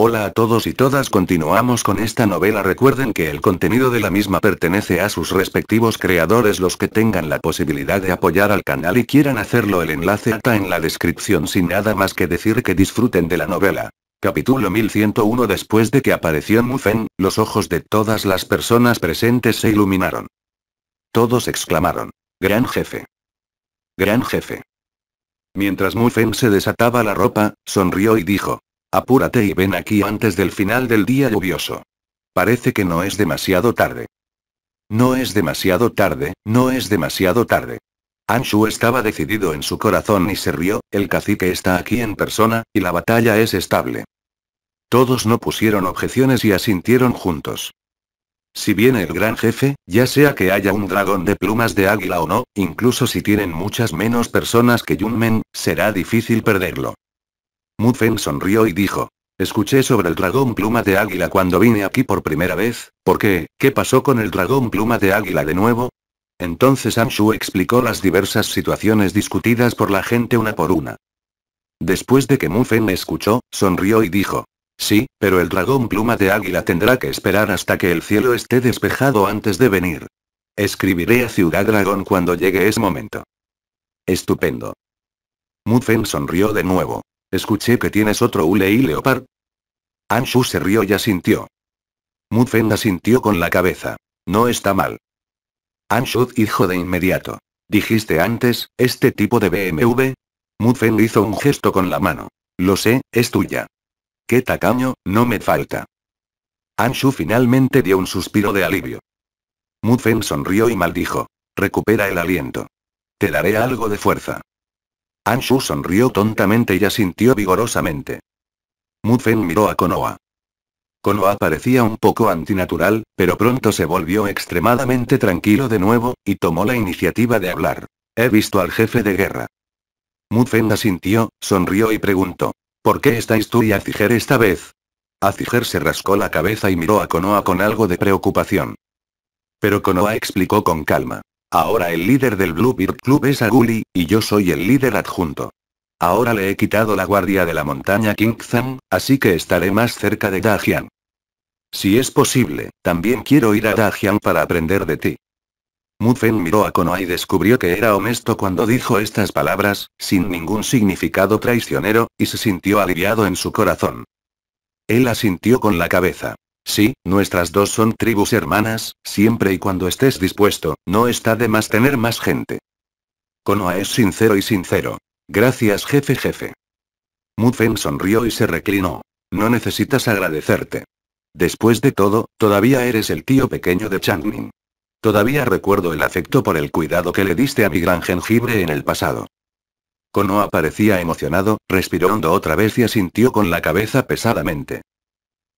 Hola a todos y todas continuamos con esta novela recuerden que el contenido de la misma pertenece a sus respectivos creadores los que tengan la posibilidad de apoyar al canal y quieran hacerlo el enlace está en la descripción sin nada más que decir que disfruten de la novela. Capítulo 1101 Después de que apareció Mufen, los ojos de todas las personas presentes se iluminaron. Todos exclamaron. Gran jefe. Gran jefe. Mientras Mufen se desataba la ropa, sonrió y dijo, Apúrate y ven aquí antes del final del día lluvioso. Parece que no es demasiado tarde. No es demasiado tarde, no es demasiado tarde. Anshu estaba decidido en su corazón y se rió, el cacique está aquí en persona, y la batalla es estable. Todos no pusieron objeciones y asintieron juntos. Si viene el gran jefe, ya sea que haya un dragón de plumas de águila o no, incluso si tienen muchas menos personas que Yunmen, será difícil perderlo. Mufen sonrió y dijo. Escuché sobre el dragón pluma de águila cuando vine aquí por primera vez, ¿por qué? ¿Qué pasó con el dragón pluma de águila de nuevo? Entonces Anshu explicó las diversas situaciones discutidas por la gente una por una. Después de que Mufen escuchó, sonrió y dijo. Sí, pero el dragón pluma de águila tendrá que esperar hasta que el cielo esté despejado antes de venir. Escribiré a Ciudad Dragón cuando llegue ese momento. Estupendo. Mufen sonrió de nuevo. Escuché que tienes otro Ule y Leopard. Anshu se rió y asintió. la asintió con la cabeza. No está mal. Anshu dijo de inmediato. ¿Dijiste antes, este tipo de BMW? Mufen hizo un gesto con la mano. Lo sé, es tuya. Qué tacaño, no me falta. Anshu finalmente dio un suspiro de alivio. Mufen sonrió y maldijo. Recupera el aliento. Te daré algo de fuerza. Anshu sonrió tontamente y asintió vigorosamente. Mufen miró a Konoa. Konoa parecía un poco antinatural, pero pronto se volvió extremadamente tranquilo de nuevo, y tomó la iniciativa de hablar. He visto al jefe de guerra. Mufen asintió, sonrió y preguntó. ¿Por qué estáis tú y Aziger esta vez? Aziger se rascó la cabeza y miró a Konoa con algo de preocupación. Pero Konoa explicó con calma. Ahora el líder del Bluebeard Club es Aguli, y yo soy el líder adjunto. Ahora le he quitado la guardia de la montaña Kingzan, así que estaré más cerca de Dajian. Si es posible, también quiero ir a Dajian para aprender de ti. Mufen miró a Konoha y descubrió que era honesto cuando dijo estas palabras, sin ningún significado traicionero, y se sintió aliviado en su corazón. Él asintió con la cabeza. Sí, nuestras dos son tribus hermanas, siempre y cuando estés dispuesto, no está de más tener más gente. Konoa es sincero y sincero. Gracias jefe jefe. Mufen sonrió y se reclinó. No necesitas agradecerte. Después de todo, todavía eres el tío pequeño de Changmin. Todavía recuerdo el afecto por el cuidado que le diste a mi gran jengibre en el pasado. Konoa parecía emocionado, respirando otra vez y asintió con la cabeza pesadamente.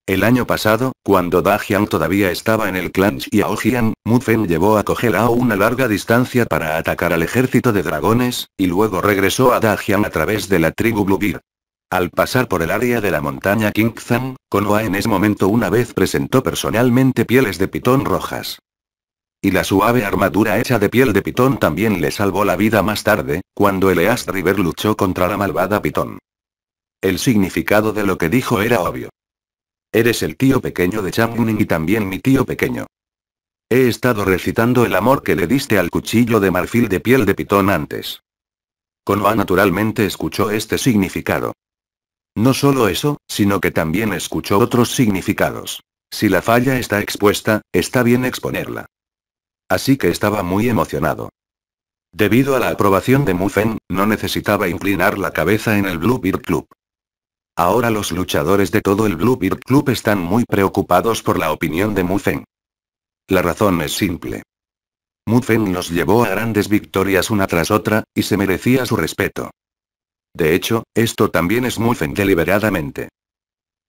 El año pasado, cuando Dajian todavía estaba en el clan Xiaojian, Mufen llevó a Kogelao una larga distancia para atacar al ejército de dragones, y luego regresó a Dajian a través de la tribu Bluebeard. Al pasar por el área de la montaña Kingzan, Konoha en ese momento una vez presentó personalmente pieles de pitón rojas. Y la suave armadura hecha de piel de pitón también le salvó la vida más tarde, cuando Eleas River luchó contra la malvada pitón. El significado de lo que dijo era obvio. Eres el tío pequeño de Changning y también mi tío pequeño. He estado recitando el amor que le diste al cuchillo de marfil de piel de pitón antes. Konoha naturalmente escuchó este significado. No solo eso, sino que también escuchó otros significados. Si la falla está expuesta, está bien exponerla. Así que estaba muy emocionado. Debido a la aprobación de Mufen, no necesitaba inclinar la cabeza en el Bluebeard Club. Ahora los luchadores de todo el Bluebeard Club están muy preocupados por la opinión de Mufen. La razón es simple. Mufen los llevó a grandes victorias una tras otra, y se merecía su respeto. De hecho, esto también es Mufen deliberadamente.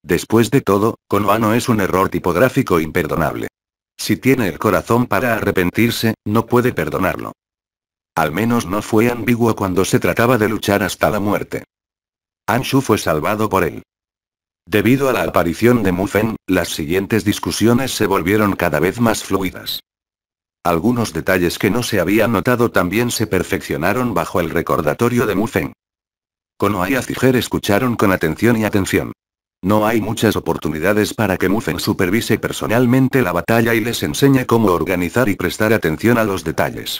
Después de todo, Konohano es un error tipográfico imperdonable. Si tiene el corazón para arrepentirse, no puede perdonarlo. Al menos no fue ambiguo cuando se trataba de luchar hasta la muerte. Anshu fue salvado por él. Debido a la aparición de Mufen, las siguientes discusiones se volvieron cada vez más fluidas. Algunos detalles que no se habían notado también se perfeccionaron bajo el recordatorio de Mufen. Konoha y Aziger escucharon con atención y atención. No hay muchas oportunidades para que Mufen supervise personalmente la batalla y les enseñe cómo organizar y prestar atención a los detalles.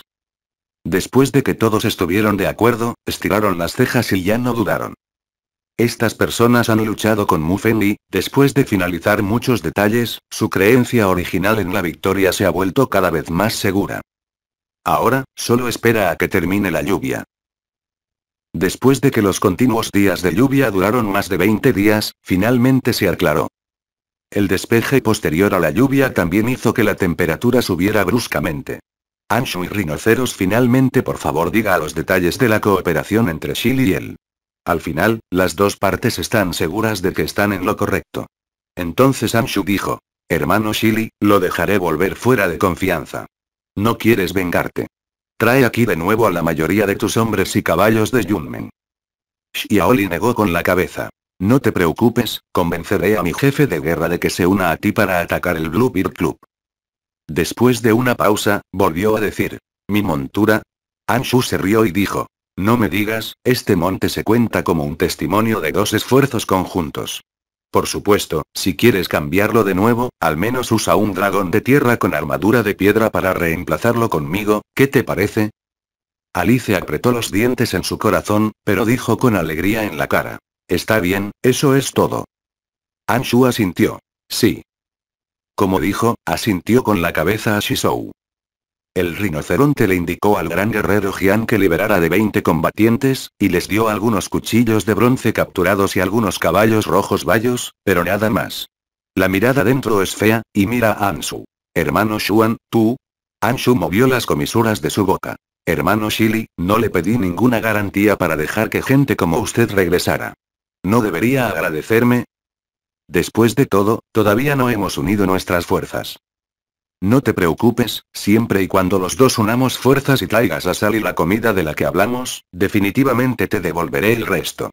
Después de que todos estuvieron de acuerdo, estiraron las cejas y ya no dudaron. Estas personas han luchado con Mufen y, después de finalizar muchos detalles, su creencia original en la victoria se ha vuelto cada vez más segura. Ahora, solo espera a que termine la lluvia. Después de que los continuos días de lluvia duraron más de 20 días, finalmente se aclaró. El despeje posterior a la lluvia también hizo que la temperatura subiera bruscamente. Anshu y Rinoceros finalmente por favor diga los detalles de la cooperación entre Shil y él. Al final, las dos partes están seguras de que están en lo correcto. Entonces Anshu dijo, hermano Shili, lo dejaré volver fuera de confianza. No quieres vengarte. Trae aquí de nuevo a la mayoría de tus hombres y caballos de Yunmen. Xiaoli negó con la cabeza. No te preocupes, convenceré a mi jefe de guerra de que se una a ti para atacar el Bluebeard Club. Después de una pausa, volvió a decir, ¿mi montura? Anshu se rió y dijo, no me digas, este monte se cuenta como un testimonio de dos esfuerzos conjuntos. Por supuesto, si quieres cambiarlo de nuevo, al menos usa un dragón de tierra con armadura de piedra para reemplazarlo conmigo, ¿qué te parece? Alice apretó los dientes en su corazón, pero dijo con alegría en la cara. Está bien, eso es todo. Anshu asintió. Sí. Como dijo, asintió con la cabeza a Shizou. El rinoceronte le indicó al gran guerrero Jian que liberara de 20 combatientes, y les dio algunos cuchillos de bronce capturados y algunos caballos rojos bayos, pero nada más. La mirada dentro es fea, y mira a Anshu. Hermano Shuan, tú. Anshu movió las comisuras de su boca. Hermano Shili, no le pedí ninguna garantía para dejar que gente como usted regresara. ¿No debería agradecerme? Después de todo, todavía no hemos unido nuestras fuerzas. No te preocupes, siempre y cuando los dos unamos fuerzas y traigas a sal y la comida de la que hablamos, definitivamente te devolveré el resto.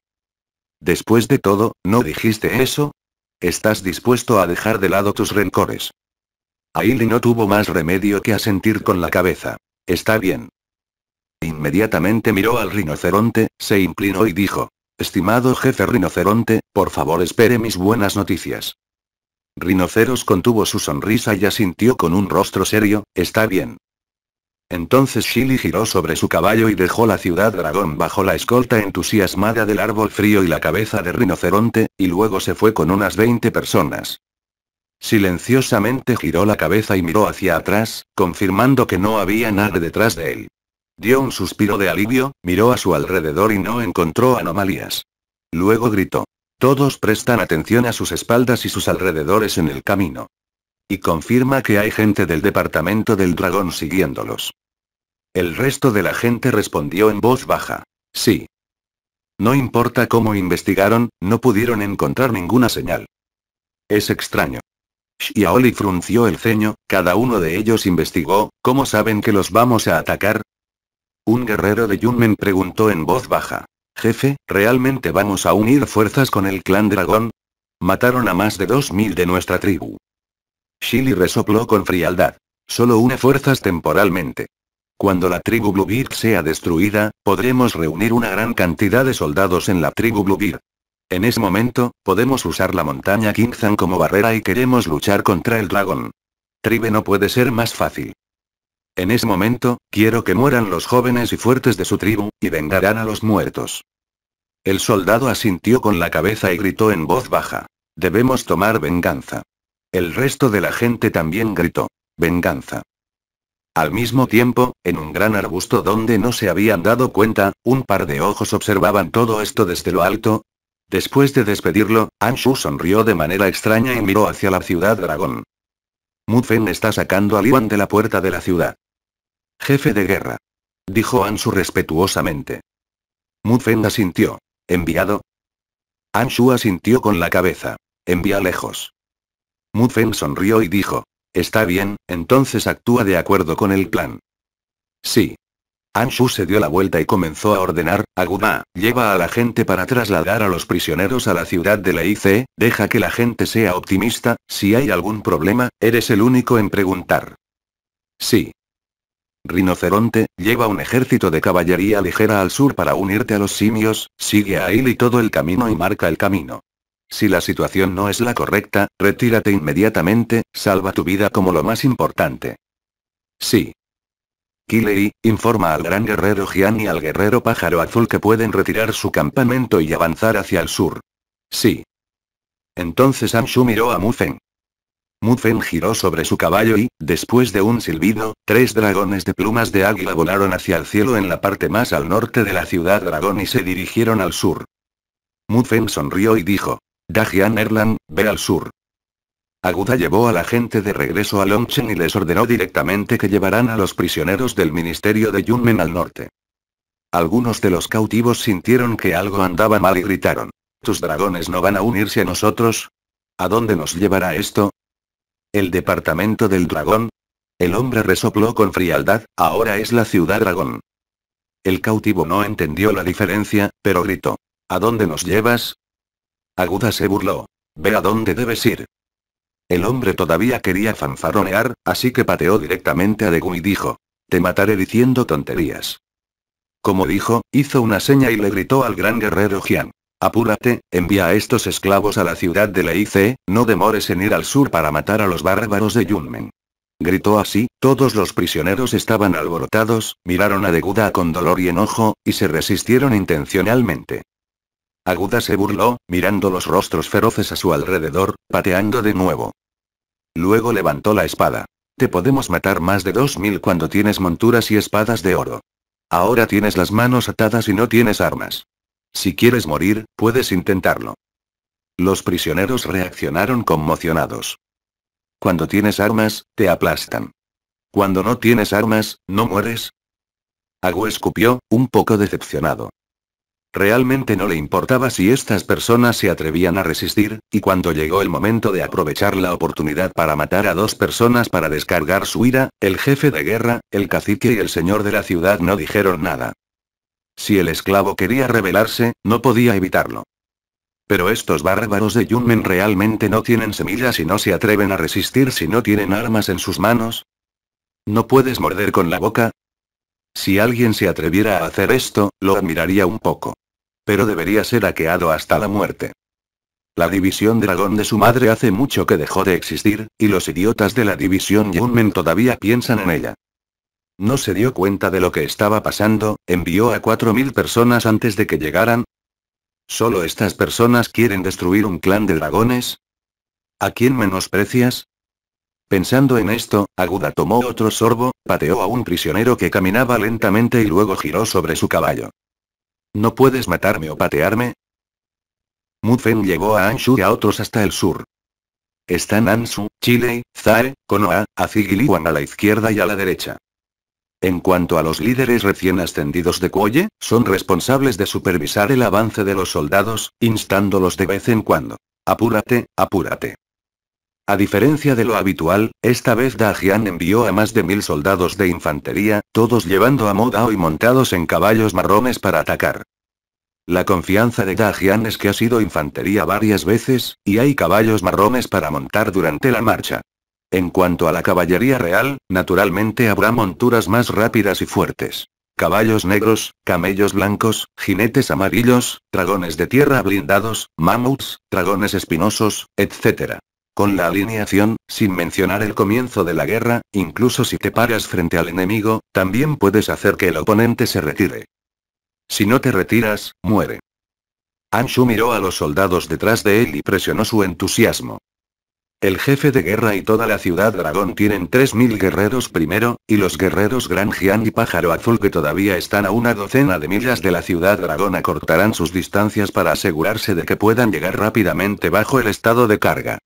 Después de todo, ¿no dijiste eso? ¿Estás dispuesto a dejar de lado tus rencores? Ailey no tuvo más remedio que asentir con la cabeza. Está bien. Inmediatamente miró al rinoceronte, se inclinó y dijo, Estimado jefe rinoceronte, por favor espere mis buenas noticias. Rinoceros contuvo su sonrisa y asintió con un rostro serio, está bien. Entonces Shili giró sobre su caballo y dejó la ciudad dragón bajo la escolta entusiasmada del árbol frío y la cabeza de rinoceronte, y luego se fue con unas 20 personas. Silenciosamente giró la cabeza y miró hacia atrás, confirmando que no había nadie detrás de él. Dio un suspiro de alivio, miró a su alrededor y no encontró anomalías. Luego gritó. Todos prestan atención a sus espaldas y sus alrededores en el camino. Y confirma que hay gente del departamento del dragón siguiéndolos. El resto de la gente respondió en voz baja. Sí. No importa cómo investigaron, no pudieron encontrar ninguna señal. Es extraño. Xiaoli frunció el ceño, cada uno de ellos investigó, ¿cómo saben que los vamos a atacar? Un guerrero de Yunmen preguntó en voz baja. Jefe, ¿realmente vamos a unir fuerzas con el clan dragón? Mataron a más de 2.000 de nuestra tribu. Shili resopló con frialdad. Solo una fuerzas temporalmente. Cuando la tribu Bluebeard sea destruida, podremos reunir una gran cantidad de soldados en la tribu Bluebeard. En ese momento, podemos usar la montaña Kingzan como barrera y queremos luchar contra el dragón. Tribe no puede ser más fácil. En ese momento, quiero que mueran los jóvenes y fuertes de su tribu, y vengarán a los muertos. El soldado asintió con la cabeza y gritó en voz baja. Debemos tomar venganza. El resto de la gente también gritó. Venganza. Al mismo tiempo, en un gran arbusto donde no se habían dado cuenta, un par de ojos observaban todo esto desde lo alto. Después de despedirlo, Anshu sonrió de manera extraña y miró hacia la ciudad dragón. Mutfen está sacando a Liwan de la puerta de la ciudad. Jefe de guerra. Dijo Anshu respetuosamente. Mutfen asintió. ¿Enviado? Anshu asintió con la cabeza. Envía lejos. Mutfen sonrió y dijo. Está bien, entonces actúa de acuerdo con el plan. Sí, Anshu se dio la vuelta y comenzó a ordenar, Aguma, lleva a la gente para trasladar a los prisioneros a la ciudad de la deja que la gente sea optimista, si hay algún problema, eres el único en preguntar. Sí. Rinoceronte, lleva un ejército de caballería ligera al sur para unirte a los simios, sigue a y todo el camino y marca el camino. Si la situación no es la correcta, retírate inmediatamente, salva tu vida como lo más importante. Sí. Killery informa al gran guerrero Gian y al guerrero pájaro azul que pueden retirar su campamento y avanzar hacia el sur. Sí. Entonces Anshu miró a Mufen. Mufen giró sobre su caballo y, después de un silbido, tres dragones de plumas de águila volaron hacia el cielo en la parte más al norte de la ciudad dragón y se dirigieron al sur. Mufen sonrió y dijo. Dajian Erlan, ve al sur. Aguda llevó a la gente de regreso a Longchen y les ordenó directamente que llevaran a los prisioneros del ministerio de Yunmen al norte. Algunos de los cautivos sintieron que algo andaba mal y gritaron. ¿Tus dragones no van a unirse a nosotros? ¿A dónde nos llevará esto? ¿El departamento del dragón? El hombre resopló con frialdad, ahora es la ciudad dragón. El cautivo no entendió la diferencia, pero gritó. ¿A dónde nos llevas? Aguda se burló. Ve a dónde debes ir. El hombre todavía quería fanfaronear, así que pateó directamente a Degu y dijo. Te mataré diciendo tonterías. Como dijo, hizo una seña y le gritó al gran guerrero Jian. Apúrate, envía a estos esclavos a la ciudad de Leice, no demores en ir al sur para matar a los bárbaros de Yunmen. Gritó así, todos los prisioneros estaban alborotados, miraron a Deguda con dolor y enojo, y se resistieron intencionalmente. Aguda se burló, mirando los rostros feroces a su alrededor, pateando de nuevo. Luego levantó la espada. Te podemos matar más de dos mil cuando tienes monturas y espadas de oro. Ahora tienes las manos atadas y no tienes armas. Si quieres morir, puedes intentarlo. Los prisioneros reaccionaron conmocionados. Cuando tienes armas, te aplastan. Cuando no tienes armas, no mueres. Agu escupió, un poco decepcionado. Realmente no le importaba si estas personas se atrevían a resistir, y cuando llegó el momento de aprovechar la oportunidad para matar a dos personas para descargar su ira, el jefe de guerra, el cacique y el señor de la ciudad no dijeron nada. Si el esclavo quería rebelarse, no podía evitarlo. Pero estos bárbaros de Yunmen realmente no tienen semillas y no se atreven a resistir si no tienen armas en sus manos. No puedes morder con la boca, si alguien se atreviera a hacer esto, lo admiraría un poco. Pero debería ser aqueado hasta la muerte. La división dragón de su madre hace mucho que dejó de existir, y los idiotas de la división Yunmen todavía piensan en ella. No se dio cuenta de lo que estaba pasando, envió a 4.000 personas antes de que llegaran. ¿Solo estas personas quieren destruir un clan de dragones? ¿A quién menosprecias? Pensando en esto, Aguda tomó otro sorbo, pateó a un prisionero que caminaba lentamente y luego giró sobre su caballo. ¿No puedes matarme o patearme? Mufen llegó a Anshu y a otros hasta el sur. Están Anshu, Chile, Zae, Konoha, Azigiliwan a la izquierda y a la derecha. En cuanto a los líderes recién ascendidos de Kuoye, son responsables de supervisar el avance de los soldados, instándolos de vez en cuando. Apúrate, apúrate. A diferencia de lo habitual, esta vez Dajian envió a más de mil soldados de infantería, todos llevando a Modao y montados en caballos marrones para atacar. La confianza de Dajian es que ha sido infantería varias veces, y hay caballos marrones para montar durante la marcha. En cuanto a la caballería real, naturalmente habrá monturas más rápidas y fuertes. Caballos negros, camellos blancos, jinetes amarillos, dragones de tierra blindados, mamuts, dragones espinosos, etc. Con la alineación, sin mencionar el comienzo de la guerra, incluso si te paras frente al enemigo, también puedes hacer que el oponente se retire. Si no te retiras, muere. Anshu miró a los soldados detrás de él y presionó su entusiasmo. El jefe de guerra y toda la ciudad dragón tienen 3.000 guerreros primero, y los guerreros Gran Jian y Pájaro Azul que todavía están a una docena de millas de la ciudad dragón acortarán sus distancias para asegurarse de que puedan llegar rápidamente bajo el estado de carga.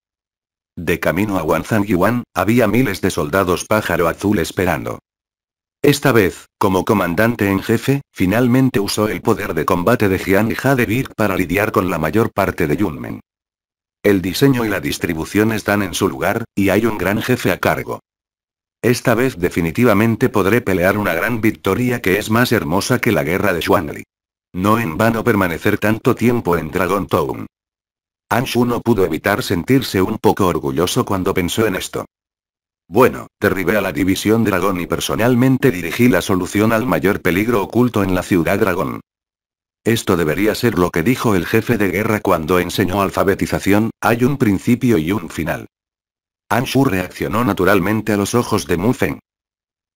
De camino a Yuan, había miles de soldados pájaro azul esperando. Esta vez, como comandante en jefe, finalmente usó el poder de combate de Jian y Jadevir para lidiar con la mayor parte de Yunmen. El diseño y la distribución están en su lugar, y hay un gran jefe a cargo. Esta vez definitivamente podré pelear una gran victoria que es más hermosa que la guerra de Shuangli. No en vano permanecer tanto tiempo en Dragon Town. Anshu no pudo evitar sentirse un poco orgulloso cuando pensó en esto. Bueno, derribé a la división dragón y personalmente dirigí la solución al mayor peligro oculto en la ciudad dragón. Esto debería ser lo que dijo el jefe de guerra cuando enseñó alfabetización, hay un principio y un final. Anshu reaccionó naturalmente a los ojos de Feng.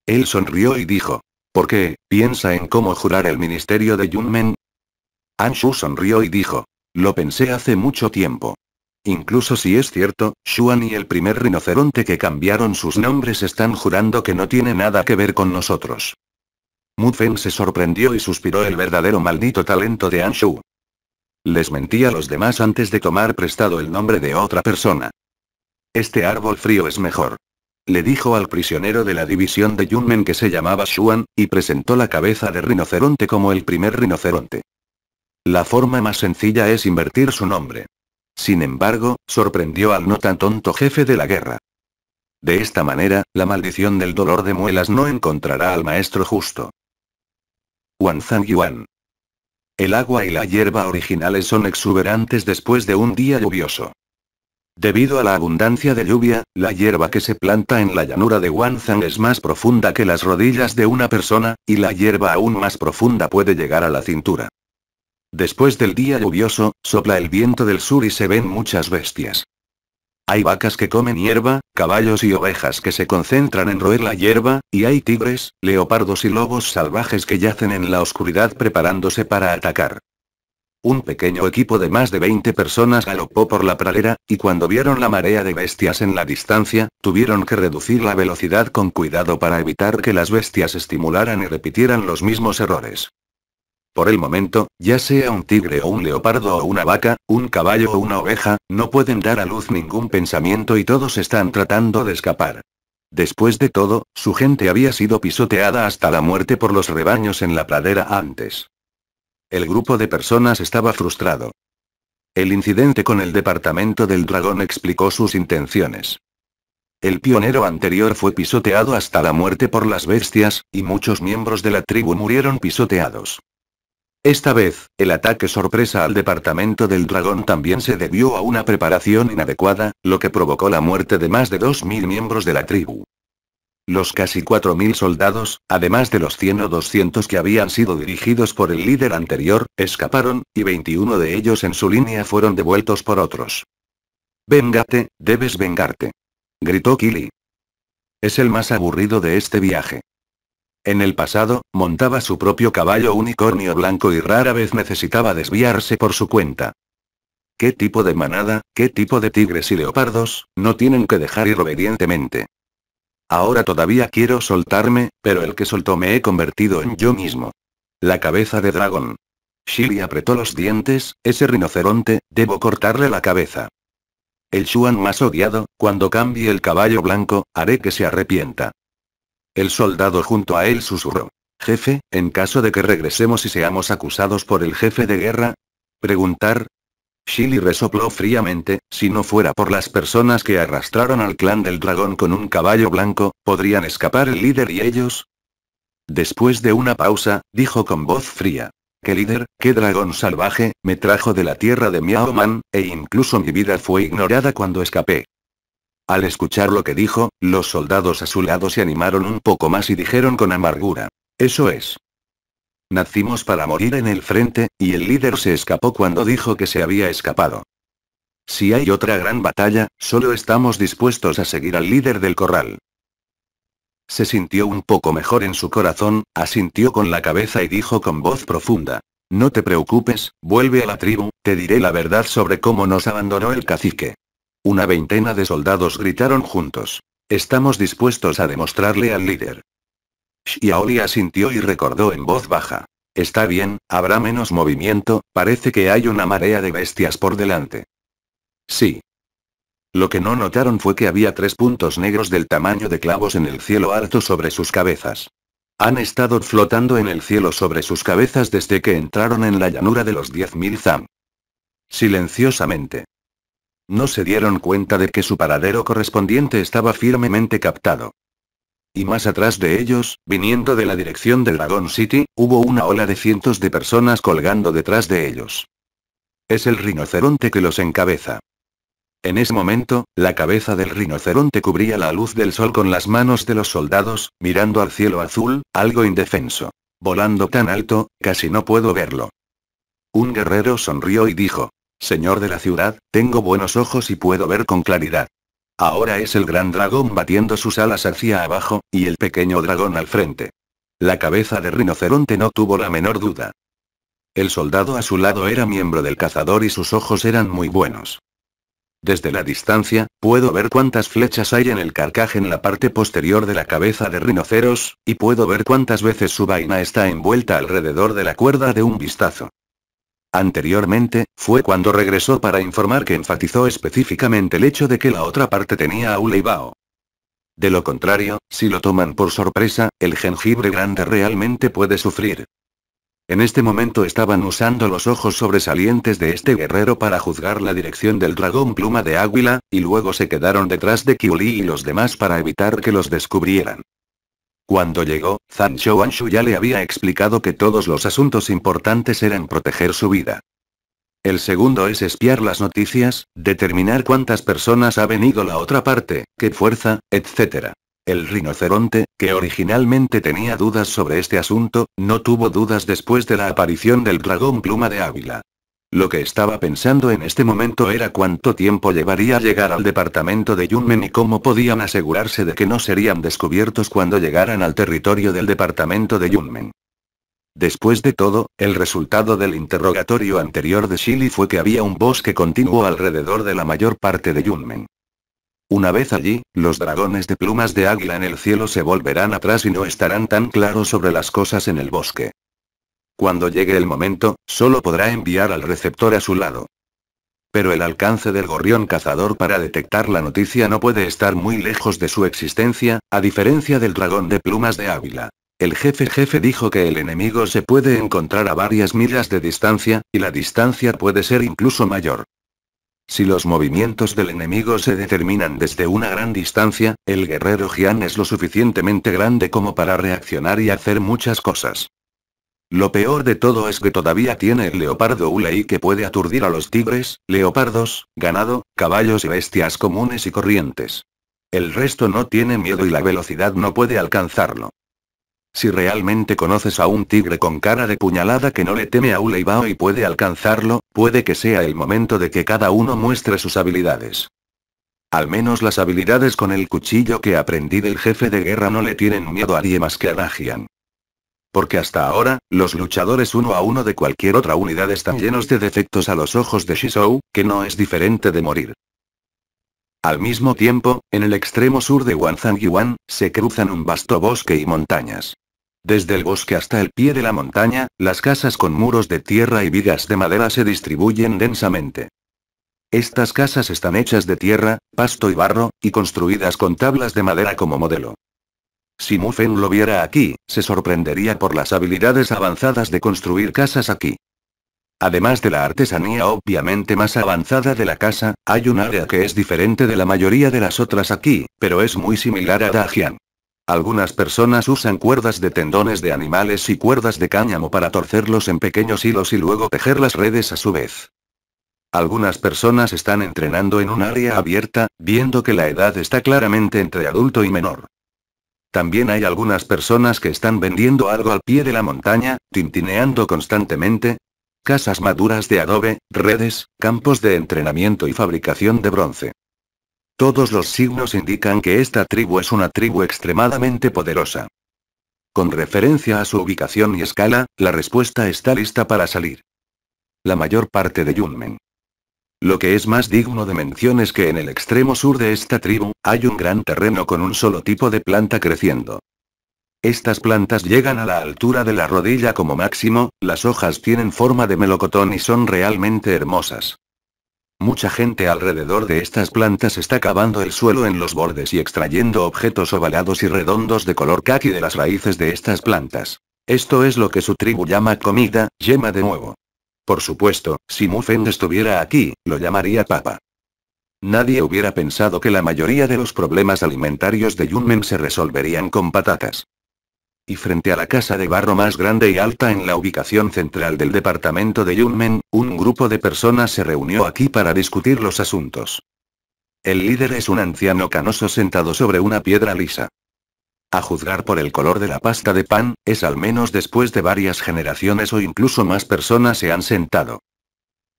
Él sonrió y dijo, ¿por qué, piensa en cómo jurar el ministerio de Yunmen? Anshu sonrió y dijo, lo pensé hace mucho tiempo. Incluso si es cierto, Shuan y el primer rinoceronte que cambiaron sus nombres están jurando que no tiene nada que ver con nosotros. Mufen se sorprendió y suspiró el verdadero maldito talento de Anshu. Les mentí a los demás antes de tomar prestado el nombre de otra persona. Este árbol frío es mejor. Le dijo al prisionero de la división de Yunmen que se llamaba Shuan y presentó la cabeza de rinoceronte como el primer rinoceronte. La forma más sencilla es invertir su nombre. Sin embargo, sorprendió al no tan tonto jefe de la guerra. De esta manera, la maldición del dolor de muelas no encontrará al maestro justo. Wanzang Yuan. El agua y la hierba originales son exuberantes después de un día lluvioso. Debido a la abundancia de lluvia, la hierba que se planta en la llanura de Wanzang es más profunda que las rodillas de una persona, y la hierba aún más profunda puede llegar a la cintura. Después del día lluvioso, sopla el viento del sur y se ven muchas bestias. Hay vacas que comen hierba, caballos y ovejas que se concentran en roer la hierba, y hay tigres, leopardos y lobos salvajes que yacen en la oscuridad preparándose para atacar. Un pequeño equipo de más de 20 personas galopó por la pradera, y cuando vieron la marea de bestias en la distancia, tuvieron que reducir la velocidad con cuidado para evitar que las bestias estimularan y repitieran los mismos errores. Por el momento, ya sea un tigre o un leopardo o una vaca, un caballo o una oveja, no pueden dar a luz ningún pensamiento y todos están tratando de escapar. Después de todo, su gente había sido pisoteada hasta la muerte por los rebaños en la pradera antes. El grupo de personas estaba frustrado. El incidente con el departamento del dragón explicó sus intenciones. El pionero anterior fue pisoteado hasta la muerte por las bestias, y muchos miembros de la tribu murieron pisoteados. Esta vez, el ataque sorpresa al departamento del dragón también se debió a una preparación inadecuada, lo que provocó la muerte de más de 2.000 miembros de la tribu. Los casi 4.000 soldados, además de los 100 o 200 que habían sido dirigidos por el líder anterior, escaparon, y 21 de ellos en su línea fueron devueltos por otros. Vengate, debes vengarte. Gritó Kili. Es el más aburrido de este viaje. En el pasado, montaba su propio caballo unicornio blanco y rara vez necesitaba desviarse por su cuenta. ¿Qué tipo de manada, qué tipo de tigres y leopardos, no tienen que dejar ir obedientemente? Ahora todavía quiero soltarme, pero el que soltó me he convertido en yo mismo. La cabeza de dragón. Shiri apretó los dientes, ese rinoceronte, debo cortarle la cabeza. El Shuan más odiado, cuando cambie el caballo blanco, haré que se arrepienta. El soldado junto a él susurró. Jefe, en caso de que regresemos y seamos acusados por el jefe de guerra. Preguntar. Shili resopló fríamente, si no fuera por las personas que arrastraron al clan del dragón con un caballo blanco, ¿podrían escapar el líder y ellos? Después de una pausa, dijo con voz fría. ¿Qué líder, qué dragón salvaje, me trajo de la tierra de Miao Man, e incluso mi vida fue ignorada cuando escapé? Al escuchar lo que dijo, los soldados a su lado se animaron un poco más y dijeron con amargura. Eso es. Nacimos para morir en el frente, y el líder se escapó cuando dijo que se había escapado. Si hay otra gran batalla, solo estamos dispuestos a seguir al líder del corral. Se sintió un poco mejor en su corazón, asintió con la cabeza y dijo con voz profunda. No te preocupes, vuelve a la tribu, te diré la verdad sobre cómo nos abandonó el cacique. Una veintena de soldados gritaron juntos. Estamos dispuestos a demostrarle al líder. Xiaoli asintió y recordó en voz baja. Está bien, habrá menos movimiento, parece que hay una marea de bestias por delante. Sí. Lo que no notaron fue que había tres puntos negros del tamaño de clavos en el cielo alto sobre sus cabezas. Han estado flotando en el cielo sobre sus cabezas desde que entraron en la llanura de los 10.000 Zam. Silenciosamente, no se dieron cuenta de que su paradero correspondiente estaba firmemente captado. Y más atrás de ellos, viniendo de la dirección del Dragon City, hubo una ola de cientos de personas colgando detrás de ellos. Es el rinoceronte que los encabeza. En ese momento, la cabeza del rinoceronte cubría la luz del sol con las manos de los soldados, mirando al cielo azul, algo indefenso. Volando tan alto, casi no puedo verlo. Un guerrero sonrió y dijo, Señor de la ciudad, tengo buenos ojos y puedo ver con claridad. Ahora es el gran dragón batiendo sus alas hacia abajo, y el pequeño dragón al frente. La cabeza de rinoceronte no tuvo la menor duda. El soldado a su lado era miembro del cazador y sus ojos eran muy buenos. Desde la distancia, puedo ver cuántas flechas hay en el carcaje en la parte posterior de la cabeza de rinoceros, y puedo ver cuántas veces su vaina está envuelta alrededor de la cuerda de un vistazo anteriormente, fue cuando regresó para informar que enfatizó específicamente el hecho de que la otra parte tenía a Uleibao. De lo contrario, si lo toman por sorpresa, el jengibre grande realmente puede sufrir. En este momento estaban usando los ojos sobresalientes de este guerrero para juzgar la dirección del dragón pluma de águila, y luego se quedaron detrás de Kiuli y los demás para evitar que los descubrieran. Cuando llegó, Zhang Anshu ya le había explicado que todos los asuntos importantes eran proteger su vida. El segundo es espiar las noticias, determinar cuántas personas ha venido la otra parte, qué fuerza, etc. El rinoceronte, que originalmente tenía dudas sobre este asunto, no tuvo dudas después de la aparición del dragón pluma de Ávila. Lo que estaba pensando en este momento era cuánto tiempo llevaría llegar al departamento de Yunmen y cómo podían asegurarse de que no serían descubiertos cuando llegaran al territorio del departamento de Yunmen. Después de todo, el resultado del interrogatorio anterior de Shili fue que había un bosque continuo alrededor de la mayor parte de Yunmen. Una vez allí, los dragones de plumas de águila en el cielo se volverán atrás y no estarán tan claros sobre las cosas en el bosque. Cuando llegue el momento, solo podrá enviar al receptor a su lado. Pero el alcance del gorrión cazador para detectar la noticia no puede estar muy lejos de su existencia, a diferencia del dragón de plumas de Ávila. El jefe jefe dijo que el enemigo se puede encontrar a varias millas de distancia, y la distancia puede ser incluso mayor. Si los movimientos del enemigo se determinan desde una gran distancia, el guerrero Gian es lo suficientemente grande como para reaccionar y hacer muchas cosas. Lo peor de todo es que todavía tiene el leopardo Ulei que puede aturdir a los tigres, leopardos, ganado, caballos y bestias comunes y corrientes. El resto no tiene miedo y la velocidad no puede alcanzarlo. Si realmente conoces a un tigre con cara de puñalada que no le teme a Ulei y puede alcanzarlo, puede que sea el momento de que cada uno muestre sus habilidades. Al menos las habilidades con el cuchillo que aprendí del jefe de guerra no le tienen miedo a nadie más que a porque hasta ahora, los luchadores uno a uno de cualquier otra unidad están llenos de defectos a los ojos de Shizou, que no es diferente de morir. Al mismo tiempo, en el extremo sur de Wanzangyuan, se cruzan un vasto bosque y montañas. Desde el bosque hasta el pie de la montaña, las casas con muros de tierra y vigas de madera se distribuyen densamente. Estas casas están hechas de tierra, pasto y barro, y construidas con tablas de madera como modelo. Si Mufen lo viera aquí, se sorprendería por las habilidades avanzadas de construir casas aquí. Además de la artesanía obviamente más avanzada de la casa, hay un área que es diferente de la mayoría de las otras aquí, pero es muy similar a Dajian. Algunas personas usan cuerdas de tendones de animales y cuerdas de cáñamo para torcerlos en pequeños hilos y luego tejer las redes a su vez. Algunas personas están entrenando en un área abierta, viendo que la edad está claramente entre adulto y menor. También hay algunas personas que están vendiendo algo al pie de la montaña, tintineando constantemente. Casas maduras de adobe, redes, campos de entrenamiento y fabricación de bronce. Todos los signos indican que esta tribu es una tribu extremadamente poderosa. Con referencia a su ubicación y escala, la respuesta está lista para salir. La mayor parte de Yunmen lo que es más digno de mención es que en el extremo sur de esta tribu, hay un gran terreno con un solo tipo de planta creciendo. Estas plantas llegan a la altura de la rodilla como máximo, las hojas tienen forma de melocotón y son realmente hermosas. Mucha gente alrededor de estas plantas está cavando el suelo en los bordes y extrayendo objetos ovalados y redondos de color caqui de las raíces de estas plantas. Esto es lo que su tribu llama comida, yema de nuevo. Por supuesto, si Mufen estuviera aquí, lo llamaría papa. Nadie hubiera pensado que la mayoría de los problemas alimentarios de Yunmen se resolverían con patatas. Y frente a la casa de barro más grande y alta en la ubicación central del departamento de Yunmen, un grupo de personas se reunió aquí para discutir los asuntos. El líder es un anciano canoso sentado sobre una piedra lisa. A juzgar por el color de la pasta de pan, es al menos después de varias generaciones o incluso más personas se han sentado.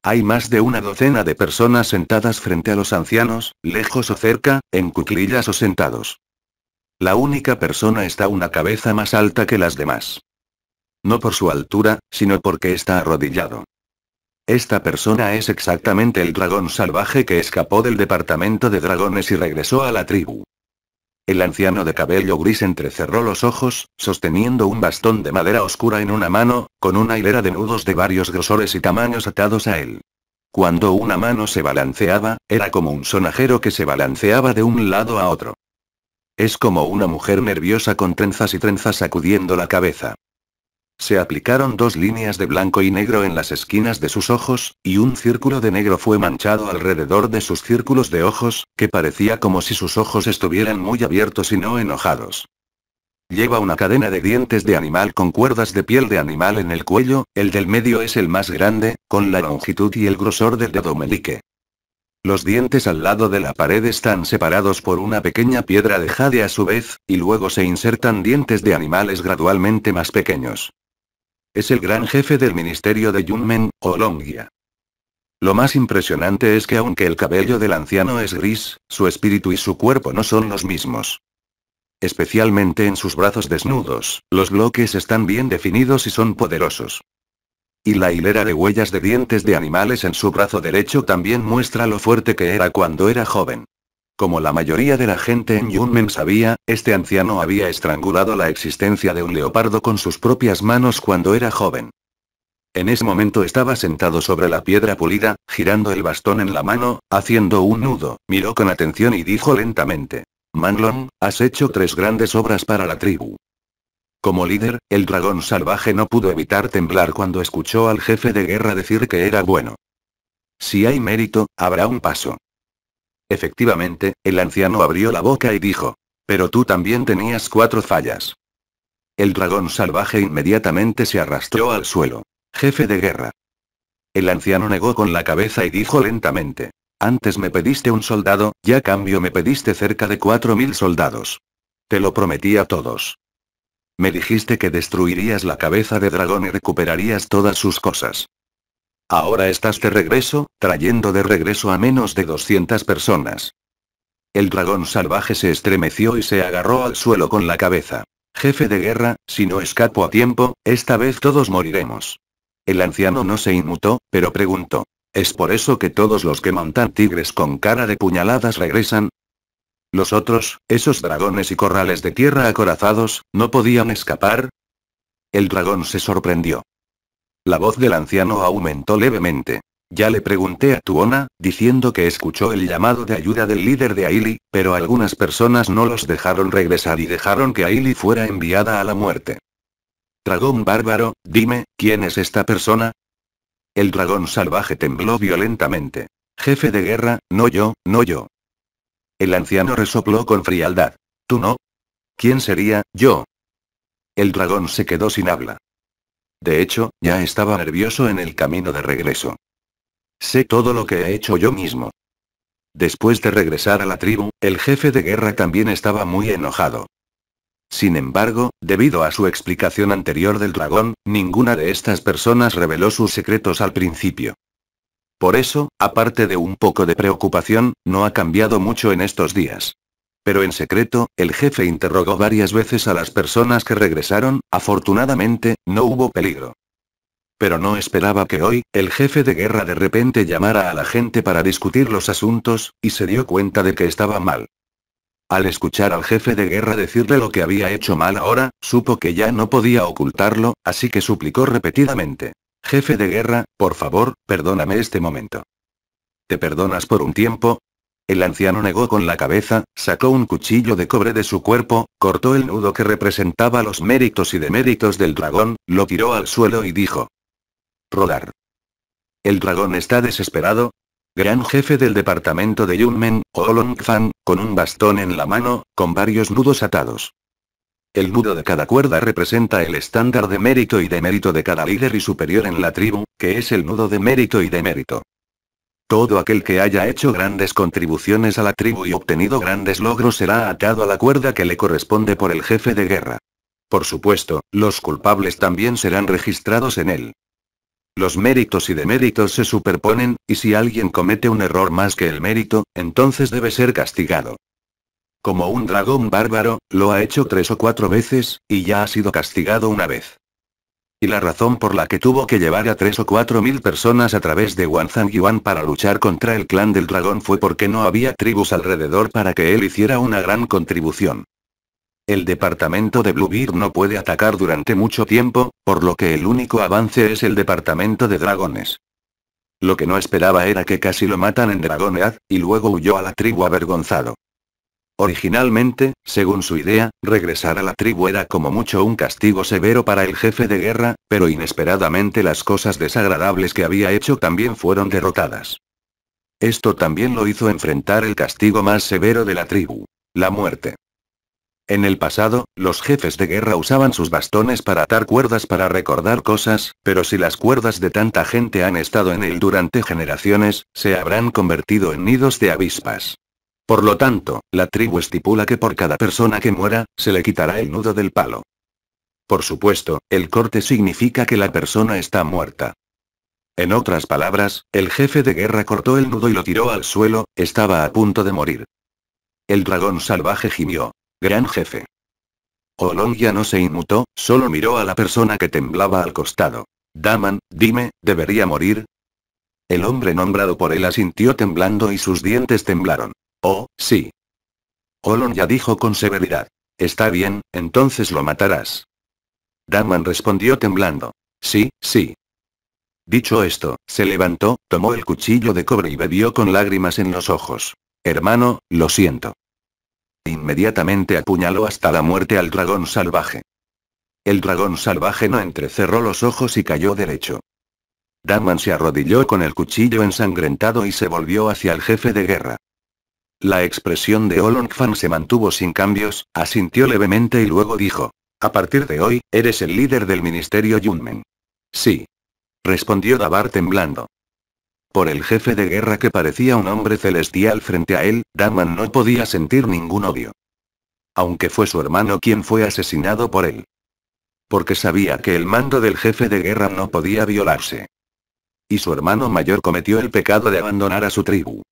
Hay más de una docena de personas sentadas frente a los ancianos, lejos o cerca, en cuclillas o sentados. La única persona está una cabeza más alta que las demás. No por su altura, sino porque está arrodillado. Esta persona es exactamente el dragón salvaje que escapó del departamento de dragones y regresó a la tribu. El anciano de cabello gris entrecerró los ojos, sosteniendo un bastón de madera oscura en una mano, con una hilera de nudos de varios grosores y tamaños atados a él. Cuando una mano se balanceaba, era como un sonajero que se balanceaba de un lado a otro. Es como una mujer nerviosa con trenzas y trenzas sacudiendo la cabeza. Se aplicaron dos líneas de blanco y negro en las esquinas de sus ojos, y un círculo de negro fue manchado alrededor de sus círculos de ojos, que parecía como si sus ojos estuvieran muy abiertos y no enojados. Lleva una cadena de dientes de animal con cuerdas de piel de animal en el cuello, el del medio es el más grande, con la longitud y el grosor del dedo Los dientes al lado de la pared están separados por una pequeña piedra de jade a su vez, y luego se insertan dientes de animales gradualmente más pequeños. Es el gran jefe del ministerio de Yunmen, o Lo más impresionante es que aunque el cabello del anciano es gris, su espíritu y su cuerpo no son los mismos. Especialmente en sus brazos desnudos, los bloques están bien definidos y son poderosos. Y la hilera de huellas de dientes de animales en su brazo derecho también muestra lo fuerte que era cuando era joven. Como la mayoría de la gente en Yunmen sabía, este anciano había estrangulado la existencia de un leopardo con sus propias manos cuando era joven. En ese momento estaba sentado sobre la piedra pulida, girando el bastón en la mano, haciendo un nudo, miró con atención y dijo lentamente. Manglong, has hecho tres grandes obras para la tribu. Como líder, el dragón salvaje no pudo evitar temblar cuando escuchó al jefe de guerra decir que era bueno. Si hay mérito, habrá un paso. Efectivamente, el anciano abrió la boca y dijo. Pero tú también tenías cuatro fallas. El dragón salvaje inmediatamente se arrastró al suelo. Jefe de guerra. El anciano negó con la cabeza y dijo lentamente. Antes me pediste un soldado, ya cambio me pediste cerca de cuatro mil soldados. Te lo prometí a todos. Me dijiste que destruirías la cabeza de dragón y recuperarías todas sus cosas. Ahora estás de regreso, trayendo de regreso a menos de 200 personas. El dragón salvaje se estremeció y se agarró al suelo con la cabeza. Jefe de guerra, si no escapo a tiempo, esta vez todos moriremos. El anciano no se inmutó, pero preguntó. ¿Es por eso que todos los que montan tigres con cara de puñaladas regresan? Los otros, esos dragones y corrales de tierra acorazados, ¿no podían escapar? El dragón se sorprendió. La voz del anciano aumentó levemente. Ya le pregunté a Tuona, diciendo que escuchó el llamado de ayuda del líder de Aili, pero algunas personas no los dejaron regresar y dejaron que Aili fuera enviada a la muerte. Dragón bárbaro, dime, ¿quién es esta persona? El dragón salvaje tembló violentamente. Jefe de guerra, no yo, no yo. El anciano resopló con frialdad. ¿Tú no? ¿Quién sería, yo? El dragón se quedó sin habla. De hecho, ya estaba nervioso en el camino de regreso. Sé todo lo que he hecho yo mismo. Después de regresar a la tribu, el jefe de guerra también estaba muy enojado. Sin embargo, debido a su explicación anterior del dragón, ninguna de estas personas reveló sus secretos al principio. Por eso, aparte de un poco de preocupación, no ha cambiado mucho en estos días. Pero en secreto, el jefe interrogó varias veces a las personas que regresaron, afortunadamente, no hubo peligro. Pero no esperaba que hoy, el jefe de guerra de repente llamara a la gente para discutir los asuntos, y se dio cuenta de que estaba mal. Al escuchar al jefe de guerra decirle lo que había hecho mal ahora, supo que ya no podía ocultarlo, así que suplicó repetidamente. Jefe de guerra, por favor, perdóname este momento. ¿Te perdonas por un tiempo? El anciano negó con la cabeza, sacó un cuchillo de cobre de su cuerpo, cortó el nudo que representaba los méritos y deméritos del dragón, lo tiró al suelo y dijo. Rodar. El dragón está desesperado, gran jefe del departamento de Yunmen, Olongfan, con un bastón en la mano, con varios nudos atados. El nudo de cada cuerda representa el estándar de mérito y demérito de cada líder y superior en la tribu, que es el nudo de mérito y demérito. Todo aquel que haya hecho grandes contribuciones a la tribu y obtenido grandes logros será atado a la cuerda que le corresponde por el jefe de guerra. Por supuesto, los culpables también serán registrados en él. Los méritos y deméritos se superponen, y si alguien comete un error más que el mérito, entonces debe ser castigado. Como un dragón bárbaro, lo ha hecho tres o cuatro veces, y ya ha sido castigado una vez y la razón por la que tuvo que llevar a tres o cuatro mil personas a través de Yuan para luchar contra el clan del dragón fue porque no había tribus alrededor para que él hiciera una gran contribución. El departamento de Bluebeard no puede atacar durante mucho tiempo, por lo que el único avance es el departamento de dragones. Lo que no esperaba era que casi lo matan en Dragonead, y luego huyó a la tribu avergonzado. Originalmente, según su idea, regresar a la tribu era como mucho un castigo severo para el jefe de guerra, pero inesperadamente las cosas desagradables que había hecho también fueron derrotadas. Esto también lo hizo enfrentar el castigo más severo de la tribu, la muerte. En el pasado, los jefes de guerra usaban sus bastones para atar cuerdas para recordar cosas, pero si las cuerdas de tanta gente han estado en él durante generaciones, se habrán convertido en nidos de avispas. Por lo tanto, la tribu estipula que por cada persona que muera, se le quitará el nudo del palo. Por supuesto, el corte significa que la persona está muerta. En otras palabras, el jefe de guerra cortó el nudo y lo tiró al suelo, estaba a punto de morir. El dragón salvaje gimió. Gran jefe. olong ya no se inmutó, solo miró a la persona que temblaba al costado. Daman, dime, ¿debería morir? El hombre nombrado por él asintió temblando y sus dientes temblaron. Oh, sí. Olon ya dijo con severidad. Está bien, entonces lo matarás. Danman respondió temblando. Sí, sí. Dicho esto, se levantó, tomó el cuchillo de cobre y bebió con lágrimas en los ojos. Hermano, lo siento. Inmediatamente apuñaló hasta la muerte al dragón salvaje. El dragón salvaje no entrecerró los ojos y cayó derecho. Daman se arrodilló con el cuchillo ensangrentado y se volvió hacia el jefe de guerra. La expresión de Olong se mantuvo sin cambios, asintió levemente y luego dijo. A partir de hoy, eres el líder del ministerio Yunmen. Sí. Respondió Dabar temblando. Por el jefe de guerra que parecía un hombre celestial frente a él, Daman no podía sentir ningún odio. Aunque fue su hermano quien fue asesinado por él. Porque sabía que el mando del jefe de guerra no podía violarse. Y su hermano mayor cometió el pecado de abandonar a su tribu.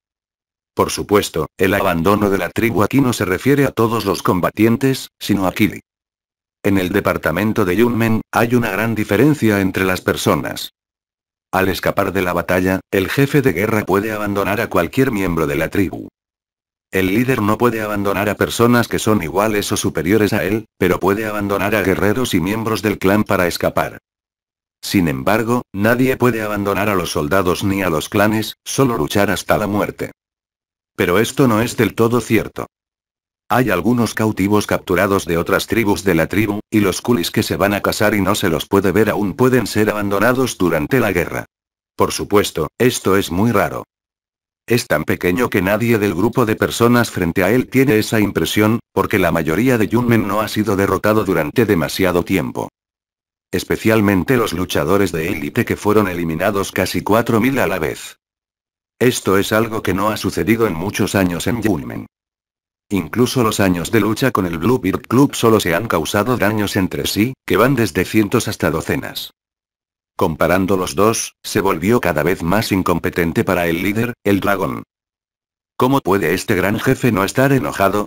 Por supuesto, el abandono de la tribu aquí no se refiere a todos los combatientes, sino a Kili. En el departamento de Yunmen, hay una gran diferencia entre las personas. Al escapar de la batalla, el jefe de guerra puede abandonar a cualquier miembro de la tribu. El líder no puede abandonar a personas que son iguales o superiores a él, pero puede abandonar a guerreros y miembros del clan para escapar. Sin embargo, nadie puede abandonar a los soldados ni a los clanes, solo luchar hasta la muerte. Pero esto no es del todo cierto. Hay algunos cautivos capturados de otras tribus de la tribu, y los kulis que se van a casar y no se los puede ver aún pueden ser abandonados durante la guerra. Por supuesto, esto es muy raro. Es tan pequeño que nadie del grupo de personas frente a él tiene esa impresión, porque la mayoría de Yunmen no ha sido derrotado durante demasiado tiempo. Especialmente los luchadores de élite que fueron eliminados casi 4.000 a la vez. Esto es algo que no ha sucedido en muchos años en Yulmen. Incluso los años de lucha con el Bluebeard Club solo se han causado daños entre sí, que van desde cientos hasta docenas. Comparando los dos, se volvió cada vez más incompetente para el líder, el dragón. ¿Cómo puede este gran jefe no estar enojado?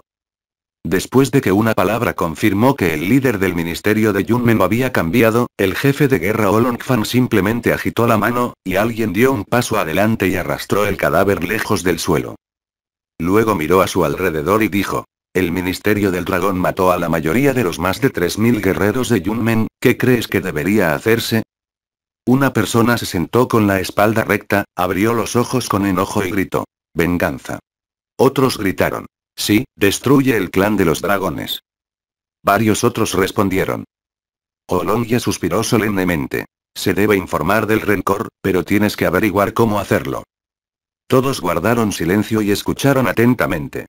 Después de que una palabra confirmó que el líder del ministerio de Yunmen había cambiado, el jefe de guerra Olongfan simplemente agitó la mano, y alguien dio un paso adelante y arrastró el cadáver lejos del suelo. Luego miró a su alrededor y dijo, el Ministerio del Dragón mató a la mayoría de los más de 3.000 guerreros de Yunmen, ¿qué crees que debería hacerse? Una persona se sentó con la espalda recta, abrió los ojos con enojo y gritó, venganza. Otros gritaron, Sí, destruye el clan de los dragones. Varios otros respondieron. Olongia suspiró solemnemente. Se debe informar del rencor, pero tienes que averiguar cómo hacerlo. Todos guardaron silencio y escucharon atentamente.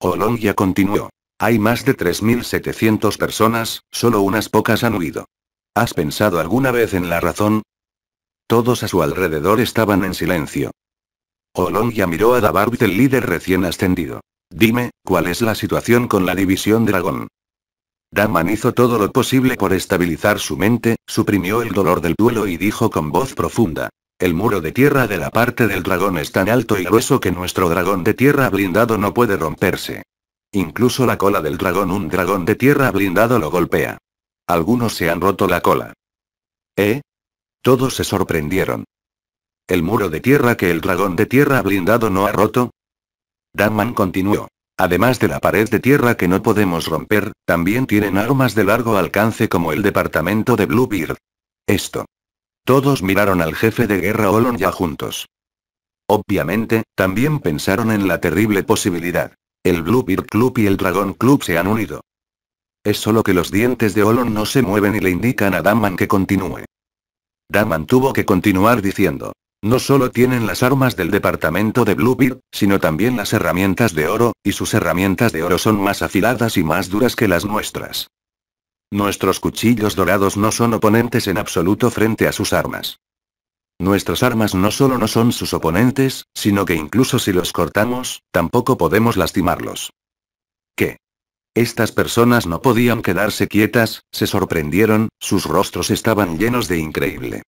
Olongia continuó. Hay más de 3.700 personas, solo unas pocas han huido. ¿Has pensado alguna vez en la razón? Todos a su alrededor estaban en silencio. Olongia miró a Dabart, el líder recién ascendido. Dime, ¿cuál es la situación con la división dragón? Daman hizo todo lo posible por estabilizar su mente, suprimió el dolor del duelo y dijo con voz profunda. El muro de tierra de la parte del dragón es tan alto y grueso que nuestro dragón de tierra blindado no puede romperse. Incluso la cola del dragón, un dragón de tierra blindado lo golpea. Algunos se han roto la cola. ¿Eh? Todos se sorprendieron. ¿El muro de tierra que el dragón de tierra blindado no ha roto? Daman continuó. Además de la pared de tierra que no podemos romper, también tienen armas de largo alcance como el departamento de Bluebeard. Esto. Todos miraron al jefe de guerra Olon ya juntos. Obviamente, también pensaron en la terrible posibilidad. El Bluebeard Club y el Dragon Club se han unido. Es solo que los dientes de Olon no se mueven y le indican a Daman que continúe. Daman tuvo que continuar diciendo. No solo tienen las armas del departamento de Bluebeard, sino también las herramientas de oro, y sus herramientas de oro son más afiladas y más duras que las nuestras. Nuestros cuchillos dorados no son oponentes en absoluto frente a sus armas. Nuestras armas no solo no son sus oponentes, sino que incluso si los cortamos, tampoco podemos lastimarlos. ¿Qué? Estas personas no podían quedarse quietas, se sorprendieron, sus rostros estaban llenos de increíble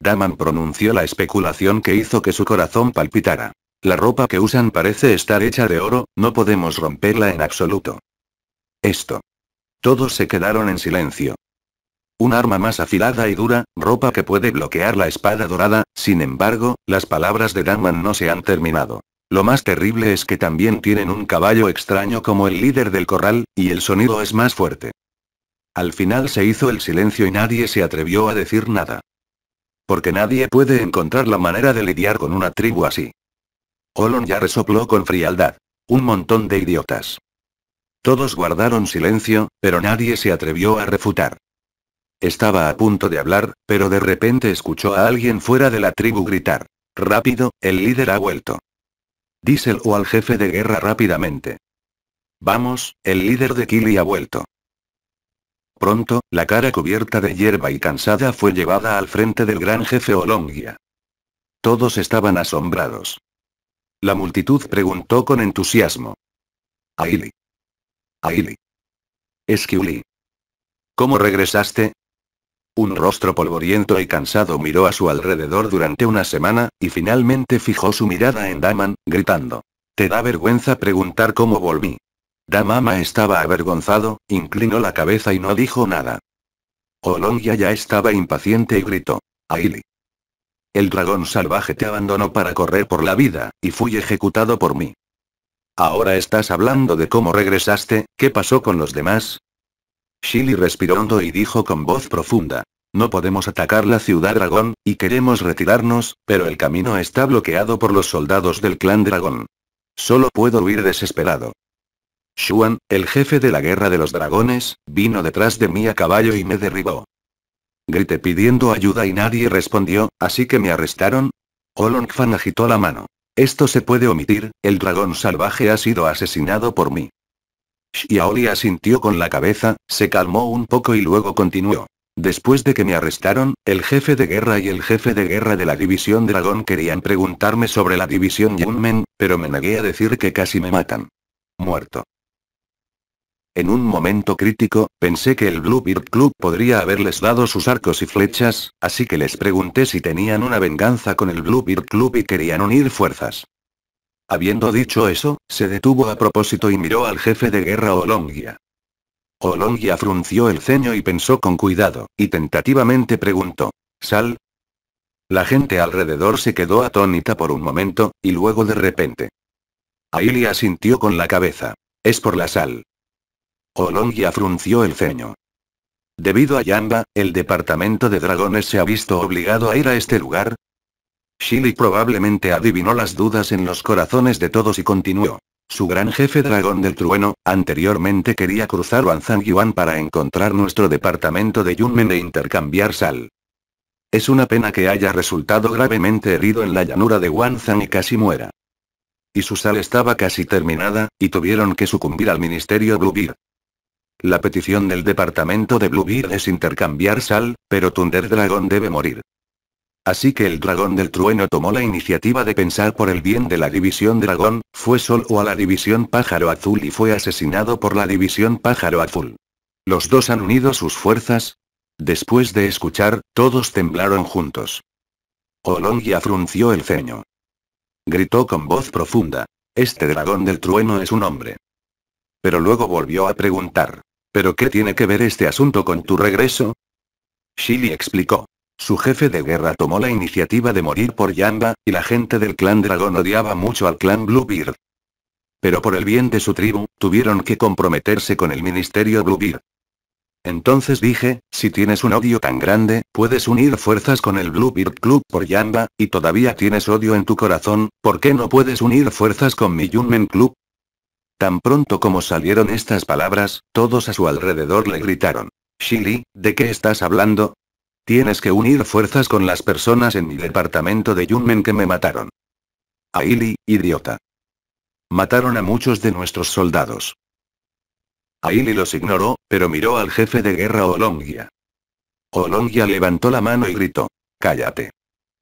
Daman pronunció la especulación que hizo que su corazón palpitara. La ropa que usan parece estar hecha de oro, no podemos romperla en absoluto. Esto. Todos se quedaron en silencio. Un arma más afilada y dura, ropa que puede bloquear la espada dorada, sin embargo, las palabras de Daman no se han terminado. Lo más terrible es que también tienen un caballo extraño como el líder del corral, y el sonido es más fuerte. Al final se hizo el silencio y nadie se atrevió a decir nada. Porque nadie puede encontrar la manera de lidiar con una tribu así. Olon ya resopló con frialdad. Un montón de idiotas. Todos guardaron silencio, pero nadie se atrevió a refutar. Estaba a punto de hablar, pero de repente escuchó a alguien fuera de la tribu gritar. Rápido, el líder ha vuelto. o al jefe de guerra rápidamente. Vamos, el líder de Kili ha vuelto pronto, la cara cubierta de hierba y cansada fue llevada al frente del gran jefe Olongia. Todos estaban asombrados. La multitud preguntó con entusiasmo. Aili. Aili. Esquiuli. ¿Cómo regresaste? Un rostro polvoriento y cansado miró a su alrededor durante una semana, y finalmente fijó su mirada en Daman, gritando. ¿Te da vergüenza preguntar cómo volví? Damama estaba avergonzado, inclinó la cabeza y no dijo nada. Olongia ya estaba impaciente y gritó. Aili. El dragón salvaje te abandonó para correr por la vida, y fui ejecutado por mí. Ahora estás hablando de cómo regresaste, ¿qué pasó con los demás? Shili respiró hondo y dijo con voz profunda. No podemos atacar la ciudad dragón, y queremos retirarnos, pero el camino está bloqueado por los soldados del clan dragón. Solo puedo huir desesperado. Shuan, el jefe de la guerra de los dragones, vino detrás de mí a caballo y me derribó. Grité pidiendo ayuda y nadie respondió, así que me arrestaron. Fan agitó la mano. Esto se puede omitir, el dragón salvaje ha sido asesinado por mí. Xiaoli asintió con la cabeza, se calmó un poco y luego continuó. Después de que me arrestaron, el jefe de guerra y el jefe de guerra de la división dragón querían preguntarme sobre la división Yunmen, pero me negué a decir que casi me matan. Muerto. En un momento crítico, pensé que el Bluebird Club podría haberles dado sus arcos y flechas, así que les pregunté si tenían una venganza con el Bluebird Club y querían unir fuerzas. Habiendo dicho eso, se detuvo a propósito y miró al jefe de guerra Olongia. Olongia frunció el ceño y pensó con cuidado, y tentativamente preguntó. ¿Sal? La gente alrededor se quedó atónita por un momento, y luego de repente. Ailia asintió con la cabeza. Es por la sal. Olongia frunció el ceño. Debido a Yamba, el departamento de dragones se ha visto obligado a ir a este lugar. Shili probablemente adivinó las dudas en los corazones de todos y continuó. Su gran jefe dragón del trueno, anteriormente quería cruzar y Yuan para encontrar nuestro departamento de Yunmen e intercambiar sal. Es una pena que haya resultado gravemente herido en la llanura de Wanzang y casi muera. Y su sal estaba casi terminada, y tuvieron que sucumbir al Ministerio Bluebeard. La petición del departamento de Bluebeard es intercambiar sal, pero Thunder Dragon debe morir. Así que el dragón del trueno tomó la iniciativa de pensar por el bien de la división dragón, fue solo a la división pájaro azul y fue asesinado por la división pájaro azul. Los dos han unido sus fuerzas. Después de escuchar, todos temblaron juntos. Olongia frunció el ceño. Gritó con voz profunda. Este dragón del trueno es un hombre. Pero luego volvió a preguntar. ¿Pero qué tiene que ver este asunto con tu regreso? Shili explicó. Su jefe de guerra tomó la iniciativa de morir por Yamba, y la gente del clan Dragón odiaba mucho al clan Bluebeard. Pero por el bien de su tribu, tuvieron que comprometerse con el Ministerio Bluebeard. Entonces dije, si tienes un odio tan grande, puedes unir fuerzas con el Bluebeard Club por Yamba, y todavía tienes odio en tu corazón, ¿por qué no puedes unir fuerzas con mi Yunmen Club? Tan pronto como salieron estas palabras, todos a su alrededor le gritaron. Shili, ¿de qué estás hablando? Tienes que unir fuerzas con las personas en mi departamento de Yunmen que me mataron. Aili, idiota. Mataron a muchos de nuestros soldados. Aili los ignoró, pero miró al jefe de guerra Olongia. Olongia levantó la mano y gritó. Cállate.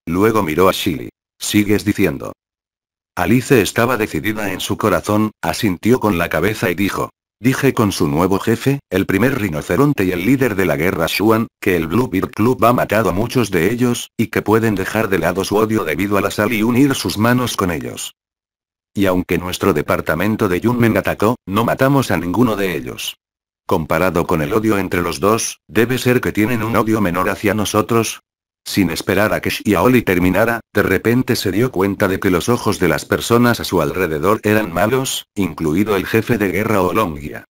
Luego miró a Shili. Sigues diciendo. Alice estaba decidida en su corazón, asintió con la cabeza y dijo. Dije con su nuevo jefe, el primer rinoceronte y el líder de la guerra Shuan, que el Bluebeard Club ha matado a muchos de ellos, y que pueden dejar de lado su odio debido a la sal y unir sus manos con ellos. Y aunque nuestro departamento de Yunmen atacó, no matamos a ninguno de ellos. Comparado con el odio entre los dos, debe ser que tienen un odio menor hacia nosotros, sin esperar a que Xiaoli terminara, de repente se dio cuenta de que los ojos de las personas a su alrededor eran malos, incluido el jefe de guerra Olongia.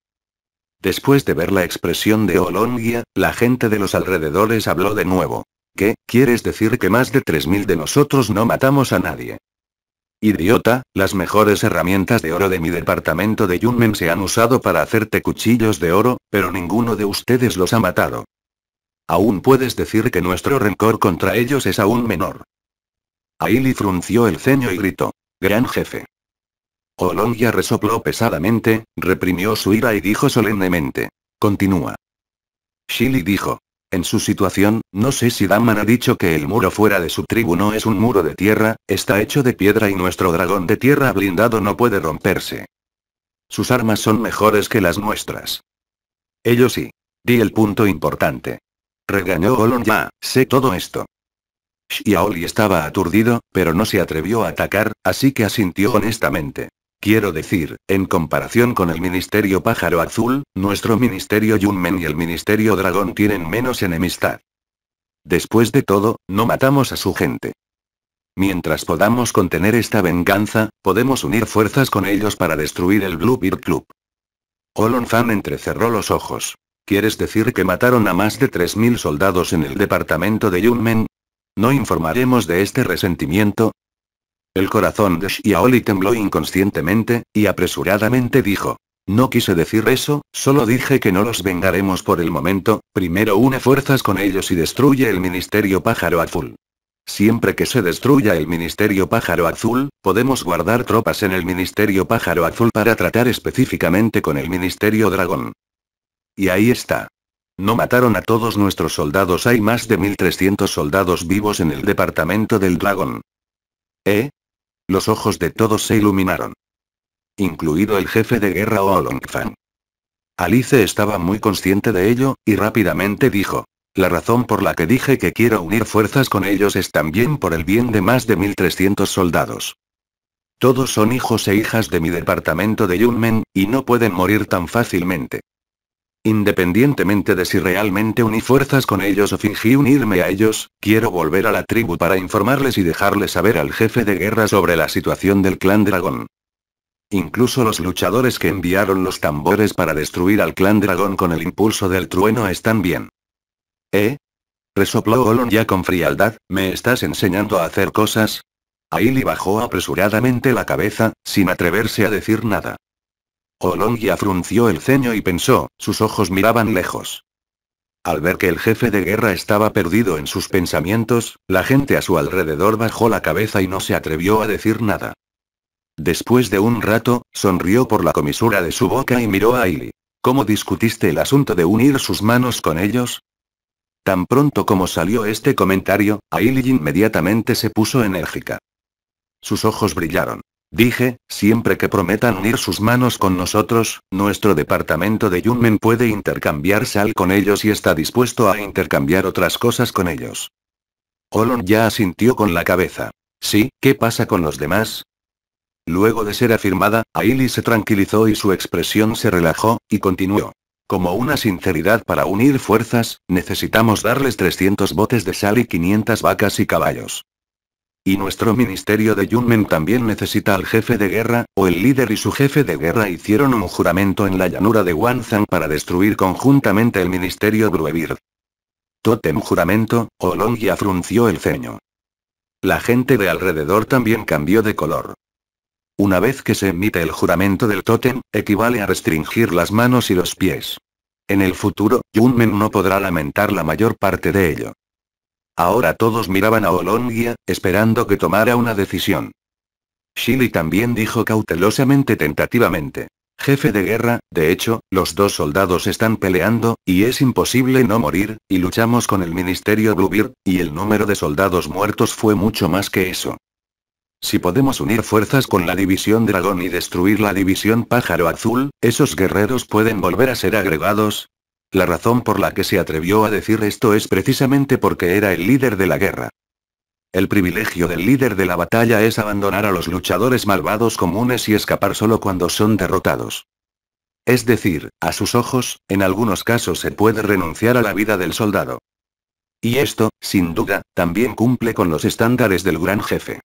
Después de ver la expresión de Olongia, la gente de los alrededores habló de nuevo. ¿Qué, quieres decir que más de 3.000 de nosotros no matamos a nadie? Idiota, las mejores herramientas de oro de mi departamento de Yunmen se han usado para hacerte cuchillos de oro, pero ninguno de ustedes los ha matado. Aún puedes decir que nuestro rencor contra ellos es aún menor. Aili frunció el ceño y gritó. Gran jefe. Olongia resopló pesadamente, reprimió su ira y dijo solemnemente. Continúa. Shili dijo. En su situación, no sé si Daman ha dicho que el muro fuera de su tribu no es un muro de tierra, está hecho de piedra y nuestro dragón de tierra blindado no puede romperse. Sus armas son mejores que las nuestras. Ellos sí. Di el punto importante. Regañó Olon ya, sé todo esto. Xiaoli estaba aturdido, pero no se atrevió a atacar, así que asintió honestamente. Quiero decir, en comparación con el Ministerio Pájaro Azul, nuestro Ministerio Yunmen y el Ministerio Dragón tienen menos enemistad. Después de todo, no matamos a su gente. Mientras podamos contener esta venganza, podemos unir fuerzas con ellos para destruir el Bluebeard Club. Olon Fan entrecerró los ojos. ¿Quieres decir que mataron a más de 3.000 soldados en el departamento de Yunmen? ¿No informaremos de este resentimiento? El corazón de Xiaoli tembló inconscientemente, y apresuradamente dijo. No quise decir eso, solo dije que no los vengaremos por el momento, primero une fuerzas con ellos y destruye el Ministerio Pájaro Azul. Siempre que se destruya el Ministerio Pájaro Azul, podemos guardar tropas en el Ministerio Pájaro Azul para tratar específicamente con el Ministerio Dragón. Y ahí está. No mataron a todos nuestros soldados. Hay más de 1.300 soldados vivos en el departamento del dragón. ¿Eh? Los ojos de todos se iluminaron. Incluido el jefe de guerra Olongfan. Alice estaba muy consciente de ello, y rápidamente dijo. La razón por la que dije que quiero unir fuerzas con ellos es también por el bien de más de 1.300 soldados. Todos son hijos e hijas de mi departamento de Yunmen, y no pueden morir tan fácilmente. Independientemente de si realmente uní fuerzas con ellos o fingí unirme a ellos, quiero volver a la tribu para informarles y dejarles saber al jefe de guerra sobre la situación del clan dragón. Incluso los luchadores que enviaron los tambores para destruir al clan dragón con el impulso del trueno están bien. ¿Eh? Resopló Olon ya con frialdad, ¿me estás enseñando a hacer cosas? Aili bajó apresuradamente la cabeza, sin atreverse a decir nada. Olongia frunció el ceño y pensó, sus ojos miraban lejos. Al ver que el jefe de guerra estaba perdido en sus pensamientos, la gente a su alrededor bajó la cabeza y no se atrevió a decir nada. Después de un rato, sonrió por la comisura de su boca y miró a Ailey. ¿Cómo discutiste el asunto de unir sus manos con ellos? Tan pronto como salió este comentario, Ailey inmediatamente se puso enérgica. Sus ojos brillaron. Dije, siempre que prometan unir sus manos con nosotros, nuestro departamento de Yunmen puede intercambiar sal con ellos y está dispuesto a intercambiar otras cosas con ellos. Olon ya asintió con la cabeza. Sí, ¿qué pasa con los demás? Luego de ser afirmada, Aili se tranquilizó y su expresión se relajó, y continuó. Como una sinceridad para unir fuerzas, necesitamos darles 300 botes de sal y 500 vacas y caballos. Y nuestro ministerio de Yunmen también necesita al jefe de guerra, o el líder y su jefe de guerra hicieron un juramento en la llanura de Wanzhang para destruir conjuntamente el ministerio Bluebird. Totem juramento, Olongia frunció el ceño. La gente de alrededor también cambió de color. Una vez que se emite el juramento del Totem, equivale a restringir las manos y los pies. En el futuro, Yunmen no podrá lamentar la mayor parte de ello. Ahora todos miraban a Olongia, esperando que tomara una decisión. Shili también dijo cautelosamente tentativamente. Jefe de guerra, de hecho, los dos soldados están peleando, y es imposible no morir, y luchamos con el Ministerio Bluebeard, y el número de soldados muertos fue mucho más que eso. Si podemos unir fuerzas con la División Dragón y destruir la División Pájaro Azul, esos guerreros pueden volver a ser agregados, la razón por la que se atrevió a decir esto es precisamente porque era el líder de la guerra. El privilegio del líder de la batalla es abandonar a los luchadores malvados comunes y escapar solo cuando son derrotados. Es decir, a sus ojos, en algunos casos se puede renunciar a la vida del soldado. Y esto, sin duda, también cumple con los estándares del gran jefe.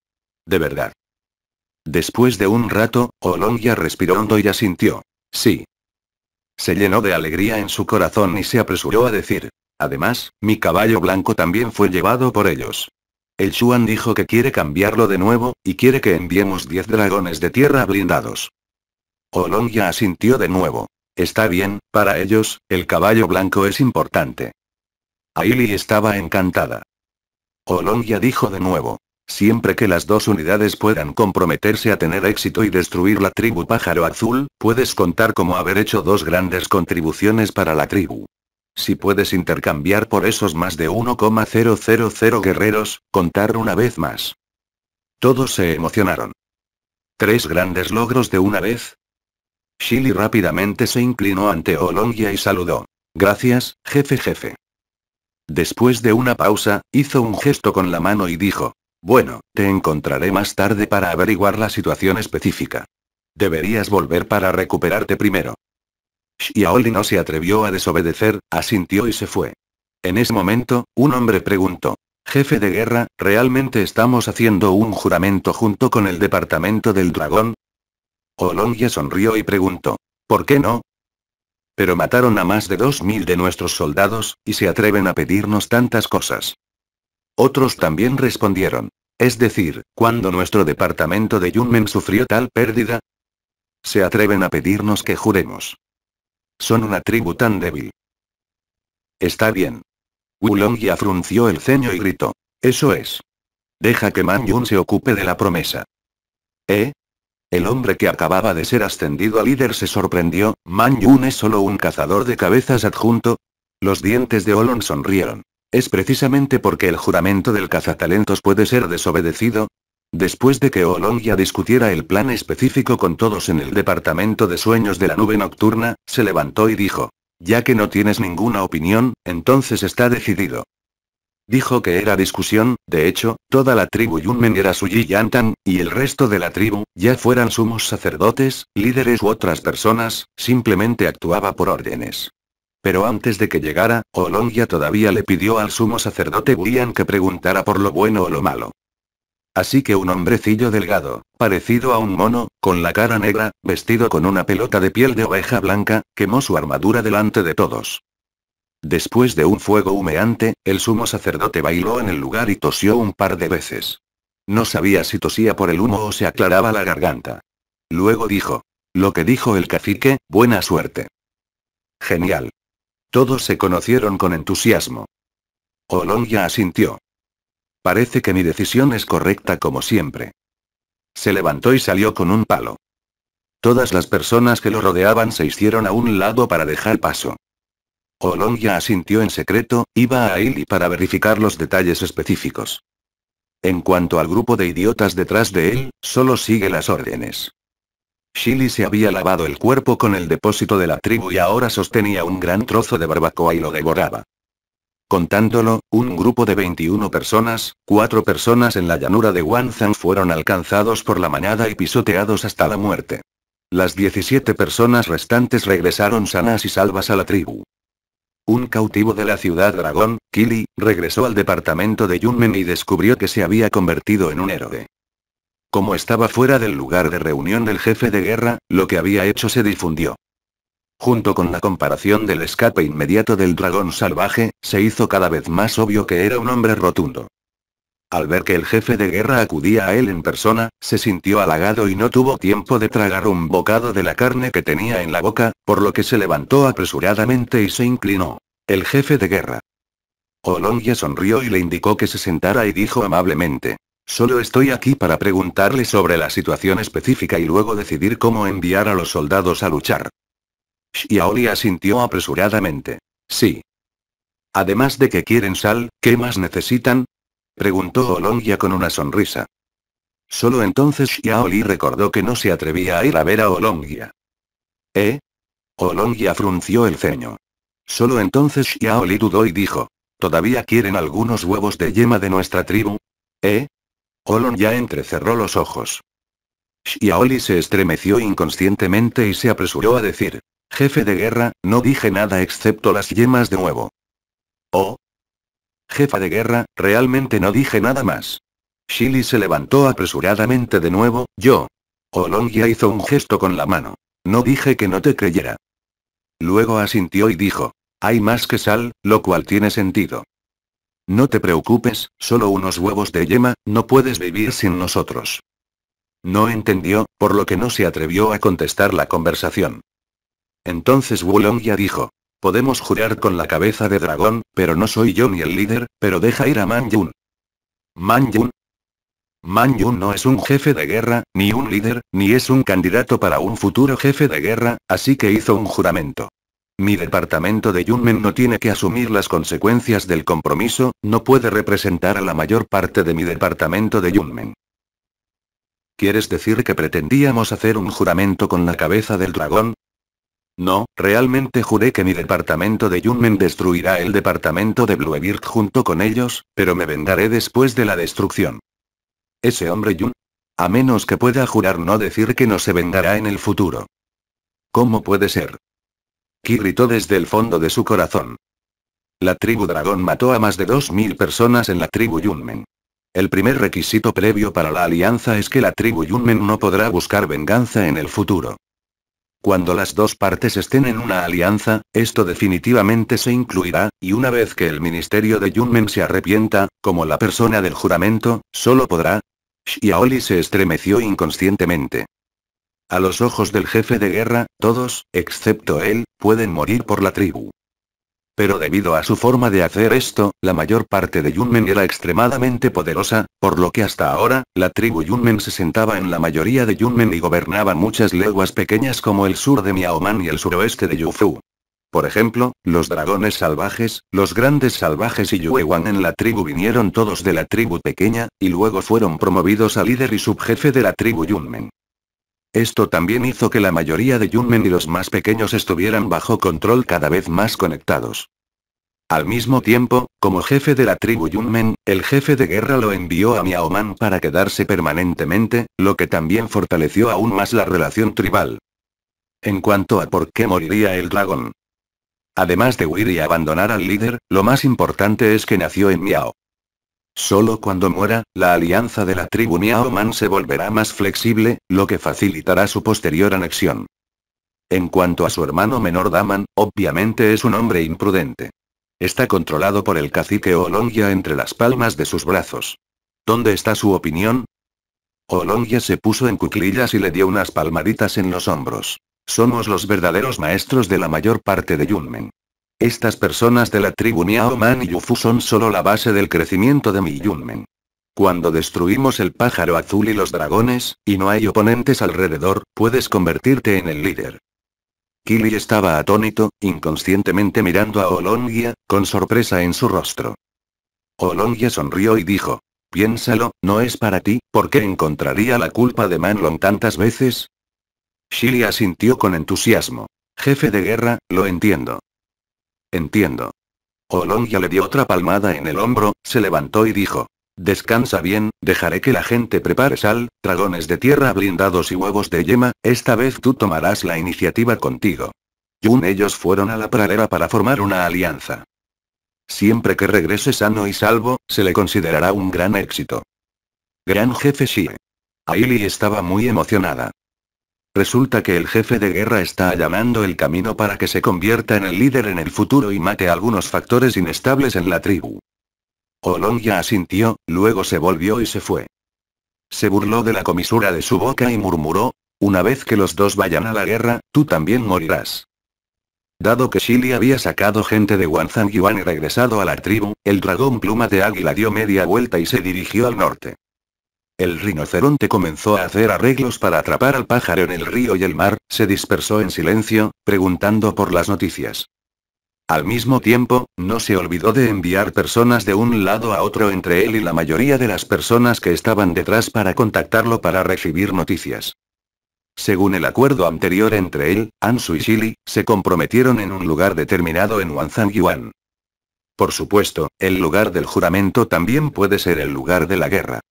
De verdad. Después de un rato, ya respiró hondo y asintió. Sí, se llenó de alegría en su corazón y se apresuró a decir. Además, mi caballo blanco también fue llevado por ellos. El Chuan dijo que quiere cambiarlo de nuevo, y quiere que enviemos 10 dragones de tierra blindados. Olong ya asintió de nuevo. Está bien, para ellos, el caballo blanco es importante. Aili estaba encantada. Olong ya dijo de nuevo. Siempre que las dos unidades puedan comprometerse a tener éxito y destruir la tribu pájaro azul, puedes contar como haber hecho dos grandes contribuciones para la tribu. Si puedes intercambiar por esos más de 1,000 guerreros, contar una vez más. Todos se emocionaron. ¿Tres grandes logros de una vez? Shili rápidamente se inclinó ante Olongia y saludó. Gracias, jefe jefe. Después de una pausa, hizo un gesto con la mano y dijo, bueno, te encontraré más tarde para averiguar la situación específica. Deberías volver para recuperarte primero. Xiaoli no se atrevió a desobedecer, asintió y se fue. En ese momento, un hombre preguntó. Jefe de guerra, ¿realmente estamos haciendo un juramento junto con el departamento del dragón? ya sonrió y preguntó. ¿Por qué no? Pero mataron a más de dos mil de nuestros soldados, y se atreven a pedirnos tantas cosas. Otros también respondieron. Es decir, cuando nuestro departamento de Yunmen sufrió tal pérdida, se atreven a pedirnos que juremos. Son una tribu tan débil. Está bien. Wulong ya frunció el ceño y gritó. Eso es. Deja que Man Yun se ocupe de la promesa. ¿Eh? El hombre que acababa de ser ascendido a líder se sorprendió, Man Yun es solo un cazador de cabezas adjunto. Los dientes de Olon sonrieron. Es precisamente porque el juramento del cazatalentos puede ser desobedecido. Después de que Olon ya discutiera el plan específico con todos en el departamento de sueños de la nube nocturna, se levantó y dijo, ya que no tienes ninguna opinión, entonces está decidido. Dijo que era discusión, de hecho, toda la tribu Yunmen era Suyi Yantan, y el resto de la tribu, ya fueran sumos sacerdotes, líderes u otras personas, simplemente actuaba por órdenes. Pero antes de que llegara, Olongia todavía le pidió al sumo sacerdote Buian que preguntara por lo bueno o lo malo. Así que un hombrecillo delgado, parecido a un mono, con la cara negra, vestido con una pelota de piel de oveja blanca, quemó su armadura delante de todos. Después de un fuego humeante, el sumo sacerdote bailó en el lugar y tosió un par de veces. No sabía si tosía por el humo o se aclaraba la garganta. Luego dijo. Lo que dijo el cacique, buena suerte. Genial. Todos se conocieron con entusiasmo. ya asintió. Parece que mi decisión es correcta como siempre. Se levantó y salió con un palo. Todas las personas que lo rodeaban se hicieron a un lado para dejar paso. ya asintió en secreto, iba a y para verificar los detalles específicos. En cuanto al grupo de idiotas detrás de él, solo sigue las órdenes. Shili se había lavado el cuerpo con el depósito de la tribu y ahora sostenía un gran trozo de barbacoa y lo devoraba. Contándolo, un grupo de 21 personas, cuatro personas en la llanura de Wanzang fueron alcanzados por la manada y pisoteados hasta la muerte. Las 17 personas restantes regresaron sanas y salvas a la tribu. Un cautivo de la ciudad dragón, Kili, regresó al departamento de Yunmen y descubrió que se había convertido en un héroe. Como estaba fuera del lugar de reunión del jefe de guerra, lo que había hecho se difundió. Junto con la comparación del escape inmediato del dragón salvaje, se hizo cada vez más obvio que era un hombre rotundo. Al ver que el jefe de guerra acudía a él en persona, se sintió halagado y no tuvo tiempo de tragar un bocado de la carne que tenía en la boca, por lo que se levantó apresuradamente y se inclinó. El jefe de guerra. Olongia sonrió y le indicó que se sentara y dijo amablemente, Solo estoy aquí para preguntarle sobre la situación específica y luego decidir cómo enviar a los soldados a luchar. Xiaoli asintió apresuradamente. Sí. Además de que quieren sal, ¿qué más necesitan? Preguntó Olongia con una sonrisa. Solo entonces Xiaoli recordó que no se atrevía a ir a ver a Olongia. ¿Eh? Olongia frunció el ceño. Solo entonces Xiaoli dudó y dijo. ¿Todavía quieren algunos huevos de yema de nuestra tribu? ¿Eh? Olon ya entrecerró los ojos. Xiaoli se estremeció inconscientemente y se apresuró a decir. Jefe de guerra, no dije nada excepto las yemas de nuevo. Oh. Jefa de guerra, realmente no dije nada más. Shili se levantó apresuradamente de nuevo, yo. Olon ya hizo un gesto con la mano. No dije que no te creyera. Luego asintió y dijo. Hay más que sal, lo cual tiene sentido. No te preocupes, solo unos huevos de yema, no puedes vivir sin nosotros. No entendió, por lo que no se atrevió a contestar la conversación. Entonces Wulong ya dijo. Podemos jurar con la cabeza de dragón, pero no soy yo ni el líder, pero deja ir a Man Yun. Man Yun. Man Yun no es un jefe de guerra, ni un líder, ni es un candidato para un futuro jefe de guerra, así que hizo un juramento. Mi departamento de Yunmen no tiene que asumir las consecuencias del compromiso, no puede representar a la mayor parte de mi departamento de Yunmen. ¿Quieres decir que pretendíamos hacer un juramento con la cabeza del dragón? No, realmente juré que mi departamento de Yunmen destruirá el departamento de Bluebird junto con ellos, pero me vengaré después de la destrucción. Ese hombre Yun. A menos que pueda jurar no decir que no se vengará en el futuro. ¿Cómo puede ser? Ki gritó desde el fondo de su corazón. La tribu dragón mató a más de 2.000 personas en la tribu Yunmen. El primer requisito previo para la alianza es que la tribu Yunmen no podrá buscar venganza en el futuro. Cuando las dos partes estén en una alianza, esto definitivamente se incluirá, y una vez que el ministerio de Yunmen se arrepienta, como la persona del juramento, solo podrá... Xiaoli se estremeció inconscientemente. A los ojos del jefe de guerra, todos, excepto él, pueden morir por la tribu. Pero debido a su forma de hacer esto, la mayor parte de Yunmen era extremadamente poderosa, por lo que hasta ahora, la tribu Yunmen se sentaba en la mayoría de Yunmen y gobernaba muchas leguas pequeñas como el sur de Miaoman y el suroeste de Yufu. Por ejemplo, los dragones salvajes, los grandes salvajes y Yuewan en la tribu vinieron todos de la tribu pequeña, y luego fueron promovidos a líder y subjefe de la tribu Yunmen. Esto también hizo que la mayoría de Yunmen y los más pequeños estuvieran bajo control cada vez más conectados. Al mismo tiempo, como jefe de la tribu Yunmen, el jefe de guerra lo envió a Miao Man para quedarse permanentemente, lo que también fortaleció aún más la relación tribal. En cuanto a por qué moriría el dragón. Además de huir y abandonar al líder, lo más importante es que nació en Miao. Solo cuando muera, la alianza de la tribu Oman se volverá más flexible, lo que facilitará su posterior anexión. En cuanto a su hermano menor Daman, obviamente es un hombre imprudente. Está controlado por el cacique Olongia entre las palmas de sus brazos. ¿Dónde está su opinión? Olongia se puso en cuclillas y le dio unas palmaditas en los hombros. Somos los verdaderos maestros de la mayor parte de Yunmen. Estas personas de la tribu Niao Man y Yufu son solo la base del crecimiento de mi Yunmen. Cuando destruimos el pájaro azul y los dragones, y no hay oponentes alrededor, puedes convertirte en el líder. Kili estaba atónito, inconscientemente mirando a Olongia, con sorpresa en su rostro. Olongia sonrió y dijo, piénsalo, no es para ti, ¿por qué encontraría la culpa de Manlong tantas veces? Shili asintió con entusiasmo. Jefe de guerra, lo entiendo. Entiendo. ya le dio otra palmada en el hombro, se levantó y dijo. Descansa bien, dejaré que la gente prepare sal, dragones de tierra blindados y huevos de yema, esta vez tú tomarás la iniciativa contigo. Yun ellos fueron a la pradera para formar una alianza. Siempre que regrese sano y salvo, se le considerará un gran éxito. Gran jefe sí. Ailey estaba muy emocionada. Resulta que el jefe de guerra está allanando el camino para que se convierta en el líder en el futuro y mate algunos factores inestables en la tribu. Olong ya asintió, luego se volvió y se fue. Se burló de la comisura de su boca y murmuró, una vez que los dos vayan a la guerra, tú también morirás. Dado que Shili había sacado gente de Wanzang Yuan y regresado a la tribu, el dragón pluma de águila dio media vuelta y se dirigió al norte. El rinoceronte comenzó a hacer arreglos para atrapar al pájaro en el río y el mar, se dispersó en silencio, preguntando por las noticias. Al mismo tiempo, no se olvidó de enviar personas de un lado a otro entre él y la mayoría de las personas que estaban detrás para contactarlo para recibir noticias. Según el acuerdo anterior entre él, Ansu y Shili, se comprometieron en un lugar determinado en Yuan. Por supuesto, el lugar del juramento también puede ser el lugar de la guerra.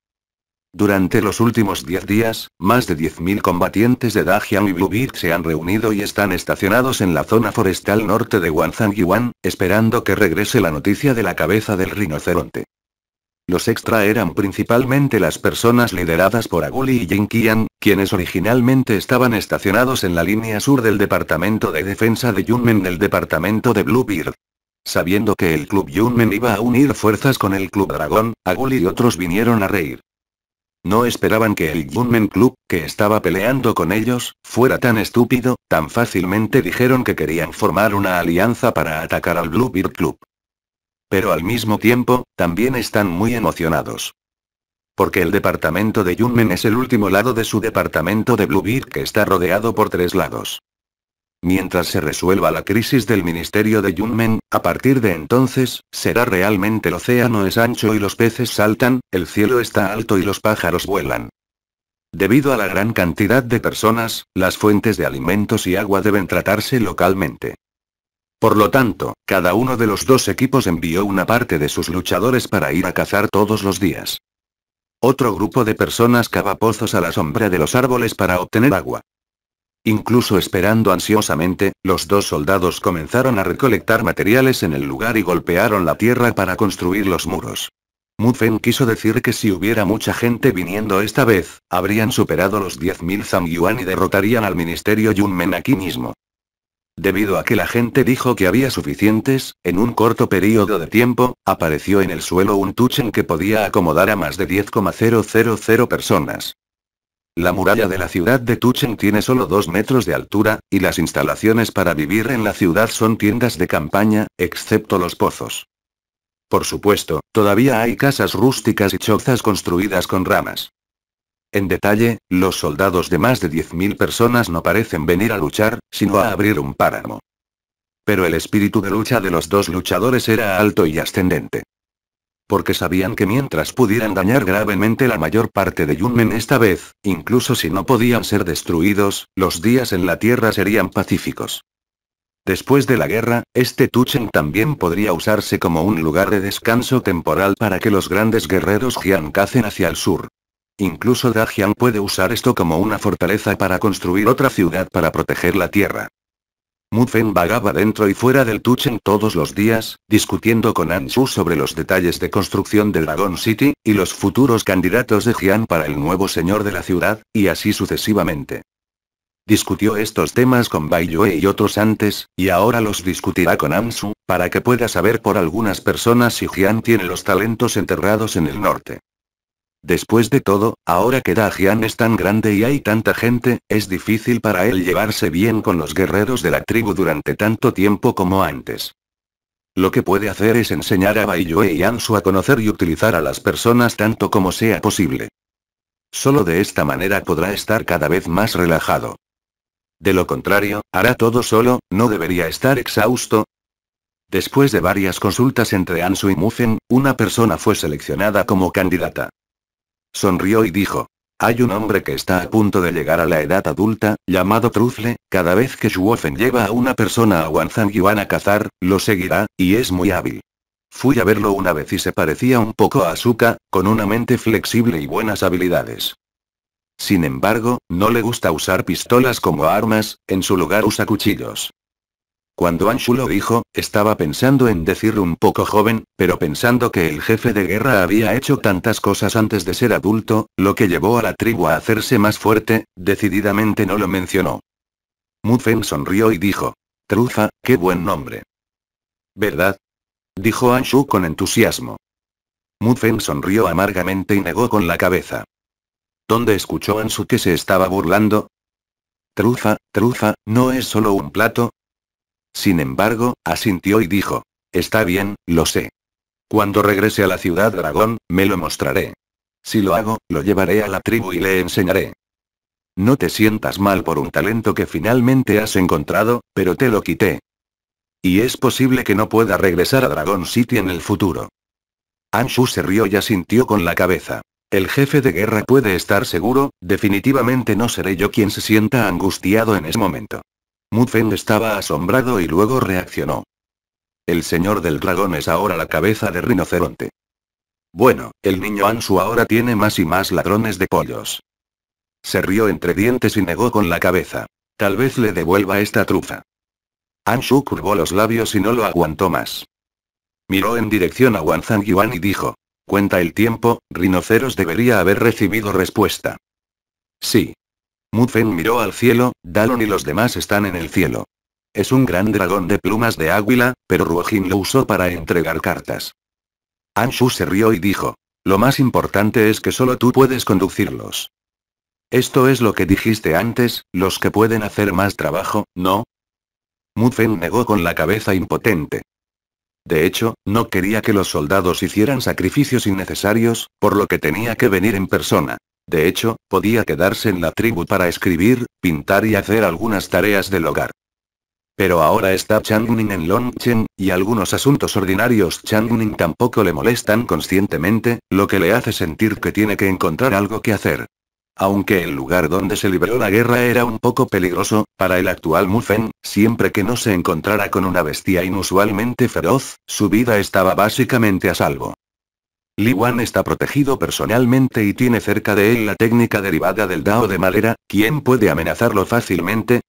Durante los últimos 10 días, más de 10.000 combatientes de Dajian y Bluebeard se han reunido y están estacionados en la zona forestal norte de Wanzangyuan, esperando que regrese la noticia de la cabeza del rinoceronte. Los extra eran principalmente las personas lideradas por Aguli y Jinkian, quienes originalmente estaban estacionados en la línea sur del Departamento de Defensa de Yunmen del Departamento de Bluebeard. Sabiendo que el Club Yunmen iba a unir fuerzas con el Club Dragón, Aguli y otros vinieron a reír. No esperaban que el Yunmen Club, que estaba peleando con ellos, fuera tan estúpido, tan fácilmente dijeron que querían formar una alianza para atacar al Bluebeard Club. Pero al mismo tiempo, también están muy emocionados. Porque el departamento de Yunmen es el último lado de su departamento de Bluebeard que está rodeado por tres lados. Mientras se resuelva la crisis del ministerio de Yunmen, a partir de entonces, será realmente el océano es ancho y los peces saltan, el cielo está alto y los pájaros vuelan. Debido a la gran cantidad de personas, las fuentes de alimentos y agua deben tratarse localmente. Por lo tanto, cada uno de los dos equipos envió una parte de sus luchadores para ir a cazar todos los días. Otro grupo de personas cava pozos a la sombra de los árboles para obtener agua. Incluso esperando ansiosamente, los dos soldados comenzaron a recolectar materiales en el lugar y golpearon la tierra para construir los muros. Mufen quiso decir que si hubiera mucha gente viniendo esta vez, habrían superado los 10.000 yuan y derrotarían al ministerio Yunmen aquí mismo. Debido a que la gente dijo que había suficientes, en un corto periodo de tiempo, apareció en el suelo un tuchen que podía acomodar a más de 10,000 personas. La muralla de la ciudad de Tuchen tiene solo 2 metros de altura, y las instalaciones para vivir en la ciudad son tiendas de campaña, excepto los pozos. Por supuesto, todavía hay casas rústicas y chozas construidas con ramas. En detalle, los soldados de más de 10.000 personas no parecen venir a luchar, sino a abrir un páramo. Pero el espíritu de lucha de los dos luchadores era alto y ascendente porque sabían que mientras pudieran dañar gravemente la mayor parte de Yunmen esta vez, incluso si no podían ser destruidos, los días en la Tierra serían pacíficos. Después de la guerra, este Tuchen también podría usarse como un lugar de descanso temporal para que los grandes guerreros Jian cacen hacia el sur. Incluso Dajian puede usar esto como una fortaleza para construir otra ciudad para proteger la tierra. Mufen vagaba dentro y fuera del Tuchen todos los días, discutiendo con Anshu sobre los detalles de construcción del Dragon City, y los futuros candidatos de Jian para el nuevo señor de la ciudad, y así sucesivamente. Discutió estos temas con Bai Yue y otros antes, y ahora los discutirá con Anshu, para que pueda saber por algunas personas si Jian tiene los talentos enterrados en el norte. Después de todo, ahora que Dajian es tan grande y hay tanta gente, es difícil para él llevarse bien con los guerreros de la tribu durante tanto tiempo como antes. Lo que puede hacer es enseñar a Baiyue y Ansu a conocer y utilizar a las personas tanto como sea posible. Solo de esta manera podrá estar cada vez más relajado. De lo contrario, hará todo solo, no debería estar exhausto, Después de varias consultas entre Ansu y Mufen, una persona fue seleccionada como candidata. Sonrió y dijo. Hay un hombre que está a punto de llegar a la edad adulta, llamado Trufle, cada vez que Schwofen lleva a una persona a Wanzang van a cazar, lo seguirá, y es muy hábil. Fui a verlo una vez y se parecía un poco a Asuka, con una mente flexible y buenas habilidades. Sin embargo, no le gusta usar pistolas como armas, en su lugar usa cuchillos. Cuando Anshu lo dijo, estaba pensando en decir un poco joven, pero pensando que el jefe de guerra había hecho tantas cosas antes de ser adulto, lo que llevó a la tribu a hacerse más fuerte, decididamente no lo mencionó. Mufen sonrió y dijo. Trufa, qué buen nombre. ¿Verdad? Dijo Anshu con entusiasmo. Mufen sonrió amargamente y negó con la cabeza. ¿Dónde escuchó Anshu que se estaba burlando? Trufa, trufa, no es solo un plato, sin embargo, asintió y dijo. Está bien, lo sé. Cuando regrese a la ciudad dragón, me lo mostraré. Si lo hago, lo llevaré a la tribu y le enseñaré. No te sientas mal por un talento que finalmente has encontrado, pero te lo quité. Y es posible que no pueda regresar a Dragon City en el futuro. Anshu se rió y asintió con la cabeza. El jefe de guerra puede estar seguro, definitivamente no seré yo quien se sienta angustiado en ese momento. Mufen estaba asombrado y luego reaccionó. El señor del dragón es ahora la cabeza de rinoceronte. Bueno, el niño Ansu ahora tiene más y más ladrones de pollos. Se rió entre dientes y negó con la cabeza. Tal vez le devuelva esta trufa. Anshu curvó los labios y no lo aguantó más. Miró en dirección a Wanzang Yuan y dijo. Cuenta el tiempo, Rinoceros debería haber recibido respuesta. Sí. Mufen miró al cielo, Dalon y los demás están en el cielo. Es un gran dragón de plumas de águila, pero Ruojin lo usó para entregar cartas. Anshu se rió y dijo. Lo más importante es que solo tú puedes conducirlos. Esto es lo que dijiste antes, los que pueden hacer más trabajo, ¿no? Mufen negó con la cabeza impotente. De hecho, no quería que los soldados hicieran sacrificios innecesarios, por lo que tenía que venir en persona. De hecho, podía quedarse en la tribu para escribir, pintar y hacer algunas tareas del hogar. Pero ahora está Changning en Longchen, y algunos asuntos ordinarios Changning tampoco le molestan conscientemente, lo que le hace sentir que tiene que encontrar algo que hacer. Aunque el lugar donde se libró la guerra era un poco peligroso, para el actual Mufen, siempre que no se encontrara con una bestia inusualmente feroz, su vida estaba básicamente a salvo. Li Wan está protegido personalmente y tiene cerca de él la técnica derivada del Dao de madera, ¿quién puede amenazarlo fácilmente?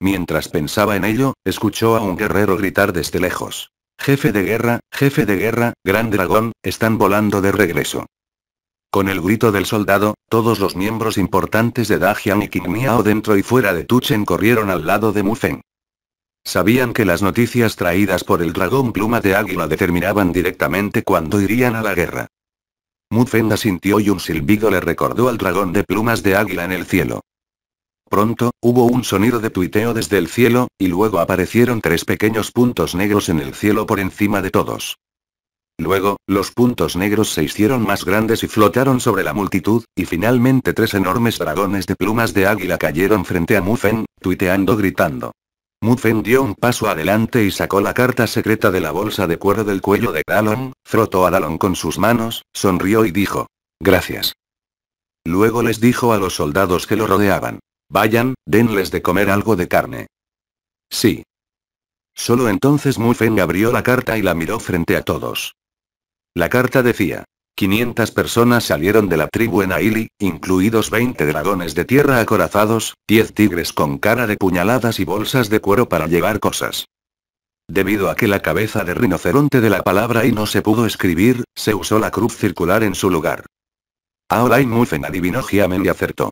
Mientras pensaba en ello, escuchó a un guerrero gritar desde lejos. Jefe de guerra, jefe de guerra, gran dragón, están volando de regreso. Con el grito del soldado, todos los miembros importantes de Dajian y Qingmiao dentro y fuera de Tuchen corrieron al lado de Feng. Sabían que las noticias traídas por el dragón pluma de águila determinaban directamente cuándo irían a la guerra. Mufen asintió y un silbido le recordó al dragón de plumas de águila en el cielo. Pronto, hubo un sonido de tuiteo desde el cielo, y luego aparecieron tres pequeños puntos negros en el cielo por encima de todos. Luego, los puntos negros se hicieron más grandes y flotaron sobre la multitud, y finalmente tres enormes dragones de plumas de águila cayeron frente a Mufen, tuiteando gritando. Mufen dio un paso adelante y sacó la carta secreta de la bolsa de cuero del cuello de Dallon, frotó a Dallon con sus manos, sonrió y dijo. Gracias. Luego les dijo a los soldados que lo rodeaban. Vayan, denles de comer algo de carne. Sí. Solo entonces Mufen abrió la carta y la miró frente a todos. La carta decía. 500 personas salieron de la tribu en Aili, incluidos 20 dragones de tierra acorazados, 10 tigres con cara de puñaladas y bolsas de cuero para llevar cosas. Debido a que la cabeza de rinoceronte de la palabra y no se pudo escribir, se usó la cruz circular en su lugar. hay Mufen adivinó Jiamen y acertó.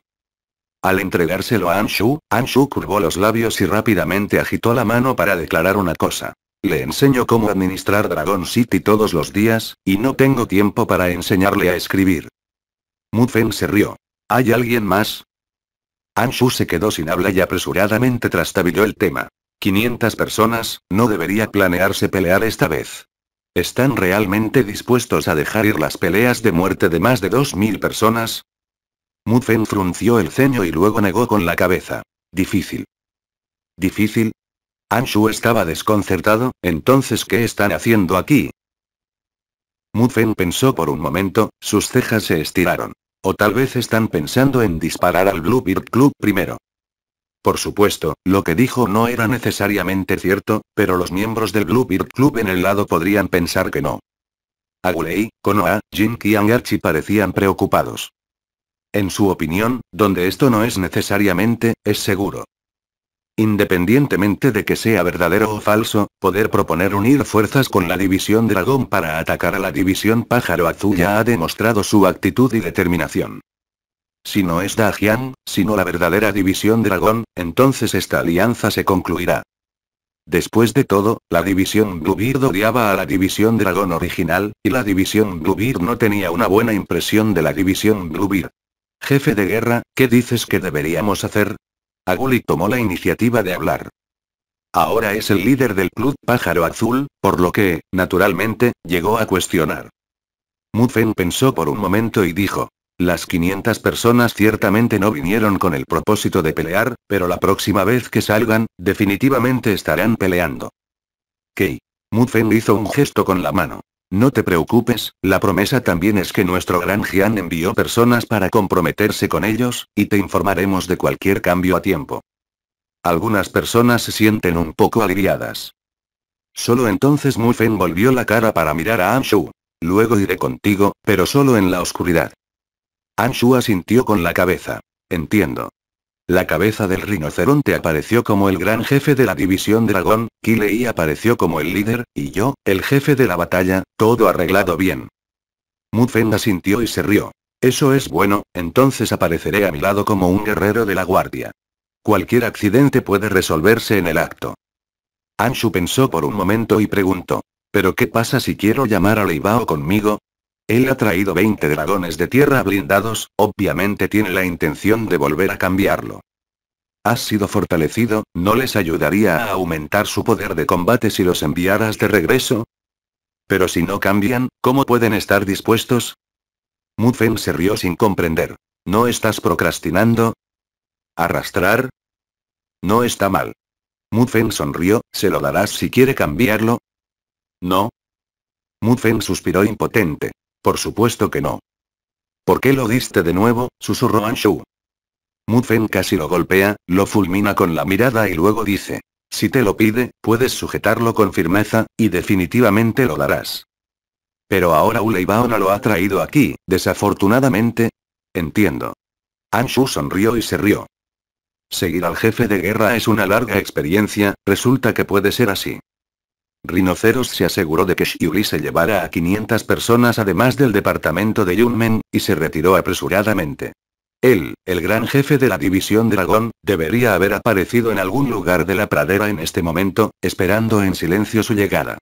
Al entregárselo a Anshu, Anshu curvó los labios y rápidamente agitó la mano para declarar una cosa. Le enseño cómo administrar Dragon City todos los días, y no tengo tiempo para enseñarle a escribir. Mufen se rió. ¿Hay alguien más? Anshu se quedó sin habla y apresuradamente trastabilló el tema. 500 personas, no debería planearse pelear esta vez. ¿Están realmente dispuestos a dejar ir las peleas de muerte de más de 2.000 personas? Mufen frunció el ceño y luego negó con la cabeza. Difícil. Difícil, Anshu estaba desconcertado, entonces ¿qué están haciendo aquí? Mufen pensó por un momento, sus cejas se estiraron. O tal vez están pensando en disparar al Bluebird Club primero. Por supuesto, lo que dijo no era necesariamente cierto, pero los miembros del Bluebird Club en el lado podrían pensar que no. Agulei, Konoha, Jinky y Archie parecían preocupados. En su opinión, donde esto no es necesariamente, es seguro. Independientemente de que sea verdadero o falso, poder proponer unir fuerzas con la División Dragón para atacar a la División Pájaro Azul ya ha demostrado su actitud y determinación. Si no es Dajian, sino la verdadera División Dragón, entonces esta alianza se concluirá. Después de todo, la División Bluebeard odiaba a la División Dragón original, y la División Bluebeard no tenía una buena impresión de la División Bluebeard. Jefe de guerra, ¿qué dices que deberíamos hacer? Aguli tomó la iniciativa de hablar. Ahora es el líder del club Pájaro Azul, por lo que, naturalmente, llegó a cuestionar. Mufen pensó por un momento y dijo. Las 500 personas ciertamente no vinieron con el propósito de pelear, pero la próxima vez que salgan, definitivamente estarán peleando. Key. Mufen hizo un gesto con la mano. No te preocupes, la promesa también es que nuestro gran Jian envió personas para comprometerse con ellos, y te informaremos de cualquier cambio a tiempo. Algunas personas se sienten un poco aliviadas. Solo entonces Feng volvió la cara para mirar a Anshu. Luego iré contigo, pero solo en la oscuridad. Anshu asintió con la cabeza. Entiendo. La cabeza del rinoceronte apareció como el gran jefe de la división dragón, Kilei apareció como el líder, y yo, el jefe de la batalla, todo arreglado bien. Mufen asintió y se rió. Eso es bueno, entonces apareceré a mi lado como un guerrero de la guardia. Cualquier accidente puede resolverse en el acto. Anshu pensó por un momento y preguntó. ¿Pero qué pasa si quiero llamar a Leibao conmigo? Él ha traído 20 dragones de tierra blindados, obviamente tiene la intención de volver a cambiarlo. Has sido fortalecido, ¿no les ayudaría a aumentar su poder de combate si los enviaras de regreso? Pero si no cambian, ¿cómo pueden estar dispuestos? Mutfen se rió sin comprender. ¿No estás procrastinando? ¿Arrastrar? No está mal. Mutfen sonrió, ¿se lo darás si quiere cambiarlo? No. Mutfen suspiró impotente. Por supuesto que no. ¿Por qué lo diste de nuevo? susurró Anshu. Mufen casi lo golpea, lo fulmina con la mirada y luego dice. Si te lo pide, puedes sujetarlo con firmeza, y definitivamente lo darás. Pero ahora Uleibao no lo ha traído aquí, desafortunadamente. Entiendo. Anshu sonrió y se rió. Seguir al jefe de guerra es una larga experiencia, resulta que puede ser así. Rinoceros se aseguró de que Shiuri se llevara a 500 personas además del departamento de Yunmen, y se retiró apresuradamente. Él, el gran jefe de la división dragón, debería haber aparecido en algún lugar de la pradera en este momento, esperando en silencio su llegada.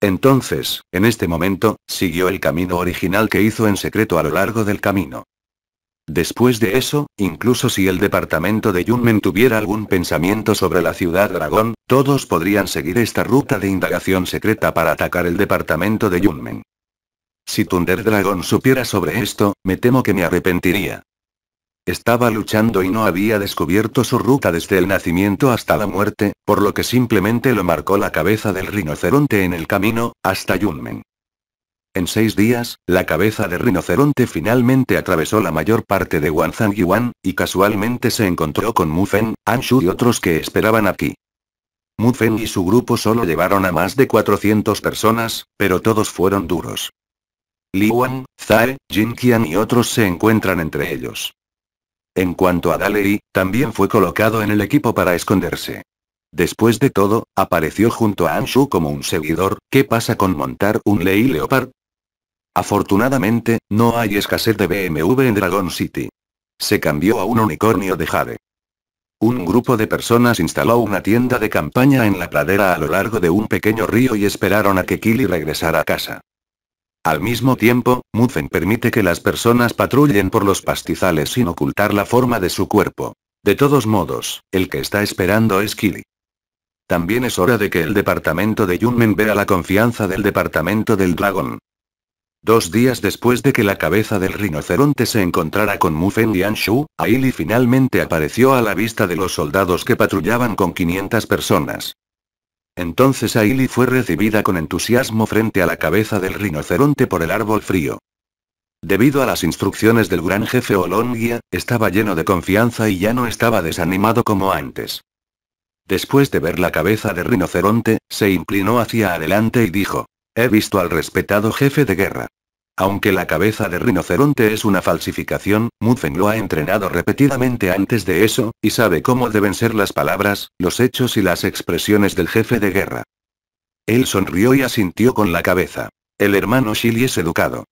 Entonces, en este momento, siguió el camino original que hizo en secreto a lo largo del camino. Después de eso, incluso si el departamento de Yunmen tuviera algún pensamiento sobre la ciudad dragón, todos podrían seguir esta ruta de indagación secreta para atacar el departamento de Yunmen. Si Thunder Dragon supiera sobre esto, me temo que me arrepentiría. Estaba luchando y no había descubierto su ruta desde el nacimiento hasta la muerte, por lo que simplemente lo marcó la cabeza del rinoceronte en el camino, hasta Yunmen. En seis días, la cabeza de rinoceronte finalmente atravesó la mayor parte de Yuan, y casualmente se encontró con An Anshu y otros que esperaban aquí. Fen y su grupo solo llevaron a más de 400 personas, pero todos fueron duros. Liwan, Jin Qian y otros se encuentran entre ellos. En cuanto a Dalei, también fue colocado en el equipo para esconderse. Después de todo, apareció junto a Anshu como un seguidor, ¿qué pasa con montar un Lei Leopard? Afortunadamente, no hay escasez de BMW en Dragon City. Se cambió a un unicornio de jade. Un grupo de personas instaló una tienda de campaña en la pradera a lo largo de un pequeño río y esperaron a que Kili regresara a casa. Al mismo tiempo, Muffin permite que las personas patrullen por los pastizales sin ocultar la forma de su cuerpo. De todos modos, el que está esperando es Kili. También es hora de que el departamento de Yunmen vea la confianza del departamento del dragón. Dos días después de que la cabeza del rinoceronte se encontrara con Mufen y Anshu, Aili finalmente apareció a la vista de los soldados que patrullaban con 500 personas. Entonces Aili fue recibida con entusiasmo frente a la cabeza del rinoceronte por el árbol frío. Debido a las instrucciones del gran jefe Olongia, estaba lleno de confianza y ya no estaba desanimado como antes. Después de ver la cabeza de rinoceronte, se inclinó hacia adelante y dijo. He visto al respetado jefe de guerra. Aunque la cabeza de rinoceronte es una falsificación, Muffin lo ha entrenado repetidamente antes de eso, y sabe cómo deben ser las palabras, los hechos y las expresiones del jefe de guerra. Él sonrió y asintió con la cabeza. El hermano Shili es educado.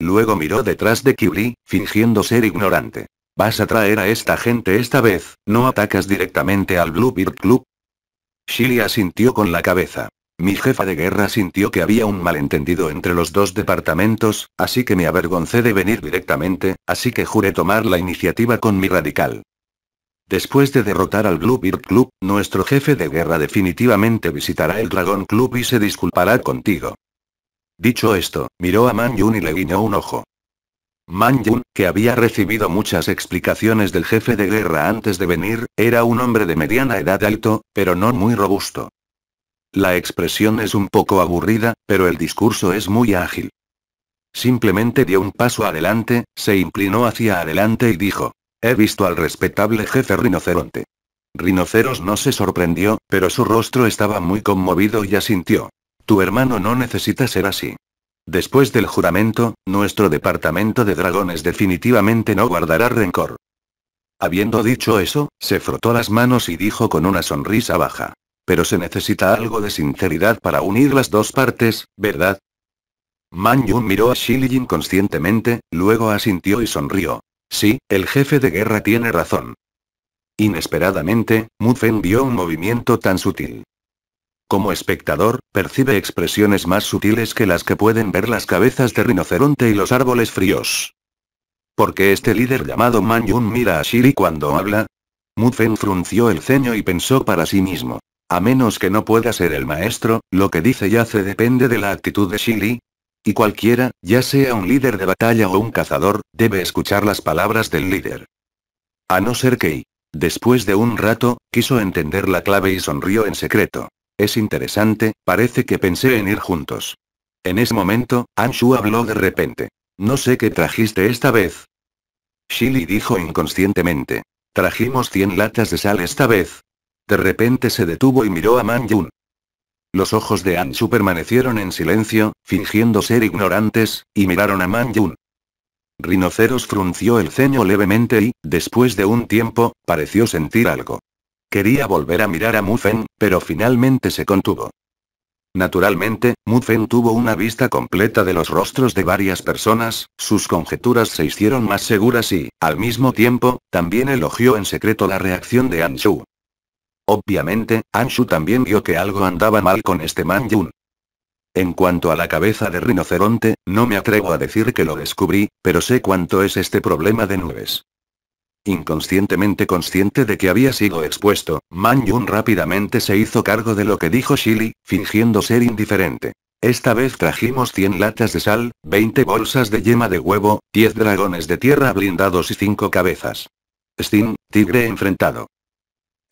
Luego miró detrás de Kyuri, fingiendo ser ignorante. ¿Vas a traer a esta gente esta vez, no atacas directamente al Bluebird Club? Shili asintió con la cabeza. Mi jefa de guerra sintió que había un malentendido entre los dos departamentos, así que me avergoncé de venir directamente, así que juré tomar la iniciativa con mi radical. Después de derrotar al Blue Bird Club, nuestro jefe de guerra definitivamente visitará el Dragon Club y se disculpará contigo. Dicho esto, miró a Man Yun y le guiñó un ojo. Man Yun, que había recibido muchas explicaciones del jefe de guerra antes de venir, era un hombre de mediana edad alto, pero no muy robusto. La expresión es un poco aburrida, pero el discurso es muy ágil. Simplemente dio un paso adelante, se inclinó hacia adelante y dijo, He visto al respetable jefe rinoceronte. Rinoceros no se sorprendió, pero su rostro estaba muy conmovido y asintió. Tu hermano no necesita ser así. Después del juramento, nuestro departamento de dragones definitivamente no guardará rencor. Habiendo dicho eso, se frotó las manos y dijo con una sonrisa baja. Pero se necesita algo de sinceridad para unir las dos partes, ¿verdad? Man Yun miró a Shilin inconscientemente, luego asintió y sonrió. Sí, el jefe de guerra tiene razón. Inesperadamente, Fen vio un movimiento tan sutil. Como espectador, percibe expresiones más sutiles que las que pueden ver las cabezas de rinoceronte y los árboles fríos. ¿Por qué este líder llamado Man Yun mira a Shiri cuando habla? Fen frunció el ceño y pensó para sí mismo. A menos que no pueda ser el maestro, lo que dice y hace depende de la actitud de Shili. Y cualquiera, ya sea un líder de batalla o un cazador, debe escuchar las palabras del líder. A no ser que, después de un rato, quiso entender la clave y sonrió en secreto. Es interesante, parece que pensé en ir juntos. En ese momento, Anshu habló de repente. No sé qué trajiste esta vez. Shili dijo inconscientemente. Trajimos 100 latas de sal esta vez. De repente se detuvo y miró a Man Yun. Los ojos de Anshu permanecieron en silencio, fingiendo ser ignorantes, y miraron a Man Yun. Rinoceros frunció el ceño levemente y, después de un tiempo, pareció sentir algo. Quería volver a mirar a Mufen, pero finalmente se contuvo. Naturalmente, Mufen tuvo una vista completa de los rostros de varias personas, sus conjeturas se hicieron más seguras y, al mismo tiempo, también elogió en secreto la reacción de Anshu. Obviamente, Anshu también vio que algo andaba mal con este Man En cuanto a la cabeza de rinoceronte, no me atrevo a decir que lo descubrí, pero sé cuánto es este problema de nubes. Inconscientemente consciente de que había sido expuesto, Man rápidamente se hizo cargo de lo que dijo Shili, fingiendo ser indiferente. Esta vez trajimos 100 latas de sal, 20 bolsas de yema de huevo, 10 dragones de tierra blindados y 5 cabezas. Sting, tigre enfrentado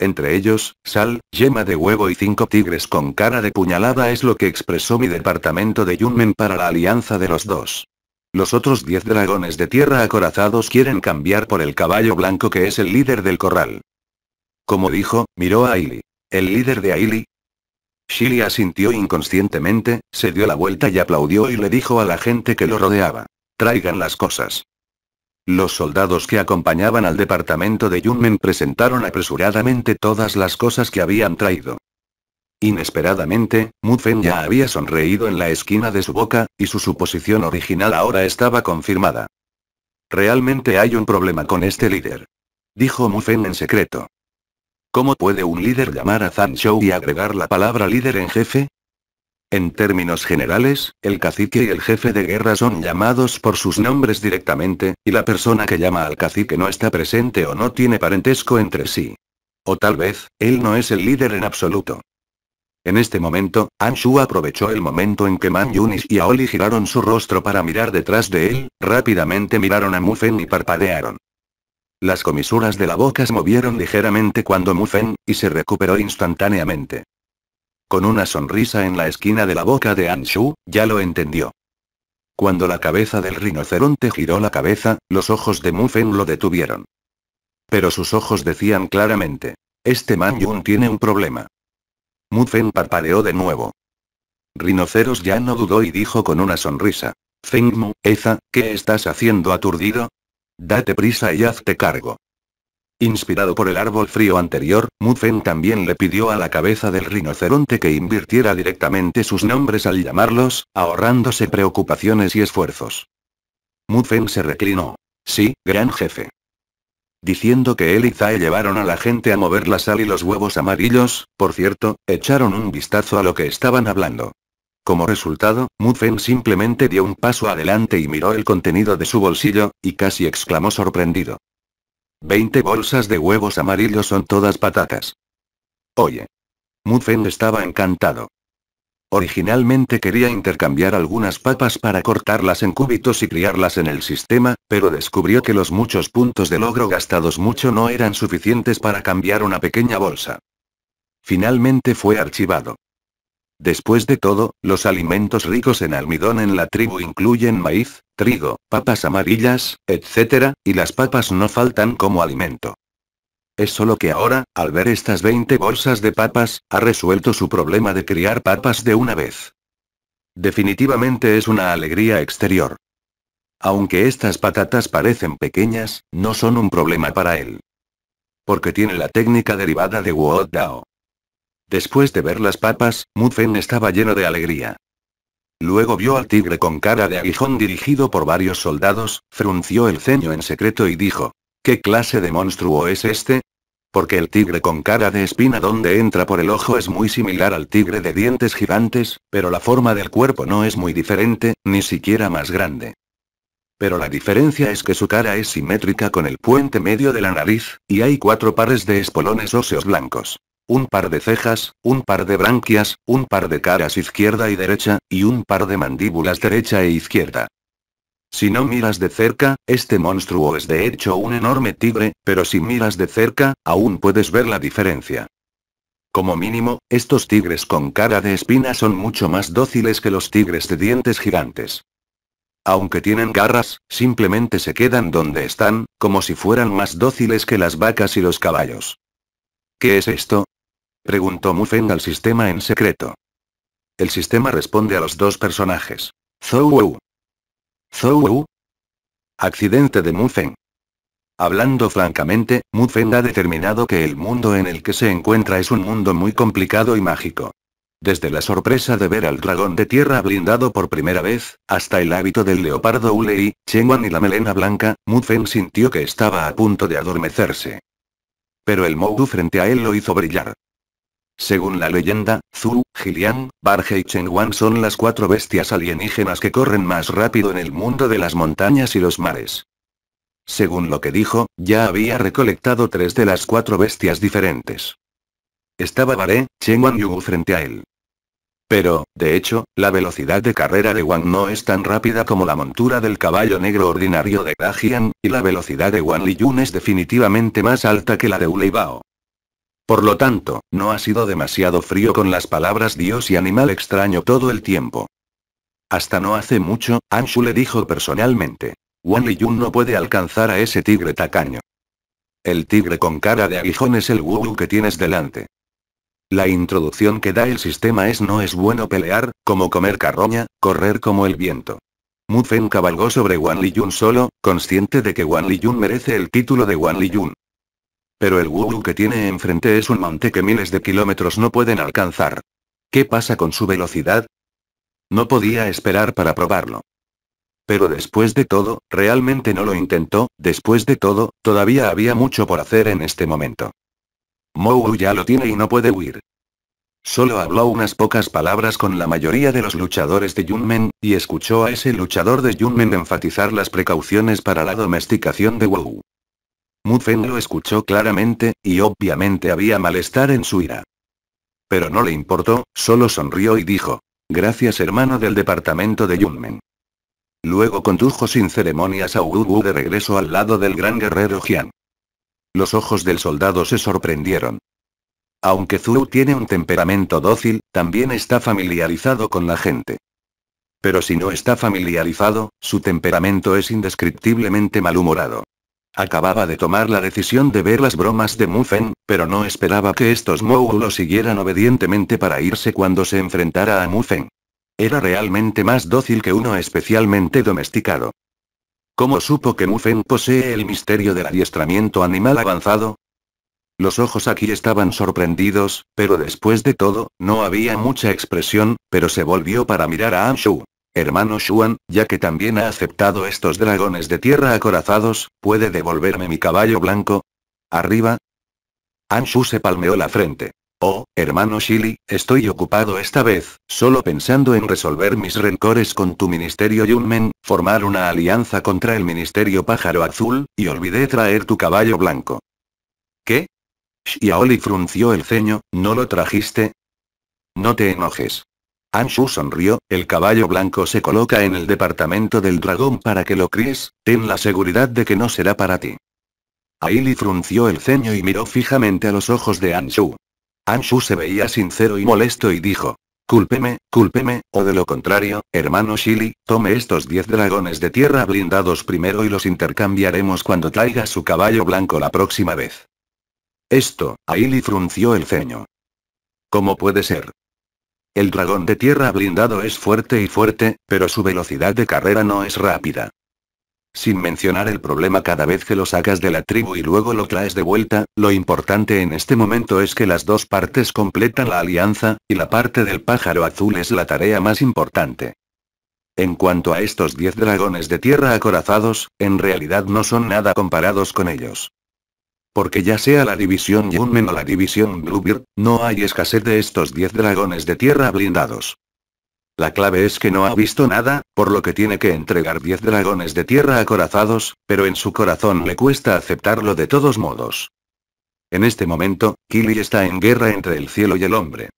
entre ellos, sal, yema de huevo y cinco tigres con cara de puñalada es lo que expresó mi departamento de Yunmen para la alianza de los dos. Los otros diez dragones de tierra acorazados quieren cambiar por el caballo blanco que es el líder del corral. Como dijo, miró a Aili. ¿El líder de Aili? Shili asintió inconscientemente, se dio la vuelta y aplaudió y le dijo a la gente que lo rodeaba. Traigan las cosas. Los soldados que acompañaban al departamento de Yunmen presentaron apresuradamente todas las cosas que habían traído. Inesperadamente, Fen ya había sonreído en la esquina de su boca, y su suposición original ahora estaba confirmada. Realmente hay un problema con este líder. Dijo Mufen en secreto. ¿Cómo puede un líder llamar a Zhang Shou y agregar la palabra líder en jefe? En términos generales, el cacique y el jefe de guerra son llamados por sus nombres directamente, y la persona que llama al cacique no está presente o no tiene parentesco entre sí. O tal vez, él no es el líder en absoluto. En este momento, Anshu aprovechó el momento en que Man Yunis y Aoli giraron su rostro para mirar detrás de él, rápidamente miraron a Mufen y parpadearon. Las comisuras de la boca se movieron ligeramente cuando Mufen, y se recuperó instantáneamente con una sonrisa en la esquina de la boca de Anshu, ya lo entendió. Cuando la cabeza del rinoceronte giró la cabeza, los ojos de Mufen lo detuvieron. Pero sus ojos decían claramente, este Man Yun tiene un problema. Mufen parpadeó de nuevo. Rinoceros ya no dudó y dijo con una sonrisa. Fengmu, Eza, ¿qué estás haciendo aturdido? Date prisa y hazte cargo. Inspirado por el árbol frío anterior, Mufen también le pidió a la cabeza del rinoceronte que invirtiera directamente sus nombres al llamarlos, ahorrándose preocupaciones y esfuerzos. Mufen se reclinó. Sí, gran jefe. Diciendo que él y Zae llevaron a la gente a mover la sal y los huevos amarillos, por cierto, echaron un vistazo a lo que estaban hablando. Como resultado, Mufen simplemente dio un paso adelante y miró el contenido de su bolsillo, y casi exclamó sorprendido. 20 bolsas de huevos amarillos son todas patatas. Oye. Muffin estaba encantado. Originalmente quería intercambiar algunas papas para cortarlas en cúbitos y criarlas en el sistema, pero descubrió que los muchos puntos de logro gastados mucho no eran suficientes para cambiar una pequeña bolsa. Finalmente fue archivado. Después de todo, los alimentos ricos en almidón en la tribu incluyen maíz, trigo, papas amarillas, etc., y las papas no faltan como alimento. Es solo que ahora, al ver estas 20 bolsas de papas, ha resuelto su problema de criar papas de una vez. Definitivamente es una alegría exterior. Aunque estas patatas parecen pequeñas, no son un problema para él. Porque tiene la técnica derivada de Wu Dao. Después de ver las papas, Mufen estaba lleno de alegría. Luego vio al tigre con cara de aguijón dirigido por varios soldados, frunció el ceño en secreto y dijo, ¿qué clase de monstruo es este? Porque el tigre con cara de espina donde entra por el ojo es muy similar al tigre de dientes gigantes, pero la forma del cuerpo no es muy diferente, ni siquiera más grande. Pero la diferencia es que su cara es simétrica con el puente medio de la nariz, y hay cuatro pares de espolones óseos blancos un par de cejas, un par de branquias, un par de caras izquierda y derecha, y un par de mandíbulas derecha e izquierda. Si no miras de cerca, este monstruo es de hecho un enorme tigre, pero si miras de cerca, aún puedes ver la diferencia. Como mínimo, estos tigres con cara de espina son mucho más dóciles que los tigres de dientes gigantes. Aunque tienen garras, simplemente se quedan donde están, como si fueran más dóciles que las vacas y los caballos. ¿Qué es esto? Preguntó Mufen al sistema en secreto. El sistema responde a los dos personajes. Zou. Zou. Accidente de Mufen. Hablando francamente, Mufen ha determinado que el mundo en el que se encuentra es un mundo muy complicado y mágico. Desde la sorpresa de ver al dragón de tierra blindado por primera vez, hasta el hábito del leopardo Ulei, Chenguan y la melena blanca, Mufen sintió que estaba a punto de adormecerse. Pero el Mou frente a él lo hizo brillar. Según la leyenda, Zhu, Jilian, Barge y Chenguan son las cuatro bestias alienígenas que corren más rápido en el mundo de las montañas y los mares. Según lo que dijo, ya había recolectado tres de las cuatro bestias diferentes. Estaba Baré, Chenguan y Yu frente a él. Pero, de hecho, la velocidad de carrera de Wang no es tan rápida como la montura del caballo negro ordinario de Gajian, y la velocidad de Wang Liyun es definitivamente más alta que la de Uleibao. Por lo tanto, no ha sido demasiado frío con las palabras Dios y animal extraño todo el tiempo. Hasta no hace mucho, Anshu le dijo personalmente. Wan Li no puede alcanzar a ese tigre tacaño. El tigre con cara de aguijón es el Wu que tienes delante. La introducción que da el sistema es no es bueno pelear, como comer carroña, correr como el viento. Mu cabalgó sobre Wan Li Yun solo, consciente de que Wan Li Yun merece el título de Wan Li Yun. Pero el Wulu que tiene enfrente es un monte que miles de kilómetros no pueden alcanzar. ¿Qué pasa con su velocidad? No podía esperar para probarlo. Pero después de todo, realmente no lo intentó, después de todo, todavía había mucho por hacer en este momento. Mou ya lo tiene y no puede huir. Solo habló unas pocas palabras con la mayoría de los luchadores de Yunmen, y escuchó a ese luchador de Yunmen enfatizar las precauciones para la domesticación de Wu. Feng lo escuchó claramente, y obviamente había malestar en su ira. Pero no le importó, solo sonrió y dijo. Gracias hermano del departamento de Yunmen. Luego condujo sin ceremonias a Wu de regreso al lado del gran guerrero Jian. Los ojos del soldado se sorprendieron. Aunque Zhu tiene un temperamento dócil, también está familiarizado con la gente. Pero si no está familiarizado, su temperamento es indescriptiblemente malhumorado. Acababa de tomar la decisión de ver las bromas de Mufen, pero no esperaba que estos Mou lo siguieran obedientemente para irse cuando se enfrentara a Mufen. Era realmente más dócil que uno especialmente domesticado. ¿Cómo supo que Mufen posee el misterio del adiestramiento animal avanzado? Los ojos aquí estaban sorprendidos, pero después de todo, no había mucha expresión, pero se volvió para mirar a Anshu. Hermano Shuan, ya que también ha aceptado estos dragones de tierra acorazados, ¿puede devolverme mi caballo blanco? Arriba. Anshu se palmeó la frente. Oh, hermano Shili, estoy ocupado esta vez, solo pensando en resolver mis rencores con tu ministerio Yunmen, formar una alianza contra el ministerio Pájaro Azul, y olvidé traer tu caballo blanco. ¿Qué? Xiaoli frunció el ceño, ¿no lo trajiste? No te enojes. Anshu sonrió, el caballo blanco se coloca en el departamento del dragón para que lo críes, ten la seguridad de que no será para ti. Aili frunció el ceño y miró fijamente a los ojos de Anshu. Anshu se veía sincero y molesto y dijo, Cúlpeme, cúlpeme, o de lo contrario, hermano Shili, tome estos diez dragones de tierra blindados primero y los intercambiaremos cuando traiga su caballo blanco la próxima vez. Esto, Aili frunció el ceño. ¿Cómo puede ser? El dragón de tierra blindado es fuerte y fuerte, pero su velocidad de carrera no es rápida. Sin mencionar el problema cada vez que lo sacas de la tribu y luego lo traes de vuelta, lo importante en este momento es que las dos partes completan la alianza, y la parte del pájaro azul es la tarea más importante. En cuanto a estos 10 dragones de tierra acorazados, en realidad no son nada comparados con ellos. Porque ya sea la división Yunmen o la división Bluebeard, no hay escasez de estos 10 dragones de tierra blindados. La clave es que no ha visto nada, por lo que tiene que entregar 10 dragones de tierra acorazados, pero en su corazón le cuesta aceptarlo de todos modos. En este momento, Kili está en guerra entre el cielo y el hombre.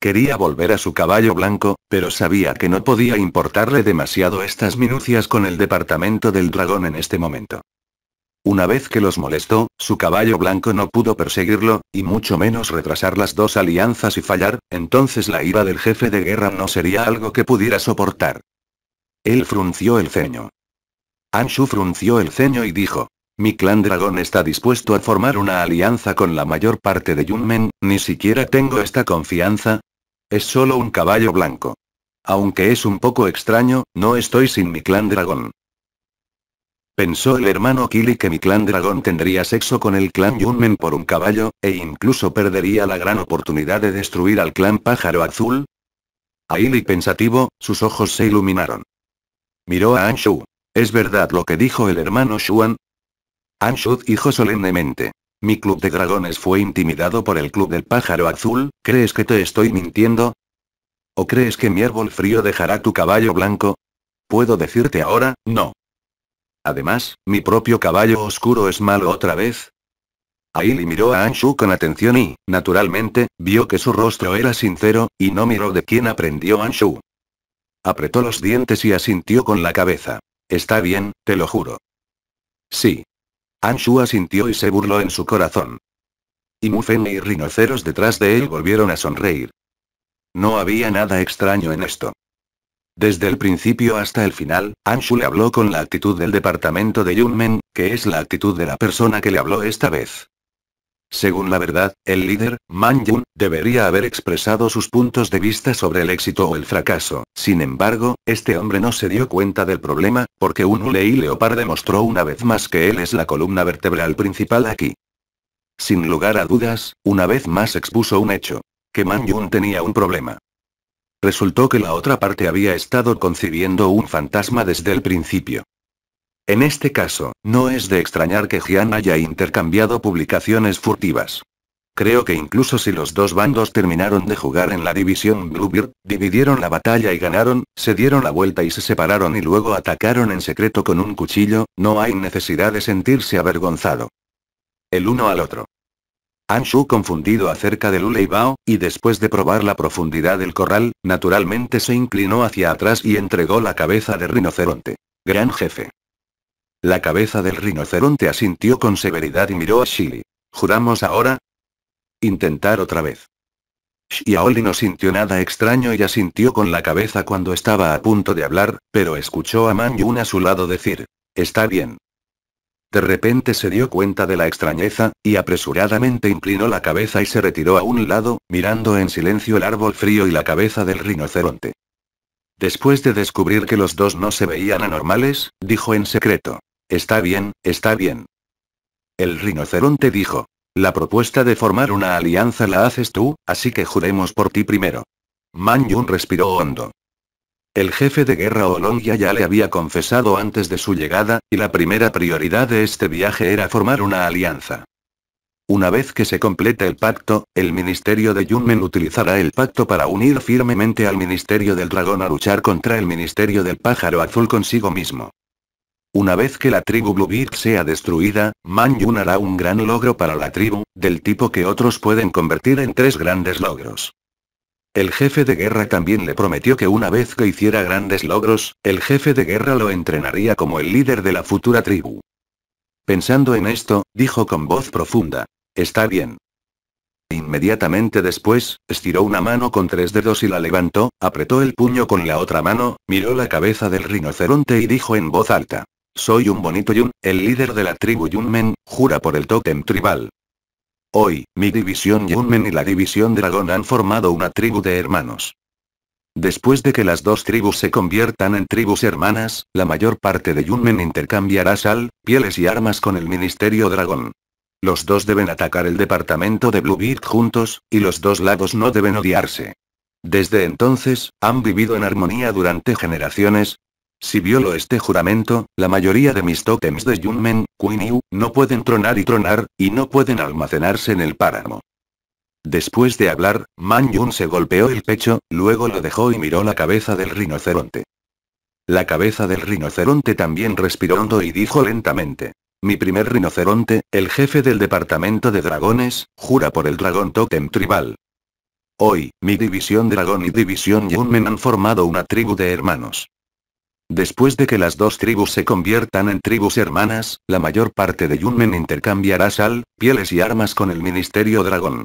Quería volver a su caballo blanco, pero sabía que no podía importarle demasiado estas minucias con el departamento del dragón en este momento. Una vez que los molestó, su caballo blanco no pudo perseguirlo, y mucho menos retrasar las dos alianzas y fallar, entonces la ira del jefe de guerra no sería algo que pudiera soportar. Él frunció el ceño. Anshu frunció el ceño y dijo. Mi clan dragón está dispuesto a formar una alianza con la mayor parte de Yunmen, ni siquiera tengo esta confianza. Es solo un caballo blanco. Aunque es un poco extraño, no estoy sin mi clan dragón. Pensó el hermano Kili que mi clan dragón tendría sexo con el clan Yunmen por un caballo, e incluso perdería la gran oportunidad de destruir al clan pájaro azul. Aili pensativo, sus ojos se iluminaron. Miró a Anshu. ¿Es verdad lo que dijo el hermano Shuan? Anshu dijo solemnemente. Mi club de dragones fue intimidado por el club del pájaro azul, ¿crees que te estoy mintiendo? ¿O crees que mi árbol frío dejará tu caballo blanco? Puedo decirte ahora, no. Además, mi propio caballo oscuro es malo otra vez. Aili miró a Anshu con atención y, naturalmente, vio que su rostro era sincero, y no miró de quién aprendió Anshu. Apretó los dientes y asintió con la cabeza. Está bien, te lo juro. Sí. Anshu asintió y se burló en su corazón. Y Mufen y rinoceros detrás de él volvieron a sonreír. No había nada extraño en esto. Desde el principio hasta el final, Anshu le habló con la actitud del departamento de Yunmen, que es la actitud de la persona que le habló esta vez. Según la verdad, el líder, Man Yun, debería haber expresado sus puntos de vista sobre el éxito o el fracaso. Sin embargo, este hombre no se dio cuenta del problema, porque un Ulei Leopard demostró una vez más que él es la columna vertebral principal aquí. Sin lugar a dudas, una vez más expuso un hecho. Que Man Yun tenía un problema. Resultó que la otra parte había estado concibiendo un fantasma desde el principio. En este caso, no es de extrañar que Gian haya intercambiado publicaciones furtivas. Creo que incluso si los dos bandos terminaron de jugar en la división Bluebird, dividieron la batalla y ganaron, se dieron la vuelta y se separaron y luego atacaron en secreto con un cuchillo, no hay necesidad de sentirse avergonzado. El uno al otro. Anshu confundido acerca del Bao, y después de probar la profundidad del corral, naturalmente se inclinó hacia atrás y entregó la cabeza de rinoceronte. Gran jefe. La cabeza del rinoceronte asintió con severidad y miró a Shili. ¿Juramos ahora? Intentar otra vez. Shiaoli no sintió nada extraño y asintió con la cabeza cuando estaba a punto de hablar, pero escuchó a Man Yun a su lado decir. Está bien. De repente se dio cuenta de la extrañeza, y apresuradamente inclinó la cabeza y se retiró a un lado, mirando en silencio el árbol frío y la cabeza del rinoceronte. Después de descubrir que los dos no se veían anormales, dijo en secreto. Está bien, está bien. El rinoceronte dijo. La propuesta de formar una alianza la haces tú, así que juremos por ti primero. Man Yun respiró hondo. El jefe de guerra Olongia ya le había confesado antes de su llegada, y la primera prioridad de este viaje era formar una alianza. Una vez que se complete el pacto, el Ministerio de Yunmen utilizará el pacto para unir firmemente al Ministerio del Dragón a luchar contra el Ministerio del Pájaro Azul consigo mismo. Una vez que la tribu Bluebeard sea destruida, Man Yun hará un gran logro para la tribu, del tipo que otros pueden convertir en tres grandes logros. El jefe de guerra también le prometió que una vez que hiciera grandes logros, el jefe de guerra lo entrenaría como el líder de la futura tribu. Pensando en esto, dijo con voz profunda. Está bien. Inmediatamente después, estiró una mano con tres dedos y la levantó, apretó el puño con la otra mano, miró la cabeza del rinoceronte y dijo en voz alta. Soy un bonito Yun, el líder de la tribu Yunmen, jura por el tótem tribal. Hoy, mi división Yunmen y la división Dragón han formado una tribu de hermanos. Después de que las dos tribus se conviertan en tribus hermanas, la mayor parte de Yunmen intercambiará sal, pieles y armas con el Ministerio Dragón. Los dos deben atacar el departamento de Bluebeard juntos, y los dos lados no deben odiarse. Desde entonces, han vivido en armonía durante generaciones, si violo este juramento, la mayoría de mis tótems de Yunmen, Kuinyu, no pueden tronar y tronar, y no pueden almacenarse en el páramo. Después de hablar, Man Yun se golpeó el pecho, luego lo dejó y miró la cabeza del rinoceronte. La cabeza del rinoceronte también respiró hondo y dijo lentamente. Mi primer rinoceronte, el jefe del departamento de dragones, jura por el dragón tótem tribal. Hoy, mi división dragón y división Yunmen han formado una tribu de hermanos. Después de que las dos tribus se conviertan en tribus hermanas, la mayor parte de Yunmen intercambiará sal, pieles y armas con el Ministerio Dragón.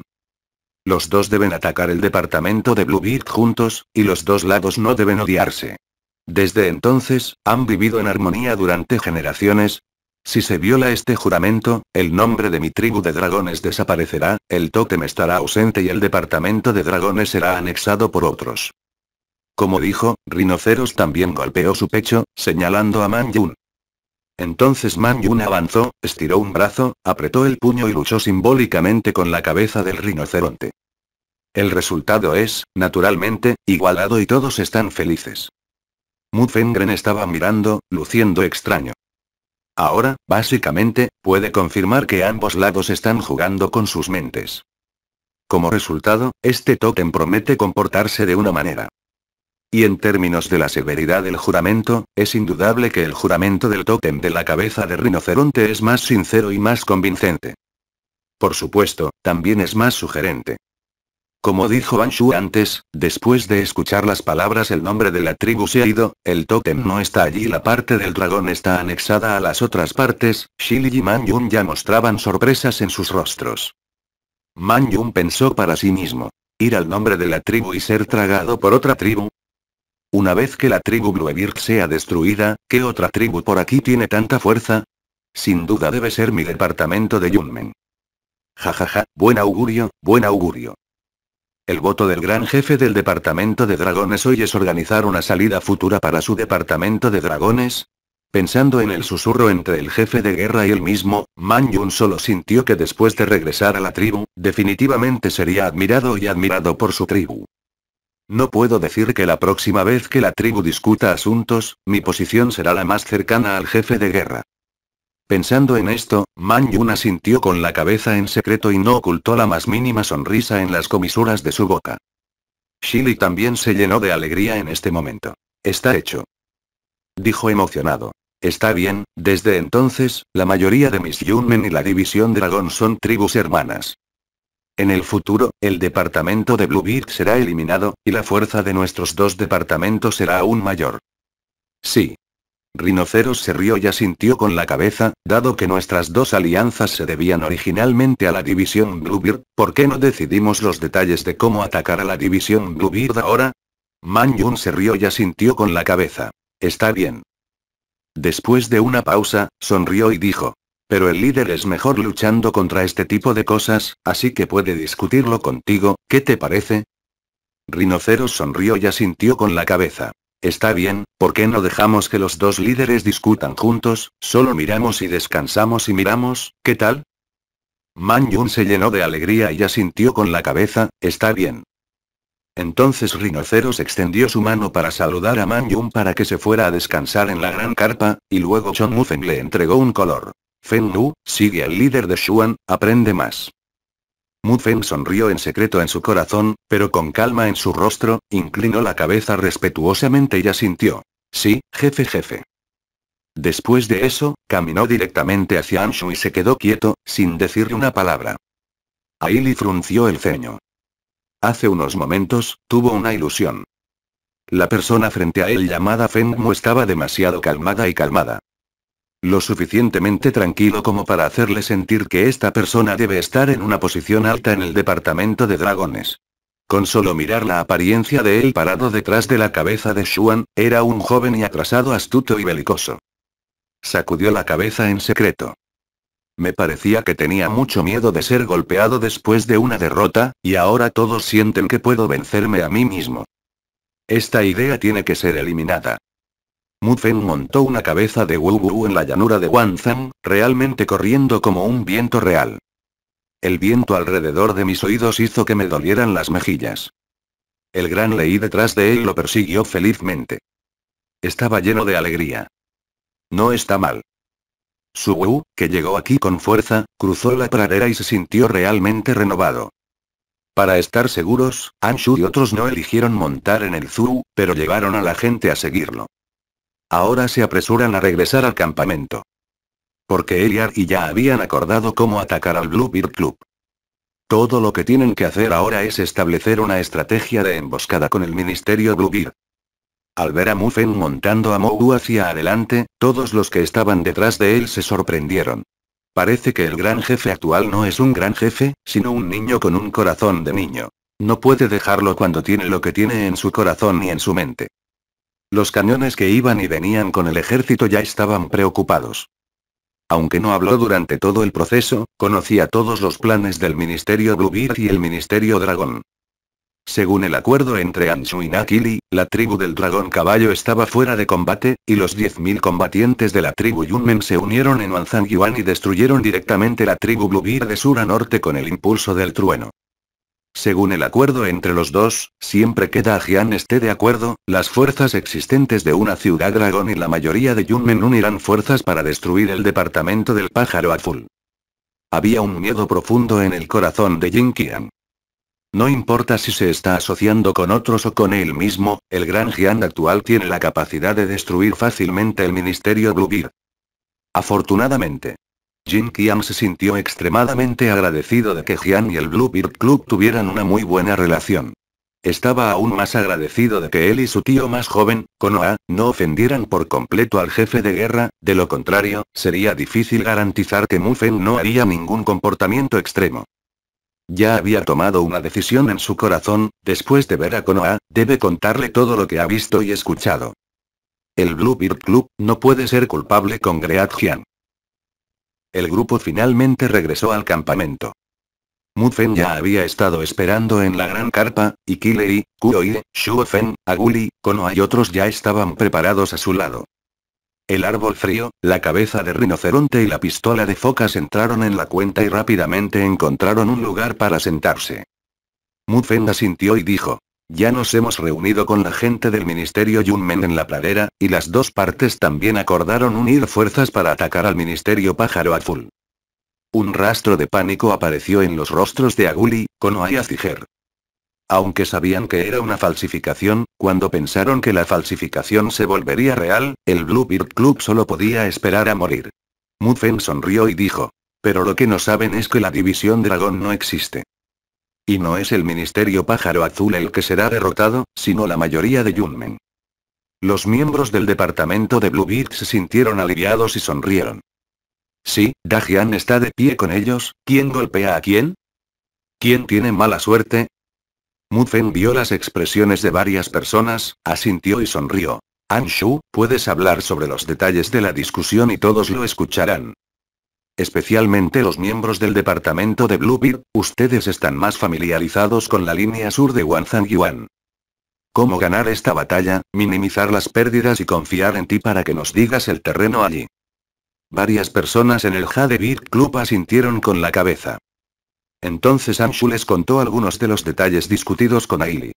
Los dos deben atacar el departamento de Bluebeard juntos, y los dos lados no deben odiarse. Desde entonces, han vivido en armonía durante generaciones. Si se viola este juramento, el nombre de mi tribu de dragones desaparecerá, el totem estará ausente y el departamento de dragones será anexado por otros. Como dijo, Rinoceros también golpeó su pecho, señalando a Man Yun. Entonces Man Yun avanzó, estiró un brazo, apretó el puño y luchó simbólicamente con la cabeza del rinoceronte. El resultado es, naturalmente, igualado y todos están felices. Mufengren estaba mirando, luciendo extraño. Ahora, básicamente, puede confirmar que ambos lados están jugando con sus mentes. Como resultado, este token promete comportarse de una manera y en términos de la severidad del juramento, es indudable que el juramento del tótem de la cabeza de rinoceronte es más sincero y más convincente. Por supuesto, también es más sugerente. Como dijo Banshu antes, después de escuchar las palabras el nombre de la tribu se ha ido, el tótem no está allí la parte del dragón está anexada a las otras partes, Shili y Man Yun ya mostraban sorpresas en sus rostros. Man Yun pensó para sí mismo. Ir al nombre de la tribu y ser tragado por otra tribu, una vez que la tribu Bluebird sea destruida, ¿qué otra tribu por aquí tiene tanta fuerza? Sin duda debe ser mi departamento de Yunmen. Jajaja, buen augurio, buen augurio. El voto del gran jefe del departamento de dragones hoy es organizar una salida futura para su departamento de dragones. Pensando en el susurro entre el jefe de guerra y él mismo, Man Yun solo sintió que después de regresar a la tribu, definitivamente sería admirado y admirado por su tribu. No puedo decir que la próxima vez que la tribu discuta asuntos, mi posición será la más cercana al jefe de guerra. Pensando en esto, Man Yun asintió con la cabeza en secreto y no ocultó la más mínima sonrisa en las comisuras de su boca. Shili también se llenó de alegría en este momento. Está hecho. Dijo emocionado. Está bien, desde entonces, la mayoría de mis Yunmen y la división dragón son tribus hermanas. En el futuro, el departamento de Bluebeard será eliminado, y la fuerza de nuestros dos departamentos será aún mayor. Sí. Rinoceros se rió y asintió con la cabeza, dado que nuestras dos alianzas se debían originalmente a la división Bluebeard, ¿por qué no decidimos los detalles de cómo atacar a la división Bluebeard ahora? Man Yun se rió y asintió con la cabeza. Está bien. Después de una pausa, sonrió y dijo, pero el líder es mejor luchando contra este tipo de cosas, así que puede discutirlo contigo, ¿qué te parece? Rinoceros sonrió y asintió con la cabeza. Está bien, ¿por qué no dejamos que los dos líderes discutan juntos? Solo miramos y descansamos y miramos, ¿qué tal? Man Yun se llenó de alegría y asintió con la cabeza, está bien. Entonces Rinoceros extendió su mano para saludar a Man Yun para que se fuera a descansar en la gran carpa, y luego Chon Mufen le entregó un color. Feng Wu, sigue al líder de Shu'an, aprende más. Mu Feng sonrió en secreto en su corazón, pero con calma en su rostro, inclinó la cabeza respetuosamente y asintió. Sí, jefe jefe. Después de eso, caminó directamente hacia Anshu y se quedó quieto, sin decir una palabra. Aili frunció el ceño. Hace unos momentos, tuvo una ilusión. La persona frente a él llamada Feng Mu estaba demasiado calmada y calmada. Lo suficientemente tranquilo como para hacerle sentir que esta persona debe estar en una posición alta en el departamento de dragones. Con solo mirar la apariencia de él parado detrás de la cabeza de Shuan, era un joven y atrasado astuto y belicoso. Sacudió la cabeza en secreto. Me parecía que tenía mucho miedo de ser golpeado después de una derrota, y ahora todos sienten que puedo vencerme a mí mismo. Esta idea tiene que ser eliminada. Mufen montó una cabeza de Wu, Wu en la llanura de Wanzang, realmente corriendo como un viento real. El viento alrededor de mis oídos hizo que me dolieran las mejillas. El gran Lei detrás de él lo persiguió felizmente. Estaba lleno de alegría. No está mal. Su Wu, que llegó aquí con fuerza, cruzó la pradera y se sintió realmente renovado. Para estar seguros, Anshu y otros no eligieron montar en el Zhu, pero llevaron a la gente a seguirlo. Ahora se apresuran a regresar al campamento. Porque Eliar y ya habían acordado cómo atacar al Bluebeard Club. Todo lo que tienen que hacer ahora es establecer una estrategia de emboscada con el Ministerio Bluebird. Al ver a Mufen montando a Mou hacia adelante, todos los que estaban detrás de él se sorprendieron. Parece que el gran jefe actual no es un gran jefe, sino un niño con un corazón de niño. No puede dejarlo cuando tiene lo que tiene en su corazón y en su mente. Los cañones que iban y venían con el ejército ya estaban preocupados. Aunque no habló durante todo el proceso, conocía todos los planes del Ministerio Bluebeard y el Ministerio Dragón. Según el acuerdo entre Anshu y Nakili, la tribu del dragón caballo estaba fuera de combate, y los 10.000 combatientes de la tribu Yunmen se unieron en Wanzang Yuan y destruyeron directamente la tribu Bluebeard de sur a norte con el impulso del trueno. Según el acuerdo entre los dos, siempre que Dajian esté de acuerdo, las fuerzas existentes de una ciudad dragón y la mayoría de Yunmen unirán fuerzas para destruir el departamento del pájaro azul. Había un miedo profundo en el corazón de Jin No importa si se está asociando con otros o con él mismo, el gran Jian actual tiene la capacidad de destruir fácilmente el Ministerio Bluebeard. Afortunadamente, Jin Qiang se sintió extremadamente agradecido de que Jian y el Bluebird Club tuvieran una muy buena relación. Estaba aún más agradecido de que él y su tío más joven, Konoha, no ofendieran por completo al jefe de guerra, de lo contrario, sería difícil garantizar que Mufen no haría ningún comportamiento extremo. Ya había tomado una decisión en su corazón, después de ver a Konoha, debe contarle todo lo que ha visto y escuchado. El Bluebird Club no puede ser culpable con Great Jian el grupo finalmente regresó al campamento. Mufen ya había estado esperando en la gran carpa, y Kilei, Kuroie, Shuofen, Aguli, Konoa y otros ya estaban preparados a su lado. El árbol frío, la cabeza de rinoceronte y la pistola de focas entraron en la cuenta y rápidamente encontraron un lugar para sentarse. Mufen asintió y dijo. Ya nos hemos reunido con la gente del Ministerio Yunmen en la pradera, y las dos partes también acordaron unir fuerzas para atacar al Ministerio Pájaro Azul. Un rastro de pánico apareció en los rostros de Aguli, Kono y Aziger. Aunque sabían que era una falsificación, cuando pensaron que la falsificación se volvería real, el Bluebeard Club solo podía esperar a morir. Mufen sonrió y dijo. Pero lo que no saben es que la división dragón no existe. Y no es el Ministerio Pájaro Azul el que será derrotado, sino la mayoría de Yunmen. Los miembros del departamento de Blue se sintieron aliviados y sonrieron. Sí, Dajian está de pie con ellos, ¿quién golpea a quién? ¿Quién tiene mala suerte? Mufen vio las expresiones de varias personas, asintió y sonrió. Anshu, puedes hablar sobre los detalles de la discusión y todos lo escucharán especialmente los miembros del departamento de Bluebeard, ustedes están más familiarizados con la línea sur de Wanzhang-Yuan. ¿Cómo ganar esta batalla, minimizar las pérdidas y confiar en ti para que nos digas el terreno allí? Varias personas en el Jade Club asintieron con la cabeza. Entonces Anshu les contó algunos de los detalles discutidos con Aili.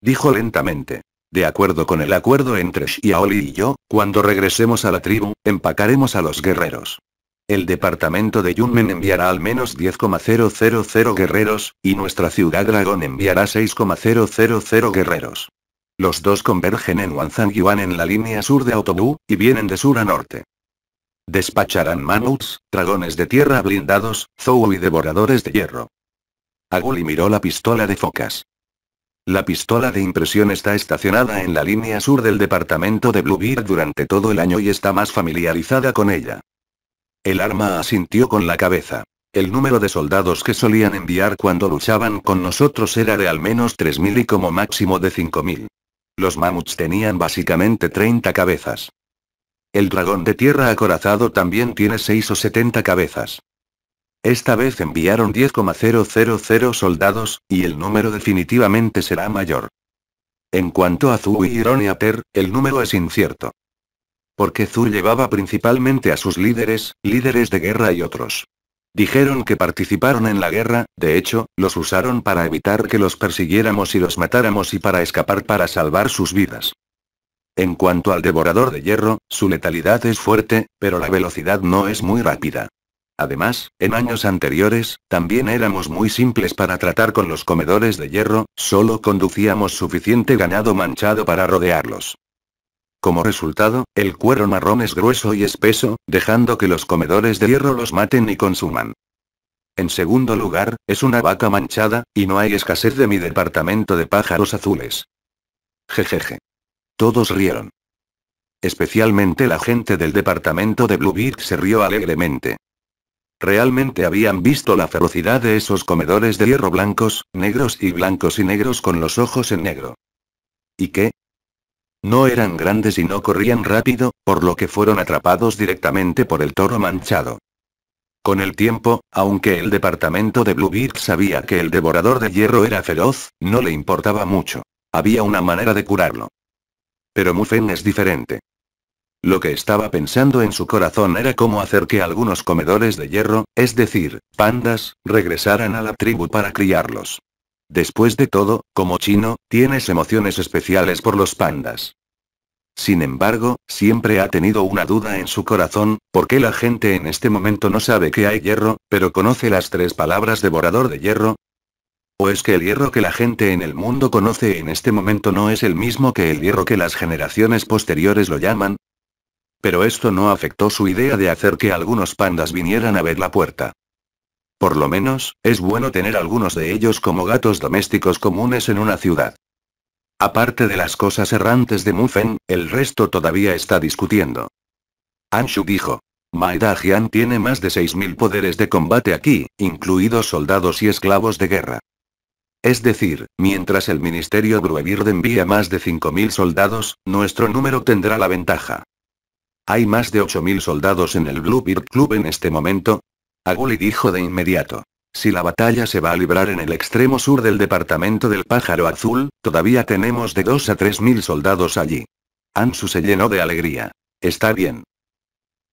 Dijo lentamente. De acuerdo con el acuerdo entre Xiaoli y yo, cuando regresemos a la tribu, empacaremos a los guerreros. El departamento de Yunmen enviará al menos 10,000 guerreros, y nuestra ciudad dragón enviará 6,000 guerreros. Los dos convergen en Yuan en la línea sur de Autobu, y vienen de sur a norte. Despacharán mamuts, dragones de tierra blindados, Zou y devoradores de hierro. Aguli miró la pistola de focas. La pistola de impresión está estacionada en la línea sur del departamento de Bluebeard durante todo el año y está más familiarizada con ella. El arma asintió con la cabeza. El número de soldados que solían enviar cuando luchaban con nosotros era de al menos 3.000 y como máximo de 5.000. Los mamuts tenían básicamente 30 cabezas. El dragón de tierra acorazado también tiene 6 o 70 cabezas. Esta vez enviaron 10,000 soldados, y el número definitivamente será mayor. En cuanto a Zui y el número es incierto. Porque Zhu llevaba principalmente a sus líderes, líderes de guerra y otros. Dijeron que participaron en la guerra, de hecho, los usaron para evitar que los persiguiéramos y los matáramos y para escapar para salvar sus vidas. En cuanto al devorador de hierro, su letalidad es fuerte, pero la velocidad no es muy rápida. Además, en años anteriores, también éramos muy simples para tratar con los comedores de hierro, solo conducíamos suficiente ganado manchado para rodearlos. Como resultado, el cuero marrón es grueso y espeso, dejando que los comedores de hierro los maten y consuman. En segundo lugar, es una vaca manchada, y no hay escasez de mi departamento de pájaros azules. Jejeje. Todos rieron. Especialmente la gente del departamento de Bluebeard se rió alegremente. Realmente habían visto la ferocidad de esos comedores de hierro blancos, negros y blancos y negros con los ojos en negro. ¿Y qué? No eran grandes y no corrían rápido, por lo que fueron atrapados directamente por el toro manchado. Con el tiempo, aunque el departamento de Bluebeard sabía que el devorador de hierro era feroz, no le importaba mucho. Había una manera de curarlo. Pero Mufen es diferente. Lo que estaba pensando en su corazón era cómo hacer que algunos comedores de hierro, es decir, pandas, regresaran a la tribu para criarlos. Después de todo, como chino, tienes emociones especiales por los pandas. Sin embargo, siempre ha tenido una duda en su corazón, ¿por qué la gente en este momento no sabe que hay hierro, pero conoce las tres palabras devorador de hierro? ¿O es que el hierro que la gente en el mundo conoce en este momento no es el mismo que el hierro que las generaciones posteriores lo llaman? Pero esto no afectó su idea de hacer que algunos pandas vinieran a ver la puerta. Por lo menos, es bueno tener algunos de ellos como gatos domésticos comunes en una ciudad. Aparte de las cosas errantes de Mufen, el resto todavía está discutiendo. Anshu dijo. Maidajian tiene más de 6.000 poderes de combate aquí, incluidos soldados y esclavos de guerra. Es decir, mientras el Ministerio Bluebird envía más de 5.000 soldados, nuestro número tendrá la ventaja. Hay más de 8.000 soldados en el Bluebird Club en este momento, Aguli dijo de inmediato. Si la batalla se va a librar en el extremo sur del departamento del pájaro azul, todavía tenemos de dos a tres mil soldados allí. Ansu se llenó de alegría. Está bien.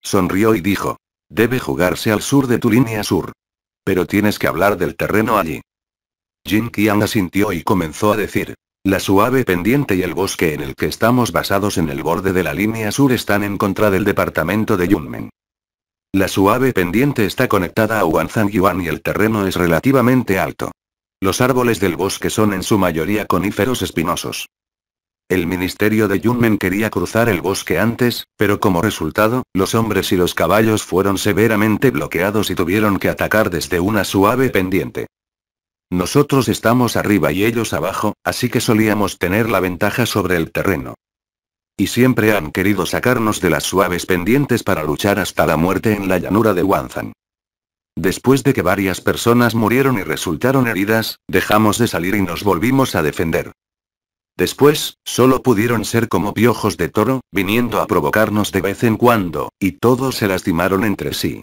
Sonrió y dijo. Debe jugarse al sur de tu línea sur. Pero tienes que hablar del terreno allí. Jin Qian asintió y comenzó a decir. La suave pendiente y el bosque en el que estamos basados en el borde de la línea sur están en contra del departamento de Yunmen. La suave pendiente está conectada a Yuan y el terreno es relativamente alto. Los árboles del bosque son en su mayoría coníferos espinosos. El ministerio de Yunmen quería cruzar el bosque antes, pero como resultado, los hombres y los caballos fueron severamente bloqueados y tuvieron que atacar desde una suave pendiente. Nosotros estamos arriba y ellos abajo, así que solíamos tener la ventaja sobre el terreno. Y siempre han querido sacarnos de las suaves pendientes para luchar hasta la muerte en la llanura de Wanzan. Después de que varias personas murieron y resultaron heridas, dejamos de salir y nos volvimos a defender. Después, solo pudieron ser como piojos de toro, viniendo a provocarnos de vez en cuando, y todos se lastimaron entre sí.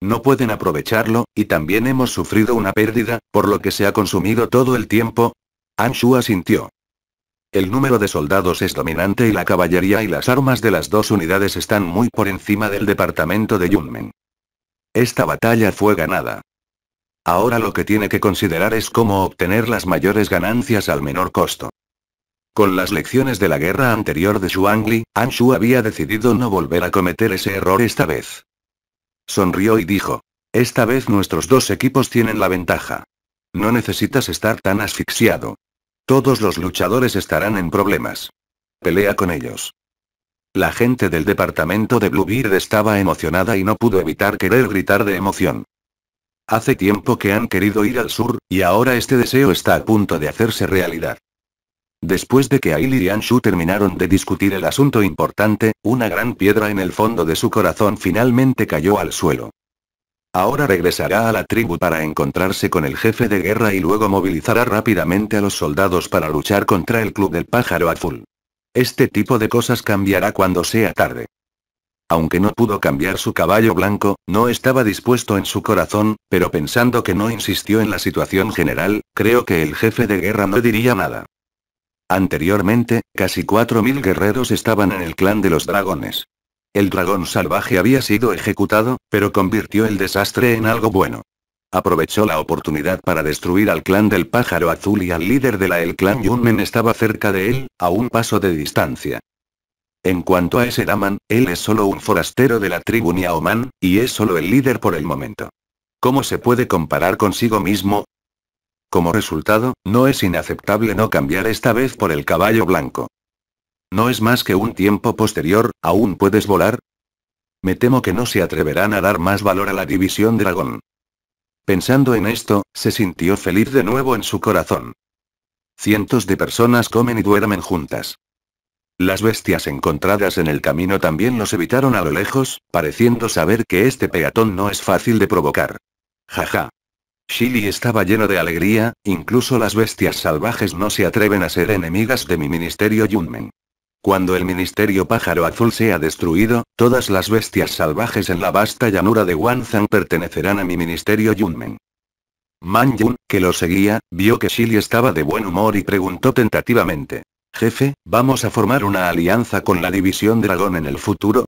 No pueden aprovecharlo, y también hemos sufrido una pérdida, por lo que se ha consumido todo el tiempo. Anshu asintió. El número de soldados es dominante y la caballería y las armas de las dos unidades están muy por encima del departamento de Yunmen. Esta batalla fue ganada. Ahora lo que tiene que considerar es cómo obtener las mayores ganancias al menor costo. Con las lecciones de la guerra anterior de Shuangli, Anshu había decidido no volver a cometer ese error esta vez. Sonrió y dijo. Esta vez nuestros dos equipos tienen la ventaja. No necesitas estar tan asfixiado. Todos los luchadores estarán en problemas. Pelea con ellos. La gente del departamento de Bluebeard estaba emocionada y no pudo evitar querer gritar de emoción. Hace tiempo que han querido ir al sur, y ahora este deseo está a punto de hacerse realidad. Después de que Ailey y Anshu terminaron de discutir el asunto importante, una gran piedra en el fondo de su corazón finalmente cayó al suelo. Ahora regresará a la tribu para encontrarse con el jefe de guerra y luego movilizará rápidamente a los soldados para luchar contra el Club del Pájaro Azul. Este tipo de cosas cambiará cuando sea tarde. Aunque no pudo cambiar su caballo blanco, no estaba dispuesto en su corazón, pero pensando que no insistió en la situación general, creo que el jefe de guerra no diría nada. Anteriormente, casi 4.000 guerreros estaban en el clan de los dragones. El dragón salvaje había sido ejecutado, pero convirtió el desastre en algo bueno. Aprovechó la oportunidad para destruir al clan del pájaro azul y al líder de la el clan Yunmen estaba cerca de él, a un paso de distancia. En cuanto a ese Daman, él es solo un forastero de la tribu Niaoman, y es solo el líder por el momento. ¿Cómo se puede comparar consigo mismo? Como resultado, no es inaceptable no cambiar esta vez por el caballo blanco. No es más que un tiempo posterior, ¿aún puedes volar? Me temo que no se atreverán a dar más valor a la división dragón. Pensando en esto, se sintió feliz de nuevo en su corazón. Cientos de personas comen y duermen juntas. Las bestias encontradas en el camino también los evitaron a lo lejos, pareciendo saber que este peatón no es fácil de provocar. Jaja. Shili estaba lleno de alegría, incluso las bestias salvajes no se atreven a ser enemigas de mi ministerio Yunmen. Cuando el Ministerio Pájaro Azul sea destruido, todas las bestias salvajes en la vasta llanura de Wanzang pertenecerán a mi Ministerio Yunmen. Man Yun, que lo seguía, vio que Shili estaba de buen humor y preguntó tentativamente. Jefe, ¿vamos a formar una alianza con la División Dragón en el futuro?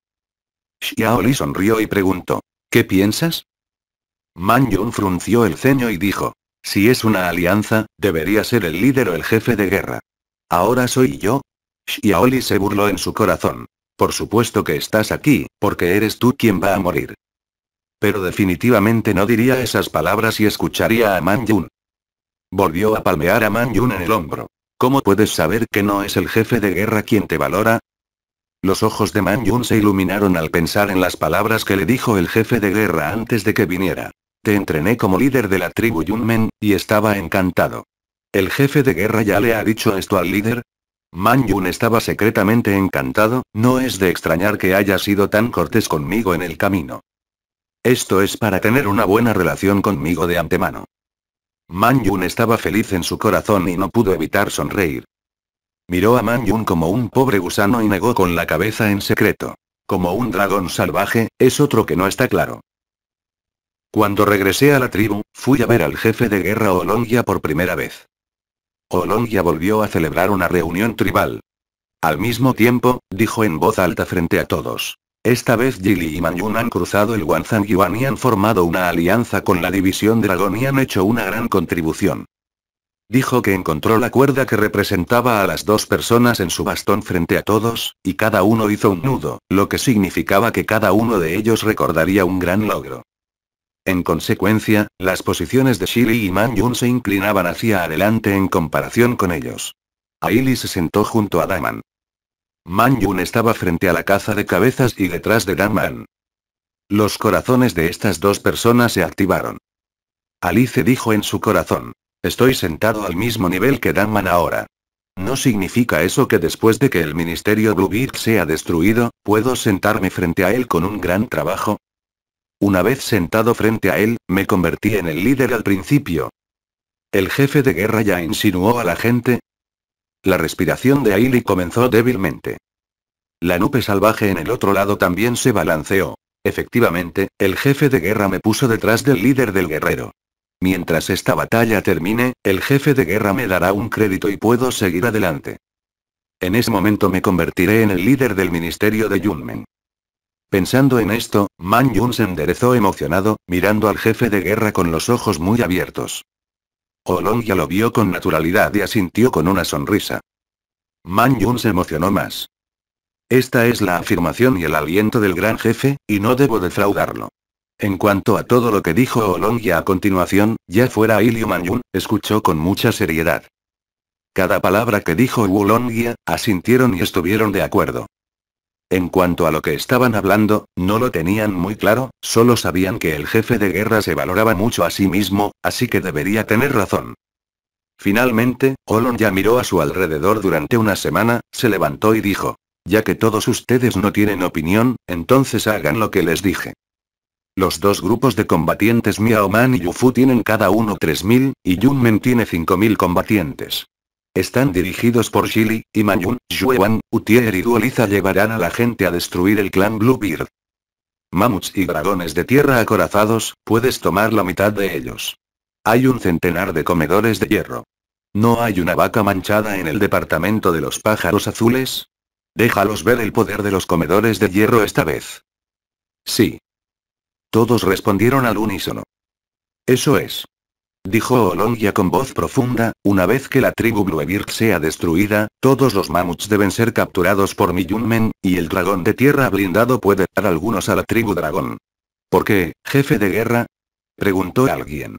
Xiaoli sonrió y preguntó. ¿Qué piensas? Man Yun frunció el ceño y dijo. Si es una alianza, debería ser el líder o el jefe de guerra. Ahora soy yo, Xiaoli se burló en su corazón. Por supuesto que estás aquí, porque eres tú quien va a morir. Pero definitivamente no diría esas palabras y escucharía a Man Yun. Volvió a palmear a Man Yun en el hombro. ¿Cómo puedes saber que no es el jefe de guerra quien te valora? Los ojos de Man Yun se iluminaron al pensar en las palabras que le dijo el jefe de guerra antes de que viniera. Te entrené como líder de la tribu Yunmen, y estaba encantado. ¿El jefe de guerra ya le ha dicho esto al líder? Man Yun estaba secretamente encantado, no es de extrañar que haya sido tan cortés conmigo en el camino. Esto es para tener una buena relación conmigo de antemano. Man Yun estaba feliz en su corazón y no pudo evitar sonreír. Miró a Man Yun como un pobre gusano y negó con la cabeza en secreto. Como un dragón salvaje, es otro que no está claro. Cuando regresé a la tribu, fui a ver al jefe de guerra Olongia por primera vez ya volvió a celebrar una reunión tribal. Al mismo tiempo, dijo en voz alta frente a todos. Esta vez Gili y Manyun han cruzado el Yuan y han formado una alianza con la división dragón y han hecho una gran contribución. Dijo que encontró la cuerda que representaba a las dos personas en su bastón frente a todos, y cada uno hizo un nudo, lo que significaba que cada uno de ellos recordaría un gran logro. En consecuencia, las posiciones de Shili y Man Yun se inclinaban hacia adelante en comparación con ellos. Aili se sentó junto a Daman. Man Yun estaba frente a la caza de cabezas y detrás de Daman. Los corazones de estas dos personas se activaron. Alice dijo en su corazón. Estoy sentado al mismo nivel que Daman ahora. ¿No significa eso que después de que el Ministerio Bluebeard sea destruido, puedo sentarme frente a él con un gran trabajo? Una vez sentado frente a él, me convertí en el líder al principio. El jefe de guerra ya insinuó a la gente. La respiración de Ailey comenzó débilmente. La nupe salvaje en el otro lado también se balanceó. Efectivamente, el jefe de guerra me puso detrás del líder del guerrero. Mientras esta batalla termine, el jefe de guerra me dará un crédito y puedo seguir adelante. En ese momento me convertiré en el líder del ministerio de Yunmen. Pensando en esto, Man Yun se enderezó emocionado, mirando al jefe de guerra con los ojos muy abiertos. Olong ya lo vio con naturalidad y asintió con una sonrisa. Man Yun se emocionó más. Esta es la afirmación y el aliento del gran jefe, y no debo defraudarlo. En cuanto a todo lo que dijo Olongia a continuación, ya fuera Ilio Yun, escuchó con mucha seriedad. Cada palabra que dijo Wulongia, asintieron y estuvieron de acuerdo. En cuanto a lo que estaban hablando, no lo tenían muy claro, solo sabían que el jefe de guerra se valoraba mucho a sí mismo, así que debería tener razón. Finalmente, Olon ya miró a su alrededor durante una semana, se levantó y dijo, ya que todos ustedes no tienen opinión, entonces hagan lo que les dije. Los dos grupos de combatientes Miao Man y Yufu tienen cada uno 3.000, y Yunmen tiene 5.000 combatientes. Están dirigidos por Shili, y Manyun, Utier y Duoliza llevarán a la gente a destruir el clan Bluebeard. Mamuts y dragones de tierra acorazados, puedes tomar la mitad de ellos. Hay un centenar de comedores de hierro. ¿No hay una vaca manchada en el departamento de los pájaros azules? Déjalos ver el poder de los comedores de hierro esta vez. Sí. Todos respondieron al unísono. Eso es dijo Olongia con voz profunda, una vez que la tribu Bluebird sea destruida, todos los mamuts deben ser capturados por Miyunmen, y el dragón de tierra blindado puede dar algunos a la tribu dragón. ¿Por qué, jefe de guerra? preguntó alguien.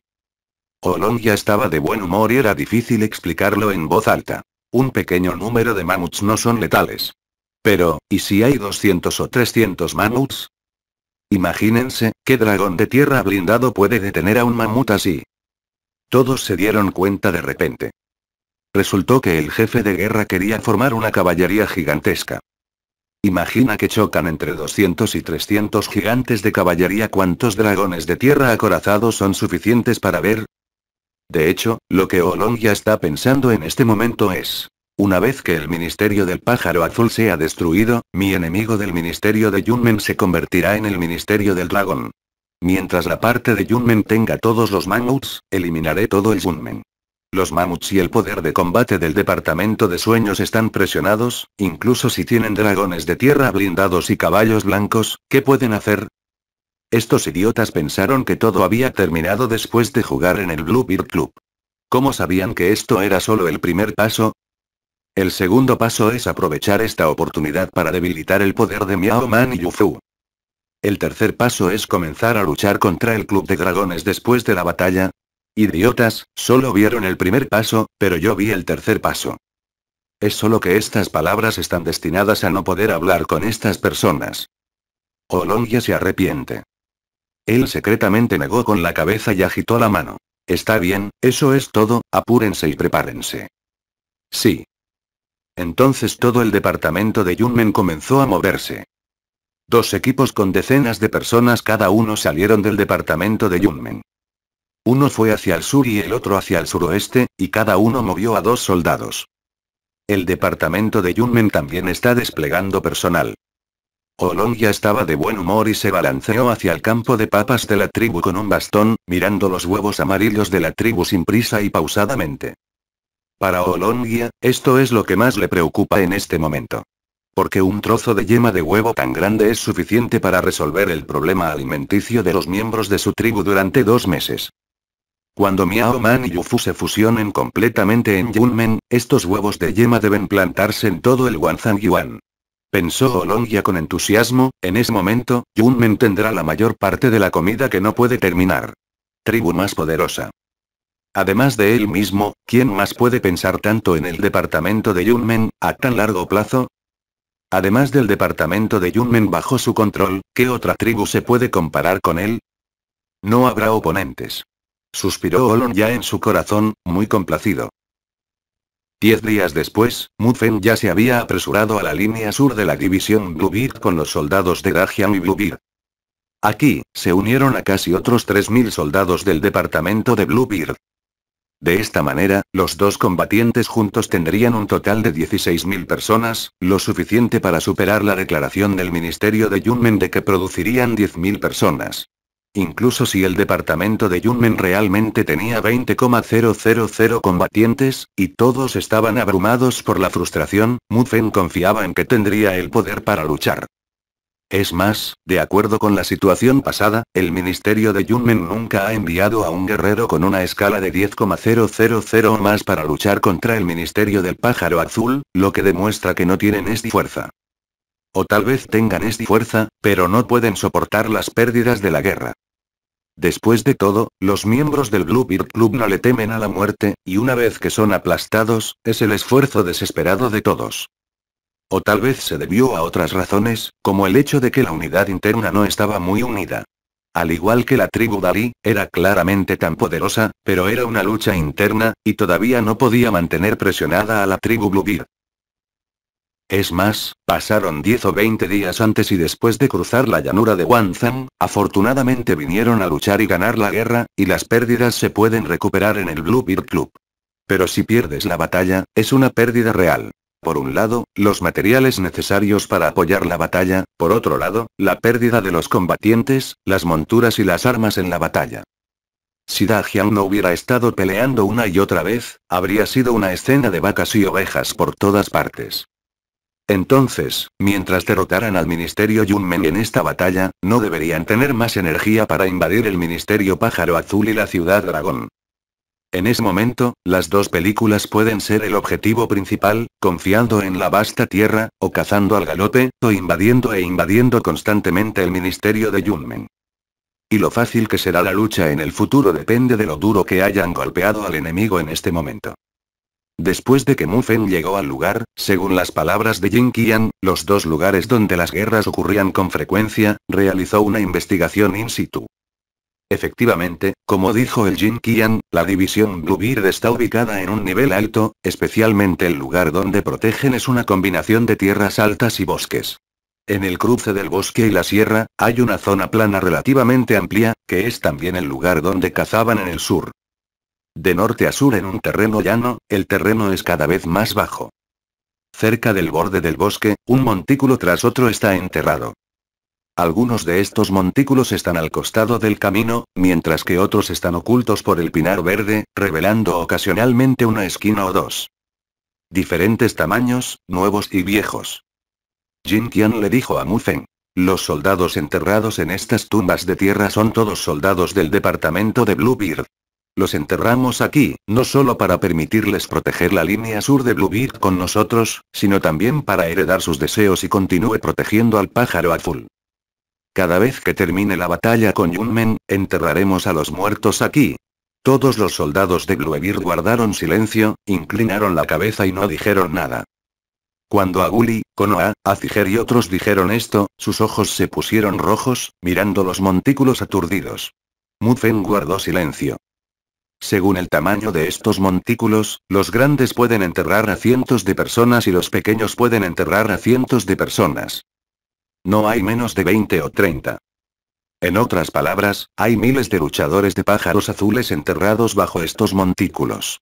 Olongia estaba de buen humor y era difícil explicarlo en voz alta. Un pequeño número de mamuts no son letales. Pero, ¿y si hay 200 o 300 mamuts? Imagínense, ¿qué dragón de tierra blindado puede detener a un mamut así? Todos se dieron cuenta de repente. Resultó que el jefe de guerra quería formar una caballería gigantesca. Imagina que chocan entre 200 y 300 gigantes de caballería cuántos dragones de tierra acorazados son suficientes para ver. De hecho, lo que Olong ya está pensando en este momento es, una vez que el Ministerio del Pájaro Azul sea destruido, mi enemigo del Ministerio de Yunmen se convertirá en el Ministerio del Dragón. Mientras la parte de Yunmen tenga todos los mamuts, eliminaré todo el Yunmen. Los mamuts y el poder de combate del Departamento de Sueños están presionados, incluso si tienen dragones de tierra blindados y caballos blancos, ¿qué pueden hacer? Estos idiotas pensaron que todo había terminado después de jugar en el Bird Club. ¿Cómo sabían que esto era solo el primer paso? El segundo paso es aprovechar esta oportunidad para debilitar el poder de Miao Man y Yufu. El tercer paso es comenzar a luchar contra el club de dragones después de la batalla. Idiotas, solo vieron el primer paso, pero yo vi el tercer paso. Es solo que estas palabras están destinadas a no poder hablar con estas personas. Olongia se arrepiente. Él secretamente negó con la cabeza y agitó la mano. Está bien, eso es todo, apúrense y prepárense. Sí. Entonces todo el departamento de Yunmen comenzó a moverse. Dos equipos con decenas de personas cada uno salieron del departamento de Yunmen. Uno fue hacia el sur y el otro hacia el suroeste, y cada uno movió a dos soldados. El departamento de Yunmen también está desplegando personal. Olong ya estaba de buen humor y se balanceó hacia el campo de papas de la tribu con un bastón, mirando los huevos amarillos de la tribu sin prisa y pausadamente. Para Olongia, esto es lo que más le preocupa en este momento. Porque un trozo de yema de huevo tan grande es suficiente para resolver el problema alimenticio de los miembros de su tribu durante dos meses. Cuando Miao Man y Yufu se fusionen completamente en Yunmen, estos huevos de yema deben plantarse en todo el Wanzhang Yuan. Pensó Olongia con entusiasmo, en ese momento, Yunmen tendrá la mayor parte de la comida que no puede terminar. Tribu más poderosa. Además de él mismo, ¿quién más puede pensar tanto en el departamento de Yunmen, a tan largo plazo? Además del departamento de Yunmen bajo su control, ¿qué otra tribu se puede comparar con él? No habrá oponentes. Suspiró Olon ya en su corazón, muy complacido. Diez días después, Mufen ya se había apresurado a la línea sur de la división Bluebeard con los soldados de Dajian y Bluebeard. Aquí, se unieron a casi otros 3.000 soldados del departamento de Bluebeard, de esta manera, los dos combatientes juntos tendrían un total de 16.000 personas, lo suficiente para superar la declaración del Ministerio de Yunmen de que producirían 10.000 personas. Incluso si el departamento de Yunmen realmente tenía 20,000 combatientes, y todos estaban abrumados por la frustración, Mufen confiaba en que tendría el poder para luchar. Es más, de acuerdo con la situación pasada, el ministerio de Yunmen nunca ha enviado a un guerrero con una escala de 10,000 o más para luchar contra el ministerio del pájaro azul, lo que demuestra que no tienen esta fuerza. O tal vez tengan esta fuerza, pero no pueden soportar las pérdidas de la guerra. Después de todo, los miembros del Bluebird Club no le temen a la muerte, y una vez que son aplastados, es el esfuerzo desesperado de todos. O tal vez se debió a otras razones, como el hecho de que la unidad interna no estaba muy unida. Al igual que la tribu Dali, era claramente tan poderosa, pero era una lucha interna, y todavía no podía mantener presionada a la tribu Bluebeard. Es más, pasaron 10 o 20 días antes y después de cruzar la llanura de Wanzhang, afortunadamente vinieron a luchar y ganar la guerra, y las pérdidas se pueden recuperar en el Bluebeard Club. Pero si pierdes la batalla, es una pérdida real. Por un lado, los materiales necesarios para apoyar la batalla, por otro lado, la pérdida de los combatientes, las monturas y las armas en la batalla. Si Dajian no hubiera estado peleando una y otra vez, habría sido una escena de vacas y ovejas por todas partes. Entonces, mientras derrotaran al Ministerio Yunmen en esta batalla, no deberían tener más energía para invadir el Ministerio Pájaro Azul y la Ciudad Dragón. En ese momento, las dos películas pueden ser el objetivo principal, confiando en la vasta tierra, o cazando al galope, o invadiendo e invadiendo constantemente el ministerio de Yunmen. Y lo fácil que será la lucha en el futuro depende de lo duro que hayan golpeado al enemigo en este momento. Después de que Mufen llegó al lugar, según las palabras de Jin Qian, los dos lugares donde las guerras ocurrían con frecuencia, realizó una investigación in situ. Efectivamente, como dijo el Jin Qian, la división Blue está ubicada en un nivel alto, especialmente el lugar donde protegen es una combinación de tierras altas y bosques. En el cruce del bosque y la sierra, hay una zona plana relativamente amplia, que es también el lugar donde cazaban en el sur. De norte a sur en un terreno llano, el terreno es cada vez más bajo. Cerca del borde del bosque, un montículo tras otro está enterrado. Algunos de estos montículos están al costado del camino, mientras que otros están ocultos por el pinar verde, revelando ocasionalmente una esquina o dos. Diferentes tamaños, nuevos y viejos. Jin Qian le dijo a Feng. Los soldados enterrados en estas tumbas de tierra son todos soldados del departamento de Bluebeard. Los enterramos aquí, no solo para permitirles proteger la línea sur de Bluebeard con nosotros, sino también para heredar sus deseos y continúe protegiendo al pájaro azul. Cada vez que termine la batalla con Yunmen, enterraremos a los muertos aquí. Todos los soldados de Gluebir guardaron silencio, inclinaron la cabeza y no dijeron nada. Cuando Aguli, Konoa, Aziger y otros dijeron esto, sus ojos se pusieron rojos, mirando los montículos aturdidos. Mufen guardó silencio. Según el tamaño de estos montículos, los grandes pueden enterrar a cientos de personas y los pequeños pueden enterrar a cientos de personas. No hay menos de 20 o 30. En otras palabras, hay miles de luchadores de pájaros azules enterrados bajo estos montículos.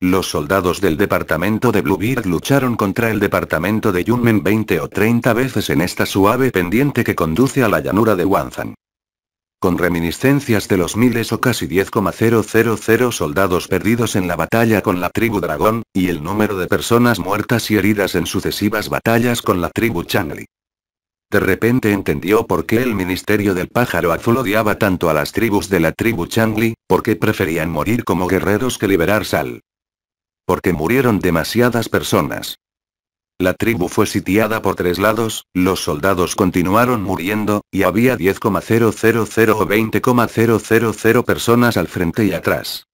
Los soldados del departamento de Bluebeard lucharon contra el departamento de Yunmen 20 o 30 veces en esta suave pendiente que conduce a la llanura de Wanzan. Con reminiscencias de los miles o casi 10,000 soldados perdidos en la batalla con la tribu Dragón, y el número de personas muertas y heridas en sucesivas batallas con la tribu Changli. De repente entendió por qué el ministerio del pájaro azul odiaba tanto a las tribus de la tribu Changli, porque preferían morir como guerreros que liberar sal. Porque murieron demasiadas personas. La tribu fue sitiada por tres lados, los soldados continuaron muriendo, y había 10,000 o 20,000 personas al frente y atrás.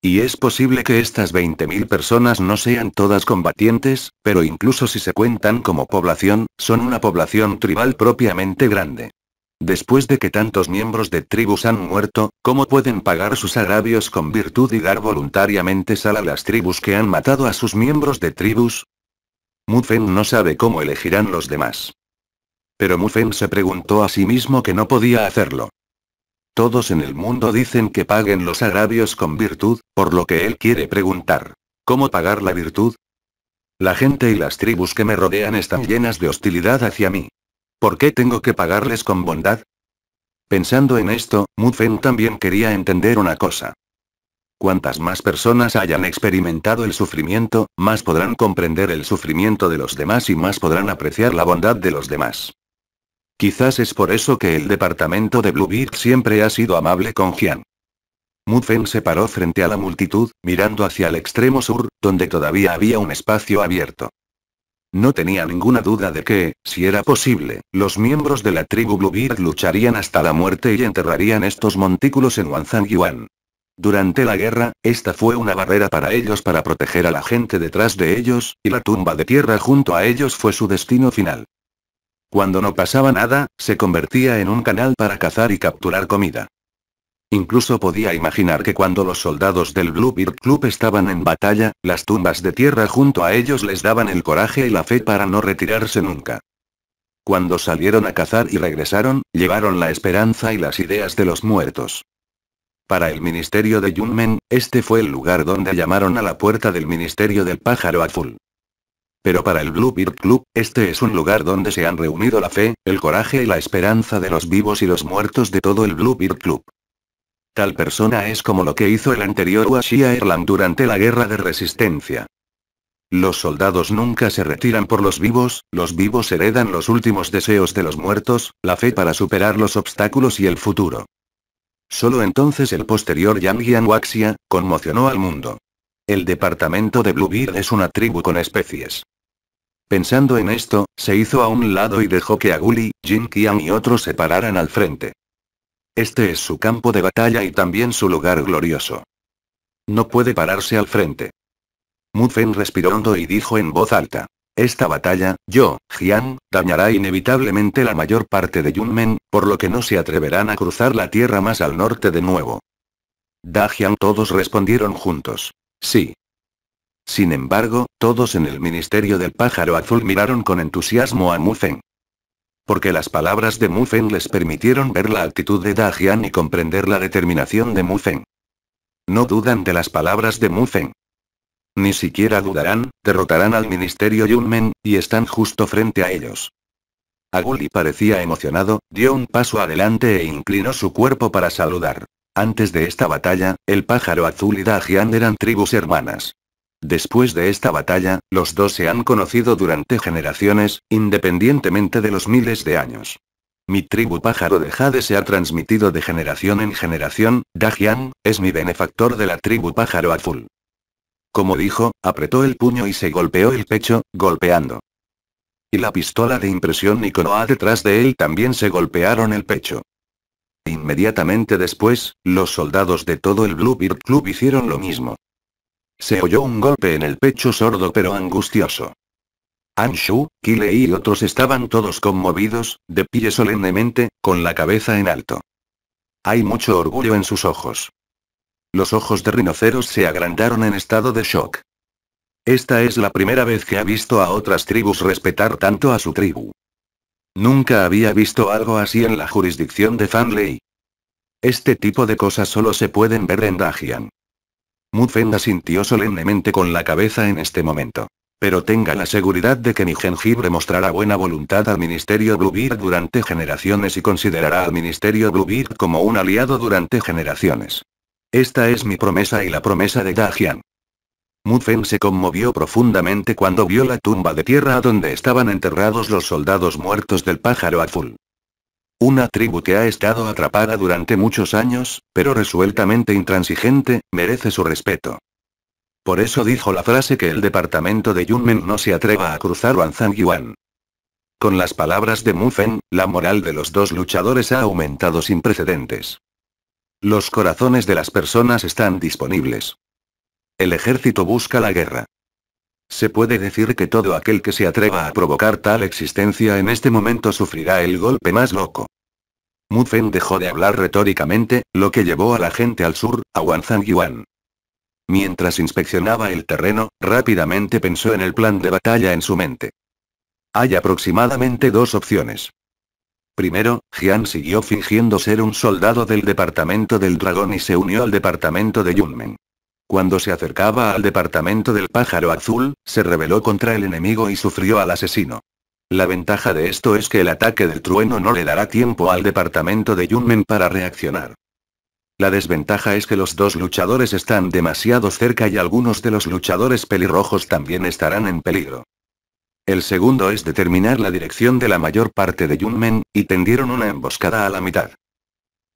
Y es posible que estas 20.000 personas no sean todas combatientes, pero incluso si se cuentan como población, son una población tribal propiamente grande. Después de que tantos miembros de tribus han muerto, ¿cómo pueden pagar sus agravios con virtud y dar voluntariamente sal a las tribus que han matado a sus miembros de tribus? Mufen no sabe cómo elegirán los demás. Pero Mufen se preguntó a sí mismo que no podía hacerlo. Todos en el mundo dicen que paguen los agravios con virtud, por lo que él quiere preguntar. ¿Cómo pagar la virtud? La gente y las tribus que me rodean están llenas de hostilidad hacia mí. ¿Por qué tengo que pagarles con bondad? Pensando en esto, Mufen también quería entender una cosa. Cuantas más personas hayan experimentado el sufrimiento, más podrán comprender el sufrimiento de los demás y más podrán apreciar la bondad de los demás. Quizás es por eso que el departamento de Bluebird siempre ha sido amable con Jian. Mufen se paró frente a la multitud, mirando hacia el extremo sur, donde todavía había un espacio abierto. No tenía ninguna duda de que, si era posible, los miembros de la tribu Bluebeard lucharían hasta la muerte y enterrarían estos montículos en Wanzhang Yuan. Durante la guerra, esta fue una barrera para ellos para proteger a la gente detrás de ellos, y la tumba de tierra junto a ellos fue su destino final. Cuando no pasaba nada, se convertía en un canal para cazar y capturar comida. Incluso podía imaginar que cuando los soldados del Bluebird Club estaban en batalla, las tumbas de tierra junto a ellos les daban el coraje y la fe para no retirarse nunca. Cuando salieron a cazar y regresaron, llevaron la esperanza y las ideas de los muertos. Para el ministerio de Yunmen, este fue el lugar donde llamaron a la puerta del ministerio del pájaro azul. Pero para el Bluebeard Club, este es un lugar donde se han reunido la fe, el coraje y la esperanza de los vivos y los muertos de todo el Bluebeard Club. Tal persona es como lo que hizo el anterior Washia Erlang durante la guerra de resistencia. Los soldados nunca se retiran por los vivos, los vivos heredan los últimos deseos de los muertos, la fe para superar los obstáculos y el futuro. Solo entonces el posterior Yang Waxia, conmocionó al mundo. El departamento de Bluebeard es una tribu con especies. Pensando en esto, se hizo a un lado y dejó que Aguli, Jin Kian y otros se pararan al frente. Este es su campo de batalla y también su lugar glorioso. No puede pararse al frente. Mufen respiró hondo y dijo en voz alta. Esta batalla, yo, Jian, dañará inevitablemente la mayor parte de Yunmen, por lo que no se atreverán a cruzar la tierra más al norte de nuevo. Dajian todos respondieron juntos. Sí. Sin embargo, todos en el Ministerio del Pájaro Azul miraron con entusiasmo a Mufen. Porque las palabras de Mufen les permitieron ver la actitud de Dajian y comprender la determinación de Mufen. No dudan de las palabras de Mufen. Ni siquiera dudarán, derrotarán al Ministerio Yunmen, y están justo frente a ellos. Aguli parecía emocionado, dio un paso adelante e inclinó su cuerpo para saludar. Antes de esta batalla, el pájaro azul y Dajian eran tribus hermanas. Después de esta batalla, los dos se han conocido durante generaciones, independientemente de los miles de años. Mi tribu pájaro de Jade se ha transmitido de generación en generación, Dajian, es mi benefactor de la tribu pájaro azul. Como dijo, apretó el puño y se golpeó el pecho, golpeando. Y la pistola de impresión Nikonoa detrás de él también se golpearon el pecho. Inmediatamente después, los soldados de todo el Bluebeard Club hicieron lo mismo. Se oyó un golpe en el pecho sordo pero angustioso. Anshu, Kile y otros estaban todos conmovidos, de pie solemnemente, con la cabeza en alto. Hay mucho orgullo en sus ojos. Los ojos de rinoceros se agrandaron en estado de shock. Esta es la primera vez que ha visto a otras tribus respetar tanto a su tribu. Nunca había visto algo así en la jurisdicción de Fanley. Este tipo de cosas solo se pueden ver en Dajian. Mufen asintió solemnemente con la cabeza en este momento. Pero tenga la seguridad de que mi jengibre mostrará buena voluntad al Ministerio Bluebeard durante generaciones y considerará al Ministerio Bluebeard como un aliado durante generaciones. Esta es mi promesa y la promesa de Dajian. Mufen se conmovió profundamente cuando vio la tumba de tierra a donde estaban enterrados los soldados muertos del pájaro azul. Una tribu que ha estado atrapada durante muchos años, pero resueltamente intransigente, merece su respeto. Por eso dijo la frase que el departamento de Yunmen no se atreva a cruzar Yuan. Con las palabras de Mufen, la moral de los dos luchadores ha aumentado sin precedentes. Los corazones de las personas están disponibles. El ejército busca la guerra. Se puede decir que todo aquel que se atreva a provocar tal existencia en este momento sufrirá el golpe más loco. Mufen dejó de hablar retóricamente, lo que llevó a la gente al sur, a Yuan. Mientras inspeccionaba el terreno, rápidamente pensó en el plan de batalla en su mente. Hay aproximadamente dos opciones. Primero, Jian siguió fingiendo ser un soldado del departamento del dragón y se unió al departamento de Yunmen. Cuando se acercaba al departamento del pájaro azul, se rebeló contra el enemigo y sufrió al asesino. La ventaja de esto es que el ataque del trueno no le dará tiempo al departamento de Yunmen para reaccionar. La desventaja es que los dos luchadores están demasiado cerca y algunos de los luchadores pelirrojos también estarán en peligro. El segundo es determinar la dirección de la mayor parte de Yunmen, y tendieron una emboscada a la mitad.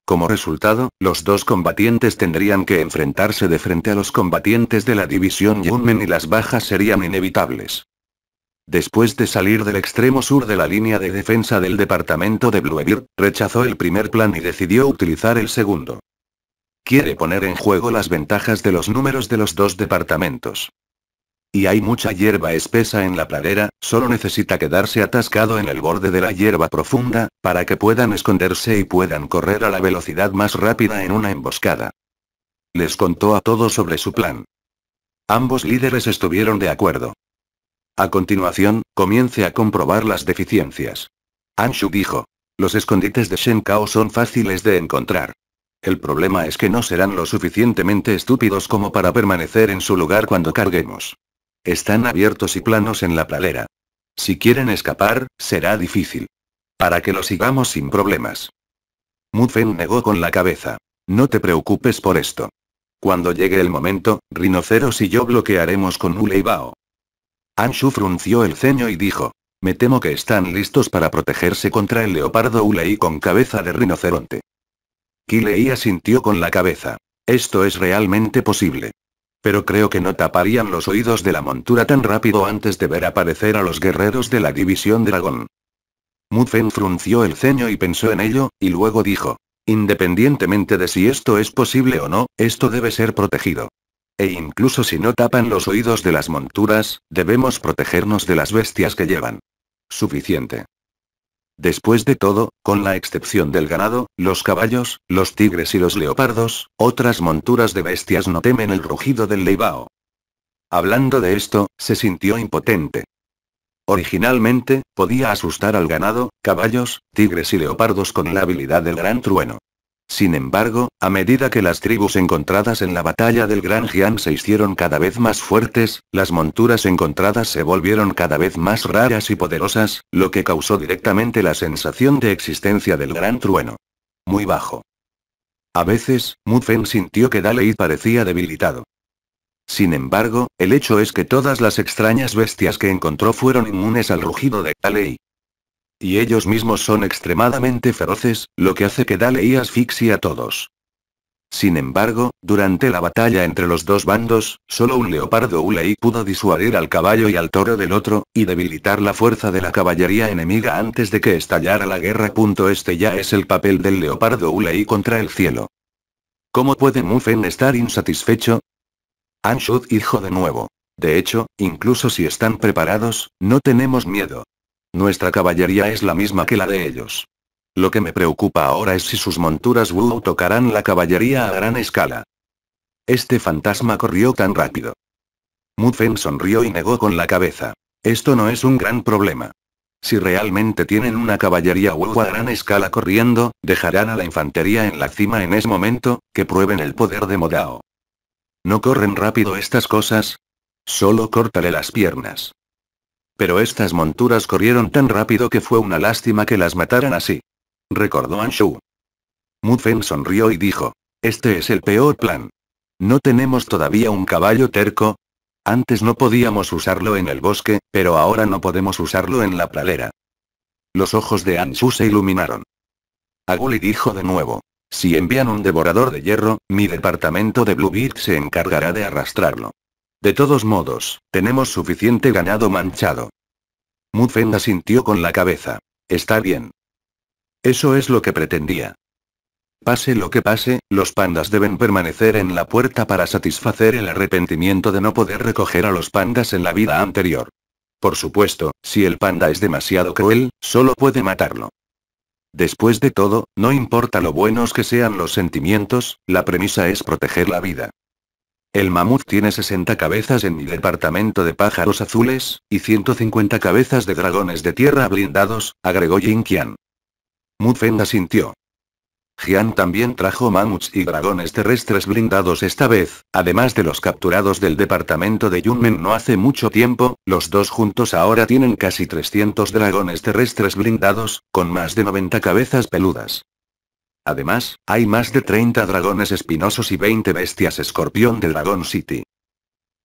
Como resultado, los dos combatientes tendrían que enfrentarse de frente a los combatientes de la división Yunmen y las bajas serían inevitables. Después de salir del extremo sur de la línea de defensa del departamento de Bluebeard, rechazó el primer plan y decidió utilizar el segundo. Quiere poner en juego las ventajas de los números de los dos departamentos. Y hay mucha hierba espesa en la pradera, solo necesita quedarse atascado en el borde de la hierba profunda, para que puedan esconderse y puedan correr a la velocidad más rápida en una emboscada. Les contó a todos sobre su plan. Ambos líderes estuvieron de acuerdo. A continuación, comience a comprobar las deficiencias. Anshu dijo. Los escondites de Shen Kao son fáciles de encontrar. El problema es que no serán lo suficientemente estúpidos como para permanecer en su lugar cuando carguemos. Están abiertos y planos en la pradera. Si quieren escapar, será difícil. Para que lo sigamos sin problemas. Mufen negó con la cabeza. No te preocupes por esto. Cuando llegue el momento, Rinoceros y yo bloquearemos con Uleibao. Anshu frunció el ceño y dijo. Me temo que están listos para protegerse contra el leopardo Ulei con cabeza de rinoceronte. Kilei asintió con la cabeza. Esto es realmente posible. Pero creo que no taparían los oídos de la montura tan rápido antes de ver aparecer a los guerreros de la División Dragón. Mufen frunció el ceño y pensó en ello, y luego dijo. Independientemente de si esto es posible o no, esto debe ser protegido. E incluso si no tapan los oídos de las monturas, debemos protegernos de las bestias que llevan. Suficiente. Después de todo, con la excepción del ganado, los caballos, los tigres y los leopardos, otras monturas de bestias no temen el rugido del leibao. Hablando de esto, se sintió impotente. Originalmente, podía asustar al ganado, caballos, tigres y leopardos con la habilidad del gran trueno. Sin embargo, a medida que las tribus encontradas en la batalla del Gran Jian se hicieron cada vez más fuertes, las monturas encontradas se volvieron cada vez más raras y poderosas, lo que causó directamente la sensación de existencia del gran trueno. Muy bajo. A veces, Mufen sintió que Dalei parecía debilitado. Sin embargo, el hecho es que todas las extrañas bestias que encontró fueron inmunes al rugido de Dalei y ellos mismos son extremadamente feroces, lo que hace que Dale y asfixie a todos. Sin embargo, durante la batalla entre los dos bandos, solo un leopardo Ulei pudo disuadir al caballo y al toro del otro, y debilitar la fuerza de la caballería enemiga antes de que estallara la guerra. Este ya es el papel del leopardo Ulei contra el cielo. ¿Cómo puede Mufen estar insatisfecho? Anshut dijo de nuevo. De hecho, incluso si están preparados, no tenemos miedo. Nuestra caballería es la misma que la de ellos. Lo que me preocupa ahora es si sus monturas Wu tocarán la caballería a gran escala. Este fantasma corrió tan rápido. Mufen sonrió y negó con la cabeza. Esto no es un gran problema. Si realmente tienen una caballería Wu a gran escala corriendo, dejarán a la infantería en la cima en ese momento, que prueben el poder de Modao. ¿No corren rápido estas cosas? Solo córtale las piernas pero estas monturas corrieron tan rápido que fue una lástima que las mataran así. Recordó Anshu. Mufen sonrió y dijo. Este es el peor plan. ¿No tenemos todavía un caballo terco? Antes no podíamos usarlo en el bosque, pero ahora no podemos usarlo en la pradera. Los ojos de Anshu se iluminaron. Aguli dijo de nuevo. Si envían un devorador de hierro, mi departamento de Bluebeard se encargará de arrastrarlo. De todos modos, tenemos suficiente ganado manchado. Mufen asintió con la cabeza. Está bien. Eso es lo que pretendía. Pase lo que pase, los pandas deben permanecer en la puerta para satisfacer el arrepentimiento de no poder recoger a los pandas en la vida anterior. Por supuesto, si el panda es demasiado cruel, solo puede matarlo. Después de todo, no importa lo buenos que sean los sentimientos, la premisa es proteger la vida. El mamut tiene 60 cabezas en mi departamento de pájaros azules, y 150 cabezas de dragones de tierra blindados, agregó Jin Qian. Mufeng asintió. Jian también trajo mamuts y dragones terrestres blindados esta vez, además de los capturados del departamento de Yunmen no hace mucho tiempo, los dos juntos ahora tienen casi 300 dragones terrestres blindados, con más de 90 cabezas peludas. Además, hay más de 30 dragones espinosos y 20 bestias escorpión de Dragon City.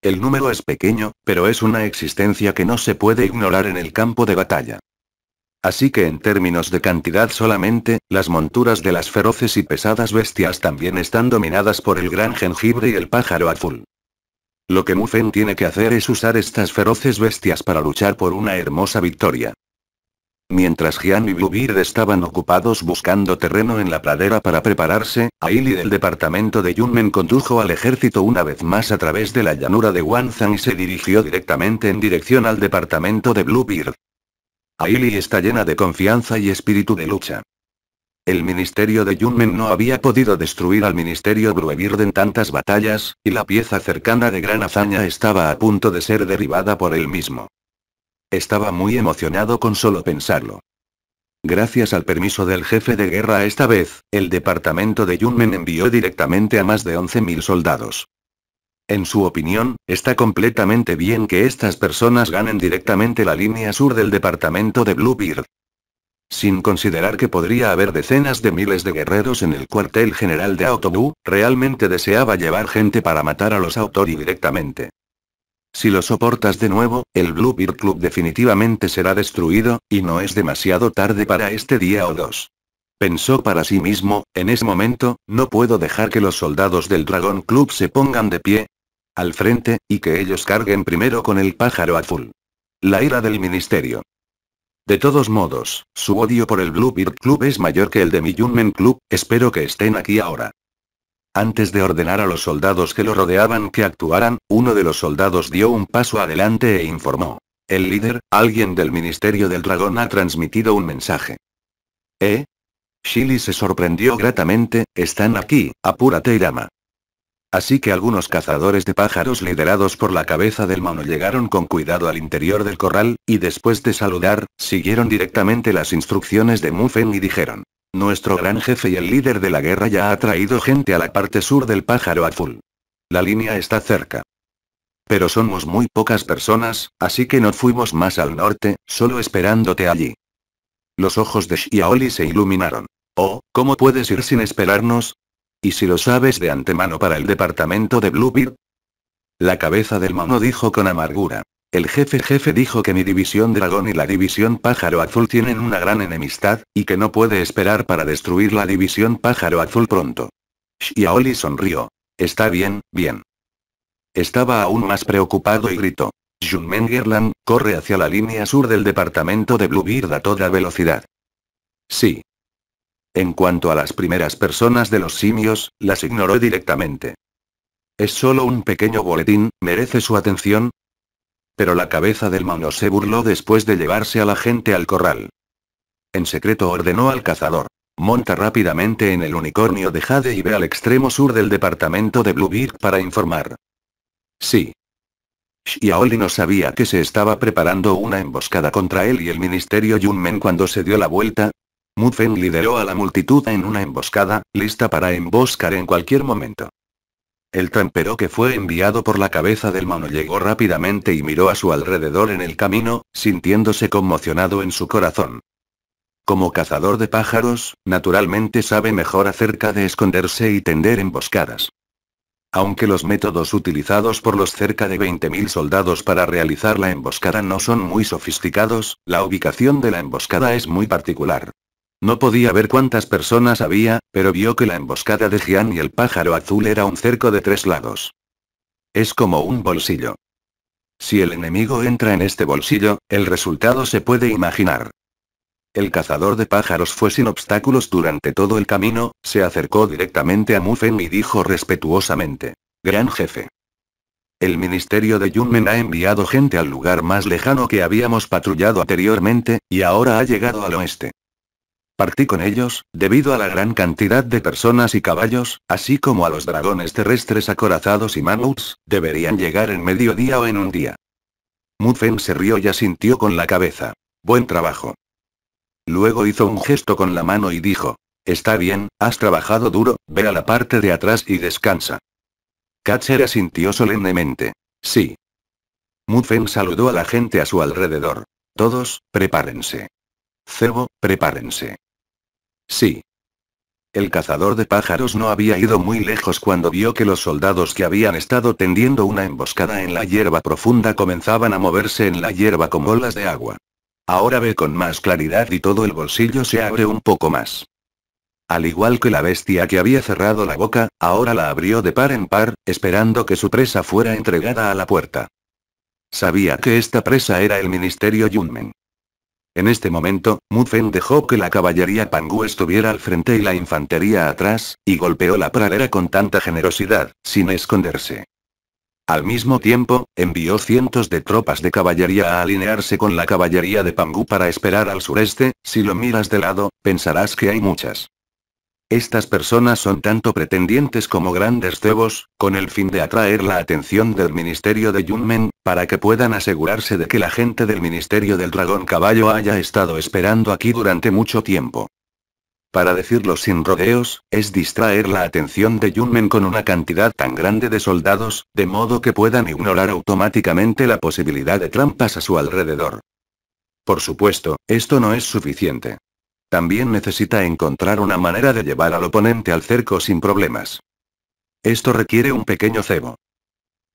El número es pequeño, pero es una existencia que no se puede ignorar en el campo de batalla. Así que en términos de cantidad solamente, las monturas de las feroces y pesadas bestias también están dominadas por el gran jengibre y el pájaro azul. Lo que Mufen tiene que hacer es usar estas feroces bestias para luchar por una hermosa victoria. Mientras Gian y Bluebeard estaban ocupados buscando terreno en la pradera para prepararse, Aili del departamento de Yunmen condujo al ejército una vez más a través de la llanura de Wanzan y se dirigió directamente en dirección al departamento de Bluebeard. Aili está llena de confianza y espíritu de lucha. El ministerio de Yunmen no había podido destruir al ministerio Bluebeard en tantas batallas, y la pieza cercana de gran hazaña estaba a punto de ser derribada por él mismo. Estaba muy emocionado con solo pensarlo. Gracias al permiso del jefe de guerra esta vez, el departamento de Yunmen envió directamente a más de 11.000 soldados. En su opinión, está completamente bien que estas personas ganen directamente la línea sur del departamento de Bluebeard. Sin considerar que podría haber decenas de miles de guerreros en el cuartel general de Autobu, realmente deseaba llevar gente para matar a los Autori directamente. Si lo soportas de nuevo, el Bluebird Club definitivamente será destruido, y no es demasiado tarde para este día o dos. Pensó para sí mismo, en ese momento, no puedo dejar que los soldados del Dragon Club se pongan de pie. Al frente, y que ellos carguen primero con el pájaro azul. La ira del ministerio. De todos modos, su odio por el Bluebird Club es mayor que el de mi Yunmen Club, espero que estén aquí ahora. Antes de ordenar a los soldados que lo rodeaban que actuaran, uno de los soldados dio un paso adelante e informó. El líder, alguien del Ministerio del Dragón ha transmitido un mensaje. ¿Eh? Shili se sorprendió gratamente, están aquí, apúrate Irama. Así que algunos cazadores de pájaros liderados por la cabeza del mono llegaron con cuidado al interior del corral, y después de saludar, siguieron directamente las instrucciones de Mufen y dijeron. Nuestro gran jefe y el líder de la guerra ya ha traído gente a la parte sur del pájaro azul. La línea está cerca. Pero somos muy pocas personas, así que no fuimos más al norte, solo esperándote allí. Los ojos de Shiaoli se iluminaron. Oh, ¿cómo puedes ir sin esperarnos? ¿Y si lo sabes de antemano para el departamento de Bluebeard? La cabeza del mono dijo con amargura. El jefe jefe dijo que mi división dragón y la división pájaro azul tienen una gran enemistad, y que no puede esperar para destruir la división pájaro azul pronto. Shiaoli sonrió. Está bien, bien. Estaba aún más preocupado y gritó. Junmen corre hacia la línea sur del departamento de Bluebeard a toda velocidad. Sí. En cuanto a las primeras personas de los simios, las ignoró directamente. Es solo un pequeño boletín, merece su atención, pero la cabeza del mono se burló después de llevarse a la gente al corral. En secreto ordenó al cazador. Monta rápidamente en el unicornio de Jade y ve al extremo sur del departamento de Bluebeard para informar. Sí. Xiaoli no sabía que se estaba preparando una emboscada contra él y el ministerio Yunmen cuando se dio la vuelta. Mufen lideró a la multitud en una emboscada, lista para emboscar en cualquier momento. El trampero que fue enviado por la cabeza del mono llegó rápidamente y miró a su alrededor en el camino, sintiéndose conmocionado en su corazón. Como cazador de pájaros, naturalmente sabe mejor acerca de esconderse y tender emboscadas. Aunque los métodos utilizados por los cerca de 20.000 soldados para realizar la emboscada no son muy sofisticados, la ubicación de la emboscada es muy particular. No podía ver cuántas personas había, pero vio que la emboscada de Gian y el pájaro azul era un cerco de tres lados. Es como un bolsillo. Si el enemigo entra en este bolsillo, el resultado se puede imaginar. El cazador de pájaros fue sin obstáculos durante todo el camino, se acercó directamente a Mufen y dijo respetuosamente. Gran jefe. El ministerio de Yunmen ha enviado gente al lugar más lejano que habíamos patrullado anteriormente, y ahora ha llegado al oeste. Partí con ellos, debido a la gran cantidad de personas y caballos, así como a los dragones terrestres acorazados y mamuts, deberían llegar en mediodía o en un día. Mufen se rió y asintió con la cabeza. Buen trabajo. Luego hizo un gesto con la mano y dijo, Está bien, has trabajado duro, ve a la parte de atrás y descansa. Katcher asintió solemnemente. Sí. Mufen saludó a la gente a su alrededor. Todos, prepárense. Cebo, prepárense. Sí. El cazador de pájaros no había ido muy lejos cuando vio que los soldados que habían estado tendiendo una emboscada en la hierba profunda comenzaban a moverse en la hierba como olas de agua. Ahora ve con más claridad y todo el bolsillo se abre un poco más. Al igual que la bestia que había cerrado la boca, ahora la abrió de par en par, esperando que su presa fuera entregada a la puerta. Sabía que esta presa era el Ministerio Yunmen. En este momento, Mufen dejó que la caballería Pangu estuviera al frente y la infantería atrás, y golpeó la pradera con tanta generosidad, sin esconderse. Al mismo tiempo, envió cientos de tropas de caballería a alinearse con la caballería de Pangu para esperar al sureste, si lo miras de lado, pensarás que hay muchas. Estas personas son tanto pretendientes como grandes cebos, con el fin de atraer la atención del Ministerio de Yunmen, para que puedan asegurarse de que la gente del Ministerio del Dragón Caballo haya estado esperando aquí durante mucho tiempo. Para decirlo sin rodeos, es distraer la atención de Yunmen con una cantidad tan grande de soldados, de modo que puedan ignorar automáticamente la posibilidad de trampas a su alrededor. Por supuesto, esto no es suficiente. También necesita encontrar una manera de llevar al oponente al cerco sin problemas. Esto requiere un pequeño cebo.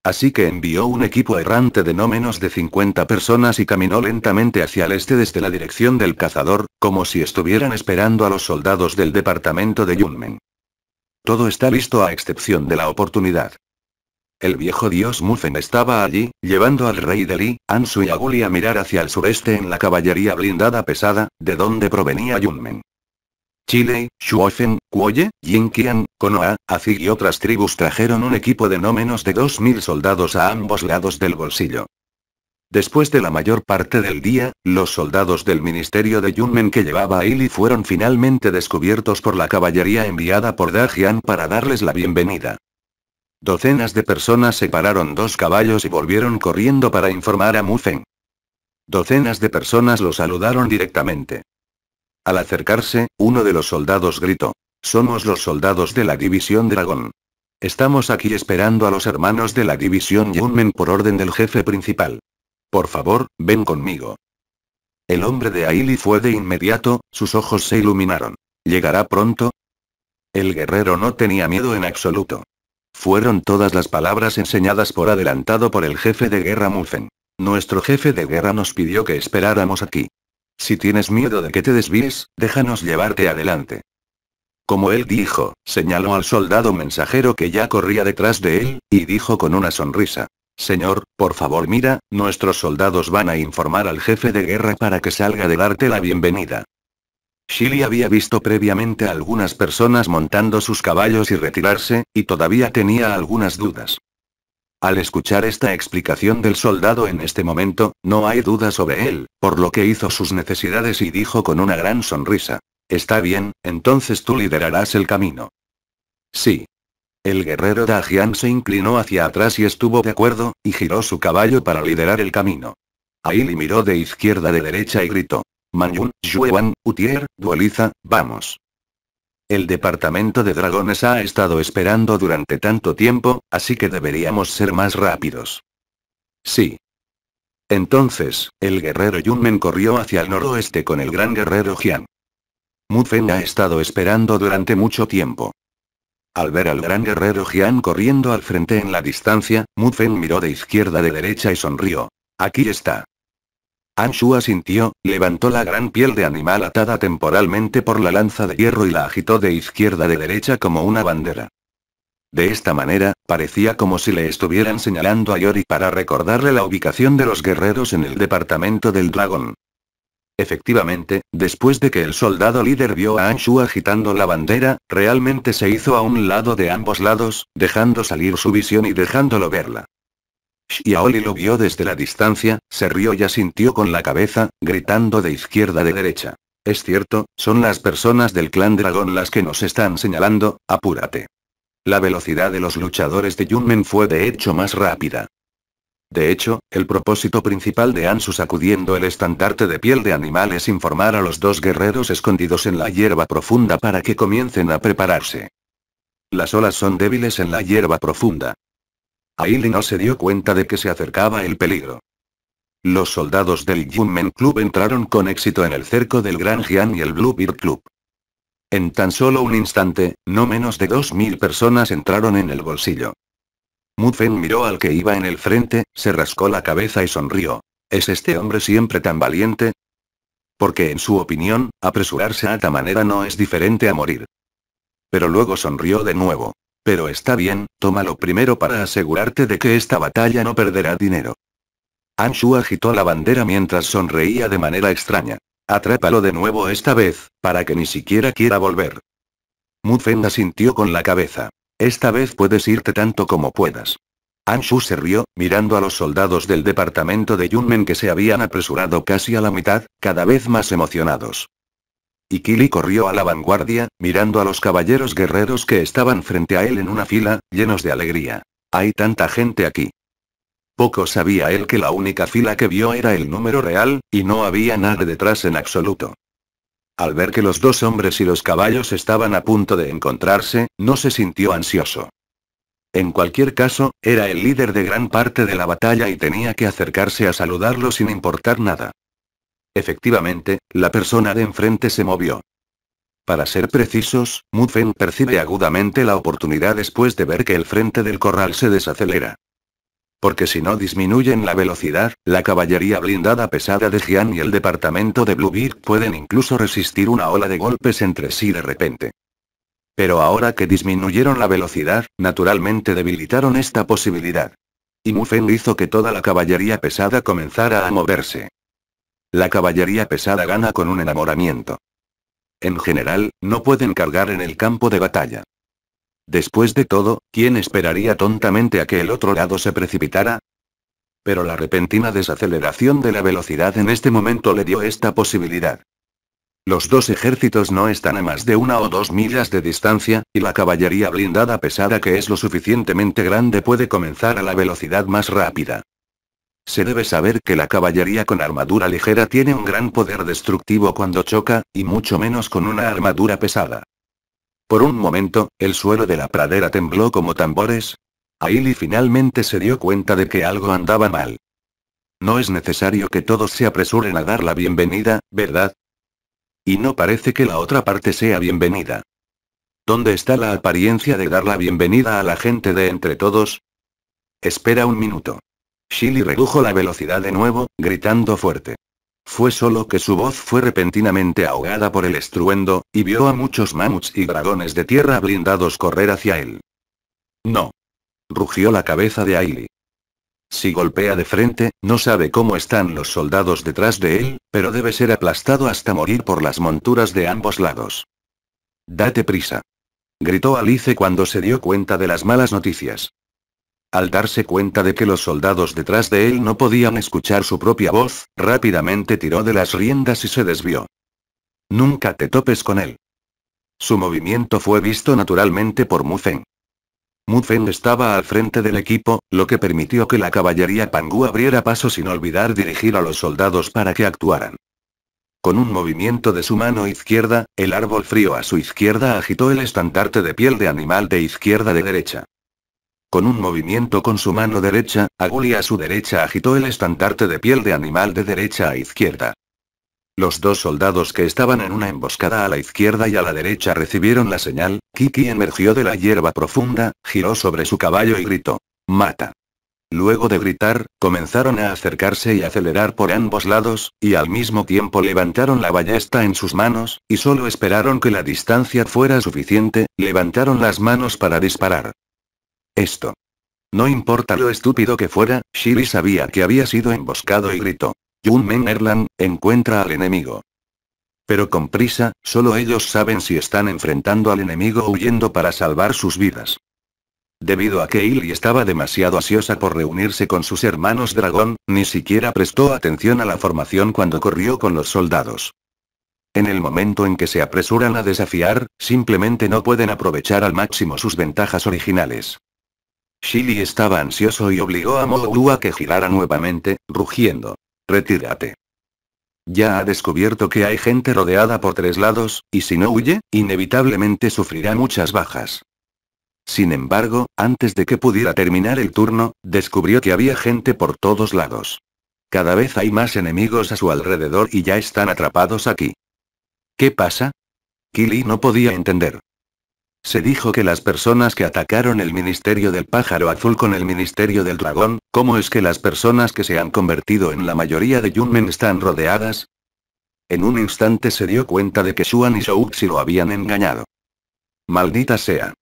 Así que envió un equipo errante de no menos de 50 personas y caminó lentamente hacia el este desde la dirección del cazador, como si estuvieran esperando a los soldados del departamento de Yunmen. Todo está listo a excepción de la oportunidad. El viejo dios Mufen estaba allí, llevando al rey de Li, Ansu y Aguli a mirar hacia el sureste en la caballería blindada pesada, de donde provenía Yunmen. Chile, Shuofen, Kuoye, Yinqian, Konoa, Azi y otras tribus trajeron un equipo de no menos de 2.000 soldados a ambos lados del bolsillo. Después de la mayor parte del día, los soldados del ministerio de Yunmen que llevaba a Ili fueron finalmente descubiertos por la caballería enviada por Dajian para darles la bienvenida. Docenas de personas separaron dos caballos y volvieron corriendo para informar a Mufen. Docenas de personas lo saludaron directamente. Al acercarse, uno de los soldados gritó. Somos los soldados de la División Dragón. Estamos aquí esperando a los hermanos de la División Yunmen por orden del jefe principal. Por favor, ven conmigo. El hombre de Aili fue de inmediato, sus ojos se iluminaron. ¿Llegará pronto? El guerrero no tenía miedo en absoluto. Fueron todas las palabras enseñadas por adelantado por el jefe de guerra Mufen. Nuestro jefe de guerra nos pidió que esperáramos aquí. Si tienes miedo de que te desvíes, déjanos llevarte adelante. Como él dijo, señaló al soldado mensajero que ya corría detrás de él, y dijo con una sonrisa. Señor, por favor mira, nuestros soldados van a informar al jefe de guerra para que salga de darte la bienvenida. Shili había visto previamente a algunas personas montando sus caballos y retirarse, y todavía tenía algunas dudas. Al escuchar esta explicación del soldado en este momento, no hay duda sobre él, por lo que hizo sus necesidades y dijo con una gran sonrisa. Está bien, entonces tú liderarás el camino. Sí. El guerrero Dajian se inclinó hacia atrás y estuvo de acuerdo, y giró su caballo para liderar el camino. Aili miró de izquierda de derecha y gritó. Manyun, Wan, Utier, Dualiza, vamos. El departamento de dragones ha estado esperando durante tanto tiempo, así que deberíamos ser más rápidos. Sí. Entonces, el guerrero Yunmen corrió hacia el noroeste con el gran guerrero Jian. Mufen ha estado esperando durante mucho tiempo. Al ver al gran guerrero Jian corriendo al frente en la distancia, Mufen miró de izquierda de derecha y sonrió. Aquí está. Anshu asintió, levantó la gran piel de animal atada temporalmente por la lanza de hierro y la agitó de izquierda a de derecha como una bandera. De esta manera, parecía como si le estuvieran señalando a Yori para recordarle la ubicación de los guerreros en el departamento del dragón. Efectivamente, después de que el soldado líder vio a Anshu agitando la bandera, realmente se hizo a un lado de ambos lados, dejando salir su visión y dejándolo verla. Xiaoli lo vio desde la distancia, se rió y asintió con la cabeza, gritando de izquierda a de derecha. Es cierto, son las personas del clan dragón las que nos están señalando, apúrate. La velocidad de los luchadores de Yunmen fue de hecho más rápida. De hecho, el propósito principal de Ansu sacudiendo el estandarte de piel de animal es informar a los dos guerreros escondidos en la hierba profunda para que comiencen a prepararse. Las olas son débiles en la hierba profunda. Aileen no se dio cuenta de que se acercaba el peligro. Los soldados del Yunmen Club entraron con éxito en el cerco del Gran Jian y el Bluebird Club. En tan solo un instante, no menos de dos mil personas entraron en el bolsillo. Mufen miró al que iba en el frente, se rascó la cabeza y sonrió. ¿Es este hombre siempre tan valiente? Porque en su opinión, apresurarse a esta manera no es diferente a morir. Pero luego sonrió de nuevo. Pero está bien, tómalo primero para asegurarte de que esta batalla no perderá dinero. Anshu agitó la bandera mientras sonreía de manera extraña. Atrápalo de nuevo esta vez, para que ni siquiera quiera volver. Mudfen asintió con la cabeza. Esta vez puedes irte tanto como puedas. Anshu se rió, mirando a los soldados del departamento de Yunmen que se habían apresurado casi a la mitad, cada vez más emocionados. Y Kili corrió a la vanguardia, mirando a los caballeros guerreros que estaban frente a él en una fila, llenos de alegría. Hay tanta gente aquí. Poco sabía él que la única fila que vio era el número real, y no había nadie detrás en absoluto. Al ver que los dos hombres y los caballos estaban a punto de encontrarse, no se sintió ansioso. En cualquier caso, era el líder de gran parte de la batalla y tenía que acercarse a saludarlo sin importar nada. Efectivamente, la persona de enfrente se movió. Para ser precisos, Mufen percibe agudamente la oportunidad después de ver que el frente del corral se desacelera. Porque si no disminuyen la velocidad, la caballería blindada pesada de Gian y el departamento de Bluebeard pueden incluso resistir una ola de golpes entre sí de repente. Pero ahora que disminuyeron la velocidad, naturalmente debilitaron esta posibilidad. Y Mufen hizo que toda la caballería pesada comenzara a moverse. La caballería pesada gana con un enamoramiento. En general, no pueden cargar en el campo de batalla. Después de todo, ¿quién esperaría tontamente a que el otro lado se precipitara? Pero la repentina desaceleración de la velocidad en este momento le dio esta posibilidad. Los dos ejércitos no están a más de una o dos millas de distancia, y la caballería blindada pesada que es lo suficientemente grande puede comenzar a la velocidad más rápida. Se debe saber que la caballería con armadura ligera tiene un gran poder destructivo cuando choca, y mucho menos con una armadura pesada. Por un momento, el suelo de la pradera tembló como tambores. Aili finalmente se dio cuenta de que algo andaba mal. No es necesario que todos se apresuren a dar la bienvenida, ¿verdad? Y no parece que la otra parte sea bienvenida. ¿Dónde está la apariencia de dar la bienvenida a la gente de entre todos? Espera un minuto. Shilly redujo la velocidad de nuevo, gritando fuerte. Fue solo que su voz fue repentinamente ahogada por el estruendo, y vio a muchos mamuts y dragones de tierra blindados correr hacia él. No. Rugió la cabeza de Ailey. Si golpea de frente, no sabe cómo están los soldados detrás de él, pero debe ser aplastado hasta morir por las monturas de ambos lados. Date prisa. Gritó Alice cuando se dio cuenta de las malas noticias. Al darse cuenta de que los soldados detrás de él no podían escuchar su propia voz, rápidamente tiró de las riendas y se desvió. Nunca te topes con él. Su movimiento fue visto naturalmente por Mufen. Mufen estaba al frente del equipo, lo que permitió que la caballería Pangu abriera paso sin olvidar dirigir a los soldados para que actuaran. Con un movimiento de su mano izquierda, el árbol frío a su izquierda agitó el estandarte de piel de animal de izquierda de derecha. Con un movimiento con su mano derecha, Aguli a su derecha agitó el estandarte de piel de animal de derecha a izquierda. Los dos soldados que estaban en una emboscada a la izquierda y a la derecha recibieron la señal, Kiki emergió de la hierba profunda, giró sobre su caballo y gritó. ¡Mata! Luego de gritar, comenzaron a acercarse y acelerar por ambos lados, y al mismo tiempo levantaron la ballesta en sus manos, y solo esperaron que la distancia fuera suficiente, levantaron las manos para disparar. Esto. No importa lo estúpido que fuera, Shiri sabía que había sido emboscado y gritó. Yunmen Erlan, encuentra al enemigo. Pero con prisa, solo ellos saben si están enfrentando al enemigo huyendo para salvar sus vidas. Debido a que Illy estaba demasiado ansiosa por reunirse con sus hermanos dragón, ni siquiera prestó atención a la formación cuando corrió con los soldados. En el momento en que se apresuran a desafiar, simplemente no pueden aprovechar al máximo sus ventajas originales. Shili estaba ansioso y obligó a Modu a que girara nuevamente, rugiendo. Retírate. Ya ha descubierto que hay gente rodeada por tres lados, y si no huye, inevitablemente sufrirá muchas bajas. Sin embargo, antes de que pudiera terminar el turno, descubrió que había gente por todos lados. Cada vez hay más enemigos a su alrededor y ya están atrapados aquí. ¿Qué pasa? Kili no podía entender. Se dijo que las personas que atacaron el Ministerio del Pájaro Azul con el Ministerio del Dragón, ¿cómo es que las personas que se han convertido en la mayoría de Yunmen están rodeadas? En un instante se dio cuenta de que Xuan y Shouxi lo habían engañado. Maldita sea.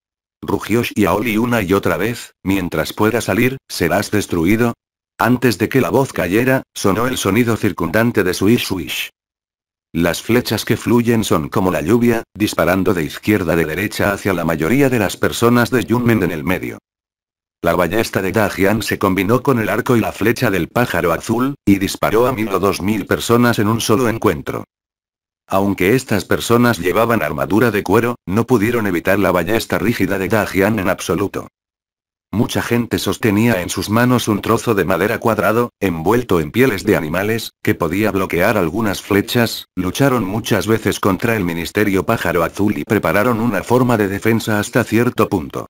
Rugió Xiaoli una y otra vez, mientras pueda salir, serás destruido. Antes de que la voz cayera, sonó el sonido circundante de swish swish. Las flechas que fluyen son como la lluvia, disparando de izquierda de derecha hacia la mayoría de las personas de Yunmen en el medio. La ballesta de Dajian se combinó con el arco y la flecha del pájaro azul, y disparó a mil o dos mil personas en un solo encuentro. Aunque estas personas llevaban armadura de cuero, no pudieron evitar la ballesta rígida de Dajian en absoluto. Mucha gente sostenía en sus manos un trozo de madera cuadrado, envuelto en pieles de animales, que podía bloquear algunas flechas, lucharon muchas veces contra el Ministerio Pájaro Azul y prepararon una forma de defensa hasta cierto punto.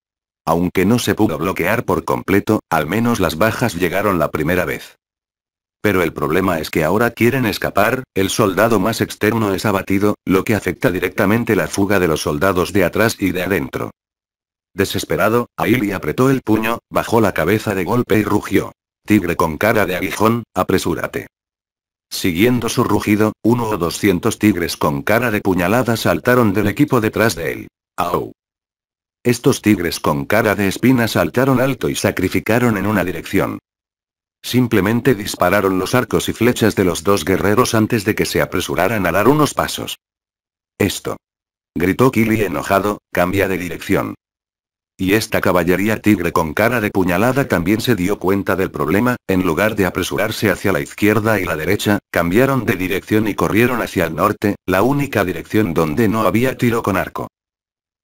Aunque no se pudo bloquear por completo, al menos las bajas llegaron la primera vez. Pero el problema es que ahora quieren escapar, el soldado más externo es abatido, lo que afecta directamente la fuga de los soldados de atrás y de adentro. Desesperado, Ailey apretó el puño, bajó la cabeza de golpe y rugió. Tigre con cara de aguijón, apresúrate. Siguiendo su rugido, uno o doscientos tigres con cara de puñalada saltaron del equipo detrás de él. ¡Au! Estos tigres con cara de espina saltaron alto y sacrificaron en una dirección. Simplemente dispararon los arcos y flechas de los dos guerreros antes de que se apresuraran a dar unos pasos. Esto. Gritó Kili enojado, cambia de dirección. Y esta caballería tigre con cara de puñalada también se dio cuenta del problema, en lugar de apresurarse hacia la izquierda y la derecha, cambiaron de dirección y corrieron hacia el norte, la única dirección donde no había tiro con arco.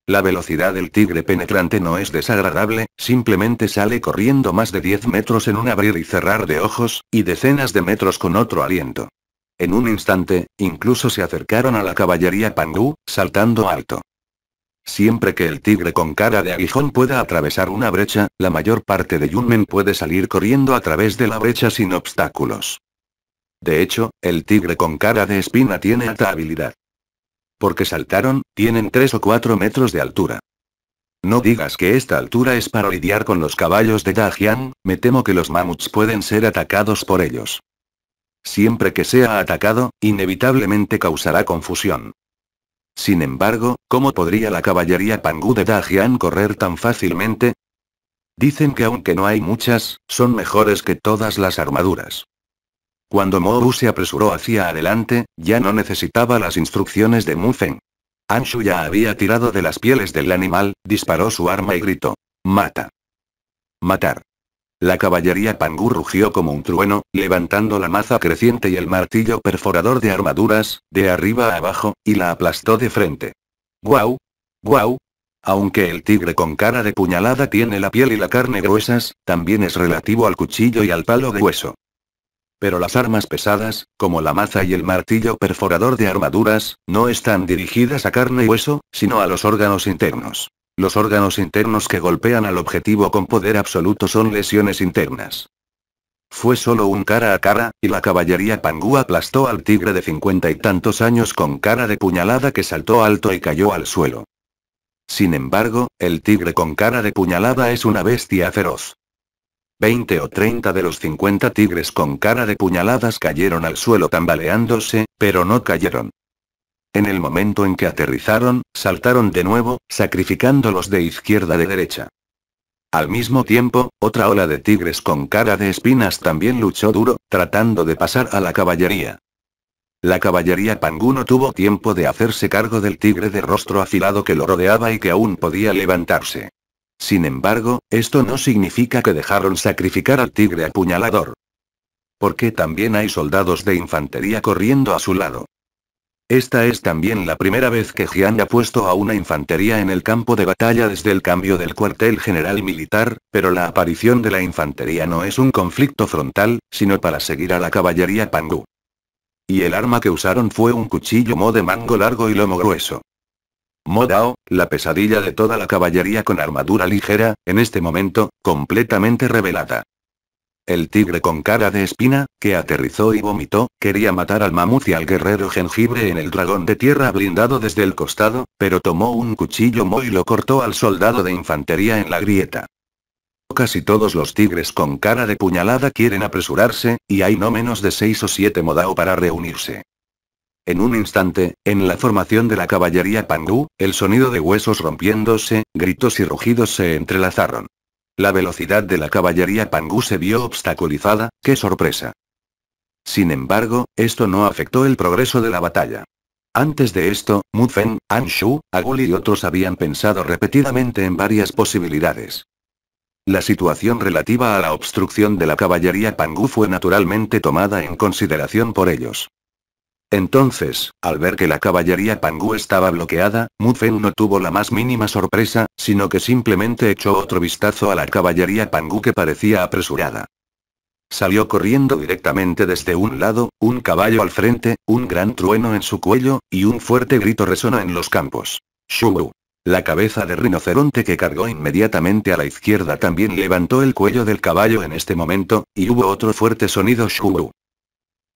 La velocidad del tigre penetrante no es desagradable, simplemente sale corriendo más de 10 metros en un abrir y cerrar de ojos, y decenas de metros con otro aliento. En un instante, incluso se acercaron a la caballería Pangu, saltando alto. Siempre que el tigre con cara de aguijón pueda atravesar una brecha, la mayor parte de Yunmen puede salir corriendo a través de la brecha sin obstáculos. De hecho, el tigre con cara de espina tiene alta habilidad. Porque saltaron, tienen 3 o 4 metros de altura. No digas que esta altura es para lidiar con los caballos de Dajian, me temo que los mamuts pueden ser atacados por ellos. Siempre que sea atacado, inevitablemente causará confusión. Sin embargo, ¿cómo podría la caballería Pangu de Dajian correr tan fácilmente? Dicen que aunque no hay muchas, son mejores que todas las armaduras. Cuando Mou se apresuró hacia adelante, ya no necesitaba las instrucciones de Mufen. Anshu ya había tirado de las pieles del animal, disparó su arma y gritó. Mata. Matar. La caballería Pangu rugió como un trueno, levantando la maza creciente y el martillo perforador de armaduras, de arriba a abajo, y la aplastó de frente. ¡Guau! ¡Guau! Aunque el tigre con cara de puñalada tiene la piel y la carne gruesas, también es relativo al cuchillo y al palo de hueso. Pero las armas pesadas, como la maza y el martillo perforador de armaduras, no están dirigidas a carne y hueso, sino a los órganos internos. Los órganos internos que golpean al objetivo con poder absoluto son lesiones internas. Fue solo un cara a cara, y la caballería Pangú aplastó al tigre de cincuenta y tantos años con cara de puñalada que saltó alto y cayó al suelo. Sin embargo, el tigre con cara de puñalada es una bestia feroz. Veinte o treinta de los cincuenta tigres con cara de puñaladas cayeron al suelo tambaleándose, pero no cayeron. En el momento en que aterrizaron, saltaron de nuevo, sacrificándolos de izquierda de derecha. Al mismo tiempo, otra ola de tigres con cara de espinas también luchó duro, tratando de pasar a la caballería. La caballería Panguno tuvo tiempo de hacerse cargo del tigre de rostro afilado que lo rodeaba y que aún podía levantarse. Sin embargo, esto no significa que dejaron sacrificar al tigre apuñalador. Porque también hay soldados de infantería corriendo a su lado. Esta es también la primera vez que Jiang ha puesto a una infantería en el campo de batalla desde el cambio del cuartel general militar, pero la aparición de la infantería no es un conflicto frontal, sino para seguir a la caballería Pangu. Y el arma que usaron fue un cuchillo mo de mango largo y lomo grueso. Mo Dao, la pesadilla de toda la caballería con armadura ligera, en este momento, completamente revelada. El tigre con cara de espina, que aterrizó y vomitó, quería matar al mamut y al guerrero jengibre en el dragón de tierra blindado desde el costado, pero tomó un cuchillo mo y lo cortó al soldado de infantería en la grieta. Casi todos los tigres con cara de puñalada quieren apresurarse, y hay no menos de seis o siete modao para reunirse. En un instante, en la formación de la caballería Pangu, el sonido de huesos rompiéndose, gritos y rugidos se entrelazaron. La velocidad de la caballería Pangu se vio obstaculizada, ¡qué sorpresa! Sin embargo, esto no afectó el progreso de la batalla. Antes de esto, Mufen, Anshu, Agul y otros habían pensado repetidamente en varias posibilidades. La situación relativa a la obstrucción de la caballería Pangu fue naturalmente tomada en consideración por ellos. Entonces, al ver que la caballería Pangu estaba bloqueada, Mufen no tuvo la más mínima sorpresa, sino que simplemente echó otro vistazo a la caballería Pangu que parecía apresurada. Salió corriendo directamente desde un lado, un caballo al frente, un gran trueno en su cuello, y un fuerte grito resonó en los campos. Shubu. La cabeza de rinoceronte que cargó inmediatamente a la izquierda también levantó el cuello del caballo en este momento, y hubo otro fuerte sonido shubu.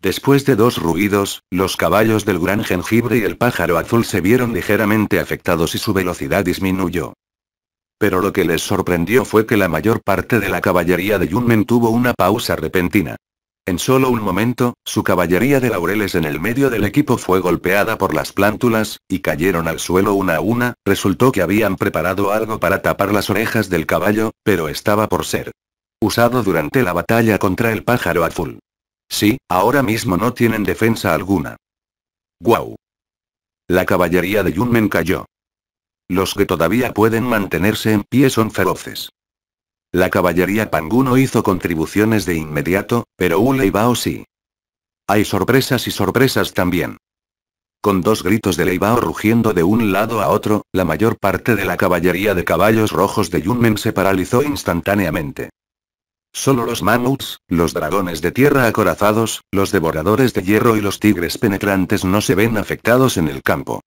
Después de dos ruidos, los caballos del gran jengibre y el pájaro azul se vieron ligeramente afectados y su velocidad disminuyó. Pero lo que les sorprendió fue que la mayor parte de la caballería de Yunmen tuvo una pausa repentina. En solo un momento, su caballería de laureles en el medio del equipo fue golpeada por las plántulas, y cayeron al suelo una a una, resultó que habían preparado algo para tapar las orejas del caballo, pero estaba por ser usado durante la batalla contra el pájaro azul. Sí, ahora mismo no tienen defensa alguna. ¡Guau! La caballería de Yunmen cayó. Los que todavía pueden mantenerse en pie son feroces. La caballería Panguno hizo contribuciones de inmediato, pero Ule y Bao sí. Hay sorpresas y sorpresas también. Con dos gritos de Leibao rugiendo de un lado a otro, la mayor parte de la caballería de caballos rojos de Yunmen se paralizó instantáneamente. Solo los mamuts, los dragones de tierra acorazados, los devoradores de hierro y los tigres penetrantes no se ven afectados en el campo.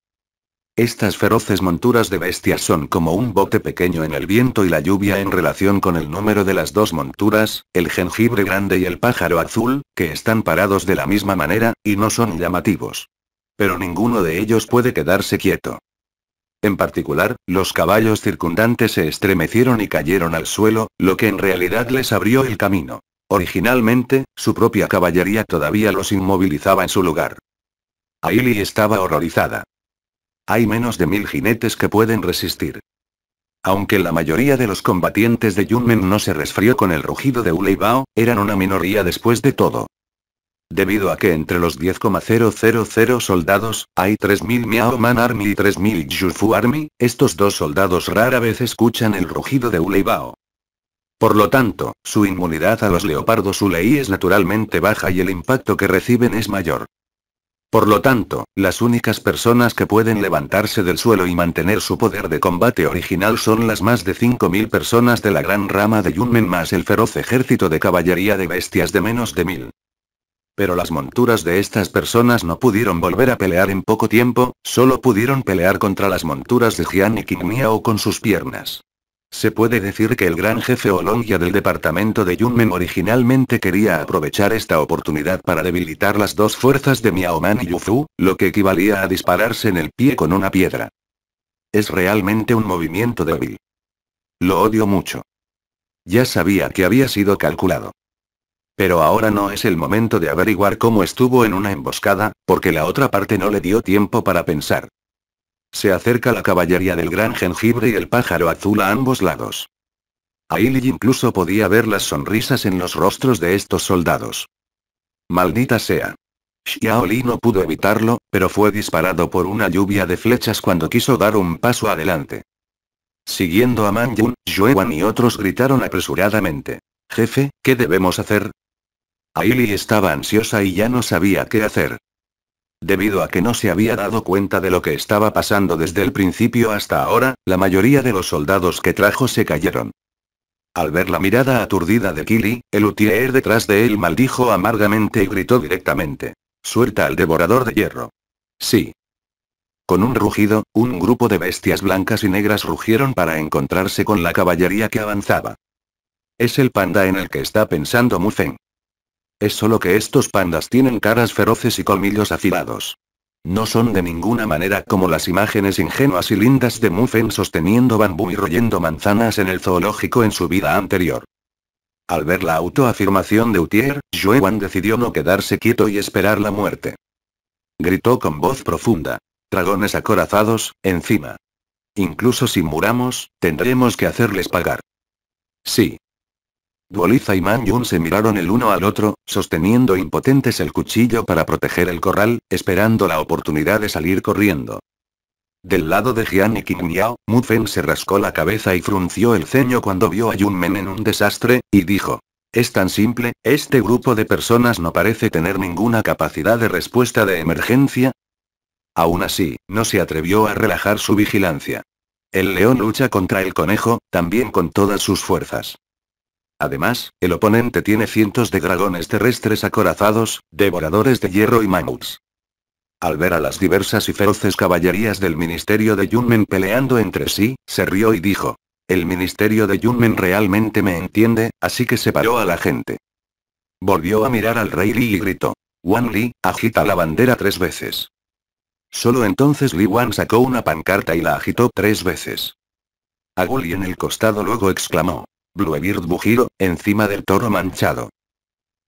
Estas feroces monturas de bestias son como un bote pequeño en el viento y la lluvia en relación con el número de las dos monturas, el jengibre grande y el pájaro azul, que están parados de la misma manera, y no son llamativos. Pero ninguno de ellos puede quedarse quieto. En particular, los caballos circundantes se estremecieron y cayeron al suelo, lo que en realidad les abrió el camino. Originalmente, su propia caballería todavía los inmovilizaba en su lugar. Aili estaba horrorizada. Hay menos de mil jinetes que pueden resistir. Aunque la mayoría de los combatientes de Yunmen no se resfrió con el rugido de Uleibao, eran una minoría después de todo. Debido a que entre los 10,000 soldados, hay 3.000 Miao Man Army y 3.000 Jufu Army, estos dos soldados rara vez escuchan el rugido de Uleibao. Por lo tanto, su inmunidad a los leopardos Ulei es naturalmente baja y el impacto que reciben es mayor. Por lo tanto, las únicas personas que pueden levantarse del suelo y mantener su poder de combate original son las más de 5.000 personas de la gran rama de Yunmen más el feroz ejército de caballería de bestias de menos de 1.000. Pero las monturas de estas personas no pudieron volver a pelear en poco tiempo, solo pudieron pelear contra las monturas de Jian y o con sus piernas. Se puede decir que el gran jefe Olongia del departamento de Yunmen originalmente quería aprovechar esta oportunidad para debilitar las dos fuerzas de Miaoman y Yufu, lo que equivalía a dispararse en el pie con una piedra. Es realmente un movimiento débil. Lo odio mucho. Ya sabía que había sido calculado. Pero ahora no es el momento de averiguar cómo estuvo en una emboscada, porque la otra parte no le dio tiempo para pensar. Se acerca la caballería del gran jengibre y el pájaro azul a ambos lados. Ailey incluso podía ver las sonrisas en los rostros de estos soldados. Maldita sea. Xiaoli no pudo evitarlo, pero fue disparado por una lluvia de flechas cuando quiso dar un paso adelante. Siguiendo a Man Yun, Wan y otros gritaron apresuradamente. Jefe, ¿qué debemos hacer? Ailey estaba ansiosa y ya no sabía qué hacer. Debido a que no se había dado cuenta de lo que estaba pasando desde el principio hasta ahora, la mayoría de los soldados que trajo se cayeron. Al ver la mirada aturdida de Kili, el Utier detrás de él maldijo amargamente y gritó directamente. Suelta al devorador de hierro. Sí. Con un rugido, un grupo de bestias blancas y negras rugieron para encontrarse con la caballería que avanzaba. Es el panda en el que está pensando Mufen. Es solo que estos pandas tienen caras feroces y colmillos afilados. No son de ninguna manera como las imágenes ingenuas y lindas de Mufen sosteniendo bambú y royendo manzanas en el zoológico en su vida anterior. Al ver la autoafirmación de Utier, Wan decidió no quedarse quieto y esperar la muerte. Gritó con voz profunda. Dragones acorazados, encima. Incluso si muramos, tendremos que hacerles pagar. Sí. Duoliza y Man se miraron el uno al otro, sosteniendo impotentes el cuchillo para proteger el corral, esperando la oportunidad de salir corriendo. Del lado de Jian y Qing Miao, Mu se rascó la cabeza y frunció el ceño cuando vio a Yun Men en un desastre, y dijo. Es tan simple, este grupo de personas no parece tener ninguna capacidad de respuesta de emergencia. Aún así, no se atrevió a relajar su vigilancia. El león lucha contra el conejo, también con todas sus fuerzas. Además, el oponente tiene cientos de dragones terrestres acorazados, devoradores de hierro y mamuts. Al ver a las diversas y feroces caballerías del ministerio de Yunmen peleando entre sí, se rió y dijo. El ministerio de Yunmen realmente me entiende, así que separó a la gente. Volvió a mirar al rey Li y gritó. Wan Li, agita la bandera tres veces. Solo entonces Li Wan sacó una pancarta y la agitó tres veces. Aguli en el costado luego exclamó. Bluebeard Bugiro, encima del toro manchado.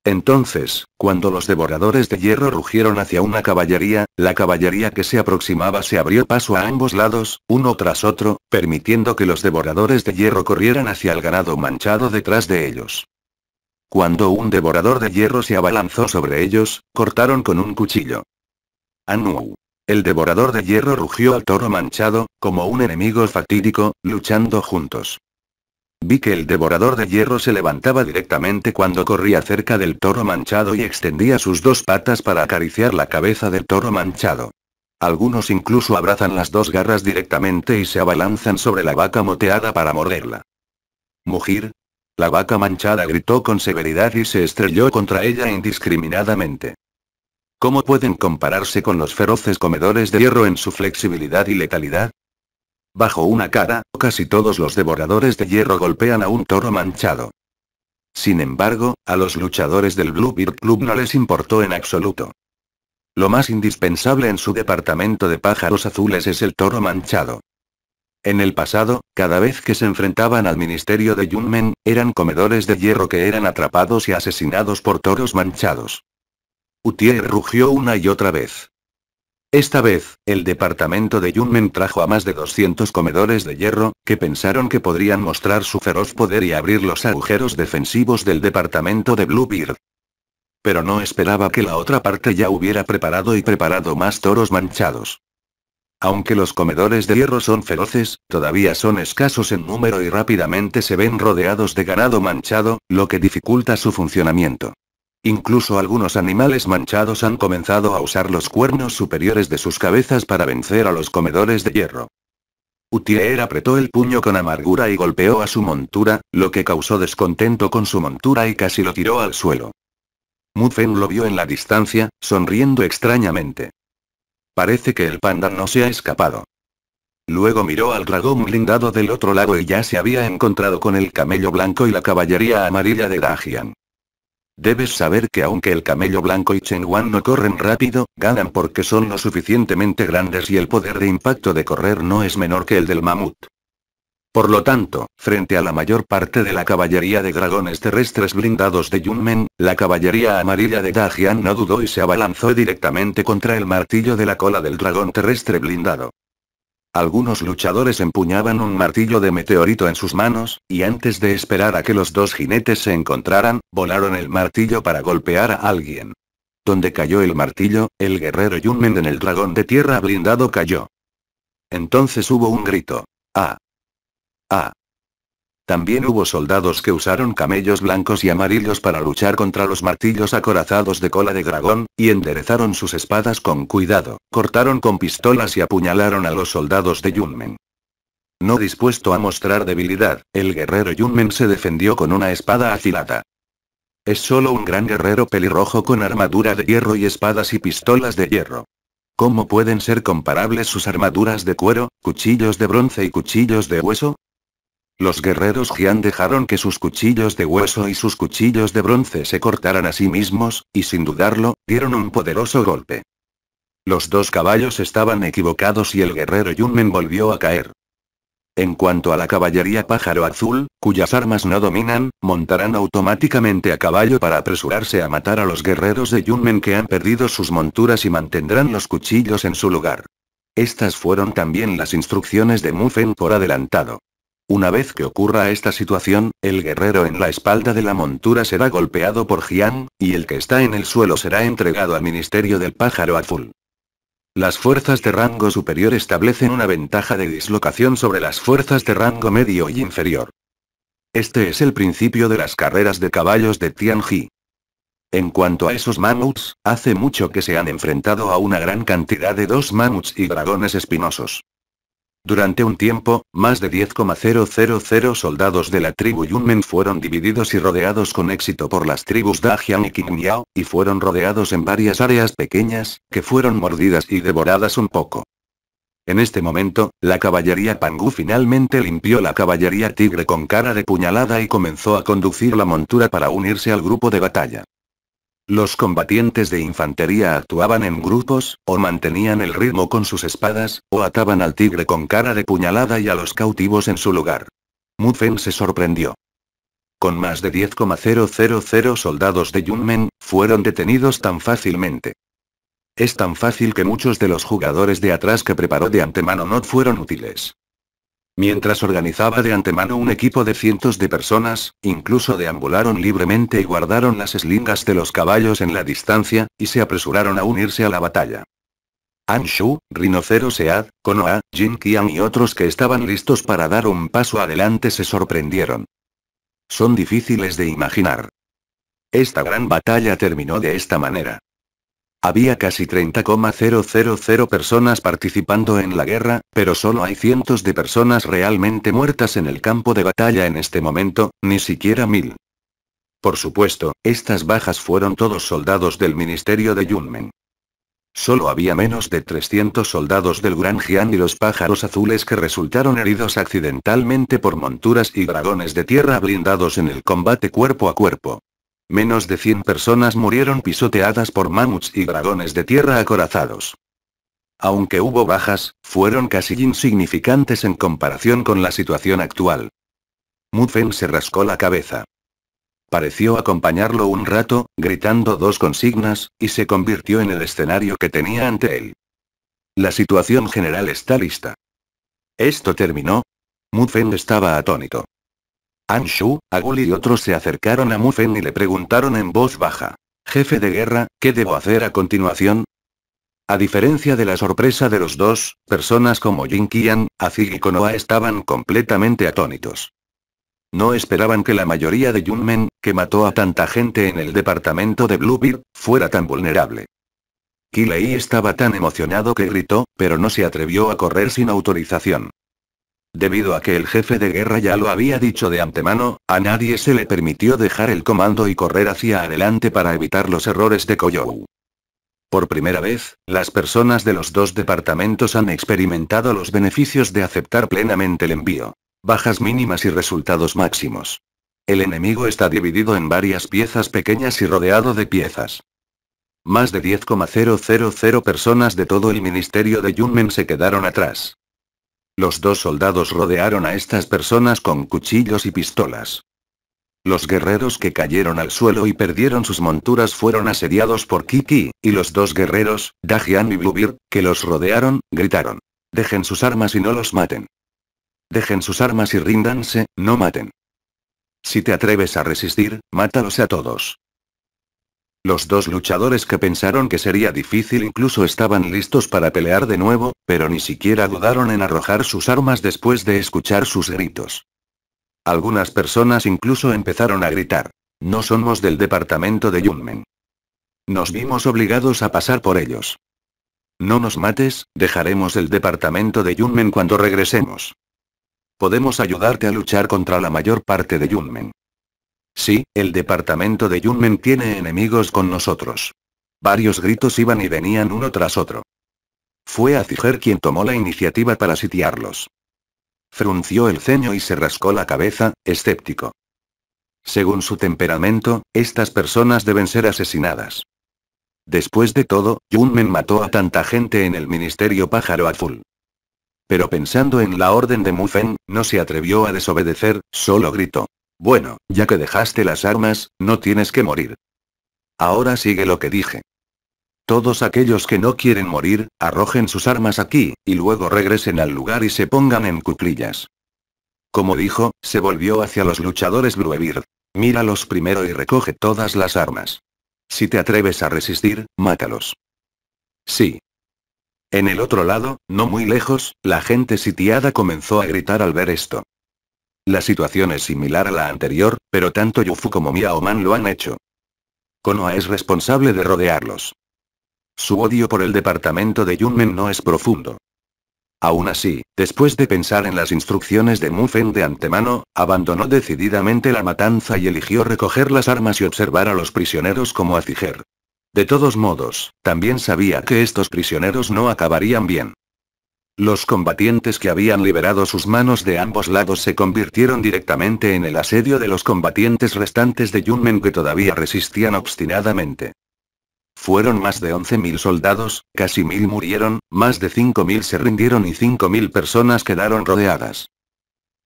Entonces, cuando los devoradores de hierro rugieron hacia una caballería, la caballería que se aproximaba se abrió paso a ambos lados, uno tras otro, permitiendo que los devoradores de hierro corrieran hacia el ganado manchado detrás de ellos. Cuando un devorador de hierro se abalanzó sobre ellos, cortaron con un cuchillo. Anu. El devorador de hierro rugió al toro manchado, como un enemigo fatídico, luchando juntos. Vi que el devorador de hierro se levantaba directamente cuando corría cerca del toro manchado y extendía sus dos patas para acariciar la cabeza del toro manchado. Algunos incluso abrazan las dos garras directamente y se abalanzan sobre la vaca moteada para morderla. Mugir. La vaca manchada gritó con severidad y se estrelló contra ella indiscriminadamente. ¿Cómo pueden compararse con los feroces comedores de hierro en su flexibilidad y letalidad? Bajo una cara, casi todos los devoradores de hierro golpean a un toro manchado. Sin embargo, a los luchadores del Bluebeard Club no les importó en absoluto. Lo más indispensable en su departamento de pájaros azules es el toro manchado. En el pasado, cada vez que se enfrentaban al ministerio de Yunmen, eran comedores de hierro que eran atrapados y asesinados por toros manchados. Utier rugió una y otra vez. Esta vez, el departamento de Yunmen trajo a más de 200 comedores de hierro, que pensaron que podrían mostrar su feroz poder y abrir los agujeros defensivos del departamento de Bluebeard. Pero no esperaba que la otra parte ya hubiera preparado y preparado más toros manchados. Aunque los comedores de hierro son feroces, todavía son escasos en número y rápidamente se ven rodeados de ganado manchado, lo que dificulta su funcionamiento. Incluso algunos animales manchados han comenzado a usar los cuernos superiores de sus cabezas para vencer a los comedores de hierro. Utier apretó el puño con amargura y golpeó a su montura, lo que causó descontento con su montura y casi lo tiró al suelo. Mufen lo vio en la distancia, sonriendo extrañamente. Parece que el panda no se ha escapado. Luego miró al dragón blindado del otro lado y ya se había encontrado con el camello blanco y la caballería amarilla de Dajian. Debes saber que aunque el camello blanco y Chen Wan no corren rápido, ganan porque son lo suficientemente grandes y el poder de impacto de correr no es menor que el del mamut. Por lo tanto, frente a la mayor parte de la caballería de dragones terrestres blindados de Yunmen, la caballería amarilla de Dajian no dudó y se abalanzó directamente contra el martillo de la cola del dragón terrestre blindado. Algunos luchadores empuñaban un martillo de meteorito en sus manos, y antes de esperar a que los dos jinetes se encontraran, volaron el martillo para golpear a alguien. Donde cayó el martillo, el guerrero Yunmen en el dragón de tierra blindado cayó. Entonces hubo un grito. ¡Ah! ¡Ah! También hubo soldados que usaron camellos blancos y amarillos para luchar contra los martillos acorazados de cola de dragón, y enderezaron sus espadas con cuidado, cortaron con pistolas y apuñalaron a los soldados de Yunmen. No dispuesto a mostrar debilidad, el guerrero Yunmen se defendió con una espada afilada. Es solo un gran guerrero pelirrojo con armadura de hierro y espadas y pistolas de hierro. ¿Cómo pueden ser comparables sus armaduras de cuero, cuchillos de bronce y cuchillos de hueso? Los guerreros Jian dejaron que sus cuchillos de hueso y sus cuchillos de bronce se cortaran a sí mismos, y sin dudarlo, dieron un poderoso golpe. Los dos caballos estaban equivocados y el guerrero Yunmen volvió a caer. En cuanto a la caballería pájaro azul, cuyas armas no dominan, montarán automáticamente a caballo para apresurarse a matar a los guerreros de Yunmen que han perdido sus monturas y mantendrán los cuchillos en su lugar. Estas fueron también las instrucciones de Mufen por adelantado. Una vez que ocurra esta situación, el guerrero en la espalda de la montura será golpeado por Jiang, y el que está en el suelo será entregado al Ministerio del Pájaro Azul. Las fuerzas de rango superior establecen una ventaja de dislocación sobre las fuerzas de rango medio y inferior. Este es el principio de las carreras de caballos de Tianji. En cuanto a esos mamuts, hace mucho que se han enfrentado a una gran cantidad de dos mamuts y dragones espinosos. Durante un tiempo, más de 10,000 soldados de la tribu Yunmen fueron divididos y rodeados con éxito por las tribus Dajian y Qingyao, y fueron rodeados en varias áreas pequeñas, que fueron mordidas y devoradas un poco. En este momento, la caballería Pangu finalmente limpió la caballería tigre con cara de puñalada y comenzó a conducir la montura para unirse al grupo de batalla. Los combatientes de infantería actuaban en grupos, o mantenían el ritmo con sus espadas, o ataban al tigre con cara de puñalada y a los cautivos en su lugar. Mufen se sorprendió. Con más de 10,000 soldados de Yunmen, fueron detenidos tan fácilmente. Es tan fácil que muchos de los jugadores de atrás que preparó de antemano no fueron útiles. Mientras organizaba de antemano un equipo de cientos de personas, incluso deambularon libremente y guardaron las eslingas de los caballos en la distancia, y se apresuraron a unirse a la batalla. Anshu, Rinocero Sead, Konoha, Jin y otros que estaban listos para dar un paso adelante se sorprendieron. Son difíciles de imaginar. Esta gran batalla terminó de esta manera. Había casi 30,000 personas participando en la guerra, pero solo hay cientos de personas realmente muertas en el campo de batalla en este momento, ni siquiera mil. Por supuesto, estas bajas fueron todos soldados del Ministerio de Yunmen. Solo había menos de 300 soldados del Gran Jian y los pájaros azules que resultaron heridos accidentalmente por monturas y dragones de tierra blindados en el combate cuerpo a cuerpo. Menos de 100 personas murieron pisoteadas por mamuts y dragones de tierra acorazados. Aunque hubo bajas, fueron casi insignificantes en comparación con la situación actual. Muffen se rascó la cabeza. Pareció acompañarlo un rato, gritando dos consignas, y se convirtió en el escenario que tenía ante él. La situación general está lista. ¿Esto terminó? Muffen estaba atónito. Anshu, Agul y otros se acercaron a Mufen y le preguntaron en voz baja. Jefe de guerra, ¿qué debo hacer a continuación? A diferencia de la sorpresa de los dos, personas como Jin Qian, Azig y Konoha estaban completamente atónitos. No esperaban que la mayoría de Yunmen, que mató a tanta gente en el departamento de Bluebeard, fuera tan vulnerable. Kilei estaba tan emocionado que gritó, pero no se atrevió a correr sin autorización. Debido a que el jefe de guerra ya lo había dicho de antemano, a nadie se le permitió dejar el comando y correr hacia adelante para evitar los errores de Koyou. Por primera vez, las personas de los dos departamentos han experimentado los beneficios de aceptar plenamente el envío. Bajas mínimas y resultados máximos. El enemigo está dividido en varias piezas pequeñas y rodeado de piezas. Más de 10,000 personas de todo el ministerio de Yunmen se quedaron atrás. Los dos soldados rodearon a estas personas con cuchillos y pistolas. Los guerreros que cayeron al suelo y perdieron sus monturas fueron asediados por Kiki, y los dos guerreros, Dajian y Blubir, que los rodearon, gritaron. Dejen sus armas y no los maten. Dejen sus armas y ríndanse, no maten. Si te atreves a resistir, mátalos a todos. Los dos luchadores que pensaron que sería difícil incluso estaban listos para pelear de nuevo, pero ni siquiera dudaron en arrojar sus armas después de escuchar sus gritos. Algunas personas incluso empezaron a gritar. No somos del departamento de Yunmen. Nos vimos obligados a pasar por ellos. No nos mates, dejaremos el departamento de Yunmen cuando regresemos. Podemos ayudarte a luchar contra la mayor parte de Yunmen. Sí, el departamento de Yunmen tiene enemigos con nosotros. Varios gritos iban y venían uno tras otro. Fue Aziger quien tomó la iniciativa para sitiarlos. Frunció el ceño y se rascó la cabeza, escéptico. Según su temperamento, estas personas deben ser asesinadas. Después de todo, Yunmen mató a tanta gente en el Ministerio Pájaro Azul. Pero pensando en la orden de Mufen, no se atrevió a desobedecer, solo gritó. Bueno, ya que dejaste las armas, no tienes que morir. Ahora sigue lo que dije. Todos aquellos que no quieren morir, arrojen sus armas aquí, y luego regresen al lugar y se pongan en cuclillas. Como dijo, se volvió hacia los luchadores Bruevir. Míralos primero y recoge todas las armas. Si te atreves a resistir, mátalos. Sí. En el otro lado, no muy lejos, la gente sitiada comenzó a gritar al ver esto. La situación es similar a la anterior, pero tanto Yufu como Miao Man lo han hecho. Konoha es responsable de rodearlos. Su odio por el departamento de Yunmen no es profundo. Aún así, después de pensar en las instrucciones de Mufen de antemano, abandonó decididamente la matanza y eligió recoger las armas y observar a los prisioneros como a De todos modos, también sabía que estos prisioneros no acabarían bien. Los combatientes que habían liberado sus manos de ambos lados se convirtieron directamente en el asedio de los combatientes restantes de Yunmen que todavía resistían obstinadamente. Fueron más de 11.000 soldados, casi 1.000 murieron, más de 5.000 se rindieron y 5.000 personas quedaron rodeadas.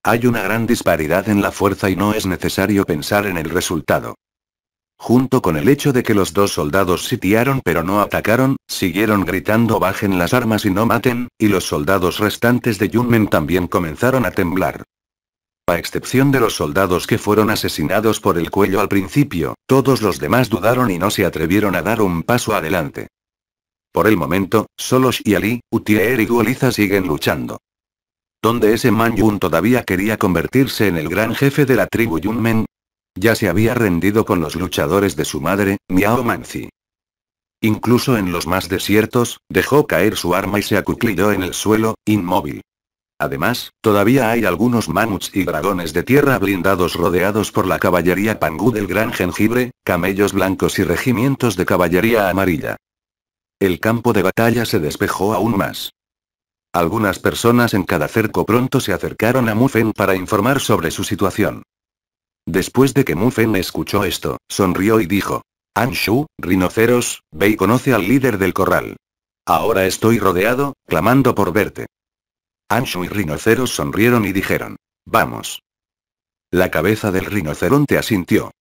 Hay una gran disparidad en la fuerza y no es necesario pensar en el resultado junto con el hecho de que los dos soldados sitiaron pero no atacaron, siguieron gritando bajen las armas y no maten, y los soldados restantes de Yunmen también comenzaron a temblar. A excepción de los soldados que fueron asesinados por el cuello al principio, todos los demás dudaron y no se atrevieron a dar un paso adelante. Por el momento, solo y Ali, Utier y Gualiza siguen luchando. Donde ese Man Yun todavía quería convertirse en el gran jefe de la tribu Yunmen, ya se había rendido con los luchadores de su madre, Miao Manzi. Incluso en los más desiertos, dejó caer su arma y se acuclilló en el suelo, inmóvil. Además, todavía hay algunos mamuts y dragones de tierra blindados rodeados por la caballería Pangu del Gran Jengibre, camellos blancos y regimientos de caballería amarilla. El campo de batalla se despejó aún más. Algunas personas en cada cerco pronto se acercaron a Mufen para informar sobre su situación. Después de que Mufen escuchó esto, sonrió y dijo. Anshu, rinoceros, ve y conoce al líder del corral. Ahora estoy rodeado, clamando por verte. Anshu y rinoceros sonrieron y dijeron. Vamos. La cabeza del rinoceronte asintió.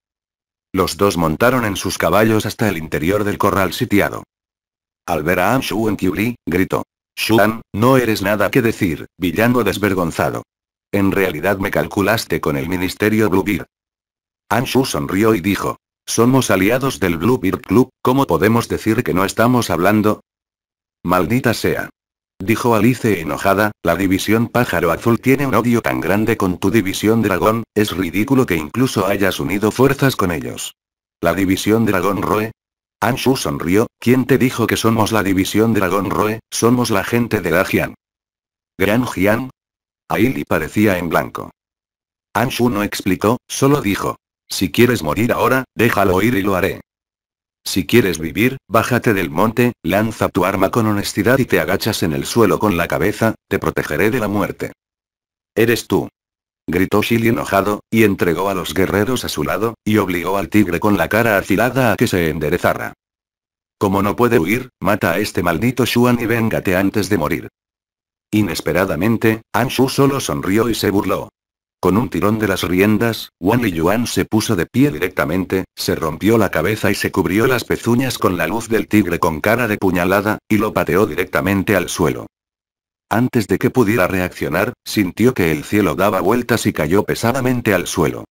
Los dos montaron en sus caballos hasta el interior del corral sitiado. Al ver a Anshu en Kyuri, gritó. Shuan, no eres nada que decir, villano desvergonzado. En realidad me calculaste con el Ministerio Bluebeard. Anshu sonrió y dijo. Somos aliados del Bluebeard Club, ¿cómo podemos decir que no estamos hablando? Maldita sea. Dijo Alice enojada, la división pájaro azul tiene un odio tan grande con tu división dragón, es ridículo que incluso hayas unido fuerzas con ellos. La división dragón roe, Anshu sonrió, ¿quién te dijo que somos la división Dragón Roe, somos la gente de Jian? Gran Jian, Aili parecía en blanco. Anshu no explicó, solo dijo. Si quieres morir ahora, déjalo ir y lo haré. Si quieres vivir, bájate del monte, lanza tu arma con honestidad y te agachas en el suelo con la cabeza, te protegeré de la muerte. Eres tú. Gritó Shili enojado, y entregó a los guerreros a su lado, y obligó al tigre con la cara afilada a que se enderezara. Como no puede huir, mata a este maldito Shuan y véngate antes de morir. Inesperadamente, Anshu solo sonrió y se burló. Con un tirón de las riendas, Wan Yuan se puso de pie directamente, se rompió la cabeza y se cubrió las pezuñas con la luz del tigre con cara de puñalada, y lo pateó directamente al suelo. Antes de que pudiera reaccionar, sintió que el cielo daba vueltas y cayó pesadamente al suelo.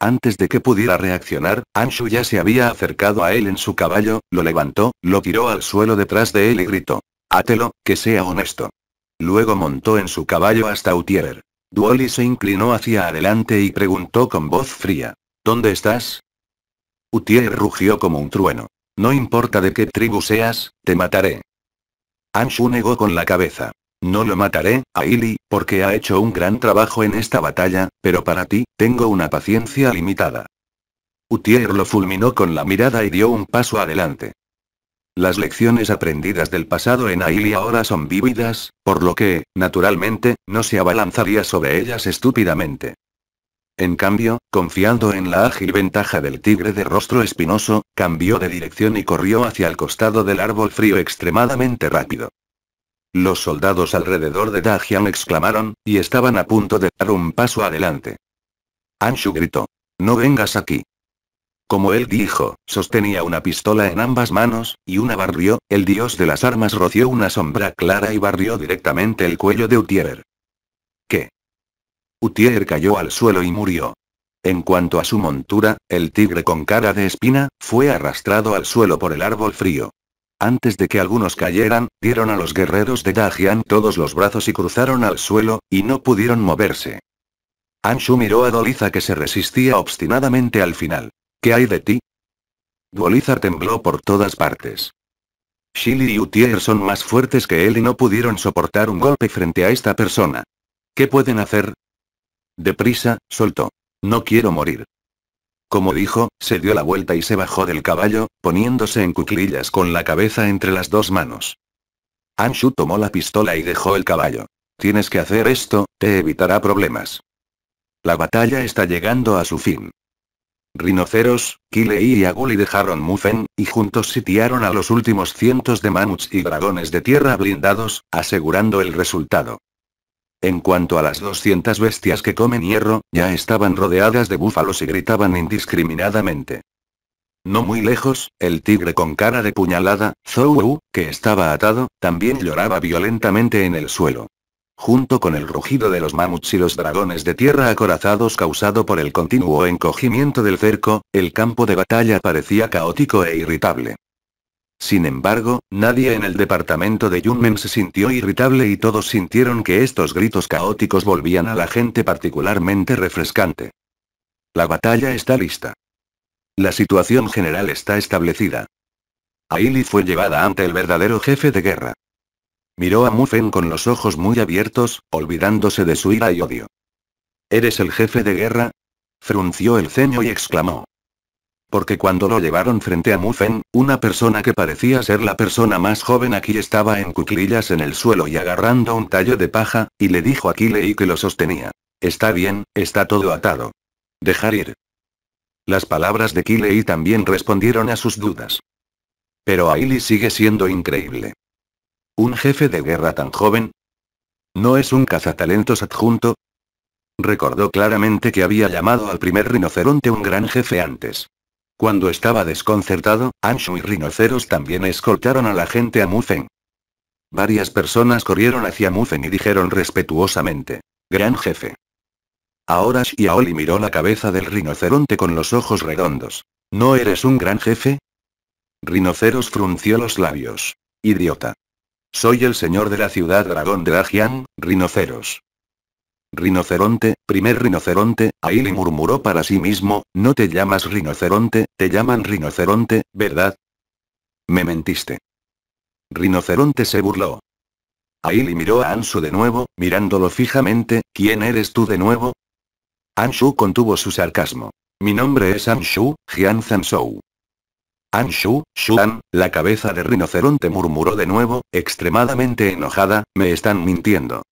Antes de que pudiera reaccionar, Anshu ya se había acercado a él en su caballo, lo levantó, lo tiró al suelo detrás de él y gritó. Átelo, que sea honesto. Luego montó en su caballo hasta Utier. Duoli se inclinó hacia adelante y preguntó con voz fría. ¿Dónde estás? Utier rugió como un trueno. No importa de qué tribu seas, te mataré. Anshu negó con la cabeza. No lo mataré, Aili, porque ha hecho un gran trabajo en esta batalla, pero para ti, tengo una paciencia limitada. Utier lo fulminó con la mirada y dio un paso adelante. Las lecciones aprendidas del pasado en Aili ahora son vívidas, por lo que, naturalmente, no se abalanzaría sobre ellas estúpidamente. En cambio, confiando en la ágil ventaja del tigre de rostro espinoso, cambió de dirección y corrió hacia el costado del árbol frío extremadamente rápido. Los soldados alrededor de Dajian exclamaron, y estaban a punto de dar un paso adelante. Anshu gritó. No vengas aquí. Como él dijo, sostenía una pistola en ambas manos, y una barrió, el dios de las armas roció una sombra clara y barrió directamente el cuello de Utier. ¿Qué? Utier cayó al suelo y murió. En cuanto a su montura, el tigre con cara de espina, fue arrastrado al suelo por el árbol frío. Antes de que algunos cayeran, dieron a los guerreros de Dajian todos los brazos y cruzaron al suelo, y no pudieron moverse. Anshu miró a Doliza que se resistía obstinadamente al final. ¿Qué hay de ti? Duoliza tembló por todas partes. Shili y Utier son más fuertes que él y no pudieron soportar un golpe frente a esta persona. ¿Qué pueden hacer? Deprisa, soltó. No quiero morir. Como dijo, se dio la vuelta y se bajó del caballo, poniéndose en cuclillas con la cabeza entre las dos manos. Anshu tomó la pistola y dejó el caballo. Tienes que hacer esto, te evitará problemas. La batalla está llegando a su fin. Rinoceros, Kilei y Aguli dejaron Mufen, y juntos sitiaron a los últimos cientos de mamuts y dragones de tierra blindados, asegurando el resultado. En cuanto a las 200 bestias que comen hierro, ya estaban rodeadas de búfalos y gritaban indiscriminadamente. No muy lejos, el tigre con cara de puñalada, Zou, que estaba atado, también lloraba violentamente en el suelo. Junto con el rugido de los mamuts y los dragones de tierra acorazados causado por el continuo encogimiento del cerco, el campo de batalla parecía caótico e irritable. Sin embargo, nadie en el departamento de Yunmen se sintió irritable y todos sintieron que estos gritos caóticos volvían a la gente particularmente refrescante. La batalla está lista. La situación general está establecida. Aili fue llevada ante el verdadero jefe de guerra. Miró a Mufen con los ojos muy abiertos, olvidándose de su ira y odio. ¿Eres el jefe de guerra? Frunció el ceño y exclamó. Porque cuando lo llevaron frente a Mufen, una persona que parecía ser la persona más joven aquí estaba en cuclillas en el suelo y agarrando un tallo de paja, y le dijo a Kilei que lo sostenía. Está bien, está todo atado. Dejar ir. Las palabras de Kilei también respondieron a sus dudas. Pero Aili sigue siendo increíble. ¿Un jefe de guerra tan joven? ¿No es un cazatalentos adjunto? Recordó claramente que había llamado al primer rinoceronte un gran jefe antes. Cuando estaba desconcertado, Anshu y Rinoceros también escoltaron a la gente a Mufen. Varias personas corrieron hacia Mufen y dijeron respetuosamente. Gran jefe. Ahora Shiaoli miró la cabeza del rinoceronte con los ojos redondos. ¿No eres un gran jefe? Rinoceros frunció los labios. Idiota. Soy el señor de la ciudad dragón de Agian, rinoceros. Rinoceronte, primer rinoceronte, Aili murmuró para sí mismo, no te llamas rinoceronte, te llaman rinoceronte, ¿verdad? Me mentiste. Rinoceronte se burló. Aili miró a Anshu de nuevo, mirándolo fijamente, ¿quién eres tú de nuevo? Anshu contuvo su sarcasmo. Mi nombre es Anshu, Jian Zanshou. Anshu, Shuan, la cabeza de rinoceronte murmuró de nuevo, extremadamente enojada, me están mintiendo.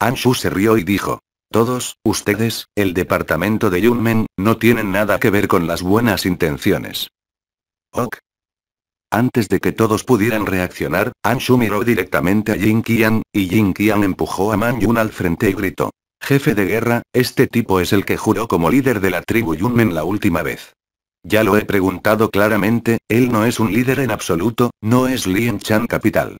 Anshu se rió y dijo. Todos, ustedes, el departamento de Yunmen, no tienen nada que ver con las buenas intenciones. Ok. Antes de que todos pudieran reaccionar, Anshu miró directamente a Jin Qian, y Jin Qian empujó a Man Yun al frente y gritó. Jefe de guerra, este tipo es el que juró como líder de la tribu Yunmen la última vez. Ya lo he preguntado claramente, él no es un líder en absoluto, no es Lien Chan Capital.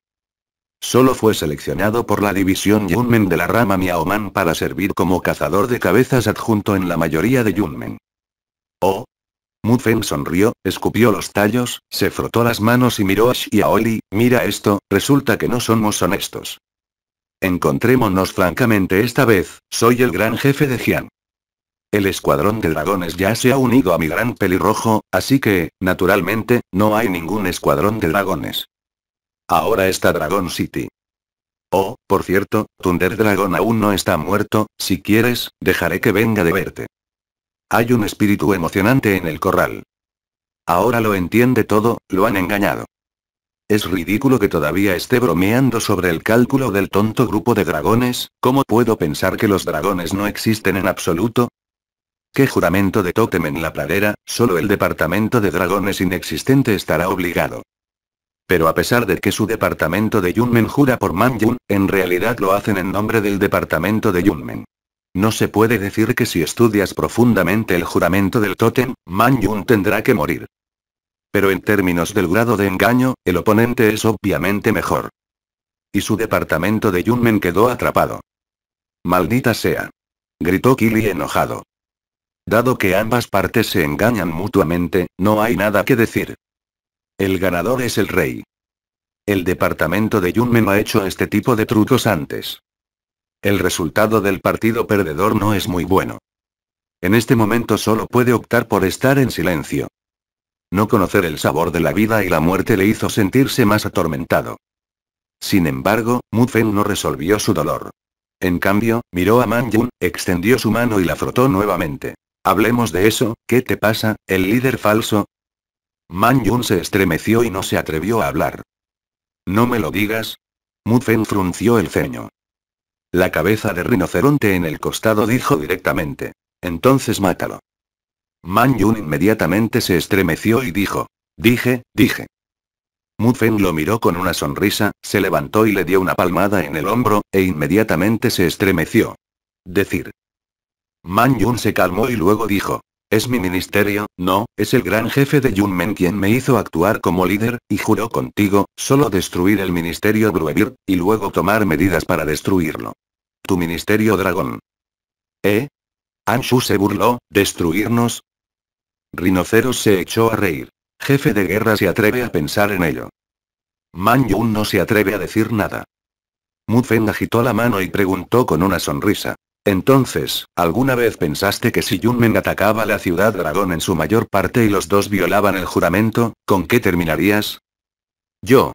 Solo fue seleccionado por la división Yunmen de la rama Miaoman para servir como cazador de cabezas adjunto en la mayoría de Yunmen. Oh. Feng sonrió, escupió los tallos, se frotó las manos y miró a Xiaoli, mira esto, resulta que no somos honestos. Encontrémonos francamente esta vez, soy el gran jefe de Jian. El escuadrón de dragones ya se ha unido a mi gran pelirrojo, así que, naturalmente, no hay ningún escuadrón de dragones. Ahora está Dragon City. Oh, por cierto, Thunder Dragon aún no está muerto, si quieres, dejaré que venga de verte. Hay un espíritu emocionante en el corral. Ahora lo entiende todo, lo han engañado. Es ridículo que todavía esté bromeando sobre el cálculo del tonto grupo de dragones, ¿cómo puedo pensar que los dragones no existen en absoluto? ¿Qué juramento de tótem en la pradera? Solo el departamento de dragones inexistente estará obligado. Pero a pesar de que su departamento de Yunmen jura por Man Yun, en realidad lo hacen en nombre del departamento de Yunmen. No se puede decir que si estudias profundamente el juramento del tótem, Man Yun tendrá que morir. Pero en términos del grado de engaño, el oponente es obviamente mejor. Y su departamento de Yunmen quedó atrapado. Maldita sea. Gritó Kili enojado. Dado que ambas partes se engañan mutuamente, no hay nada que decir. El ganador es el rey. El departamento de Yunmen ha hecho este tipo de trucos antes. El resultado del partido perdedor no es muy bueno. En este momento solo puede optar por estar en silencio. No conocer el sabor de la vida y la muerte le hizo sentirse más atormentado. Sin embargo, Mu Fen no resolvió su dolor. En cambio, miró a Man Yun, extendió su mano y la frotó nuevamente. Hablemos de eso, ¿qué te pasa, el líder falso? Man Yun se estremeció y no se atrevió a hablar. No me lo digas. Feng frunció el ceño. La cabeza de rinoceronte en el costado dijo directamente. Entonces mátalo. Man Yun inmediatamente se estremeció y dijo. Dije, dije. Feng lo miró con una sonrisa, se levantó y le dio una palmada en el hombro, e inmediatamente se estremeció. Decir, Man Yun se calmó y luego dijo. Es mi ministerio, no, es el gran jefe de Men quien me hizo actuar como líder, y juró contigo, solo destruir el ministerio Bruebir, y luego tomar medidas para destruirlo. Tu ministerio dragón. ¿Eh? Anshu se burló, ¿destruirnos? Rinoceros se echó a reír. Jefe de guerra se atreve a pensar en ello. Man Yun no se atreve a decir nada. Mufen agitó la mano y preguntó con una sonrisa. Entonces, ¿alguna vez pensaste que si Yunmen atacaba la ciudad dragón en su mayor parte y los dos violaban el juramento, ¿con qué terminarías? Yo.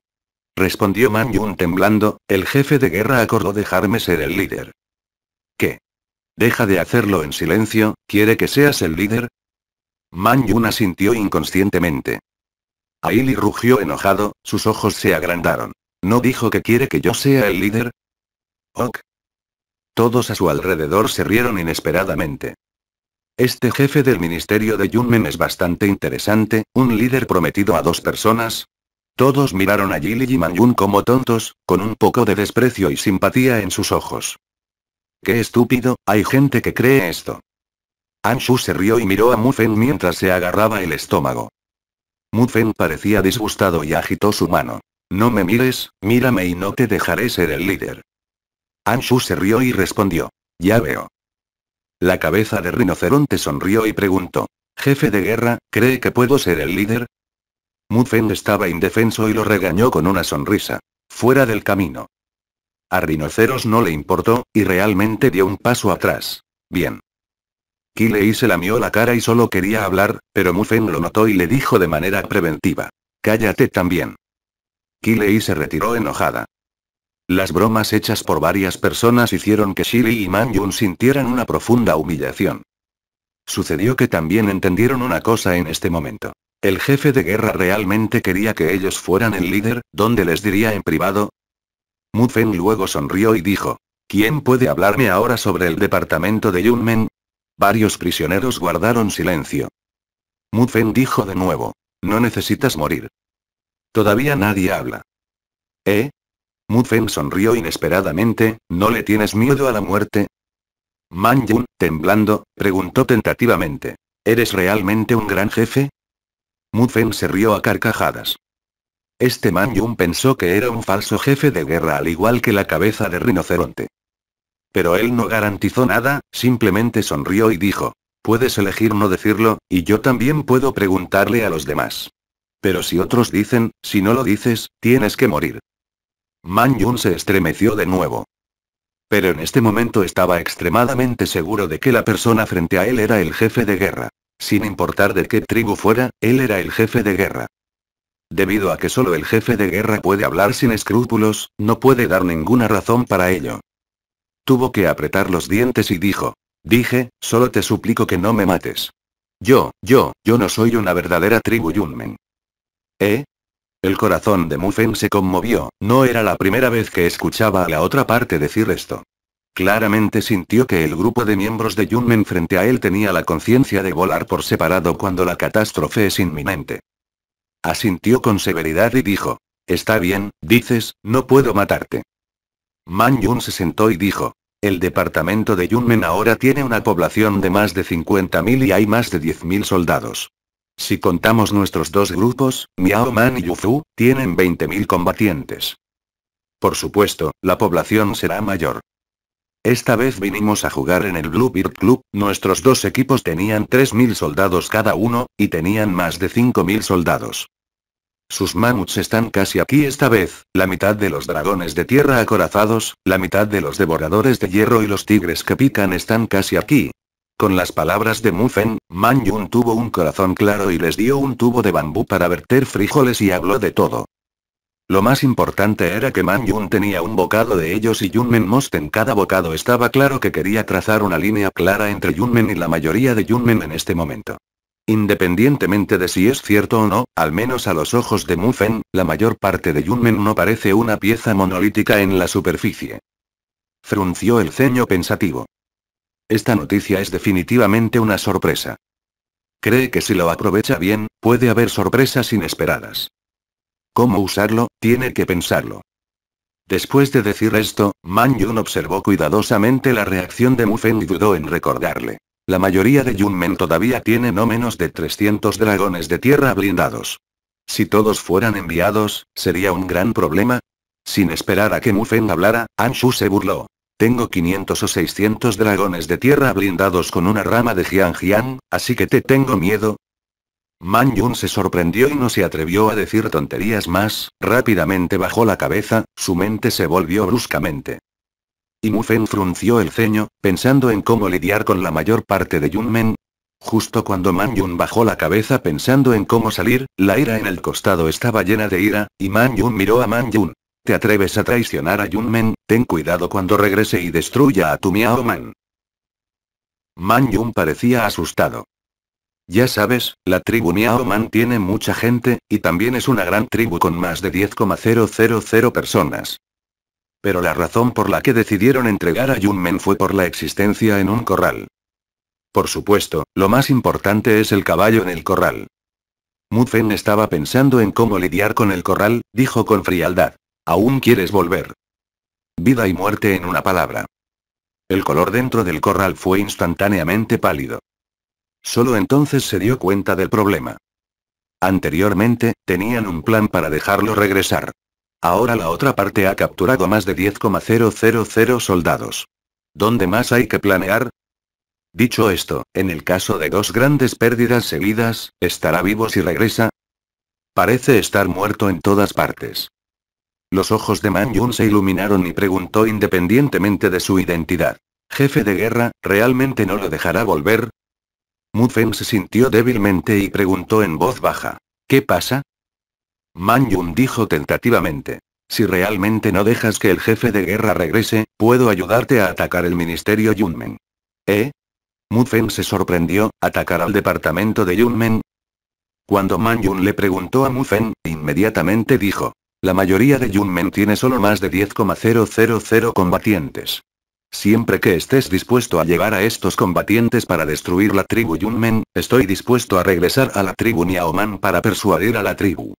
Respondió Man Yun temblando, el jefe de guerra acordó dejarme ser el líder. ¿Qué? Deja de hacerlo en silencio, ¿quiere que seas el líder? Man Yun asintió inconscientemente. Aili rugió enojado, sus ojos se agrandaron. ¿No dijo que quiere que yo sea el líder? Ok, todos a su alrededor se rieron inesperadamente. Este jefe del ministerio de Yunmen es bastante interesante, un líder prometido a dos personas. Todos miraron a Jilly y Yun como tontos, con un poco de desprecio y simpatía en sus ojos. Qué estúpido, hay gente que cree esto. Shu se rió y miró a Mufen mientras se agarraba el estómago. Mufen parecía disgustado y agitó su mano. No me mires, mírame y no te dejaré ser el líder. Anshu se rió y respondió. Ya veo. La cabeza de rinoceronte sonrió y preguntó. Jefe de guerra, ¿cree que puedo ser el líder? Mufen estaba indefenso y lo regañó con una sonrisa. Fuera del camino. A Rinoceros no le importó, y realmente dio un paso atrás. Bien. Kiley se lamió la cara y solo quería hablar, pero Mufen lo notó y le dijo de manera preventiva. Cállate también. Kiley se retiró enojada. Las bromas hechas por varias personas hicieron que Shiri y Man Yun sintieran una profunda humillación. Sucedió que también entendieron una cosa en este momento. El jefe de guerra realmente quería que ellos fueran el líder, ¿dónde les diría en privado? Mufen luego sonrió y dijo, ¿quién puede hablarme ahora sobre el departamento de Yunmen? Varios prisioneros guardaron silencio. Mufen dijo de nuevo, no necesitas morir. Todavía nadie habla. ¿Eh? Mufen sonrió inesperadamente, ¿no le tienes miedo a la muerte? Man temblando, preguntó tentativamente. ¿Eres realmente un gran jefe? Muffin se rió a carcajadas. Este Man pensó que era un falso jefe de guerra al igual que la cabeza de rinoceronte. Pero él no garantizó nada, simplemente sonrió y dijo, puedes elegir no decirlo, y yo también puedo preguntarle a los demás. Pero si otros dicen, si no lo dices, tienes que morir. Man Yun se estremeció de nuevo. Pero en este momento estaba extremadamente seguro de que la persona frente a él era el jefe de guerra. Sin importar de qué tribu fuera, él era el jefe de guerra. Debido a que solo el jefe de guerra puede hablar sin escrúpulos, no puede dar ninguna razón para ello. Tuvo que apretar los dientes y dijo. Dije, solo te suplico que no me mates. Yo, yo, yo no soy una verdadera tribu Yunmen. ¿Eh? El corazón de Mufen se conmovió, no era la primera vez que escuchaba a la otra parte decir esto. Claramente sintió que el grupo de miembros de Yunmen frente a él tenía la conciencia de volar por separado cuando la catástrofe es inminente. Asintió con severidad y dijo, Está bien, dices, no puedo matarte. Man Yun se sentó y dijo, el departamento de Yunmen ahora tiene una población de más de 50.000 y hay más de 10.000 soldados. Si contamos nuestros dos grupos, Miao Man y Yufu, tienen 20.000 combatientes. Por supuesto, la población será mayor. Esta vez vinimos a jugar en el Bluebeard Club, nuestros dos equipos tenían 3.000 soldados cada uno, y tenían más de 5.000 soldados. Sus mamuts están casi aquí esta vez, la mitad de los dragones de tierra acorazados, la mitad de los devoradores de hierro y los tigres que pican están casi aquí, con las palabras de Mufen, Man Yun tuvo un corazón claro y les dio un tubo de bambú para verter frijoles y habló de todo. Lo más importante era que Man Yun tenía un bocado de ellos y Men Most en cada bocado estaba claro que quería trazar una línea clara entre Men y la mayoría de Men en este momento. Independientemente de si es cierto o no, al menos a los ojos de Mufen, la mayor parte de Men no parece una pieza monolítica en la superficie. Frunció el ceño pensativo. Esta noticia es definitivamente una sorpresa. Cree que si lo aprovecha bien, puede haber sorpresas inesperadas. ¿Cómo usarlo? Tiene que pensarlo. Después de decir esto, Man Yun observó cuidadosamente la reacción de Fen y dudó en recordarle. La mayoría de Men todavía tiene no menos de 300 dragones de tierra blindados. Si todos fueran enviados, sería un gran problema. Sin esperar a que Fen hablara, An Shu se burló. Tengo 500 o 600 dragones de tierra blindados con una rama de Jiang así que te tengo miedo. Man Yun se sorprendió y no se atrevió a decir tonterías más, rápidamente bajó la cabeza, su mente se volvió bruscamente. Y Feng frunció el ceño, pensando en cómo lidiar con la mayor parte de Men. Justo cuando Man Yun bajó la cabeza pensando en cómo salir, la ira en el costado estaba llena de ira, y Man Yun miró a Man Yun te atreves a traicionar a Yunmen, ten cuidado cuando regrese y destruya a tu Miao Man. Man Yun parecía asustado. Ya sabes, la tribu Miao Man tiene mucha gente, y también es una gran tribu con más de 10,000 personas. Pero la razón por la que decidieron entregar a Yunmen fue por la existencia en un corral. Por supuesto, lo más importante es el caballo en el corral. Mufen estaba pensando en cómo lidiar con el corral, dijo con frialdad. ¿Aún quieres volver? Vida y muerte en una palabra. El color dentro del corral fue instantáneamente pálido. Solo entonces se dio cuenta del problema. Anteriormente, tenían un plan para dejarlo regresar. Ahora la otra parte ha capturado más de 10,000 soldados. ¿Dónde más hay que planear? Dicho esto, en el caso de dos grandes pérdidas seguidas, ¿estará vivo si regresa? Parece estar muerto en todas partes. Los ojos de Man Yun se iluminaron y preguntó independientemente de su identidad. Jefe de guerra, ¿realmente no lo dejará volver? Feng se sintió débilmente y preguntó en voz baja. ¿Qué pasa? Man Yun dijo tentativamente. Si realmente no dejas que el jefe de guerra regrese, puedo ayudarte a atacar el ministerio Yunmen. ¿Eh? Feng se sorprendió, ¿atacar al departamento de Yunmen? Cuando Man Yun le preguntó a Feng, inmediatamente dijo, la mayoría de Yunmen tiene solo más de 10,000 combatientes. Siempre que estés dispuesto a llevar a estos combatientes para destruir la tribu Yunmen, estoy dispuesto a regresar a la tribu Niaoman para persuadir a la tribu.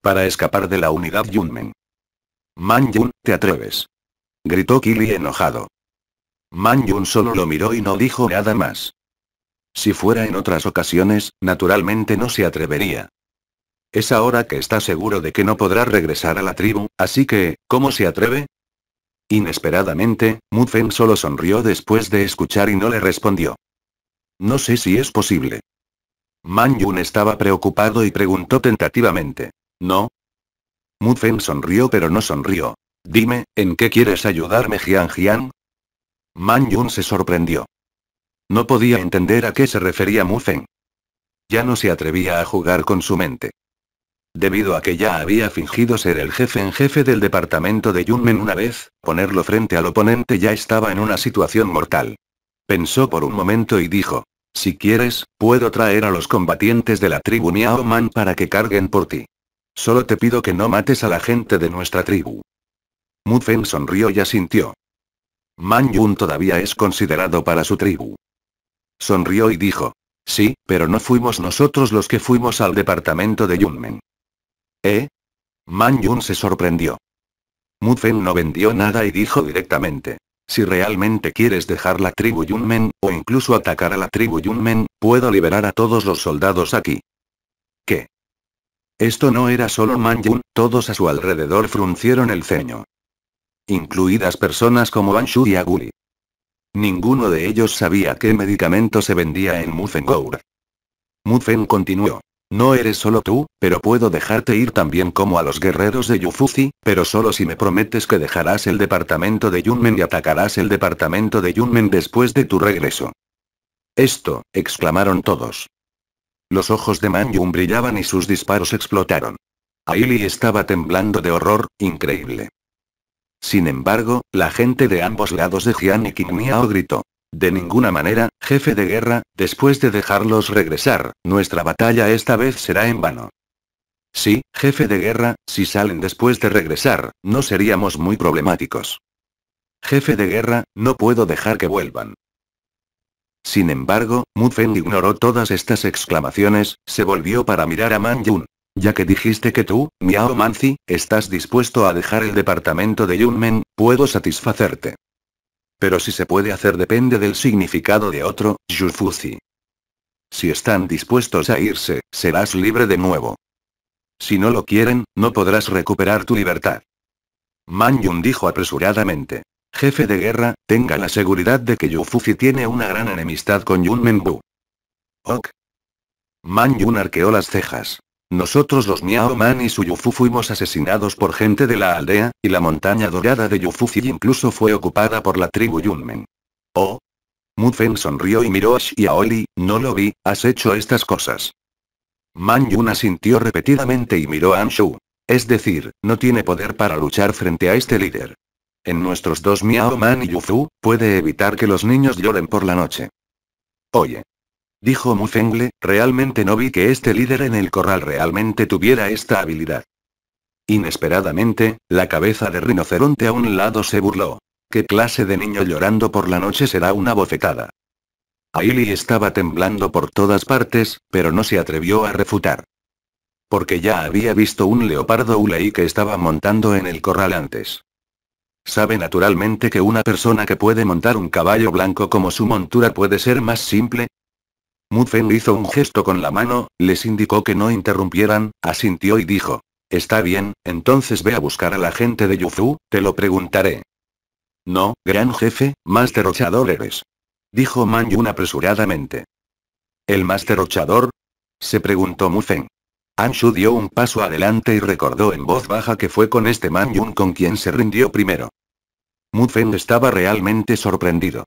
Para escapar de la unidad Yunmen. Man Yun, ¿te atreves? Gritó Kili enojado. Man Yun solo lo miró y no dijo nada más. Si fuera en otras ocasiones, naturalmente no se atrevería. Es ahora que está seguro de que no podrá regresar a la tribu, así que, ¿cómo se atreve? Inesperadamente, Mufen solo sonrió después de escuchar y no le respondió. No sé si es posible. Man Yun estaba preocupado y preguntó tentativamente. ¿No? Mufen sonrió pero no sonrió. Dime, ¿en qué quieres ayudarme Jian Jian? Man Yun se sorprendió. No podía entender a qué se refería Mufen. Ya no se atrevía a jugar con su mente. Debido a que ya había fingido ser el jefe en jefe del departamento de Yunmen una vez, ponerlo frente al oponente ya estaba en una situación mortal. Pensó por un momento y dijo, si quieres, puedo traer a los combatientes de la tribu Man para que carguen por ti. Solo te pido que no mates a la gente de nuestra tribu. Feng sonrió y asintió. Man Yun todavía es considerado para su tribu. Sonrió y dijo. Sí, pero no fuimos nosotros los que fuimos al departamento de Yunmen. ¿Eh? Man Yun se sorprendió. Mu no vendió nada y dijo directamente. Si realmente quieres dejar la tribu Yunmen, o incluso atacar a la tribu Yunmen, puedo liberar a todos los soldados aquí. ¿Qué? Esto no era solo Man Yun, todos a su alrededor fruncieron el ceño. Incluidas personas como Banshu y Aguli. Ninguno de ellos sabía qué medicamento se vendía en Mu Mufen continuó. No eres solo tú, pero puedo dejarte ir también como a los guerreros de Yufuzi, pero solo si me prometes que dejarás el departamento de Yunmen y atacarás el departamento de Yunmen después de tu regreso. Esto, exclamaron todos. Los ojos de Man Yun brillaban y sus disparos explotaron. Aili estaba temblando de horror, increíble. Sin embargo, la gente de ambos lados de Jian y Miao gritó. De ninguna manera, jefe de guerra, después de dejarlos regresar, nuestra batalla esta vez será en vano. Sí, jefe de guerra, si salen después de regresar, no seríamos muy problemáticos. Jefe de guerra, no puedo dejar que vuelvan. Sin embargo, Mufen ignoró todas estas exclamaciones, se volvió para mirar a Man Yun. Ya que dijiste que tú, Miao Manzi, estás dispuesto a dejar el departamento de Yunmen, puedo satisfacerte. Pero si se puede hacer depende del significado de otro, Yufuzi. Si están dispuestos a irse, serás libre de nuevo. Si no lo quieren, no podrás recuperar tu libertad. Yun dijo apresuradamente. Jefe de guerra, tenga la seguridad de que Yufuzi tiene una gran enemistad con Yun Menbu. Ok. Yun arqueó las cejas. Nosotros los Miao Man y su Yufu fuimos asesinados por gente de la aldea, y la montaña dorada de Yufuji incluso fue ocupada por la tribu Yunmen. Oh. Mufen sonrió y miró a Shiaoli, no lo vi, has hecho estas cosas. Man Yun asintió repetidamente y miró a Anshu. Es decir, no tiene poder para luchar frente a este líder. En nuestros dos Miao Man y Yufu, puede evitar que los niños lloren por la noche. Oye. Dijo Mufengle, realmente no vi que este líder en el corral realmente tuviera esta habilidad. Inesperadamente, la cabeza de rinoceronte a un lado se burló. ¿Qué clase de niño llorando por la noche será una bofetada? Ailey estaba temblando por todas partes, pero no se atrevió a refutar. Porque ya había visto un leopardo Ulei que estaba montando en el corral antes. Sabe naturalmente que una persona que puede montar un caballo blanco como su montura puede ser más simple, Mufen hizo un gesto con la mano, les indicó que no interrumpieran, asintió y dijo. Está bien, entonces ve a buscar a la gente de Yufu, te lo preguntaré. No, gran jefe, más Ochador eres. Dijo Man Yun apresuradamente. ¿El Master Ochador? Se preguntó Mufen. Anshu dio un paso adelante y recordó en voz baja que fue con este Man Yun con quien se rindió primero. Mufen estaba realmente sorprendido.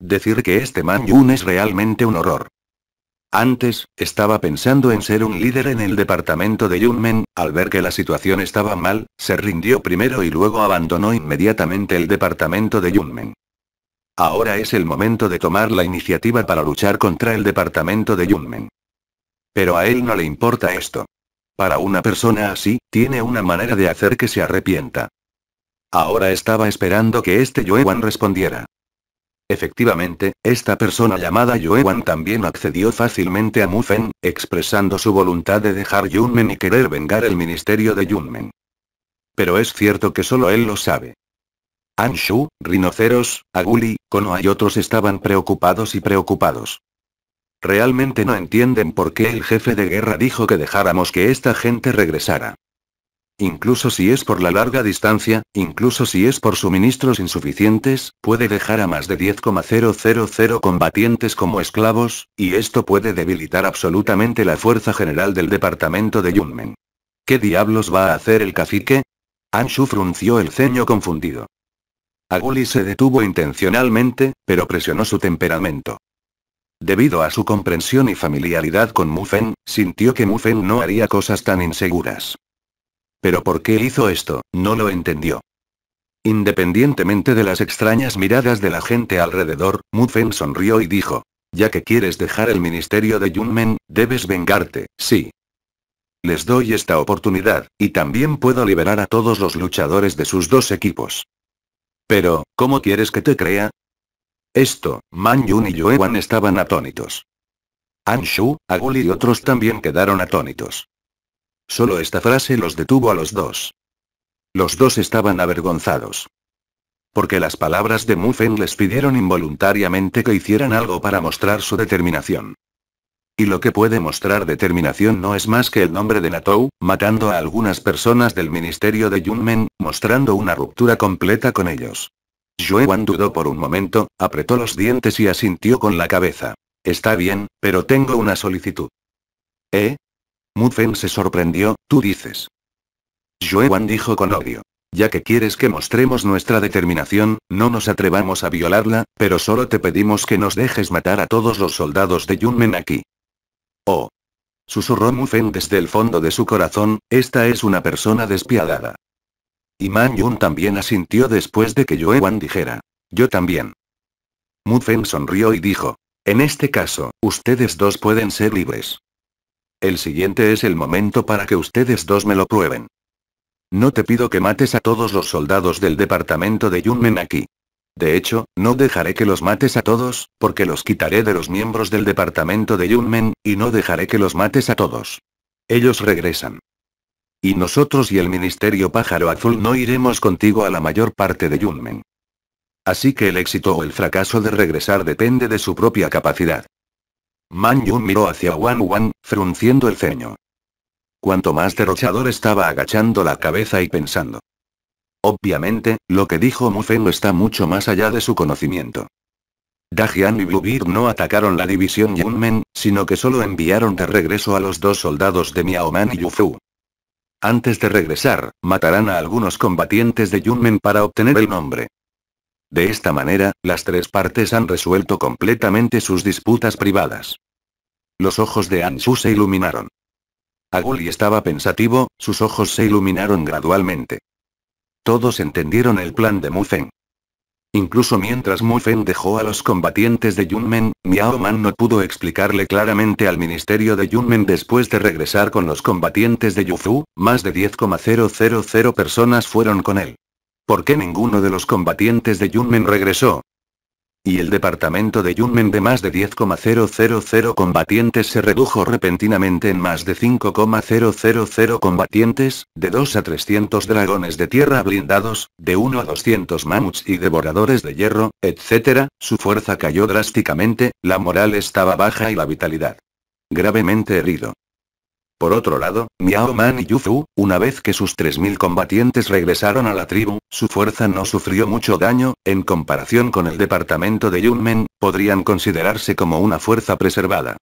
Decir que este Man Yun es realmente un horror. Antes, estaba pensando en ser un líder en el departamento de Yunmen, al ver que la situación estaba mal, se rindió primero y luego abandonó inmediatamente el departamento de Yunmen. Ahora es el momento de tomar la iniciativa para luchar contra el departamento de Yunmen. Pero a él no le importa esto. Para una persona así, tiene una manera de hacer que se arrepienta. Ahora estaba esperando que este Yuewan respondiera. Efectivamente, esta persona llamada Yuewan también accedió fácilmente a Fen, expresando su voluntad de dejar Yunmen y querer vengar el ministerio de Yunmen. Pero es cierto que solo él lo sabe. Anshu, Rinoceros, Aguli, Konoha y otros estaban preocupados y preocupados. Realmente no entienden por qué el jefe de guerra dijo que dejáramos que esta gente regresara. Incluso si es por la larga distancia, incluso si es por suministros insuficientes, puede dejar a más de 10,000 combatientes como esclavos, y esto puede debilitar absolutamente la fuerza general del departamento de Yunmen. ¿Qué diablos va a hacer el cacique? Anshu frunció el ceño confundido. Aguli se detuvo intencionalmente, pero presionó su temperamento. Debido a su comprensión y familiaridad con Mufen, sintió que Mufen no haría cosas tan inseguras. Pero por qué hizo esto, no lo entendió. Independientemente de las extrañas miradas de la gente alrededor, Mufen sonrió y dijo, ya que quieres dejar el ministerio de Yunmen, debes vengarte, sí. Les doy esta oportunidad, y también puedo liberar a todos los luchadores de sus dos equipos. Pero, ¿cómo quieres que te crea? Esto, Man Yun y Yuewan estaban atónitos. An Shu, Agul y otros también quedaron atónitos. Solo esta frase los detuvo a los dos. Los dos estaban avergonzados. Porque las palabras de Mufen les pidieron involuntariamente que hicieran algo para mostrar su determinación. Y lo que puede mostrar determinación no es más que el nombre de Natou, matando a algunas personas del ministerio de Yunmen, mostrando una ruptura completa con ellos. Yue Wan dudó por un momento, apretó los dientes y asintió con la cabeza. Está bien, pero tengo una solicitud. ¿Eh? Mu se sorprendió, tú dices. yue dijo con odio. Ya que quieres que mostremos nuestra determinación, no nos atrevamos a violarla, pero solo te pedimos que nos dejes matar a todos los soldados de Yunmen aquí. Oh. Susurró Feng desde el fondo de su corazón, esta es una persona despiadada. Y Man Yun también asintió después de que Wan dijera. Yo también. Mufen sonrió y dijo. En este caso, ustedes dos pueden ser libres. El siguiente es el momento para que ustedes dos me lo prueben. No te pido que mates a todos los soldados del departamento de Yunmen aquí. De hecho, no dejaré que los mates a todos, porque los quitaré de los miembros del departamento de Yunmen, y no dejaré que los mates a todos. Ellos regresan. Y nosotros y el Ministerio Pájaro Azul no iremos contigo a la mayor parte de Yunmen. Así que el éxito o el fracaso de regresar depende de su propia capacidad. Man Yun miró hacia Wan Wan, frunciendo el ceño. Cuanto más derrochador estaba agachando la cabeza y pensando. Obviamente, lo que dijo Mu Feng está mucho más allá de su conocimiento. Dajian y Bluebeard no atacaron la división Yunmen, sino que solo enviaron de regreso a los dos soldados de Miao Man y Yufu. Antes de regresar, matarán a algunos combatientes de Yunmen para obtener el nombre. De esta manera, las tres partes han resuelto completamente sus disputas privadas. Los ojos de Anshu se iluminaron. Aguli estaba pensativo, sus ojos se iluminaron gradualmente. Todos entendieron el plan de Mufen. Incluso mientras Feng dejó a los combatientes de Yunmen, Miao Man no pudo explicarle claramente al ministerio de Yunmen después de regresar con los combatientes de Yufu, más de 10,000 personas fueron con él. ¿Por qué ninguno de los combatientes de Yunmen regresó? Y el departamento de Yunmen de más de 10,000 combatientes se redujo repentinamente en más de 5,000 combatientes, de 2 a 300 dragones de tierra blindados, de 1 a 200 mamuts y devoradores de hierro, etc. Su fuerza cayó drásticamente, la moral estaba baja y la vitalidad gravemente herido. Por otro lado, Miao Man y Fu, una vez que sus 3.000 combatientes regresaron a la tribu, su fuerza no sufrió mucho daño, en comparación con el departamento de Yunmen, podrían considerarse como una fuerza preservada.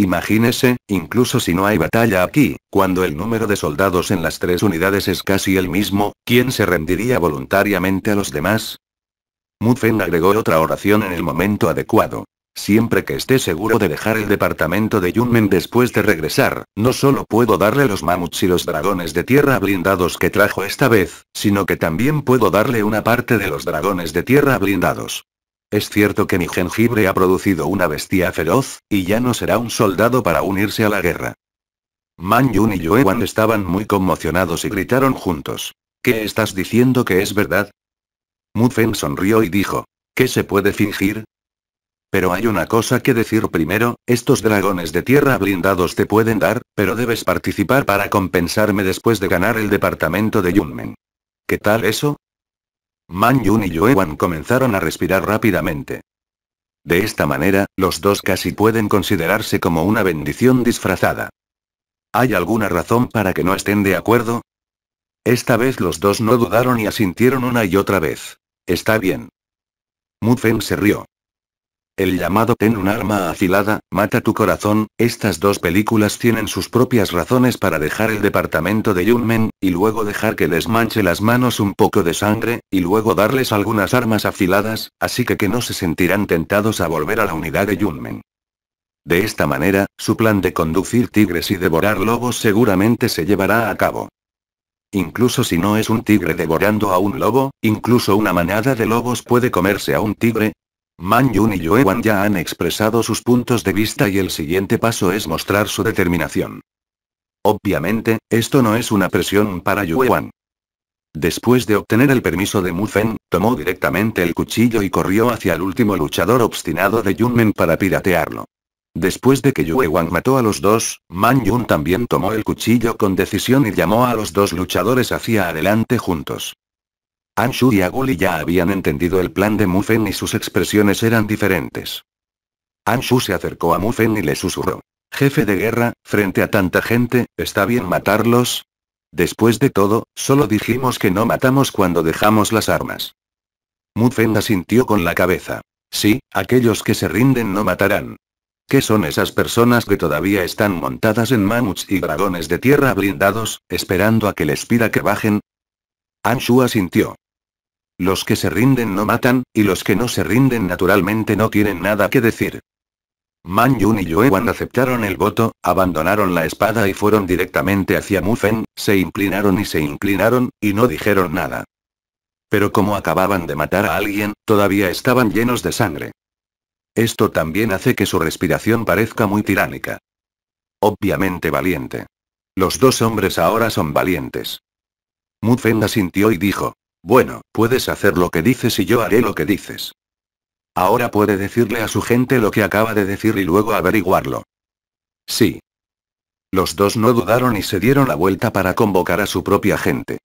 Imagínese, incluso si no hay batalla aquí, cuando el número de soldados en las tres unidades es casi el mismo, ¿quién se rendiría voluntariamente a los demás? Mufen agregó otra oración en el momento adecuado. Siempre que esté seguro de dejar el departamento de Yunmen después de regresar, no solo puedo darle los mamuts y los dragones de tierra blindados que trajo esta vez, sino que también puedo darle una parte de los dragones de tierra blindados. Es cierto que mi jengibre ha producido una bestia feroz, y ya no será un soldado para unirse a la guerra. Man Yun y Yuewan estaban muy conmocionados y gritaron juntos. ¿Qué estás diciendo que es verdad? Feng sonrió y dijo. ¿Qué se puede fingir? Pero hay una cosa que decir primero, estos dragones de tierra blindados te pueden dar, pero debes participar para compensarme después de ganar el departamento de Yunmen. ¿Qué tal eso? Man Yun y Wan comenzaron a respirar rápidamente. De esta manera, los dos casi pueden considerarse como una bendición disfrazada. ¿Hay alguna razón para que no estén de acuerdo? Esta vez los dos no dudaron y asintieron una y otra vez. Está bien. Feng se rió. El llamado Ten un arma afilada, mata tu corazón, estas dos películas tienen sus propias razones para dejar el departamento de Yunmen, y luego dejar que les manche las manos un poco de sangre, y luego darles algunas armas afiladas, así que que no se sentirán tentados a volver a la unidad de Yunmen. De esta manera, su plan de conducir tigres y devorar lobos seguramente se llevará a cabo. Incluso si no es un tigre devorando a un lobo, incluso una manada de lobos puede comerse a un tigre, Man Yun y Yue Wan ya han expresado sus puntos de vista y el siguiente paso es mostrar su determinación. Obviamente, esto no es una presión para Yue Wan. Después de obtener el permiso de Fen, tomó directamente el cuchillo y corrió hacia el último luchador obstinado de Yun Men para piratearlo. Después de que Yue mató a los dos, Man Yun también tomó el cuchillo con decisión y llamó a los dos luchadores hacia adelante juntos. Anshu y Aguli ya habían entendido el plan de Mufen y sus expresiones eran diferentes. Anshu se acercó a Mufen y le susurró. Jefe de guerra, frente a tanta gente, ¿está bien matarlos? Después de todo, solo dijimos que no matamos cuando dejamos las armas. Mufen asintió con la cabeza. Sí, aquellos que se rinden no matarán. ¿Qué son esas personas que todavía están montadas en mamuts y dragones de tierra blindados, esperando a que les pida que bajen? Anshu asintió. Los que se rinden no matan, y los que no se rinden naturalmente no tienen nada que decir. Man Yun y Yue Wan aceptaron el voto, abandonaron la espada y fueron directamente hacia Fen, se inclinaron y se inclinaron, y no dijeron nada. Pero como acababan de matar a alguien, todavía estaban llenos de sangre. Esto también hace que su respiración parezca muy tiránica. Obviamente valiente. Los dos hombres ahora son valientes. Fen asintió y dijo, bueno, puedes hacer lo que dices y yo haré lo que dices. Ahora puede decirle a su gente lo que acaba de decir y luego averiguarlo. Sí. Los dos no dudaron y se dieron la vuelta para convocar a su propia gente.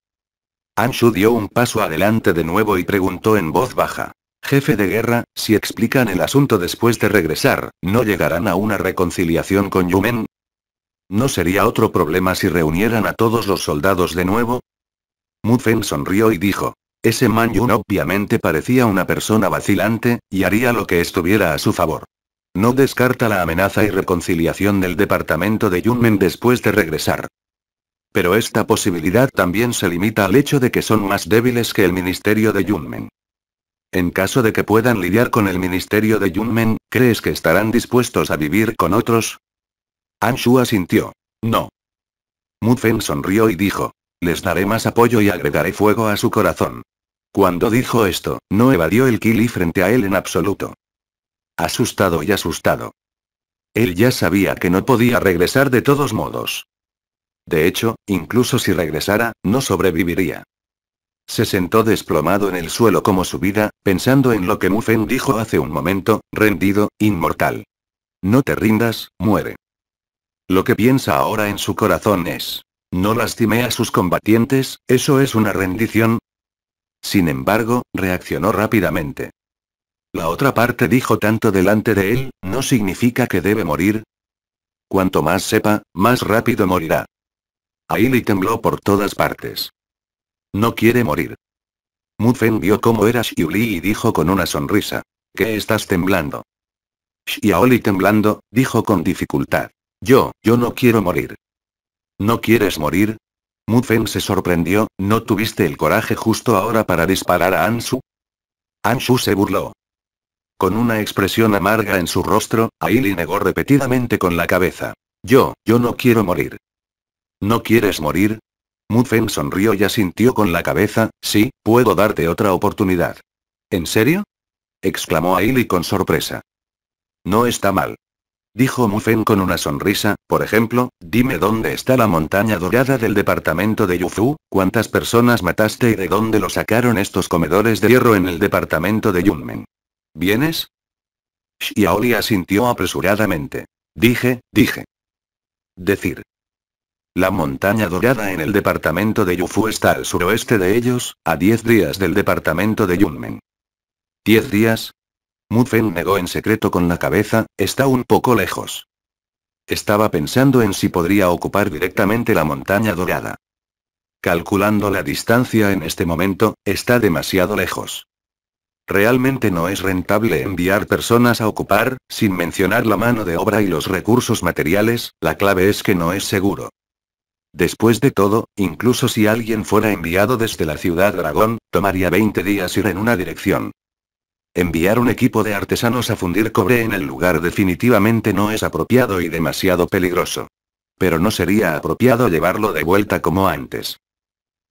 Anshu dio un paso adelante de nuevo y preguntó en voz baja. Jefe de guerra, si explican el asunto después de regresar, ¿no llegarán a una reconciliación con Yumen? ¿No sería otro problema si reunieran a todos los soldados de nuevo? Mufen sonrió y dijo. Ese Man Yun obviamente parecía una persona vacilante, y haría lo que estuviera a su favor. No descarta la amenaza y reconciliación del departamento de Yunmen después de regresar. Pero esta posibilidad también se limita al hecho de que son más débiles que el ministerio de Yunmen. En caso de que puedan lidiar con el ministerio de Yunmen, ¿crees que estarán dispuestos a vivir con otros? Anshu asintió. No. Mufen sonrió y dijo, les daré más apoyo y agregaré fuego a su corazón. Cuando dijo esto, no evadió el Kili frente a él en absoluto. Asustado y asustado. Él ya sabía que no podía regresar de todos modos. De hecho, incluso si regresara, no sobreviviría. Se sentó desplomado en el suelo como su vida, pensando en lo que Mufen dijo hace un momento, rendido, inmortal. No te rindas, muere. Lo que piensa ahora en su corazón es, no lastimé a sus combatientes, eso es una rendición. Sin embargo, reaccionó rápidamente. La otra parte dijo tanto delante de él, ¿no significa que debe morir? Cuanto más sepa, más rápido morirá. Aili tembló por todas partes. No quiere morir. Mufen vio cómo era Xiuli y dijo con una sonrisa. ¿Qué estás temblando? Xiaoli temblando, dijo con dificultad. Yo, yo no quiero morir. ¿No quieres morir? Mufen se sorprendió, ¿no tuviste el coraje justo ahora para disparar a Anshu? Anshu se burló. Con una expresión amarga en su rostro, Aili negó repetidamente con la cabeza. Yo, yo no quiero morir. ¿No quieres morir? Mufen sonrió y asintió con la cabeza, sí, puedo darte otra oportunidad. ¿En serio? exclamó Aili con sorpresa. No está mal. Dijo Mufen con una sonrisa, por ejemplo, dime dónde está la montaña dorada del departamento de Yufu, cuántas personas mataste y de dónde lo sacaron estos comedores de hierro en el departamento de Yunmen. ¿Vienes? Xiaoli asintió apresuradamente. Dije, dije. Decir. La montaña dorada en el departamento de Yufu está al suroeste de ellos, a 10 días del departamento de Yunmen. ¿10 días? Mudfen negó en secreto con la cabeza, está un poco lejos. Estaba pensando en si podría ocupar directamente la montaña dorada. Calculando la distancia en este momento, está demasiado lejos. Realmente no es rentable enviar personas a ocupar, sin mencionar la mano de obra y los recursos materiales, la clave es que no es seguro. Después de todo, incluso si alguien fuera enviado desde la ciudad Dragón, tomaría 20 días ir en una dirección. Enviar un equipo de artesanos a fundir cobre en el lugar definitivamente no es apropiado y demasiado peligroso. Pero no sería apropiado llevarlo de vuelta como antes.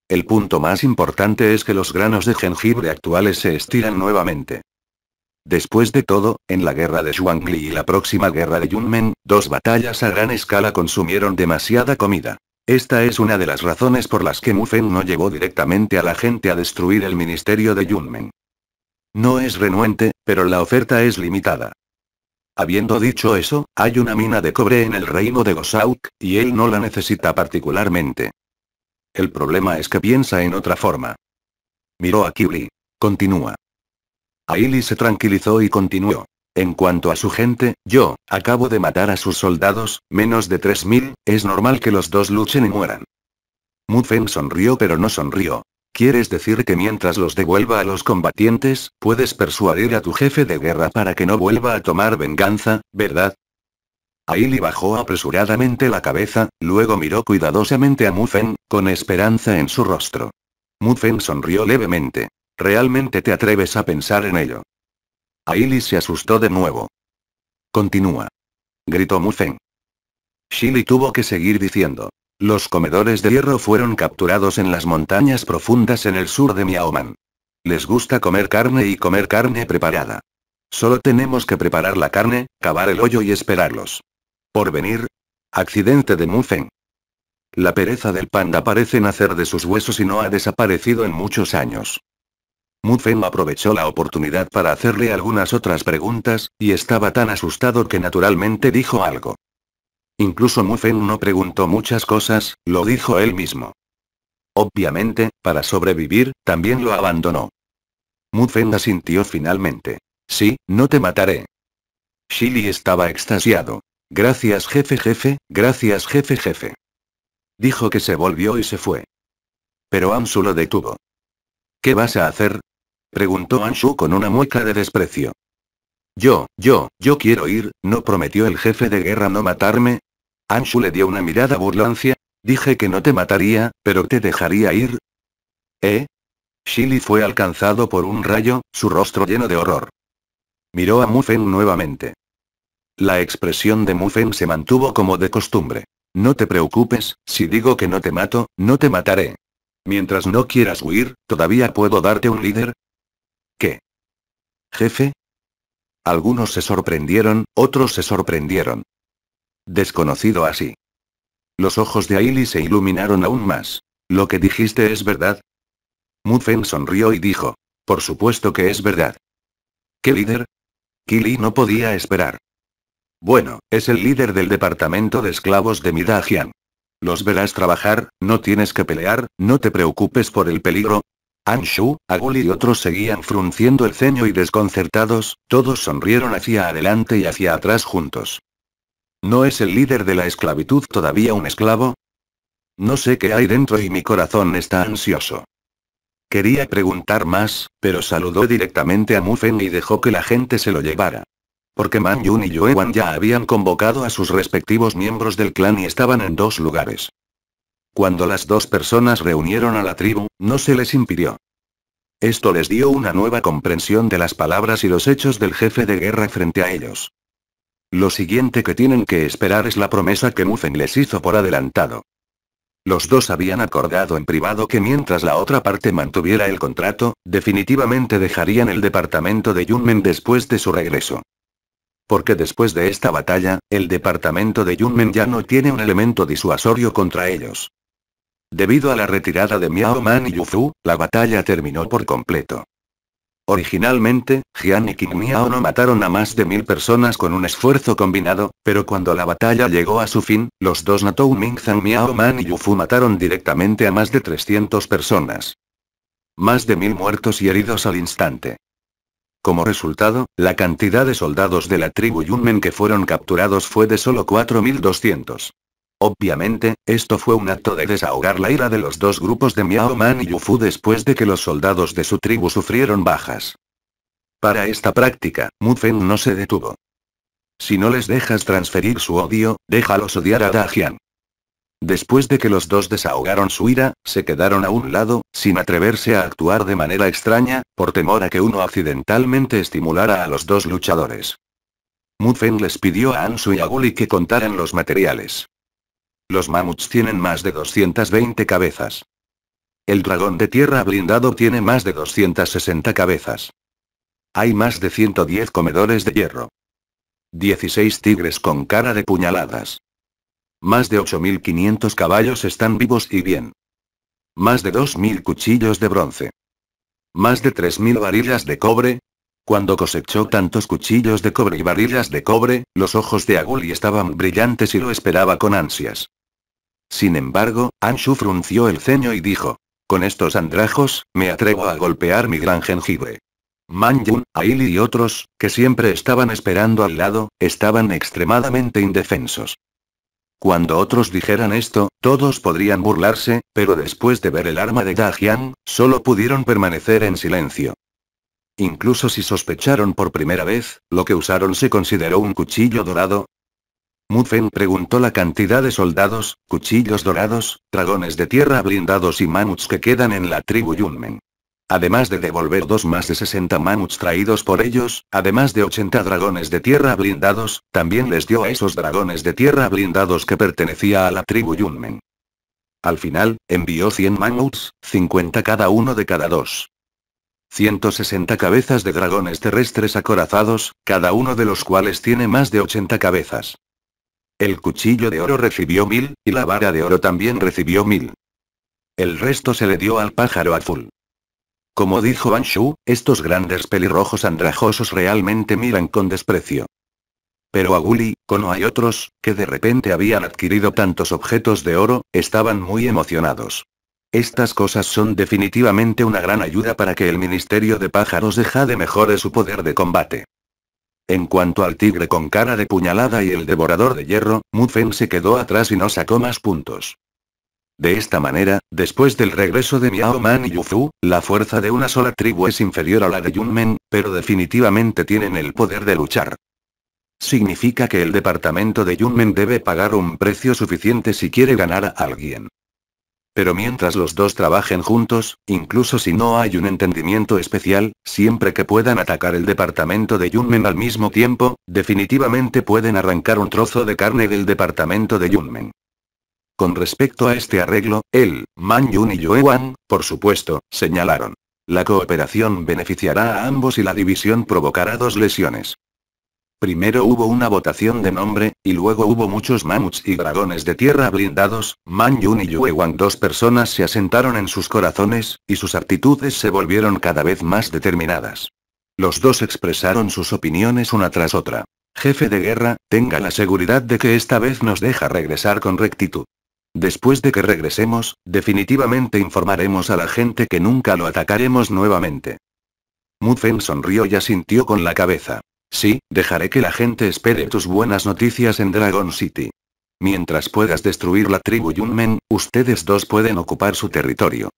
El punto más importante es que los granos de jengibre actuales se estiran nuevamente. Después de todo, en la guerra de Shuangli y la próxima guerra de Yunmen, dos batallas a gran escala consumieron demasiada comida. Esta es una de las razones por las que Mufen no llevó directamente a la gente a destruir el ministerio de Yunmen. No es renuente, pero la oferta es limitada. Habiendo dicho eso, hay una mina de cobre en el reino de Gosauk, y él no la necesita particularmente. El problema es que piensa en otra forma. Miró a Kibli. Continúa. Aili se tranquilizó y continuó. En cuanto a su gente, yo, acabo de matar a sus soldados, menos de 3.000, es normal que los dos luchen y mueran. Mufen sonrió pero no sonrió. ¿Quieres decir que mientras los devuelva a los combatientes, puedes persuadir a tu jefe de guerra para que no vuelva a tomar venganza, verdad? Aili bajó apresuradamente la cabeza, luego miró cuidadosamente a Mufen, con esperanza en su rostro. Mufen sonrió levemente. ¿Realmente te atreves a pensar en ello? Aili se asustó de nuevo. Continúa. Gritó Mufen. Shili tuvo que seguir diciendo. Los comedores de hierro fueron capturados en las montañas profundas en el sur de Miaoman. Les gusta comer carne y comer carne preparada. Solo tenemos que preparar la carne, cavar el hoyo y esperarlos. Por venir. Accidente de Mufen. La pereza del panda parece nacer de sus huesos y no ha desaparecido en muchos años. Mufen aprovechó la oportunidad para hacerle algunas otras preguntas, y estaba tan asustado que naturalmente dijo algo. Incluso Mufen no preguntó muchas cosas, lo dijo él mismo. Obviamente, para sobrevivir, también lo abandonó. Mufen asintió finalmente. Sí, no te mataré. Shili estaba extasiado. Gracias jefe jefe, gracias jefe jefe. Dijo que se volvió y se fue. Pero Anshu lo detuvo. ¿Qué vas a hacer? Preguntó Anshu con una mueca de desprecio. Yo, yo, yo quiero ir, ¿no prometió el jefe de guerra no matarme? Anshu le dio una mirada burlancia. Dije que no te mataría, pero te dejaría ir. ¿Eh? Shili fue alcanzado por un rayo, su rostro lleno de horror. Miró a Mufen nuevamente. La expresión de Mufen se mantuvo como de costumbre. No te preocupes, si digo que no te mato, no te mataré. Mientras no quieras huir, todavía puedo darte un líder. ¿Qué? Jefe. Algunos se sorprendieron, otros se sorprendieron. Desconocido así. Los ojos de Aili se iluminaron aún más. Lo que dijiste es verdad. Mufen sonrió y dijo. Por supuesto que es verdad. ¿Qué líder? Kili no podía esperar. Bueno, es el líder del departamento de esclavos de Midajian. Los verás trabajar, no tienes que pelear, no te preocupes por el peligro. Anshu, Aguli y otros seguían frunciendo el ceño y desconcertados, todos sonrieron hacia adelante y hacia atrás juntos. ¿No es el líder de la esclavitud todavía un esclavo? No sé qué hay dentro y mi corazón está ansioso. Quería preguntar más, pero saludó directamente a Mufen y dejó que la gente se lo llevara. Porque Man Yun y Yuewan ya habían convocado a sus respectivos miembros del clan y estaban en dos lugares. Cuando las dos personas reunieron a la tribu, no se les impidió. Esto les dio una nueva comprensión de las palabras y los hechos del jefe de guerra frente a ellos. Lo siguiente que tienen que esperar es la promesa que Mufen les hizo por adelantado. Los dos habían acordado en privado que mientras la otra parte mantuviera el contrato, definitivamente dejarían el departamento de Yunmen después de su regreso. Porque después de esta batalla, el departamento de Yunmen ya no tiene un elemento disuasorio contra ellos. Debido a la retirada de Miao Man y Yufu, la batalla terminó por completo. Originalmente, Jian y Qing Miao no mataron a más de mil personas con un esfuerzo combinado, pero cuando la batalla llegó a su fin, los dos Natou Ming Zhang Miao Man y Yufu mataron directamente a más de 300 personas. Más de mil muertos y heridos al instante. Como resultado, la cantidad de soldados de la tribu Yunmen que fueron capturados fue de solo 4.200. Obviamente, esto fue un acto de desahogar la ira de los dos grupos de Miao Man y Yufu después de que los soldados de su tribu sufrieron bajas. Para esta práctica, Feng no se detuvo. Si no les dejas transferir su odio, déjalos odiar a Dajian. Después de que los dos desahogaron su ira, se quedaron a un lado, sin atreverse a actuar de manera extraña, por temor a que uno accidentalmente estimulara a los dos luchadores. Feng les pidió a Ansu y a que contaran los materiales. Los mamuts tienen más de 220 cabezas. El dragón de tierra blindado tiene más de 260 cabezas. Hay más de 110 comedores de hierro. 16 tigres con cara de puñaladas. Más de 8.500 caballos están vivos y bien. Más de 2.000 cuchillos de bronce. Más de 3.000 varillas de cobre. Cuando cosechó tantos cuchillos de cobre y varillas de cobre, los ojos de Aguli estaban brillantes y lo esperaba con ansias. Sin embargo, Anshu frunció el ceño y dijo. Con estos andrajos, me atrevo a golpear mi gran jengibre. Manjun, Aili y otros, que siempre estaban esperando al lado, estaban extremadamente indefensos. Cuando otros dijeran esto, todos podrían burlarse, pero después de ver el arma de Dajian, solo pudieron permanecer en silencio. Incluso si sospecharon por primera vez, lo que usaron se consideró un cuchillo dorado, Mufen preguntó la cantidad de soldados, cuchillos dorados, dragones de tierra blindados y mamuts que quedan en la tribu Yunmen. Además de devolver dos más de 60 mamuts traídos por ellos, además de 80 dragones de tierra blindados, también les dio a esos dragones de tierra blindados que pertenecía a la tribu Yunmen. Al final, envió 100 mamuts, 50 cada uno de cada dos. 160 cabezas de dragones terrestres acorazados, cada uno de los cuales tiene más de 80 cabezas. El cuchillo de oro recibió mil, y la vara de oro también recibió mil. El resto se le dio al pájaro azul. Como dijo Banshu, estos grandes pelirrojos andrajosos realmente miran con desprecio. Pero Aguli, Kono y otros, que de repente habían adquirido tantos objetos de oro, estaban muy emocionados. Estas cosas son definitivamente una gran ayuda para que el Ministerio de Pájaros deja de mejore su poder de combate. En cuanto al tigre con cara de puñalada y el devorador de hierro, Mufen se quedó atrás y no sacó más puntos. De esta manera, después del regreso de Miao Man y Yufu, la fuerza de una sola tribu es inferior a la de Yunmen, pero definitivamente tienen el poder de luchar. Significa que el departamento de Yunmen debe pagar un precio suficiente si quiere ganar a alguien. Pero mientras los dos trabajen juntos, incluso si no hay un entendimiento especial, siempre que puedan atacar el departamento de Yunmen al mismo tiempo, definitivamente pueden arrancar un trozo de carne del departamento de Yunmen. Con respecto a este arreglo, él, Man Yun y Wan, por supuesto, señalaron. La cooperación beneficiará a ambos y la división provocará dos lesiones. Primero hubo una votación de nombre, y luego hubo muchos mamuts y dragones de tierra blindados, Man Yun y Yue Wang. Dos personas se asentaron en sus corazones, y sus actitudes se volvieron cada vez más determinadas. Los dos expresaron sus opiniones una tras otra. Jefe de guerra, tenga la seguridad de que esta vez nos deja regresar con rectitud. Después de que regresemos, definitivamente informaremos a la gente que nunca lo atacaremos nuevamente. Feng sonrió y asintió con la cabeza. Sí, dejaré que la gente espere tus buenas noticias en Dragon City. Mientras puedas destruir la tribu Yunmen, ustedes dos pueden ocupar su territorio.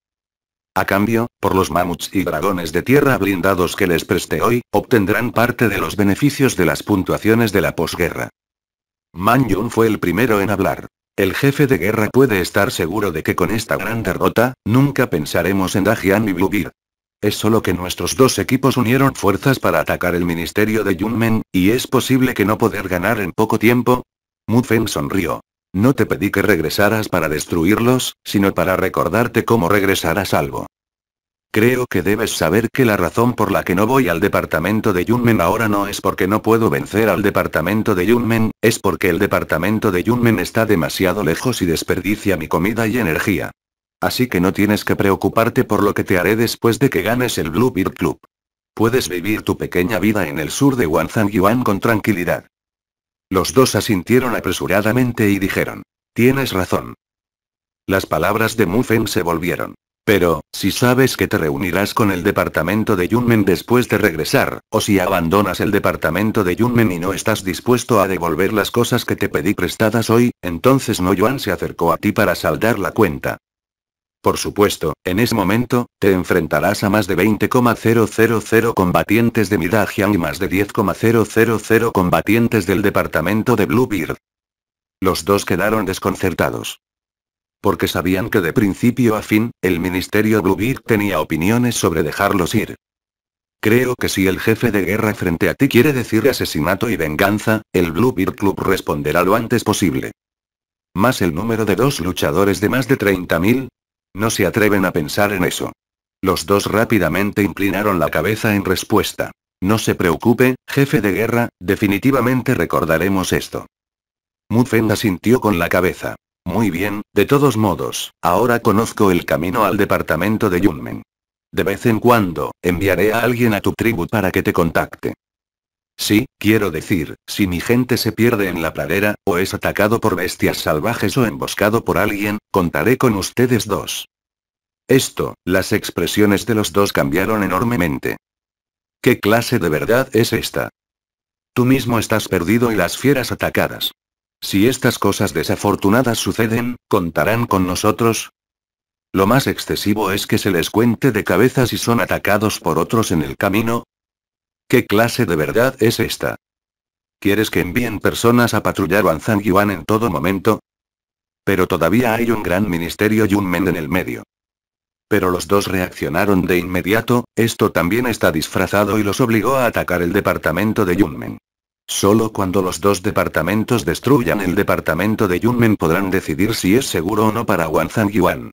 A cambio, por los mamuts y dragones de tierra blindados que les preste hoy, obtendrán parte de los beneficios de las puntuaciones de la posguerra. Man Yun fue el primero en hablar. El jefe de guerra puede estar seguro de que con esta gran derrota, nunca pensaremos en Dajian y Bubir. Es solo que nuestros dos equipos unieron fuerzas para atacar el ministerio de Yunmen, y es posible que no poder ganar en poco tiempo. Mufen sonrió. No te pedí que regresaras para destruirlos, sino para recordarte cómo regresar a salvo. Creo que debes saber que la razón por la que no voy al departamento de Yunmen ahora no es porque no puedo vencer al departamento de Yunmen, es porque el departamento de Yunmen está demasiado lejos y desperdicia mi comida y energía. Así que no tienes que preocuparte por lo que te haré después de que ganes el Bluebeard Club. Puedes vivir tu pequeña vida en el sur de Yuan con tranquilidad. Los dos asintieron apresuradamente y dijeron. Tienes razón. Las palabras de Mufen se volvieron. Pero, si sabes que te reunirás con el departamento de Yunmen después de regresar, o si abandonas el departamento de Yunmen y no estás dispuesto a devolver las cosas que te pedí prestadas hoy, entonces No Yuan se acercó a ti para saldar la cuenta. Por supuesto, en ese momento, te enfrentarás a más de 20,000 combatientes de Midajian y más de 10,000 combatientes del departamento de Bluebeard. Los dos quedaron desconcertados. Porque sabían que de principio a fin, el Ministerio Bluebeard tenía opiniones sobre dejarlos ir. Creo que si el jefe de guerra frente a ti quiere decir asesinato y venganza, el Bluebeard Club responderá lo antes posible. Más el número de dos luchadores de más de 30.000, no se atreven a pensar en eso. Los dos rápidamente inclinaron la cabeza en respuesta. No se preocupe, jefe de guerra, definitivamente recordaremos esto. Mudfen asintió con la cabeza. Muy bien, de todos modos, ahora conozco el camino al departamento de Yunmen. De vez en cuando, enviaré a alguien a tu tribu para que te contacte. Sí, quiero decir, si mi gente se pierde en la pradera, o es atacado por bestias salvajes o emboscado por alguien, contaré con ustedes dos. Esto, las expresiones de los dos cambiaron enormemente. ¿Qué clase de verdad es esta? Tú mismo estás perdido y las fieras atacadas. Si estas cosas desafortunadas suceden, ¿contarán con nosotros? Lo más excesivo es que se les cuente de cabeza si son atacados por otros en el camino, ¿Qué clase de verdad es esta? ¿Quieres que envíen personas a patrullar Wanzhang Yuan en todo momento? Pero todavía hay un gran ministerio Yunmen en el medio. Pero los dos reaccionaron de inmediato, esto también está disfrazado y los obligó a atacar el departamento de Yunmen. Solo cuando los dos departamentos destruyan el departamento de Yunmen podrán decidir si es seguro o no para Wanzan Yuan.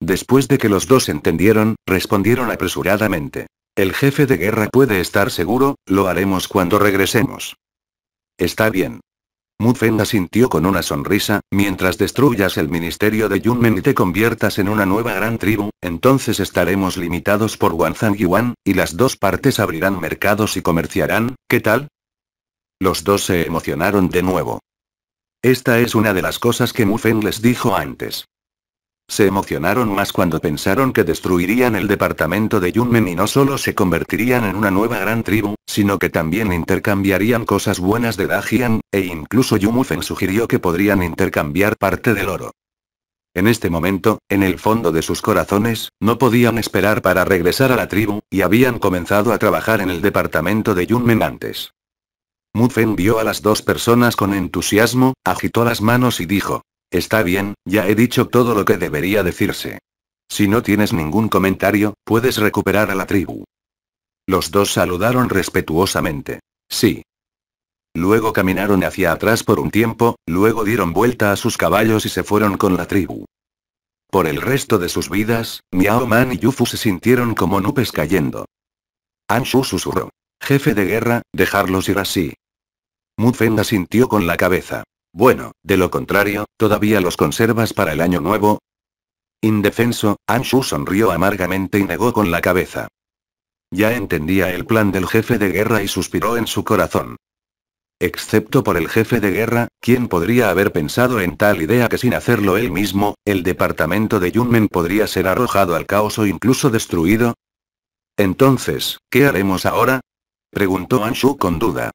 Después de que los dos entendieron, respondieron apresuradamente. El jefe de guerra puede estar seguro, lo haremos cuando regresemos. Está bien. Mufen asintió con una sonrisa, mientras destruyas el ministerio de Yunmen y te conviertas en una nueva gran tribu, entonces estaremos limitados por Wanzang Yuan, y las dos partes abrirán mercados y comerciarán, ¿qué tal? Los dos se emocionaron de nuevo. Esta es una de las cosas que Mufen les dijo antes. Se emocionaron más cuando pensaron que destruirían el departamento de Yunmen y no solo se convertirían en una nueva gran tribu, sino que también intercambiarían cosas buenas de Dajian, e incluso Yumufen sugirió que podrían intercambiar parte del oro. En este momento, en el fondo de sus corazones, no podían esperar para regresar a la tribu, y habían comenzado a trabajar en el departamento de Yunmen antes. Mufen vio a las dos personas con entusiasmo, agitó las manos y dijo, Está bien, ya he dicho todo lo que debería decirse. Si no tienes ningún comentario, puedes recuperar a la tribu. Los dos saludaron respetuosamente. Sí. Luego caminaron hacia atrás por un tiempo, luego dieron vuelta a sus caballos y se fueron con la tribu. Por el resto de sus vidas, Miao Man y Yufu se sintieron como nupes cayendo. Anshu susurró. Jefe de guerra, dejarlos ir así. Mufenda sintió con la cabeza. Bueno, de lo contrario, ¿todavía los conservas para el año nuevo? Indefenso, Anshu sonrió amargamente y negó con la cabeza. Ya entendía el plan del jefe de guerra y suspiró en su corazón. Excepto por el jefe de guerra, ¿quién podría haber pensado en tal idea que sin hacerlo él mismo, el departamento de Yunmen podría ser arrojado al caos o incluso destruido? Entonces, ¿qué haremos ahora? preguntó Anshu con duda.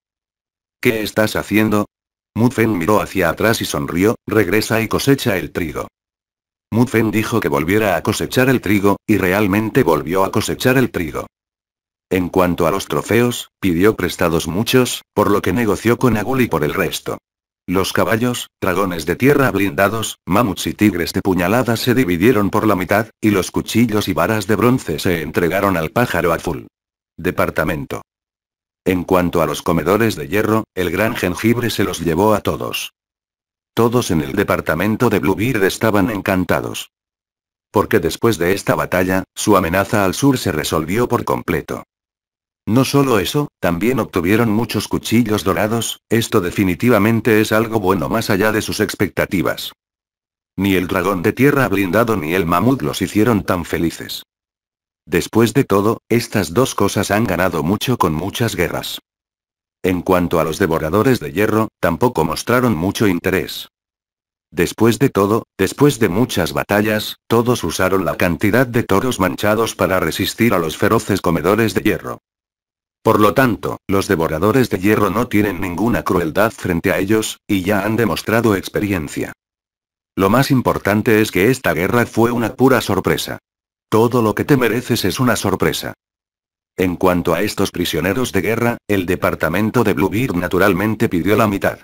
¿Qué estás haciendo? Mufen miró hacia atrás y sonrió, regresa y cosecha el trigo. Mufen dijo que volviera a cosechar el trigo, y realmente volvió a cosechar el trigo. En cuanto a los trofeos, pidió prestados muchos, por lo que negoció con Agul y por el resto. Los caballos, dragones de tierra blindados, mamuts y tigres de puñaladas se dividieron por la mitad, y los cuchillos y varas de bronce se entregaron al pájaro azul. Departamento. En cuanto a los comedores de hierro, el gran jengibre se los llevó a todos. Todos en el departamento de Bluebeard estaban encantados. Porque después de esta batalla, su amenaza al sur se resolvió por completo. No solo eso, también obtuvieron muchos cuchillos dorados, esto definitivamente es algo bueno más allá de sus expectativas. Ni el dragón de tierra blindado ni el mamut los hicieron tan felices. Después de todo, estas dos cosas han ganado mucho con muchas guerras. En cuanto a los devoradores de hierro, tampoco mostraron mucho interés. Después de todo, después de muchas batallas, todos usaron la cantidad de toros manchados para resistir a los feroces comedores de hierro. Por lo tanto, los devoradores de hierro no tienen ninguna crueldad frente a ellos, y ya han demostrado experiencia. Lo más importante es que esta guerra fue una pura sorpresa. Todo lo que te mereces es una sorpresa. En cuanto a estos prisioneros de guerra, el departamento de Bluebeard naturalmente pidió la mitad.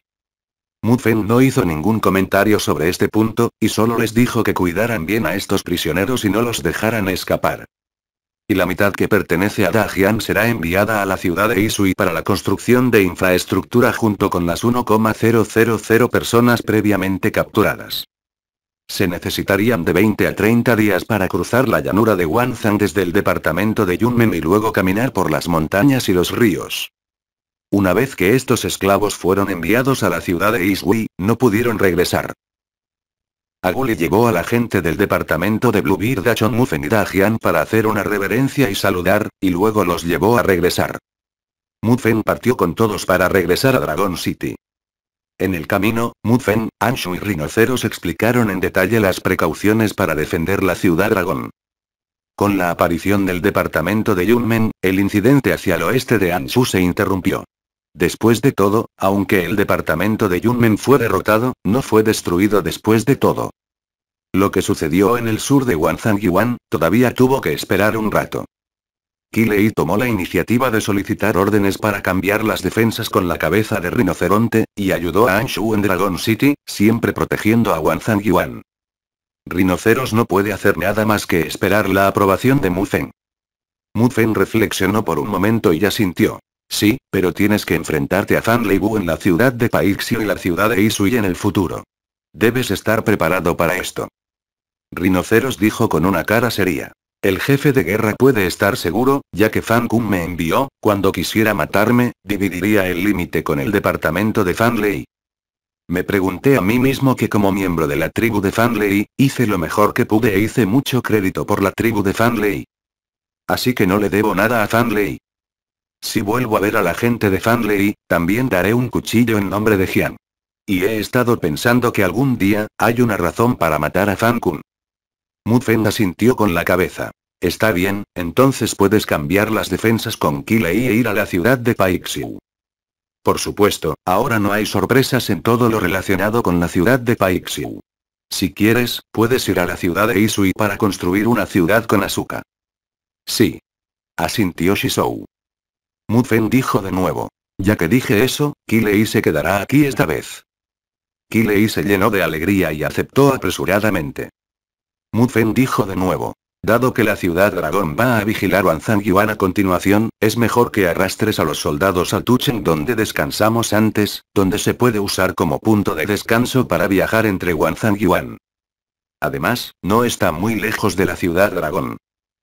Muffin no hizo ningún comentario sobre este punto, y solo les dijo que cuidaran bien a estos prisioneros y no los dejaran escapar. Y la mitad que pertenece a Dajian será enviada a la ciudad de Isui para la construcción de infraestructura junto con las 1,000 personas previamente capturadas. Se necesitarían de 20 a 30 días para cruzar la llanura de Zang desde el departamento de Yunmen y luego caminar por las montañas y los ríos. Una vez que estos esclavos fueron enviados a la ciudad de Isui, no pudieron regresar. Aguli llevó a la gente del departamento de Bluebeard a Chonmufen y Dajian para hacer una reverencia y saludar, y luego los llevó a regresar. Mufen partió con todos para regresar a Dragon City. En el camino, Mufen, Anshu y Rinoceros explicaron en detalle las precauciones para defender la ciudad dragón. Con la aparición del departamento de Yunmen, el incidente hacia el oeste de Anshu se interrumpió. Después de todo, aunque el departamento de Yunmen fue derrotado, no fue destruido después de todo. Lo que sucedió en el sur de Wanzhang Yuan, todavía tuvo que esperar un rato. Kilei tomó la iniciativa de solicitar órdenes para cambiar las defensas con la cabeza de rinoceronte, y ayudó a Anshu en Dragon City, siempre protegiendo a Wanzang Yuan. Rinoceros no puede hacer nada más que esperar la aprobación de Mu Mufen reflexionó por un momento y ya sintió. Sí, pero tienes que enfrentarte a Fan Leibu en la ciudad de Paixio y la ciudad de Isui en el futuro. Debes estar preparado para esto. Rinoceros dijo con una cara seria. El jefe de guerra puede estar seguro, ya que Fan Kun me envió, cuando quisiera matarme, dividiría el límite con el departamento de Fan Lei. Me pregunté a mí mismo que como miembro de la tribu de Fan Lei, hice lo mejor que pude e hice mucho crédito por la tribu de Fan Lei. Así que no le debo nada a Fan Lei. Si vuelvo a ver a la gente de Fan Lei, también daré un cuchillo en nombre de Jian. Y he estado pensando que algún día, hay una razón para matar a Fan Kun. Mufen asintió con la cabeza. Está bien, entonces puedes cambiar las defensas con Kilei e ir a la ciudad de Paixiu. Por supuesto, ahora no hay sorpresas en todo lo relacionado con la ciudad de Paixiu. Si quieres, puedes ir a la ciudad de Isui para construir una ciudad con Asuka. Sí. Asintió Shisou. Mufen dijo de nuevo. Ya que dije eso, Kilei se quedará aquí esta vez. Kilei se llenó de alegría y aceptó apresuradamente. Mufen dijo de nuevo. Dado que la ciudad dragón va a vigilar Yuan a continuación, es mejor que arrastres a los soldados a Tuchen donde descansamos antes, donde se puede usar como punto de descanso para viajar entre Yuan. Además, no está muy lejos de la ciudad dragón.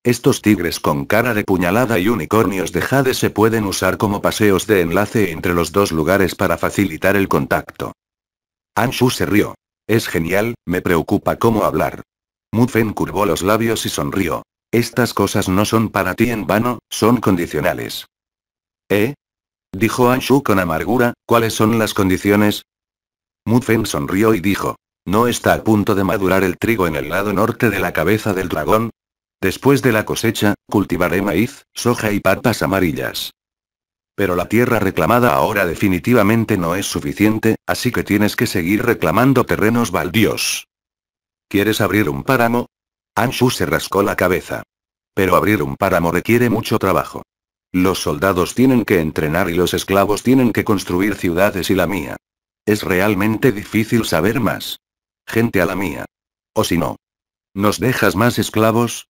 Estos tigres con cara de puñalada y unicornios de jade se pueden usar como paseos de enlace entre los dos lugares para facilitar el contacto. Anshu se rió. Es genial, me preocupa cómo hablar. Mufen curvó los labios y sonrió. Estas cosas no son para ti en vano, son condicionales. ¿Eh? Dijo Anshu con amargura, ¿cuáles son las condiciones? Mufen sonrió y dijo, ¿no está a punto de madurar el trigo en el lado norte de la cabeza del dragón? Después de la cosecha, cultivaré maíz, soja y papas amarillas. Pero la tierra reclamada ahora definitivamente no es suficiente, así que tienes que seguir reclamando terrenos baldíos. ¿Quieres abrir un páramo? Anshu se rascó la cabeza. Pero abrir un páramo requiere mucho trabajo. Los soldados tienen que entrenar y los esclavos tienen que construir ciudades y la mía. Es realmente difícil saber más. Gente a la mía. O si no. ¿Nos dejas más esclavos?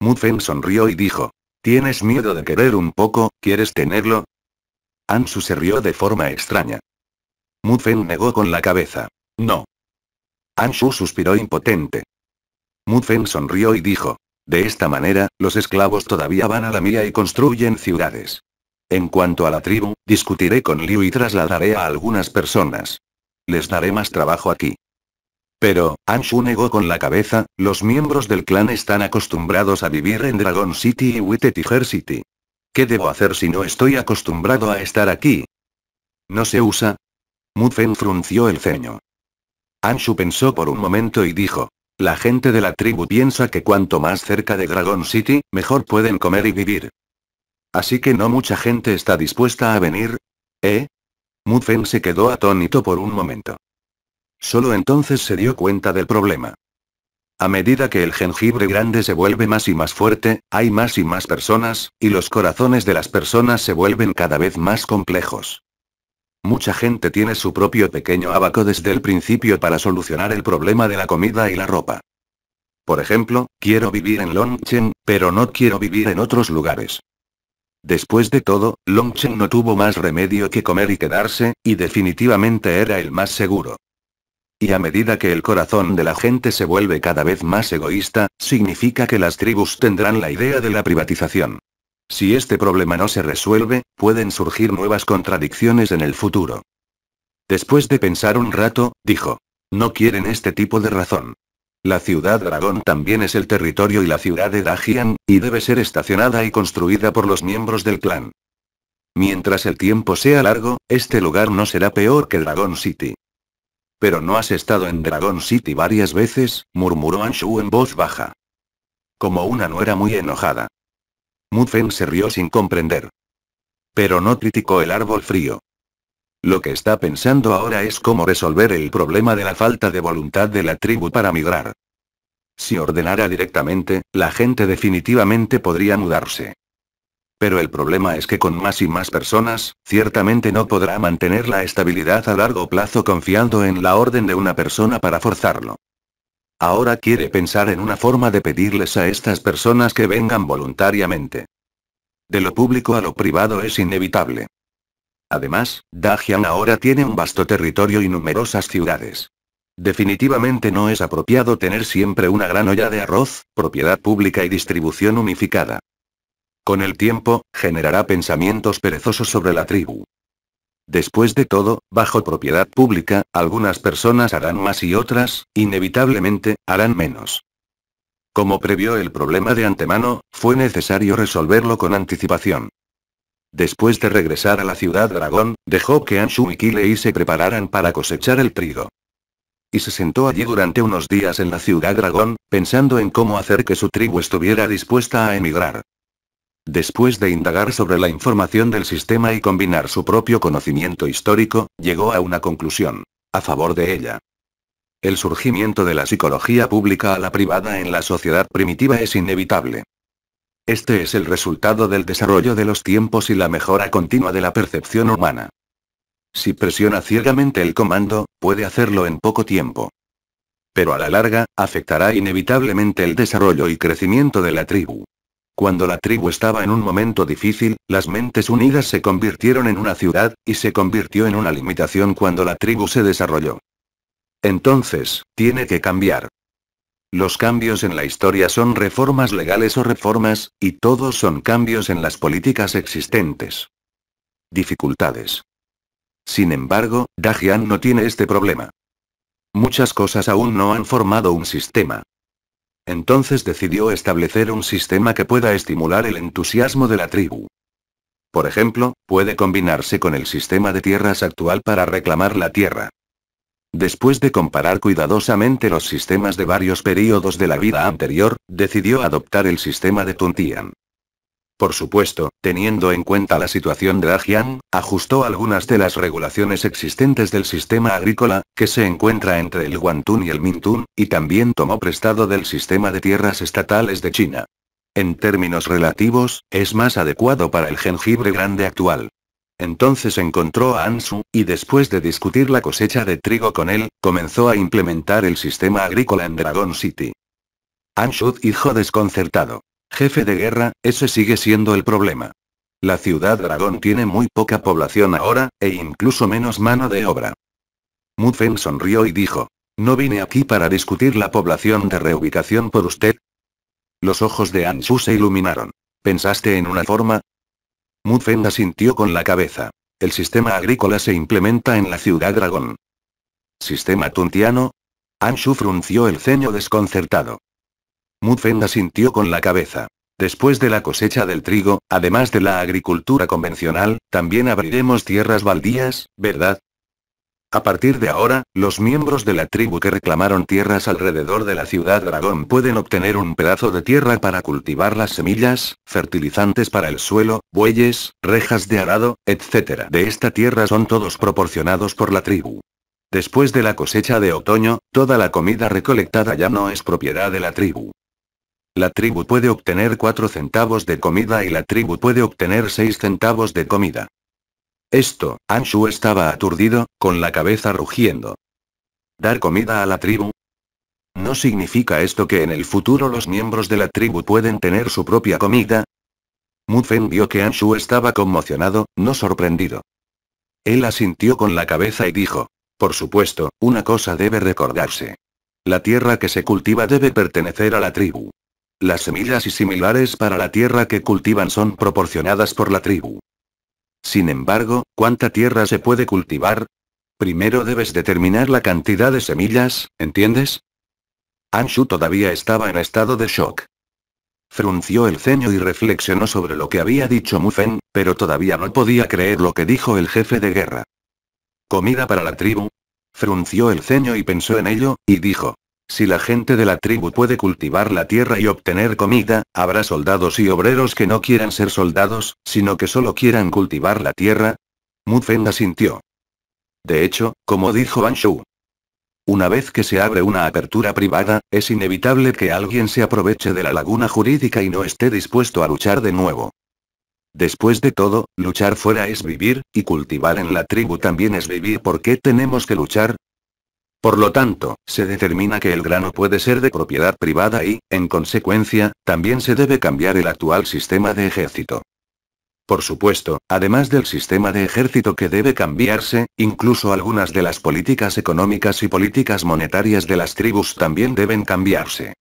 Mufen sonrió y dijo. ¿Tienes miedo de querer un poco, quieres tenerlo? Anshu se rió de forma extraña. Mufen negó con la cabeza. No. Anshu suspiró impotente. Mufen sonrió y dijo. De esta manera, los esclavos todavía van a la mía y construyen ciudades. En cuanto a la tribu, discutiré con Liu y trasladaré a algunas personas. Les daré más trabajo aquí. Pero, Anshu negó con la cabeza, los miembros del clan están acostumbrados a vivir en Dragon City y Witte Tiger City. ¿Qué debo hacer si no estoy acostumbrado a estar aquí? No se usa. Mufen frunció el ceño. Anshu pensó por un momento y dijo. La gente de la tribu piensa que cuanto más cerca de Dragon City, mejor pueden comer y vivir. Así que no mucha gente está dispuesta a venir. ¿Eh? Mufen se quedó atónito por un momento. Solo entonces se dio cuenta del problema. A medida que el jengibre grande se vuelve más y más fuerte, hay más y más personas, y los corazones de las personas se vuelven cada vez más complejos. Mucha gente tiene su propio pequeño abaco desde el principio para solucionar el problema de la comida y la ropa. Por ejemplo, quiero vivir en Longchen, pero no quiero vivir en otros lugares. Después de todo, Longchen no tuvo más remedio que comer y quedarse, y definitivamente era el más seguro. Y a medida que el corazón de la gente se vuelve cada vez más egoísta, significa que las tribus tendrán la idea de la privatización. Si este problema no se resuelve, pueden surgir nuevas contradicciones en el futuro. Después de pensar un rato, dijo. No quieren este tipo de razón. La ciudad Dragón también es el territorio y la ciudad de Dajian, y debe ser estacionada y construida por los miembros del clan. Mientras el tiempo sea largo, este lugar no será peor que Dragon City. Pero no has estado en Dragon City varias veces, murmuró Anshu en voz baja. Como una nuera muy enojada. Mufen se rió sin comprender. Pero no criticó el árbol frío. Lo que está pensando ahora es cómo resolver el problema de la falta de voluntad de la tribu para migrar. Si ordenara directamente, la gente definitivamente podría mudarse. Pero el problema es que con más y más personas, ciertamente no podrá mantener la estabilidad a largo plazo confiando en la orden de una persona para forzarlo. Ahora quiere pensar en una forma de pedirles a estas personas que vengan voluntariamente. De lo público a lo privado es inevitable. Además, Dajian ahora tiene un vasto territorio y numerosas ciudades. Definitivamente no es apropiado tener siempre una gran olla de arroz, propiedad pública y distribución unificada. Con el tiempo, generará pensamientos perezosos sobre la tribu. Después de todo, bajo propiedad pública, algunas personas harán más y otras, inevitablemente, harán menos. Como previó el problema de antemano, fue necesario resolverlo con anticipación. Después de regresar a la ciudad Dragón, dejó que Anshu y Kilei se prepararan para cosechar el trigo. Y se sentó allí durante unos días en la ciudad Dragón, pensando en cómo hacer que su tribu estuviera dispuesta a emigrar. Después de indagar sobre la información del sistema y combinar su propio conocimiento histórico, llegó a una conclusión. A favor de ella. El surgimiento de la psicología pública a la privada en la sociedad primitiva es inevitable. Este es el resultado del desarrollo de los tiempos y la mejora continua de la percepción humana. Si presiona ciegamente el comando, puede hacerlo en poco tiempo. Pero a la larga, afectará inevitablemente el desarrollo y crecimiento de la tribu. Cuando la tribu estaba en un momento difícil, las mentes unidas se convirtieron en una ciudad, y se convirtió en una limitación cuando la tribu se desarrolló. Entonces, tiene que cambiar. Los cambios en la historia son reformas legales o reformas, y todos son cambios en las políticas existentes. Dificultades. Sin embargo, Dajian no tiene este problema. Muchas cosas aún no han formado un sistema. Entonces decidió establecer un sistema que pueda estimular el entusiasmo de la tribu. Por ejemplo, puede combinarse con el sistema de tierras actual para reclamar la tierra. Después de comparar cuidadosamente los sistemas de varios períodos de la vida anterior, decidió adoptar el sistema de Tuntian. Por supuesto, teniendo en cuenta la situación de Ajian, ajustó algunas de las regulaciones existentes del sistema agrícola, que se encuentra entre el Guantún y el Mintun, y también tomó prestado del sistema de tierras estatales de China. En términos relativos, es más adecuado para el jengibre grande actual. Entonces encontró a Ansu, y después de discutir la cosecha de trigo con él, comenzó a implementar el sistema agrícola en Dragon City. Anshu dijo desconcertado. Jefe de guerra, ese sigue siendo el problema. La ciudad dragón tiene muy poca población ahora, e incluso menos mano de obra. Mudfen sonrió y dijo. No vine aquí para discutir la población de reubicación por usted. Los ojos de Anshu se iluminaron. ¿Pensaste en una forma? Mudfen asintió con la cabeza. El sistema agrícola se implementa en la ciudad dragón. ¿Sistema tuntiano? Anshu frunció el ceño desconcertado. Mufenda sintió con la cabeza. Después de la cosecha del trigo, además de la agricultura convencional, también abriremos tierras baldías, ¿verdad? A partir de ahora, los miembros de la tribu que reclamaron tierras alrededor de la ciudad dragón pueden obtener un pedazo de tierra para cultivar las semillas, fertilizantes para el suelo, bueyes, rejas de arado, etc. De esta tierra son todos proporcionados por la tribu. Después de la cosecha de otoño, toda la comida recolectada ya no es propiedad de la tribu. La tribu puede obtener 4 centavos de comida y la tribu puede obtener 6 centavos de comida. Esto, Anshu estaba aturdido, con la cabeza rugiendo. ¿Dar comida a la tribu? ¿No significa esto que en el futuro los miembros de la tribu pueden tener su propia comida? Mufen vio que Anshu estaba conmocionado, no sorprendido. Él asintió con la cabeza y dijo, por supuesto, una cosa debe recordarse. La tierra que se cultiva debe pertenecer a la tribu. Las semillas y similares para la tierra que cultivan son proporcionadas por la tribu. Sin embargo, ¿cuánta tierra se puede cultivar? Primero debes determinar la cantidad de semillas, ¿entiendes? Anshu todavía estaba en estado de shock. Frunció el ceño y reflexionó sobre lo que había dicho Mufen, pero todavía no podía creer lo que dijo el jefe de guerra. ¿Comida para la tribu? Frunció el ceño y pensó en ello, y dijo. Si la gente de la tribu puede cultivar la tierra y obtener comida, habrá soldados y obreros que no quieran ser soldados, sino que solo quieran cultivar la tierra. Mufen asintió. De hecho, como dijo Anshu, una vez que se abre una apertura privada, es inevitable que alguien se aproveche de la laguna jurídica y no esté dispuesto a luchar de nuevo. Después de todo, luchar fuera es vivir, y cultivar en la tribu también es vivir. ¿Por qué tenemos que luchar? Por lo tanto, se determina que el grano puede ser de propiedad privada y, en consecuencia, también se debe cambiar el actual sistema de ejército. Por supuesto, además del sistema de ejército que debe cambiarse, incluso algunas de las políticas económicas y políticas monetarias de las tribus también deben cambiarse.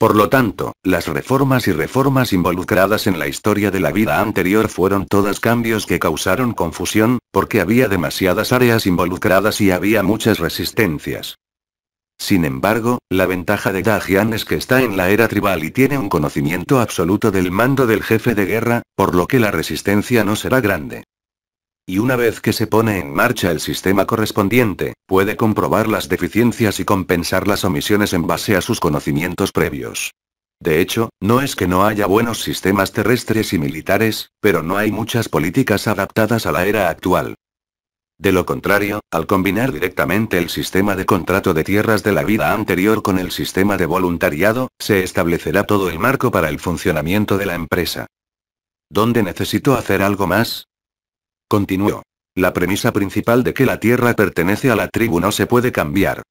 Por lo tanto, las reformas y reformas involucradas en la historia de la vida anterior fueron todas cambios que causaron confusión, porque había demasiadas áreas involucradas y había muchas resistencias. Sin embargo, la ventaja de Dajian es que está en la era tribal y tiene un conocimiento absoluto del mando del jefe de guerra, por lo que la resistencia no será grande y una vez que se pone en marcha el sistema correspondiente, puede comprobar las deficiencias y compensar las omisiones en base a sus conocimientos previos. De hecho, no es que no haya buenos sistemas terrestres y militares, pero no hay muchas políticas adaptadas a la era actual. De lo contrario, al combinar directamente el sistema de contrato de tierras de la vida anterior con el sistema de voluntariado, se establecerá todo el marco para el funcionamiento de la empresa. ¿Dónde necesito hacer algo más? Continuó. La premisa principal de que la tierra pertenece a la tribu no se puede cambiar.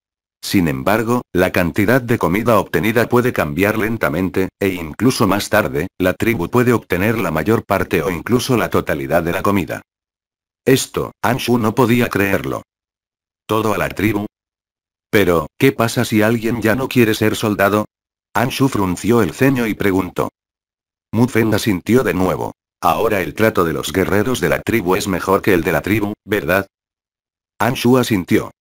Sin embargo, la cantidad de comida obtenida puede cambiar lentamente, e incluso más tarde, la tribu puede obtener la mayor parte o incluso la totalidad de la comida. Esto, Anshu no podía creerlo. ¿Todo a la tribu? Pero, ¿qué pasa si alguien ya no quiere ser soldado? Anshu frunció el ceño y preguntó. Mufen asintió de nuevo. Ahora el trato de los guerreros de la tribu es mejor que el de la tribu, ¿verdad? Anshu asintió.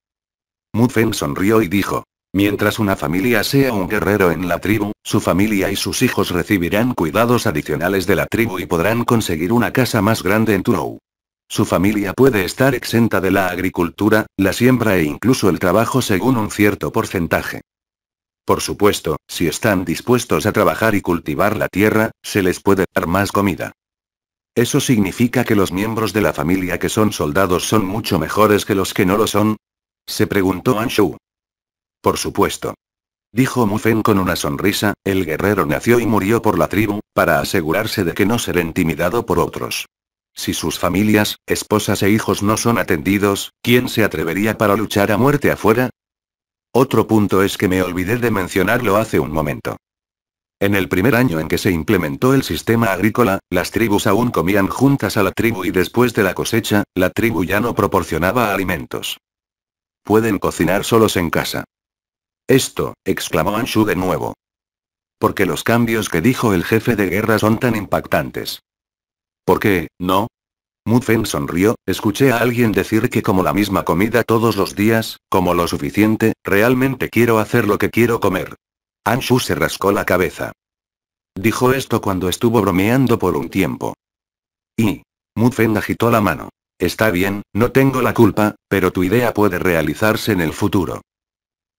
Mufen sonrió y dijo. Mientras una familia sea un guerrero en la tribu, su familia y sus hijos recibirán cuidados adicionales de la tribu y podrán conseguir una casa más grande en Turou. Su familia puede estar exenta de la agricultura, la siembra e incluso el trabajo según un cierto porcentaje. Por supuesto, si están dispuestos a trabajar y cultivar la tierra, se les puede dar más comida. ¿Eso significa que los miembros de la familia que son soldados son mucho mejores que los que no lo son? Se preguntó Anshu. Por supuesto. Dijo Mufen con una sonrisa, el guerrero nació y murió por la tribu, para asegurarse de que no será intimidado por otros. Si sus familias, esposas e hijos no son atendidos, ¿quién se atrevería para luchar a muerte afuera? Otro punto es que me olvidé de mencionarlo hace un momento. En el primer año en que se implementó el sistema agrícola, las tribus aún comían juntas a la tribu y después de la cosecha, la tribu ya no proporcionaba alimentos. Pueden cocinar solos en casa. Esto, exclamó Anshu de nuevo. Porque los cambios que dijo el jefe de guerra son tan impactantes. ¿Por qué, no? Mudfen sonrió, escuché a alguien decir que como la misma comida todos los días, como lo suficiente, realmente quiero hacer lo que quiero comer. Anshu se rascó la cabeza. Dijo esto cuando estuvo bromeando por un tiempo. Y. Mudfen agitó la mano. Está bien, no tengo la culpa, pero tu idea puede realizarse en el futuro.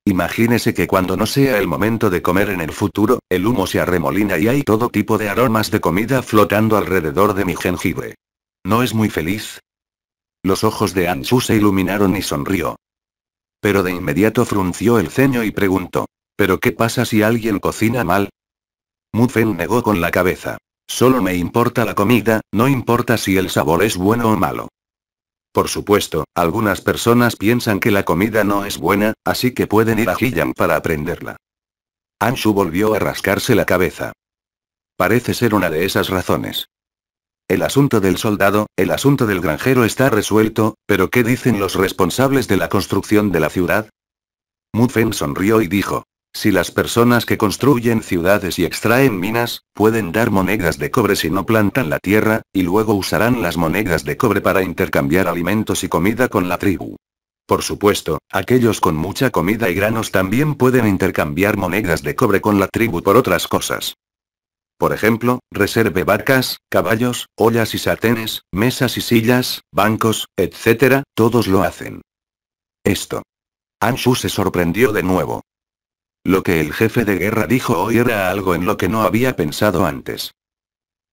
Imagínese que cuando no sea el momento de comer en el futuro, el humo se arremolina y hay todo tipo de aromas de comida flotando alrededor de mi jengibre. ¿No es muy feliz? Los ojos de Anshu se iluminaron y sonrió. Pero de inmediato frunció el ceño y preguntó. ¿Pero qué pasa si alguien cocina mal? Mufen negó con la cabeza. Solo me importa la comida, no importa si el sabor es bueno o malo. Por supuesto, algunas personas piensan que la comida no es buena, así que pueden ir a Hillian para aprenderla. Anshu volvió a rascarse la cabeza. Parece ser una de esas razones. El asunto del soldado, el asunto del granjero está resuelto, pero ¿qué dicen los responsables de la construcción de la ciudad? Muffin sonrió y dijo, si las personas que construyen ciudades y extraen minas, pueden dar monedas de cobre si no plantan la tierra, y luego usarán las monedas de cobre para intercambiar alimentos y comida con la tribu. Por supuesto, aquellos con mucha comida y granos también pueden intercambiar monedas de cobre con la tribu por otras cosas. Por ejemplo, reserve vacas, caballos, ollas y sartenes, mesas y sillas, bancos, etc., todos lo hacen. Esto. Anshu se sorprendió de nuevo. Lo que el jefe de guerra dijo hoy era algo en lo que no había pensado antes.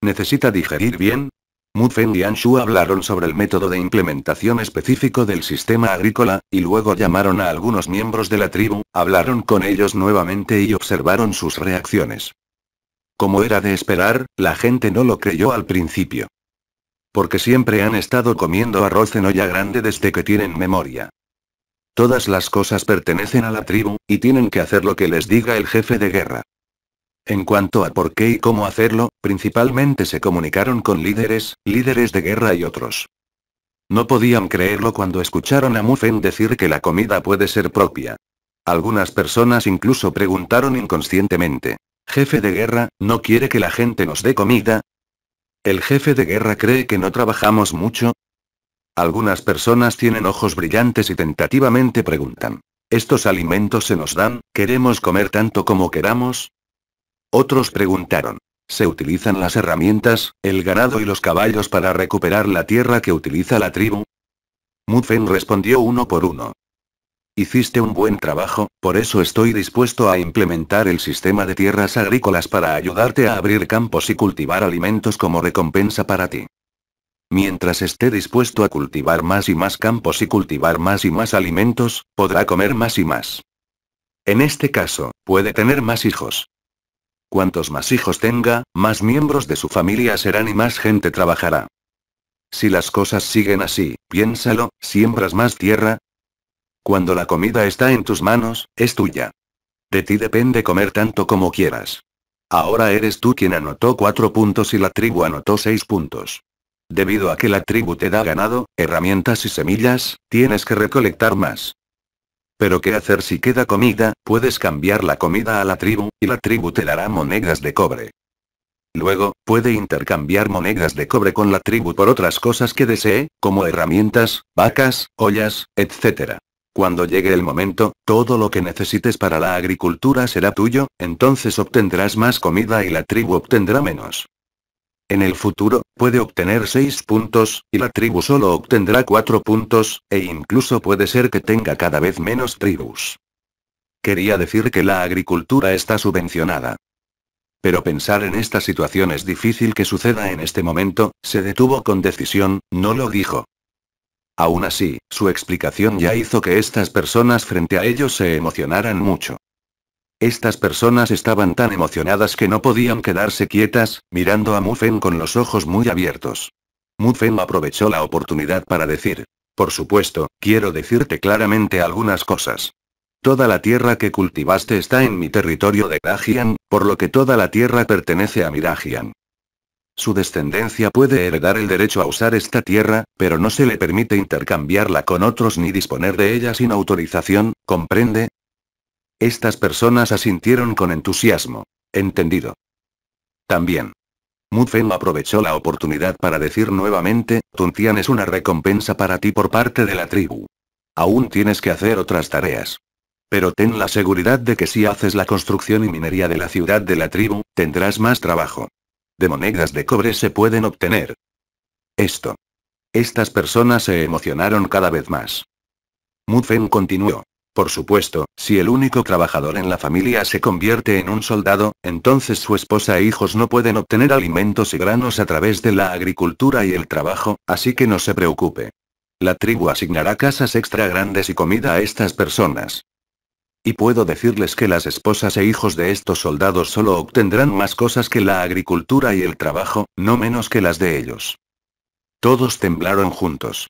¿Necesita digerir bien? Mufen y Anshu hablaron sobre el método de implementación específico del sistema agrícola, y luego llamaron a algunos miembros de la tribu, hablaron con ellos nuevamente y observaron sus reacciones. Como era de esperar, la gente no lo creyó al principio. Porque siempre han estado comiendo arroz en olla grande desde que tienen memoria. Todas las cosas pertenecen a la tribu, y tienen que hacer lo que les diga el jefe de guerra. En cuanto a por qué y cómo hacerlo, principalmente se comunicaron con líderes, líderes de guerra y otros. No podían creerlo cuando escucharon a Mufen decir que la comida puede ser propia. Algunas personas incluso preguntaron inconscientemente. Jefe de guerra, ¿no quiere que la gente nos dé comida? El jefe de guerra cree que no trabajamos mucho, algunas personas tienen ojos brillantes y tentativamente preguntan. ¿Estos alimentos se nos dan? ¿Queremos comer tanto como queramos? Otros preguntaron. ¿Se utilizan las herramientas, el ganado y los caballos para recuperar la tierra que utiliza la tribu? Mufen respondió uno por uno. Hiciste un buen trabajo, por eso estoy dispuesto a implementar el sistema de tierras agrícolas para ayudarte a abrir campos y cultivar alimentos como recompensa para ti. Mientras esté dispuesto a cultivar más y más campos y cultivar más y más alimentos, podrá comer más y más. En este caso, puede tener más hijos. Cuantos más hijos tenga, más miembros de su familia serán y más gente trabajará. Si las cosas siguen así, piénsalo, siembras más tierra. Cuando la comida está en tus manos, es tuya. De ti depende comer tanto como quieras. Ahora eres tú quien anotó cuatro puntos y la tribu anotó seis puntos. Debido a que la tribu te da ganado, herramientas y semillas, tienes que recolectar más. Pero ¿qué hacer si queda comida? Puedes cambiar la comida a la tribu, y la tribu te dará monedas de cobre. Luego, puede intercambiar monedas de cobre con la tribu por otras cosas que desee, como herramientas, vacas, ollas, etc. Cuando llegue el momento, todo lo que necesites para la agricultura será tuyo, entonces obtendrás más comida y la tribu obtendrá menos. En el futuro, puede obtener 6 puntos, y la tribu solo obtendrá 4 puntos, e incluso puede ser que tenga cada vez menos tribus. Quería decir que la agricultura está subvencionada. Pero pensar en esta situación es difícil que suceda en este momento, se detuvo con decisión, no lo dijo. Aún así, su explicación ya hizo que estas personas frente a ellos se emocionaran mucho. Estas personas estaban tan emocionadas que no podían quedarse quietas, mirando a Mufen con los ojos muy abiertos. Mufen aprovechó la oportunidad para decir, por supuesto, quiero decirte claramente algunas cosas. Toda la tierra que cultivaste está en mi territorio de Dajian, por lo que toda la tierra pertenece a Mirajian. Su descendencia puede heredar el derecho a usar esta tierra, pero no se le permite intercambiarla con otros ni disponer de ella sin autorización, ¿comprende? Estas personas asintieron con entusiasmo. Entendido. También. Mudfen aprovechó la oportunidad para decir nuevamente, Tuntian es una recompensa para ti por parte de la tribu. Aún tienes que hacer otras tareas. Pero ten la seguridad de que si haces la construcción y minería de la ciudad de la tribu, tendrás más trabajo. De monedas de cobre se pueden obtener. Esto. Estas personas se emocionaron cada vez más. Mudfen continuó. Por supuesto, si el único trabajador en la familia se convierte en un soldado, entonces su esposa e hijos no pueden obtener alimentos y granos a través de la agricultura y el trabajo, así que no se preocupe. La tribu asignará casas extra grandes y comida a estas personas. Y puedo decirles que las esposas e hijos de estos soldados solo obtendrán más cosas que la agricultura y el trabajo, no menos que las de ellos. Todos temblaron juntos.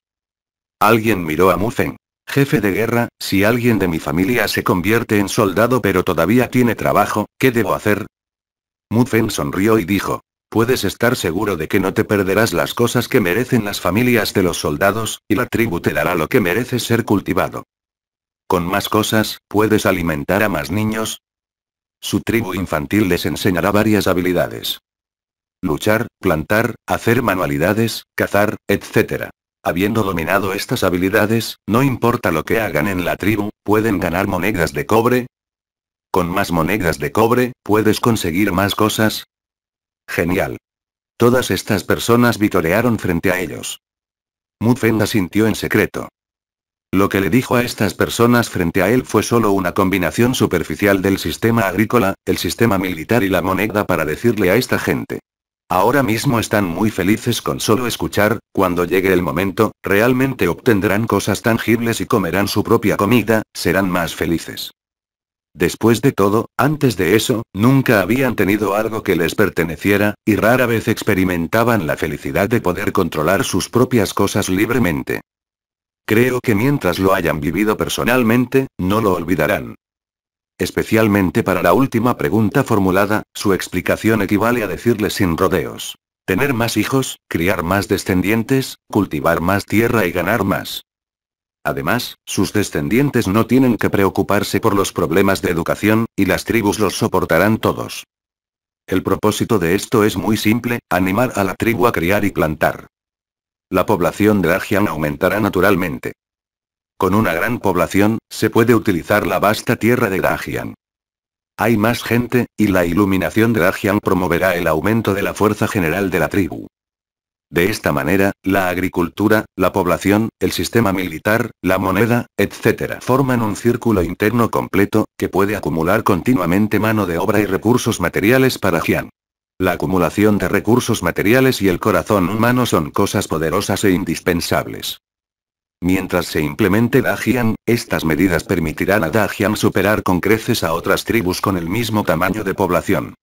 Alguien miró a Mufen. Jefe de guerra, si alguien de mi familia se convierte en soldado pero todavía tiene trabajo, ¿qué debo hacer? Mufen sonrió y dijo. Puedes estar seguro de que no te perderás las cosas que merecen las familias de los soldados, y la tribu te dará lo que merece ser cultivado. Con más cosas, puedes alimentar a más niños. Su tribu infantil les enseñará varias habilidades. Luchar, plantar, hacer manualidades, cazar, etc. Habiendo dominado estas habilidades, no importa lo que hagan en la tribu, pueden ganar monedas de cobre. Con más monedas de cobre, puedes conseguir más cosas. Genial. Todas estas personas vitorearon frente a ellos. mufenda sintió en secreto. Lo que le dijo a estas personas frente a él fue solo una combinación superficial del sistema agrícola, el sistema militar y la moneda para decirle a esta gente, Ahora mismo están muy felices con solo escuchar, cuando llegue el momento, realmente obtendrán cosas tangibles y comerán su propia comida, serán más felices. Después de todo, antes de eso, nunca habían tenido algo que les perteneciera, y rara vez experimentaban la felicidad de poder controlar sus propias cosas libremente. Creo que mientras lo hayan vivido personalmente, no lo olvidarán. Especialmente para la última pregunta formulada, su explicación equivale a decirle sin rodeos. Tener más hijos, criar más descendientes, cultivar más tierra y ganar más. Además, sus descendientes no tienen que preocuparse por los problemas de educación, y las tribus los soportarán todos. El propósito de esto es muy simple, animar a la tribu a criar y plantar. La población de Argian aumentará naturalmente. Con una gran población, se puede utilizar la vasta tierra de Dajian. Hay más gente, y la iluminación de Dajian promoverá el aumento de la fuerza general de la tribu. De esta manera, la agricultura, la población, el sistema militar, la moneda, etc. forman un círculo interno completo, que puede acumular continuamente mano de obra y recursos materiales para Jian. La acumulación de recursos materiales y el corazón humano son cosas poderosas e indispensables. Mientras se implemente Dajian, estas medidas permitirán a Dajian superar con creces a otras tribus con el mismo tamaño de población.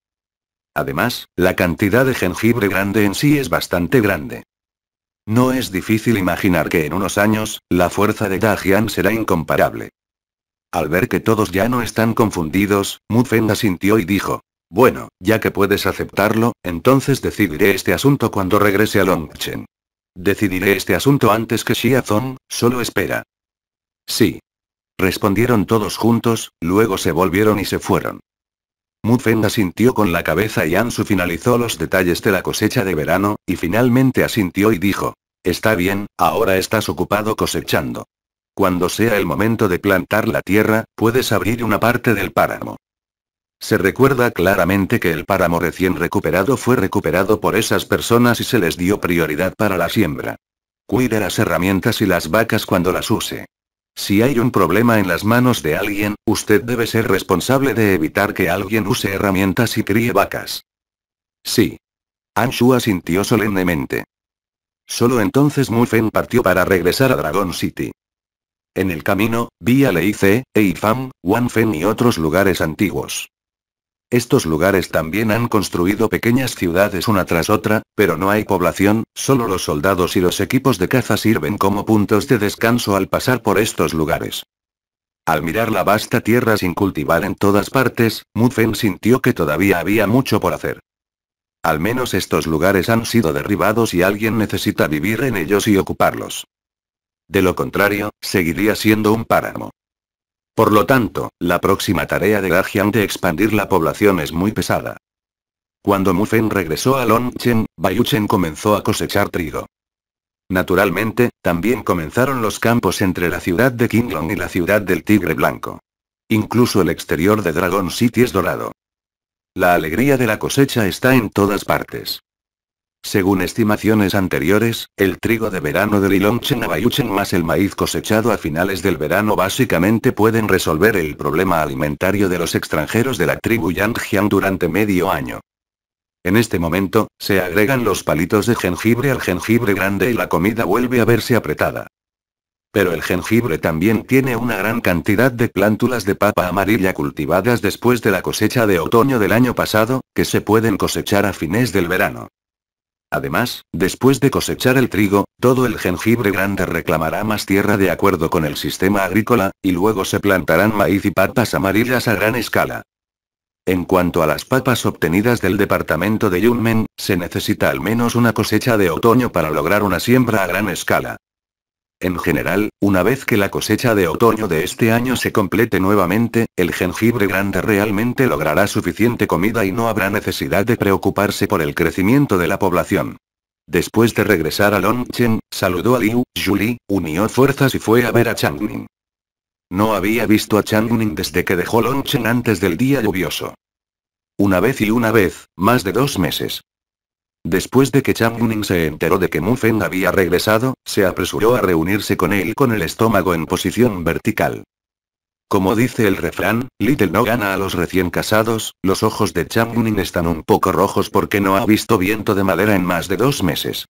Además, la cantidad de jengibre grande en sí es bastante grande. No es difícil imaginar que en unos años, la fuerza de Dajian será incomparable. Al ver que todos ya no están confundidos, Mufeng asintió y dijo, bueno, ya que puedes aceptarlo, entonces decidiré este asunto cuando regrese a Longchen. Decidiré este asunto antes que Xia Zong, solo espera. Sí. Respondieron todos juntos, luego se volvieron y se fueron. Mufen asintió con la cabeza y Ansu finalizó los detalles de la cosecha de verano, y finalmente asintió y dijo, Está bien, ahora estás ocupado cosechando. Cuando sea el momento de plantar la tierra, puedes abrir una parte del páramo. Se recuerda claramente que el páramo recién recuperado fue recuperado por esas personas y se les dio prioridad para la siembra. Cuide las herramientas y las vacas cuando las use. Si hay un problema en las manos de alguien, usted debe ser responsable de evitar que alguien use herramientas y críe vacas. Sí. Anshua sintió solemnemente. Solo entonces Mufen partió para regresar a Dragon City. En el camino, vi a Leice, Eifam, Wanfen y otros lugares antiguos. Estos lugares también han construido pequeñas ciudades una tras otra, pero no hay población, solo los soldados y los equipos de caza sirven como puntos de descanso al pasar por estos lugares. Al mirar la vasta tierra sin cultivar en todas partes, Mufen sintió que todavía había mucho por hacer. Al menos estos lugares han sido derribados y alguien necesita vivir en ellos y ocuparlos. De lo contrario, seguiría siendo un páramo. Por lo tanto, la próxima tarea de Gajian de expandir la población es muy pesada. Cuando Mufen regresó a Longchen, Bayuchen comenzó a cosechar trigo. Naturalmente, también comenzaron los campos entre la ciudad de Kinglong y la ciudad del Tigre Blanco. Incluso el exterior de Dragon City es dorado. La alegría de la cosecha está en todas partes. Según estimaciones anteriores, el trigo de verano de Lilongchen más el maíz cosechado a finales del verano básicamente pueden resolver el problema alimentario de los extranjeros de la tribu Yangjiang durante medio año. En este momento, se agregan los palitos de jengibre al jengibre grande y la comida vuelve a verse apretada. Pero el jengibre también tiene una gran cantidad de plántulas de papa amarilla cultivadas después de la cosecha de otoño del año pasado, que se pueden cosechar a fines del verano. Además, después de cosechar el trigo, todo el jengibre grande reclamará más tierra de acuerdo con el sistema agrícola, y luego se plantarán maíz y papas amarillas a gran escala. En cuanto a las papas obtenidas del departamento de Yunmen, se necesita al menos una cosecha de otoño para lograr una siembra a gran escala. En general, una vez que la cosecha de otoño de este año se complete nuevamente, el jengibre grande realmente logrará suficiente comida y no habrá necesidad de preocuparse por el crecimiento de la población. Después de regresar a Longchen, saludó a Liu, Julie, unió fuerzas y fue a ver a Changning. No había visto a Changning desde que dejó Longchen antes del día lluvioso. Una vez y una vez, más de dos meses. Después de que Ning se enteró de que Feng había regresado, se apresuró a reunirse con él con el estómago en posición vertical. Como dice el refrán, Little no gana a los recién casados, los ojos de Ning están un poco rojos porque no ha visto viento de madera en más de dos meses.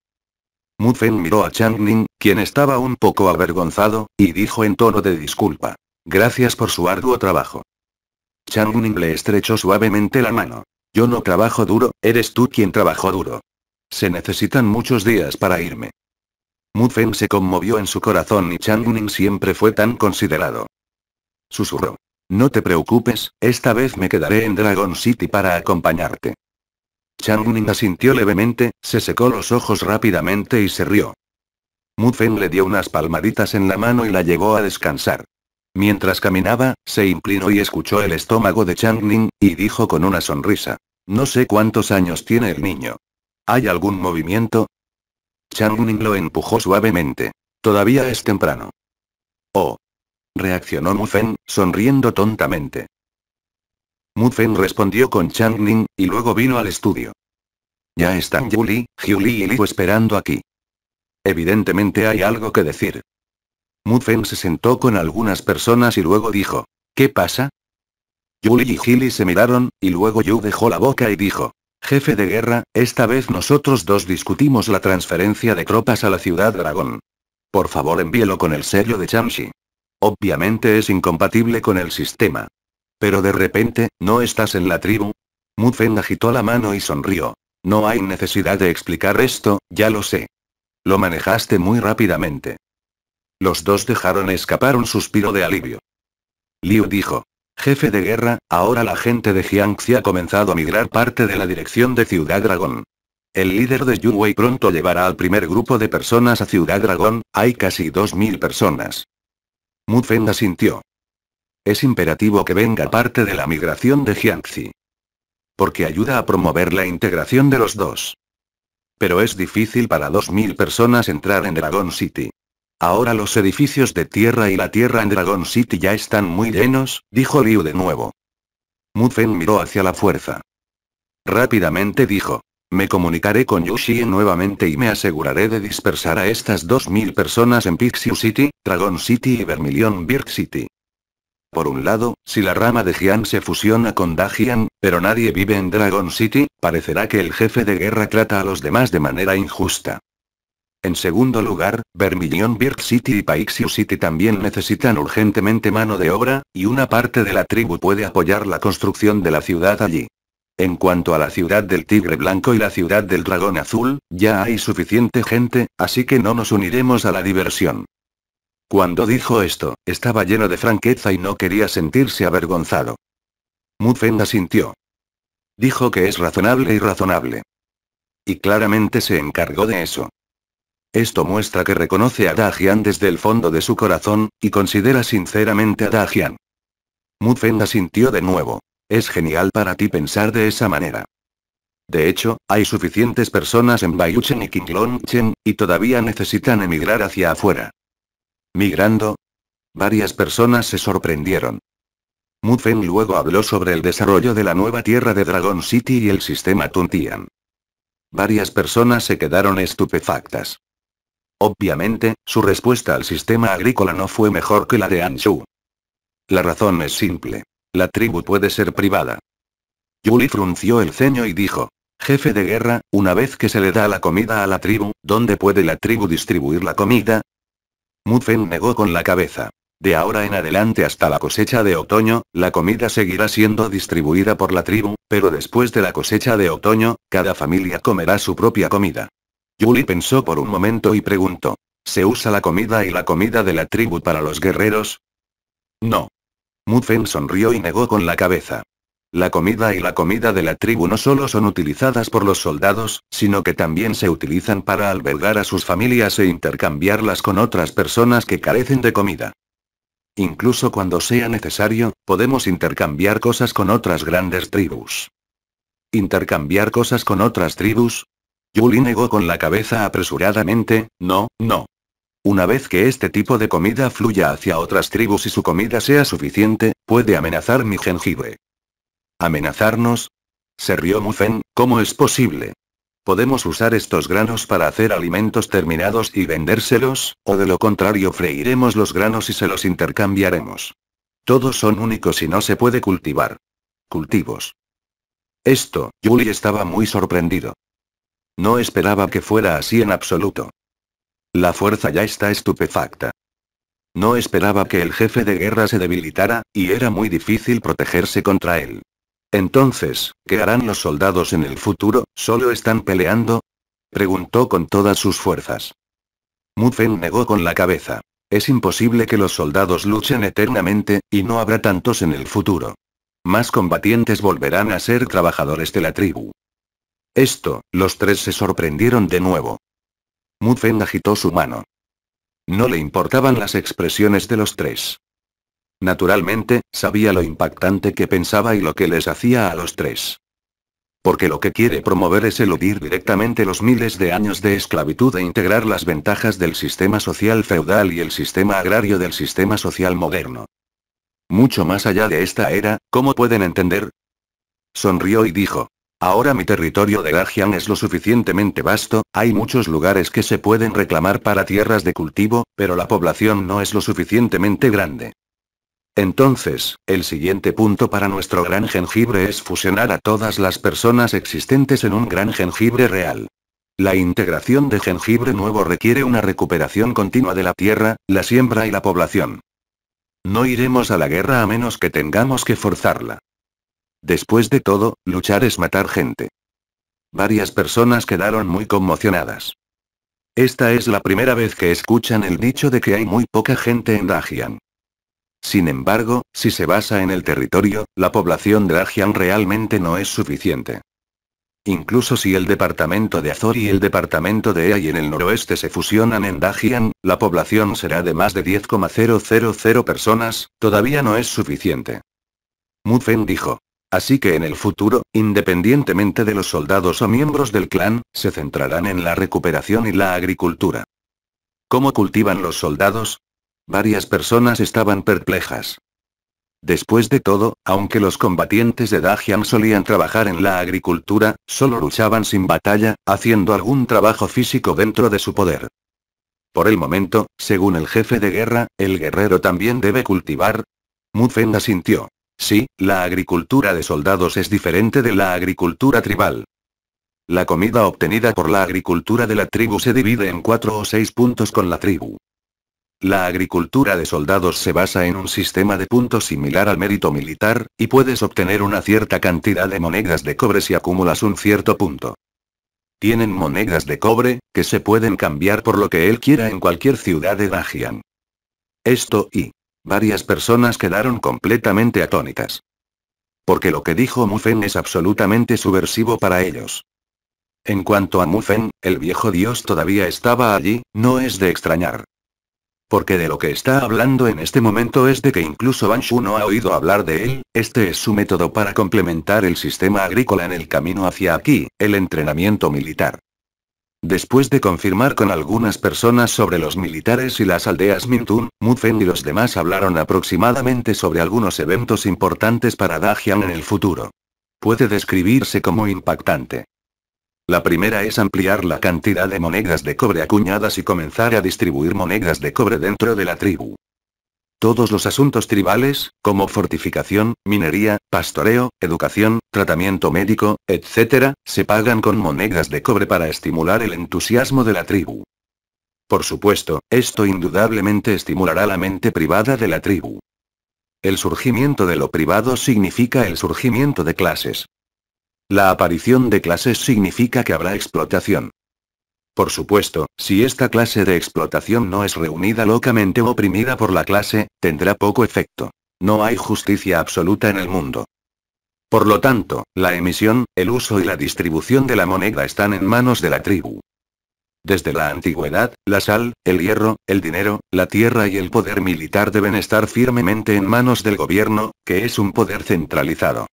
Feng miró a Ning, quien estaba un poco avergonzado, y dijo en tono de disculpa. Gracias por su arduo trabajo. Ning le estrechó suavemente la mano. Yo no trabajo duro, eres tú quien trabajó duro. Se necesitan muchos días para irme. Mufen se conmovió en su corazón y Changning siempre fue tan considerado. Susurró. No te preocupes, esta vez me quedaré en Dragon City para acompañarte. Changning asintió levemente, se secó los ojos rápidamente y se rió. Mufen le dio unas palmaditas en la mano y la llevó a descansar. Mientras caminaba, se inclinó y escuchó el estómago de Chang y dijo con una sonrisa. No sé cuántos años tiene el niño. ¿Hay algún movimiento? Chang lo empujó suavemente. Todavía es temprano. Oh. Reaccionó Mufen, sonriendo tontamente. Mufen respondió con Chang y luego vino al estudio. Ya están Julie, Julie y Liu esperando aquí. Evidentemente hay algo que decir. Mutfen se sentó con algunas personas y luego dijo. ¿Qué pasa? Yuli y Hili se miraron, y luego Yu dejó la boca y dijo. Jefe de guerra, esta vez nosotros dos discutimos la transferencia de tropas a la ciudad Dragón. Por favor envíelo con el sello de Chamshi. Obviamente es incompatible con el sistema. Pero de repente, ¿no estás en la tribu? Mutfen agitó la mano y sonrió. No hay necesidad de explicar esto, ya lo sé. Lo manejaste muy rápidamente. Los dos dejaron escapar un suspiro de alivio. Liu dijo. Jefe de guerra, ahora la gente de Jiangxi ha comenzado a migrar parte de la dirección de Ciudad Dragón. El líder de Yunwei pronto llevará al primer grupo de personas a Ciudad Dragón, hay casi 2.000 personas. Mufen asintió. Es imperativo que venga parte de la migración de Jiangxi. Porque ayuda a promover la integración de los dos. Pero es difícil para 2.000 personas entrar en Dragon City. Ahora los edificios de tierra y la tierra en Dragon City ya están muy llenos, dijo Liu de nuevo. Mufen miró hacia la fuerza. Rápidamente dijo. Me comunicaré con Yushi nuevamente y me aseguraré de dispersar a estas 2.000 personas en Pixiu City, Dragon City y Vermilion Bird City. Por un lado, si la rama de Jian se fusiona con Dajian, pero nadie vive en Dragon City, parecerá que el jefe de guerra trata a los demás de manera injusta. En segundo lugar, Vermilion Bird City y Paixiu City también necesitan urgentemente mano de obra, y una parte de la tribu puede apoyar la construcción de la ciudad allí. En cuanto a la ciudad del Tigre Blanco y la ciudad del Dragón Azul, ya hay suficiente gente, así que no nos uniremos a la diversión. Cuando dijo esto, estaba lleno de franqueza y no quería sentirse avergonzado. Mufen asintió. Dijo que es razonable y razonable. Y claramente se encargó de eso. Esto muestra que reconoce a Dajian desde el fondo de su corazón, y considera sinceramente a Dajian. Mudfen asintió de nuevo. Es genial para ti pensar de esa manera. De hecho, hay suficientes personas en Bayuchen y Qinglongchen, y todavía necesitan emigrar hacia afuera. ¿Migrando? Varias personas se sorprendieron. Mudfen luego habló sobre el desarrollo de la nueva tierra de Dragon City y el sistema Tuntian. Varias personas se quedaron estupefactas. Obviamente, su respuesta al sistema agrícola no fue mejor que la de Anshu. La razón es simple. La tribu puede ser privada. Yuli frunció el ceño y dijo. Jefe de guerra, una vez que se le da la comida a la tribu, ¿dónde puede la tribu distribuir la comida? Mufen negó con la cabeza. De ahora en adelante hasta la cosecha de otoño, la comida seguirá siendo distribuida por la tribu, pero después de la cosecha de otoño, cada familia comerá su propia comida. Julie pensó por un momento y preguntó. ¿Se usa la comida y la comida de la tribu para los guerreros? No. Mufen sonrió y negó con la cabeza. La comida y la comida de la tribu no solo son utilizadas por los soldados, sino que también se utilizan para albergar a sus familias e intercambiarlas con otras personas que carecen de comida. Incluso cuando sea necesario, podemos intercambiar cosas con otras grandes tribus. ¿Intercambiar cosas con otras tribus? Yuli negó con la cabeza apresuradamente, no, no. Una vez que este tipo de comida fluya hacia otras tribus y su comida sea suficiente, puede amenazar mi jengibre. ¿Amenazarnos? Se rió Mufen, ¿cómo es posible? Podemos usar estos granos para hacer alimentos terminados y vendérselos, o de lo contrario freiremos los granos y se los intercambiaremos. Todos son únicos y no se puede cultivar. Cultivos. Esto, Yuli estaba muy sorprendido. No esperaba que fuera así en absoluto. La fuerza ya está estupefacta. No esperaba que el jefe de guerra se debilitara, y era muy difícil protegerse contra él. Entonces, ¿qué harán los soldados en el futuro? ¿Solo están peleando? Preguntó con todas sus fuerzas. Mufen negó con la cabeza. Es imposible que los soldados luchen eternamente, y no habrá tantos en el futuro. Más combatientes volverán a ser trabajadores de la tribu. Esto, los tres se sorprendieron de nuevo. Mudfen agitó su mano. No le importaban las expresiones de los tres. Naturalmente, sabía lo impactante que pensaba y lo que les hacía a los tres. Porque lo que quiere promover es eludir directamente los miles de años de esclavitud e integrar las ventajas del sistema social feudal y el sistema agrario del sistema social moderno. Mucho más allá de esta era, ¿cómo pueden entender? Sonrió y dijo, Ahora mi territorio de Gajian es lo suficientemente vasto, hay muchos lugares que se pueden reclamar para tierras de cultivo, pero la población no es lo suficientemente grande. Entonces, el siguiente punto para nuestro gran jengibre es fusionar a todas las personas existentes en un gran jengibre real. La integración de jengibre nuevo requiere una recuperación continua de la tierra, la siembra y la población. No iremos a la guerra a menos que tengamos que forzarla. Después de todo, luchar es matar gente. Varias personas quedaron muy conmocionadas. Esta es la primera vez que escuchan el dicho de que hay muy poca gente en Dajian. Sin embargo, si se basa en el territorio, la población de Dajian realmente no es suficiente. Incluso si el departamento de Azor y el departamento de Ea en el noroeste se fusionan en Dajian, la población será de más de 10,000 personas, todavía no es suficiente. Feng dijo. Así que en el futuro, independientemente de los soldados o miembros del clan, se centrarán en la recuperación y la agricultura. ¿Cómo cultivan los soldados? Varias personas estaban perplejas. Después de todo, aunque los combatientes de Dajian solían trabajar en la agricultura, solo luchaban sin batalla, haciendo algún trabajo físico dentro de su poder. Por el momento, según el jefe de guerra, el guerrero también debe cultivar. Mufen asintió. Sí, la agricultura de soldados es diferente de la agricultura tribal. La comida obtenida por la agricultura de la tribu se divide en cuatro o seis puntos con la tribu. La agricultura de soldados se basa en un sistema de puntos similar al mérito militar, y puedes obtener una cierta cantidad de monedas de cobre si acumulas un cierto punto. Tienen monedas de cobre, que se pueden cambiar por lo que él quiera en cualquier ciudad de Dajian. Esto y Varias personas quedaron completamente atónitas. Porque lo que dijo Mufen es absolutamente subversivo para ellos. En cuanto a Mufen, el viejo dios todavía estaba allí, no es de extrañar. Porque de lo que está hablando en este momento es de que incluso Banshu no ha oído hablar de él, este es su método para complementar el sistema agrícola en el camino hacia aquí, el entrenamiento militar. Después de confirmar con algunas personas sobre los militares y las aldeas Mintun, Mutfen y los demás hablaron aproximadamente sobre algunos eventos importantes para Dajian en el futuro. Puede describirse como impactante. La primera es ampliar la cantidad de monedas de cobre acuñadas y comenzar a distribuir monedas de cobre dentro de la tribu. Todos los asuntos tribales, como fortificación, minería, pastoreo, educación, tratamiento médico, etc., se pagan con monedas de cobre para estimular el entusiasmo de la tribu. Por supuesto, esto indudablemente estimulará la mente privada de la tribu. El surgimiento de lo privado significa el surgimiento de clases. La aparición de clases significa que habrá explotación. Por supuesto, si esta clase de explotación no es reunida locamente oprimida por la clase, tendrá poco efecto. No hay justicia absoluta en el mundo. Por lo tanto, la emisión, el uso y la distribución de la moneda están en manos de la tribu. Desde la antigüedad, la sal, el hierro, el dinero, la tierra y el poder militar deben estar firmemente en manos del gobierno, que es un poder centralizado.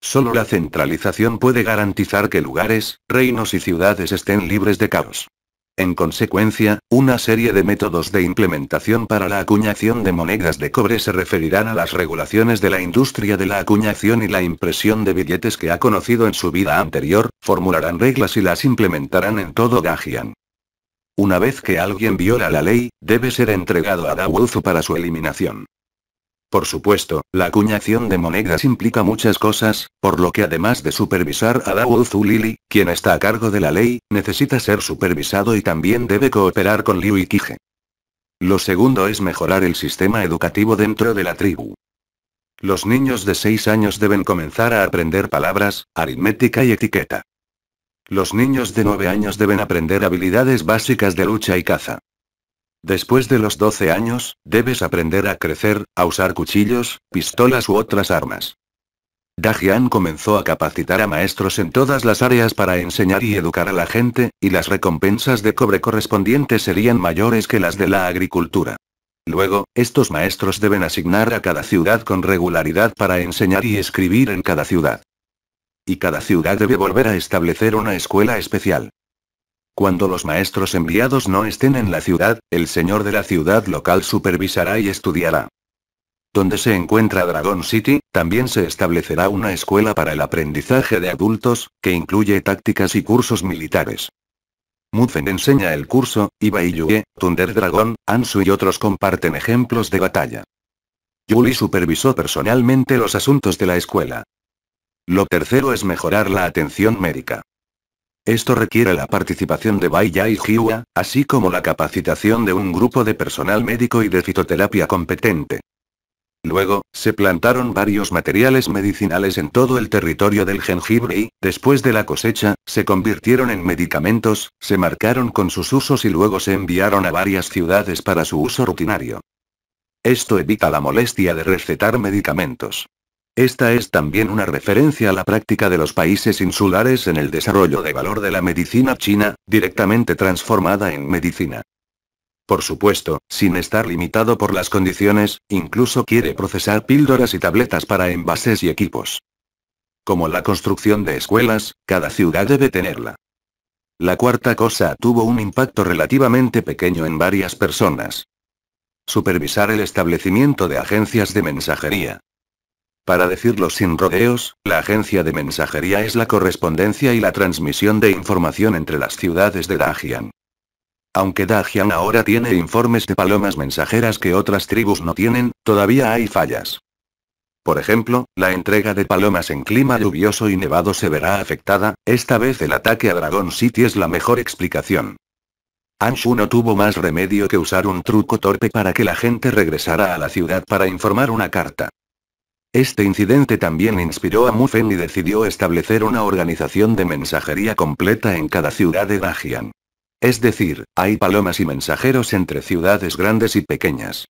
Solo la centralización puede garantizar que lugares, reinos y ciudades estén libres de caos. En consecuencia, una serie de métodos de implementación para la acuñación de monedas de cobre se referirán a las regulaciones de la industria de la acuñación y la impresión de billetes que ha conocido en su vida anterior, formularán reglas y las implementarán en todo Gajian. Una vez que alguien viola la ley, debe ser entregado a Dawuzu para su eliminación. Por supuesto, la acuñación de monedas implica muchas cosas, por lo que además de supervisar a Dawu Zulili, quien está a cargo de la ley, necesita ser supervisado y también debe cooperar con Liu Kige. Lo segundo es mejorar el sistema educativo dentro de la tribu. Los niños de 6 años deben comenzar a aprender palabras, aritmética y etiqueta. Los niños de 9 años deben aprender habilidades básicas de lucha y caza. Después de los 12 años, debes aprender a crecer, a usar cuchillos, pistolas u otras armas. Dajian comenzó a capacitar a maestros en todas las áreas para enseñar y educar a la gente, y las recompensas de cobre correspondientes serían mayores que las de la agricultura. Luego, estos maestros deben asignar a cada ciudad con regularidad para enseñar y escribir en cada ciudad. Y cada ciudad debe volver a establecer una escuela especial. Cuando los maestros enviados no estén en la ciudad, el señor de la ciudad local supervisará y estudiará. Donde se encuentra Dragon City, también se establecerá una escuela para el aprendizaje de adultos, que incluye tácticas y cursos militares. Mufen enseña el curso, y Baiyue, Thunder Dragon, Ansu y otros comparten ejemplos de batalla. Yuli supervisó personalmente los asuntos de la escuela. Lo tercero es mejorar la atención médica. Esto requiere la participación de Baiya y Jiwa, así como la capacitación de un grupo de personal médico y de fitoterapia competente. Luego, se plantaron varios materiales medicinales en todo el territorio del jengibre y, después de la cosecha, se convirtieron en medicamentos, se marcaron con sus usos y luego se enviaron a varias ciudades para su uso rutinario. Esto evita la molestia de recetar medicamentos. Esta es también una referencia a la práctica de los países insulares en el desarrollo de valor de la medicina china, directamente transformada en medicina. Por supuesto, sin estar limitado por las condiciones, incluso quiere procesar píldoras y tabletas para envases y equipos. Como la construcción de escuelas, cada ciudad debe tenerla. La cuarta cosa tuvo un impacto relativamente pequeño en varias personas. Supervisar el establecimiento de agencias de mensajería, para decirlo sin rodeos, la agencia de mensajería es la correspondencia y la transmisión de información entre las ciudades de Dajian. Aunque Dajian ahora tiene informes de palomas mensajeras que otras tribus no tienen, todavía hay fallas. Por ejemplo, la entrega de palomas en clima lluvioso y nevado se verá afectada, esta vez el ataque a Dragon City es la mejor explicación. Anshu no tuvo más remedio que usar un truco torpe para que la gente regresara a la ciudad para informar una carta. Este incidente también inspiró a Mufen y decidió establecer una organización de mensajería completa en cada ciudad de Dajian. Es decir, hay palomas y mensajeros entre ciudades grandes y pequeñas.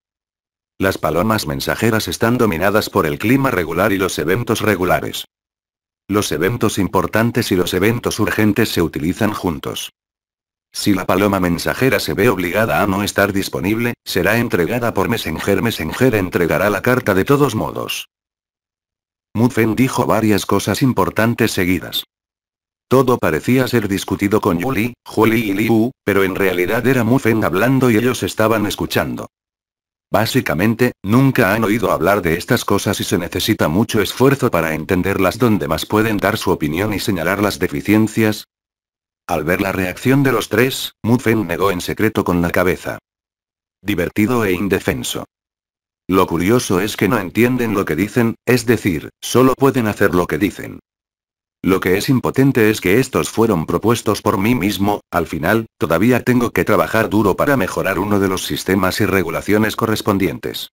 Las palomas mensajeras están dominadas por el clima regular y los eventos regulares. Los eventos importantes y los eventos urgentes se utilizan juntos. Si la paloma mensajera se ve obligada a no estar disponible, será entregada por Messenger. Messenger entregará la carta de todos modos. Mufen dijo varias cosas importantes seguidas. Todo parecía ser discutido con Yuli, Juli y Liu, pero en realidad era Mufen hablando y ellos estaban escuchando. Básicamente, nunca han oído hablar de estas cosas y se necesita mucho esfuerzo para entenderlas donde más pueden dar su opinión y señalar las deficiencias. Al ver la reacción de los tres, Mufen negó en secreto con la cabeza. Divertido e indefenso. Lo curioso es que no entienden lo que dicen, es decir, solo pueden hacer lo que dicen. Lo que es impotente es que estos fueron propuestos por mí mismo, al final, todavía tengo que trabajar duro para mejorar uno de los sistemas y regulaciones correspondientes.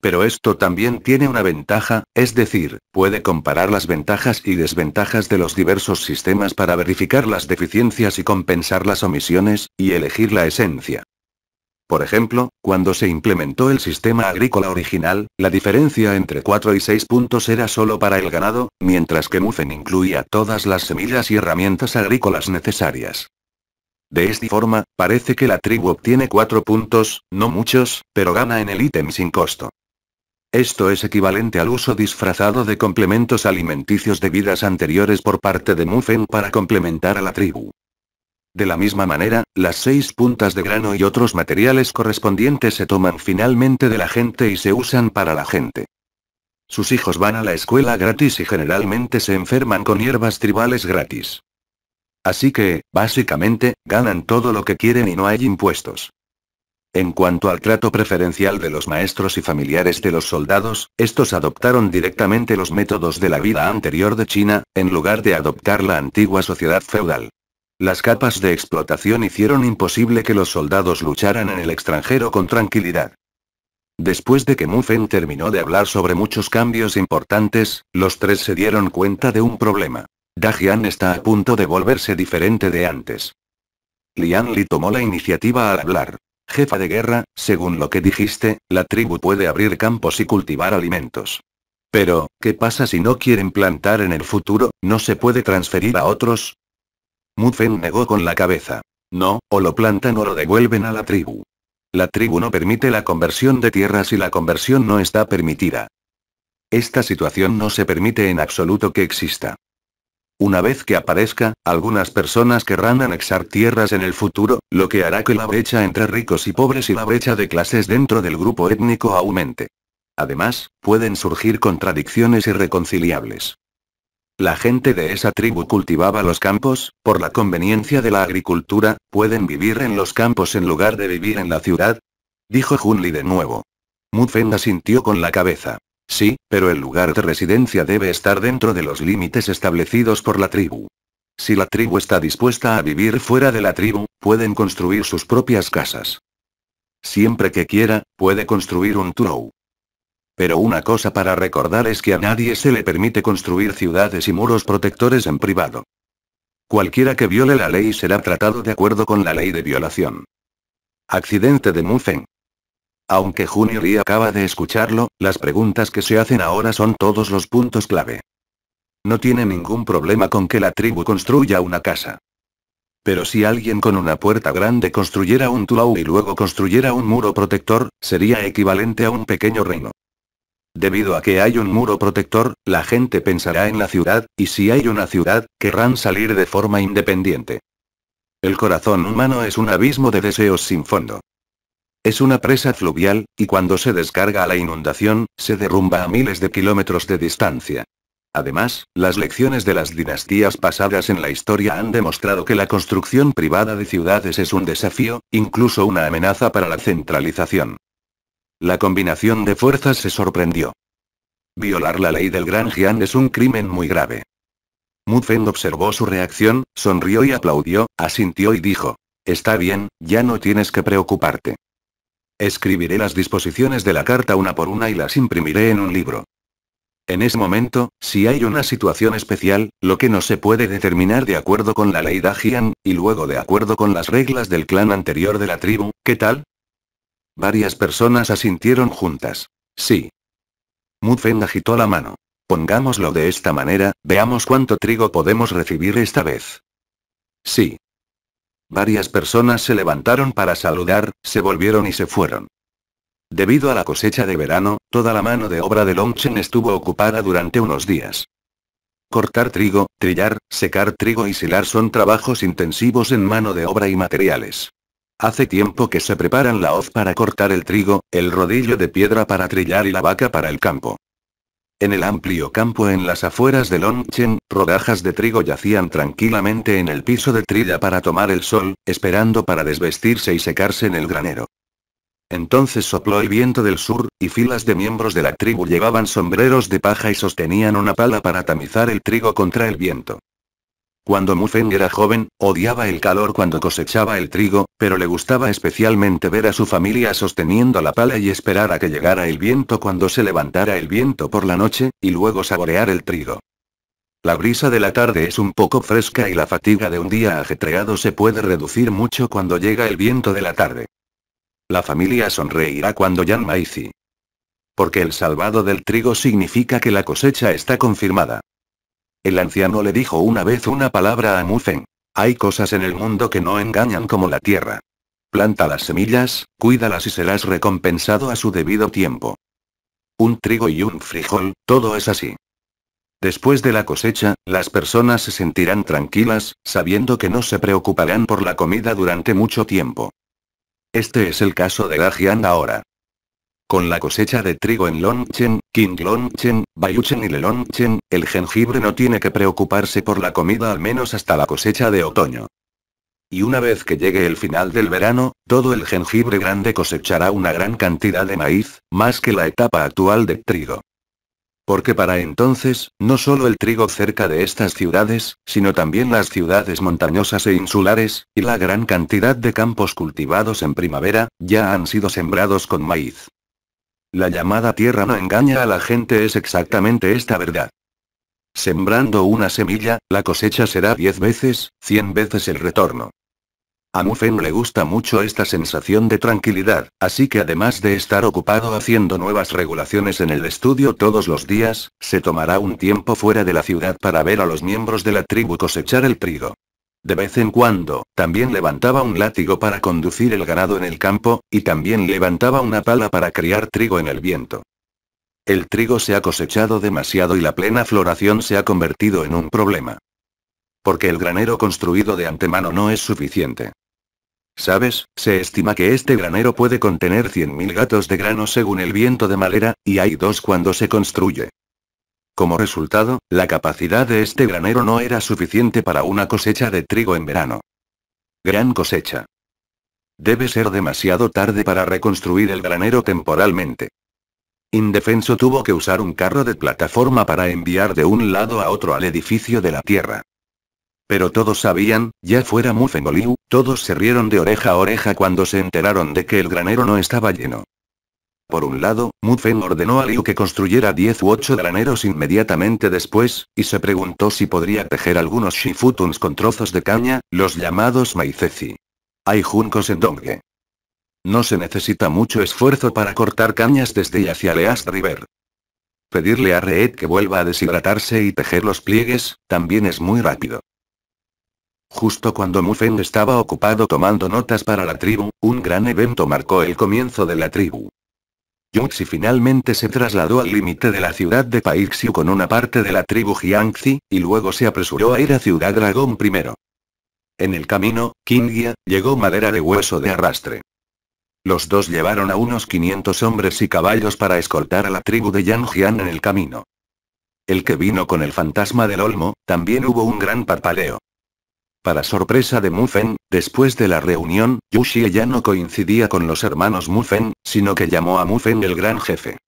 Pero esto también tiene una ventaja, es decir, puede comparar las ventajas y desventajas de los diversos sistemas para verificar las deficiencias y compensar las omisiones, y elegir la esencia. Por ejemplo, cuando se implementó el sistema agrícola original, la diferencia entre 4 y 6 puntos era solo para el ganado, mientras que Muffen incluía todas las semillas y herramientas agrícolas necesarias. De esta forma, parece que la tribu obtiene 4 puntos, no muchos, pero gana en el ítem sin costo. Esto es equivalente al uso disfrazado de complementos alimenticios de vidas anteriores por parte de Muffen para complementar a la tribu. De la misma manera, las seis puntas de grano y otros materiales correspondientes se toman finalmente de la gente y se usan para la gente. Sus hijos van a la escuela gratis y generalmente se enferman con hierbas tribales gratis. Así que, básicamente, ganan todo lo que quieren y no hay impuestos. En cuanto al trato preferencial de los maestros y familiares de los soldados, estos adoptaron directamente los métodos de la vida anterior de China, en lugar de adoptar la antigua sociedad feudal. Las capas de explotación hicieron imposible que los soldados lucharan en el extranjero con tranquilidad. Después de que Mufen terminó de hablar sobre muchos cambios importantes, los tres se dieron cuenta de un problema. Dajian está a punto de volverse diferente de antes. Lian Li tomó la iniciativa al hablar. Jefa de guerra, según lo que dijiste, la tribu puede abrir campos y cultivar alimentos. Pero, ¿qué pasa si no quieren plantar en el futuro? ¿No se puede transferir a otros? Mufen negó con la cabeza. No, o lo plantan o lo devuelven a la tribu. La tribu no permite la conversión de tierras y la conversión no está permitida. Esta situación no se permite en absoluto que exista. Una vez que aparezca, algunas personas querrán anexar tierras en el futuro, lo que hará que la brecha entre ricos y pobres y la brecha de clases dentro del grupo étnico aumente. Además, pueden surgir contradicciones irreconciliables. La gente de esa tribu cultivaba los campos, por la conveniencia de la agricultura, pueden vivir en los campos en lugar de vivir en la ciudad. Dijo Junli de nuevo. Mufen asintió con la cabeza. Sí, pero el lugar de residencia debe estar dentro de los límites establecidos por la tribu. Si la tribu está dispuesta a vivir fuera de la tribu, pueden construir sus propias casas. Siempre que quiera, puede construir un turou. Pero una cosa para recordar es que a nadie se le permite construir ciudades y muros protectores en privado. Cualquiera que viole la ley será tratado de acuerdo con la ley de violación. Accidente de Mufen. Aunque Junior y acaba de escucharlo, las preguntas que se hacen ahora son todos los puntos clave. No tiene ningún problema con que la tribu construya una casa. Pero si alguien con una puerta grande construyera un tulau y luego construyera un muro protector, sería equivalente a un pequeño reino. Debido a que hay un muro protector, la gente pensará en la ciudad, y si hay una ciudad, querrán salir de forma independiente. El corazón humano es un abismo de deseos sin fondo. Es una presa fluvial, y cuando se descarga a la inundación, se derrumba a miles de kilómetros de distancia. Además, las lecciones de las dinastías pasadas en la historia han demostrado que la construcción privada de ciudades es un desafío, incluso una amenaza para la centralización. La combinación de fuerzas se sorprendió. Violar la ley del Gran Jian es un crimen muy grave. Feng observó su reacción, sonrió y aplaudió, asintió y dijo. Está bien, ya no tienes que preocuparte. Escribiré las disposiciones de la carta una por una y las imprimiré en un libro. En ese momento, si hay una situación especial, lo que no se puede determinar de acuerdo con la ley Jian, y luego de acuerdo con las reglas del clan anterior de la tribu, ¿qué tal? Varias personas asintieron juntas. Sí. Mufeng agitó la mano. Pongámoslo de esta manera, veamos cuánto trigo podemos recibir esta vez. Sí. Varias personas se levantaron para saludar, se volvieron y se fueron. Debido a la cosecha de verano, toda la mano de obra de Longchen estuvo ocupada durante unos días. Cortar trigo, trillar, secar trigo y silar son trabajos intensivos en mano de obra y materiales. Hace tiempo que se preparan la hoz para cortar el trigo, el rodillo de piedra para trillar y la vaca para el campo. En el amplio campo en las afueras de Longchen, rodajas de trigo yacían tranquilamente en el piso de trilla para tomar el sol, esperando para desvestirse y secarse en el granero. Entonces sopló el viento del sur, y filas de miembros de la tribu llevaban sombreros de paja y sostenían una pala para tamizar el trigo contra el viento. Cuando Mufen era joven, odiaba el calor cuando cosechaba el trigo, pero le gustaba especialmente ver a su familia sosteniendo la pala y esperar a que llegara el viento cuando se levantara el viento por la noche, y luego saborear el trigo. La brisa de la tarde es un poco fresca y la fatiga de un día ajetreado se puede reducir mucho cuando llega el viento de la tarde. La familia sonreirá cuando Jan Maizi. Porque el salvado del trigo significa que la cosecha está confirmada. El anciano le dijo una vez una palabra a Mufen. Hay cosas en el mundo que no engañan como la tierra. Planta las semillas, cuídalas y serás recompensado a su debido tiempo. Un trigo y un frijol, todo es así. Después de la cosecha, las personas se sentirán tranquilas, sabiendo que no se preocuparán por la comida durante mucho tiempo. Este es el caso de Gajian ahora. Con la cosecha de trigo en Longchen, King Longchen, Bayuchen y Lelongchen, el jengibre no tiene que preocuparse por la comida al menos hasta la cosecha de otoño. Y una vez que llegue el final del verano, todo el jengibre grande cosechará una gran cantidad de maíz, más que la etapa actual de trigo. Porque para entonces, no solo el trigo cerca de estas ciudades, sino también las ciudades montañosas e insulares, y la gran cantidad de campos cultivados en primavera, ya han sido sembrados con maíz. La llamada tierra no engaña a la gente es exactamente esta verdad. Sembrando una semilla, la cosecha será 10 veces, 100 veces el retorno. A Mufen le gusta mucho esta sensación de tranquilidad, así que además de estar ocupado haciendo nuevas regulaciones en el estudio todos los días, se tomará un tiempo fuera de la ciudad para ver a los miembros de la tribu cosechar el trigo. De vez en cuando, también levantaba un látigo para conducir el ganado en el campo, y también levantaba una pala para criar trigo en el viento. El trigo se ha cosechado demasiado y la plena floración se ha convertido en un problema. Porque el granero construido de antemano no es suficiente. ¿Sabes? Se estima que este granero puede contener 100.000 gatos de grano según el viento de madera, y hay dos cuando se construye. Como resultado, la capacidad de este granero no era suficiente para una cosecha de trigo en verano. Gran cosecha. Debe ser demasiado tarde para reconstruir el granero temporalmente. Indefenso tuvo que usar un carro de plataforma para enviar de un lado a otro al edificio de la tierra. Pero todos sabían, ya fuera Mufengoliu, todos se rieron de oreja a oreja cuando se enteraron de que el granero no estaba lleno. Por un lado, Mufen ordenó a Liu que construyera 10 u 8 graneros inmediatamente después, y se preguntó si podría tejer algunos shifutuns con trozos de caña, los llamados Maizezi. Hay juncos en Dongge. No se necesita mucho esfuerzo para cortar cañas desde y hacia Least River. Pedirle a Reed que vuelva a deshidratarse y tejer los pliegues, también es muy rápido. Justo cuando Mufen estaba ocupado tomando notas para la tribu, un gran evento marcó el comienzo de la tribu. Yuxi finalmente se trasladó al límite de la ciudad de Paixiu con una parte de la tribu Jiangxi, y luego se apresuró a ir a Ciudad Dragón primero. En el camino, Qingya, llegó madera de hueso de arrastre. Los dos llevaron a unos 500 hombres y caballos para escoltar a la tribu de Yangjian en el camino. El que vino con el fantasma del olmo, también hubo un gran parpaleo. Para sorpresa de Mufen, después de la reunión, Yushie ya no coincidía con los hermanos Mufen, sino que llamó a Mufen el gran jefe.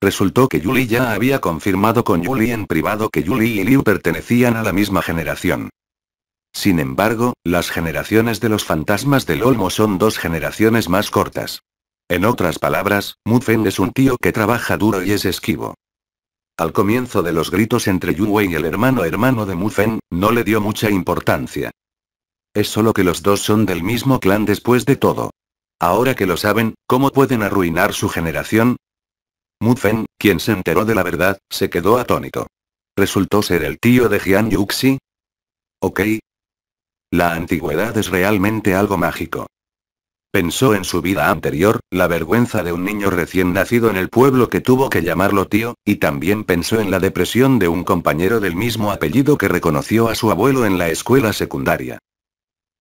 Resultó que Yuli ya había confirmado con Yuli en privado que Yuli y Liu pertenecían a la misma generación. Sin embargo, las generaciones de los fantasmas del Olmo son dos generaciones más cortas. En otras palabras, Mufen es un tío que trabaja duro y es esquivo. Al comienzo de los gritos entre Yue y el hermano hermano de Fen, no le dio mucha importancia. Es solo que los dos son del mismo clan después de todo. Ahora que lo saben, ¿cómo pueden arruinar su generación? Fen, quien se enteró de la verdad, se quedó atónito. ¿Resultó ser el tío de Jian Yuxi? Ok. La antigüedad es realmente algo mágico. Pensó en su vida anterior, la vergüenza de un niño recién nacido en el pueblo que tuvo que llamarlo tío, y también pensó en la depresión de un compañero del mismo apellido que reconoció a su abuelo en la escuela secundaria.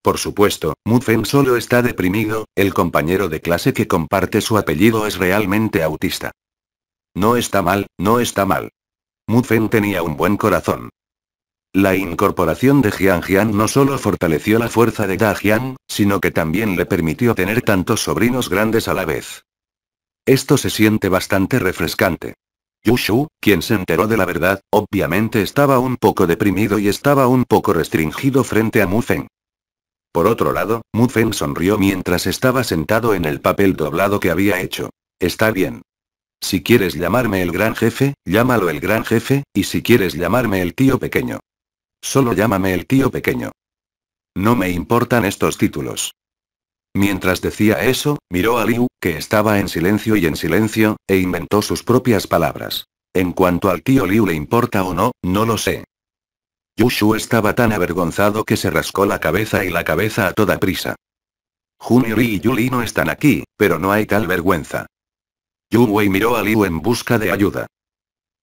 Por supuesto, Mutfen solo está deprimido, el compañero de clase que comparte su apellido es realmente autista. No está mal, no está mal. Mutfen tenía un buen corazón. La incorporación de Jian no solo fortaleció la fuerza de Da Jiang, sino que también le permitió tener tantos sobrinos grandes a la vez. Esto se siente bastante refrescante. Yushu, quien se enteró de la verdad, obviamente estaba un poco deprimido y estaba un poco restringido frente a Mu Feng. Por otro lado, Mu Feng sonrió mientras estaba sentado en el papel doblado que había hecho. Está bien. Si quieres llamarme el gran jefe, llámalo el gran jefe, y si quieres llamarme el tío pequeño, Solo llámame el tío pequeño. No me importan estos títulos. Mientras decía eso, miró a Liu, que estaba en silencio y en silencio, e inventó sus propias palabras. En cuanto al tío Liu le importa o no, no lo sé. Yushu estaba tan avergonzado que se rascó la cabeza y la cabeza a toda prisa. Juniori y Yuli no están aquí, pero no hay tal vergüenza. Yu Wei miró a Liu en busca de ayuda.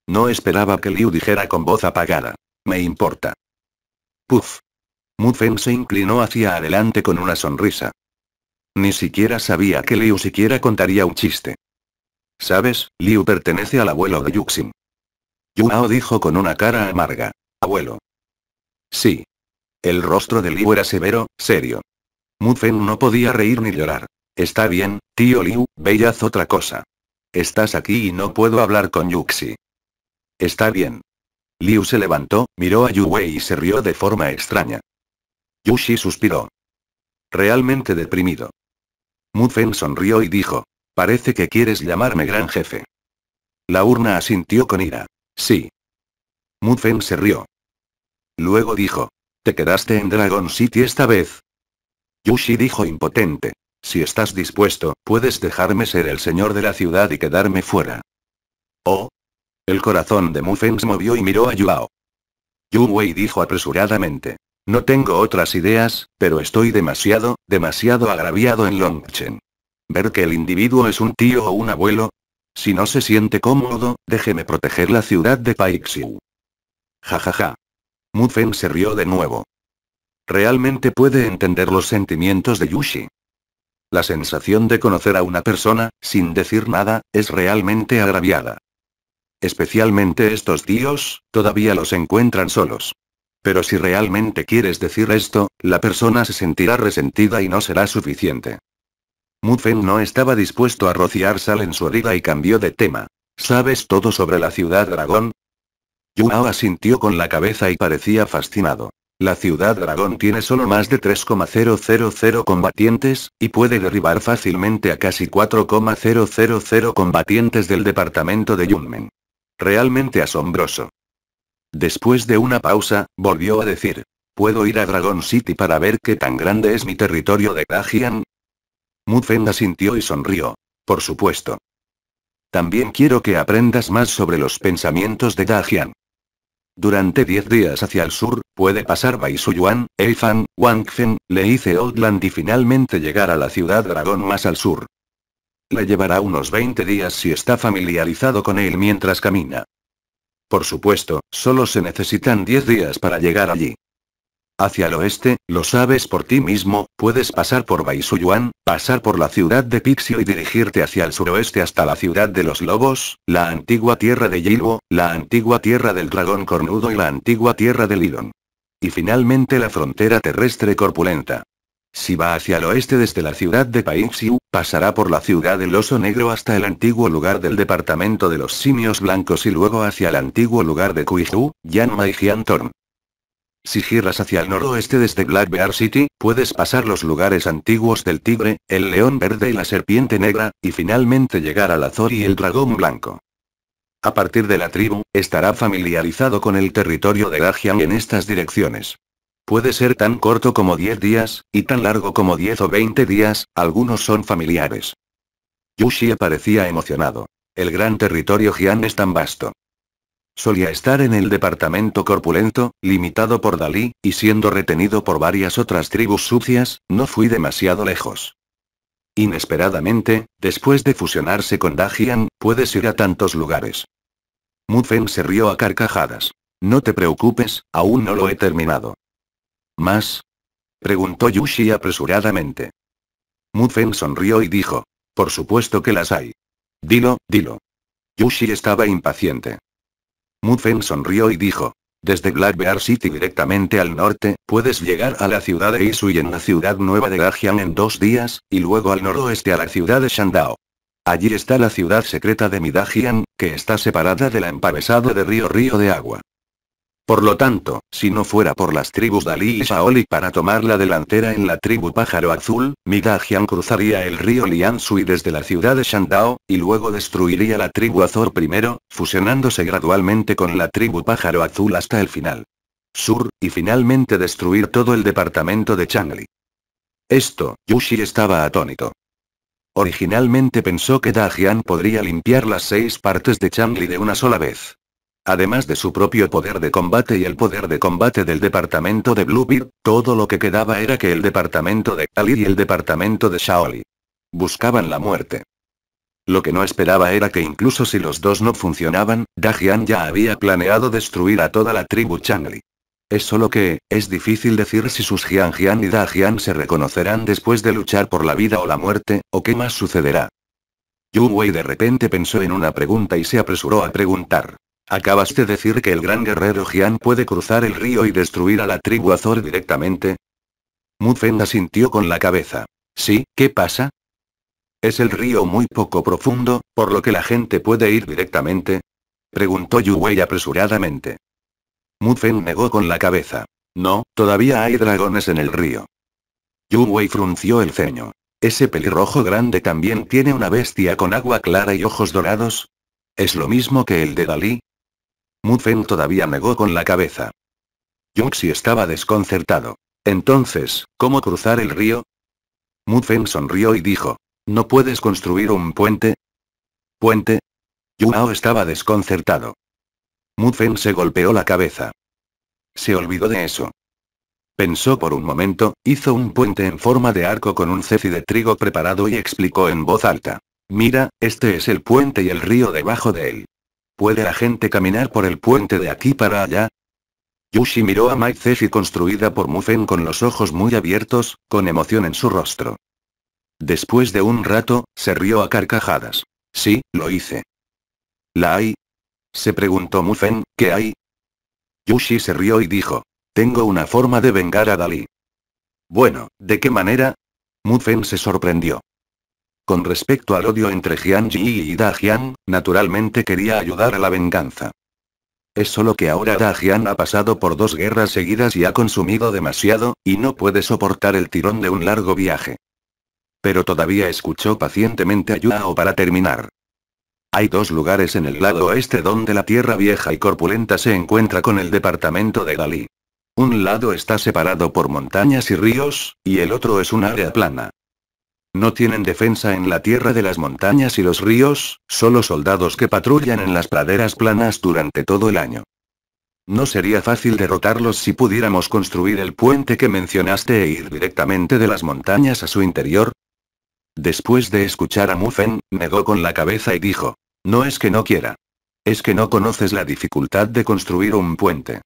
No esperaba que Liu dijera con voz apagada. Me importa. Puff. se inclinó hacia adelante con una sonrisa. Ni siquiera sabía que Liu siquiera contaría un chiste. Sabes, Liu pertenece al abuelo de Yuxin. Yunao dijo con una cara amarga. Abuelo. Sí. El rostro de Liu era severo, serio. Mufen no podía reír ni llorar. Está bien, tío Liu, haz otra cosa. Estás aquí y no puedo hablar con Yuxi. Está bien. Liu se levantó, miró a Yu y se rió de forma extraña. Yushi suspiró. Realmente deprimido. Mu sonrió y dijo. Parece que quieres llamarme gran jefe. La urna asintió con ira. Sí. Mu se rió. Luego dijo. Te quedaste en Dragon City esta vez. Yushi dijo impotente. Si estás dispuesto, puedes dejarme ser el señor de la ciudad y quedarme fuera. Oh, el corazón de Feng se movió y miró a Yuao. Yu Wei dijo apresuradamente. No tengo otras ideas, pero estoy demasiado, demasiado agraviado en Longchen. Ver que el individuo es un tío o un abuelo. Si no se siente cómodo, déjeme proteger la ciudad de Paixiu. Ja ja ja. Feng se rió de nuevo. Realmente puede entender los sentimientos de Yushi. La sensación de conocer a una persona, sin decir nada, es realmente agraviada. Especialmente estos tíos, todavía los encuentran solos. Pero si realmente quieres decir esto, la persona se sentirá resentida y no será suficiente. Mufen no estaba dispuesto a rociar sal en su herida y cambió de tema. ¿Sabes todo sobre la ciudad dragón? Yunao asintió con la cabeza y parecía fascinado. La ciudad dragón tiene solo más de 3,000 combatientes, y puede derribar fácilmente a casi 4,000 combatientes del departamento de Yunmen. Realmente asombroso. Después de una pausa, volvió a decir. ¿Puedo ir a Dragon City para ver qué tan grande es mi territorio de Dajian? la asintió y sonrió. Por supuesto. También quiero que aprendas más sobre los pensamientos de Dajian. Durante 10 días hacia el sur, puede pasar Bai Suyuan, Eifan, Wangfen, hice Oldland y finalmente llegar a la ciudad dragón más al sur. Le llevará unos 20 días si está familiarizado con él mientras camina. Por supuesto, solo se necesitan 10 días para llegar allí. Hacia el oeste, lo sabes por ti mismo, puedes pasar por Baisuyuan, pasar por la ciudad de Pixio y dirigirte hacia el suroeste hasta la ciudad de los lobos, la antigua tierra de Yiluo, la antigua tierra del dragón cornudo y la antigua tierra de Lidon. Y finalmente la frontera terrestre corpulenta. Si va hacia el oeste desde la ciudad de Paixiu, Pasará por la ciudad del oso negro hasta el antiguo lugar del departamento de los simios blancos y luego hacia el antiguo lugar de Kuihu, Yanma y Giantorn. Si giras hacia el noroeste desde Black Bear City, puedes pasar los lugares antiguos del tigre, el león verde y la serpiente negra, y finalmente llegar al Azor y el dragón blanco. A partir de la tribu, estará familiarizado con el territorio de Gajian en estas direcciones. Puede ser tan corto como 10 días, y tan largo como 10 o 20 días, algunos son familiares. Yushi parecía emocionado. El gran territorio Jian es tan vasto. Solía estar en el departamento corpulento, limitado por Dalí, y siendo retenido por varias otras tribus sucias, no fui demasiado lejos. Inesperadamente, después de fusionarse con Dajian, puedes ir a tantos lugares. Feng se rió a carcajadas. No te preocupes, aún no lo he terminado. ¿Más? Preguntó Yushi apresuradamente. Mufen sonrió y dijo. Por supuesto que las hay. Dilo, dilo. Yushi estaba impaciente. Mufen sonrió y dijo. Desde Black Bear City directamente al norte, puedes llegar a la ciudad de Isui en la ciudad nueva de Gajian en dos días, y luego al noroeste a la ciudad de Shandao. Allí está la ciudad secreta de Midajian, que está separada de la empavesado de río Río de Agua. Por lo tanto, si no fuera por las tribus Dalí y Shaoli para tomar la delantera en la tribu Pájaro Azul, Migajian cruzaría el río Liansui desde la ciudad de Shandao, y luego destruiría la tribu Azor primero, fusionándose gradualmente con la tribu Pájaro Azul hasta el final. Sur, y finalmente destruir todo el departamento de Changli. Esto, Yushi estaba atónito. Originalmente pensó que Dajian podría limpiar las seis partes de Changli de una sola vez, Además de su propio poder de combate y el poder de combate del departamento de Bluebeard, todo lo que quedaba era que el departamento de Ali y el departamento de Shaoli buscaban la muerte. Lo que no esperaba era que incluso si los dos no funcionaban, Dajian ya había planeado destruir a toda la tribu Changli. Es solo que, es difícil decir si sus Jian y Dajian se reconocerán después de luchar por la vida o la muerte, o qué más sucederá. Yu Wei de repente pensó en una pregunta y se apresuró a preguntar. ¿Acabas de decir que el gran guerrero Jian puede cruzar el río y destruir a la tribu Azor directamente? Mufen asintió con la cabeza. Sí, ¿qué pasa? ¿Es el río muy poco profundo, por lo que la gente puede ir directamente? Preguntó Wei apresuradamente. Mufen negó con la cabeza. No, todavía hay dragones en el río. Yuwei frunció el ceño. ¿Ese pelirrojo grande también tiene una bestia con agua clara y ojos dorados? ¿Es lo mismo que el de Dalí? Mufen todavía negó con la cabeza. Yuxi estaba desconcertado. Entonces, ¿cómo cruzar el río? Mufen sonrió y dijo. ¿No puedes construir un puente? ¿Puente? Yunao estaba desconcertado. Mufen se golpeó la cabeza. Se olvidó de eso. Pensó por un momento, hizo un puente en forma de arco con un ceci de trigo preparado y explicó en voz alta. Mira, este es el puente y el río debajo de él. ¿Puede la gente caminar por el puente de aquí para allá? Yushi miró a Mai construida por Mufen con los ojos muy abiertos, con emoción en su rostro. Después de un rato, se rió a carcajadas. Sí, lo hice. ¿La hay? Se preguntó Mufen, ¿qué hay? Yushi se rió y dijo. Tengo una forma de vengar a Dalí. Bueno, ¿de qué manera? Mufen se sorprendió. Con respecto al odio entre Ji y Da Jian, naturalmente quería ayudar a la venganza. Es solo que ahora Da Jian ha pasado por dos guerras seguidas y ha consumido demasiado, y no puede soportar el tirón de un largo viaje. Pero todavía escuchó pacientemente a Yuao para terminar. Hay dos lugares en el lado oeste donde la tierra vieja y corpulenta se encuentra con el departamento de Dalí. Un lado está separado por montañas y ríos, y el otro es un área plana. No tienen defensa en la tierra de las montañas y los ríos, solo soldados que patrullan en las praderas planas durante todo el año. No sería fácil derrotarlos si pudiéramos construir el puente que mencionaste e ir directamente de las montañas a su interior. Después de escuchar a Mufen, negó con la cabeza y dijo, no es que no quiera. Es que no conoces la dificultad de construir un puente.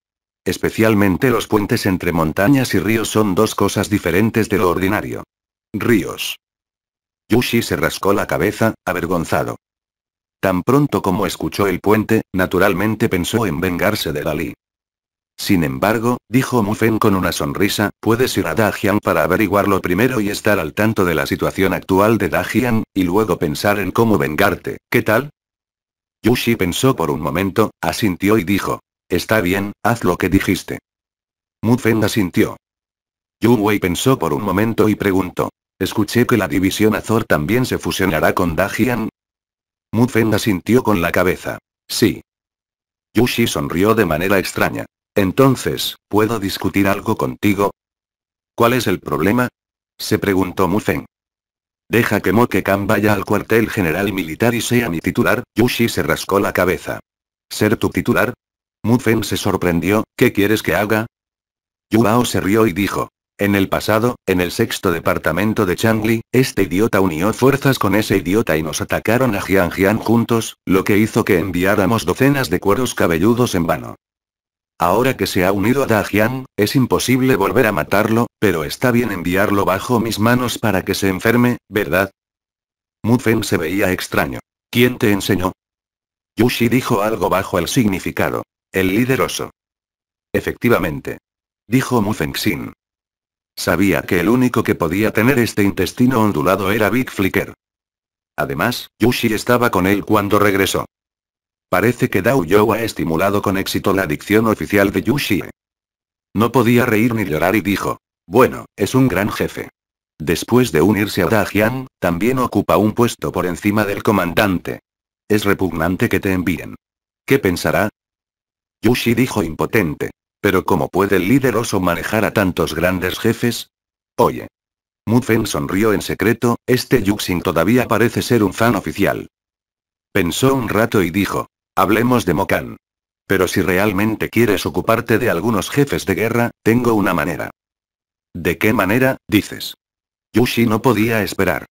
Especialmente los puentes entre montañas y ríos son dos cosas diferentes de lo ordinario. Ríos. Yushi se rascó la cabeza, avergonzado. Tan pronto como escuchó el puente, naturalmente pensó en vengarse de Dali. Sin embargo, dijo Mufen con una sonrisa, puedes ir a Dajian para averiguarlo primero y estar al tanto de la situación actual de Dajian, y luego pensar en cómo vengarte, ¿qué tal? Yushi pensó por un momento, asintió y dijo, está bien, haz lo que dijiste. Mufen asintió. Yu pensó por un momento y preguntó, Escuché que la división Azor también se fusionará con Dajian. Mufen asintió con la cabeza. Sí. Yushi sonrió de manera extraña. Entonces, ¿puedo discutir algo contigo? ¿Cuál es el problema? Se preguntó Mufen. Deja que Mokekan vaya al cuartel general militar y sea mi titular, Yushi se rascó la cabeza. ¿Ser tu titular? Mufen se sorprendió, ¿qué quieres que haga? Yuao se rió y dijo, en el pasado, en el sexto departamento de Changli, este idiota unió fuerzas con ese idiota y nos atacaron a Jiang juntos, lo que hizo que enviáramos docenas de cueros cabelludos en vano. Ahora que se ha unido a Jiang, es imposible volver a matarlo, pero está bien enviarlo bajo mis manos para que se enferme, ¿verdad? Feng se veía extraño. ¿Quién te enseñó? Yushi dijo algo bajo el significado. El líder oso. Efectivamente. Dijo Feng Xin. Sabía que el único que podía tener este intestino ondulado era Big Flicker. Además, Yushi estaba con él cuando regresó. Parece que Dao Yo ha estimulado con éxito la adicción oficial de Yushi. ¿eh? No podía reír ni llorar y dijo, bueno, es un gran jefe. Después de unirse a Dajian, también ocupa un puesto por encima del comandante. Es repugnante que te envíen. ¿Qué pensará? Yushi dijo impotente. Pero ¿cómo puede el líder oso manejar a tantos grandes jefes? Oye. Mutfen sonrió en secreto, este Yuxin todavía parece ser un fan oficial. Pensó un rato y dijo, hablemos de Mokan. Pero si realmente quieres ocuparte de algunos jefes de guerra, tengo una manera. ¿De qué manera, dices? Yushi no podía esperar.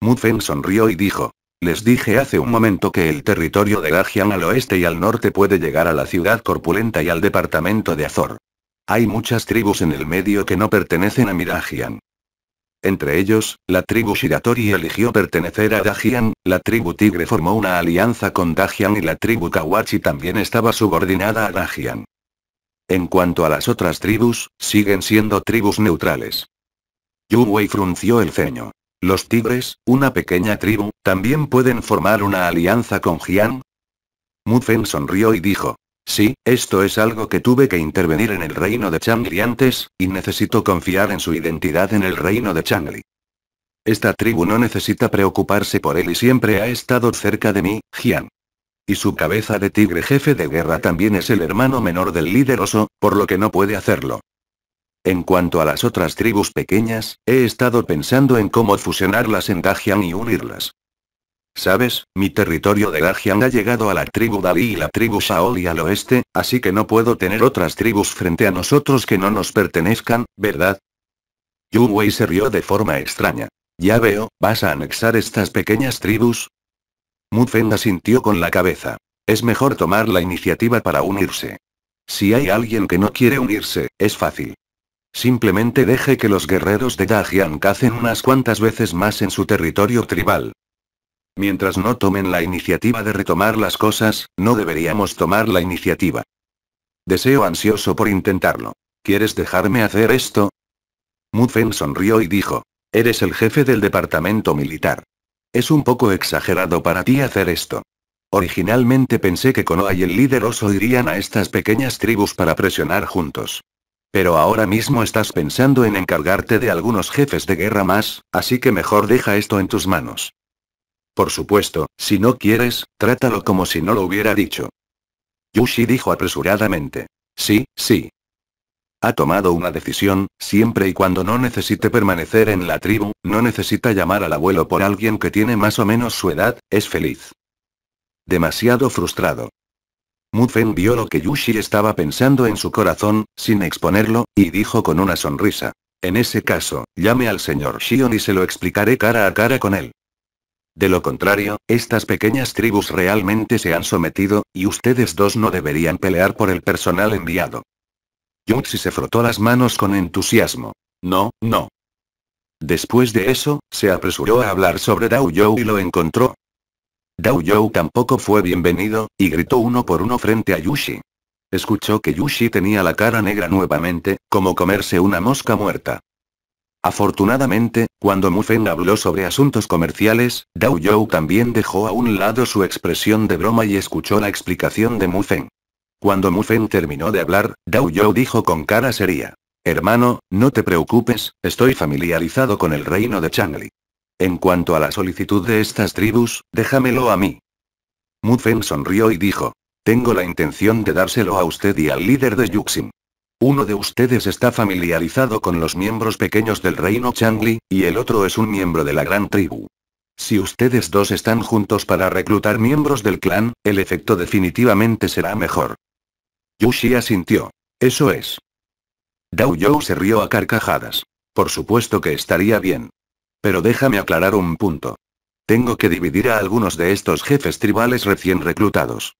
Mutfen sonrió y dijo, les dije hace un momento que el territorio de Dajian al oeste y al norte puede llegar a la ciudad corpulenta y al departamento de Azor. Hay muchas tribus en el medio que no pertenecen a Mirajian. Entre ellos, la tribu Shiratori eligió pertenecer a Dajian, la tribu Tigre formó una alianza con Dajian y la tribu Kawachi también estaba subordinada a Dajian. En cuanto a las otras tribus, siguen siendo tribus neutrales. Yuwei frunció el ceño. Los tigres, una pequeña tribu, también pueden formar una alianza con Jian. Mufen sonrió y dijo. Sí, esto es algo que tuve que intervenir en el reino de Changli antes, y necesito confiar en su identidad en el reino de Changli. Esta tribu no necesita preocuparse por él y siempre ha estado cerca de mí, Jian. Y su cabeza de tigre jefe de guerra también es el hermano menor del líder oso, por lo que no puede hacerlo. En cuanto a las otras tribus pequeñas, he estado pensando en cómo fusionarlas en Dajian y unirlas. Sabes, mi territorio de Dajian ha llegado a la tribu Dali y la tribu Shaoli al oeste, así que no puedo tener otras tribus frente a nosotros que no nos pertenezcan, ¿verdad? Yu Wei se rió de forma extraña. Ya veo, ¿vas a anexar estas pequeñas tribus? Mu sintió asintió con la cabeza. Es mejor tomar la iniciativa para unirse. Si hay alguien que no quiere unirse, es fácil. Simplemente deje que los guerreros de Dajian cacen unas cuantas veces más en su territorio tribal. Mientras no tomen la iniciativa de retomar las cosas, no deberíamos tomar la iniciativa. Deseo ansioso por intentarlo. ¿Quieres dejarme hacer esto? Mufen sonrió y dijo. Eres el jefe del departamento militar. Es un poco exagerado para ti hacer esto. Originalmente pensé que Konoha y el líder oso irían a estas pequeñas tribus para presionar juntos. Pero ahora mismo estás pensando en encargarte de algunos jefes de guerra más, así que mejor deja esto en tus manos. Por supuesto, si no quieres, trátalo como si no lo hubiera dicho. Yushi dijo apresuradamente. Sí, sí. Ha tomado una decisión, siempre y cuando no necesite permanecer en la tribu, no necesita llamar al abuelo por alguien que tiene más o menos su edad, es feliz. Demasiado frustrado. Mufen vio lo que Yushi estaba pensando en su corazón, sin exponerlo, y dijo con una sonrisa. En ese caso, llame al señor Shion y se lo explicaré cara a cara con él. De lo contrario, estas pequeñas tribus realmente se han sometido, y ustedes dos no deberían pelear por el personal enviado. Yuxi se frotó las manos con entusiasmo. No, no. Después de eso, se apresuró a hablar sobre Dao y lo encontró, Dao tampoco fue bienvenido, y gritó uno por uno frente a Yushi. Escuchó que Yushi tenía la cara negra nuevamente, como comerse una mosca muerta. Afortunadamente, cuando Feng habló sobre asuntos comerciales, Dao también dejó a un lado su expresión de broma y escuchó la explicación de Feng. Cuando Mufen terminó de hablar, Dao dijo con cara seria. Hermano, no te preocupes, estoy familiarizado con el reino de Changli. En cuanto a la solicitud de estas tribus, déjamelo a mí. Mufen sonrió y dijo. Tengo la intención de dárselo a usted y al líder de Yuxin. Uno de ustedes está familiarizado con los miembros pequeños del reino Changli, y el otro es un miembro de la gran tribu. Si ustedes dos están juntos para reclutar miembros del clan, el efecto definitivamente será mejor. Yushi asintió. Eso es. Dao se rió a carcajadas. Por supuesto que estaría bien. Pero déjame aclarar un punto. Tengo que dividir a algunos de estos jefes tribales recién reclutados.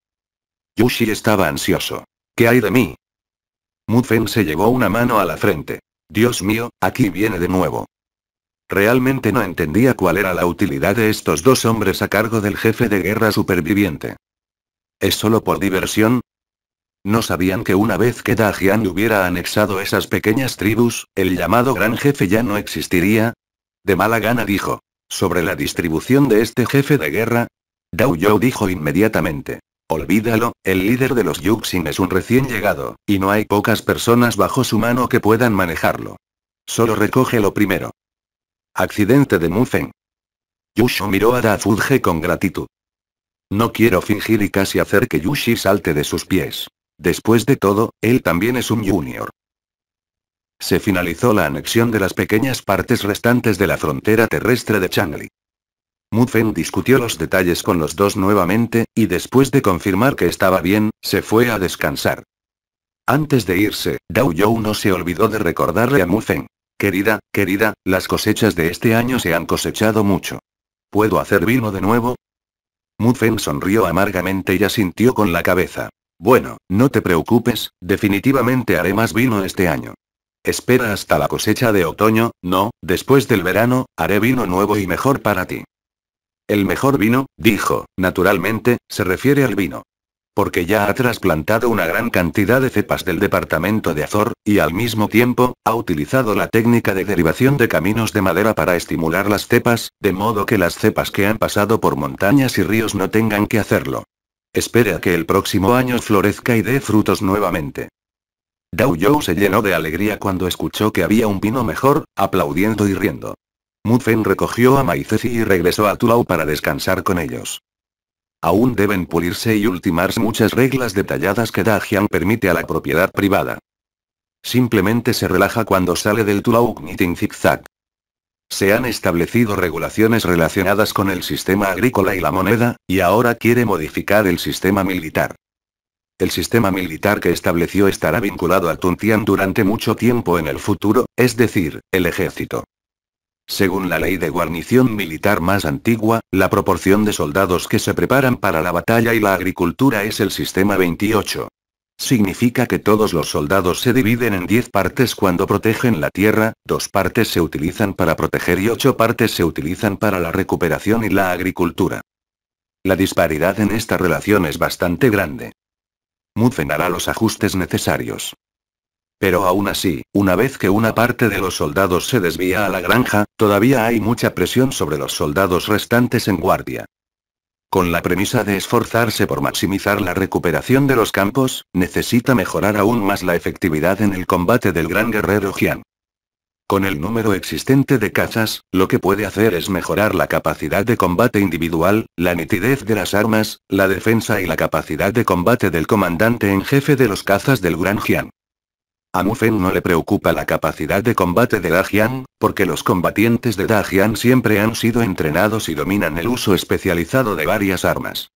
Yushi estaba ansioso. ¿Qué hay de mí? Mufen se llevó una mano a la frente. Dios mío, aquí viene de nuevo. Realmente no entendía cuál era la utilidad de estos dos hombres a cargo del jefe de guerra superviviente. ¿Es solo por diversión? No sabían que una vez que Dajian hubiera anexado esas pequeñas tribus, el llamado gran jefe ya no existiría, de mala gana dijo. Sobre la distribución de este jefe de guerra. Dao Yo dijo inmediatamente. Olvídalo, el líder de los Yuxin es un recién llegado, y no hay pocas personas bajo su mano que puedan manejarlo. Solo lo primero. Accidente de Mufen. Yushu miró a Fuji con gratitud. No quiero fingir y casi hacer que Yushi salte de sus pies. Después de todo, él también es un junior. Se finalizó la anexión de las pequeñas partes restantes de la frontera terrestre de Changli. Mufen discutió los detalles con los dos nuevamente, y después de confirmar que estaba bien, se fue a descansar. Antes de irse, Dao You no se olvidó de recordarle a Mufen. Querida, querida, las cosechas de este año se han cosechado mucho. ¿Puedo hacer vino de nuevo? Mufen sonrió amargamente y asintió con la cabeza. Bueno, no te preocupes, definitivamente haré más vino este año. Espera hasta la cosecha de otoño, no, después del verano, haré vino nuevo y mejor para ti. El mejor vino, dijo, naturalmente, se refiere al vino. Porque ya ha trasplantado una gran cantidad de cepas del departamento de Azor, y al mismo tiempo, ha utilizado la técnica de derivación de caminos de madera para estimular las cepas, de modo que las cepas que han pasado por montañas y ríos no tengan que hacerlo. Espera que el próximo año florezca y dé frutos nuevamente. Dao se llenó de alegría cuando escuchó que había un pino mejor, aplaudiendo y riendo. Mufen recogió a Maicesi y regresó a Tulao para descansar con ellos. Aún deben pulirse y ultimarse muchas reglas detalladas que Dajian permite a la propiedad privada. Simplemente se relaja cuando sale del Tulao Knitting Zigzag. Se han establecido regulaciones relacionadas con el sistema agrícola y la moneda, y ahora quiere modificar el sistema militar. El sistema militar que estableció estará vinculado a Tuntian durante mucho tiempo en el futuro, es decir, el ejército. Según la ley de guarnición militar más antigua, la proporción de soldados que se preparan para la batalla y la agricultura es el sistema 28. Significa que todos los soldados se dividen en 10 partes cuando protegen la tierra, dos partes se utilizan para proteger y ocho partes se utilizan para la recuperación y la agricultura. La disparidad en esta relación es bastante grande. Mudfen hará los ajustes necesarios. Pero aún así, una vez que una parte de los soldados se desvía a la granja, todavía hay mucha presión sobre los soldados restantes en guardia. Con la premisa de esforzarse por maximizar la recuperación de los campos, necesita mejorar aún más la efectividad en el combate del gran guerrero Jian. Con el número existente de cazas, lo que puede hacer es mejorar la capacidad de combate individual, la nitidez de las armas, la defensa y la capacidad de combate del comandante en jefe de los cazas del Gran Jian. A Mufen no le preocupa la capacidad de combate de Dajian, porque los combatientes de Dajian siempre han sido entrenados y dominan el uso especializado de varias armas.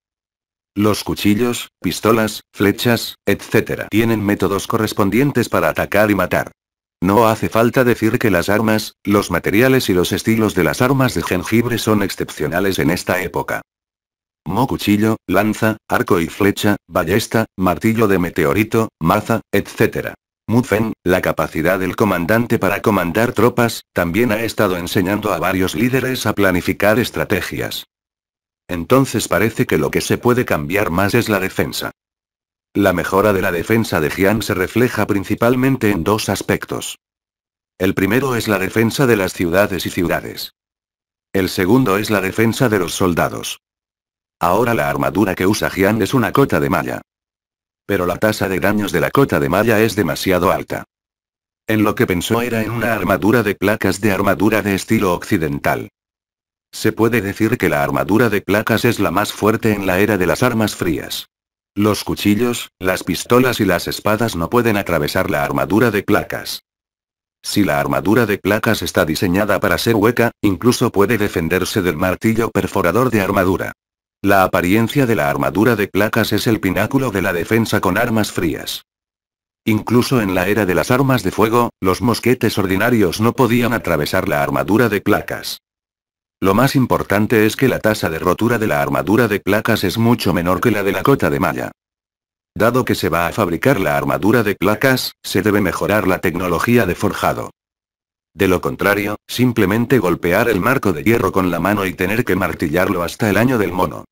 Los cuchillos, pistolas, flechas, etc. tienen métodos correspondientes para atacar y matar. No hace falta decir que las armas, los materiales y los estilos de las armas de jengibre son excepcionales en esta época. Mo cuchillo, lanza, arco y flecha, ballesta, martillo de meteorito, maza, etc. Mufen, la capacidad del comandante para comandar tropas, también ha estado enseñando a varios líderes a planificar estrategias. Entonces parece que lo que se puede cambiar más es la defensa. La mejora de la defensa de Jian se refleja principalmente en dos aspectos. El primero es la defensa de las ciudades y ciudades. El segundo es la defensa de los soldados. Ahora la armadura que usa Jian es una cota de malla. Pero la tasa de daños de la cota de malla es demasiado alta. En lo que pensó era en una armadura de placas de armadura de estilo occidental. Se puede decir que la armadura de placas es la más fuerte en la era de las armas frías. Los cuchillos, las pistolas y las espadas no pueden atravesar la armadura de placas. Si la armadura de placas está diseñada para ser hueca, incluso puede defenderse del martillo perforador de armadura. La apariencia de la armadura de placas es el pináculo de la defensa con armas frías. Incluso en la era de las armas de fuego, los mosquetes ordinarios no podían atravesar la armadura de placas. Lo más importante es que la tasa de rotura de la armadura de placas es mucho menor que la de la cota de malla. Dado que se va a fabricar la armadura de placas, se debe mejorar la tecnología de forjado. De lo contrario, simplemente golpear el marco de hierro con la mano y tener que martillarlo hasta el año del mono.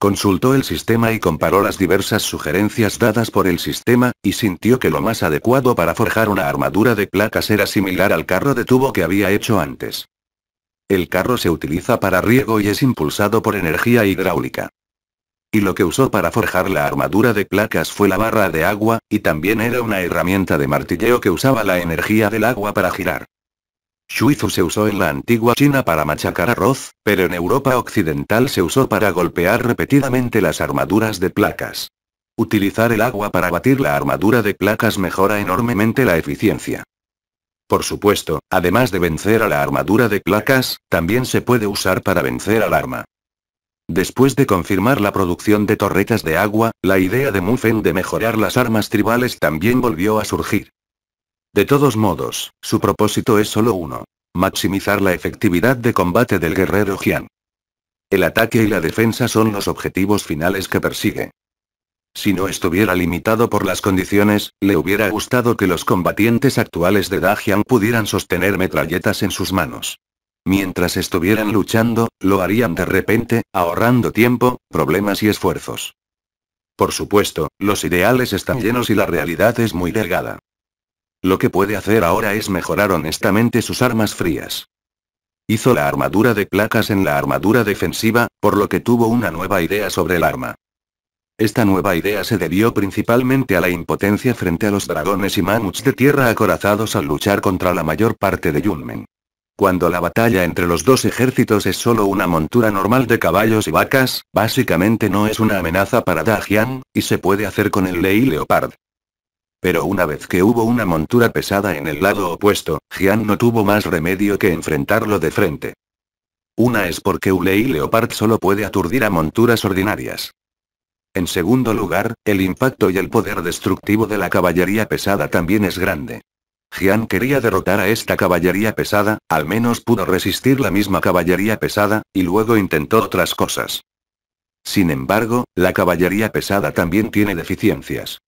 Consultó el sistema y comparó las diversas sugerencias dadas por el sistema, y sintió que lo más adecuado para forjar una armadura de placas era similar al carro de tubo que había hecho antes. El carro se utiliza para riego y es impulsado por energía hidráulica. Y lo que usó para forjar la armadura de placas fue la barra de agua, y también era una herramienta de martilleo que usaba la energía del agua para girar. Shuizu se usó en la antigua China para machacar arroz, pero en Europa occidental se usó para golpear repetidamente las armaduras de placas. Utilizar el agua para batir la armadura de placas mejora enormemente la eficiencia. Por supuesto, además de vencer a la armadura de placas, también se puede usar para vencer al arma. Después de confirmar la producción de torretas de agua, la idea de Mufen de mejorar las armas tribales también volvió a surgir. De todos modos, su propósito es solo uno. Maximizar la efectividad de combate del guerrero Jian. El ataque y la defensa son los objetivos finales que persigue. Si no estuviera limitado por las condiciones, le hubiera gustado que los combatientes actuales de Dajian pudieran sostener metralletas en sus manos. Mientras estuvieran luchando, lo harían de repente, ahorrando tiempo, problemas y esfuerzos. Por supuesto, los ideales están llenos y la realidad es muy delgada. Lo que puede hacer ahora es mejorar honestamente sus armas frías. Hizo la armadura de placas en la armadura defensiva, por lo que tuvo una nueva idea sobre el arma. Esta nueva idea se debió principalmente a la impotencia frente a los dragones y mamuts de tierra acorazados al luchar contra la mayor parte de Yunmen. Cuando la batalla entre los dos ejércitos es solo una montura normal de caballos y vacas, básicamente no es una amenaza para Da Dajian, y se puede hacer con el Lei Leopard. Pero una vez que hubo una montura pesada en el lado opuesto, Jian no tuvo más remedio que enfrentarlo de frente. Una es porque Lei Leopard solo puede aturdir a monturas ordinarias. En segundo lugar, el impacto y el poder destructivo de la caballería pesada también es grande. Jian quería derrotar a esta caballería pesada, al menos pudo resistir la misma caballería pesada, y luego intentó otras cosas. Sin embargo, la caballería pesada también tiene deficiencias.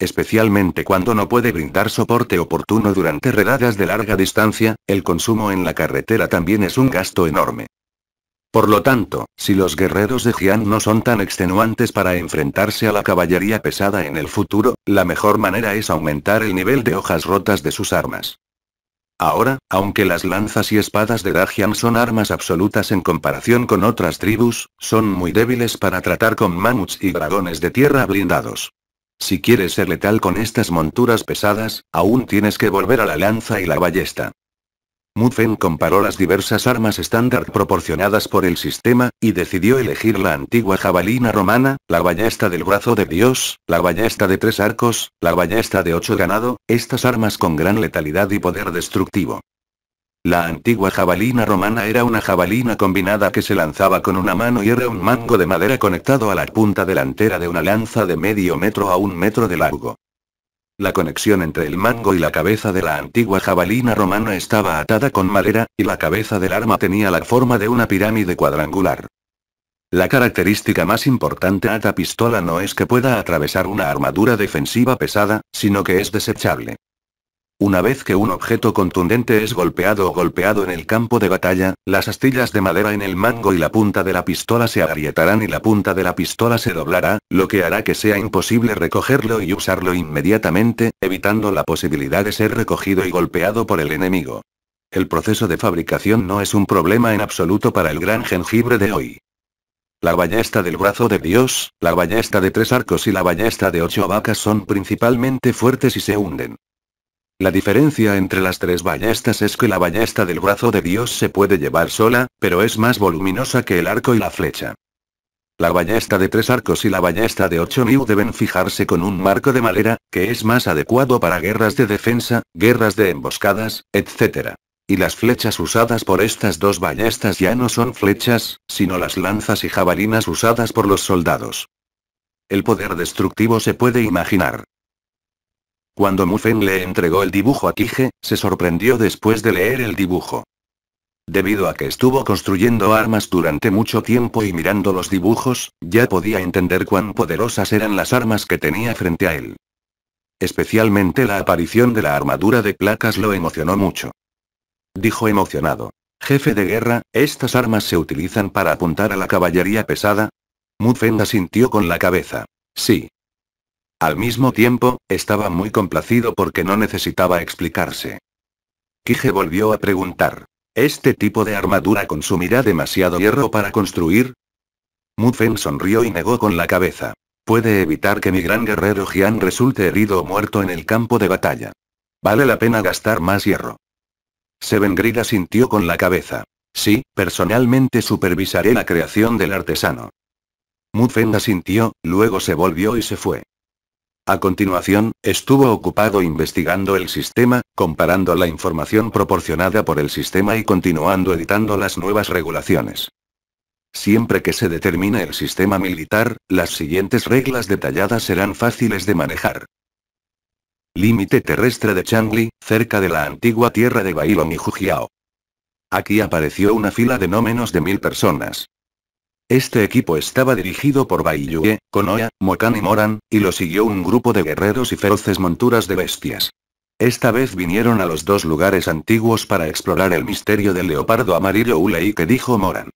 Especialmente cuando no puede brindar soporte oportuno durante redadas de larga distancia, el consumo en la carretera también es un gasto enorme. Por lo tanto, si los guerreros de Jian no son tan extenuantes para enfrentarse a la caballería pesada en el futuro, la mejor manera es aumentar el nivel de hojas rotas de sus armas. Ahora, aunque las lanzas y espadas de Dajian son armas absolutas en comparación con otras tribus, son muy débiles para tratar con mamuts y dragones de tierra blindados. Si quieres ser letal con estas monturas pesadas, aún tienes que volver a la lanza y la ballesta. Muffen comparó las diversas armas estándar proporcionadas por el sistema, y decidió elegir la antigua jabalina romana, la ballesta del brazo de Dios, la ballesta de tres arcos, la ballesta de ocho ganado, estas armas con gran letalidad y poder destructivo. La antigua jabalina romana era una jabalina combinada que se lanzaba con una mano y era un mango de madera conectado a la punta delantera de una lanza de medio metro a un metro de largo. La conexión entre el mango y la cabeza de la antigua jabalina romana estaba atada con madera, y la cabeza del arma tenía la forma de una pirámide cuadrangular. La característica más importante a esta pistola no es que pueda atravesar una armadura defensiva pesada, sino que es desechable. Una vez que un objeto contundente es golpeado o golpeado en el campo de batalla, las astillas de madera en el mango y la punta de la pistola se agrietarán y la punta de la pistola se doblará, lo que hará que sea imposible recogerlo y usarlo inmediatamente, evitando la posibilidad de ser recogido y golpeado por el enemigo. El proceso de fabricación no es un problema en absoluto para el gran jengibre de hoy. La ballesta del brazo de Dios, la ballesta de tres arcos y la ballesta de ocho vacas son principalmente fuertes y se hunden. La diferencia entre las tres ballestas es que la ballesta del brazo de Dios se puede llevar sola, pero es más voluminosa que el arco y la flecha. La ballesta de tres arcos y la ballesta de ocho new deben fijarse con un marco de madera, que es más adecuado para guerras de defensa, guerras de emboscadas, etc. Y las flechas usadas por estas dos ballestas ya no son flechas, sino las lanzas y jabalinas usadas por los soldados. El poder destructivo se puede imaginar. Cuando Mufen le entregó el dibujo a Kige, se sorprendió después de leer el dibujo. Debido a que estuvo construyendo armas durante mucho tiempo y mirando los dibujos, ya podía entender cuán poderosas eran las armas que tenía frente a él. Especialmente la aparición de la armadura de placas lo emocionó mucho. Dijo emocionado. Jefe de guerra, ¿estas armas se utilizan para apuntar a la caballería pesada? Mufen asintió con la cabeza. Sí. Al mismo tiempo, estaba muy complacido porque no necesitaba explicarse. Kige volvió a preguntar. ¿Este tipo de armadura consumirá demasiado hierro para construir? Mufen sonrió y negó con la cabeza. Puede evitar que mi gran guerrero Jian resulte herido o muerto en el campo de batalla. Vale la pena gastar más hierro. Sevengrid asintió sintió con la cabeza. Sí, personalmente supervisaré la creación del artesano. Mufen asintió, luego se volvió y se fue. A continuación, estuvo ocupado investigando el sistema, comparando la información proporcionada por el sistema y continuando editando las nuevas regulaciones. Siempre que se determine el sistema militar, las siguientes reglas detalladas serán fáciles de manejar. Límite terrestre de Changli, cerca de la antigua tierra de Bailon y Jujiao. Aquí apareció una fila de no menos de mil personas. Este equipo estaba dirigido por Baiyue, Konoha, Mokan y Moran, y lo siguió un grupo de guerreros y feroces monturas de bestias. Esta vez vinieron a los dos lugares antiguos para explorar el misterio del leopardo amarillo Ulei que dijo Moran.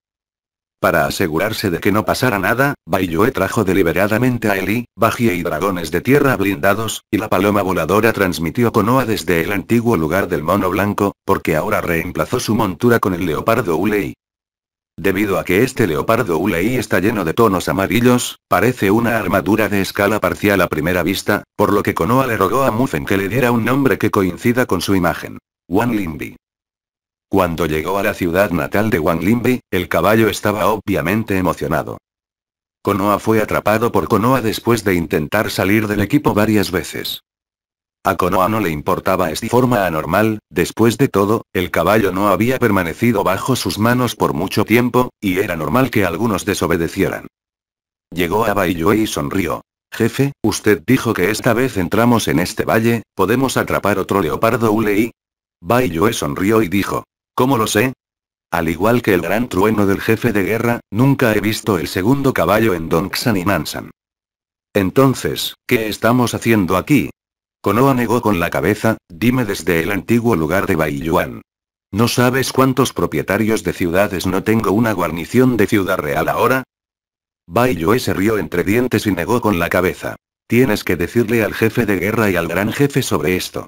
Para asegurarse de que no pasara nada, Baiyue trajo deliberadamente a Eli, Bajie y dragones de tierra blindados, y la paloma voladora transmitió Konoha desde el antiguo lugar del mono blanco, porque ahora reemplazó su montura con el leopardo Ulei. Debido a que este leopardo ulei está lleno de tonos amarillos, parece una armadura de escala parcial a primera vista, por lo que Konoha le rogó a Mufen que le diera un nombre que coincida con su imagen. Wang Limbi. Cuando llegó a la ciudad natal de Wang Limbi, el caballo estaba obviamente emocionado. Konoha fue atrapado por Konoha después de intentar salir del equipo varias veces. A Konoha no le importaba esta forma anormal, después de todo, el caballo no había permanecido bajo sus manos por mucho tiempo, y era normal que algunos desobedecieran. Llegó a Baiyue y sonrió. Jefe, usted dijo que esta vez entramos en este valle, ¿podemos atrapar otro leopardo Ulei? Baiyue sonrió y dijo. ¿Cómo lo sé? Al igual que el gran trueno del jefe de guerra, nunca he visto el segundo caballo en Dongsan y Mansan. Entonces, ¿qué estamos haciendo aquí? Konoha negó con la cabeza, dime desde el antiguo lugar de Baiyuan. ¿No sabes cuántos propietarios de ciudades no tengo una guarnición de ciudad real ahora? Baiyue se rió entre dientes y negó con la cabeza. Tienes que decirle al jefe de guerra y al gran jefe sobre esto.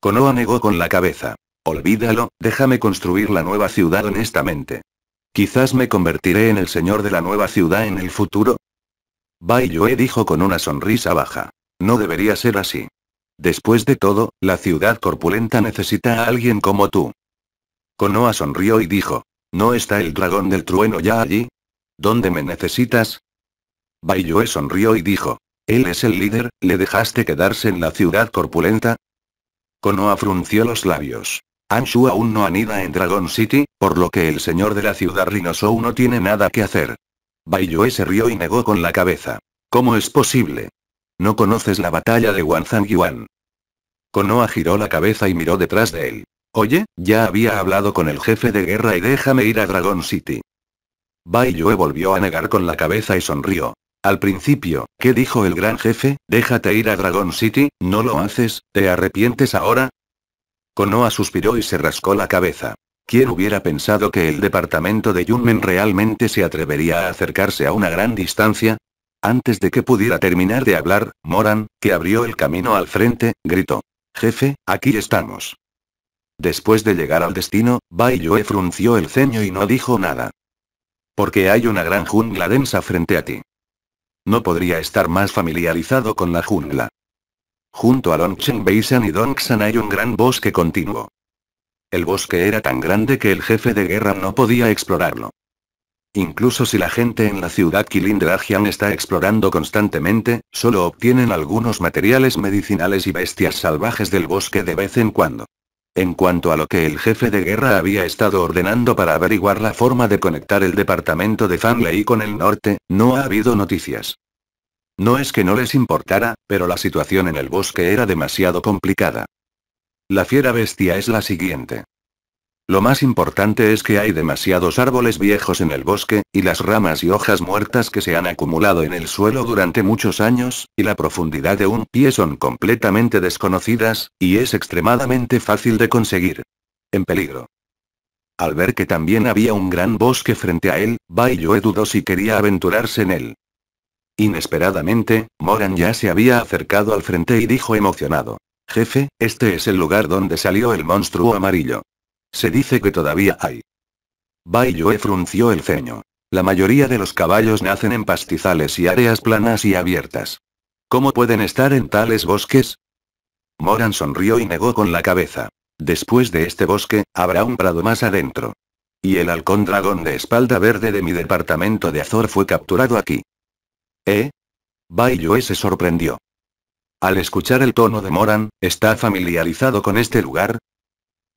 Konoha negó con la cabeza. Olvídalo, déjame construir la nueva ciudad honestamente. Quizás me convertiré en el señor de la nueva ciudad en el futuro. Baiyue dijo con una sonrisa baja. No debería ser así. Después de todo, la ciudad corpulenta necesita a alguien como tú. Konoa sonrió y dijo. ¿No está el dragón del trueno ya allí? ¿Dónde me necesitas? Baiyue sonrió y dijo. Él es el líder, ¿le dejaste quedarse en la ciudad corpulenta? Konoa frunció los labios. Anshu aún no anida en Dragon City, por lo que el señor de la ciudad Rinosou no tiene nada que hacer. Baiyue se rió y negó con la cabeza. ¿Cómo es posible? No conoces la batalla de Yuan. Konoa giró la cabeza y miró detrás de él. Oye, ya había hablado con el jefe de guerra y déjame ir a Dragon City. Bai Yue volvió a negar con la cabeza y sonrió. Al principio, ¿qué dijo el gran jefe? Déjate ir a Dragon City, no lo haces, ¿te arrepientes ahora? Konoa suspiró y se rascó la cabeza. ¿Quién hubiera pensado que el departamento de Yunmen realmente se atrevería a acercarse a una gran distancia? Antes de que pudiera terminar de hablar, Moran, que abrió el camino al frente, gritó. Jefe, aquí estamos. Después de llegar al destino, Bai Yue frunció el ceño y no dijo nada. Porque hay una gran jungla densa frente a ti. No podría estar más familiarizado con la jungla. Junto a Longchen Beishan y Xan hay un gran bosque continuo. El bosque era tan grande que el jefe de guerra no podía explorarlo. Incluso si la gente en la ciudad Kilindrajian está explorando constantemente, solo obtienen algunos materiales medicinales y bestias salvajes del bosque de vez en cuando. En cuanto a lo que el jefe de guerra había estado ordenando para averiguar la forma de conectar el departamento de Fanley con el norte, no ha habido noticias. No es que no les importara, pero la situación en el bosque era demasiado complicada. La fiera bestia es la siguiente. Lo más importante es que hay demasiados árboles viejos en el bosque, y las ramas y hojas muertas que se han acumulado en el suelo durante muchos años, y la profundidad de un pie son completamente desconocidas, y es extremadamente fácil de conseguir. En peligro. Al ver que también había un gran bosque frente a él, Yue dudó si quería aventurarse en él. Inesperadamente, Moran ya se había acercado al frente y dijo emocionado. Jefe, este es el lugar donde salió el monstruo amarillo. Se dice que todavía hay. Bai e frunció el ceño. La mayoría de los caballos nacen en pastizales y áreas planas y abiertas. ¿Cómo pueden estar en tales bosques? Moran sonrió y negó con la cabeza. Después de este bosque, habrá un prado más adentro. Y el halcón dragón de espalda verde de mi departamento de Azor fue capturado aquí. ¿Eh? Bai e se sorprendió. Al escuchar el tono de Moran, ¿está familiarizado con este lugar?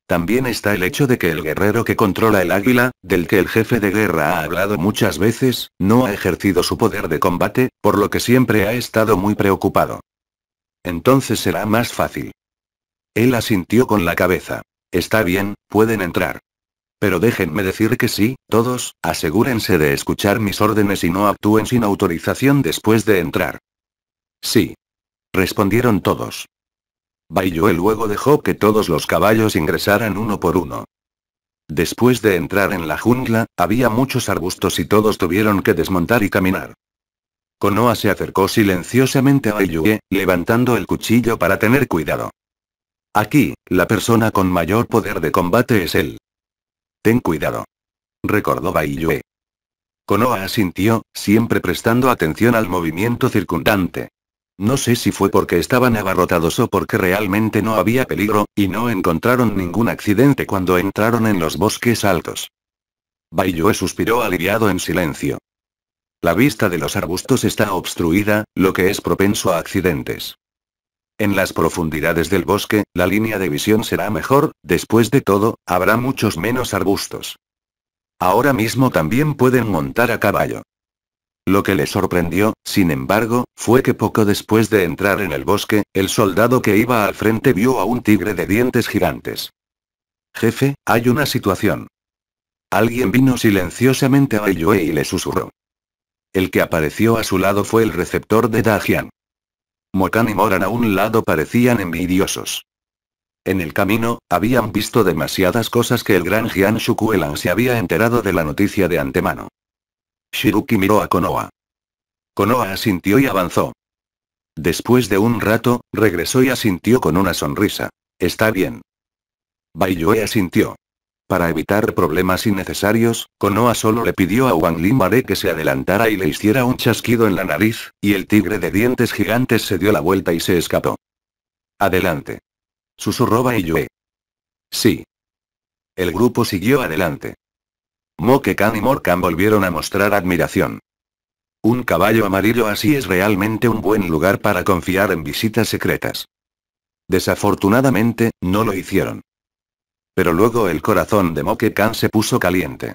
También está el hecho de que el guerrero que controla el águila, del que el jefe de guerra ha hablado muchas veces, no ha ejercido su poder de combate, por lo que siempre ha estado muy preocupado. Entonces será más fácil. Él asintió con la cabeza. Está bien, pueden entrar. Pero déjenme decir que sí, todos, asegúrense de escuchar mis órdenes y no actúen sin autorización después de entrar. Sí. Respondieron todos. Baiyue luego dejó que todos los caballos ingresaran uno por uno. Después de entrar en la jungla, había muchos arbustos y todos tuvieron que desmontar y caminar. Konoa se acercó silenciosamente a Baiyue, levantando el cuchillo para tener cuidado. Aquí, la persona con mayor poder de combate es él. Ten cuidado. Recordó Baiyue. Konoa asintió, siempre prestando atención al movimiento circundante. No sé si fue porque estaban abarrotados o porque realmente no había peligro, y no encontraron ningún accidente cuando entraron en los bosques altos. Baiyue suspiró aliviado en silencio. La vista de los arbustos está obstruida, lo que es propenso a accidentes. En las profundidades del bosque, la línea de visión será mejor, después de todo, habrá muchos menos arbustos. Ahora mismo también pueden montar a caballo. Lo que le sorprendió, sin embargo, fue que poco después de entrar en el bosque, el soldado que iba al frente vio a un tigre de dientes gigantes. Jefe, hay una situación. Alguien vino silenciosamente a Yue y le susurró. El que apareció a su lado fue el receptor de Dajian. Mokan y Moran a un lado parecían envidiosos. En el camino, habían visto demasiadas cosas que el gran Jian Shukuelan se había enterado de la noticia de antemano. Shiruki miró a Konoha. Konoha asintió y avanzó. Después de un rato, regresó y asintió con una sonrisa. Está bien. Baiyue asintió. Para evitar problemas innecesarios, Konoha solo le pidió a Wang Limbare que se adelantara y le hiciera un chasquido en la nariz, y el tigre de dientes gigantes se dio la vuelta y se escapó. Adelante. Susurró Baiyue. Sí. El grupo siguió adelante moque y Morkan volvieron a mostrar admiración. Un caballo amarillo así es realmente un buen lugar para confiar en visitas secretas. Desafortunadamente, no lo hicieron. Pero luego el corazón de Moquecan se puso caliente.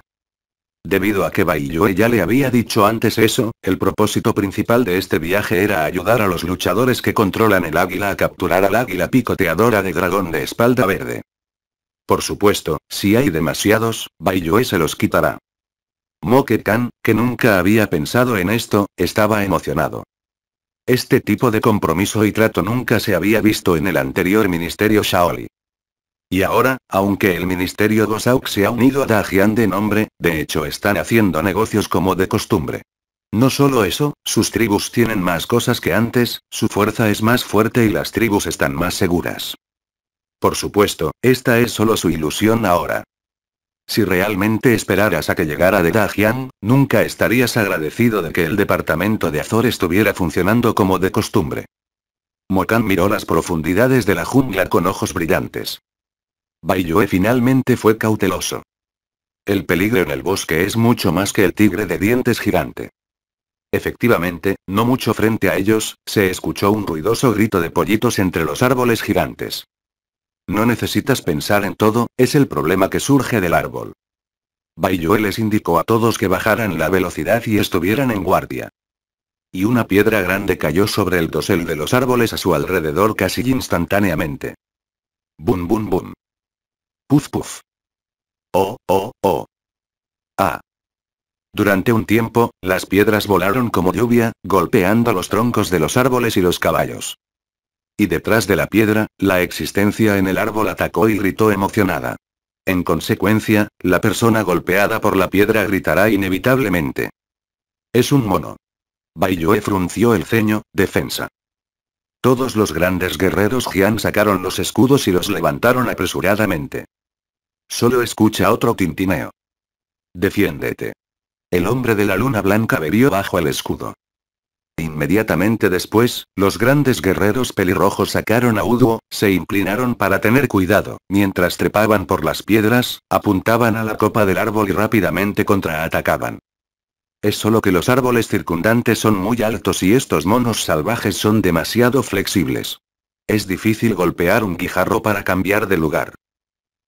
Debido a que Baiyue ya le había dicho antes eso, el propósito principal de este viaje era ayudar a los luchadores que controlan el águila a capturar al águila picoteadora de dragón de espalda verde. Por supuesto, si hay demasiados, Baiyue se los quitará. Moke Khan, que nunca había pensado en esto, estaba emocionado. Este tipo de compromiso y trato nunca se había visto en el anterior ministerio Shaoli. Y ahora, aunque el ministerio Gosauk se ha unido a Dajian de nombre, de hecho están haciendo negocios como de costumbre. No solo eso, sus tribus tienen más cosas que antes, su fuerza es más fuerte y las tribus están más seguras. Por supuesto, esta es solo su ilusión ahora. Si realmente esperaras a que llegara de Dajian, nunca estarías agradecido de que el departamento de Azor estuviera funcionando como de costumbre. Mokan miró las profundidades de la jungla con ojos brillantes. Baiyue finalmente fue cauteloso. El peligro en el bosque es mucho más que el tigre de dientes gigante. Efectivamente, no mucho frente a ellos, se escuchó un ruidoso grito de pollitos entre los árboles gigantes. No necesitas pensar en todo, es el problema que surge del árbol. Baillot les indicó a todos que bajaran la velocidad y estuvieran en guardia. Y una piedra grande cayó sobre el dosel de los árboles a su alrededor casi instantáneamente. Bum bum bum. Puf puf. Oh, oh, oh. Ah. Durante un tiempo, las piedras volaron como lluvia, golpeando los troncos de los árboles y los caballos. Y detrás de la piedra, la existencia en el árbol atacó y gritó emocionada. En consecuencia, la persona golpeada por la piedra gritará inevitablemente. Es un mono. Baiyue frunció el ceño, defensa. Todos los grandes guerreros Jian sacaron los escudos y los levantaron apresuradamente. Solo escucha otro tintineo. Defiéndete. El hombre de la luna blanca bebió bajo el escudo. Inmediatamente después, los grandes guerreros pelirrojos sacaron a Udo, se inclinaron para tener cuidado, mientras trepaban por las piedras, apuntaban a la copa del árbol y rápidamente contraatacaban. Es solo que los árboles circundantes son muy altos y estos monos salvajes son demasiado flexibles. Es difícil golpear un guijarro para cambiar de lugar.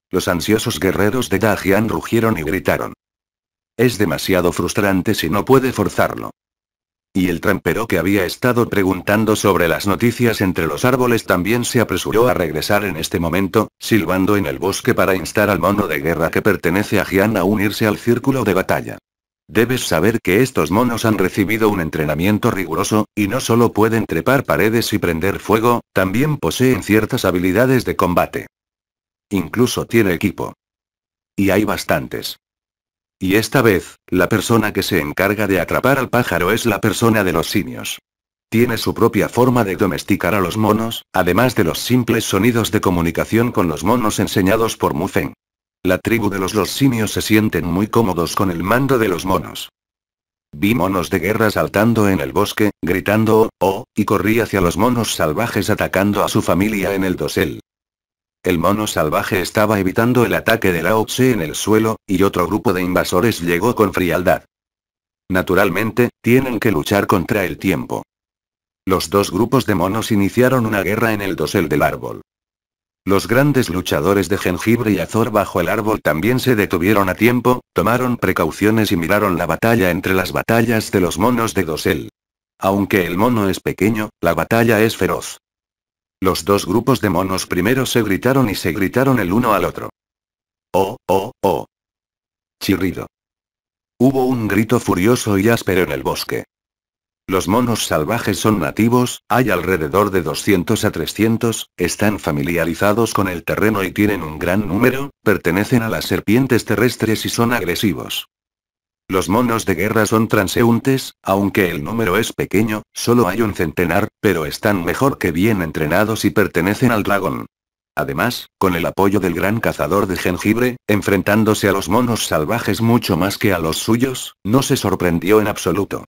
Los ansiosos guerreros de Dajian rugieron y gritaron. Es demasiado frustrante si no puede forzarlo. Y el trampero que había estado preguntando sobre las noticias entre los árboles también se apresuró a regresar en este momento, silbando en el bosque para instar al mono de guerra que pertenece a Gian a unirse al círculo de batalla. Debes saber que estos monos han recibido un entrenamiento riguroso, y no solo pueden trepar paredes y prender fuego, también poseen ciertas habilidades de combate. Incluso tiene equipo. Y hay bastantes. Y esta vez, la persona que se encarga de atrapar al pájaro es la persona de los simios. Tiene su propia forma de domesticar a los monos, además de los simples sonidos de comunicación con los monos enseñados por Mufen. La tribu de los los simios se sienten muy cómodos con el mando de los monos. Vi monos de guerra saltando en el bosque, gritando oh, oh, y corrí hacia los monos salvajes atacando a su familia en el dosel. El mono salvaje estaba evitando el ataque de Lao Tse en el suelo, y otro grupo de invasores llegó con frialdad. Naturalmente, tienen que luchar contra el tiempo. Los dos grupos de monos iniciaron una guerra en el dosel del árbol. Los grandes luchadores de jengibre y azor bajo el árbol también se detuvieron a tiempo, tomaron precauciones y miraron la batalla entre las batallas de los monos de dosel. Aunque el mono es pequeño, la batalla es feroz. Los dos grupos de monos primero se gritaron y se gritaron el uno al otro. ¡Oh, oh, oh! Chirrido. Hubo un grito furioso y áspero en el bosque. Los monos salvajes son nativos, hay alrededor de 200 a 300, están familiarizados con el terreno y tienen un gran número, pertenecen a las serpientes terrestres y son agresivos. Los monos de guerra son transeúntes, aunque el número es pequeño, solo hay un centenar, pero están mejor que bien entrenados y pertenecen al dragón. Además, con el apoyo del gran cazador de jengibre, enfrentándose a los monos salvajes mucho más que a los suyos, no se sorprendió en absoluto.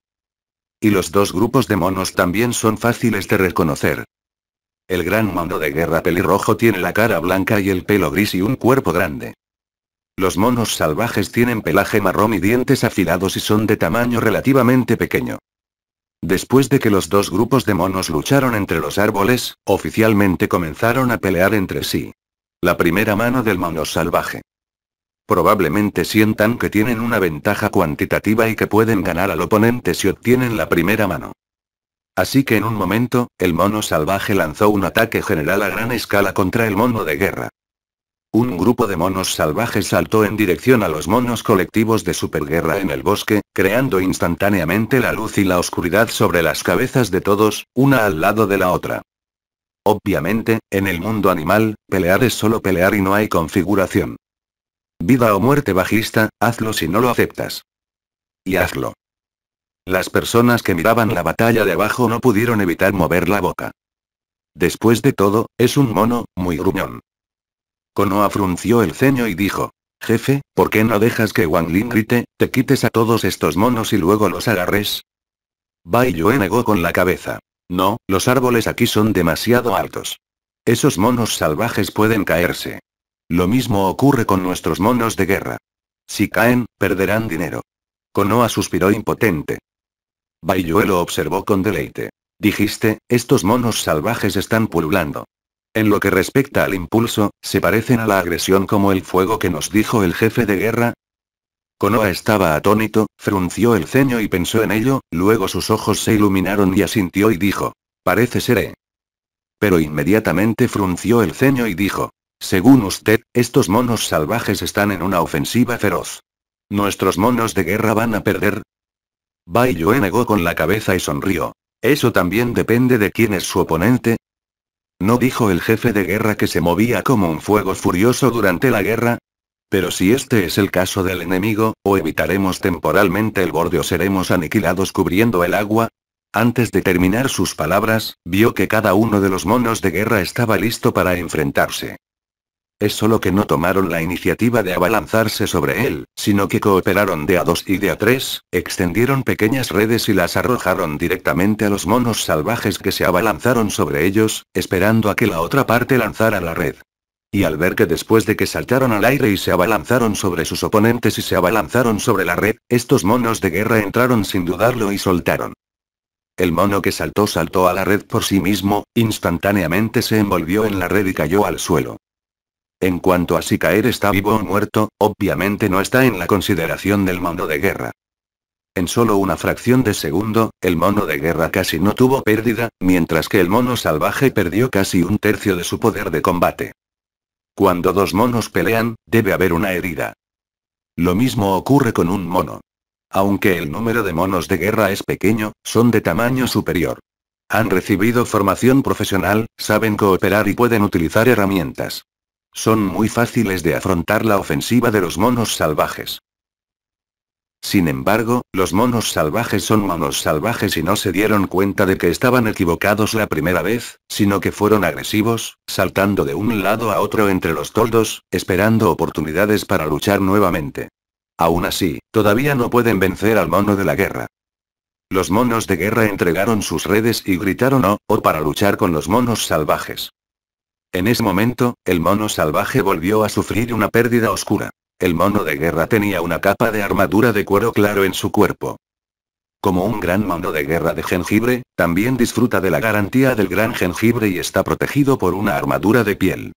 Y los dos grupos de monos también son fáciles de reconocer. El gran mono de guerra pelirrojo tiene la cara blanca y el pelo gris y un cuerpo grande. Los monos salvajes tienen pelaje marrón y dientes afilados y son de tamaño relativamente pequeño. Después de que los dos grupos de monos lucharon entre los árboles, oficialmente comenzaron a pelear entre sí. La primera mano del mono salvaje. Probablemente sientan que tienen una ventaja cuantitativa y que pueden ganar al oponente si obtienen la primera mano. Así que en un momento, el mono salvaje lanzó un ataque general a gran escala contra el mono de guerra. Un grupo de monos salvajes saltó en dirección a los monos colectivos de superguerra en el bosque, creando instantáneamente la luz y la oscuridad sobre las cabezas de todos, una al lado de la otra. Obviamente, en el mundo animal, pelear es solo pelear y no hay configuración. Vida o muerte bajista, hazlo si no lo aceptas. Y hazlo. Las personas que miraban la batalla de abajo no pudieron evitar mover la boca. Después de todo, es un mono, muy gruñón. Konoha frunció el ceño y dijo. Jefe, ¿por qué no dejas que Wang Lin grite, te quites a todos estos monos y luego los agarres? Bai Yue negó con la cabeza. No, los árboles aquí son demasiado altos. Esos monos salvajes pueden caerse. Lo mismo ocurre con nuestros monos de guerra. Si caen, perderán dinero. Konoha suspiró impotente. Baiyue lo observó con deleite. Dijiste, estos monos salvajes están pululando. En lo que respecta al impulso, se parecen a la agresión como el fuego que nos dijo el jefe de guerra. Konoa estaba atónito, frunció el ceño y pensó en ello, luego sus ojos se iluminaron y asintió y dijo, parece seré. ¿eh?". Pero inmediatamente frunció el ceño y dijo, según usted, estos monos salvajes están en una ofensiva feroz. ¿Nuestros monos de guerra van a perder? Bai negó con la cabeza y sonrió. Eso también depende de quién es su oponente, ¿No dijo el jefe de guerra que se movía como un fuego furioso durante la guerra? Pero si este es el caso del enemigo, o evitaremos temporalmente el borde o seremos aniquilados cubriendo el agua. Antes de terminar sus palabras, vio que cada uno de los monos de guerra estaba listo para enfrentarse. Es solo que no tomaron la iniciativa de abalanzarse sobre él, sino que cooperaron de a dos y de a tres, extendieron pequeñas redes y las arrojaron directamente a los monos salvajes que se abalanzaron sobre ellos, esperando a que la otra parte lanzara la red. Y al ver que después de que saltaron al aire y se abalanzaron sobre sus oponentes y se abalanzaron sobre la red, estos monos de guerra entraron sin dudarlo y soltaron. El mono que saltó saltó a la red por sí mismo, instantáneamente se envolvió en la red y cayó al suelo. En cuanto a si caer está vivo o muerto, obviamente no está en la consideración del mono de guerra. En solo una fracción de segundo, el mono de guerra casi no tuvo pérdida, mientras que el mono salvaje perdió casi un tercio de su poder de combate. Cuando dos monos pelean, debe haber una herida. Lo mismo ocurre con un mono. Aunque el número de monos de guerra es pequeño, son de tamaño superior. Han recibido formación profesional, saben cooperar y pueden utilizar herramientas. Son muy fáciles de afrontar la ofensiva de los monos salvajes. Sin embargo, los monos salvajes son monos salvajes y no se dieron cuenta de que estaban equivocados la primera vez, sino que fueron agresivos, saltando de un lado a otro entre los toldos, esperando oportunidades para luchar nuevamente. Aún así, todavía no pueden vencer al mono de la guerra. Los monos de guerra entregaron sus redes y gritaron oh, oh, oh" para luchar con los monos salvajes. En ese momento, el mono salvaje volvió a sufrir una pérdida oscura. El mono de guerra tenía una capa de armadura de cuero claro en su cuerpo. Como un gran mono de guerra de jengibre, también disfruta de la garantía del gran jengibre y está protegido por una armadura de piel.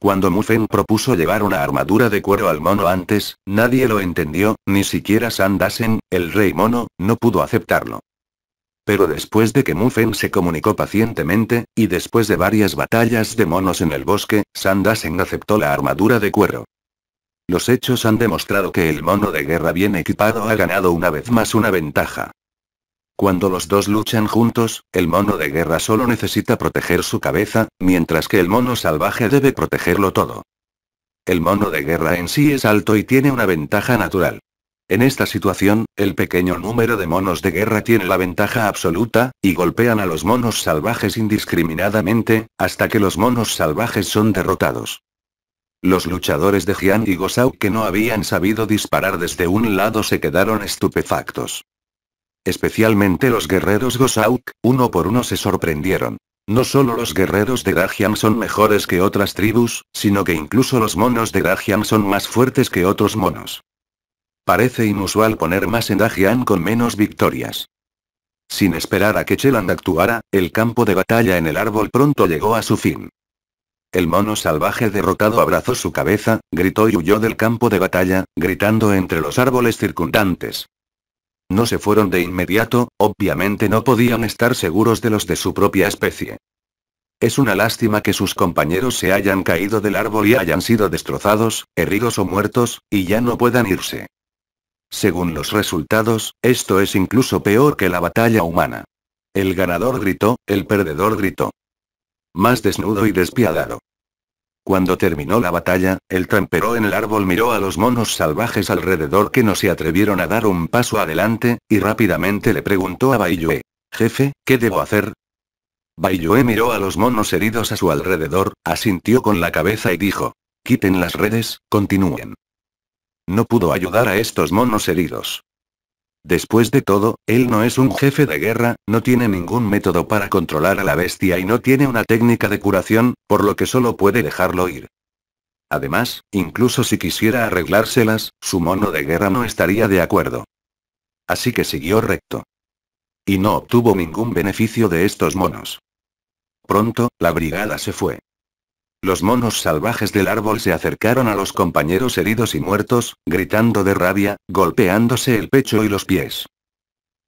Cuando Mufen propuso llevar una armadura de cuero al mono antes, nadie lo entendió, ni siquiera Sandasen, el rey mono, no pudo aceptarlo pero después de que Mufen se comunicó pacientemente, y después de varias batallas de monos en el bosque, Sandasen aceptó la armadura de cuero. Los hechos han demostrado que el mono de guerra bien equipado ha ganado una vez más una ventaja. Cuando los dos luchan juntos, el mono de guerra solo necesita proteger su cabeza, mientras que el mono salvaje debe protegerlo todo. El mono de guerra en sí es alto y tiene una ventaja natural. En esta situación, el pequeño número de monos de guerra tiene la ventaja absoluta, y golpean a los monos salvajes indiscriminadamente, hasta que los monos salvajes son derrotados. Los luchadores de Jian y Gosau que no habían sabido disparar desde un lado se quedaron estupefactos. Especialmente los guerreros Gosauk, uno por uno se sorprendieron. No solo los guerreros de Dajian son mejores que otras tribus, sino que incluso los monos de Dajian son más fuertes que otros monos. Parece inusual poner más en Dajian con menos victorias. Sin esperar a que Cheland actuara, el campo de batalla en el árbol pronto llegó a su fin. El mono salvaje derrotado abrazó su cabeza, gritó y huyó del campo de batalla, gritando entre los árboles circundantes. No se fueron de inmediato, obviamente no podían estar seguros de los de su propia especie. Es una lástima que sus compañeros se hayan caído del árbol y hayan sido destrozados, heridos o muertos, y ya no puedan irse. Según los resultados, esto es incluso peor que la batalla humana. El ganador gritó, el perdedor gritó. Más desnudo y despiadado. Cuando terminó la batalla, el tramperó en el árbol miró a los monos salvajes alrededor que no se atrevieron a dar un paso adelante, y rápidamente le preguntó a Baiyue. Jefe, ¿qué debo hacer? Baiyue miró a los monos heridos a su alrededor, asintió con la cabeza y dijo. Quiten las redes, continúen no pudo ayudar a estos monos heridos. Después de todo, él no es un jefe de guerra, no tiene ningún método para controlar a la bestia y no tiene una técnica de curación, por lo que solo puede dejarlo ir. Además, incluso si quisiera arreglárselas, su mono de guerra no estaría de acuerdo. Así que siguió recto. Y no obtuvo ningún beneficio de estos monos. Pronto, la brigada se fue. Los monos salvajes del árbol se acercaron a los compañeros heridos y muertos, gritando de rabia, golpeándose el pecho y los pies.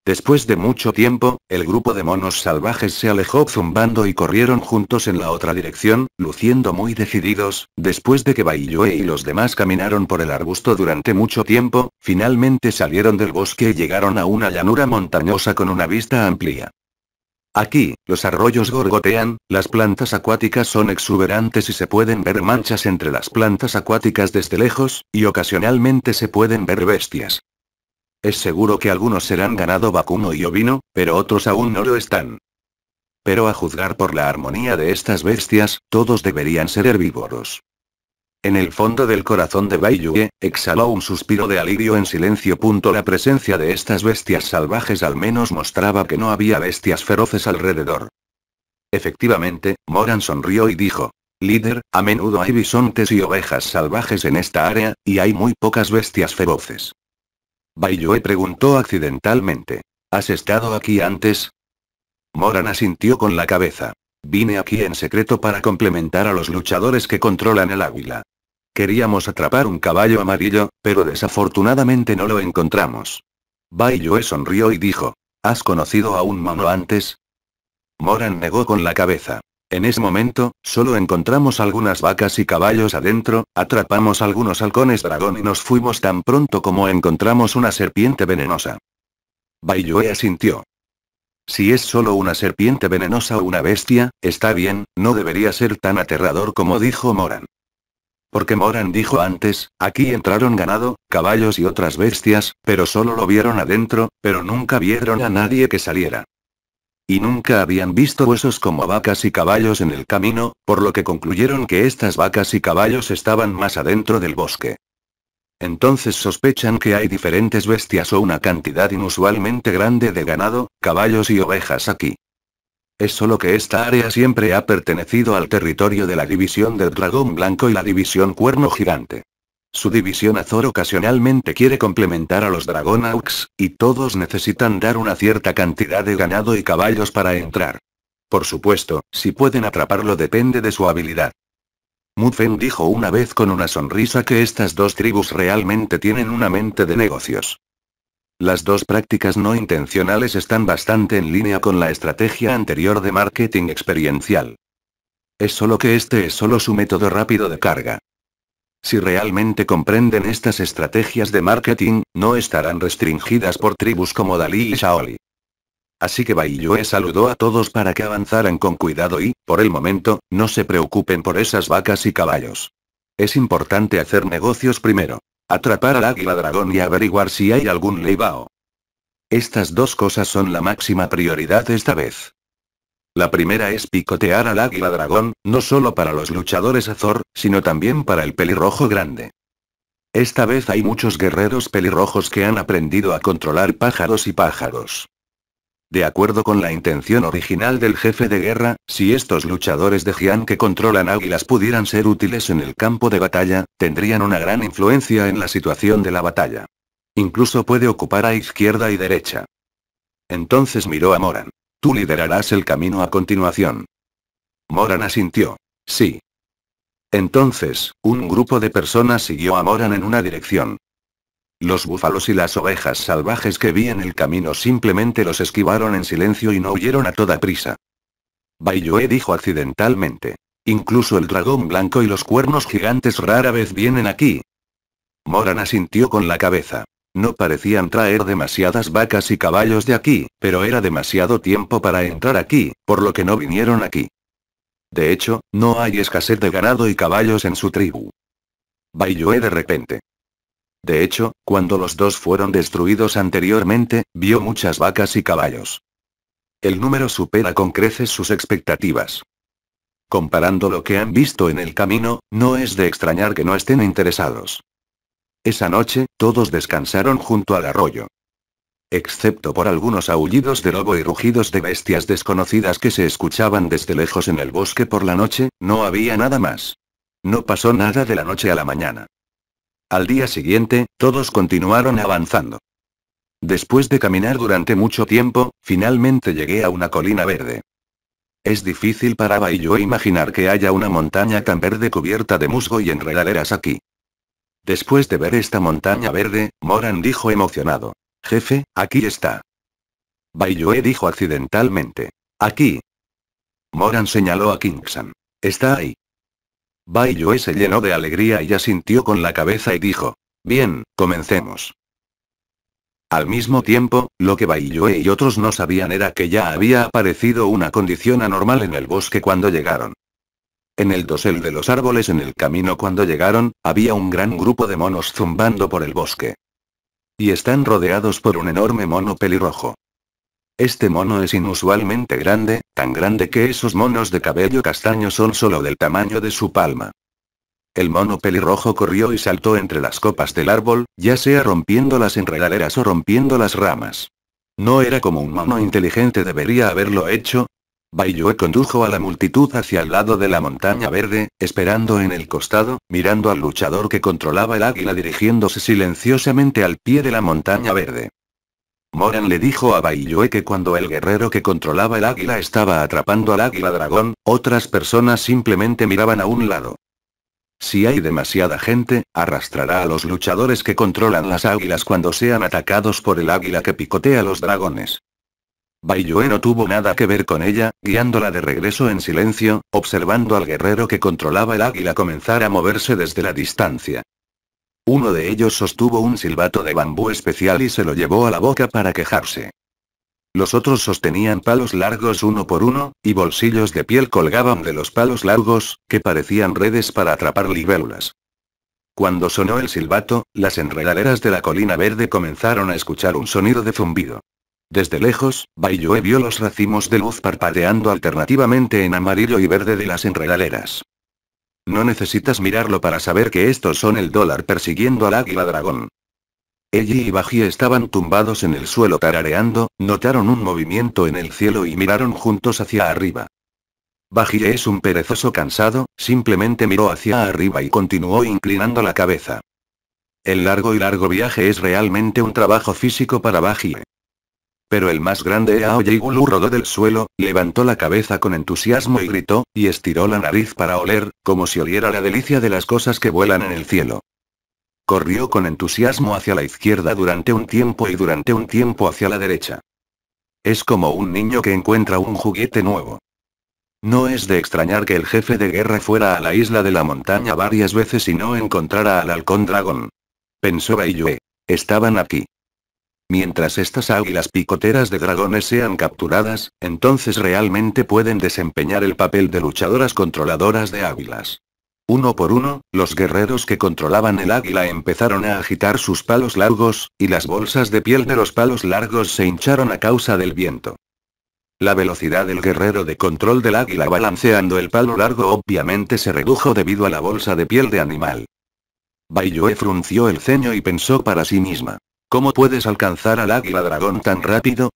Después de mucho tiempo, el grupo de monos salvajes se alejó zumbando y corrieron juntos en la otra dirección, luciendo muy decididos, después de que Baiyue y los demás caminaron por el arbusto durante mucho tiempo, finalmente salieron del bosque y llegaron a una llanura montañosa con una vista amplia. Aquí, los arroyos gorgotean, las plantas acuáticas son exuberantes y se pueden ver manchas entre las plantas acuáticas desde lejos, y ocasionalmente se pueden ver bestias. Es seguro que algunos serán ganado vacuno y ovino, pero otros aún no lo están. Pero a juzgar por la armonía de estas bestias, todos deberían ser herbívoros. En el fondo del corazón de Baiyue, exhaló un suspiro de alivio en silencio. La presencia de estas bestias salvajes al menos mostraba que no había bestias feroces alrededor. Efectivamente, Moran sonrió y dijo. Líder, a menudo hay bisontes y ovejas salvajes en esta área, y hay muy pocas bestias feroces. Baiyue preguntó accidentalmente. ¿Has estado aquí antes? Moran asintió con la cabeza. Vine aquí en secreto para complementar a los luchadores que controlan el águila. Queríamos atrapar un caballo amarillo, pero desafortunadamente no lo encontramos. Yue sonrió y dijo, ¿Has conocido a un mono antes? Moran negó con la cabeza. En ese momento, solo encontramos algunas vacas y caballos adentro, atrapamos algunos halcones dragón y nos fuimos tan pronto como encontramos una serpiente venenosa. Yue asintió. Si es solo una serpiente venenosa o una bestia, está bien, no debería ser tan aterrador como dijo Moran. Porque Moran dijo antes, aquí entraron ganado, caballos y otras bestias, pero solo lo vieron adentro, pero nunca vieron a nadie que saliera. Y nunca habían visto huesos como vacas y caballos en el camino, por lo que concluyeron que estas vacas y caballos estaban más adentro del bosque. Entonces sospechan que hay diferentes bestias o una cantidad inusualmente grande de ganado, caballos y ovejas aquí. Es solo que esta área siempre ha pertenecido al territorio de la división del dragón blanco y la división cuerno gigante. Su división Azor ocasionalmente quiere complementar a los Dragonaux, y todos necesitan dar una cierta cantidad de ganado y caballos para entrar. Por supuesto, si pueden atraparlo depende de su habilidad. Mufeng dijo una vez con una sonrisa que estas dos tribus realmente tienen una mente de negocios. Las dos prácticas no intencionales están bastante en línea con la estrategia anterior de marketing experiencial. Es solo que este es solo su método rápido de carga. Si realmente comprenden estas estrategias de marketing, no estarán restringidas por tribus como Dalí y Shaoli. Así que Baiyue saludó a todos para que avanzaran con cuidado y, por el momento, no se preocupen por esas vacas y caballos. Es importante hacer negocios primero. Atrapar al águila dragón y averiguar si hay algún leibao. Estas dos cosas son la máxima prioridad esta vez. La primera es picotear al águila dragón, no solo para los luchadores Azor, sino también para el pelirrojo grande. Esta vez hay muchos guerreros pelirrojos que han aprendido a controlar pájaros y pájaros. De acuerdo con la intención original del jefe de guerra, si estos luchadores de Jian que controlan águilas pudieran ser útiles en el campo de batalla, tendrían una gran influencia en la situación de la batalla. Incluso puede ocupar a izquierda y derecha. Entonces miró a Moran. Tú liderarás el camino a continuación. Moran asintió. Sí. Entonces, un grupo de personas siguió a Moran en una dirección. Los búfalos y las ovejas salvajes que vi en el camino simplemente los esquivaron en silencio y no huyeron a toda prisa. Baiyue dijo accidentalmente. Incluso el dragón blanco y los cuernos gigantes rara vez vienen aquí. Moran asintió con la cabeza. No parecían traer demasiadas vacas y caballos de aquí, pero era demasiado tiempo para entrar aquí, por lo que no vinieron aquí. De hecho, no hay escasez de ganado y caballos en su tribu. Baiyue de repente. De hecho, cuando los dos fueron destruidos anteriormente, vio muchas vacas y caballos. El número supera con creces sus expectativas. Comparando lo que han visto en el camino, no es de extrañar que no estén interesados. Esa noche, todos descansaron junto al arroyo. Excepto por algunos aullidos de lobo y rugidos de bestias desconocidas que se escuchaban desde lejos en el bosque por la noche, no había nada más. No pasó nada de la noche a la mañana. Al día siguiente, todos continuaron avanzando. Después de caminar durante mucho tiempo, finalmente llegué a una colina verde. Es difícil para yo imaginar que haya una montaña tan verde cubierta de musgo y enredaderas aquí. Después de ver esta montaña verde, Moran dijo emocionado. Jefe, aquí está. Baiyue dijo accidentalmente. Aquí. Moran señaló a Kingsan. Está ahí. Bai se llenó de alegría y ya sintió con la cabeza y dijo. Bien, comencemos. Al mismo tiempo, lo que Baiyue y otros no sabían era que ya había aparecido una condición anormal en el bosque cuando llegaron. En el dosel de los árboles en el camino cuando llegaron, había un gran grupo de monos zumbando por el bosque. Y están rodeados por un enorme mono pelirrojo. Este mono es inusualmente grande, tan grande que esos monos de cabello castaño son solo del tamaño de su palma. El mono pelirrojo corrió y saltó entre las copas del árbol, ya sea rompiendo las enredaderas o rompiendo las ramas. No era como un mono inteligente debería haberlo hecho, Baiyue condujo a la multitud hacia el lado de la montaña verde, esperando en el costado, mirando al luchador que controlaba el águila dirigiéndose silenciosamente al pie de la montaña verde. Moran le dijo a Baiyue que cuando el guerrero que controlaba el águila estaba atrapando al águila dragón, otras personas simplemente miraban a un lado. Si hay demasiada gente, arrastrará a los luchadores que controlan las águilas cuando sean atacados por el águila que picotea los dragones. Baiyue no tuvo nada que ver con ella, guiándola de regreso en silencio, observando al guerrero que controlaba el águila comenzar a moverse desde la distancia. Uno de ellos sostuvo un silbato de bambú especial y se lo llevó a la boca para quejarse. Los otros sostenían palos largos uno por uno, y bolsillos de piel colgaban de los palos largos, que parecían redes para atrapar libélulas. Cuando sonó el silbato, las enredaderas de la colina verde comenzaron a escuchar un sonido de zumbido. Desde lejos, Bayoe vio los racimos de luz parpadeando alternativamente en amarillo y verde de las enredaderas. No necesitas mirarlo para saber que estos son el dólar persiguiendo al águila dragón. Ellie y Baji estaban tumbados en el suelo tarareando, notaron un movimiento en el cielo y miraron juntos hacia arriba. Baji es un perezoso cansado, simplemente miró hacia arriba y continuó inclinando la cabeza. El largo y largo viaje es realmente un trabajo físico para Baji. Pero el más grande Aoyigulu rodó del suelo, levantó la cabeza con entusiasmo y gritó, y estiró la nariz para oler, como si oliera la delicia de las cosas que vuelan en el cielo. Corrió con entusiasmo hacia la izquierda durante un tiempo y durante un tiempo hacia la derecha. Es como un niño que encuentra un juguete nuevo. No es de extrañar que el jefe de guerra fuera a la isla de la montaña varias veces y no encontrara al halcón dragón. Pensó Baiyue. Estaban aquí. Mientras estas águilas picoteras de dragones sean capturadas, entonces realmente pueden desempeñar el papel de luchadoras controladoras de águilas. Uno por uno, los guerreros que controlaban el águila empezaron a agitar sus palos largos, y las bolsas de piel de los palos largos se hincharon a causa del viento. La velocidad del guerrero de control del águila balanceando el palo largo obviamente se redujo debido a la bolsa de piel de animal. Baillue frunció el ceño y pensó para sí misma. ¿Cómo puedes alcanzar al águila dragón tan rápido?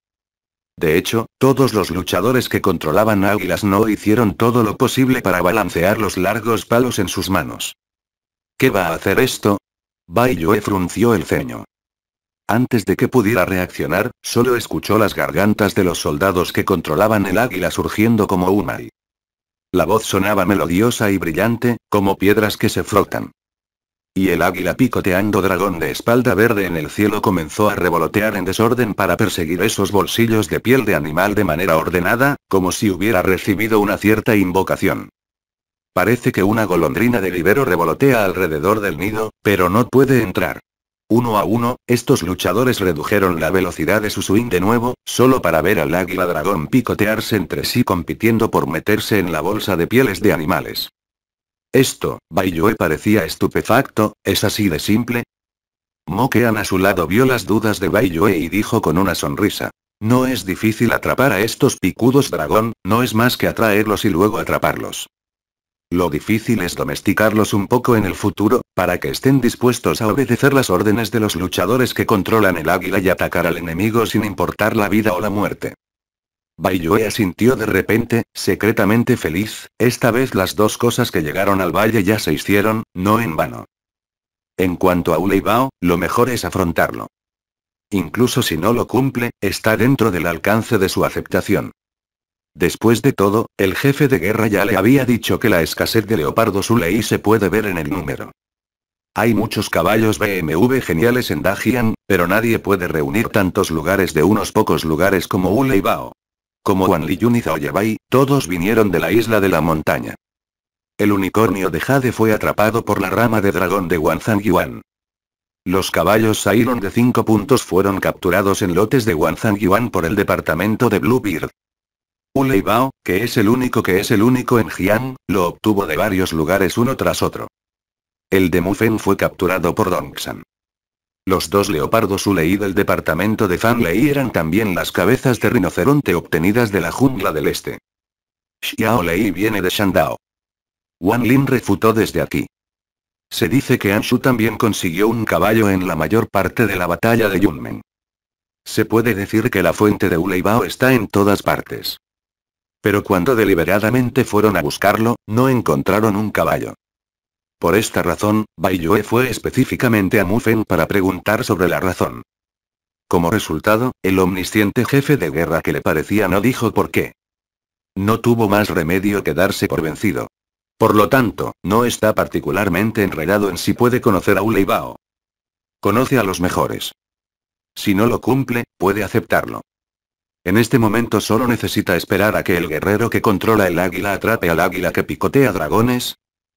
De hecho, todos los luchadores que controlaban águilas no hicieron todo lo posible para balancear los largos palos en sus manos. ¿Qué va a hacer esto? Bai frunció el ceño. Antes de que pudiera reaccionar, solo escuchó las gargantas de los soldados que controlaban el águila surgiendo como un La voz sonaba melodiosa y brillante, como piedras que se frotan. Y el águila picoteando dragón de espalda verde en el cielo comenzó a revolotear en desorden para perseguir esos bolsillos de piel de animal de manera ordenada, como si hubiera recibido una cierta invocación. Parece que una golondrina de libero revolotea alrededor del nido, pero no puede entrar. Uno a uno, estos luchadores redujeron la velocidad de su swing de nuevo, solo para ver al águila dragón picotearse entre sí compitiendo por meterse en la bolsa de pieles de animales. Esto, Baiyue parecía estupefacto, ¿es así de simple? Moquean a su lado vio las dudas de Baiyue y dijo con una sonrisa. No es difícil atrapar a estos picudos dragón, no es más que atraerlos y luego atraparlos. Lo difícil es domesticarlos un poco en el futuro, para que estén dispuestos a obedecer las órdenes de los luchadores que controlan el águila y atacar al enemigo sin importar la vida o la muerte. Baiyue asintió de repente, secretamente feliz, esta vez las dos cosas que llegaron al valle ya se hicieron, no en vano. En cuanto a Uleibao, lo mejor es afrontarlo. Incluso si no lo cumple, está dentro del alcance de su aceptación. Después de todo, el jefe de guerra ya le había dicho que la escasez de leopardos Ulei se puede ver en el número. Hay muchos caballos BMW geniales en Dajian, pero nadie puede reunir tantos lugares de unos pocos lugares como Uleibao. Como Juan Yun y todos vinieron de la isla de la montaña. El unicornio de Jade fue atrapado por la rama de dragón de Wanzang Yuan. Los caballos Sairon de 5 puntos fueron capturados en lotes de Wanzang Yuan por el departamento de Bluebeard. Uleibao, que es el único que es el único en Jiang, lo obtuvo de varios lugares uno tras otro. El de Mufen fue capturado por Dongsan. Los dos leopardos Ulei del departamento de Fanlei eran también las cabezas de rinoceronte obtenidas de la jungla del este. Xiao Lei viene de Shandao. Wan Lin refutó desde aquí. Se dice que Anshu también consiguió un caballo en la mayor parte de la batalla de Yunmen. Se puede decir que la fuente de Uleibao está en todas partes. Pero cuando deliberadamente fueron a buscarlo, no encontraron un caballo. Por esta razón, Baiyue fue específicamente a Mufen para preguntar sobre la razón. Como resultado, el omnisciente jefe de guerra que le parecía no dijo por qué. No tuvo más remedio que darse por vencido. Por lo tanto, no está particularmente enredado en si puede conocer a Uleibao. Conoce a los mejores. Si no lo cumple, puede aceptarlo. En este momento solo necesita esperar a que el guerrero que controla el águila atrape al águila que picotea dragones,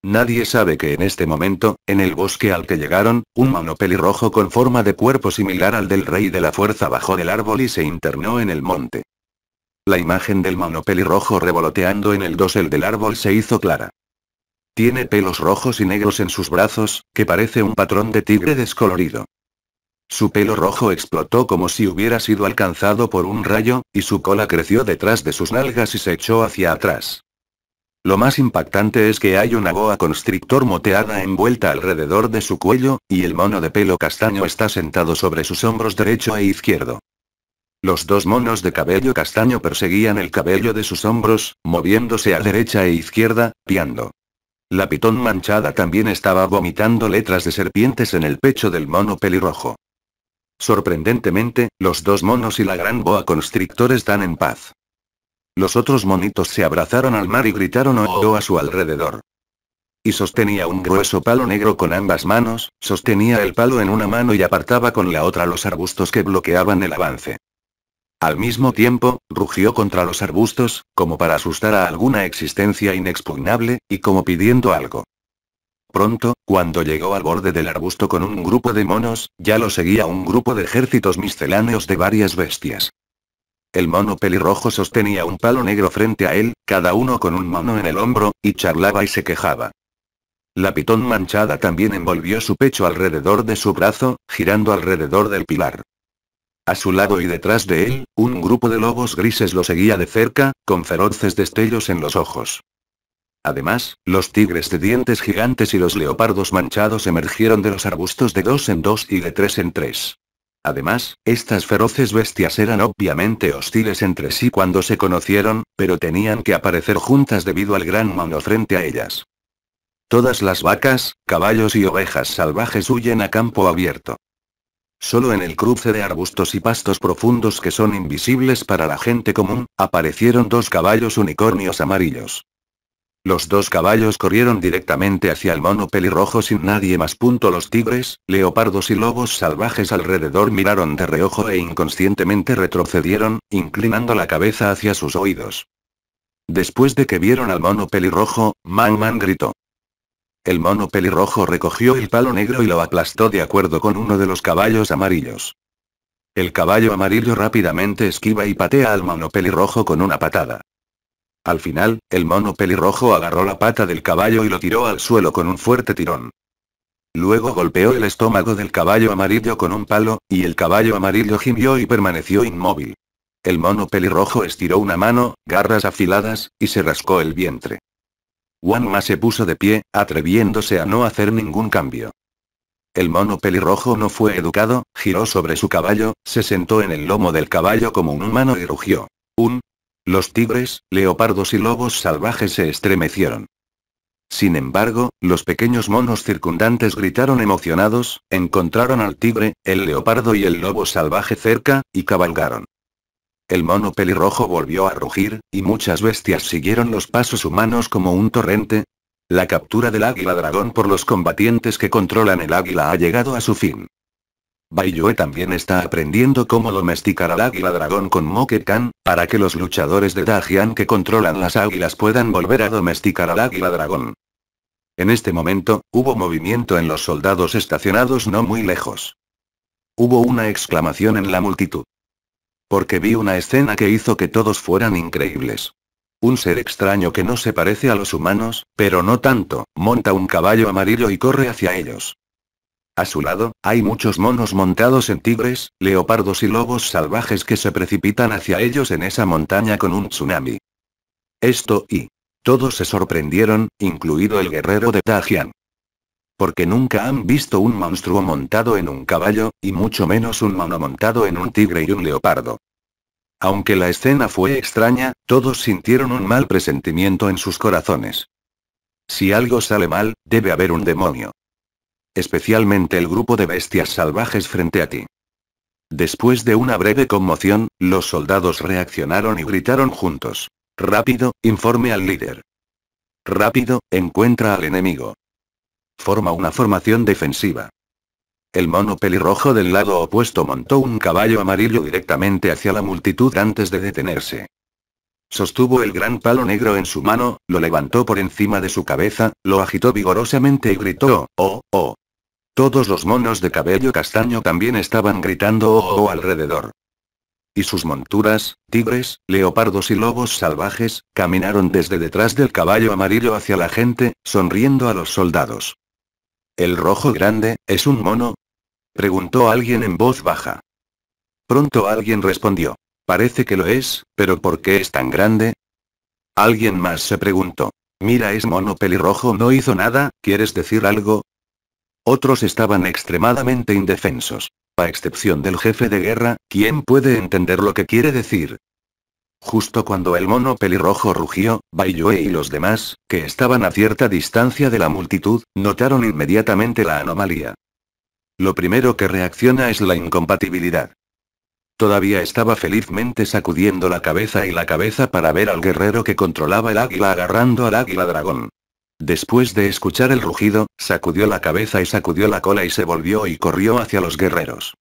Nadie sabe que en este momento, en el bosque al que llegaron, un mono pelirrojo con forma de cuerpo similar al del rey de la fuerza bajó del árbol y se internó en el monte. La imagen del mono pelirrojo revoloteando en el dosel del árbol se hizo clara. Tiene pelos rojos y negros en sus brazos, que parece un patrón de tigre descolorido. Su pelo rojo explotó como si hubiera sido alcanzado por un rayo, y su cola creció detrás de sus nalgas y se echó hacia atrás. Lo más impactante es que hay una boa constrictor moteada envuelta alrededor de su cuello, y el mono de pelo castaño está sentado sobre sus hombros derecho e izquierdo. Los dos monos de cabello castaño perseguían el cabello de sus hombros, moviéndose a derecha e izquierda, piando. La pitón manchada también estaba vomitando letras de serpientes en el pecho del mono pelirrojo. Sorprendentemente, los dos monos y la gran boa constrictor están en paz. Los otros monitos se abrazaron al mar y gritaron oh, oh, a su alrededor. Y sostenía un grueso palo negro con ambas manos, sostenía el palo en una mano y apartaba con la otra los arbustos que bloqueaban el avance. Al mismo tiempo, rugió contra los arbustos, como para asustar a alguna existencia inexpugnable, y como pidiendo algo. Pronto, cuando llegó al borde del arbusto con un grupo de monos, ya lo seguía un grupo de ejércitos misceláneos de varias bestias. El mono pelirrojo sostenía un palo negro frente a él, cada uno con un mono en el hombro, y charlaba y se quejaba. La pitón manchada también envolvió su pecho alrededor de su brazo, girando alrededor del pilar. A su lado y detrás de él, un grupo de lobos grises lo seguía de cerca, con feroces destellos en los ojos. Además, los tigres de dientes gigantes y los leopardos manchados emergieron de los arbustos de dos en dos y de tres en tres. Además, estas feroces bestias eran obviamente hostiles entre sí cuando se conocieron, pero tenían que aparecer juntas debido al gran mono frente a ellas. Todas las vacas, caballos y ovejas salvajes huyen a campo abierto. Solo en el cruce de arbustos y pastos profundos que son invisibles para la gente común, aparecieron dos caballos unicornios amarillos. Los dos caballos corrieron directamente hacia el mono pelirrojo sin nadie más. Punto los tigres, leopardos y lobos salvajes alrededor miraron de reojo e inconscientemente retrocedieron, inclinando la cabeza hacia sus oídos. Después de que vieron al mono pelirrojo, Man Man gritó. El mono pelirrojo recogió el palo negro y lo aplastó de acuerdo con uno de los caballos amarillos. El caballo amarillo rápidamente esquiva y patea al mono pelirrojo con una patada. Al final, el mono pelirrojo agarró la pata del caballo y lo tiró al suelo con un fuerte tirón. Luego golpeó el estómago del caballo amarillo con un palo, y el caballo amarillo gimió y permaneció inmóvil. El mono pelirrojo estiró una mano, garras afiladas, y se rascó el vientre. Wanma se puso de pie, atreviéndose a no hacer ningún cambio. El mono pelirrojo no fue educado, giró sobre su caballo, se sentó en el lomo del caballo como un humano y rugió. Los tigres, leopardos y lobos salvajes se estremecieron. Sin embargo, los pequeños monos circundantes gritaron emocionados, encontraron al tigre, el leopardo y el lobo salvaje cerca, y cabalgaron. El mono pelirrojo volvió a rugir, y muchas bestias siguieron los pasos humanos como un torrente. La captura del águila dragón por los combatientes que controlan el águila ha llegado a su fin. Baiyue también está aprendiendo cómo domesticar al águila dragón con Khan, para que los luchadores de Dajian que controlan las águilas puedan volver a domesticar al águila dragón. En este momento, hubo movimiento en los soldados estacionados no muy lejos. Hubo una exclamación en la multitud. Porque vi una escena que hizo que todos fueran increíbles. Un ser extraño que no se parece a los humanos, pero no tanto, monta un caballo amarillo y corre hacia ellos. A su lado, hay muchos monos montados en tigres, leopardos y lobos salvajes que se precipitan hacia ellos en esa montaña con un tsunami. Esto y... Todos se sorprendieron, incluido el guerrero de Dajian. Porque nunca han visto un monstruo montado en un caballo, y mucho menos un mono montado en un tigre y un leopardo. Aunque la escena fue extraña, todos sintieron un mal presentimiento en sus corazones. Si algo sale mal, debe haber un demonio especialmente el grupo de bestias salvajes frente a ti. Después de una breve conmoción, los soldados reaccionaron y gritaron juntos. Rápido, informe al líder. Rápido, encuentra al enemigo. Forma una formación defensiva. El mono pelirrojo del lado opuesto montó un caballo amarillo directamente hacia la multitud antes de detenerse. Sostuvo el gran palo negro en su mano, lo levantó por encima de su cabeza, lo agitó vigorosamente y gritó, ¡Oh, oh! Todos los monos de cabello castaño también estaban gritando oh, oh, oh, alrededor. Y sus monturas, tigres, leopardos y lobos salvajes, caminaron desde detrás del caballo amarillo hacia la gente, sonriendo a los soldados. ¿El rojo grande, es un mono? preguntó alguien en voz baja. Pronto alguien respondió. Parece que lo es, pero ¿por qué es tan grande? Alguien más se preguntó. Mira, es mono pelirrojo, no hizo nada, ¿quieres decir algo? Otros estaban extremadamente indefensos. A excepción del jefe de guerra, ¿quién puede entender lo que quiere decir? Justo cuando el mono pelirrojo rugió, Baiyue y los demás, que estaban a cierta distancia de la multitud, notaron inmediatamente la anomalía. Lo primero que reacciona es la incompatibilidad. Todavía estaba felizmente sacudiendo la cabeza y la cabeza para ver al guerrero que controlaba el águila agarrando al águila dragón. Después de escuchar el rugido, sacudió la cabeza y sacudió la cola y se volvió y corrió hacia los guerreros.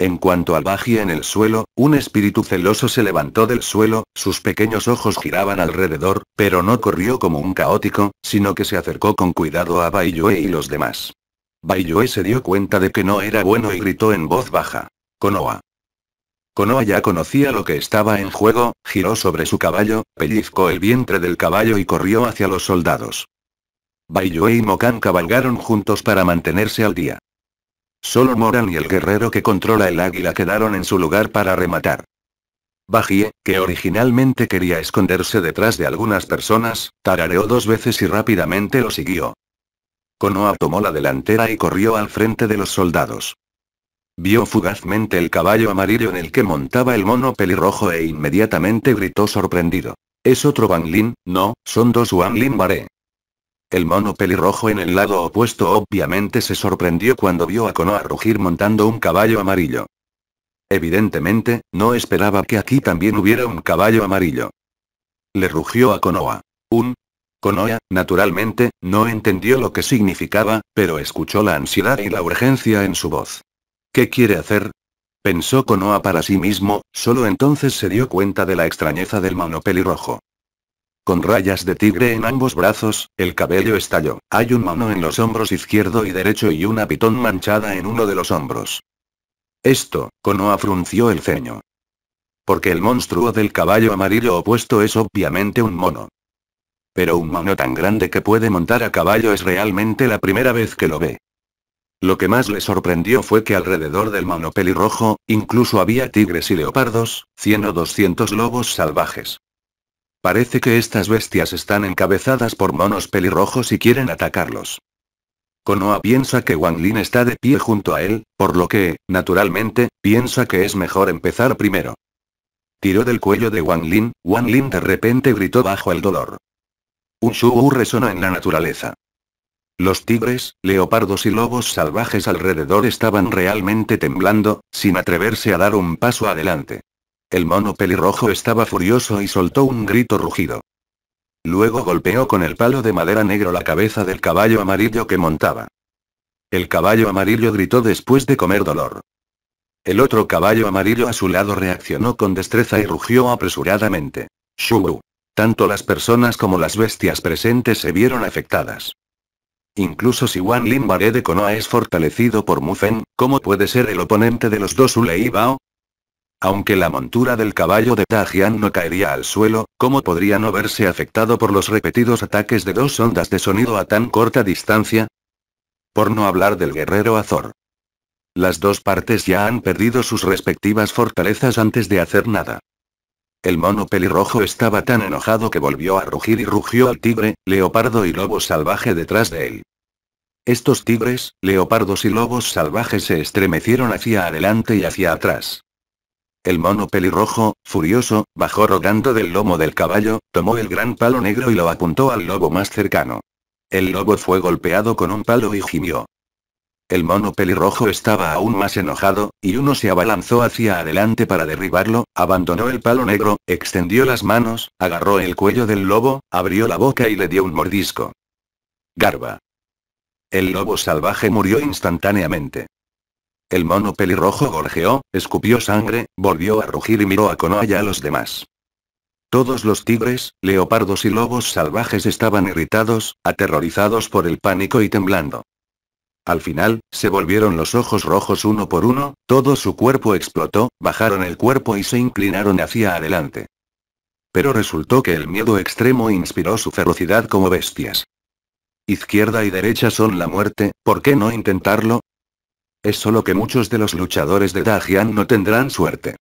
En cuanto al Baji en el suelo, un espíritu celoso se levantó del suelo, sus pequeños ojos giraban alrededor, pero no corrió como un caótico, sino que se acercó con cuidado a Baiyue y los demás. Baiyue se dio cuenta de que no era bueno y gritó en voz baja. Konoa. Konoha ya conocía lo que estaba en juego, giró sobre su caballo, pellizcó el vientre del caballo y corrió hacia los soldados. Baiyue y Mokan cabalgaron juntos para mantenerse al día. Solo Moran y el guerrero que controla el águila quedaron en su lugar para rematar. Bajie, que originalmente quería esconderse detrás de algunas personas, tarareó dos veces y rápidamente lo siguió. Konoha tomó la delantera y corrió al frente de los soldados. Vio fugazmente el caballo amarillo en el que montaba el mono pelirrojo e inmediatamente gritó sorprendido. Es otro banglin no, son dos Wanlin Baré. El mono pelirrojo en el lado opuesto obviamente se sorprendió cuando vio a Konoha rugir montando un caballo amarillo. Evidentemente, no esperaba que aquí también hubiera un caballo amarillo. Le rugió a Konoha. Un. Konoha, naturalmente, no entendió lo que significaba, pero escuchó la ansiedad y la urgencia en su voz. ¿Qué quiere hacer? Pensó Konoa para sí mismo, solo entonces se dio cuenta de la extrañeza del mono pelirrojo. Con rayas de tigre en ambos brazos, el cabello estalló. Hay un mono en los hombros izquierdo y derecho y una pitón manchada en uno de los hombros. Esto, Konoa frunció el ceño. Porque el monstruo del caballo amarillo opuesto es obviamente un mono. Pero un mono tan grande que puede montar a caballo es realmente la primera vez que lo ve. Lo que más le sorprendió fue que alrededor del mono pelirrojo, incluso había tigres y leopardos, 100 o 200 lobos salvajes. Parece que estas bestias están encabezadas por monos pelirrojos y quieren atacarlos. Konoha piensa que Wang Lin está de pie junto a él, por lo que, naturalmente, piensa que es mejor empezar primero. Tiró del cuello de Wang Lin, Wang Lin de repente gritó bajo el dolor. Un shuu resonó en la naturaleza. Los tigres, leopardos y lobos salvajes alrededor estaban realmente temblando, sin atreverse a dar un paso adelante. El mono pelirrojo estaba furioso y soltó un grito rugido. Luego golpeó con el palo de madera negro la cabeza del caballo amarillo que montaba. El caballo amarillo gritó después de comer dolor. El otro caballo amarillo a su lado reaccionó con destreza y rugió apresuradamente. ¡Shu! Tanto las personas como las bestias presentes se vieron afectadas. Incluso si Wan Lin Baré de es fortalecido por Mufen, ¿cómo puede ser el oponente de los dos Ulei Bao? Aunque la montura del caballo de Tajian no caería al suelo, ¿cómo podría no verse afectado por los repetidos ataques de dos ondas de sonido a tan corta distancia? Por no hablar del guerrero Azor. Las dos partes ya han perdido sus respectivas fortalezas antes de hacer nada. El mono pelirrojo estaba tan enojado que volvió a rugir y rugió al tigre, leopardo y lobo salvaje detrás de él. Estos tigres, leopardos y lobos salvajes se estremecieron hacia adelante y hacia atrás. El mono pelirrojo, furioso, bajó rodando del lomo del caballo, tomó el gran palo negro y lo apuntó al lobo más cercano. El lobo fue golpeado con un palo y gimió. El mono pelirrojo estaba aún más enojado, y uno se abalanzó hacia adelante para derribarlo, abandonó el palo negro, extendió las manos, agarró el cuello del lobo, abrió la boca y le dio un mordisco. Garba. El lobo salvaje murió instantáneamente. El mono pelirrojo gorjeó, escupió sangre, volvió a rugir y miró a Konoha y a los demás. Todos los tigres, leopardos y lobos salvajes estaban irritados, aterrorizados por el pánico y temblando. Al final, se volvieron los ojos rojos uno por uno, todo su cuerpo explotó, bajaron el cuerpo y se inclinaron hacia adelante. Pero resultó que el miedo extremo inspiró su ferocidad como bestias. Izquierda y derecha son la muerte, ¿por qué no intentarlo? Es solo que muchos de los luchadores de Dajian no tendrán suerte.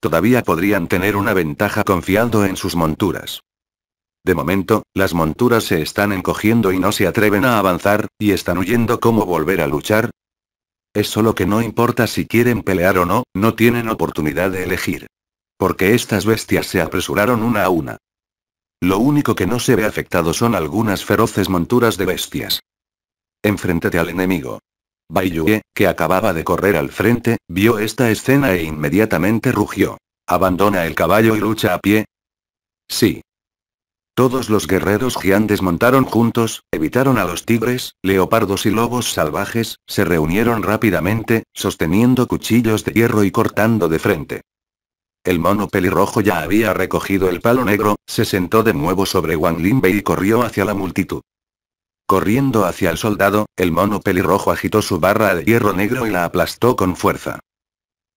Todavía podrían tener una ventaja confiando en sus monturas. De momento, las monturas se están encogiendo y no se atreven a avanzar, y están huyendo como volver a luchar. Es solo que no importa si quieren pelear o no, no tienen oportunidad de elegir. Porque estas bestias se apresuraron una a una. Lo único que no se ve afectado son algunas feroces monturas de bestias. Enfréntate al enemigo. Baiyue, que acababa de correr al frente, vio esta escena e inmediatamente rugió. Abandona el caballo y lucha a pie. Sí, todos los guerreros Jian desmontaron juntos, evitaron a los tigres, leopardos y lobos salvajes, se reunieron rápidamente, sosteniendo cuchillos de hierro y cortando de frente. El mono pelirrojo ya había recogido el palo negro, se sentó de nuevo sobre Wang Linbei y corrió hacia la multitud. Corriendo hacia el soldado, el mono pelirrojo agitó su barra de hierro negro y la aplastó con fuerza.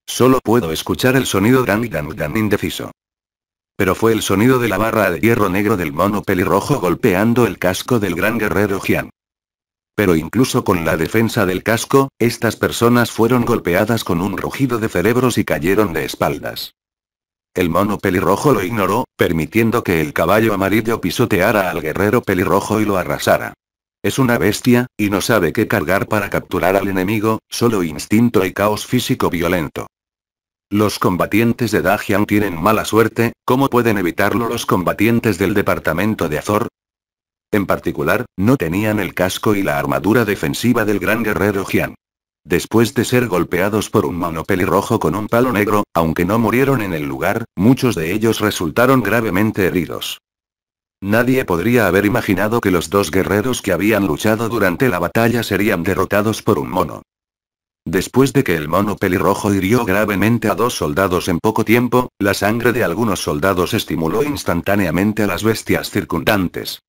Solo puedo escuchar el sonido dan dan dan indeciso pero fue el sonido de la barra de hierro negro del mono pelirrojo golpeando el casco del gran guerrero Jian. Pero incluso con la defensa del casco, estas personas fueron golpeadas con un rugido de cerebros y cayeron de espaldas. El mono pelirrojo lo ignoró, permitiendo que el caballo amarillo pisoteara al guerrero pelirrojo y lo arrasara. Es una bestia, y no sabe qué cargar para capturar al enemigo, solo instinto y caos físico violento. Los combatientes de Dajian tienen mala suerte, ¿cómo pueden evitarlo los combatientes del departamento de Azor? En particular, no tenían el casco y la armadura defensiva del gran guerrero Jian. Después de ser golpeados por un mono pelirrojo con un palo negro, aunque no murieron en el lugar, muchos de ellos resultaron gravemente heridos. Nadie podría haber imaginado que los dos guerreros que habían luchado durante la batalla serían derrotados por un mono. Después de que el mono pelirrojo hirió gravemente a dos soldados en poco tiempo, la sangre de algunos soldados estimuló instantáneamente a las bestias circundantes.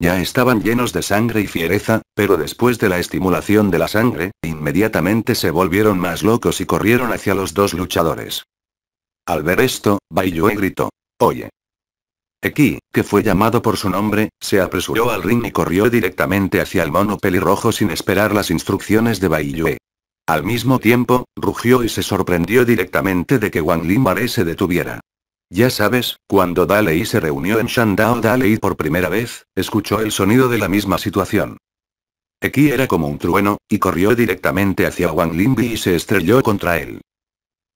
Ya estaban llenos de sangre y fiereza, pero después de la estimulación de la sangre, inmediatamente se volvieron más locos y corrieron hacia los dos luchadores. Al ver esto, Baiyue gritó. Oye. Eki, que fue llamado por su nombre, se apresuró al ring y corrió directamente hacia el mono pelirrojo sin esperar las instrucciones de Baiyue. Al mismo tiempo, rugió y se sorprendió directamente de que Wang Limare se detuviera. Ya sabes, cuando Dalei se reunió en Shandao Dalei por primera vez, escuchó el sonido de la misma situación. Eki era como un trueno, y corrió directamente hacia Wang Limbi y se estrelló contra él.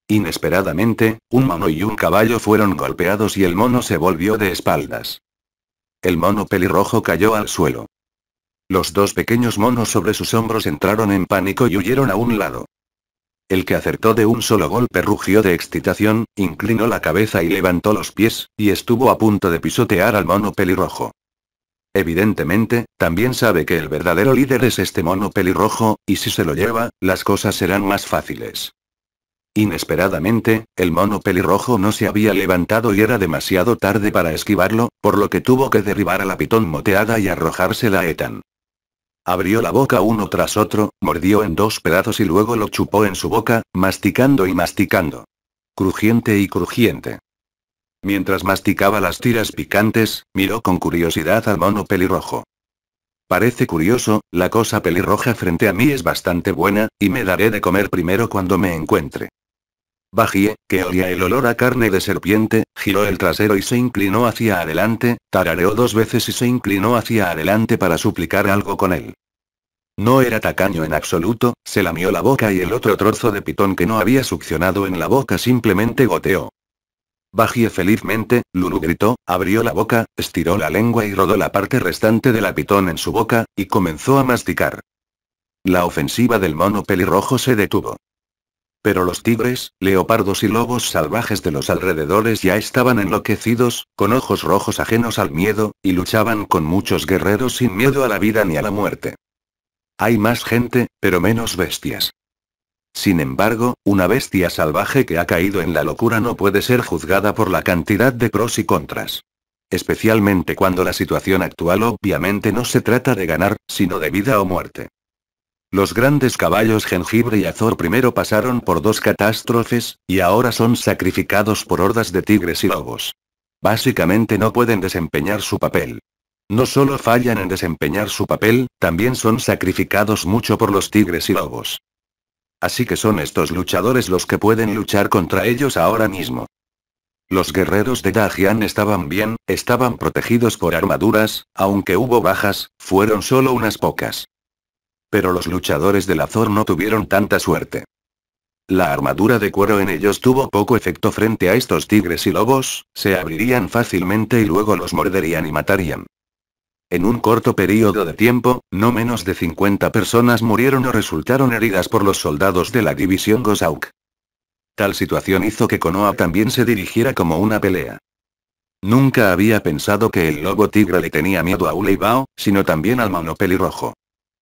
Inesperadamente, un mono y un caballo fueron golpeados y el mono se volvió de espaldas. El mono pelirrojo cayó al suelo. Los dos pequeños monos sobre sus hombros entraron en pánico y huyeron a un lado. El que acertó de un solo golpe rugió de excitación, inclinó la cabeza y levantó los pies, y estuvo a punto de pisotear al mono pelirrojo. Evidentemente, también sabe que el verdadero líder es este mono pelirrojo, y si se lo lleva, las cosas serán más fáciles. Inesperadamente, el mono pelirrojo no se había levantado y era demasiado tarde para esquivarlo, por lo que tuvo que derribar a la pitón moteada y arrojársela a etan. Abrió la boca uno tras otro, mordió en dos pedazos y luego lo chupó en su boca, masticando y masticando. Crujiente y crujiente. Mientras masticaba las tiras picantes, miró con curiosidad al mono pelirrojo. Parece curioso, la cosa pelirroja frente a mí es bastante buena, y me daré de comer primero cuando me encuentre. Bajie, que olía el olor a carne de serpiente, giró el trasero y se inclinó hacia adelante, tarareó dos veces y se inclinó hacia adelante para suplicar algo con él. No era tacaño en absoluto, se lamió la boca y el otro trozo de pitón que no había succionado en la boca simplemente goteó. Bajie felizmente, Lulu gritó, abrió la boca, estiró la lengua y rodó la parte restante de la pitón en su boca, y comenzó a masticar. La ofensiva del mono pelirrojo se detuvo. Pero los tigres, leopardos y lobos salvajes de los alrededores ya estaban enloquecidos, con ojos rojos ajenos al miedo, y luchaban con muchos guerreros sin miedo a la vida ni a la muerte. Hay más gente, pero menos bestias. Sin embargo, una bestia salvaje que ha caído en la locura no puede ser juzgada por la cantidad de pros y contras. Especialmente cuando la situación actual obviamente no se trata de ganar, sino de vida o muerte. Los grandes caballos Jengibre y Azor primero pasaron por dos catástrofes, y ahora son sacrificados por hordas de tigres y lobos. Básicamente no pueden desempeñar su papel. No solo fallan en desempeñar su papel, también son sacrificados mucho por los tigres y lobos. Así que son estos luchadores los que pueden luchar contra ellos ahora mismo. Los guerreros de Dajian estaban bien, estaban protegidos por armaduras, aunque hubo bajas, fueron solo unas pocas. Pero los luchadores del Azor no tuvieron tanta suerte. La armadura de cuero en ellos tuvo poco efecto frente a estos tigres y lobos, se abrirían fácilmente y luego los morderían y matarían. En un corto periodo de tiempo, no menos de 50 personas murieron o resultaron heridas por los soldados de la división Gosauk. Tal situación hizo que Konoa también se dirigiera como una pelea. Nunca había pensado que el lobo tigre le tenía miedo a Uleibao, sino también al mono rojo.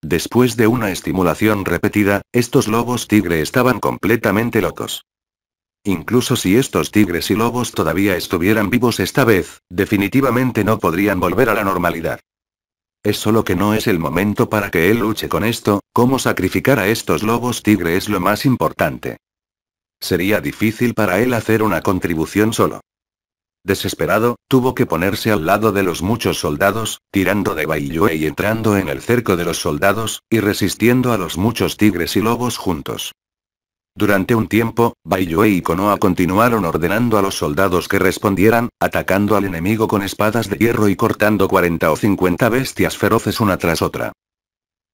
Después de una estimulación repetida, estos lobos tigre estaban completamente locos. Incluso si estos tigres y lobos todavía estuvieran vivos esta vez, definitivamente no podrían volver a la normalidad. Es solo que no es el momento para que él luche con esto, cómo sacrificar a estos lobos tigre es lo más importante. Sería difícil para él hacer una contribución solo. Desesperado, tuvo que ponerse al lado de los muchos soldados, tirando de Baiyue y entrando en el cerco de los soldados, y resistiendo a los muchos tigres y lobos juntos. Durante un tiempo, Baiyue y Konoa continuaron ordenando a los soldados que respondieran, atacando al enemigo con espadas de hierro y cortando 40 o 50 bestias feroces una tras otra.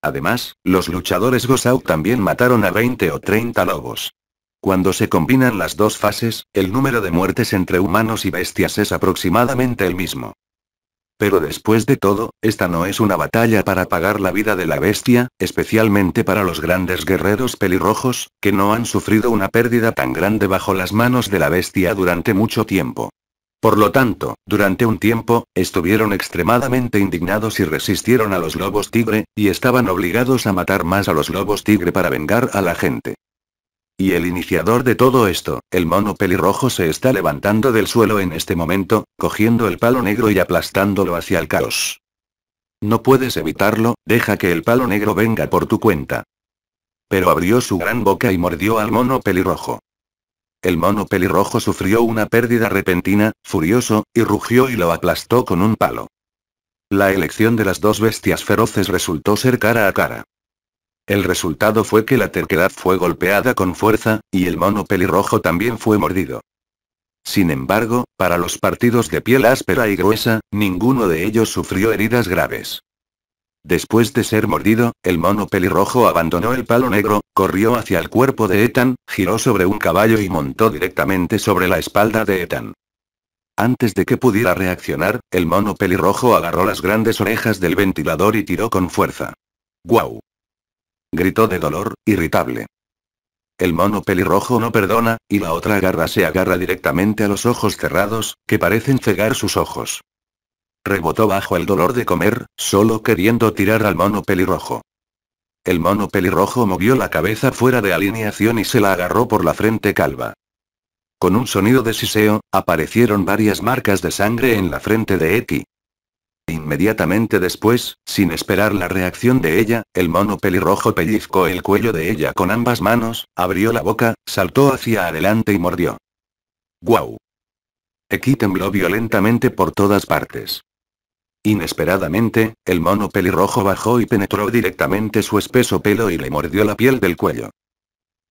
Además, los luchadores Gosau también mataron a 20 o 30 lobos. Cuando se combinan las dos fases, el número de muertes entre humanos y bestias es aproximadamente el mismo. Pero después de todo, esta no es una batalla para pagar la vida de la bestia, especialmente para los grandes guerreros pelirrojos, que no han sufrido una pérdida tan grande bajo las manos de la bestia durante mucho tiempo. Por lo tanto, durante un tiempo, estuvieron extremadamente indignados y resistieron a los lobos tigre, y estaban obligados a matar más a los lobos tigre para vengar a la gente. Y el iniciador de todo esto, el mono pelirrojo se está levantando del suelo en este momento, cogiendo el palo negro y aplastándolo hacia el caos. No puedes evitarlo, deja que el palo negro venga por tu cuenta. Pero abrió su gran boca y mordió al mono pelirrojo. El mono pelirrojo sufrió una pérdida repentina, furioso, y rugió y lo aplastó con un palo. La elección de las dos bestias feroces resultó ser cara a cara. El resultado fue que la terquedad fue golpeada con fuerza, y el mono pelirrojo también fue mordido. Sin embargo, para los partidos de piel áspera y gruesa, ninguno de ellos sufrió heridas graves. Después de ser mordido, el mono pelirrojo abandonó el palo negro, corrió hacia el cuerpo de Ethan, giró sobre un caballo y montó directamente sobre la espalda de Ethan. Antes de que pudiera reaccionar, el mono pelirrojo agarró las grandes orejas del ventilador y tiró con fuerza. ¡Guau! gritó de dolor, irritable. El mono pelirrojo no perdona, y la otra garra se agarra directamente a los ojos cerrados, que parecen cegar sus ojos. Rebotó bajo el dolor de comer, solo queriendo tirar al mono pelirrojo. El mono pelirrojo movió la cabeza fuera de alineación y se la agarró por la frente calva. Con un sonido de siseo, aparecieron varias marcas de sangre en la frente de Eti, Inmediatamente después, sin esperar la reacción de ella, el mono pelirrojo pellizcó el cuello de ella con ambas manos, abrió la boca, saltó hacia adelante y mordió. ¡Guau! Eki tembló violentamente por todas partes. Inesperadamente, el mono pelirrojo bajó y penetró directamente su espeso pelo y le mordió la piel del cuello.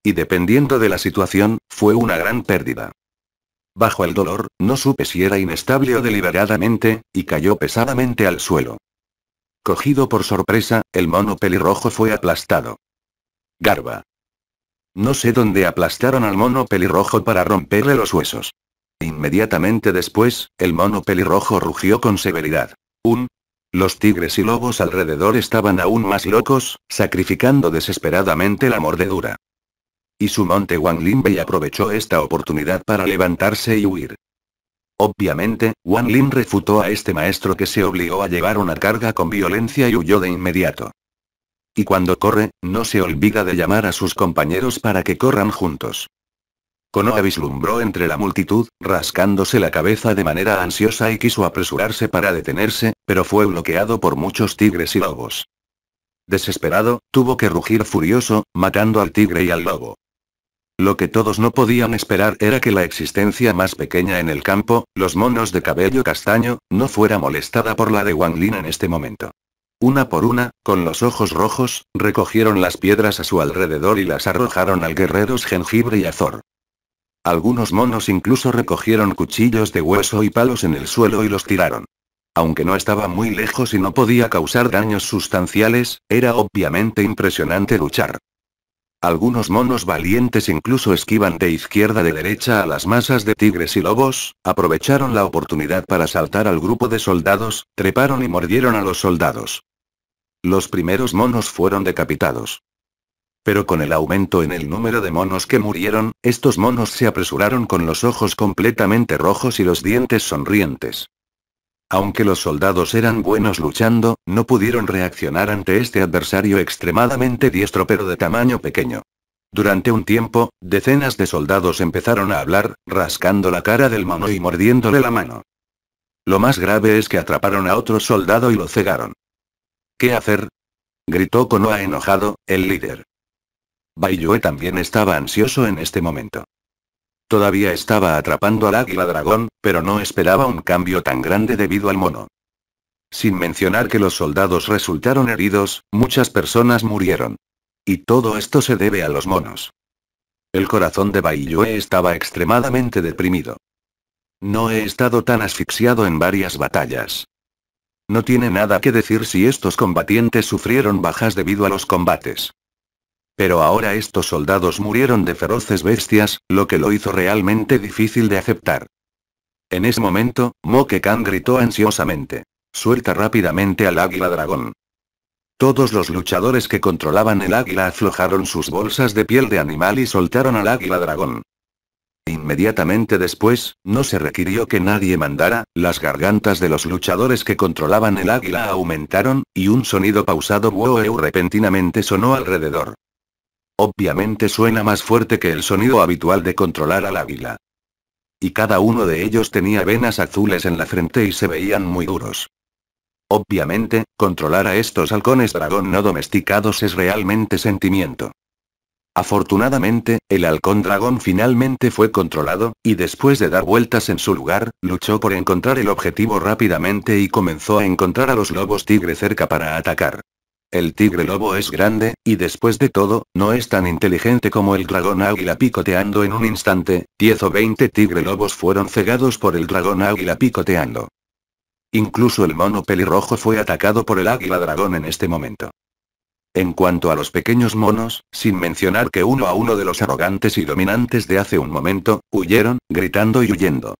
Y dependiendo de la situación, fue una gran pérdida. Bajo el dolor, no supe si era inestable o deliberadamente, y cayó pesadamente al suelo. Cogido por sorpresa, el mono pelirrojo fue aplastado. Garba. No sé dónde aplastaron al mono pelirrojo para romperle los huesos. Inmediatamente después, el mono pelirrojo rugió con severidad. Un. Los tigres y lobos alrededor estaban aún más locos, sacrificando desesperadamente la mordedura. Y su monte Wang Linbei aprovechó esta oportunidad para levantarse y huir. Obviamente, Wang Lin refutó a este maestro que se obligó a llevar una carga con violencia y huyó de inmediato. Y cuando corre, no se olvida de llamar a sus compañeros para que corran juntos. Konoha vislumbró entre la multitud, rascándose la cabeza de manera ansiosa y quiso apresurarse para detenerse, pero fue bloqueado por muchos tigres y lobos. Desesperado, tuvo que rugir furioso, matando al tigre y al lobo. Lo que todos no podían esperar era que la existencia más pequeña en el campo, los monos de cabello castaño, no fuera molestada por la de Wang Lin en este momento. Una por una, con los ojos rojos, recogieron las piedras a su alrededor y las arrojaron al guerreros jengibre y azor. Algunos monos incluso recogieron cuchillos de hueso y palos en el suelo y los tiraron. Aunque no estaba muy lejos y no podía causar daños sustanciales, era obviamente impresionante luchar. Algunos monos valientes incluso esquivan de izquierda de derecha a las masas de tigres y lobos, aprovecharon la oportunidad para saltar al grupo de soldados, treparon y mordieron a los soldados. Los primeros monos fueron decapitados. Pero con el aumento en el número de monos que murieron, estos monos se apresuraron con los ojos completamente rojos y los dientes sonrientes. Aunque los soldados eran buenos luchando, no pudieron reaccionar ante este adversario extremadamente diestro pero de tamaño pequeño. Durante un tiempo, decenas de soldados empezaron a hablar, rascando la cara del mono y mordiéndole la mano. Lo más grave es que atraparon a otro soldado y lo cegaron. ¿Qué hacer? gritó Konoa enojado, el líder. Baiyue también estaba ansioso en este momento. Todavía estaba atrapando al águila dragón, pero no esperaba un cambio tan grande debido al mono. Sin mencionar que los soldados resultaron heridos, muchas personas murieron. Y todo esto se debe a los monos. El corazón de Baiyue estaba extremadamente deprimido. No he estado tan asfixiado en varias batallas. No tiene nada que decir si estos combatientes sufrieron bajas debido a los combates. Pero ahora estos soldados murieron de feroces bestias, lo que lo hizo realmente difícil de aceptar. En ese momento, Moke Khan gritó ansiosamente. Suelta rápidamente al águila dragón. Todos los luchadores que controlaban el águila aflojaron sus bolsas de piel de animal y soltaron al águila dragón. Inmediatamente después, no se requirió que nadie mandara, las gargantas de los luchadores que controlaban el águila aumentaron, y un sonido pausado wow repentinamente sonó alrededor. Obviamente suena más fuerte que el sonido habitual de controlar al águila. Y cada uno de ellos tenía venas azules en la frente y se veían muy duros. Obviamente, controlar a estos halcones dragón no domesticados es realmente sentimiento. Afortunadamente, el halcón dragón finalmente fue controlado, y después de dar vueltas en su lugar, luchó por encontrar el objetivo rápidamente y comenzó a encontrar a los lobos tigre cerca para atacar. El tigre lobo es grande, y después de todo, no es tan inteligente como el dragón águila picoteando en un instante, 10 o 20 tigre lobos fueron cegados por el dragón águila picoteando. Incluso el mono pelirrojo fue atacado por el águila dragón en este momento. En cuanto a los pequeños monos, sin mencionar que uno a uno de los arrogantes y dominantes de hace un momento, huyeron, gritando y huyendo.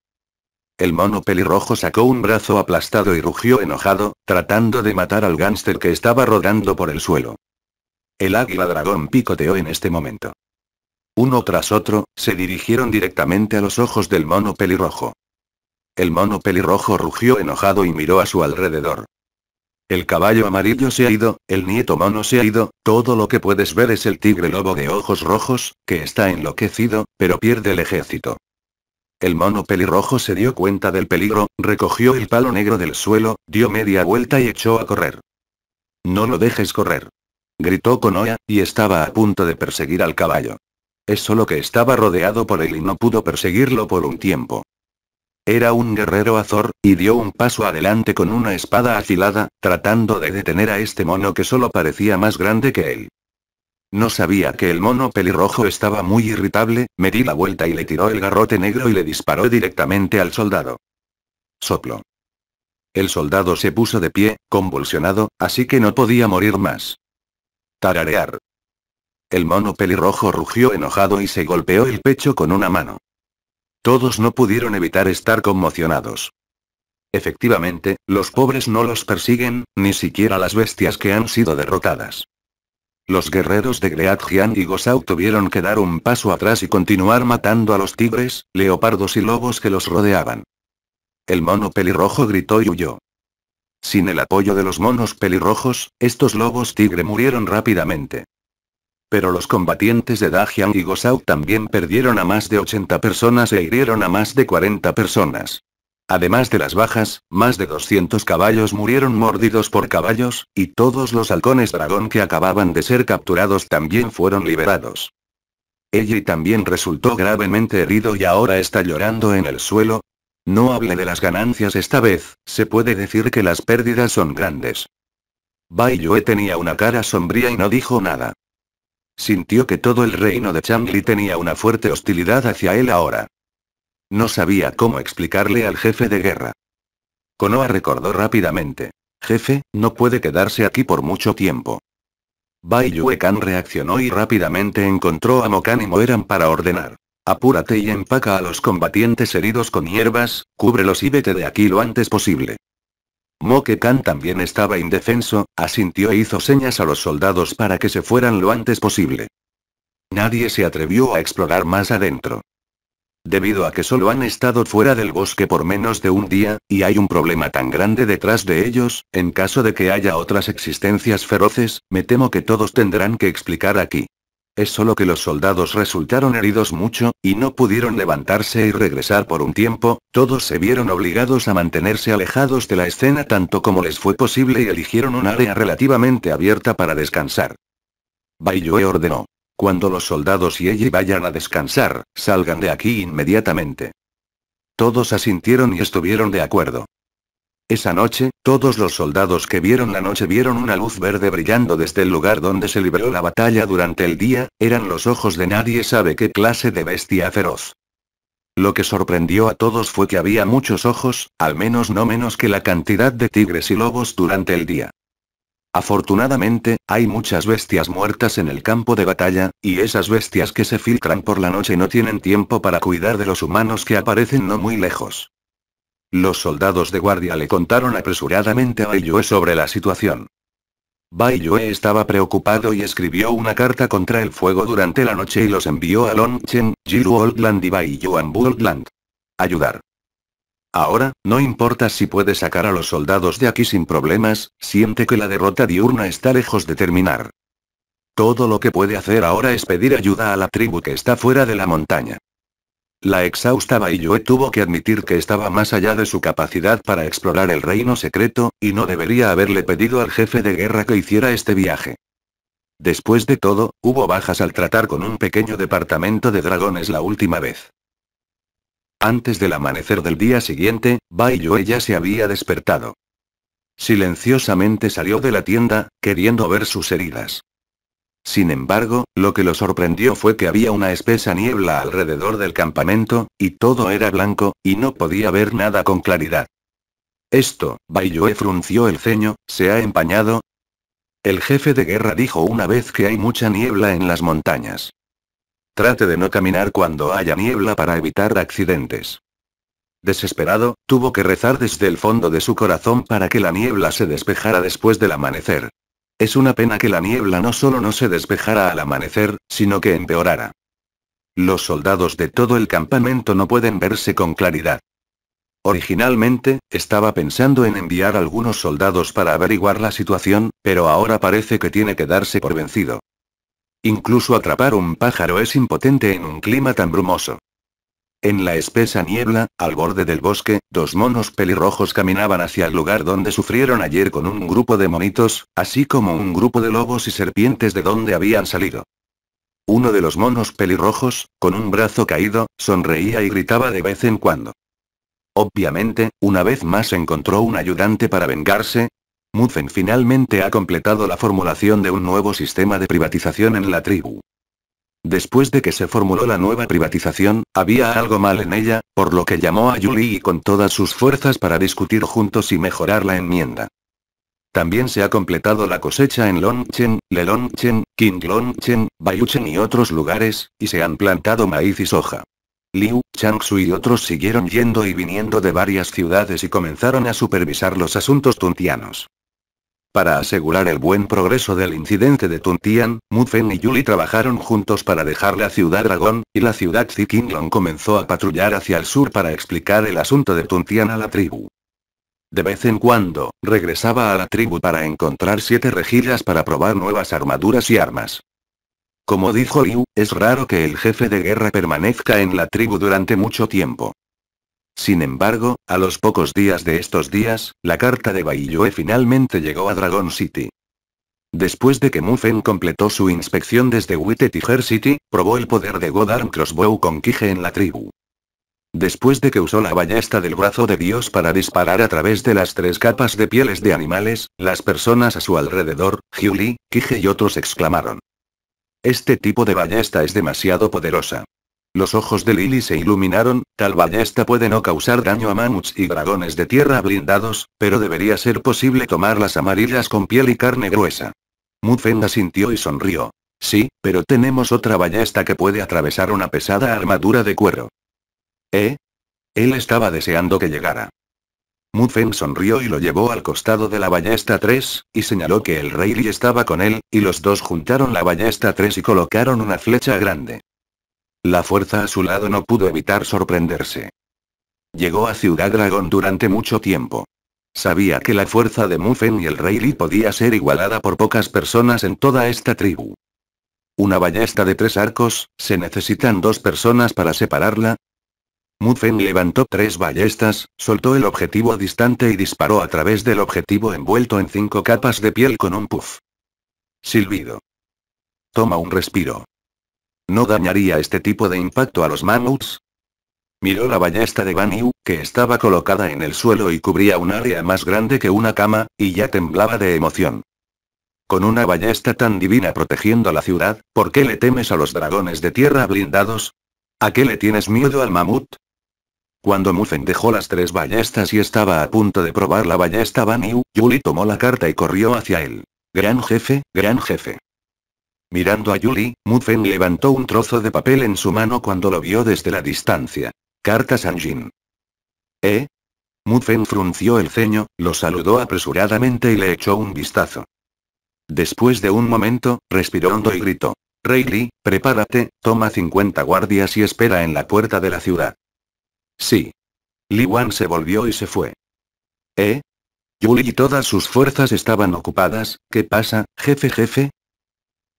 El mono pelirrojo sacó un brazo aplastado y rugió enojado, tratando de matar al gánster que estaba rodando por el suelo. El águila dragón picoteó en este momento. Uno tras otro, se dirigieron directamente a los ojos del mono pelirrojo. El mono pelirrojo rugió enojado y miró a su alrededor. El caballo amarillo se ha ido, el nieto mono se ha ido, todo lo que puedes ver es el tigre lobo de ojos rojos, que está enloquecido, pero pierde el ejército. El mono pelirrojo se dio cuenta del peligro, recogió el palo negro del suelo, dio media vuelta y echó a correr. No lo dejes correr. Gritó Konoha, y estaba a punto de perseguir al caballo. Es solo que estaba rodeado por él y no pudo perseguirlo por un tiempo. Era un guerrero azor, y dio un paso adelante con una espada afilada, tratando de detener a este mono que solo parecía más grande que él. No sabía que el mono pelirrojo estaba muy irritable, me di la vuelta y le tiró el garrote negro y le disparó directamente al soldado. Soplo. El soldado se puso de pie, convulsionado, así que no podía morir más. Tararear. El mono pelirrojo rugió enojado y se golpeó el pecho con una mano. Todos no pudieron evitar estar conmocionados. Efectivamente, los pobres no los persiguen, ni siquiera las bestias que han sido derrotadas. Los guerreros de Great y Gosau tuvieron que dar un paso atrás y continuar matando a los tigres, leopardos y lobos que los rodeaban. El mono pelirrojo gritó y huyó. Sin el apoyo de los monos pelirrojos, estos lobos tigre murieron rápidamente. Pero los combatientes de Dajian y Gosau también perdieron a más de 80 personas e hirieron a más de 40 personas. Además de las bajas, más de 200 caballos murieron mordidos por caballos, y todos los halcones dragón que acababan de ser capturados también fueron liberados. Elli también resultó gravemente herido y ahora está llorando en el suelo. No hable de las ganancias esta vez, se puede decir que las pérdidas son grandes. Bai Yue tenía una cara sombría y no dijo nada. Sintió que todo el reino de Changli tenía una fuerte hostilidad hacia él ahora. No sabía cómo explicarle al jefe de guerra. Konoa recordó rápidamente. Jefe, no puede quedarse aquí por mucho tiempo. Bai Yuekan reaccionó y rápidamente encontró a Mokan y Moeran para ordenar. Apúrate y empaca a los combatientes heridos con hierbas, cúbrelos y vete de aquí lo antes posible. Moke-kan también estaba indefenso, asintió e hizo señas a los soldados para que se fueran lo antes posible. Nadie se atrevió a explorar más adentro debido a que solo han estado fuera del bosque por menos de un día, y hay un problema tan grande detrás de ellos, en caso de que haya otras existencias feroces, me temo que todos tendrán que explicar aquí. Es solo que los soldados resultaron heridos mucho, y no pudieron levantarse y regresar por un tiempo, todos se vieron obligados a mantenerse alejados de la escena tanto como les fue posible y eligieron un área relativamente abierta para descansar. Baiyue ordenó. Cuando los soldados y ella vayan a descansar, salgan de aquí inmediatamente. Todos asintieron y estuvieron de acuerdo. Esa noche, todos los soldados que vieron la noche vieron una luz verde brillando desde el lugar donde se libró la batalla durante el día, eran los ojos de nadie sabe qué clase de bestia feroz. Lo que sorprendió a todos fue que había muchos ojos, al menos no menos que la cantidad de tigres y lobos durante el día. Afortunadamente, hay muchas bestias muertas en el campo de batalla, y esas bestias que se filtran por la noche no tienen tiempo para cuidar de los humanos que aparecen no muy lejos. Los soldados de guardia le contaron apresuradamente a Baiyue sobre la situación. Baiyue estaba preocupado y escribió una carta contra el fuego durante la noche y los envió a Longchen, Jiru Oldland y Baiyuan Ayudar. Ahora, no importa si puede sacar a los soldados de aquí sin problemas, siente que la derrota diurna está lejos de terminar. Todo lo que puede hacer ahora es pedir ayuda a la tribu que está fuera de la montaña. La exhausta Baiyue tuvo que admitir que estaba más allá de su capacidad para explorar el reino secreto, y no debería haberle pedido al jefe de guerra que hiciera este viaje. Después de todo, hubo bajas al tratar con un pequeño departamento de dragones la última vez. Antes del amanecer del día siguiente, Bai ya se había despertado. Silenciosamente salió de la tienda, queriendo ver sus heridas. Sin embargo, lo que lo sorprendió fue que había una espesa niebla alrededor del campamento, y todo era blanco, y no podía ver nada con claridad. Esto, Bai frunció el ceño, ¿se ha empañado? El jefe de guerra dijo una vez que hay mucha niebla en las montañas. Trate de no caminar cuando haya niebla para evitar accidentes. Desesperado, tuvo que rezar desde el fondo de su corazón para que la niebla se despejara después del amanecer. Es una pena que la niebla no solo no se despejara al amanecer, sino que empeorara. Los soldados de todo el campamento no pueden verse con claridad. Originalmente, estaba pensando en enviar algunos soldados para averiguar la situación, pero ahora parece que tiene que darse por vencido. Incluso atrapar un pájaro es impotente en un clima tan brumoso. En la espesa niebla, al borde del bosque, dos monos pelirrojos caminaban hacia el lugar donde sufrieron ayer con un grupo de monitos, así como un grupo de lobos y serpientes de donde habían salido. Uno de los monos pelirrojos, con un brazo caído, sonreía y gritaba de vez en cuando. Obviamente, una vez más encontró un ayudante para vengarse, Mutzen finalmente ha completado la formulación de un nuevo sistema de privatización en la tribu. Después de que se formuló la nueva privatización, había algo mal en ella, por lo que llamó a Yuli y con todas sus fuerzas para discutir juntos y mejorar la enmienda. También se ha completado la cosecha en Longchen, Lelongchen, Longchen, Bayuchen y otros lugares, y se han plantado maíz y soja. Liu, Changsu y otros siguieron yendo y viniendo de varias ciudades y comenzaron a supervisar los asuntos tuntianos. Para asegurar el buen progreso del incidente de Tuntian, Mufen y Yuli trabajaron juntos para dejar la ciudad Dragón, y la ciudad Qinglong comenzó a patrullar hacia el sur para explicar el asunto de Tuntian a la tribu. De vez en cuando, regresaba a la tribu para encontrar siete rejillas para probar nuevas armaduras y armas. Como dijo Yu, es raro que el jefe de guerra permanezca en la tribu durante mucho tiempo. Sin embargo, a los pocos días de estos días, la carta de Baiyue finalmente llegó a Dragon City. Después de que Mufen completó su inspección desde Witte Tiger City, probó el poder de Godarm Crossbow con Kige en la tribu. Después de que usó la ballesta del brazo de Dios para disparar a través de las tres capas de pieles de animales, las personas a su alrededor, Hyuli, Kige y otros exclamaron. Este tipo de ballesta es demasiado poderosa. Los ojos de Lily se iluminaron, tal ballesta puede no causar daño a mamuts y dragones de tierra blindados, pero debería ser posible tomar las amarillas con piel y carne gruesa. Mutfenda sintió y sonrió. Sí, pero tenemos otra ballesta que puede atravesar una pesada armadura de cuero. ¿Eh? Él estaba deseando que llegara. Mufen sonrió y lo llevó al costado de la ballesta 3, y señaló que el rey Lee estaba con él, y los dos juntaron la ballesta 3 y colocaron una flecha grande. La fuerza a su lado no pudo evitar sorprenderse. Llegó a Ciudad Dragón durante mucho tiempo. Sabía que la fuerza de Mufen y el rey Lee podía ser igualada por pocas personas en toda esta tribu. Una ballesta de tres arcos, se necesitan dos personas para separarla, Mutfen levantó tres ballestas, soltó el objetivo distante y disparó a través del objetivo envuelto en cinco capas de piel con un puff. Silbido. Toma un respiro. ¿No dañaría este tipo de impacto a los mamuts? Miró la ballesta de Banyu, que estaba colocada en el suelo y cubría un área más grande que una cama, y ya temblaba de emoción. Con una ballesta tan divina protegiendo la ciudad, ¿por qué le temes a los dragones de tierra blindados? ¿A qué le tienes miedo al mamut? Cuando Muffin dejó las tres ballestas y estaba a punto de probar la ballesta Banyu, Yuli tomó la carta y corrió hacia él. Gran jefe, gran jefe. Mirando a Yuli, Muffin levantó un trozo de papel en su mano cuando lo vio desde la distancia. Carta Sanjin. ¿Eh? Muffin frunció el ceño, lo saludó apresuradamente y le echó un vistazo. Después de un momento, respiró hondo y gritó. Li, prepárate, toma 50 guardias y espera en la puerta de la ciudad. Sí. Li Wan se volvió y se fue. ¿Eh? Yuli y todas sus fuerzas estaban ocupadas, ¿qué pasa, jefe jefe?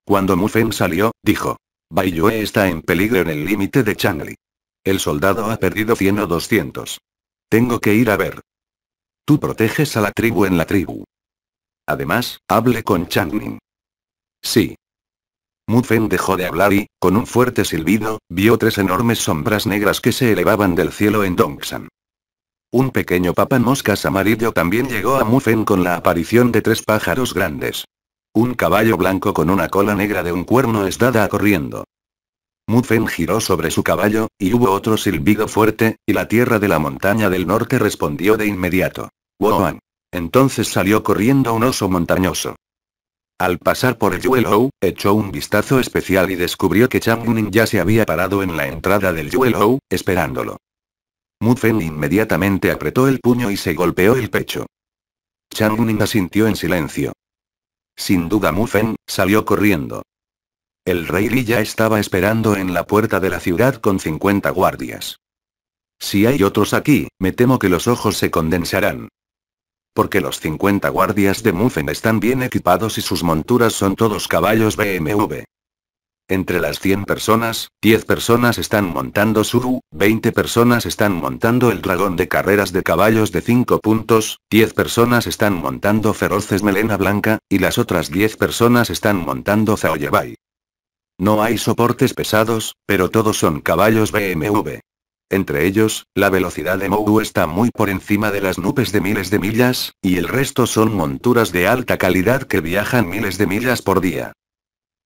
Cuando Mufen salió, dijo. Bai Yue está en peligro en el límite de Changli. El soldado ha perdido 100 o 200. Tengo que ir a ver. Tú proteges a la tribu en la tribu. Además, hable con Changning. Sí. Mufen dejó de hablar y, con un fuerte silbido, vio tres enormes sombras negras que se elevaban del cielo en Dongsan. Un pequeño papan moscas amarillo también llegó a Mufen con la aparición de tres pájaros grandes. Un caballo blanco con una cola negra de un cuerno es dada corriendo. Mufen giró sobre su caballo, y hubo otro silbido fuerte, y la tierra de la montaña del norte respondió de inmediato. Woan. Entonces salió corriendo un oso montañoso. Al pasar por el Yuelou, echó un vistazo especial y descubrió que Changning ya se había parado en la entrada del Yuelou, esperándolo. Mu inmediatamente apretó el puño y se golpeó el pecho. Changning asintió en silencio. Sin duda Mu salió corriendo. El rey Li ya estaba esperando en la puerta de la ciudad con 50 guardias. Si hay otros aquí, me temo que los ojos se condensarán. Porque los 50 guardias de MUFEN están bien equipados y sus monturas son todos caballos BMW. Entre las 100 personas, 10 personas están montando Suru, 20 personas están montando el dragón de carreras de caballos de 5 puntos, 10 personas están montando feroces melena blanca, y las otras 10 personas están montando Zaoyebai. No hay soportes pesados, pero todos son caballos BMW. Entre ellos, la velocidad de Mou está muy por encima de las nubes de miles de millas, y el resto son monturas de alta calidad que viajan miles de millas por día.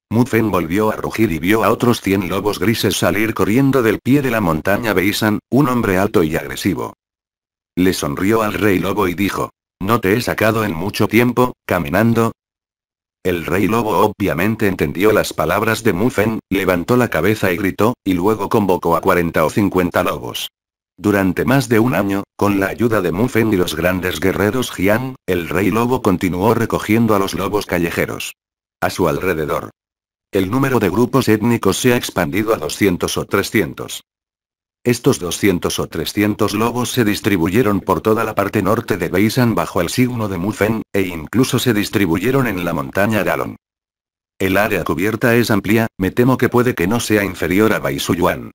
Mufen volvió a rugir y vio a otros 100 lobos grises salir corriendo del pie de la montaña Beisan, un hombre alto y agresivo. Le sonrió al rey lobo y dijo, no te he sacado en mucho tiempo, caminando, el rey lobo obviamente entendió las palabras de Mufen, levantó la cabeza y gritó, y luego convocó a 40 o 50 lobos. Durante más de un año, con la ayuda de Mufen y los grandes guerreros Jian, el rey lobo continuó recogiendo a los lobos callejeros. A su alrededor. El número de grupos étnicos se ha expandido a 200 o 300. Estos 200 o 300 lobos se distribuyeron por toda la parte norte de Beisan bajo el signo de Mufen, e incluso se distribuyeron en la montaña Galon. El área cubierta es amplia, me temo que puede que no sea inferior a Baisuyuan.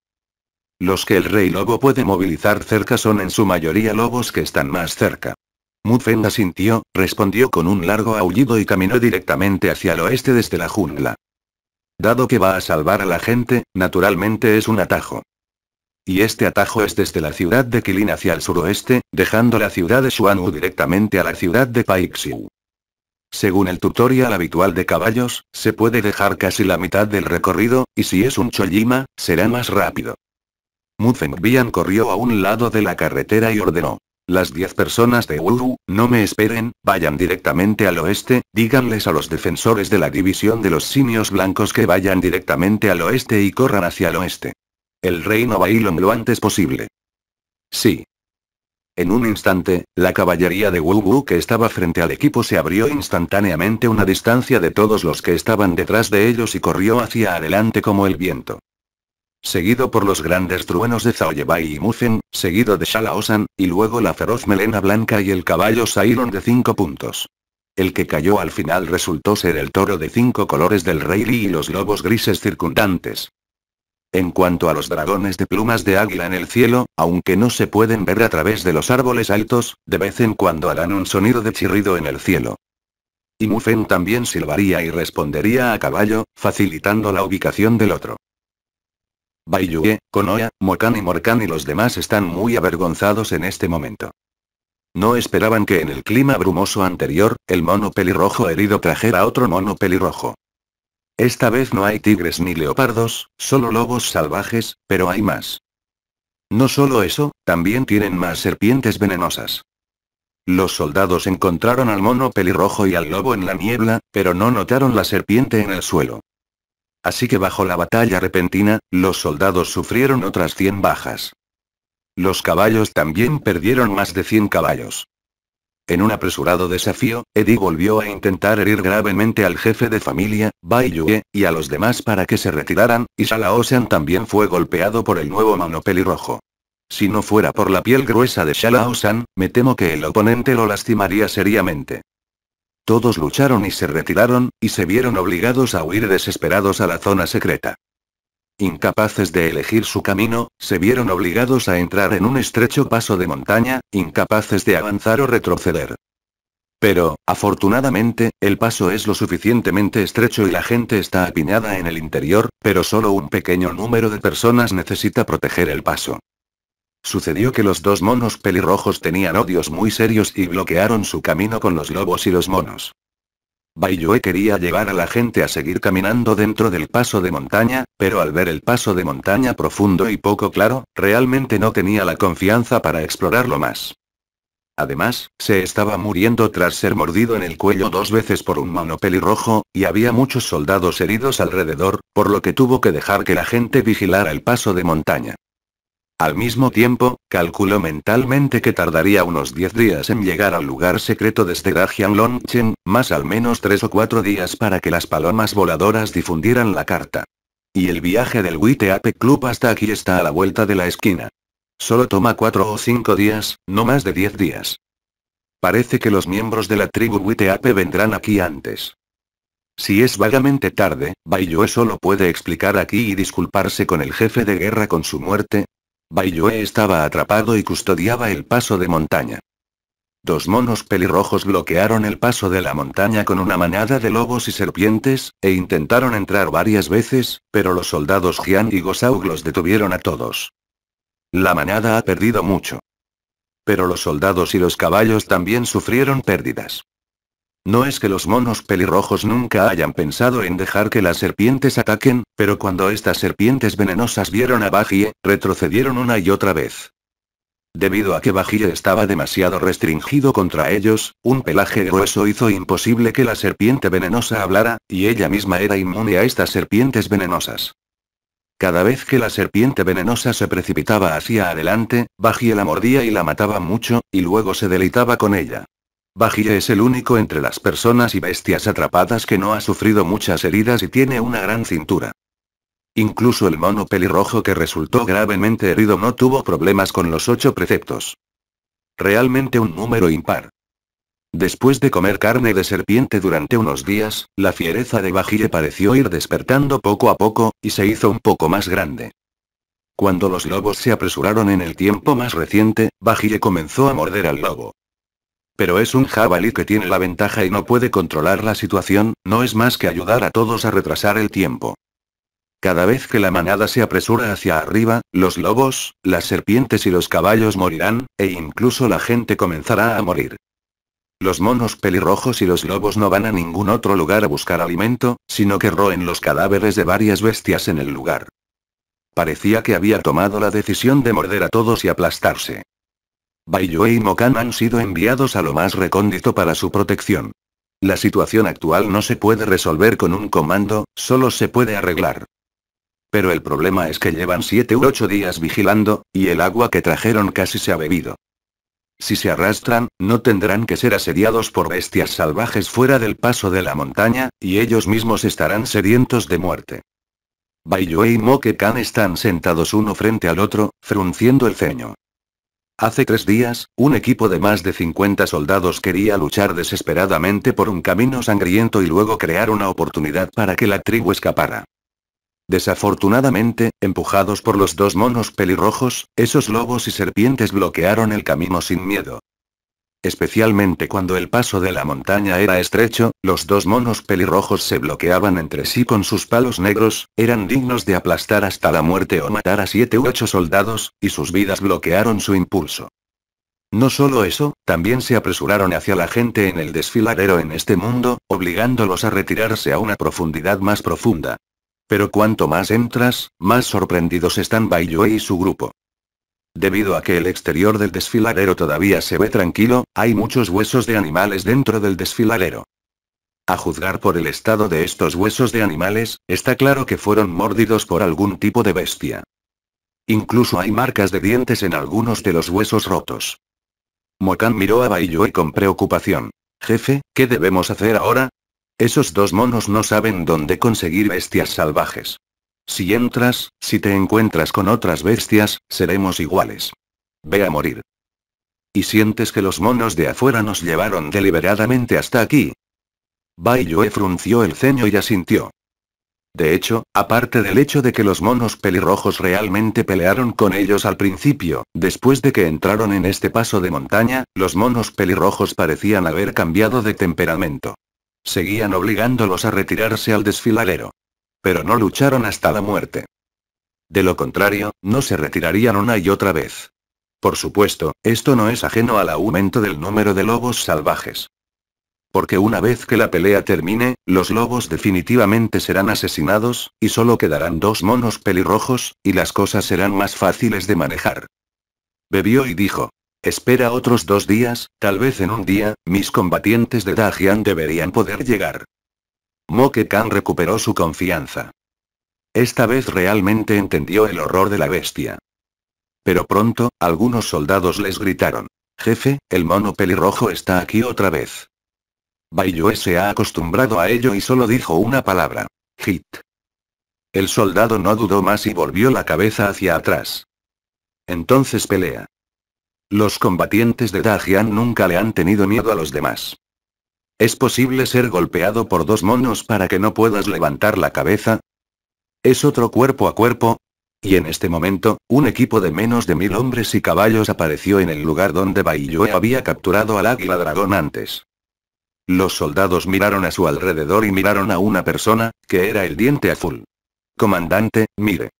Los que el rey lobo puede movilizar cerca son en su mayoría lobos que están más cerca. Mufen asintió, respondió con un largo aullido y caminó directamente hacia el oeste desde la jungla. Dado que va a salvar a la gente, naturalmente es un atajo y este atajo es desde la ciudad de Kilin hacia el suroeste, dejando la ciudad de Xuanwu directamente a la ciudad de Paixiu. Según el tutorial habitual de caballos, se puede dejar casi la mitad del recorrido, y si es un chojima, será más rápido. Fengbian corrió a un lado de la carretera y ordenó. Las 10 personas de Wuru, no me esperen, vayan directamente al oeste, díganles a los defensores de la división de los simios blancos que vayan directamente al oeste y corran hacia el oeste. El reino Bailon lo antes posible. Sí. En un instante, la caballería de Wu Wu que estaba frente al equipo se abrió instantáneamente una distancia de todos los que estaban detrás de ellos y corrió hacia adelante como el viento. Seguido por los grandes truenos de Bai y Mufen, seguido de Shalaosan, y luego la feroz melena blanca y el caballo Sairon de cinco puntos. El que cayó al final resultó ser el toro de cinco colores del rey Li y los lobos grises circundantes. En cuanto a los dragones de plumas de águila en el cielo, aunque no se pueden ver a través de los árboles altos, de vez en cuando harán un sonido de chirrido en el cielo. Y Mufen también silbaría y respondería a caballo, facilitando la ubicación del otro. Baiyue, Konoya, Mokan y Morkan y los demás están muy avergonzados en este momento. No esperaban que en el clima brumoso anterior, el mono pelirrojo herido trajera otro mono pelirrojo. Esta vez no hay tigres ni leopardos, solo lobos salvajes, pero hay más. No solo eso, también tienen más serpientes venenosas. Los soldados encontraron al mono pelirrojo y al lobo en la niebla, pero no notaron la serpiente en el suelo. Así que bajo la batalla repentina, los soldados sufrieron otras 100 bajas. Los caballos también perdieron más de 100 caballos. En un apresurado desafío, Eddie volvió a intentar herir gravemente al jefe de familia, Bai Yue, y a los demás para que se retiraran, y Shalaosan también fue golpeado por el nuevo mano Rojo. Si no fuera por la piel gruesa de Shalaosan, me temo que el oponente lo lastimaría seriamente. Todos lucharon y se retiraron, y se vieron obligados a huir desesperados a la zona secreta incapaces de elegir su camino, se vieron obligados a entrar en un estrecho paso de montaña, incapaces de avanzar o retroceder. Pero, afortunadamente, el paso es lo suficientemente estrecho y la gente está apiñada en el interior, pero solo un pequeño número de personas necesita proteger el paso. Sucedió que los dos monos pelirrojos tenían odios muy serios y bloquearon su camino con los lobos y los monos. Baiyue quería llevar a la gente a seguir caminando dentro del paso de montaña, pero al ver el paso de montaña profundo y poco claro, realmente no tenía la confianza para explorarlo más. Además, se estaba muriendo tras ser mordido en el cuello dos veces por un mono pelirrojo, y había muchos soldados heridos alrededor, por lo que tuvo que dejar que la gente vigilara el paso de montaña. Al mismo tiempo, calculó mentalmente que tardaría unos 10 días en llegar al lugar secreto desde Dajian Longchen, más al menos 3 o 4 días para que las palomas voladoras difundieran la carta. Y el viaje del Ape Club hasta aquí está a la vuelta de la esquina. Solo toma 4 o 5 días, no más de 10 días. Parece que los miembros de la tribu Ape vendrán aquí antes. Si es vagamente tarde, Baiyue solo puede explicar aquí y disculparse con el jefe de guerra con su muerte, Baiyue estaba atrapado y custodiaba el paso de montaña. Dos monos pelirrojos bloquearon el paso de la montaña con una manada de lobos y serpientes, e intentaron entrar varias veces, pero los soldados Gian y Gosaug los detuvieron a todos. La manada ha perdido mucho. Pero los soldados y los caballos también sufrieron pérdidas. No es que los monos pelirrojos nunca hayan pensado en dejar que las serpientes ataquen, pero cuando estas serpientes venenosas vieron a Bajie, retrocedieron una y otra vez. Debido a que Bajie estaba demasiado restringido contra ellos, un pelaje grueso hizo imposible que la serpiente venenosa hablara, y ella misma era inmune a estas serpientes venenosas. Cada vez que la serpiente venenosa se precipitaba hacia adelante, Bajie la mordía y la mataba mucho, y luego se deleitaba con ella. Bajie es el único entre las personas y bestias atrapadas que no ha sufrido muchas heridas y tiene una gran cintura. Incluso el mono pelirrojo que resultó gravemente herido no tuvo problemas con los ocho preceptos. Realmente un número impar. Después de comer carne de serpiente durante unos días, la fiereza de Bajie pareció ir despertando poco a poco, y se hizo un poco más grande. Cuando los lobos se apresuraron en el tiempo más reciente, Bajie comenzó a morder al lobo. Pero es un jabalí que tiene la ventaja y no puede controlar la situación, no es más que ayudar a todos a retrasar el tiempo. Cada vez que la manada se apresura hacia arriba, los lobos, las serpientes y los caballos morirán, e incluso la gente comenzará a morir. Los monos pelirrojos y los lobos no van a ningún otro lugar a buscar alimento, sino que roen los cadáveres de varias bestias en el lugar. Parecía que había tomado la decisión de morder a todos y aplastarse. Baiyue y Mokan han sido enviados a lo más recóndito para su protección. La situación actual no se puede resolver con un comando, solo se puede arreglar. Pero el problema es que llevan 7 u 8 días vigilando, y el agua que trajeron casi se ha bebido. Si se arrastran, no tendrán que ser asediados por bestias salvajes fuera del paso de la montaña, y ellos mismos estarán sedientos de muerte. Baiyue y Moke están sentados uno frente al otro, frunciendo el ceño. Hace tres días, un equipo de más de 50 soldados quería luchar desesperadamente por un camino sangriento y luego crear una oportunidad para que la tribu escapara. Desafortunadamente, empujados por los dos monos pelirrojos, esos lobos y serpientes bloquearon el camino sin miedo. Especialmente cuando el paso de la montaña era estrecho, los dos monos pelirrojos se bloqueaban entre sí con sus palos negros, eran dignos de aplastar hasta la muerte o matar a siete u ocho soldados, y sus vidas bloquearon su impulso. No solo eso, también se apresuraron hacia la gente en el desfiladero en este mundo, obligándolos a retirarse a una profundidad más profunda. Pero cuanto más entras, más sorprendidos están Baiyue y su grupo. Debido a que el exterior del desfiladero todavía se ve tranquilo, hay muchos huesos de animales dentro del desfiladero. A juzgar por el estado de estos huesos de animales, está claro que fueron mordidos por algún tipo de bestia. Incluso hay marcas de dientes en algunos de los huesos rotos. Mokan miró a Baiyue con preocupación. Jefe, ¿qué debemos hacer ahora? Esos dos monos no saben dónde conseguir bestias salvajes. Si entras, si te encuentras con otras bestias, seremos iguales. Ve a morir. ¿Y sientes que los monos de afuera nos llevaron deliberadamente hasta aquí? Bai frunció el ceño y asintió. De hecho, aparte del hecho de que los monos pelirrojos realmente pelearon con ellos al principio, después de que entraron en este paso de montaña, los monos pelirrojos parecían haber cambiado de temperamento. Seguían obligándolos a retirarse al desfiladero pero no lucharon hasta la muerte. De lo contrario, no se retirarían una y otra vez. Por supuesto, esto no es ajeno al aumento del número de lobos salvajes. Porque una vez que la pelea termine, los lobos definitivamente serán asesinados, y solo quedarán dos monos pelirrojos, y las cosas serán más fáciles de manejar. Bebió y dijo. Espera otros dos días, tal vez en un día, mis combatientes de Dajian deberían poder llegar. Moke Khan recuperó su confianza. Esta vez realmente entendió el horror de la bestia. Pero pronto, algunos soldados les gritaron. Jefe, el mono pelirrojo está aquí otra vez. Baiyue se ha acostumbrado a ello y solo dijo una palabra. Hit. El soldado no dudó más y volvió la cabeza hacia atrás. Entonces pelea. Los combatientes de Dajian nunca le han tenido miedo a los demás. ¿Es posible ser golpeado por dos monos para que no puedas levantar la cabeza? ¿Es otro cuerpo a cuerpo? Y en este momento, un equipo de menos de mil hombres y caballos apareció en el lugar donde Baiyue había capturado al águila dragón antes. Los soldados miraron a su alrededor y miraron a una persona, que era el diente azul. Comandante, mire.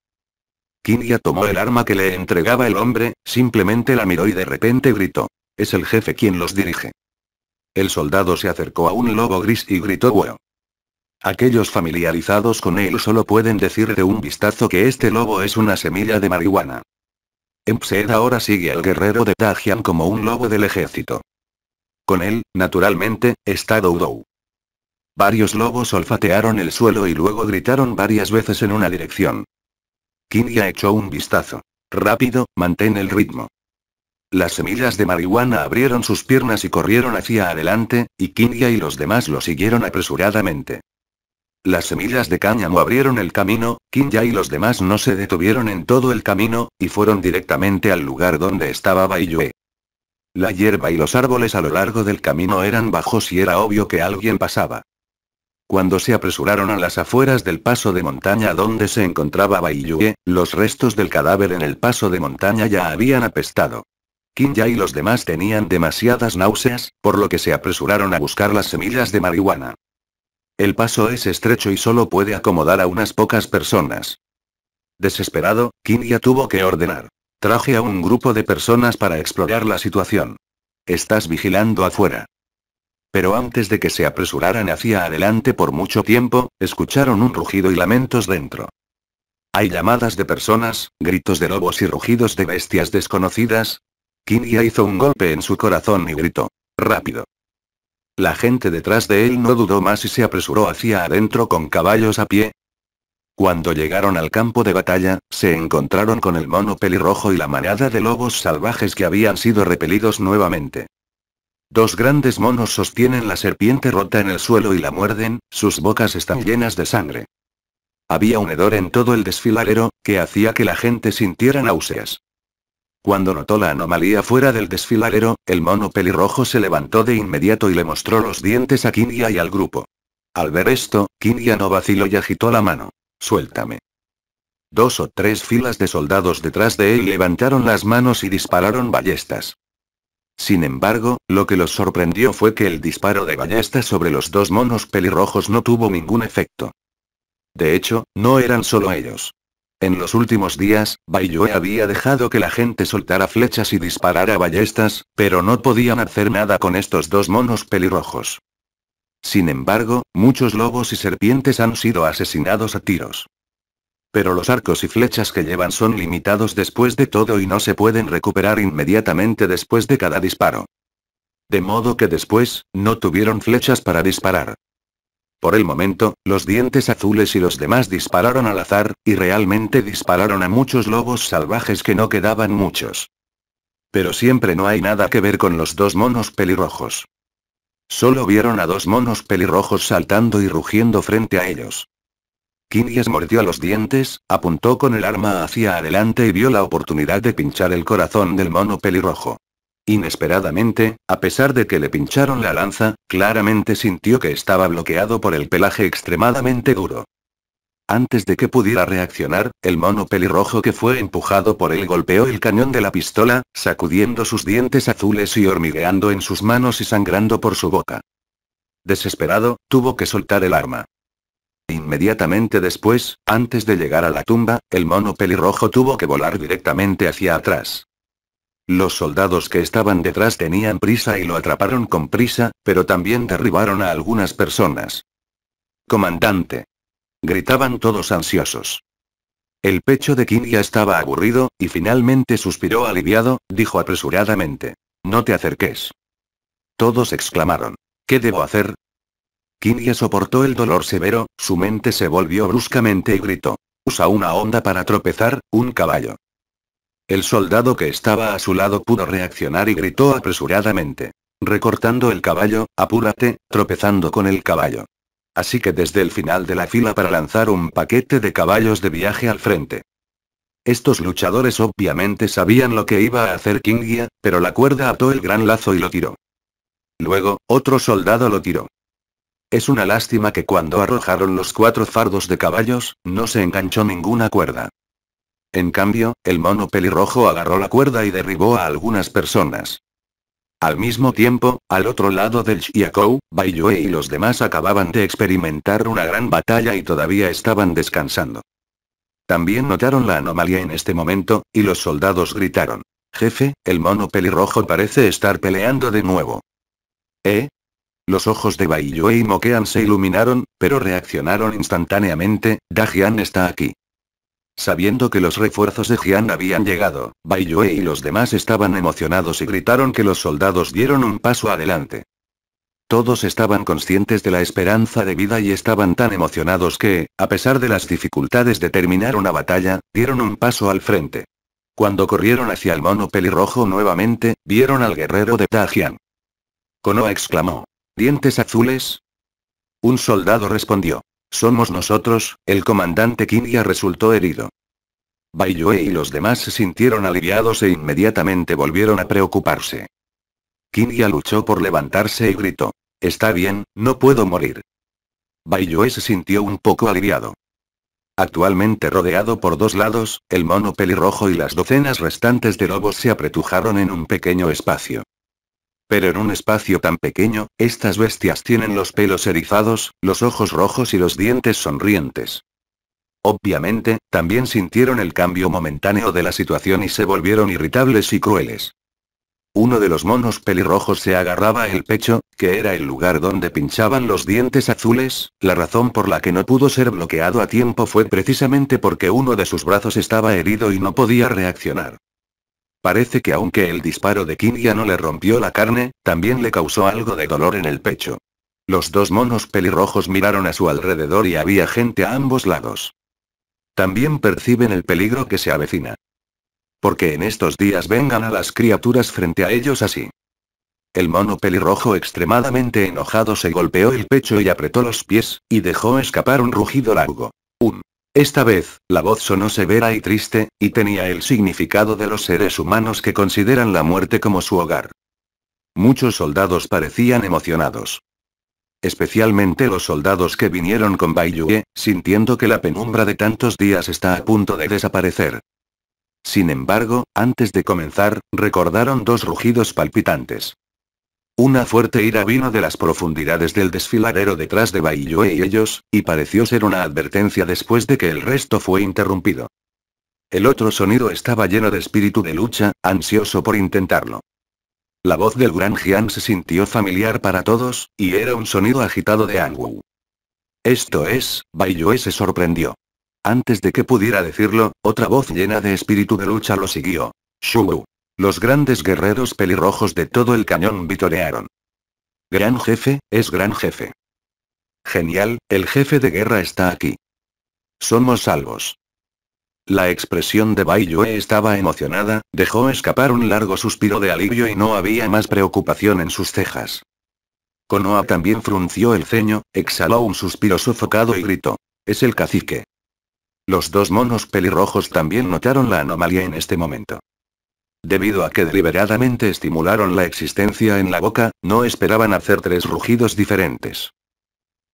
ya tomó el arma que le entregaba el hombre, simplemente la miró y de repente gritó. Es el jefe quien los dirige. El soldado se acercó a un lobo gris y gritó wow. Aquellos familiarizados con él solo pueden decir de un vistazo que este lobo es una semilla de marihuana. Empsed ahora sigue al guerrero de Tajian como un lobo del ejército. Con él, naturalmente, está Doudou. Varios lobos olfatearon el suelo y luego gritaron varias veces en una dirección. ya echó un vistazo. Rápido, mantén el ritmo. Las semillas de marihuana abrieron sus piernas y corrieron hacia adelante, y Kinya y los demás lo siguieron apresuradamente. Las semillas de cáñamo abrieron el camino, Kinya y los demás no se detuvieron en todo el camino, y fueron directamente al lugar donde estaba Baiyue. La hierba y los árboles a lo largo del camino eran bajos y era obvio que alguien pasaba. Cuando se apresuraron a las afueras del paso de montaña donde se encontraba Baiyue, los restos del cadáver en el paso de montaña ya habían apestado. Kinya y los demás tenían demasiadas náuseas, por lo que se apresuraron a buscar las semillas de marihuana. El paso es estrecho y solo puede acomodar a unas pocas personas. Desesperado, Kinya tuvo que ordenar. Traje a un grupo de personas para explorar la situación. Estás vigilando afuera. Pero antes de que se apresuraran hacia adelante por mucho tiempo, escucharon un rugido y lamentos dentro. Hay llamadas de personas, gritos de lobos y rugidos de bestias desconocidas, Kinya hizo un golpe en su corazón y gritó. ¡Rápido! La gente detrás de él no dudó más y se apresuró hacia adentro con caballos a pie. Cuando llegaron al campo de batalla, se encontraron con el mono pelirrojo y la manada de lobos salvajes que habían sido repelidos nuevamente. Dos grandes monos sostienen la serpiente rota en el suelo y la muerden, sus bocas están llenas de sangre. Había un hedor en todo el desfiladero, que hacía que la gente sintiera náuseas. Cuando notó la anomalía fuera del desfiladero, el mono pelirrojo se levantó de inmediato y le mostró los dientes a Kinya y al grupo. Al ver esto, Kinya no vaciló y agitó la mano. Suéltame. Dos o tres filas de soldados detrás de él levantaron las manos y dispararon ballestas. Sin embargo, lo que los sorprendió fue que el disparo de ballestas sobre los dos monos pelirrojos no tuvo ningún efecto. De hecho, no eran solo ellos. En los últimos días, Baiyue había dejado que la gente soltara flechas y disparara ballestas, pero no podían hacer nada con estos dos monos pelirrojos. Sin embargo, muchos lobos y serpientes han sido asesinados a tiros. Pero los arcos y flechas que llevan son limitados después de todo y no se pueden recuperar inmediatamente después de cada disparo. De modo que después, no tuvieron flechas para disparar. Por el momento, los dientes azules y los demás dispararon al azar, y realmente dispararon a muchos lobos salvajes que no quedaban muchos. Pero siempre no hay nada que ver con los dos monos pelirrojos. Solo vieron a dos monos pelirrojos saltando y rugiendo frente a ellos. Kinies mordió los dientes, apuntó con el arma hacia adelante y vio la oportunidad de pinchar el corazón del mono pelirrojo. Inesperadamente, a pesar de que le pincharon la lanza, claramente sintió que estaba bloqueado por el pelaje extremadamente duro. Antes de que pudiera reaccionar, el mono pelirrojo que fue empujado por él golpeó el cañón de la pistola, sacudiendo sus dientes azules y hormigueando en sus manos y sangrando por su boca. Desesperado, tuvo que soltar el arma. Inmediatamente después, antes de llegar a la tumba, el mono pelirrojo tuvo que volar directamente hacia atrás. Los soldados que estaban detrás tenían prisa y lo atraparon con prisa, pero también derribaron a algunas personas. Comandante. Gritaban todos ansiosos. El pecho de Kim estaba aburrido, y finalmente suspiró aliviado, dijo apresuradamente. No te acerques. Todos exclamaron. ¿Qué debo hacer? Kinya soportó el dolor severo, su mente se volvió bruscamente y gritó. Usa una onda para tropezar, un caballo. El soldado que estaba a su lado pudo reaccionar y gritó apresuradamente. Recortando el caballo, apúrate, tropezando con el caballo. Así que desde el final de la fila para lanzar un paquete de caballos de viaje al frente. Estos luchadores obviamente sabían lo que iba a hacer Kingia, pero la cuerda ató el gran lazo y lo tiró. Luego, otro soldado lo tiró. Es una lástima que cuando arrojaron los cuatro fardos de caballos, no se enganchó ninguna cuerda. En cambio, el mono pelirrojo agarró la cuerda y derribó a algunas personas. Al mismo tiempo, al otro lado del Bai Yue y los demás acababan de experimentar una gran batalla y todavía estaban descansando. También notaron la anomalía en este momento, y los soldados gritaron. Jefe, el mono pelirrojo parece estar peleando de nuevo. ¿Eh? Los ojos de Yue y Moquean se iluminaron, pero reaccionaron instantáneamente, Dajian está aquí. Sabiendo que los refuerzos de Jian habían llegado, Bai Yue y los demás estaban emocionados y gritaron que los soldados dieron un paso adelante. Todos estaban conscientes de la esperanza de vida y estaban tan emocionados que, a pesar de las dificultades de terminar una batalla, dieron un paso al frente. Cuando corrieron hacia el mono pelirrojo nuevamente, vieron al guerrero de Dajian. Kono exclamó. ¿Dientes azules? Un soldado respondió. Somos nosotros, el comandante Kinya resultó herido. Baiyue y los demás se sintieron aliviados e inmediatamente volvieron a preocuparse. Kinya luchó por levantarse y gritó. Está bien, no puedo morir. Baiyue se sintió un poco aliviado. Actualmente rodeado por dos lados, el mono pelirrojo y las docenas restantes de lobos se apretujaron en un pequeño espacio. Pero en un espacio tan pequeño, estas bestias tienen los pelos erizados, los ojos rojos y los dientes sonrientes. Obviamente, también sintieron el cambio momentáneo de la situación y se volvieron irritables y crueles. Uno de los monos pelirrojos se agarraba el pecho, que era el lugar donde pinchaban los dientes azules, la razón por la que no pudo ser bloqueado a tiempo fue precisamente porque uno de sus brazos estaba herido y no podía reaccionar. Parece que aunque el disparo de ya no le rompió la carne, también le causó algo de dolor en el pecho. Los dos monos pelirrojos miraron a su alrededor y había gente a ambos lados. También perciben el peligro que se avecina. Porque en estos días vengan a las criaturas frente a ellos así. El mono pelirrojo extremadamente enojado se golpeó el pecho y apretó los pies, y dejó escapar un rugido largo. Un esta vez, la voz sonó severa y triste, y tenía el significado de los seres humanos que consideran la muerte como su hogar. Muchos soldados parecían emocionados. Especialmente los soldados que vinieron con Baiyue, sintiendo que la penumbra de tantos días está a punto de desaparecer. Sin embargo, antes de comenzar, recordaron dos rugidos palpitantes. Una fuerte ira vino de las profundidades del desfiladero detrás de Baiyue y ellos, y pareció ser una advertencia después de que el resto fue interrumpido. El otro sonido estaba lleno de espíritu de lucha, ansioso por intentarlo. La voz del gran Jian se sintió familiar para todos, y era un sonido agitado de Angu. Esto es, Baiyue se sorprendió. Antes de que pudiera decirlo, otra voz llena de espíritu de lucha lo siguió. Shu. Los grandes guerreros pelirrojos de todo el cañón vitorearon. Gran jefe, es gran jefe. Genial, el jefe de guerra está aquí. Somos salvos. La expresión de Baiyue estaba emocionada, dejó escapar un largo suspiro de alivio y no había más preocupación en sus cejas. Konoa también frunció el ceño, exhaló un suspiro sofocado y gritó. Es el cacique. Los dos monos pelirrojos también notaron la anomalía en este momento. Debido a que deliberadamente estimularon la existencia en la boca, no esperaban hacer tres rugidos diferentes.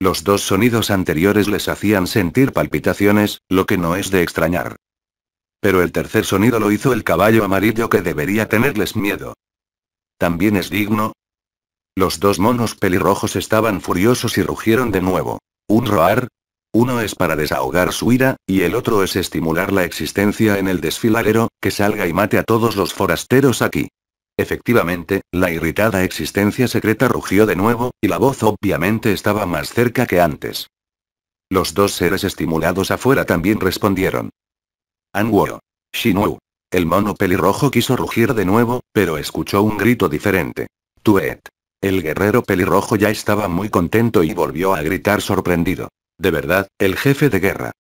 Los dos sonidos anteriores les hacían sentir palpitaciones, lo que no es de extrañar. Pero el tercer sonido lo hizo el caballo amarillo que debería tenerles miedo. También es digno. Los dos monos pelirrojos estaban furiosos y rugieron de nuevo. Un roar, uno es para desahogar su ira, y el otro es estimular la existencia en el desfiladero, que salga y mate a todos los forasteros aquí. Efectivamente, la irritada existencia secreta rugió de nuevo, y la voz obviamente estaba más cerca que antes. Los dos seres estimulados afuera también respondieron. Anguo. Shinwu. El mono pelirrojo quiso rugir de nuevo, pero escuchó un grito diferente. Tuet. El guerrero pelirrojo ya estaba muy contento y volvió a gritar sorprendido. De verdad, el jefe de guerra.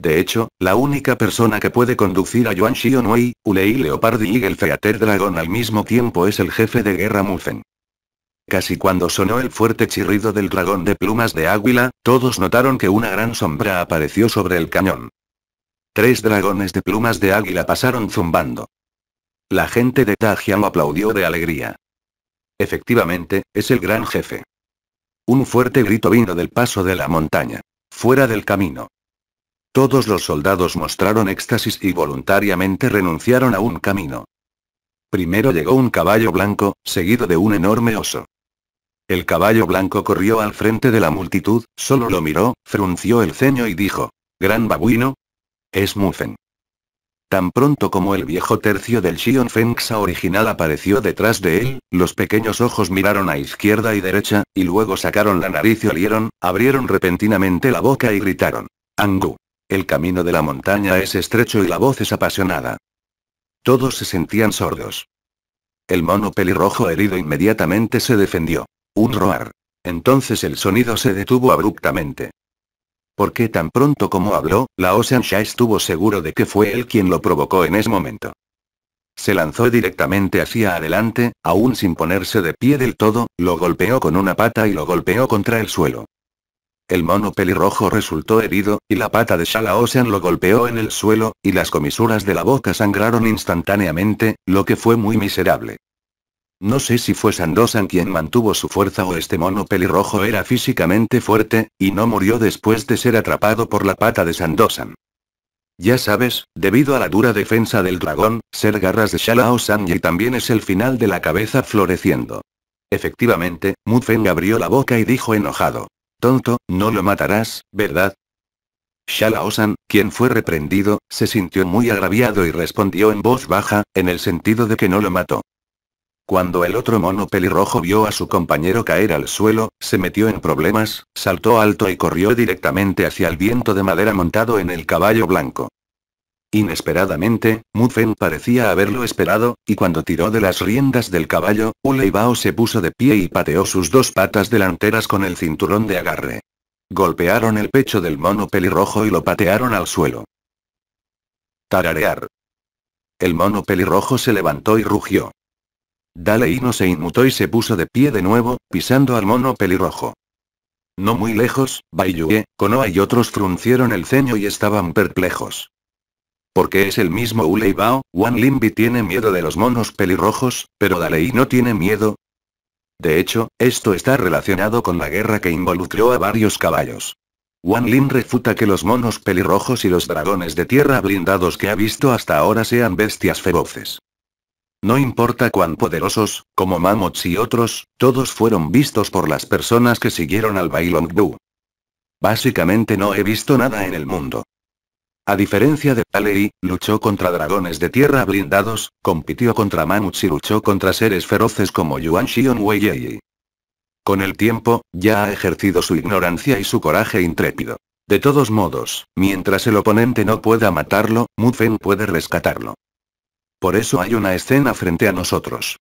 De hecho, la única persona que puede conducir a Yuan Shionui, Ulei Leopardi y el Feater Dragon al mismo tiempo es el jefe de guerra Mufen. Casi cuando sonó el fuerte chirrido del dragón de plumas de águila, todos notaron que una gran sombra apareció sobre el cañón. Tres dragones de plumas de águila pasaron zumbando. La gente de Tajian aplaudió de alegría. Efectivamente, es el gran jefe. Un fuerte grito vino del paso de la montaña. Fuera del camino. Todos los soldados mostraron éxtasis y voluntariamente renunciaron a un camino. Primero llegó un caballo blanco, seguido de un enorme oso. El caballo blanco corrió al frente de la multitud, solo lo miró, frunció el ceño y dijo, Gran babuino. Es Mufen. Tan pronto como el viejo tercio del Xion Fengsa original apareció detrás de él, los pequeños ojos miraron a izquierda y derecha, y luego sacaron la nariz y olieron, abrieron repentinamente la boca y gritaron. Angu. El camino de la montaña es estrecho y la voz es apasionada. Todos se sentían sordos. El mono pelirrojo herido inmediatamente se defendió. Un roar. Entonces el sonido se detuvo abruptamente. Porque tan pronto como habló, Lao ya estuvo seguro de que fue él quien lo provocó en ese momento. Se lanzó directamente hacia adelante, aún sin ponerse de pie del todo, lo golpeó con una pata y lo golpeó contra el suelo. El mono pelirrojo resultó herido, y la pata de Shala Ocean lo golpeó en el suelo, y las comisuras de la boca sangraron instantáneamente, lo que fue muy miserable. No sé si fue Sandosan quien mantuvo su fuerza o este mono pelirrojo era físicamente fuerte, y no murió después de ser atrapado por la pata de Sandosan. Ya sabes, debido a la dura defensa del dragón, ser garras de Shalao y también es el final de la cabeza floreciendo. Efectivamente, Mufen abrió la boca y dijo enojado. Tonto, no lo matarás, ¿verdad? Shalaosan, quien fue reprendido, se sintió muy agraviado y respondió en voz baja, en el sentido de que no lo mató. Cuando el otro mono pelirrojo vio a su compañero caer al suelo, se metió en problemas, saltó alto y corrió directamente hacia el viento de madera montado en el caballo blanco. Inesperadamente, Mufen parecía haberlo esperado, y cuando tiró de las riendas del caballo, Uleibao se puso de pie y pateó sus dos patas delanteras con el cinturón de agarre. Golpearon el pecho del mono pelirrojo y lo patearon al suelo. Tararear. El mono pelirrojo se levantó y rugió. Dalei no se inmutó y se puso de pie de nuevo, pisando al mono pelirrojo. No muy lejos, Baiyue, Konoha y otros fruncieron el ceño y estaban perplejos. Porque es el mismo Ulei Bao, Wan Limbi tiene miedo de los monos pelirrojos, pero Dalei no tiene miedo. De hecho, esto está relacionado con la guerra que involucró a varios caballos. Wan Lin refuta que los monos pelirrojos y los dragones de tierra blindados que ha visto hasta ahora sean bestias feroces. No importa cuán poderosos, como Mammoth y otros, todos fueron vistos por las personas que siguieron al Bailongdu. Básicamente no he visto nada en el mundo. A diferencia de Palei, luchó contra dragones de tierra blindados, compitió contra Mamuts y luchó contra seres feroces como Yuan Wei Yei. Con el tiempo, ya ha ejercido su ignorancia y su coraje intrépido. De todos modos, mientras el oponente no pueda matarlo, Mufen puede rescatarlo. Por eso hay una escena frente a nosotros.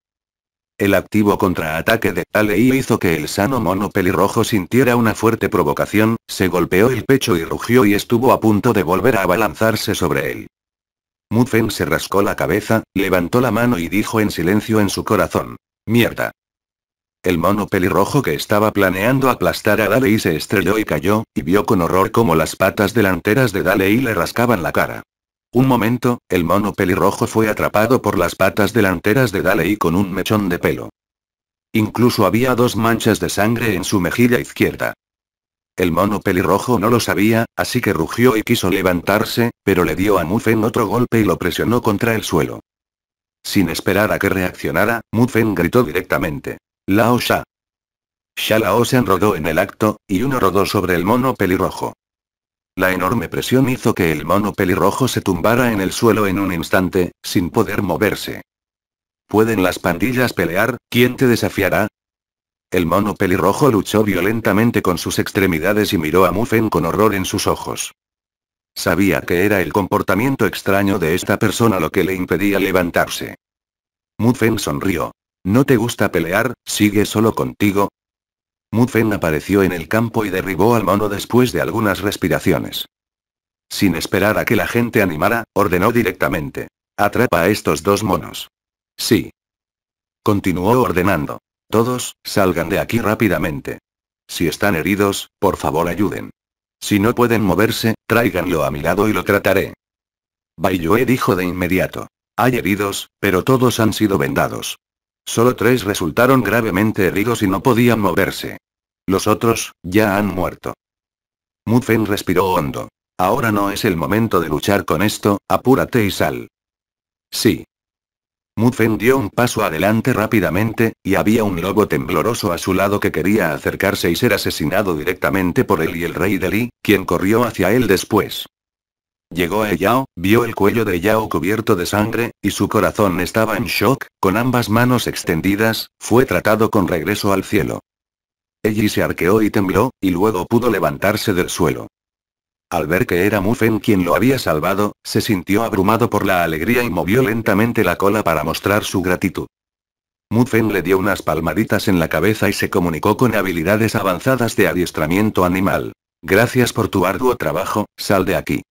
El activo contraataque de Dalei hizo que el sano mono pelirrojo sintiera una fuerte provocación, se golpeó el pecho y rugió y estuvo a punto de volver a abalanzarse sobre él. Mufen se rascó la cabeza, levantó la mano y dijo en silencio en su corazón. Mierda. El mono pelirrojo que estaba planeando aplastar a Dalei se estrelló y cayó, y vio con horror cómo las patas delanteras de Dalei le rascaban la cara. Un momento, el mono pelirrojo fue atrapado por las patas delanteras de Daley con un mechón de pelo. Incluso había dos manchas de sangre en su mejilla izquierda. El mono pelirrojo no lo sabía, así que rugió y quiso levantarse, pero le dio a Mufen otro golpe y lo presionó contra el suelo. Sin esperar a que reaccionara, Mufen gritó directamente. Lao Sha. Sha Lao se enrodó en el acto, y uno rodó sobre el mono pelirrojo. La enorme presión hizo que el mono pelirrojo se tumbara en el suelo en un instante, sin poder moverse. ¿Pueden las pandillas pelear? ¿Quién te desafiará? El mono pelirrojo luchó violentamente con sus extremidades y miró a Muffen con horror en sus ojos. Sabía que era el comportamiento extraño de esta persona lo que le impedía levantarse. Muffen sonrió. ¿No te gusta pelear? ¿Sigue solo contigo? Mufen apareció en el campo y derribó al mono después de algunas respiraciones. Sin esperar a que la gente animara, ordenó directamente. Atrapa a estos dos monos. Sí. Continuó ordenando. Todos, salgan de aquí rápidamente. Si están heridos, por favor ayuden. Si no pueden moverse, tráiganlo a mi lado y lo trataré. Baiyue dijo de inmediato. Hay heridos, pero todos han sido vendados. Solo tres resultaron gravemente heridos y no podían moverse. Los otros, ya han muerto. Mufen respiró hondo. Ahora no es el momento de luchar con esto, apúrate y sal. Sí. Mufen dio un paso adelante rápidamente, y había un lobo tembloroso a su lado que quería acercarse y ser asesinado directamente por él y el rey Deli, quien corrió hacia él después. Llegó a Yao, vio el cuello de Yao cubierto de sangre, y su corazón estaba en shock, con ambas manos extendidas, fue tratado con regreso al cielo. Ellie se arqueó y tembló, y luego pudo levantarse del suelo. Al ver que era Mufen quien lo había salvado, se sintió abrumado por la alegría y movió lentamente la cola para mostrar su gratitud. Mufen le dio unas palmaditas en la cabeza y se comunicó con habilidades avanzadas de adiestramiento animal. Gracias por tu arduo trabajo, sal de aquí.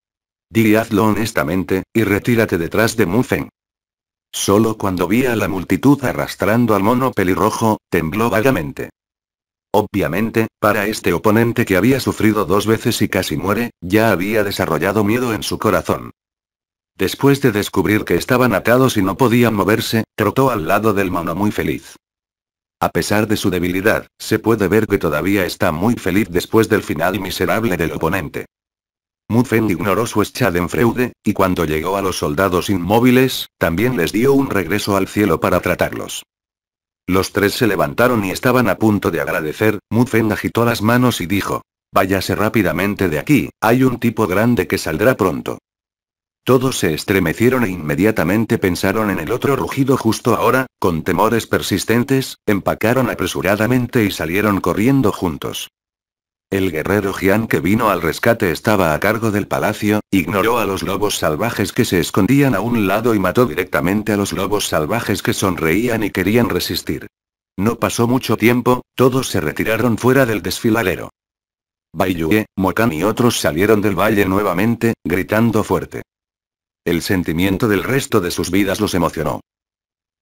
Di honestamente, y retírate detrás de Mufen. Solo cuando vi a la multitud arrastrando al mono pelirrojo, tembló vagamente. Obviamente, para este oponente que había sufrido dos veces y casi muere, ya había desarrollado miedo en su corazón. Después de descubrir que estaban atados y no podían moverse, trotó al lado del mono muy feliz. A pesar de su debilidad, se puede ver que todavía está muy feliz después del final miserable del oponente. Mufen ignoró su freude, y cuando llegó a los soldados inmóviles, también les dio un regreso al cielo para tratarlos. Los tres se levantaron y estaban a punto de agradecer, Mufen agitó las manos y dijo, Váyase rápidamente de aquí, hay un tipo grande que saldrá pronto. Todos se estremecieron e inmediatamente pensaron en el otro rugido justo ahora, con temores persistentes, empacaron apresuradamente y salieron corriendo juntos. El guerrero Jian que vino al rescate estaba a cargo del palacio, ignoró a los lobos salvajes que se escondían a un lado y mató directamente a los lobos salvajes que sonreían y querían resistir. No pasó mucho tiempo, todos se retiraron fuera del desfiladero. Baiyue, Mokan y otros salieron del valle nuevamente, gritando fuerte. El sentimiento del resto de sus vidas los emocionó.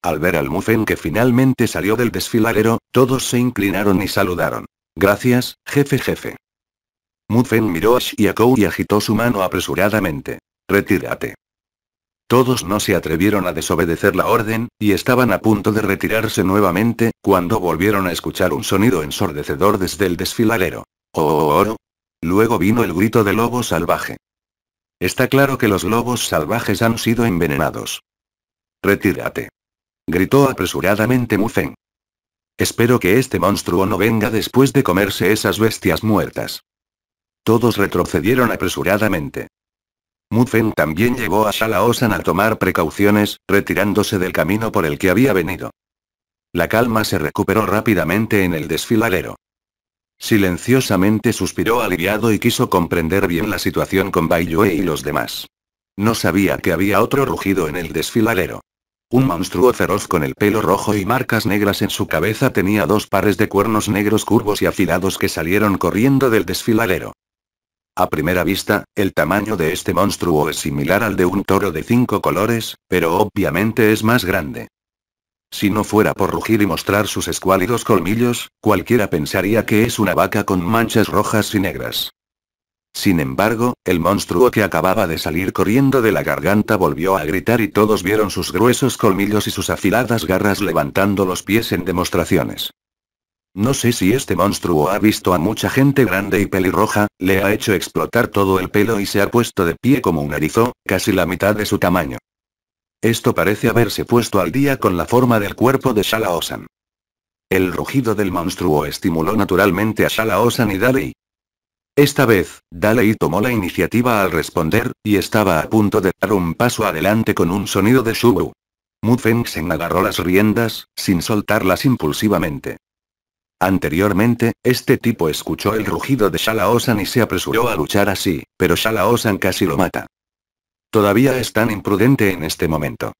Al ver al Mufen que finalmente salió del desfiladero, todos se inclinaron y saludaron. Gracias, jefe jefe. Mufen miró a Shiakou y agitó su mano apresuradamente. Retírate. Todos no se atrevieron a desobedecer la orden, y estaban a punto de retirarse nuevamente, cuando volvieron a escuchar un sonido ensordecedor desde el desfiladero. ¡Oh, oh, oh, oh, oh. Luego vino el grito de lobo salvaje. Está claro que los lobos salvajes han sido envenenados. Retírate. Gritó apresuradamente Mufen. Espero que este monstruo no venga después de comerse esas bestias muertas. Todos retrocedieron apresuradamente. Mufen también llegó a Shalaosan a tomar precauciones, retirándose del camino por el que había venido. La calma se recuperó rápidamente en el desfiladero. Silenciosamente suspiró aliviado y quiso comprender bien la situación con Baiyue y los demás. No sabía que había otro rugido en el desfiladero. Un monstruo feroz con el pelo rojo y marcas negras en su cabeza tenía dos pares de cuernos negros curvos y afilados que salieron corriendo del desfiladero. A primera vista, el tamaño de este monstruo es similar al de un toro de cinco colores, pero obviamente es más grande. Si no fuera por rugir y mostrar sus escuálidos colmillos, cualquiera pensaría que es una vaca con manchas rojas y negras. Sin embargo, el monstruo que acababa de salir corriendo de la garganta volvió a gritar y todos vieron sus gruesos colmillos y sus afiladas garras levantando los pies en demostraciones. No sé si este monstruo ha visto a mucha gente grande y pelirroja, le ha hecho explotar todo el pelo y se ha puesto de pie como un erizo, casi la mitad de su tamaño. Esto parece haberse puesto al día con la forma del cuerpo de Shalaosan. El rugido del monstruo estimuló naturalmente a Shalaosan y Dali, esta vez, Dalei tomó la iniciativa al responder, y estaba a punto de dar un paso adelante con un sonido de shubu. Mufeng sen agarró las riendas, sin soltarlas impulsivamente. Anteriormente, este tipo escuchó el rugido de Shalaosan y se apresuró a luchar así, pero Shalaosan casi lo mata. Todavía es tan imprudente en este momento.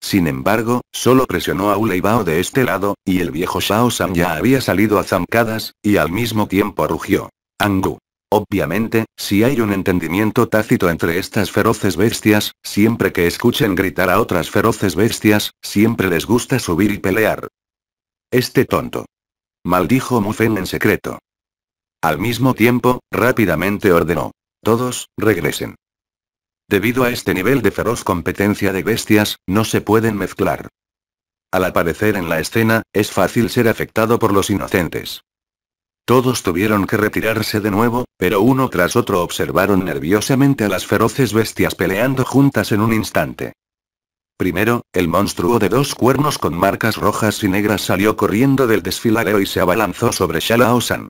Sin embargo, solo presionó a Uleibao de este lado, y el viejo Shao San ya había salido a zancadas, y al mismo tiempo rugió. Angu. Obviamente, si hay un entendimiento tácito entre estas feroces bestias, siempre que escuchen gritar a otras feroces bestias, siempre les gusta subir y pelear. Este tonto. Maldijo Mufen en secreto. Al mismo tiempo, rápidamente ordenó. Todos, regresen. Debido a este nivel de feroz competencia de bestias, no se pueden mezclar. Al aparecer en la escena, es fácil ser afectado por los inocentes. Todos tuvieron que retirarse de nuevo, pero uno tras otro observaron nerviosamente a las feroces bestias peleando juntas en un instante. Primero, el monstruo de dos cuernos con marcas rojas y negras salió corriendo del desfiladero y se abalanzó sobre Shalaosan.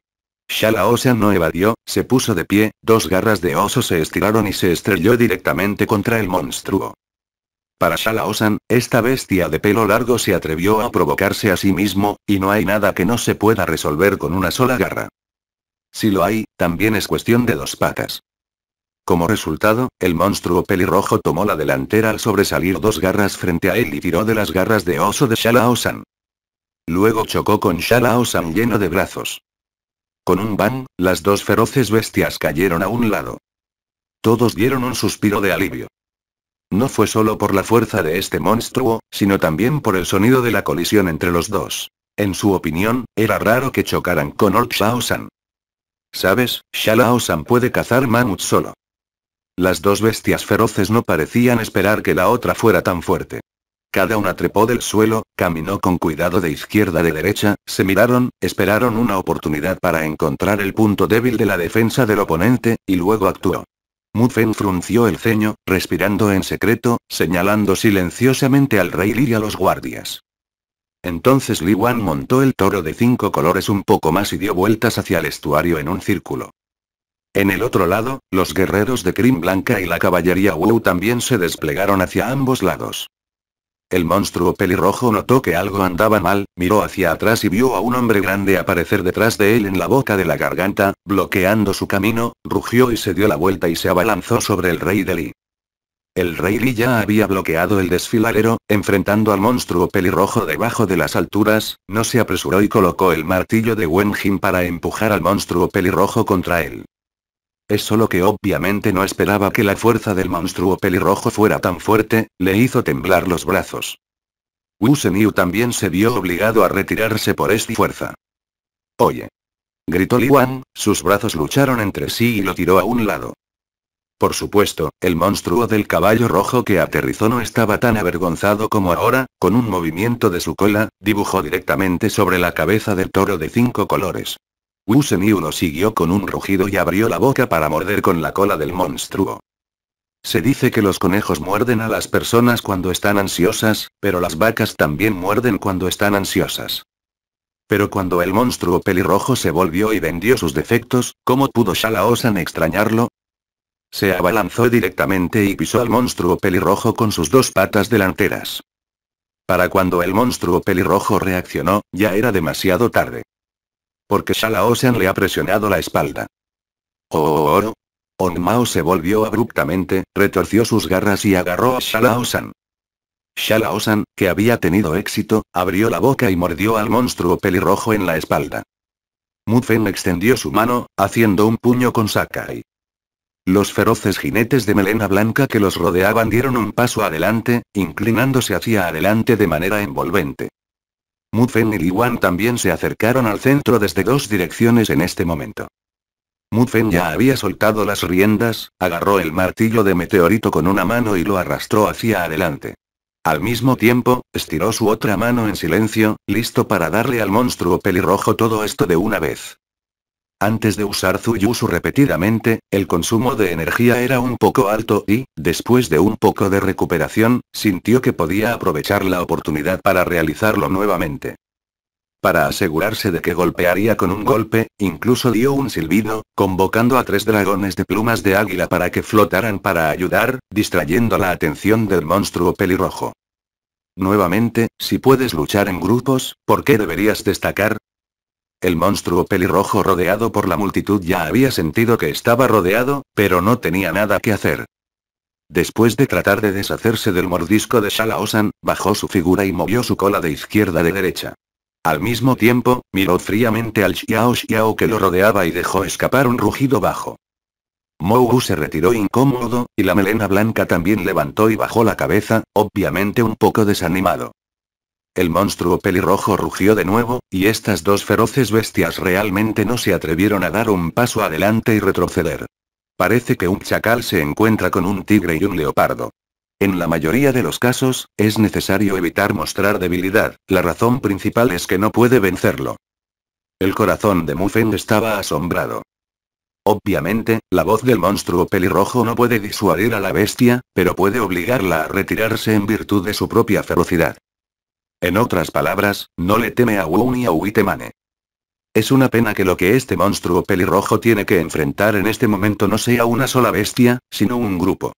Shalaosan no evadió, se puso de pie, dos garras de oso se estiraron y se estrelló directamente contra el monstruo. Para Shalaosan, esta bestia de pelo largo se atrevió a provocarse a sí mismo, y no hay nada que no se pueda resolver con una sola garra. Si lo hay, también es cuestión de dos patas. Como resultado, el monstruo pelirrojo tomó la delantera al sobresalir dos garras frente a él y tiró de las garras de oso de Shalaosan. Luego chocó con Shalaosan lleno de brazos. Con un bang, las dos feroces bestias cayeron a un lado. Todos dieron un suspiro de alivio. No fue solo por la fuerza de este monstruo, sino también por el sonido de la colisión entre los dos. En su opinión, era raro que chocaran con Old Shaosan. Sabes, Shalaosan puede cazar mamuts solo. Las dos bestias feroces no parecían esperar que la otra fuera tan fuerte. Cada una trepó del suelo, caminó con cuidado de izquierda a de derecha, se miraron, esperaron una oportunidad para encontrar el punto débil de la defensa del oponente, y luego actuó. Mufen frunció el ceño, respirando en secreto, señalando silenciosamente al rey Li y a los guardias. Entonces Li Wan montó el toro de cinco colores un poco más y dio vueltas hacia el estuario en un círculo. En el otro lado, los guerreros de Crim Blanca y la caballería Wu también se desplegaron hacia ambos lados. El monstruo pelirrojo notó que algo andaba mal, miró hacia atrás y vio a un hombre grande aparecer detrás de él en la boca de la garganta, bloqueando su camino, rugió y se dio la vuelta y se abalanzó sobre el rey de Lee. El rey Lee ya había bloqueado el desfiladero, enfrentando al monstruo pelirrojo debajo de las alturas, no se apresuró y colocó el martillo de Wen para empujar al monstruo pelirrojo contra él. Es solo que obviamente no esperaba que la fuerza del monstruo pelirrojo fuera tan fuerte, le hizo temblar los brazos. Wu Senyu también se vio obligado a retirarse por esta fuerza. Oye. Gritó Li Wan, sus brazos lucharon entre sí y lo tiró a un lado. Por supuesto, el monstruo del caballo rojo que aterrizó no estaba tan avergonzado como ahora, con un movimiento de su cola, dibujó directamente sobre la cabeza del toro de cinco colores. Wuseniu lo siguió con un rugido y abrió la boca para morder con la cola del monstruo. Se dice que los conejos muerden a las personas cuando están ansiosas, pero las vacas también muerden cuando están ansiosas. Pero cuando el monstruo pelirrojo se volvió y vendió sus defectos, ¿cómo pudo Shalaosan extrañarlo? Se abalanzó directamente y pisó al monstruo pelirrojo con sus dos patas delanteras. Para cuando el monstruo pelirrojo reaccionó, ya era demasiado tarde porque Shalaosan le ha presionado la espalda. Oh, oh, oh, oh. Onmao se volvió abruptamente, retorció sus garras y agarró a Shalaosan. Shalaosan, que había tenido éxito, abrió la boca y mordió al monstruo pelirrojo en la espalda. Mufen extendió su mano, haciendo un puño con Sakai. Los feroces jinetes de melena blanca que los rodeaban dieron un paso adelante, inclinándose hacia adelante de manera envolvente. Mufen y Liwan también se acercaron al centro desde dos direcciones en este momento. Mufen ya había soltado las riendas, agarró el martillo de meteorito con una mano y lo arrastró hacia adelante. Al mismo tiempo, estiró su otra mano en silencio, listo para darle al monstruo pelirrojo todo esto de una vez. Antes de usar Zuyusu repetidamente, el consumo de energía era un poco alto y, después de un poco de recuperación, sintió que podía aprovechar la oportunidad para realizarlo nuevamente. Para asegurarse de que golpearía con un golpe, incluso dio un silbido, convocando a tres dragones de plumas de águila para que flotaran para ayudar, distrayendo la atención del monstruo pelirrojo. Nuevamente, si puedes luchar en grupos, ¿por qué deberías destacar? El monstruo pelirrojo rodeado por la multitud ya había sentido que estaba rodeado, pero no tenía nada que hacer. Después de tratar de deshacerse del mordisco de Shalaosan, bajó su figura y movió su cola de izquierda a de derecha. Al mismo tiempo, miró fríamente al Xiao Xiao que lo rodeaba y dejó escapar un rugido bajo. Mou se retiró incómodo, y la melena blanca también levantó y bajó la cabeza, obviamente un poco desanimado. El monstruo pelirrojo rugió de nuevo, y estas dos feroces bestias realmente no se atrevieron a dar un paso adelante y retroceder. Parece que un chacal se encuentra con un tigre y un leopardo. En la mayoría de los casos, es necesario evitar mostrar debilidad, la razón principal es que no puede vencerlo. El corazón de Mufen estaba asombrado. Obviamente, la voz del monstruo pelirrojo no puede disuadir a la bestia, pero puede obligarla a retirarse en virtud de su propia ferocidad. En otras palabras, no le teme a Wu ni a Witemane. Es una pena que lo que este monstruo pelirrojo tiene que enfrentar en este momento no sea una sola bestia, sino un grupo.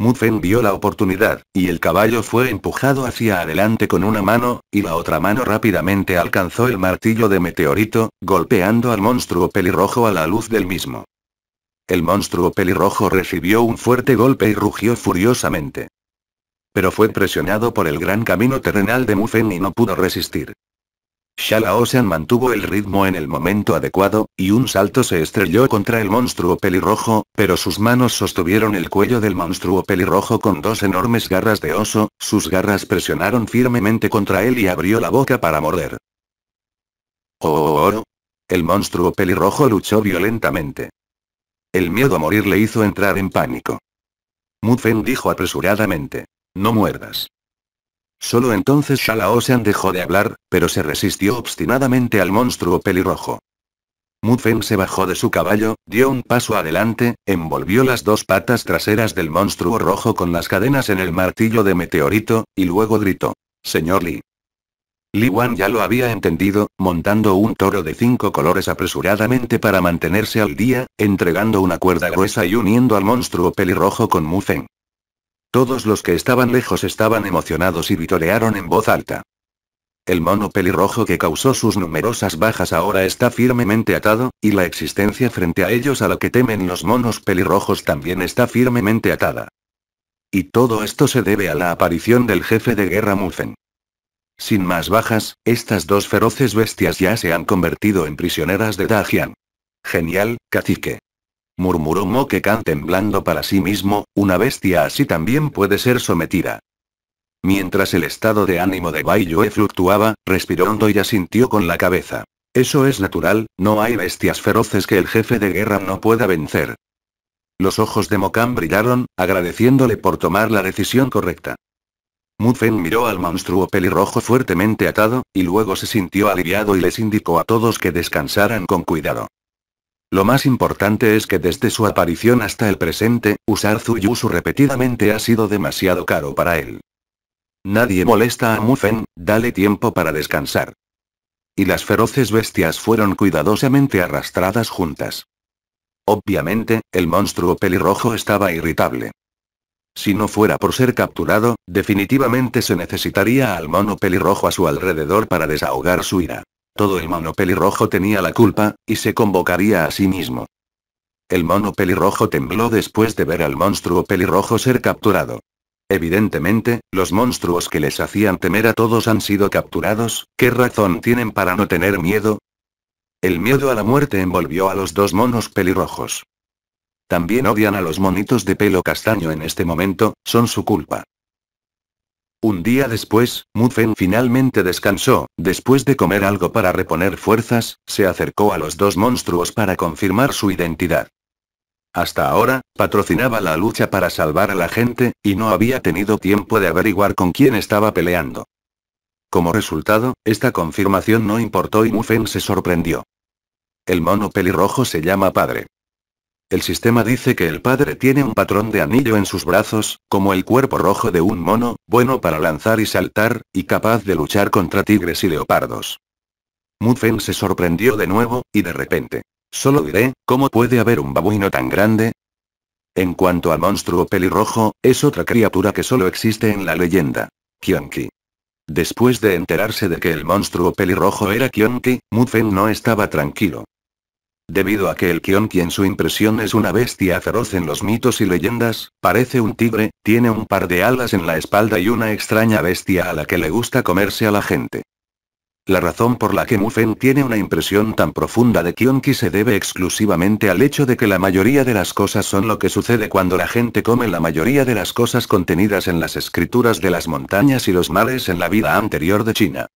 Mufen vio la oportunidad, y el caballo fue empujado hacia adelante con una mano, y la otra mano rápidamente alcanzó el martillo de meteorito, golpeando al monstruo pelirrojo a la luz del mismo. El monstruo pelirrojo recibió un fuerte golpe y rugió furiosamente pero fue presionado por el gran camino terrenal de Mufen y no pudo resistir. Shala Ocean mantuvo el ritmo en el momento adecuado, y un salto se estrelló contra el monstruo pelirrojo, pero sus manos sostuvieron el cuello del monstruo pelirrojo con dos enormes garras de oso, sus garras presionaron firmemente contra él y abrió la boca para morder. ¡Oh! oh, El monstruo pelirrojo luchó violentamente. El miedo a morir le hizo entrar en pánico. Mufen dijo apresuradamente. No muerdas. Solo entonces Shalaosean dejó de hablar, pero se resistió obstinadamente al monstruo pelirrojo. Mufen se bajó de su caballo, dio un paso adelante, envolvió las dos patas traseras del monstruo rojo con las cadenas en el martillo de meteorito, y luego gritó. Señor Li. Li Wan ya lo había entendido, montando un toro de cinco colores apresuradamente para mantenerse al día, entregando una cuerda gruesa y uniendo al monstruo pelirrojo con Mufen. Todos los que estaban lejos estaban emocionados y vitorearon en voz alta. El mono pelirrojo que causó sus numerosas bajas ahora está firmemente atado, y la existencia frente a ellos a lo que temen los monos pelirrojos también está firmemente atada. Y todo esto se debe a la aparición del jefe de guerra Mufen. Sin más bajas, estas dos feroces bestias ya se han convertido en prisioneras de Dajian. Genial, cacique murmuró Mokekan temblando para sí mismo, una bestia así también puede ser sometida. Mientras el estado de ánimo de Bai fluctuaba, respiró hondo y asintió con la cabeza. Eso es natural, no hay bestias feroces que el jefe de guerra no pueda vencer. Los ojos de Mokan brillaron, agradeciéndole por tomar la decisión correcta. Mufen miró al monstruo pelirrojo fuertemente atado, y luego se sintió aliviado y les indicó a todos que descansaran con cuidado. Lo más importante es que desde su aparición hasta el presente, usar Zuyusu repetidamente ha sido demasiado caro para él. Nadie molesta a Mufen, dale tiempo para descansar. Y las feroces bestias fueron cuidadosamente arrastradas juntas. Obviamente, el monstruo pelirrojo estaba irritable. Si no fuera por ser capturado, definitivamente se necesitaría al mono pelirrojo a su alrededor para desahogar su ira. Todo el mono pelirrojo tenía la culpa, y se convocaría a sí mismo. El mono pelirrojo tembló después de ver al monstruo pelirrojo ser capturado. Evidentemente, los monstruos que les hacían temer a todos han sido capturados, ¿qué razón tienen para no tener miedo? El miedo a la muerte envolvió a los dos monos pelirrojos. También odian a los monitos de pelo castaño en este momento, son su culpa. Un día después, Mufen finalmente descansó, después de comer algo para reponer fuerzas, se acercó a los dos monstruos para confirmar su identidad. Hasta ahora, patrocinaba la lucha para salvar a la gente, y no había tenido tiempo de averiguar con quién estaba peleando. Como resultado, esta confirmación no importó y Mufen se sorprendió. El mono pelirrojo se llama padre. El sistema dice que el padre tiene un patrón de anillo en sus brazos, como el cuerpo rojo de un mono, bueno para lanzar y saltar, y capaz de luchar contra tigres y leopardos. Mutfen se sorprendió de nuevo, y de repente. Solo diré, ¿cómo puede haber un babuino tan grande? En cuanto al monstruo pelirrojo, es otra criatura que solo existe en la leyenda. Kionki. Después de enterarse de que el monstruo pelirrojo era Kionki, Mutfen no estaba tranquilo. Debido a que el Kionki en su impresión es una bestia feroz en los mitos y leyendas, parece un tigre, tiene un par de alas en la espalda y una extraña bestia a la que le gusta comerse a la gente. La razón por la que Mufen tiene una impresión tan profunda de Kionki se debe exclusivamente al hecho de que la mayoría de las cosas son lo que sucede cuando la gente come la mayoría de las cosas contenidas en las escrituras de las montañas y los mares en la vida anterior de China.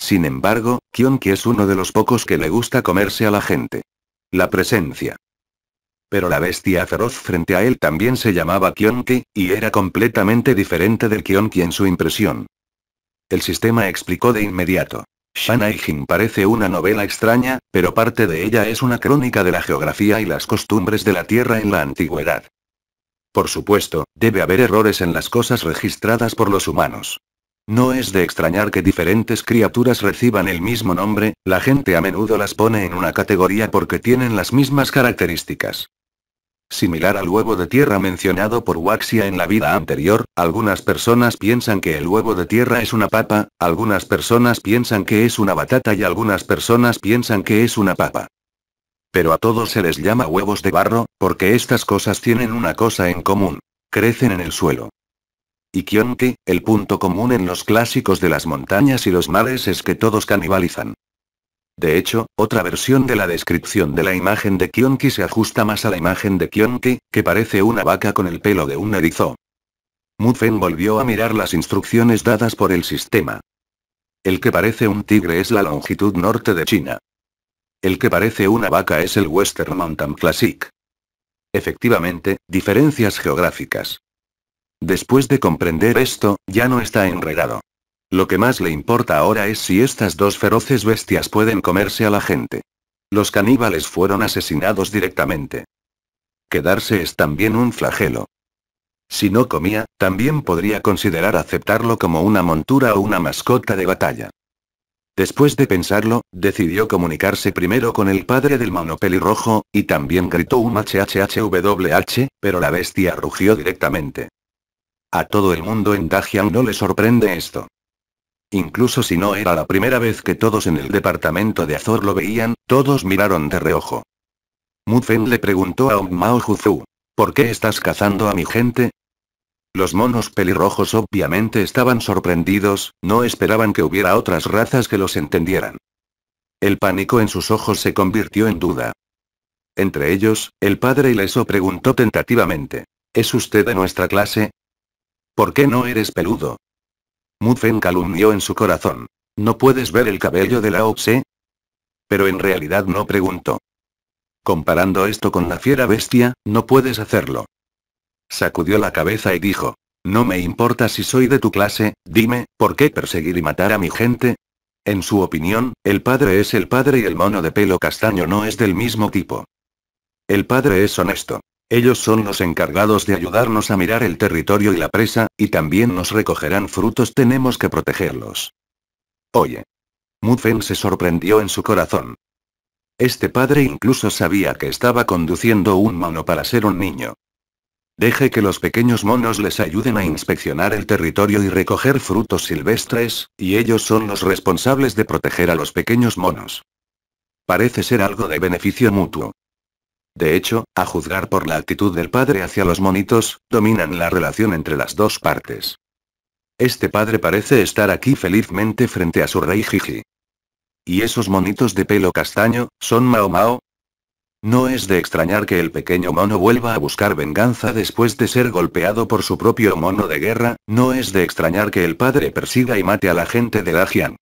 Sin embargo, Kionki es uno de los pocos que le gusta comerse a la gente. La presencia. Pero la bestia feroz frente a él también se llamaba Kionki, y era completamente diferente del Kionki en su impresión. El sistema explicó de inmediato. Jin parece una novela extraña, pero parte de ella es una crónica de la geografía y las costumbres de la Tierra en la antigüedad. Por supuesto, debe haber errores en las cosas registradas por los humanos. No es de extrañar que diferentes criaturas reciban el mismo nombre, la gente a menudo las pone en una categoría porque tienen las mismas características. Similar al huevo de tierra mencionado por Waxia en la vida anterior, algunas personas piensan que el huevo de tierra es una papa, algunas personas piensan que es una batata y algunas personas piensan que es una papa. Pero a todos se les llama huevos de barro, porque estas cosas tienen una cosa en común. Crecen en el suelo y Kionki, el punto común en los clásicos de las montañas y los mares es que todos canibalizan. De hecho, otra versión de la descripción de la imagen de Kionki se ajusta más a la imagen de Kionki, que parece una vaca con el pelo de un erizo. Mufen volvió a mirar las instrucciones dadas por el sistema. El que parece un tigre es la longitud norte de China. El que parece una vaca es el Western Mountain Classic. Efectivamente, diferencias geográficas. Después de comprender esto, ya no está enredado. Lo que más le importa ahora es si estas dos feroces bestias pueden comerse a la gente. Los caníbales fueron asesinados directamente. Quedarse es también un flagelo. Si no comía, también podría considerar aceptarlo como una montura o una mascota de batalla. Después de pensarlo, decidió comunicarse primero con el padre del mono rojo, y también gritó un HHHWH, pero la bestia rugió directamente. A todo el mundo en Dajian no le sorprende esto. Incluso si no era la primera vez que todos en el departamento de Azor lo veían, todos miraron de reojo. Mufen le preguntó a Mao Juzu. ¿Por qué estás cazando a mi gente? Los monos pelirrojos obviamente estaban sorprendidos, no esperaban que hubiera otras razas que los entendieran. El pánico en sus ojos se convirtió en duda. Entre ellos, el padre ileso preguntó tentativamente. ¿Es usted de nuestra clase? ¿Por qué no eres peludo? Mufen calumnió en su corazón. ¿No puedes ver el cabello de la Tse? Pero en realidad no preguntó. Comparando esto con la fiera bestia, no puedes hacerlo. Sacudió la cabeza y dijo, no me importa si soy de tu clase, dime, ¿por qué perseguir y matar a mi gente? En su opinión, el padre es el padre y el mono de pelo castaño no es del mismo tipo. El padre es honesto. Ellos son los encargados de ayudarnos a mirar el territorio y la presa, y también nos recogerán frutos. Tenemos que protegerlos. Oye. Mufen se sorprendió en su corazón. Este padre incluso sabía que estaba conduciendo un mono para ser un niño. Deje que los pequeños monos les ayuden a inspeccionar el territorio y recoger frutos silvestres, y ellos son los responsables de proteger a los pequeños monos. Parece ser algo de beneficio mutuo. De hecho, a juzgar por la actitud del padre hacia los monitos, dominan la relación entre las dos partes. Este padre parece estar aquí felizmente frente a su rey Jiji. ¿Y esos monitos de pelo castaño, son Mao Mao? No es de extrañar que el pequeño mono vuelva a buscar venganza después de ser golpeado por su propio mono de guerra, no es de extrañar que el padre persiga y mate a la gente de Dajian.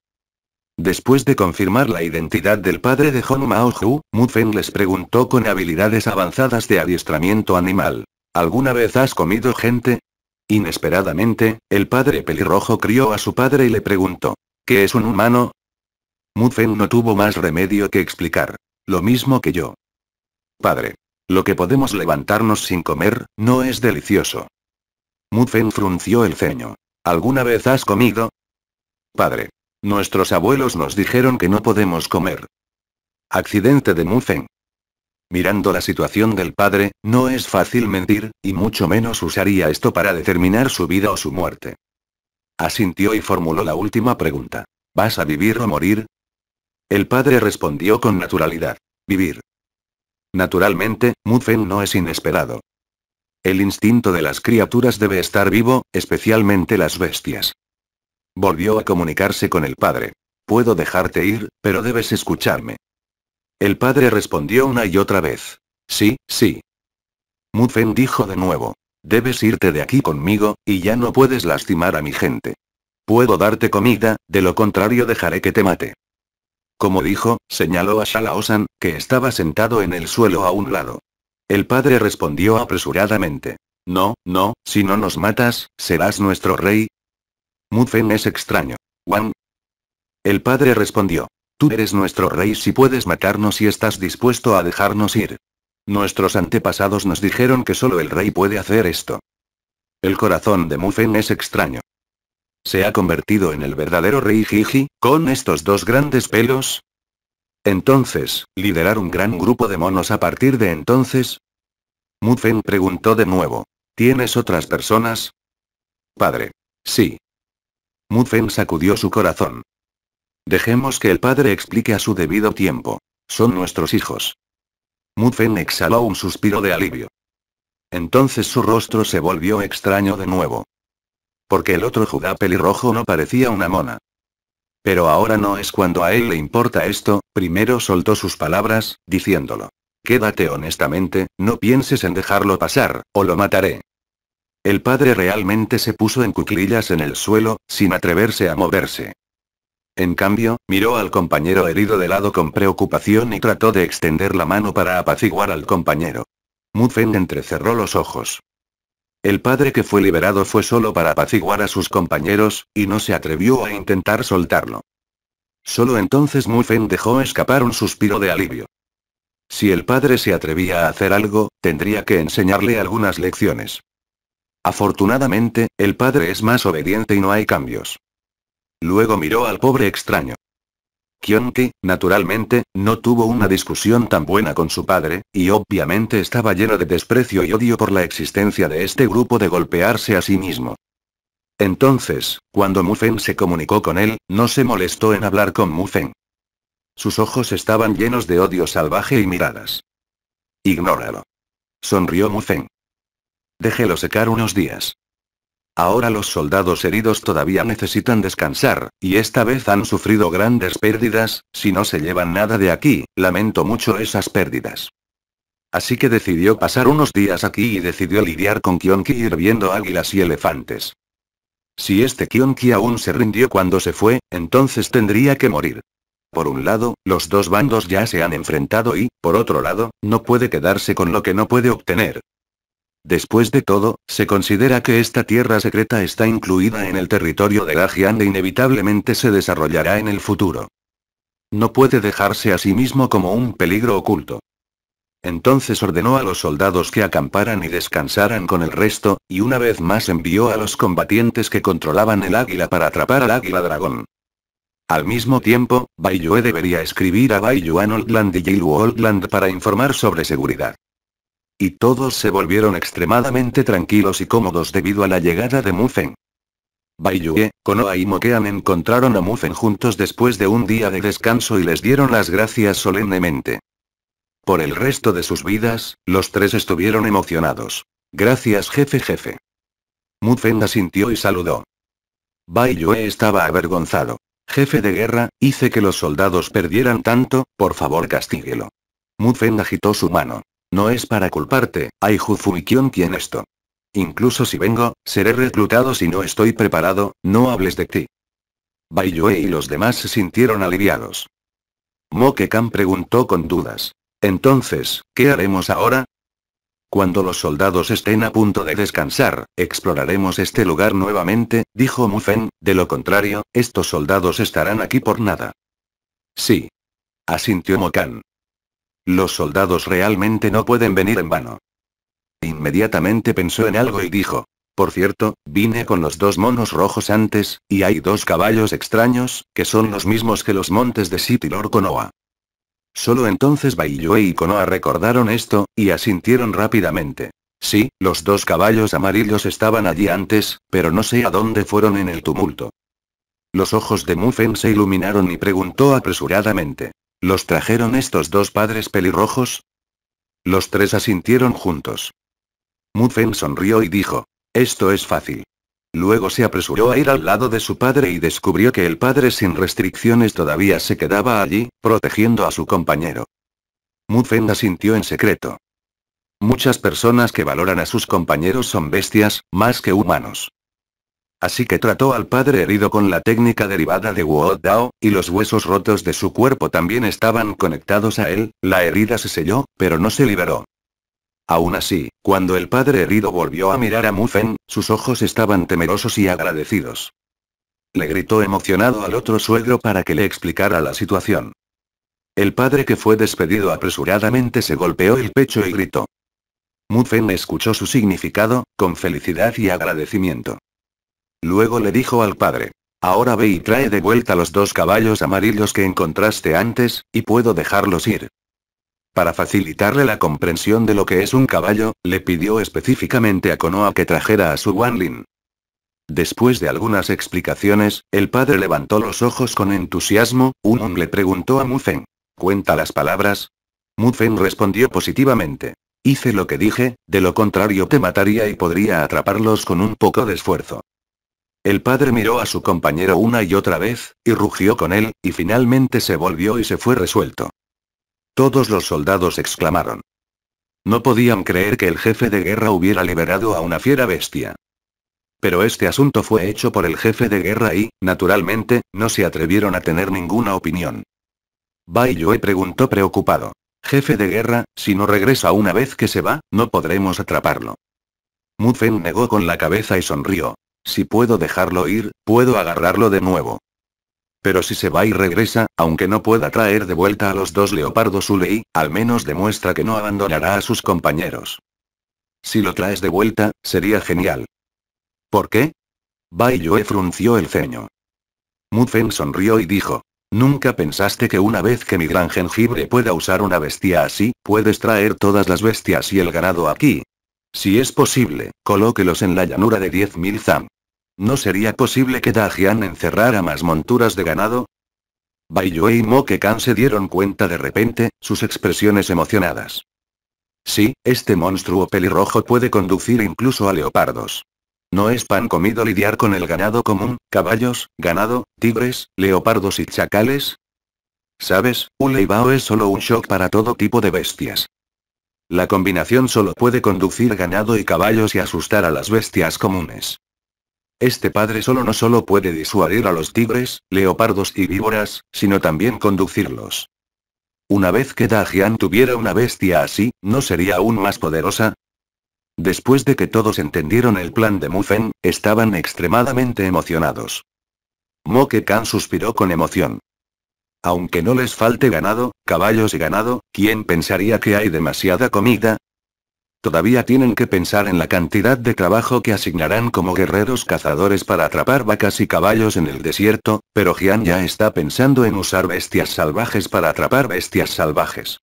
Después de confirmar la identidad del padre de Hong Mao-ju, Mufen les preguntó con habilidades avanzadas de adiestramiento animal. ¿Alguna vez has comido gente? Inesperadamente, el padre pelirrojo crió a su padre y le preguntó. ¿Qué es un humano? Mufen no tuvo más remedio que explicar. Lo mismo que yo. Padre. Lo que podemos levantarnos sin comer, no es delicioso. Mufen frunció el ceño. ¿Alguna vez has comido? Padre. Nuestros abuelos nos dijeron que no podemos comer. Accidente de Mufen. Mirando la situación del padre, no es fácil mentir, y mucho menos usaría esto para determinar su vida o su muerte. Asintió y formuló la última pregunta. ¿Vas a vivir o morir? El padre respondió con naturalidad. Vivir. Naturalmente, Mufen no es inesperado. El instinto de las criaturas debe estar vivo, especialmente las bestias. Volvió a comunicarse con el padre. Puedo dejarte ir, pero debes escucharme. El padre respondió una y otra vez. Sí, sí. Mufen dijo de nuevo. Debes irte de aquí conmigo, y ya no puedes lastimar a mi gente. Puedo darte comida, de lo contrario dejaré que te mate. Como dijo, señaló a Shalaosan, que estaba sentado en el suelo a un lado. El padre respondió apresuradamente. No, no, si no nos matas, serás nuestro rey, Mufen es extraño. Wang. El padre respondió. Tú eres nuestro rey si puedes matarnos y estás dispuesto a dejarnos ir. Nuestros antepasados nos dijeron que solo el rey puede hacer esto. El corazón de Mufen es extraño. ¿Se ha convertido en el verdadero rey Jiji, con estos dos grandes pelos? Entonces, ¿liderar un gran grupo de monos a partir de entonces? Mufen preguntó de nuevo. ¿Tienes otras personas? Padre. Sí. Mufen sacudió su corazón. Dejemos que el padre explique a su debido tiempo. Son nuestros hijos. Mufen exhaló un suspiro de alivio. Entonces su rostro se volvió extraño de nuevo. Porque el otro Judá pelirrojo no parecía una mona. Pero ahora no es cuando a él le importa esto, primero soltó sus palabras, diciéndolo. Quédate honestamente, no pienses en dejarlo pasar, o lo mataré. El padre realmente se puso en cuclillas en el suelo, sin atreverse a moverse. En cambio, miró al compañero herido de lado con preocupación y trató de extender la mano para apaciguar al compañero. Mufen entrecerró los ojos. El padre que fue liberado fue solo para apaciguar a sus compañeros, y no se atrevió a intentar soltarlo. Solo entonces Mufen dejó escapar un suspiro de alivio. Si el padre se atrevía a hacer algo, tendría que enseñarle algunas lecciones. Afortunadamente, el padre es más obediente y no hay cambios. Luego miró al pobre extraño. Kionki, naturalmente, no tuvo una discusión tan buena con su padre, y obviamente estaba lleno de desprecio y odio por la existencia de este grupo de golpearse a sí mismo. Entonces, cuando Mufen se comunicó con él, no se molestó en hablar con Mufen. Sus ojos estaban llenos de odio salvaje y miradas. Ignóralo. Sonrió Mufen déjelo secar unos días. Ahora los soldados heridos todavía necesitan descansar, y esta vez han sufrido grandes pérdidas, si no se llevan nada de aquí, lamento mucho esas pérdidas. Así que decidió pasar unos días aquí y decidió lidiar con Kionki hirviendo águilas y elefantes. Si este Kionki aún se rindió cuando se fue, entonces tendría que morir. Por un lado, los dos bandos ya se han enfrentado y, por otro lado, no puede quedarse con lo que no puede obtener, Después de todo, se considera que esta tierra secreta está incluida en el territorio de Dajian e inevitablemente se desarrollará en el futuro. No puede dejarse a sí mismo como un peligro oculto. Entonces ordenó a los soldados que acamparan y descansaran con el resto, y una vez más envió a los combatientes que controlaban el águila para atrapar al águila dragón. Al mismo tiempo, Baiyue debería escribir a Baiyuan Oldland y Yilu Oldland para informar sobre seguridad. Y todos se volvieron extremadamente tranquilos y cómodos debido a la llegada de Mufen. Baiyue, Konoha y Mokean encontraron a Mufen juntos después de un día de descanso y les dieron las gracias solemnemente. Por el resto de sus vidas, los tres estuvieron emocionados. Gracias jefe jefe. Mufen asintió y saludó. Baiyue estaba avergonzado. Jefe de guerra, hice que los soldados perdieran tanto, por favor castíguelo. Mufen agitó su mano. No es para culparte, hay Kion quien esto. Incluso si vengo, seré reclutado si no estoy preparado, no hables de ti. Baiyue y los demás se sintieron aliviados. Khan preguntó con dudas. Entonces, ¿qué haremos ahora? Cuando los soldados estén a punto de descansar, exploraremos este lugar nuevamente, dijo Mufen, de lo contrario, estos soldados estarán aquí por nada. Sí. Asintió Mokan. Los soldados realmente no pueden venir en vano. Inmediatamente pensó en algo y dijo. Por cierto, vine con los dos monos rojos antes, y hay dos caballos extraños, que son los mismos que los montes de Sitilor konoa Solo entonces Baiyue y Konoa recordaron esto, y asintieron rápidamente. Sí, los dos caballos amarillos estaban allí antes, pero no sé a dónde fueron en el tumulto. Los ojos de Mufen se iluminaron y preguntó apresuradamente. ¿Los trajeron estos dos padres pelirrojos? Los tres asintieron juntos. Muffin sonrió y dijo, esto es fácil. Luego se apresuró a ir al lado de su padre y descubrió que el padre sin restricciones todavía se quedaba allí, protegiendo a su compañero. Mudfen asintió en secreto. Muchas personas que valoran a sus compañeros son bestias, más que humanos. Así que trató al padre herido con la técnica derivada de Wu Dao, y los huesos rotos de su cuerpo también estaban conectados a él, la herida se selló, pero no se liberó. Aún así, cuando el padre herido volvió a mirar a Fen, sus ojos estaban temerosos y agradecidos. Le gritó emocionado al otro suegro para que le explicara la situación. El padre que fue despedido apresuradamente se golpeó el pecho y gritó. Fen escuchó su significado, con felicidad y agradecimiento. Luego le dijo al padre. Ahora ve y trae de vuelta los dos caballos amarillos que encontraste antes, y puedo dejarlos ir. Para facilitarle la comprensión de lo que es un caballo, le pidió específicamente a Konoa que trajera a su Wanlin. Después de algunas explicaciones, el padre levantó los ojos con entusiasmo, Un le preguntó a Mufen. ¿Cuenta las palabras? Mufen respondió positivamente. Hice lo que dije, de lo contrario te mataría y podría atraparlos con un poco de esfuerzo. El padre miró a su compañero una y otra vez, y rugió con él, y finalmente se volvió y se fue resuelto. Todos los soldados exclamaron. No podían creer que el jefe de guerra hubiera liberado a una fiera bestia. Pero este asunto fue hecho por el jefe de guerra y, naturalmente, no se atrevieron a tener ninguna opinión. Bai Yue preguntó preocupado. Jefe de guerra, si no regresa una vez que se va, no podremos atraparlo. Mufen negó con la cabeza y sonrió. Si puedo dejarlo ir, puedo agarrarlo de nuevo. Pero si se va y regresa, aunque no pueda traer de vuelta a los dos leopardos Ulei, al menos demuestra que no abandonará a sus compañeros. Si lo traes de vuelta, sería genial. ¿Por qué? Bai Yue frunció el ceño. Mufen sonrió y dijo. Nunca pensaste que una vez que mi gran jengibre pueda usar una bestia así, puedes traer todas las bestias y el ganado aquí, si es posible, colóquelos en la llanura de 10.000 zam. ¿No sería posible que Dajian encerrara más monturas de ganado? Baiyue y Mokekan se dieron cuenta de repente, sus expresiones emocionadas. Sí, este monstruo pelirrojo puede conducir incluso a leopardos. No es pan comido lidiar con el ganado común, caballos, ganado, tigres, leopardos y chacales. Sabes, un leibao es solo un shock para todo tipo de bestias. La combinación solo puede conducir ganado y caballos y asustar a las bestias comunes. Este padre solo no solo puede disuadir a los tigres, leopardos y víboras, sino también conducirlos. Una vez que Dajian tuviera una bestia así, ¿no sería aún más poderosa? Después de que todos entendieron el plan de Mufen, estaban extremadamente emocionados. Moke Khan suspiró con emoción. Aunque no les falte ganado, caballos y ganado, ¿quién pensaría que hay demasiada comida? Todavía tienen que pensar en la cantidad de trabajo que asignarán como guerreros cazadores para atrapar vacas y caballos en el desierto, pero Gian ya está pensando en usar bestias salvajes para atrapar bestias salvajes.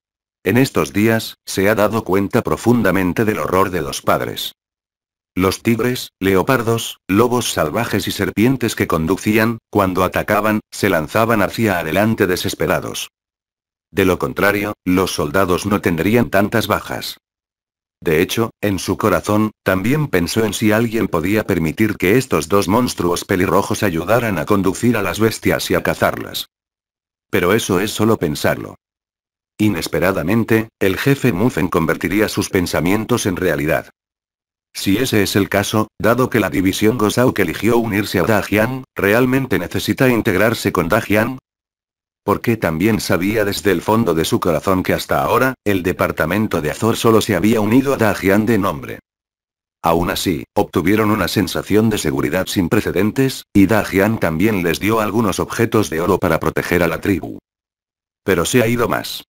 En estos días, se ha dado cuenta profundamente del horror de los padres. Los tigres, leopardos, lobos salvajes y serpientes que conducían, cuando atacaban, se lanzaban hacia adelante desesperados. De lo contrario, los soldados no tendrían tantas bajas. De hecho, en su corazón, también pensó en si alguien podía permitir que estos dos monstruos pelirrojos ayudaran a conducir a las bestias y a cazarlas. Pero eso es solo pensarlo. Inesperadamente, el jefe Muffen convertiría sus pensamientos en realidad. Si ese es el caso, dado que la división que eligió unirse a Dajian, ¿realmente necesita integrarse con Dajian? Porque también sabía desde el fondo de su corazón que hasta ahora, el departamento de Azor solo se había unido a Dajian de nombre. Aún así, obtuvieron una sensación de seguridad sin precedentes, y Dajian también les dio algunos objetos de oro para proteger a la tribu. Pero se ha ido más.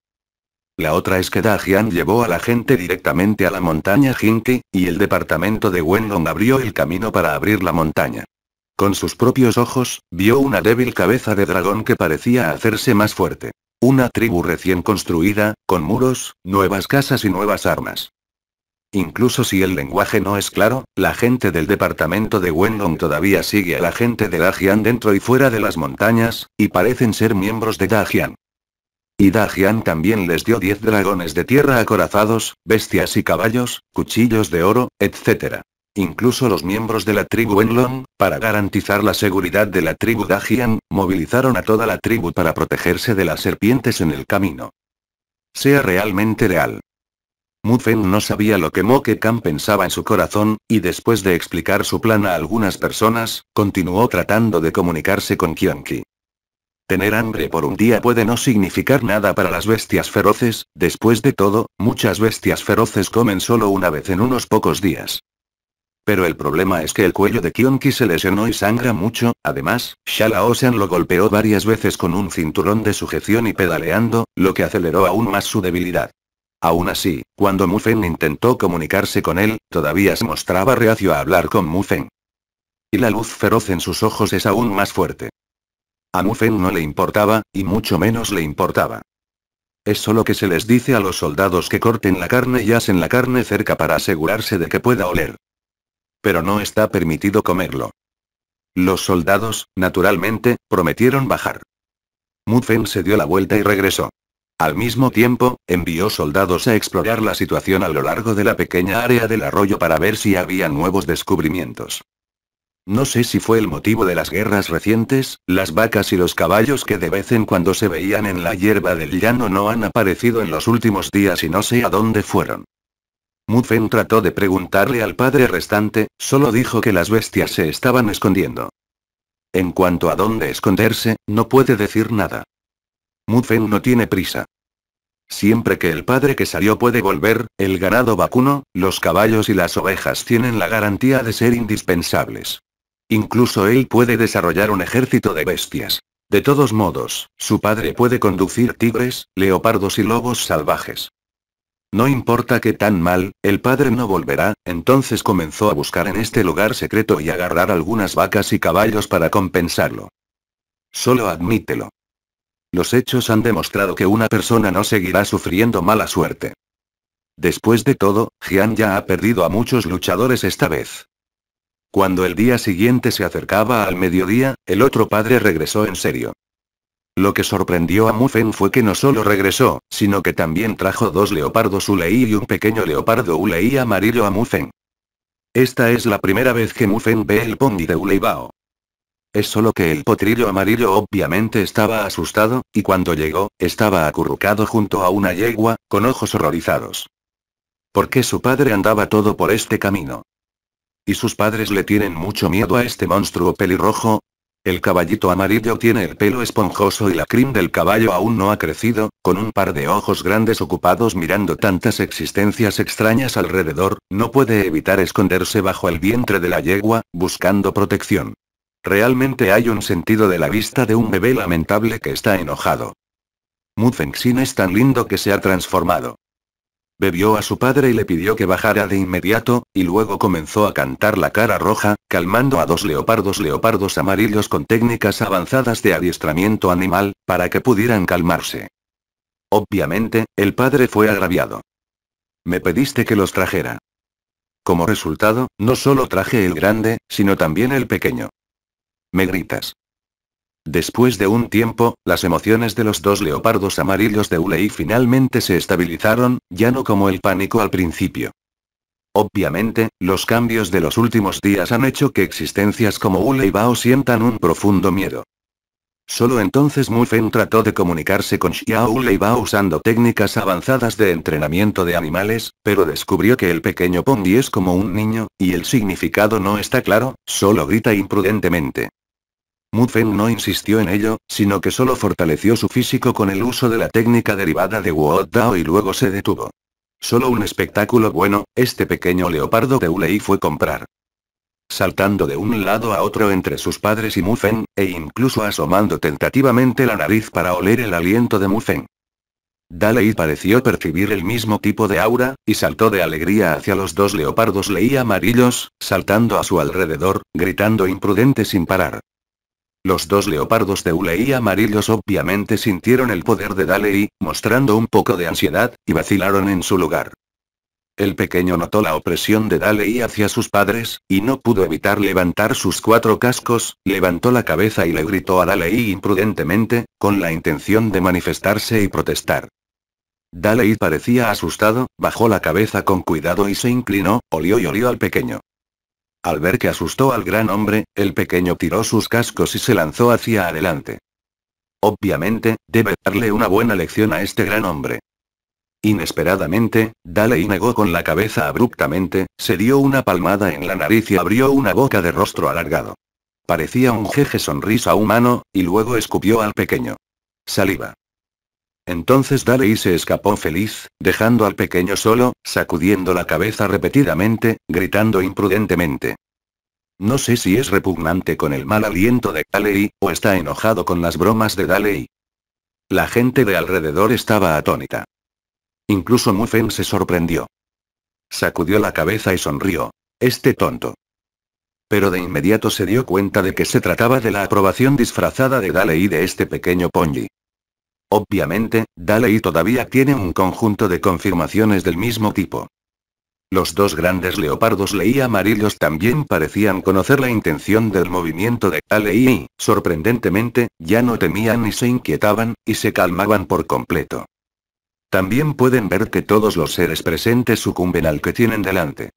La otra es que Dajian llevó a la gente directamente a la montaña Jinki, y el departamento de Wendong abrió el camino para abrir la montaña. Con sus propios ojos, vio una débil cabeza de dragón que parecía hacerse más fuerte. Una tribu recién construida, con muros, nuevas casas y nuevas armas. Incluso si el lenguaje no es claro, la gente del departamento de Wendong todavía sigue a la gente de Dajian dentro y fuera de las montañas, y parecen ser miembros de Dajian. Y Dajian también les dio 10 dragones de tierra acorazados, bestias y caballos, cuchillos de oro, etc. Incluso los miembros de la tribu Enlong, para garantizar la seguridad de la tribu Dajian, movilizaron a toda la tribu para protegerse de las serpientes en el camino. Sea realmente real. Mufen no sabía lo que Moke Khan pensaba en su corazón, y después de explicar su plan a algunas personas, continuó tratando de comunicarse con Kianki. Tener hambre por un día puede no significar nada para las bestias feroces, después de todo, muchas bestias feroces comen solo una vez en unos pocos días. Pero el problema es que el cuello de Kionki se lesionó y sangra mucho, además, shalao Ocean lo golpeó varias veces con un cinturón de sujeción y pedaleando, lo que aceleró aún más su debilidad. Aún así, cuando Mufen intentó comunicarse con él, todavía se mostraba reacio a hablar con Mufen. Y la luz feroz en sus ojos es aún más fuerte. A Mufen no le importaba, y mucho menos le importaba. Es solo que se les dice a los soldados que corten la carne y asen la carne cerca para asegurarse de que pueda oler. Pero no está permitido comerlo. Los soldados, naturalmente, prometieron bajar. Mufen se dio la vuelta y regresó. Al mismo tiempo, envió soldados a explorar la situación a lo largo de la pequeña área del arroyo para ver si había nuevos descubrimientos. No sé si fue el motivo de las guerras recientes, las vacas y los caballos que de vez en cuando se veían en la hierba del llano no han aparecido en los últimos días y no sé a dónde fueron. Muffin trató de preguntarle al padre restante, solo dijo que las bestias se estaban escondiendo. En cuanto a dónde esconderse, no puede decir nada. Muffin no tiene prisa. Siempre que el padre que salió puede volver, el ganado vacuno, los caballos y las ovejas tienen la garantía de ser indispensables. Incluso él puede desarrollar un ejército de bestias. De todos modos, su padre puede conducir tigres, leopardos y lobos salvajes. No importa qué tan mal, el padre no volverá, entonces comenzó a buscar en este lugar secreto y agarrar algunas vacas y caballos para compensarlo. Solo admítelo. Los hechos han demostrado que una persona no seguirá sufriendo mala suerte. Después de todo, Jian ya ha perdido a muchos luchadores esta vez. Cuando el día siguiente se acercaba al mediodía, el otro padre regresó en serio. Lo que sorprendió a Mufen fue que no solo regresó, sino que también trajo dos leopardos Ulei y un pequeño leopardo Ulei amarillo a Mufen. Esta es la primera vez que Mufen ve el Pongi de Uleibao. Es solo que el potrillo amarillo obviamente estaba asustado, y cuando llegó, estaba acurrucado junto a una yegua, con ojos horrorizados. ¿Por qué su padre andaba todo por este camino? Y sus padres le tienen mucho miedo a este monstruo pelirrojo. El caballito amarillo tiene el pelo esponjoso y la crin del caballo aún no ha crecido, con un par de ojos grandes ocupados mirando tantas existencias extrañas alrededor, no puede evitar esconderse bajo el vientre de la yegua, buscando protección. Realmente hay un sentido de la vista de un bebé lamentable que está enojado. Mufengxin es tan lindo que se ha transformado. Bebió a su padre y le pidió que bajara de inmediato, y luego comenzó a cantar la cara roja, calmando a dos leopardos leopardos amarillos con técnicas avanzadas de adiestramiento animal, para que pudieran calmarse. Obviamente, el padre fue agraviado. Me pediste que los trajera. Como resultado, no solo traje el grande, sino también el pequeño. Me gritas. Después de un tiempo, las emociones de los dos leopardos amarillos de Ulei finalmente se estabilizaron, ya no como el pánico al principio. Obviamente, los cambios de los últimos días han hecho que existencias como Ulei Bao sientan un profundo miedo. Solo entonces Feng trató de comunicarse con Xiao Bao usando técnicas avanzadas de entrenamiento de animales, pero descubrió que el pequeño Pondi es como un niño, y el significado no está claro, solo grita imprudentemente. Muffin no insistió en ello, sino que solo fortaleció su físico con el uso de la técnica derivada de Wu Dao y luego se detuvo. Solo un espectáculo bueno, este pequeño leopardo de Ulei fue comprar. Saltando de un lado a otro entre sus padres y Muffin, e incluso asomando tentativamente la nariz para oler el aliento de Muffin. Dalei pareció percibir el mismo tipo de aura, y saltó de alegría hacia los dos leopardos leí amarillos, saltando a su alrededor, gritando imprudente sin parar. Los dos leopardos de Ulei y amarillos obviamente sintieron el poder de Dalei, mostrando un poco de ansiedad, y vacilaron en su lugar. El pequeño notó la opresión de Dalei hacia sus padres, y no pudo evitar levantar sus cuatro cascos, levantó la cabeza y le gritó a Dalei imprudentemente, con la intención de manifestarse y protestar. Dalei parecía asustado, bajó la cabeza con cuidado y se inclinó, olió y olió al pequeño. Al ver que asustó al gran hombre, el pequeño tiró sus cascos y se lanzó hacia adelante. Obviamente, debe darle una buena lección a este gran hombre. Inesperadamente, Daley negó con la cabeza abruptamente, se dio una palmada en la nariz y abrió una boca de rostro alargado. Parecía un jeje sonrisa humano, y luego escupió al pequeño. Saliva. Entonces Daley se escapó feliz, dejando al pequeño solo, sacudiendo la cabeza repetidamente, gritando imprudentemente. No sé si es repugnante con el mal aliento de Daley, o está enojado con las bromas de Daley. La gente de alrededor estaba atónita. Incluso Mufen se sorprendió. Sacudió la cabeza y sonrió. Este tonto. Pero de inmediato se dio cuenta de que se trataba de la aprobación disfrazada de Daley de este pequeño Ponji. Obviamente, Dalei todavía tiene un conjunto de confirmaciones del mismo tipo. Los dos grandes leopardos leí amarillos también parecían conocer la intención del movimiento de Dalei. y, sorprendentemente, ya no temían ni se inquietaban, y se calmaban por completo. También pueden ver que todos los seres presentes sucumben al que tienen delante.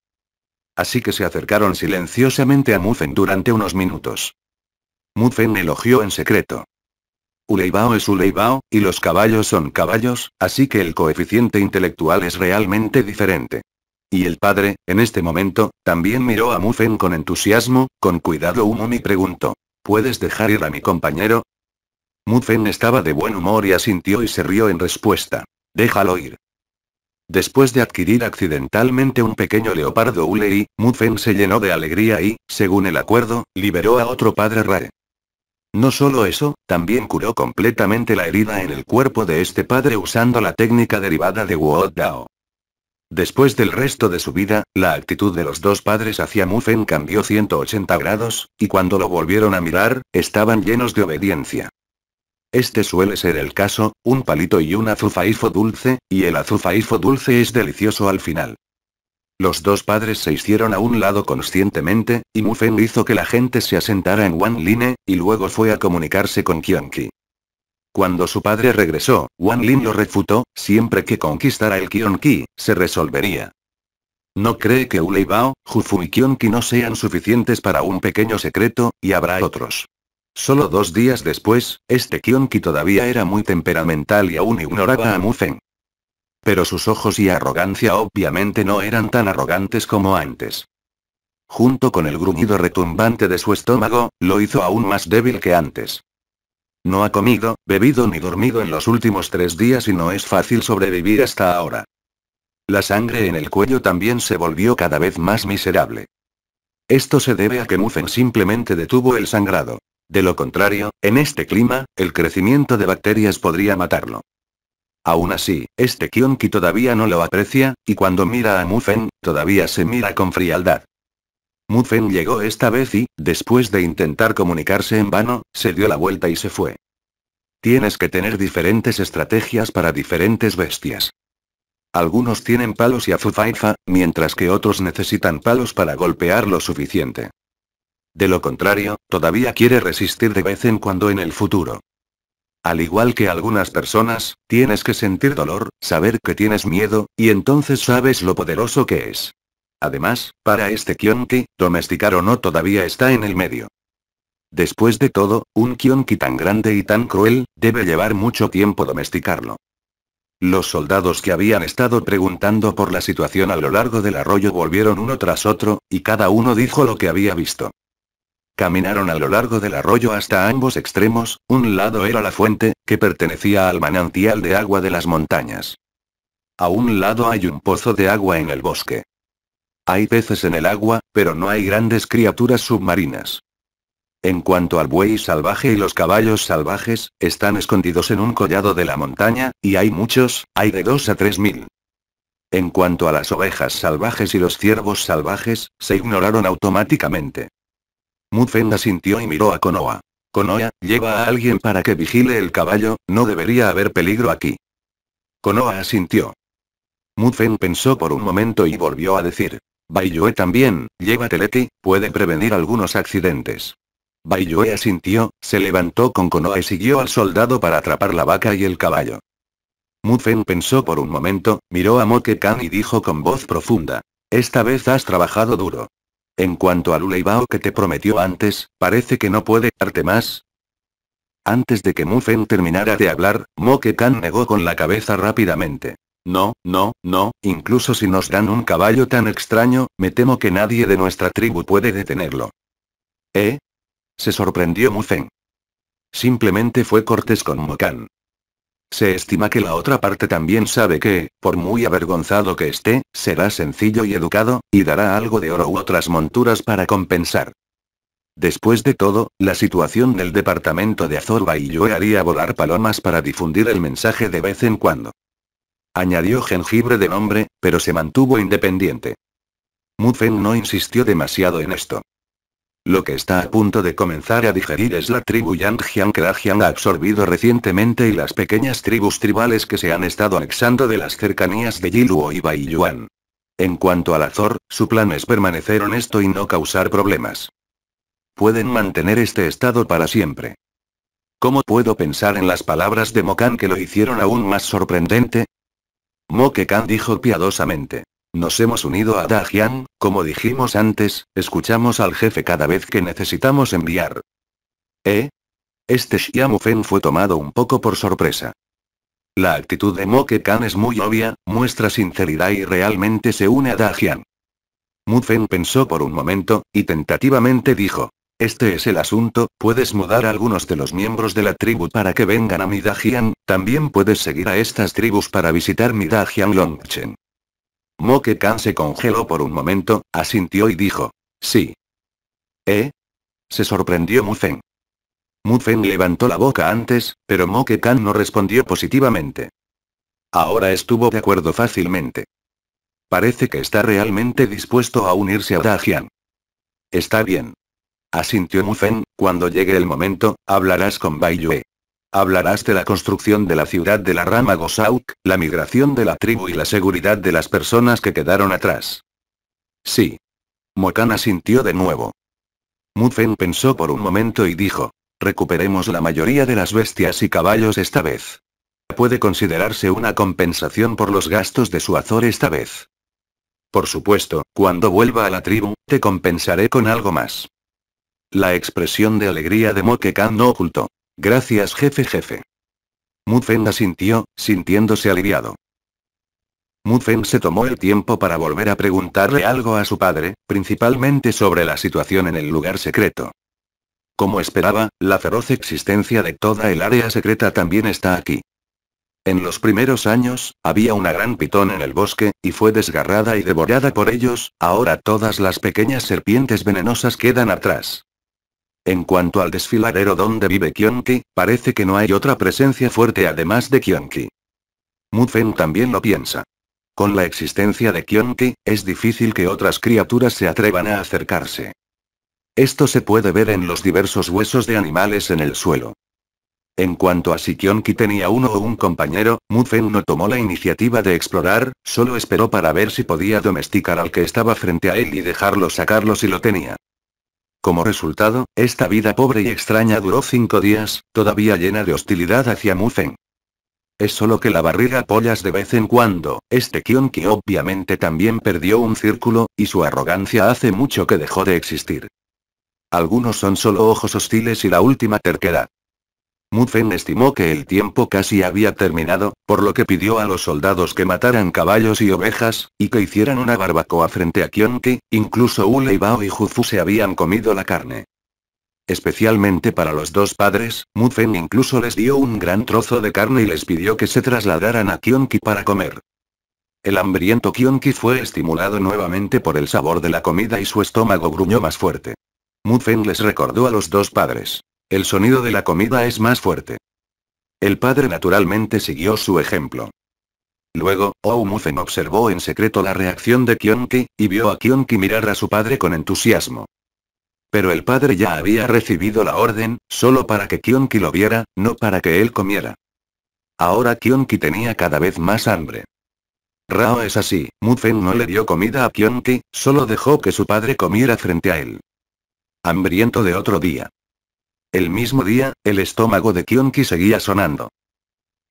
Así que se acercaron silenciosamente a Mufen durante unos minutos. Mufen elogió en secreto. Uleibao es Uleibao, y los caballos son caballos, así que el coeficiente intelectual es realmente diferente. Y el padre, en este momento, también miró a Mufen con entusiasmo, con cuidado y preguntó. ¿Puedes dejar ir a mi compañero? Mufen estaba de buen humor y asintió y se rió en respuesta. Déjalo ir. Después de adquirir accidentalmente un pequeño leopardo Ulei, Mufen se llenó de alegría y, según el acuerdo, liberó a otro padre Rae. No solo eso, también curó completamente la herida en el cuerpo de este padre usando la técnica derivada de Wuodao. Dao. Después del resto de su vida, la actitud de los dos padres hacia Mufen cambió 180 grados, y cuando lo volvieron a mirar, estaban llenos de obediencia. Este suele ser el caso, un palito y un azufaifo dulce, y el azufaifo dulce es delicioso al final. Los dos padres se hicieron a un lado conscientemente, y Mufen hizo que la gente se asentara en Wan Lin, y luego fue a comunicarse con Qianqi. Cuando su padre regresó, Wan Lin lo refutó, siempre que conquistara el Qianqi, se resolvería. No cree que Uleibao, Jufu y Qianqi no sean suficientes para un pequeño secreto, y habrá otros. Solo dos días después, este Qianqi todavía era muy temperamental y aún ignoraba a Mufen pero sus ojos y arrogancia obviamente no eran tan arrogantes como antes. Junto con el gruñido retumbante de su estómago, lo hizo aún más débil que antes. No ha comido, bebido ni dormido en los últimos tres días y no es fácil sobrevivir hasta ahora. La sangre en el cuello también se volvió cada vez más miserable. Esto se debe a que Muffen simplemente detuvo el sangrado. De lo contrario, en este clima, el crecimiento de bacterias podría matarlo. Aún así, este Kionki todavía no lo aprecia, y cuando mira a Mufen, todavía se mira con frialdad. Mufen llegó esta vez y, después de intentar comunicarse en vano, se dio la vuelta y se fue. Tienes que tener diferentes estrategias para diferentes bestias. Algunos tienen palos y azufaifa, mientras que otros necesitan palos para golpear lo suficiente. De lo contrario, todavía quiere resistir de vez en cuando en el futuro. Al igual que algunas personas, tienes que sentir dolor, saber que tienes miedo, y entonces sabes lo poderoso que es. Además, para este Kionki, domesticar o no todavía está en el medio. Después de todo, un Kionki tan grande y tan cruel, debe llevar mucho tiempo domesticarlo. Los soldados que habían estado preguntando por la situación a lo largo del arroyo volvieron uno tras otro, y cada uno dijo lo que había visto. Caminaron a lo largo del arroyo hasta ambos extremos, un lado era la fuente, que pertenecía al manantial de agua de las montañas. A un lado hay un pozo de agua en el bosque. Hay peces en el agua, pero no hay grandes criaturas submarinas. En cuanto al buey salvaje y los caballos salvajes, están escondidos en un collado de la montaña, y hay muchos, hay de dos a tres mil. En cuanto a las ovejas salvajes y los ciervos salvajes, se ignoraron automáticamente. Mutfen asintió y miró a Konoa. Konoa, lleva a alguien para que vigile el caballo, no debería haber peligro aquí. Konoa asintió. Mutfen pensó por un momento y volvió a decir. Baiyue también, lleva Teleti, puede prevenir algunos accidentes. Baiyue asintió, se levantó con Konoa y siguió al soldado para atrapar la vaca y el caballo. Mutfen pensó por un momento, miró a Moke y dijo con voz profunda. Esta vez has trabajado duro. En cuanto al Uleibao que te prometió antes, parece que no puede darte más. Antes de que Mufen terminara de hablar, moke negó con la cabeza rápidamente. No, no, no, incluso si nos dan un caballo tan extraño, me temo que nadie de nuestra tribu puede detenerlo. ¿Eh? Se sorprendió Mufen. Simplemente fue cortés con Mokan. Se estima que la otra parte también sabe que, por muy avergonzado que esté, será sencillo y educado, y dará algo de oro u otras monturas para compensar. Después de todo, la situación del departamento de Azorba y yo haría volar palomas para difundir el mensaje de vez en cuando. Añadió jengibre de nombre, pero se mantuvo independiente. Mufen no insistió demasiado en esto. Lo que está a punto de comenzar a digerir es la tribu Yangjiang que ha absorbido recientemente y las pequeñas tribus tribales que se han estado anexando de las cercanías de Yiluo y Baiyuan. En cuanto al Azor, su plan es permanecer honesto y no causar problemas. Pueden mantener este estado para siempre. ¿Cómo puedo pensar en las palabras de Mokan que lo hicieron aún más sorprendente? Mokekan dijo piadosamente. Nos hemos unido a Dajian, como dijimos antes, escuchamos al jefe cada vez que necesitamos enviar. ¿Eh? Este Mufen fue tomado un poco por sorpresa. La actitud de Moke Khan es muy obvia, muestra sinceridad y realmente se une a Dajian. Mufen pensó por un momento, y tentativamente dijo. Este es el asunto, puedes mudar a algunos de los miembros de la tribu para que vengan a mi Dajian, también puedes seguir a estas tribus para visitar mi Dajian Longchen. Moke-kan se congeló por un momento, asintió y dijo. Sí. ¿Eh? Se sorprendió Mu Mufen levantó la boca antes, pero Moke-kan no respondió positivamente. Ahora estuvo de acuerdo fácilmente. Parece que está realmente dispuesto a unirse a Dajian. Está bien. Asintió Mufen, cuando llegue el momento, hablarás con Yue. Hablarás de la construcción de la ciudad de la rama Gosauk, la migración de la tribu y la seguridad de las personas que quedaron atrás. Sí. Mokan asintió de nuevo. Mufen pensó por un momento y dijo. Recuperemos la mayoría de las bestias y caballos esta vez. Puede considerarse una compensación por los gastos de su azor esta vez. Por supuesto, cuando vuelva a la tribu, te compensaré con algo más. La expresión de alegría de Moke no ocultó. Gracias jefe jefe. Mudfen asintió, sintiéndose aliviado. Mudfen se tomó el tiempo para volver a preguntarle algo a su padre, principalmente sobre la situación en el lugar secreto. Como esperaba, la feroz existencia de toda el área secreta también está aquí. En los primeros años, había una gran pitón en el bosque, y fue desgarrada y devorada por ellos, ahora todas las pequeñas serpientes venenosas quedan atrás. En cuanto al desfiladero donde vive Kyonki, parece que no hay otra presencia fuerte además de Kyonki. Mufen también lo piensa. Con la existencia de Kyonki, es difícil que otras criaturas se atrevan a acercarse. Esto se puede ver en los diversos huesos de animales en el suelo. En cuanto a si Kyonki tenía uno o un compañero, Mufen no tomó la iniciativa de explorar, solo esperó para ver si podía domesticar al que estaba frente a él y dejarlo sacarlo si lo tenía. Como resultado, esta vida pobre y extraña duró cinco días, todavía llena de hostilidad hacia Mufen. Es solo que la barriga pollas de vez en cuando, este Kion que obviamente también perdió un círculo, y su arrogancia hace mucho que dejó de existir. Algunos son solo ojos hostiles y la última terquedad. Mufen estimó que el tiempo casi había terminado, por lo que pidió a los soldados que mataran caballos y ovejas, y que hicieran una barbacoa frente a Kionki, incluso Uleibao y Jufu se habían comido la carne. Especialmente para los dos padres, Mufen incluso les dio un gran trozo de carne y les pidió que se trasladaran a Kionki para comer. El hambriento Kionki fue estimulado nuevamente por el sabor de la comida y su estómago gruñó más fuerte. Mufen les recordó a los dos padres. El sonido de la comida es más fuerte. El padre naturalmente siguió su ejemplo. Luego, Mufen observó en secreto la reacción de Kionki, y vio a Kionki mirar a su padre con entusiasmo. Pero el padre ya había recibido la orden, solo para que Kionki lo viera, no para que él comiera. Ahora Kionki tenía cada vez más hambre. Rao es así, Mufen no le dio comida a Kionki, solo dejó que su padre comiera frente a él. Hambriento de otro día. El mismo día, el estómago de Kionki seguía sonando.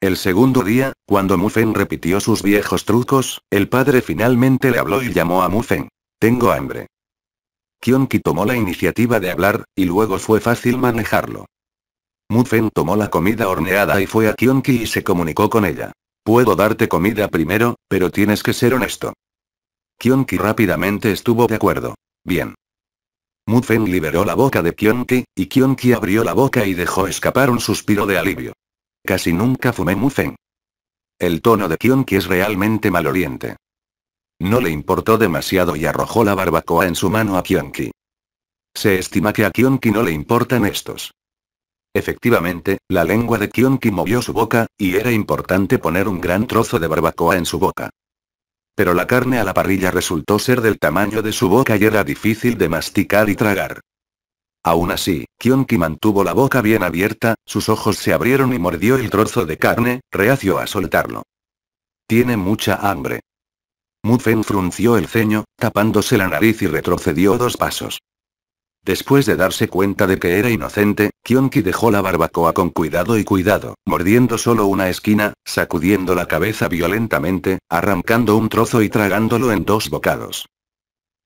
El segundo día, cuando Mufen repitió sus viejos trucos, el padre finalmente le habló y llamó a Mufen. Tengo hambre. Kionki tomó la iniciativa de hablar, y luego fue fácil manejarlo. Mufen tomó la comida horneada y fue a Kionki y se comunicó con ella. Puedo darte comida primero, pero tienes que ser honesto. Kionki rápidamente estuvo de acuerdo. Bien. Feng liberó la boca de Kionki, y Kionki abrió la boca y dejó escapar un suspiro de alivio. Casi nunca fumé Feng. El tono de Kionki es realmente maloliente. No le importó demasiado y arrojó la barbacoa en su mano a Kionki. Se estima que a Kionki no le importan estos. Efectivamente, la lengua de Kionki movió su boca, y era importante poner un gran trozo de barbacoa en su boca. Pero la carne a la parrilla resultó ser del tamaño de su boca y era difícil de masticar y tragar. Aún así, Kionki mantuvo la boca bien abierta, sus ojos se abrieron y mordió el trozo de carne, reacio a soltarlo. Tiene mucha hambre. Mufen frunció el ceño, tapándose la nariz y retrocedió dos pasos. Después de darse cuenta de que era inocente, Kionki dejó la barbacoa con cuidado y cuidado, mordiendo solo una esquina, sacudiendo la cabeza violentamente, arrancando un trozo y tragándolo en dos bocados.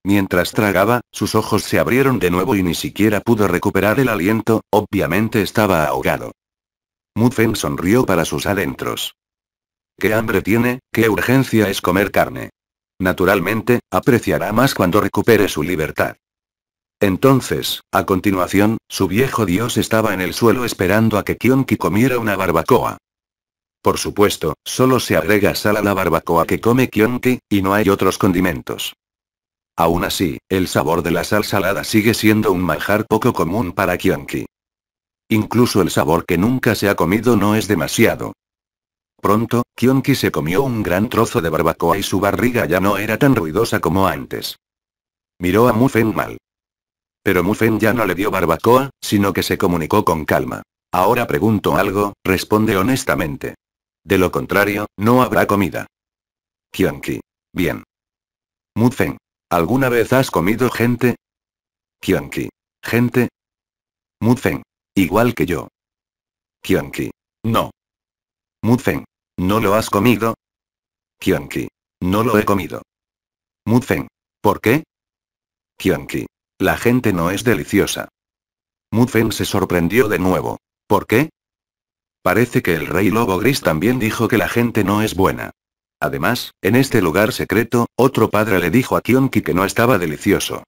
Mientras tragaba, sus ojos se abrieron de nuevo y ni siquiera pudo recuperar el aliento, obviamente estaba ahogado. Mufen sonrió para sus adentros. ¿Qué hambre tiene? ¿Qué urgencia es comer carne? Naturalmente, apreciará más cuando recupere su libertad. Entonces, a continuación, su viejo dios estaba en el suelo esperando a que Kionki comiera una barbacoa. Por supuesto, solo se agrega sal a la barbacoa que come Kionki, y no hay otros condimentos. Aún así, el sabor de la sal salada sigue siendo un manjar poco común para Kionki. Incluso el sabor que nunca se ha comido no es demasiado. Pronto, Kionki se comió un gran trozo de barbacoa y su barriga ya no era tan ruidosa como antes. Miró a Mufen mal. Pero Mufen ya no le dio barbacoa, sino que se comunicó con calma. Ahora pregunto algo, responde honestamente. De lo contrario, no habrá comida. Qianqi. Bien. Mufen. ¿Alguna vez has comido gente? Qianqi. ¿Gente? Mufen. Igual que yo. Qianqi. No. Mufen. ¿No lo has comido? Qianqi. No lo he comido. Mufen. ¿Por qué? Qianqi. La gente no es deliciosa. Mufen se sorprendió de nuevo. ¿Por qué? Parece que el rey lobo gris también dijo que la gente no es buena. Además, en este lugar secreto, otro padre le dijo a Kionki que no estaba delicioso.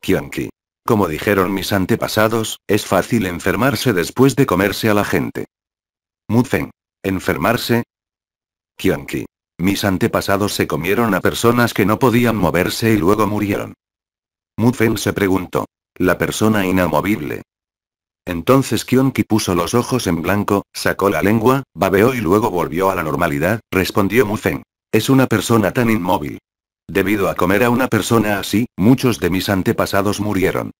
Kionki. Como dijeron mis antepasados, es fácil enfermarse después de comerse a la gente. Mufen. ¿Enfermarse? Kionki. Mis antepasados se comieron a personas que no podían moverse y luego murieron. Mufen se preguntó. La persona inamovible. Entonces Kionki puso los ojos en blanco, sacó la lengua, babeó y luego volvió a la normalidad, respondió Mufen. Es una persona tan inmóvil. Debido a comer a una persona así, muchos de mis antepasados murieron.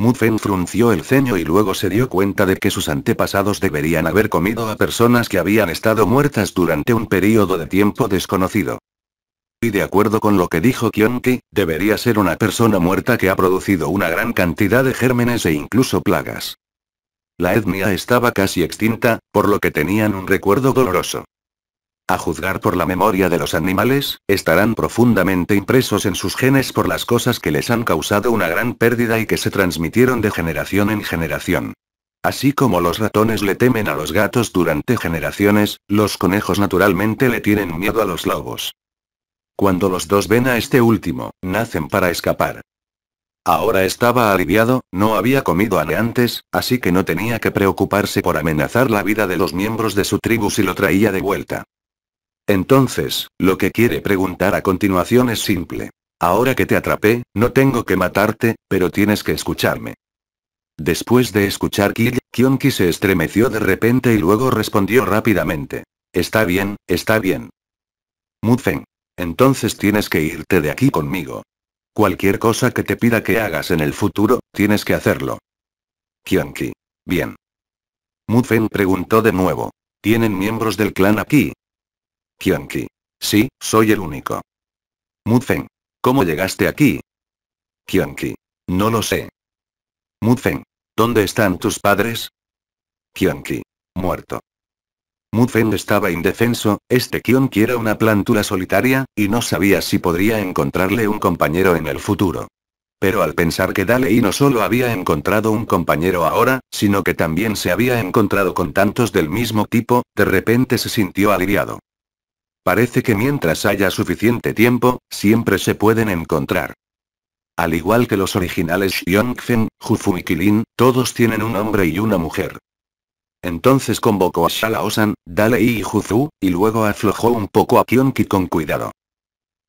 Mufen frunció el ceño y luego se dio cuenta de que sus antepasados deberían haber comido a personas que habían estado muertas durante un período de tiempo desconocido de acuerdo con lo que dijo Kionki, debería ser una persona muerta que ha producido una gran cantidad de gérmenes e incluso plagas. La etnia estaba casi extinta, por lo que tenían un recuerdo doloroso. A juzgar por la memoria de los animales, estarán profundamente impresos en sus genes por las cosas que les han causado una gran pérdida y que se transmitieron de generación en generación. Así como los ratones le temen a los gatos durante generaciones, los conejos naturalmente le tienen miedo a los lobos. Cuando los dos ven a este último, nacen para escapar. Ahora estaba aliviado, no había comido antes, así que no tenía que preocuparse por amenazar la vida de los miembros de su tribu si lo traía de vuelta. Entonces, lo que quiere preguntar a continuación es simple. Ahora que te atrapé, no tengo que matarte, pero tienes que escucharme. Después de escuchar Kill, Kionki se estremeció de repente y luego respondió rápidamente. Está bien, está bien. Mudfen. Entonces tienes que irte de aquí conmigo. Cualquier cosa que te pida que hagas en el futuro, tienes que hacerlo. Qianqi, Bien. Mufen preguntó de nuevo. ¿Tienen miembros del clan aquí? Qianqi, Sí, soy el único. Mufen. ¿Cómo llegaste aquí? Qianqi, No lo sé. Mufen. ¿Dónde están tus padres? Qianqi, Muerto. Mufen estaba indefenso, este Kion era una plántula solitaria, y no sabía si podría encontrarle un compañero en el futuro. Pero al pensar que y no solo había encontrado un compañero ahora, sino que también se había encontrado con tantos del mismo tipo, de repente se sintió aliviado. Parece que mientras haya suficiente tiempo, siempre se pueden encontrar. Al igual que los originales Yongfen, Jufu y Kilin, todos tienen un hombre y una mujer. Entonces convocó a Shalaosan, Dalei y Juzu, y luego aflojó un poco a Kionki con cuidado.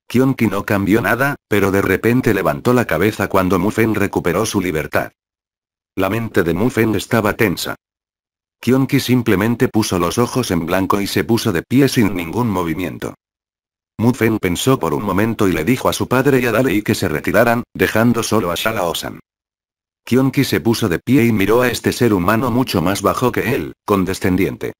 Kionki no cambió nada, pero de repente levantó la cabeza cuando Mufen recuperó su libertad. La mente de Mufen estaba tensa. Kionki simplemente puso los ojos en blanco y se puso de pie sin ningún movimiento. Mufen pensó por un momento y le dijo a su padre y a Dalei que se retiraran, dejando solo a Shalaosan. Kionki se puso de pie y miró a este ser humano mucho más bajo que él, condescendiente.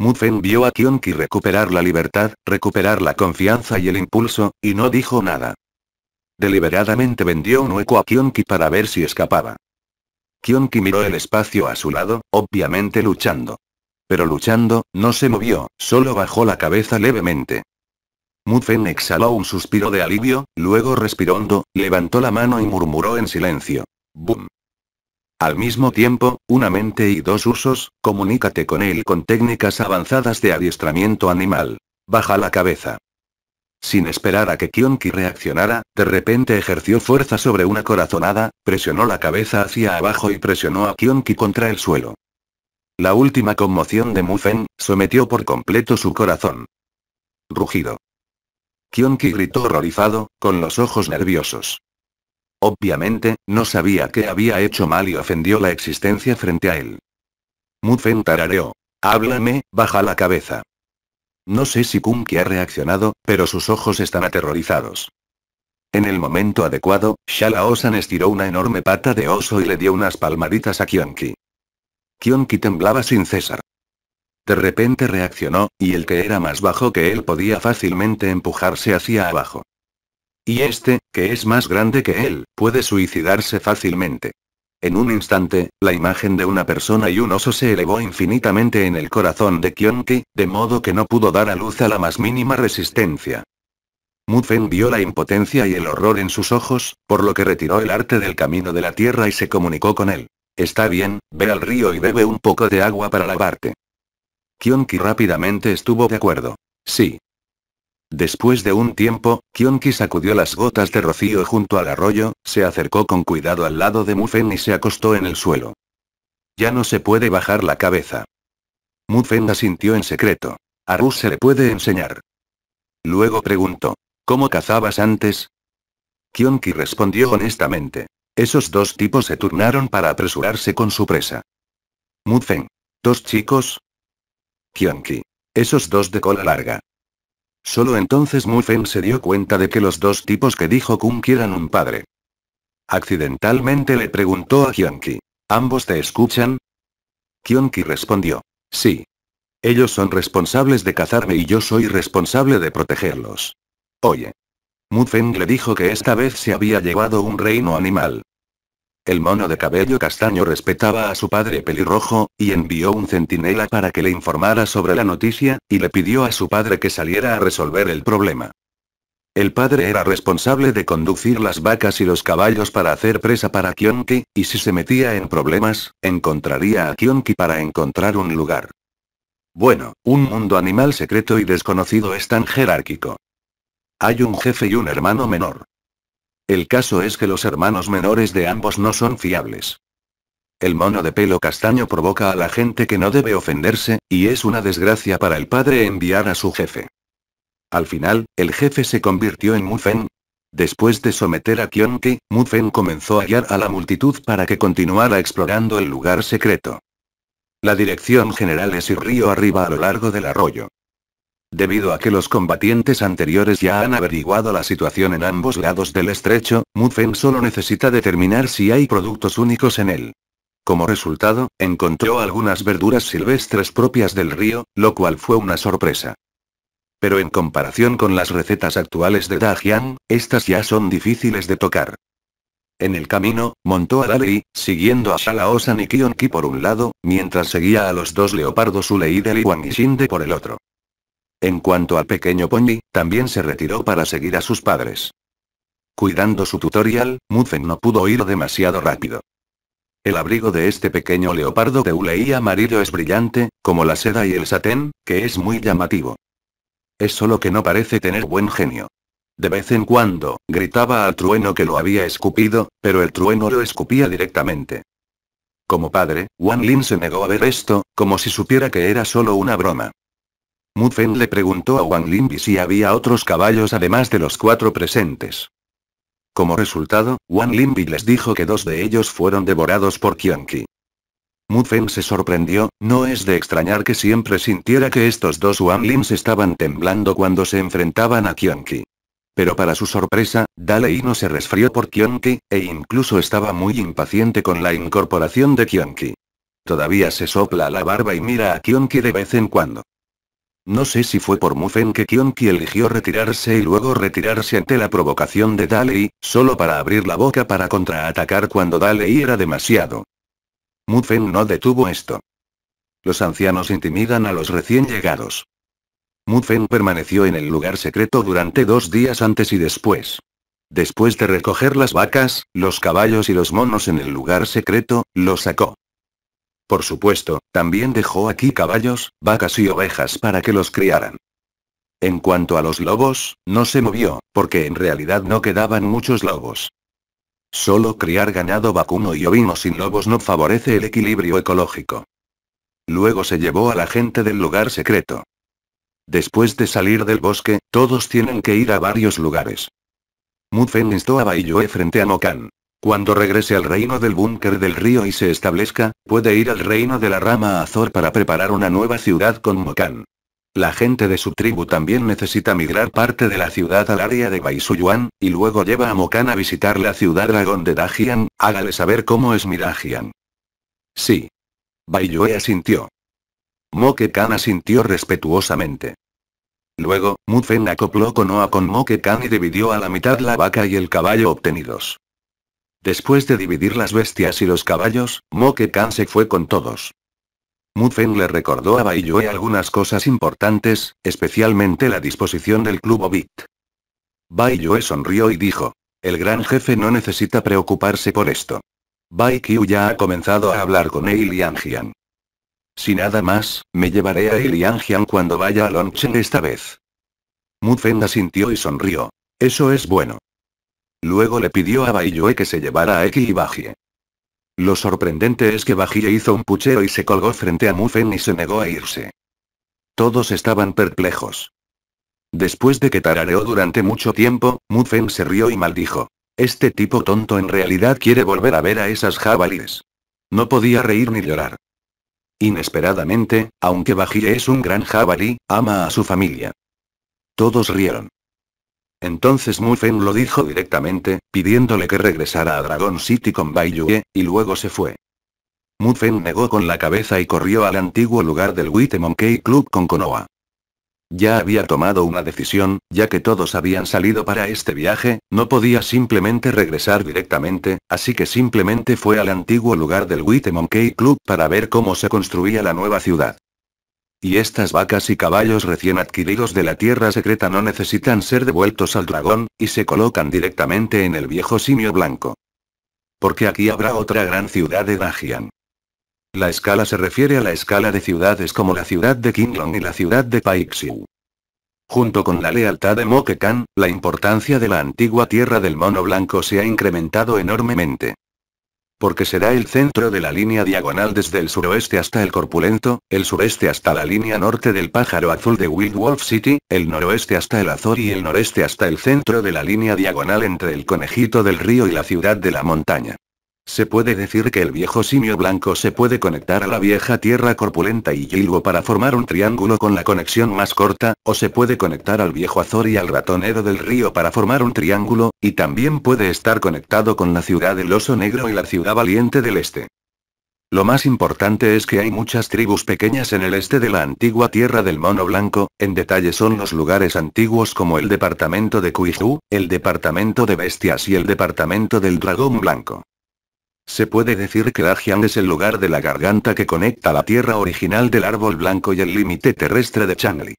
Mufen vio a Kionki recuperar la libertad, recuperar la confianza y el impulso, y no dijo nada. Deliberadamente vendió un hueco a Kionki para ver si escapaba. Kionki miró el espacio a su lado, obviamente luchando. Pero luchando, no se movió, solo bajó la cabeza levemente. Mufen exhaló un suspiro de alivio, luego respirando, levantó la mano y murmuró en silencio. Boom. Al mismo tiempo, una mente y dos usos, comunícate con él con técnicas avanzadas de adiestramiento animal. Baja la cabeza. Sin esperar a que Kionki reaccionara, de repente ejerció fuerza sobre una corazonada, presionó la cabeza hacia abajo y presionó a Kionki contra el suelo. La última conmoción de Mufen, sometió por completo su corazón. Rugido. Kionki gritó horrorizado, con los ojos nerviosos. Obviamente, no sabía que había hecho mal y ofendió la existencia frente a él. Mufen tarareó. Háblame, baja la cabeza. No sé si Kunki ha reaccionado, pero sus ojos están aterrorizados. En el momento adecuado, Shala estiró una enorme pata de oso y le dio unas palmaditas a Kionki. Kionki temblaba sin cesar. De repente reaccionó, y el que era más bajo que él podía fácilmente empujarse hacia abajo. Y este, que es más grande que él, puede suicidarse fácilmente. En un instante, la imagen de una persona y un oso se elevó infinitamente en el corazón de Kionki, de modo que no pudo dar a luz a la más mínima resistencia. Mufen vio la impotencia y el horror en sus ojos, por lo que retiró el arte del camino de la tierra y se comunicó con él. Está bien, ve al río y bebe un poco de agua para lavarte. Kionki rápidamente estuvo de acuerdo. Sí, Después de un tiempo, Kionki sacudió las gotas de rocío junto al arroyo, se acercó con cuidado al lado de Mufen y se acostó en el suelo. Ya no se puede bajar la cabeza. Mufen asintió en secreto. A Rus se le puede enseñar. Luego preguntó. ¿Cómo cazabas antes? Kionki respondió honestamente. Esos dos tipos se turnaron para apresurarse con su presa. Mufen. ¿Dos chicos? Kionki. Esos dos de cola larga. Solo entonces Feng se dio cuenta de que los dos tipos que dijo Kung eran un padre. Accidentalmente le preguntó a Qianqi. ¿Ambos te escuchan? Kyonki respondió. Sí. Ellos son responsables de cazarme y yo soy responsable de protegerlos. Oye. Feng le dijo que esta vez se había llevado un reino animal. El mono de cabello castaño respetaba a su padre pelirrojo, y envió un centinela para que le informara sobre la noticia, y le pidió a su padre que saliera a resolver el problema. El padre era responsable de conducir las vacas y los caballos para hacer presa para Kionki, y si se metía en problemas, encontraría a Kionki para encontrar un lugar. Bueno, un mundo animal secreto y desconocido es tan jerárquico. Hay un jefe y un hermano menor. El caso es que los hermanos menores de ambos no son fiables. El mono de pelo castaño provoca a la gente que no debe ofenderse, y es una desgracia para el padre enviar a su jefe. Al final, el jefe se convirtió en Mufen. Después de someter a Kionki, Mufen comenzó a guiar a la multitud para que continuara explorando el lugar secreto. La dirección general es ir río arriba a lo largo del arroyo. Debido a que los combatientes anteriores ya han averiguado la situación en ambos lados del estrecho, Mufen solo necesita determinar si hay productos únicos en él. Como resultado, encontró algunas verduras silvestres propias del río, lo cual fue una sorpresa. Pero en comparación con las recetas actuales de Dajian, estas ya son difíciles de tocar. En el camino, montó a Dalei, siguiendo a salaosa y Kionki por un lado, mientras seguía a los dos leopardos Ulei y Wangishinde por el otro. En cuanto al Pequeño Pony, también se retiró para seguir a sus padres. Cuidando su tutorial, Muzen no pudo ir demasiado rápido. El abrigo de este pequeño leopardo de uleí amarillo es brillante, como la seda y el satén, que es muy llamativo. Es solo que no parece tener buen genio. De vez en cuando, gritaba al trueno que lo había escupido, pero el trueno lo escupía directamente. Como padre, Wan Lin se negó a ver esto, como si supiera que era solo una broma. Mufen le preguntó a Wang Limbi si había otros caballos además de los cuatro presentes. Como resultado, Wang Limbi les dijo que dos de ellos fueron devorados por Qianqi. mufeng se sorprendió, no es de extrañar que siempre sintiera que estos dos Lin estaban temblando cuando se enfrentaban a Qianqi. Pero para su sorpresa, Dalei no se resfrió por Qianqi, e incluso estaba muy impaciente con la incorporación de Qianqi. Todavía se sopla la barba y mira a Qianqi de vez en cuando. No sé si fue por Mufen que Kionki eligió retirarse y luego retirarse ante la provocación de Dalei, solo para abrir la boca para contraatacar cuando Dalei era demasiado. Mufen no detuvo esto. Los ancianos intimidan a los recién llegados. Mufen permaneció en el lugar secreto durante dos días antes y después. Después de recoger las vacas, los caballos y los monos en el lugar secreto, los sacó. Por supuesto, también dejó aquí caballos, vacas y ovejas para que los criaran. En cuanto a los lobos, no se movió, porque en realidad no quedaban muchos lobos. Solo criar ganado vacuno y ovino sin lobos no favorece el equilibrio ecológico. Luego se llevó a la gente del lugar secreto. Después de salir del bosque, todos tienen que ir a varios lugares. Mufen instó a Baiyue frente a Mokan. Cuando regrese al reino del búnker del río y se establezca, puede ir al reino de la rama Azor para preparar una nueva ciudad con Mokan. La gente de su tribu también necesita migrar parte de la ciudad al área de Baisuyuan, y luego lleva a Mokan a visitar la ciudad dragón de Dajian, hágale saber cómo es mi Sí. Baiyue asintió. Mokekan asintió respetuosamente. Luego, Mufen acopló Oa con Mokekan y dividió a la mitad la vaca y el caballo obtenidos. Después de dividir las bestias y los caballos, Moke Khan se fue con todos. Mufen le recordó a Baiyue algunas cosas importantes, especialmente la disposición del club Obit. Baiyue sonrió y dijo. El gran jefe no necesita preocuparse por esto. Bai ya ha comenzado a hablar con Eiliangian. Si nada más, me llevaré a Eiliangian cuando vaya a Longchen esta vez. Mufen asintió y sonrió. Eso es bueno. Luego le pidió a Baiyue que se llevara a Eki y Bajie. Lo sorprendente es que Bajie hizo un puchero y se colgó frente a Mufen y se negó a irse. Todos estaban perplejos. Después de que tarareó durante mucho tiempo, Mufen se rió y maldijo. Este tipo tonto en realidad quiere volver a ver a esas jabalíes. No podía reír ni llorar. Inesperadamente, aunque Bajie es un gran jabalí, ama a su familia. Todos rieron. Entonces Mufen lo dijo directamente, pidiéndole que regresara a Dragon City con Bai y luego se fue. Mufen negó con la cabeza y corrió al antiguo lugar del Whitemonkey Club con Konoha. Ya había tomado una decisión, ya que todos habían salido para este viaje, no podía simplemente regresar directamente, así que simplemente fue al antiguo lugar del Whitemonkey Club para ver cómo se construía la nueva ciudad. Y estas vacas y caballos recién adquiridos de la tierra secreta no necesitan ser devueltos al dragón, y se colocan directamente en el viejo simio blanco. Porque aquí habrá otra gran ciudad de Dajian. La escala se refiere a la escala de ciudades como la ciudad de Kinglong y la ciudad de Paixiu. Junto con la lealtad de Mokekan, la importancia de la antigua tierra del mono blanco se ha incrementado enormemente porque será el centro de la línea diagonal desde el suroeste hasta el corpulento, el sureste hasta la línea norte del pájaro azul de Wild Wolf City, el noroeste hasta el Azor y el noreste hasta el centro de la línea diagonal entre el conejito del río y la ciudad de la montaña. Se puede decir que el viejo simio blanco se puede conectar a la vieja tierra corpulenta y yilgo para formar un triángulo con la conexión más corta, o se puede conectar al viejo azor y al ratonero del río para formar un triángulo, y también puede estar conectado con la ciudad del oso negro y la ciudad valiente del este. Lo más importante es que hay muchas tribus pequeñas en el este de la antigua tierra del mono blanco, en detalle son los lugares antiguos como el departamento de Cuizú, el departamento de bestias y el departamento del dragón blanco. Se puede decir que Dajian es el lugar de la garganta que conecta la tierra original del árbol blanco y el límite terrestre de Changli.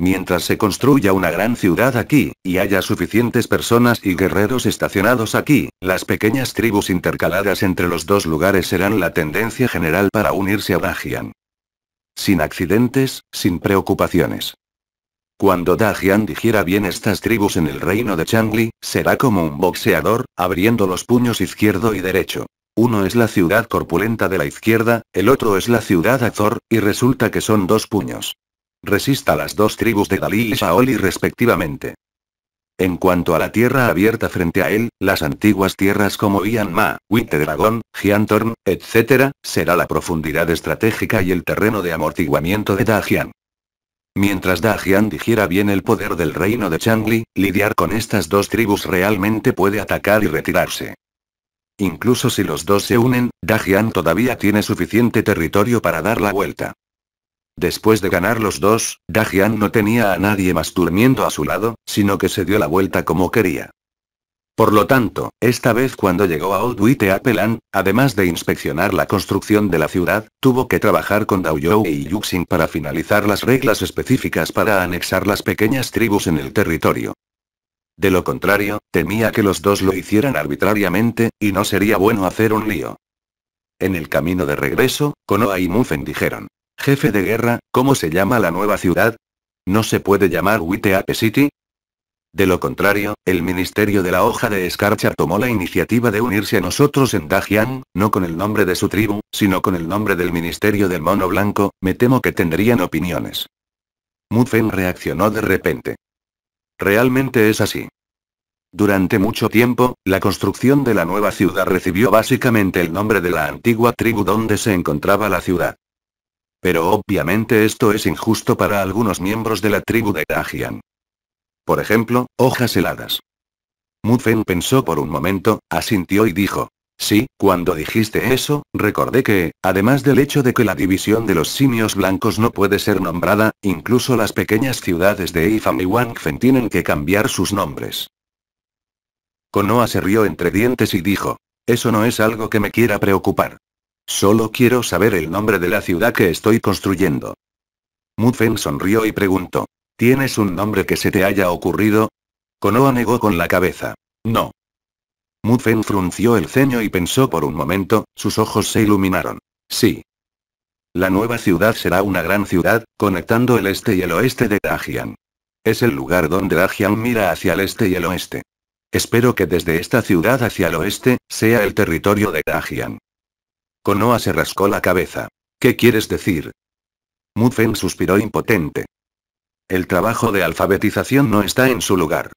Mientras se construya una gran ciudad aquí, y haya suficientes personas y guerreros estacionados aquí, las pequeñas tribus intercaladas entre los dos lugares serán la tendencia general para unirse a Dajian. Sin accidentes, sin preocupaciones. Cuando Dajian dijera bien estas tribus en el reino de Changli, será como un boxeador, abriendo los puños izquierdo y derecho. Uno es la ciudad corpulenta de la izquierda, el otro es la ciudad Azor, y resulta que son dos puños. Resista las dos tribus de Dalí y Shaoli respectivamente. En cuanto a la tierra abierta frente a él, las antiguas tierras como Ianma, Witte Dragón, Giantorn, etc., será la profundidad estratégica y el terreno de amortiguamiento de Dajian. Mientras Dajian digiera bien el poder del reino de Changli, lidiar con estas dos tribus realmente puede atacar y retirarse. Incluso si los dos se unen, Dajian todavía tiene suficiente territorio para dar la vuelta. Después de ganar los dos, Dajian no tenía a nadie más durmiendo a su lado, sino que se dio la vuelta como quería. Por lo tanto, esta vez cuando llegó a Old Appeland, además de inspeccionar la construcción de la ciudad, tuvo que trabajar con Daoyou y Yuxin para finalizar las reglas específicas para anexar las pequeñas tribus en el territorio. De lo contrario, temía que los dos lo hicieran arbitrariamente, y no sería bueno hacer un lío. En el camino de regreso, Konoa y Mufen dijeron. Jefe de guerra, ¿cómo se llama la nueva ciudad? No se puede llamar Witeape City, de lo contrario, el Ministerio de la Hoja de Escarcha tomó la iniciativa de unirse a nosotros en Dajian, no con el nombre de su tribu, sino con el nombre del Ministerio del Mono Blanco, me temo que tendrían opiniones. Mutfen reaccionó de repente. Realmente es así. Durante mucho tiempo, la construcción de la nueva ciudad recibió básicamente el nombre de la antigua tribu donde se encontraba la ciudad. Pero obviamente esto es injusto para algunos miembros de la tribu de Dajian. Por ejemplo, hojas heladas. Mutfen pensó por un momento, asintió y dijo. Sí, cuando dijiste eso, recordé que, además del hecho de que la división de los simios blancos no puede ser nombrada, incluso las pequeñas ciudades de Ifam y Wangfen tienen que cambiar sus nombres. Konoa se rió entre dientes y dijo. Eso no es algo que me quiera preocupar. Solo quiero saber el nombre de la ciudad que estoy construyendo. Mutfen sonrió y preguntó. ¿Tienes un nombre que se te haya ocurrido? Konoa negó con la cabeza. No. Mufen frunció el ceño y pensó por un momento, sus ojos se iluminaron. Sí. La nueva ciudad será una gran ciudad, conectando el este y el oeste de Dajian. Es el lugar donde Dajian mira hacia el este y el oeste. Espero que desde esta ciudad hacia el oeste, sea el territorio de Dajian. Konoa se rascó la cabeza. ¿Qué quieres decir? Mufen suspiró impotente. El trabajo de alfabetización no está en su lugar.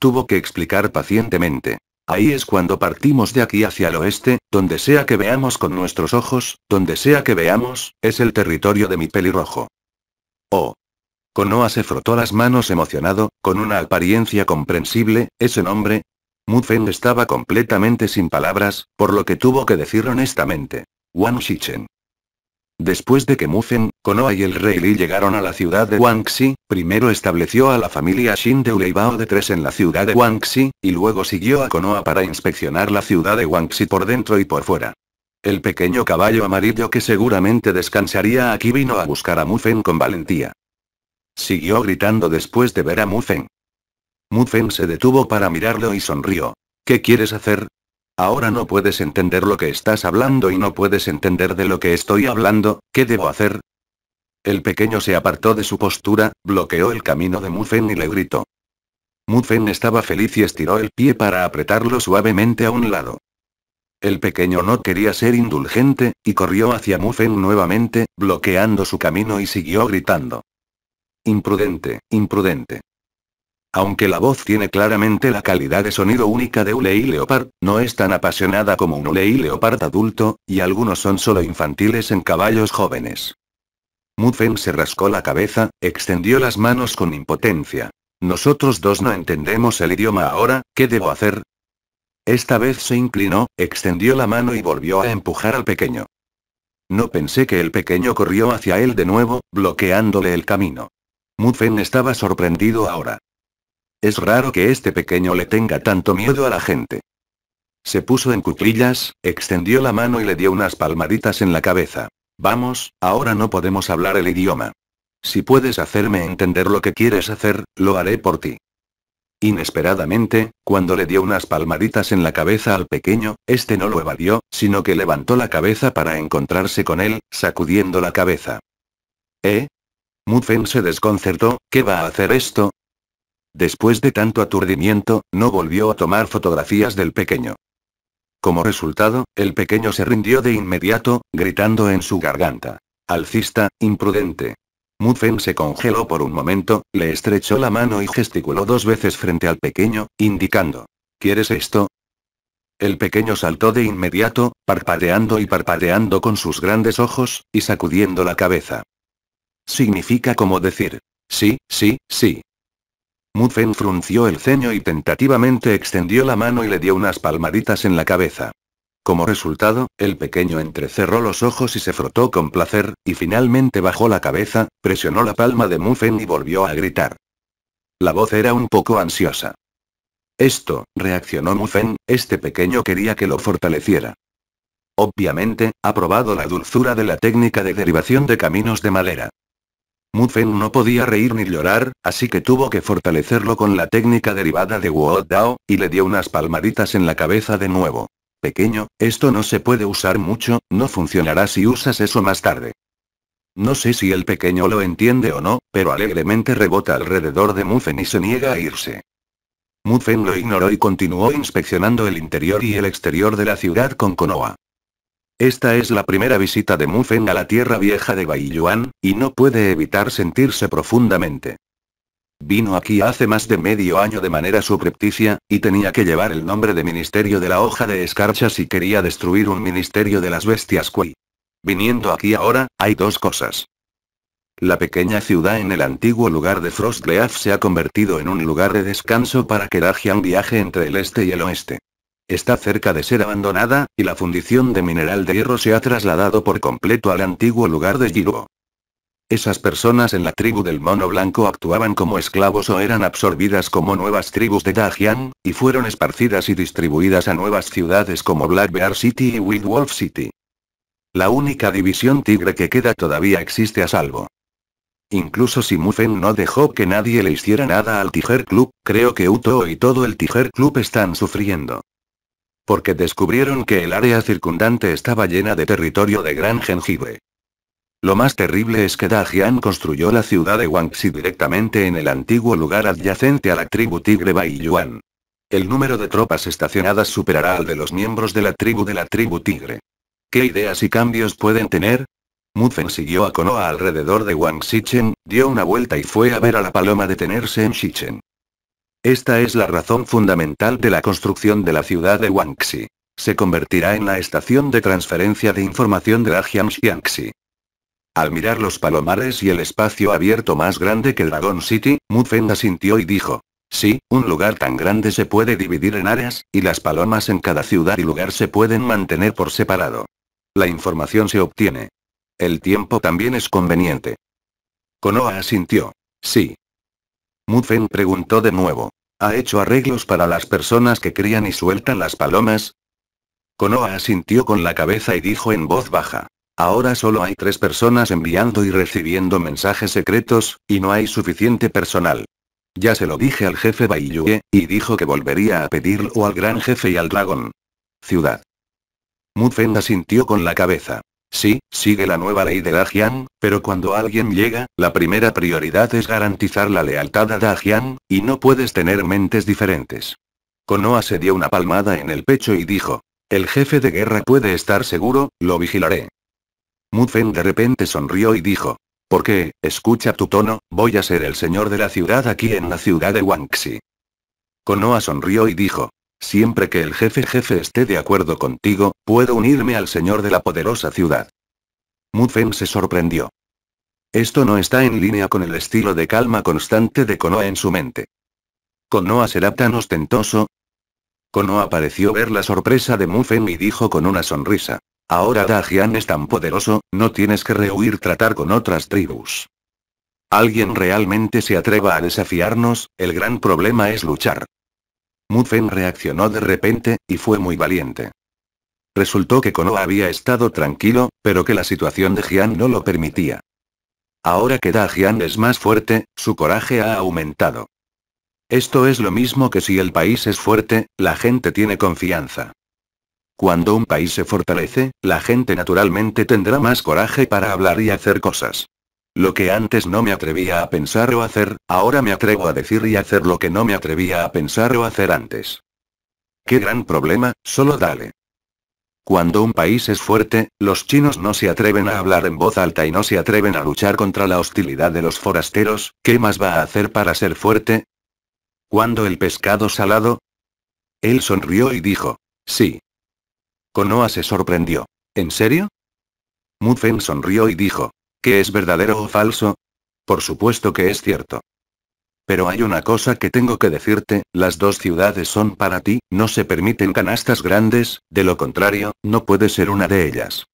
Tuvo que explicar pacientemente. Ahí es cuando partimos de aquí hacia el oeste, donde sea que veamos con nuestros ojos, donde sea que veamos, es el territorio de mi pelirrojo. Oh. Konoa se frotó las manos emocionado, con una apariencia comprensible, ese nombre. Mudfen estaba completamente sin palabras, por lo que tuvo que decir honestamente. Wang Shichen. Después de que Mufen, Konoha y el rey Li llegaron a la ciudad de Guangxi, primero estableció a la familia Shin de Uleibao de tres en la ciudad de Guangxi, y luego siguió a Konoha para inspeccionar la ciudad de Guangxi por dentro y por fuera. El pequeño caballo amarillo que seguramente descansaría aquí vino a buscar a Mufen con valentía. Siguió gritando después de ver a Mufen. Mufen se detuvo para mirarlo y sonrió. ¿Qué quieres hacer? Ahora no puedes entender lo que estás hablando y no puedes entender de lo que estoy hablando, ¿qué debo hacer? El pequeño se apartó de su postura, bloqueó el camino de Mufen y le gritó. Mufen estaba feliz y estiró el pie para apretarlo suavemente a un lado. El pequeño no quería ser indulgente, y corrió hacia Mufen nuevamente, bloqueando su camino y siguió gritando. Imprudente, imprudente. Aunque la voz tiene claramente la calidad de sonido única de Ulei Leopard, no es tan apasionada como un Ulei Leopard adulto, y algunos son solo infantiles en caballos jóvenes. mutfen se rascó la cabeza, extendió las manos con impotencia. Nosotros dos no entendemos el idioma ahora, ¿qué debo hacer? Esta vez se inclinó, extendió la mano y volvió a empujar al pequeño. No pensé que el pequeño corrió hacia él de nuevo, bloqueándole el camino. Mutfen estaba sorprendido ahora. Es raro que este pequeño le tenga tanto miedo a la gente. Se puso en cuclillas, extendió la mano y le dio unas palmaditas en la cabeza. Vamos, ahora no podemos hablar el idioma. Si puedes hacerme entender lo que quieres hacer, lo haré por ti. Inesperadamente, cuando le dio unas palmaditas en la cabeza al pequeño, este no lo evadió, sino que levantó la cabeza para encontrarse con él, sacudiendo la cabeza. ¿Eh? Mufen se desconcertó, ¿qué va a hacer esto? Después de tanto aturdimiento, no volvió a tomar fotografías del pequeño. Como resultado, el pequeño se rindió de inmediato, gritando en su garganta. Alcista, imprudente. Muffin se congeló por un momento, le estrechó la mano y gesticuló dos veces frente al pequeño, indicando. ¿Quieres esto? El pequeño saltó de inmediato, parpadeando y parpadeando con sus grandes ojos, y sacudiendo la cabeza. Significa como decir, sí, sí, sí. Mufen frunció el ceño y tentativamente extendió la mano y le dio unas palmaditas en la cabeza. Como resultado, el pequeño entrecerró los ojos y se frotó con placer, y finalmente bajó la cabeza, presionó la palma de Mufen y volvió a gritar. La voz era un poco ansiosa. Esto, reaccionó Mufen, este pequeño quería que lo fortaleciera. Obviamente, ha probado la dulzura de la técnica de derivación de caminos de madera. Mufen no podía reír ni llorar, así que tuvo que fortalecerlo con la técnica derivada de Wu Dao, y le dio unas palmaditas en la cabeza de nuevo. Pequeño, esto no se puede usar mucho, no funcionará si usas eso más tarde. No sé si el pequeño lo entiende o no, pero alegremente rebota alrededor de Mufen y se niega a irse. Mufen lo ignoró y continuó inspeccionando el interior y el exterior de la ciudad con Konoha. Esta es la primera visita de Mufen a la tierra vieja de Baiyuan, y no puede evitar sentirse profundamente. Vino aquí hace más de medio año de manera suprepticia, y tenía que llevar el nombre de Ministerio de la Hoja de Escarcha si quería destruir un Ministerio de las Bestias Kui. Viniendo aquí ahora, hay dos cosas. La pequeña ciudad en el antiguo lugar de Frostleaf se ha convertido en un lugar de descanso para que Dajian viaje entre el este y el oeste está cerca de ser abandonada, y la fundición de mineral de hierro se ha trasladado por completo al antiguo lugar de Jiruo. Esas personas en la tribu del mono blanco actuaban como esclavos o eran absorbidas como nuevas tribus de Dajian, y fueron esparcidas y distribuidas a nuevas ciudades como Black Bear City y Wild Wolf City. La única división tigre que queda todavía existe a salvo. Incluso si Mufen no dejó que nadie le hiciera nada al Tiger Club, creo que Uto y todo el Tiger Club están sufriendo. Porque descubrieron que el área circundante estaba llena de territorio de gran jengibre. Lo más terrible es que Dajian construyó la ciudad de Wangxi directamente en el antiguo lugar adyacente a la tribu tigre Baiyuan. El número de tropas estacionadas superará al de los miembros de la tribu de la tribu tigre. ¿Qué ideas y cambios pueden tener? Mufen siguió a Konoha alrededor de Wang Chen, dio una vuelta y fue a ver a la paloma detenerse en Xichen. Esta es la razón fundamental de la construcción de la ciudad de Wangxi. Se convertirá en la estación de transferencia de información de Xiangxi. Al mirar los palomares y el espacio abierto más grande que Dragon City, Feng asintió y dijo. Sí, un lugar tan grande se puede dividir en áreas, y las palomas en cada ciudad y lugar se pueden mantener por separado. La información se obtiene. El tiempo también es conveniente. Konoha asintió. Sí, Mufen preguntó de nuevo. ¿Ha hecho arreglos para las personas que crían y sueltan las palomas? Konoa asintió con la cabeza y dijo en voz baja. Ahora solo hay tres personas enviando y recibiendo mensajes secretos, y no hay suficiente personal. Ya se lo dije al jefe Baiyue, y dijo que volvería a pedirlo al gran jefe y al dragón. Ciudad. Mufen asintió con la cabeza. Sí, sigue la nueva ley de Dajian, pero cuando alguien llega, la primera prioridad es garantizar la lealtad a Dajian, y no puedes tener mentes diferentes. Konoa se dio una palmada en el pecho y dijo. El jefe de guerra puede estar seguro, lo vigilaré. Mufen de repente sonrió y dijo. ¿Por qué, escucha tu tono, voy a ser el señor de la ciudad aquí en la ciudad de Wangxi. Konoa sonrió y dijo. Siempre que el jefe jefe esté de acuerdo contigo, puedo unirme al señor de la poderosa ciudad. Mufen se sorprendió. Esto no está en línea con el estilo de calma constante de Konoha en su mente. ¿Konoha será tan ostentoso? Konoha pareció ver la sorpresa de Mufen y dijo con una sonrisa. Ahora Dajian es tan poderoso, no tienes que rehuir tratar con otras tribus. Alguien realmente se atreva a desafiarnos, el gran problema es luchar. Mufen reaccionó de repente, y fue muy valiente. Resultó que Konoha había estado tranquilo, pero que la situación de Jian no lo permitía. Ahora que Da Jian es más fuerte, su coraje ha aumentado. Esto es lo mismo que si el país es fuerte, la gente tiene confianza. Cuando un país se fortalece, la gente naturalmente tendrá más coraje para hablar y hacer cosas. Lo que antes no me atrevía a pensar o hacer, ahora me atrevo a decir y hacer lo que no me atrevía a pensar o hacer antes. Qué gran problema, solo dale. Cuando un país es fuerte, los chinos no se atreven a hablar en voz alta y no se atreven a luchar contra la hostilidad de los forasteros, ¿qué más va a hacer para ser fuerte? Cuando el pescado salado? Él sonrió y dijo, sí. Konoa se sorprendió. ¿En serio? Mufen sonrió y dijo, ¿Qué es verdadero o falso? Por supuesto que es cierto. Pero hay una cosa que tengo que decirte, las dos ciudades son para ti, no se permiten canastas grandes, de lo contrario, no puede ser una de ellas.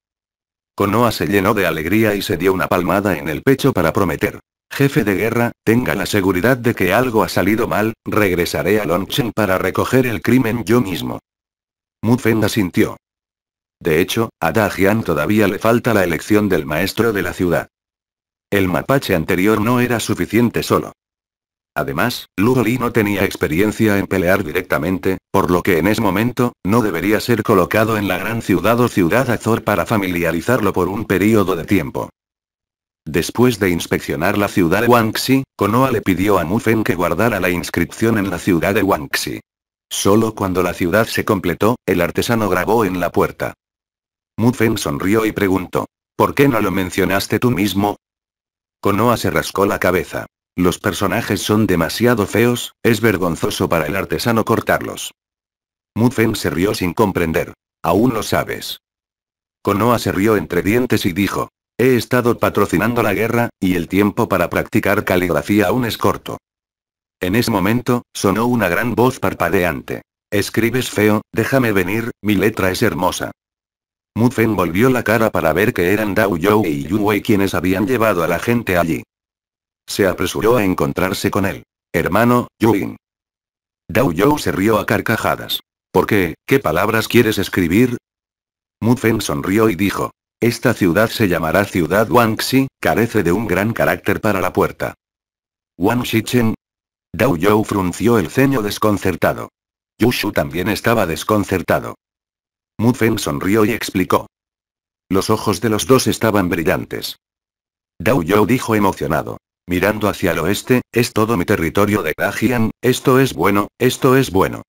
Konoa se llenó de alegría y se dio una palmada en el pecho para prometer. Jefe de guerra, tenga la seguridad de que algo ha salido mal, regresaré a Longchen para recoger el crimen yo mismo. Mufen asintió. De hecho, a todavía le falta la elección del maestro de la ciudad. El mapache anterior no era suficiente solo. Además, Luoli no tenía experiencia en pelear directamente, por lo que en ese momento, no debería ser colocado en la gran ciudad o ciudad Azor para familiarizarlo por un periodo de tiempo. Después de inspeccionar la ciudad de Wangxi, Konoha le pidió a Mufen que guardara la inscripción en la ciudad de Wangxi. Solo cuando la ciudad se completó, el artesano grabó en la puerta. Muffin sonrió y preguntó. ¿Por qué no lo mencionaste tú mismo? Konoa se rascó la cabeza. Los personajes son demasiado feos, es vergonzoso para el artesano cortarlos. Muffin se rió sin comprender. Aún lo sabes. Konoa se rió entre dientes y dijo. He estado patrocinando la guerra, y el tiempo para practicar caligrafía aún es corto. En ese momento, sonó una gran voz parpadeante. Escribes feo, déjame venir, mi letra es hermosa. Mufen volvió la cara para ver que eran Dao You e y Wei quienes habían llevado a la gente allí. Se apresuró a encontrarse con él. Hermano, Yun. Dao You se rió a carcajadas. ¿Por qué? ¿Qué palabras quieres escribir? Mufen sonrió y dijo. Esta ciudad se llamará Ciudad Wangxi, carece de un gran carácter para la puerta. Wang Shichen. Dao You frunció el ceño desconcertado. Yushu también estaba desconcertado. Feng sonrió y explicó. Los ojos de los dos estaban brillantes. Dao dijo emocionado. Mirando hacia el oeste, es todo mi territorio de Dajian, esto es bueno, esto es bueno.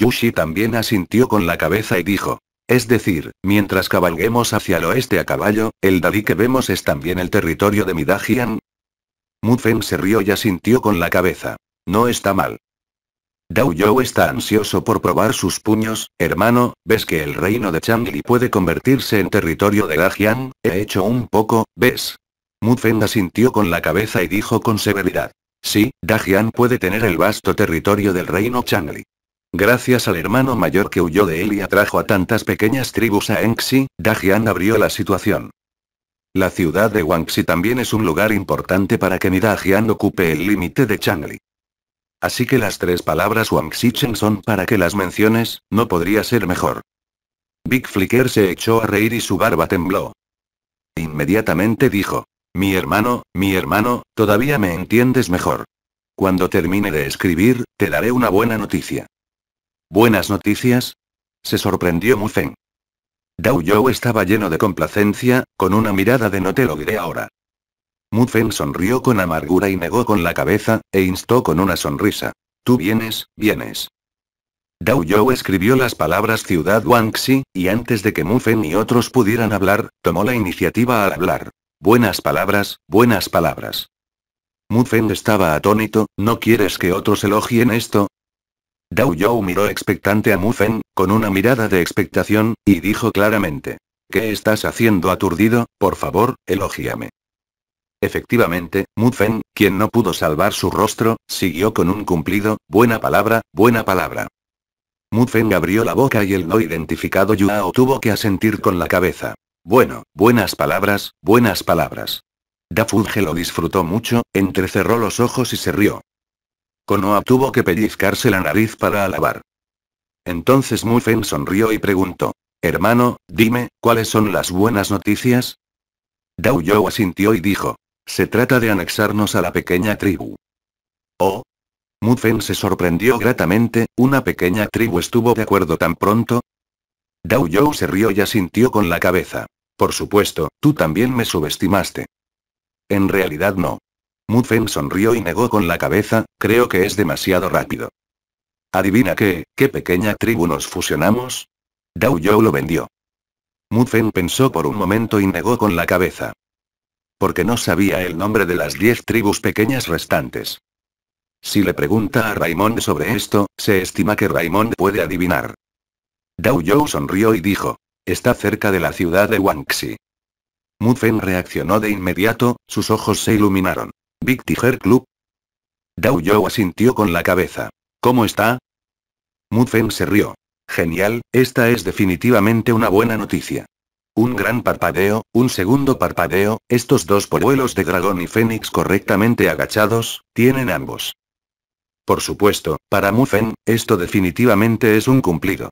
Yushi también asintió con la cabeza y dijo. Es decir, mientras cabalguemos hacia el oeste a caballo, el Dalí que vemos es también el territorio de mi Midajian. Mufen se rió y asintió con la cabeza. No está mal. Dao está ansioso por probar sus puños, hermano, ¿ves que el reino de Changli puede convertirse en territorio de Dajian? He hecho un poco, ¿ves? Mufen asintió con la cabeza y dijo con severidad. Sí, Dajian puede tener el vasto territorio del reino Changli. Gracias al hermano mayor que huyó de él y atrajo a tantas pequeñas tribus a Enxi, Dajian abrió la situación. La ciudad de Wangxi también es un lugar importante para que Midajian ocupe el límite de Changli. Así que las tres palabras Wang Xichen son para que las menciones, no podría ser mejor. Big Flicker se echó a reír y su barba tembló. Inmediatamente dijo. Mi hermano, mi hermano, todavía me entiendes mejor. Cuando termine de escribir, te daré una buena noticia. ¿Buenas noticias? Se sorprendió Feng. Dao You estaba lleno de complacencia, con una mirada de no te lo diré ahora. Feng sonrió con amargura y negó con la cabeza, e instó con una sonrisa. Tú vienes, vienes. Dao Yao escribió las palabras Ciudad Wangxi, y antes de que Feng y otros pudieran hablar, tomó la iniciativa al hablar. Buenas palabras, buenas palabras. Feng estaba atónito, ¿no quieres que otros elogien esto? Dao Yao miró expectante a Feng con una mirada de expectación, y dijo claramente. ¿Qué estás haciendo aturdido? Por favor, elogíame. Efectivamente, Mudfen, quien no pudo salvar su rostro, siguió con un cumplido, buena palabra, buena palabra. Mudfen abrió la boca y el no identificado Yuao tuvo que asentir con la cabeza. Bueno, buenas palabras, buenas palabras. Dafunge lo disfrutó mucho, entrecerró los ojos y se rió. Konoa tuvo que pellizcarse la nariz para alabar. Entonces Mufen sonrió y preguntó. Hermano, dime, ¿cuáles son las buenas noticias? Dao asintió y dijo. Se trata de anexarnos a la pequeña tribu. Oh. Mufen se sorprendió gratamente, ¿una pequeña tribu estuvo de acuerdo tan pronto? Dao se rió y asintió con la cabeza. Por supuesto, tú también me subestimaste. En realidad no. Mufen sonrió y negó con la cabeza, creo que es demasiado rápido. Adivina qué, qué pequeña tribu nos fusionamos? Dao Yo lo vendió. Mufen pensó por un momento y negó con la cabeza porque no sabía el nombre de las diez tribus pequeñas restantes. Si le pregunta a Raymond sobre esto, se estima que Raymond puede adivinar. Dao sonrió y dijo, está cerca de la ciudad de Wangxi. Mufen reaccionó de inmediato, sus ojos se iluminaron. Big Tiger Club. Dao asintió con la cabeza. ¿Cómo está? Mufen se rió. Genial, esta es definitivamente una buena noticia. Un gran parpadeo, un segundo parpadeo, estos dos polluelos de dragón y fénix correctamente agachados, tienen ambos. Por supuesto, para Mufen, esto definitivamente es un cumplido.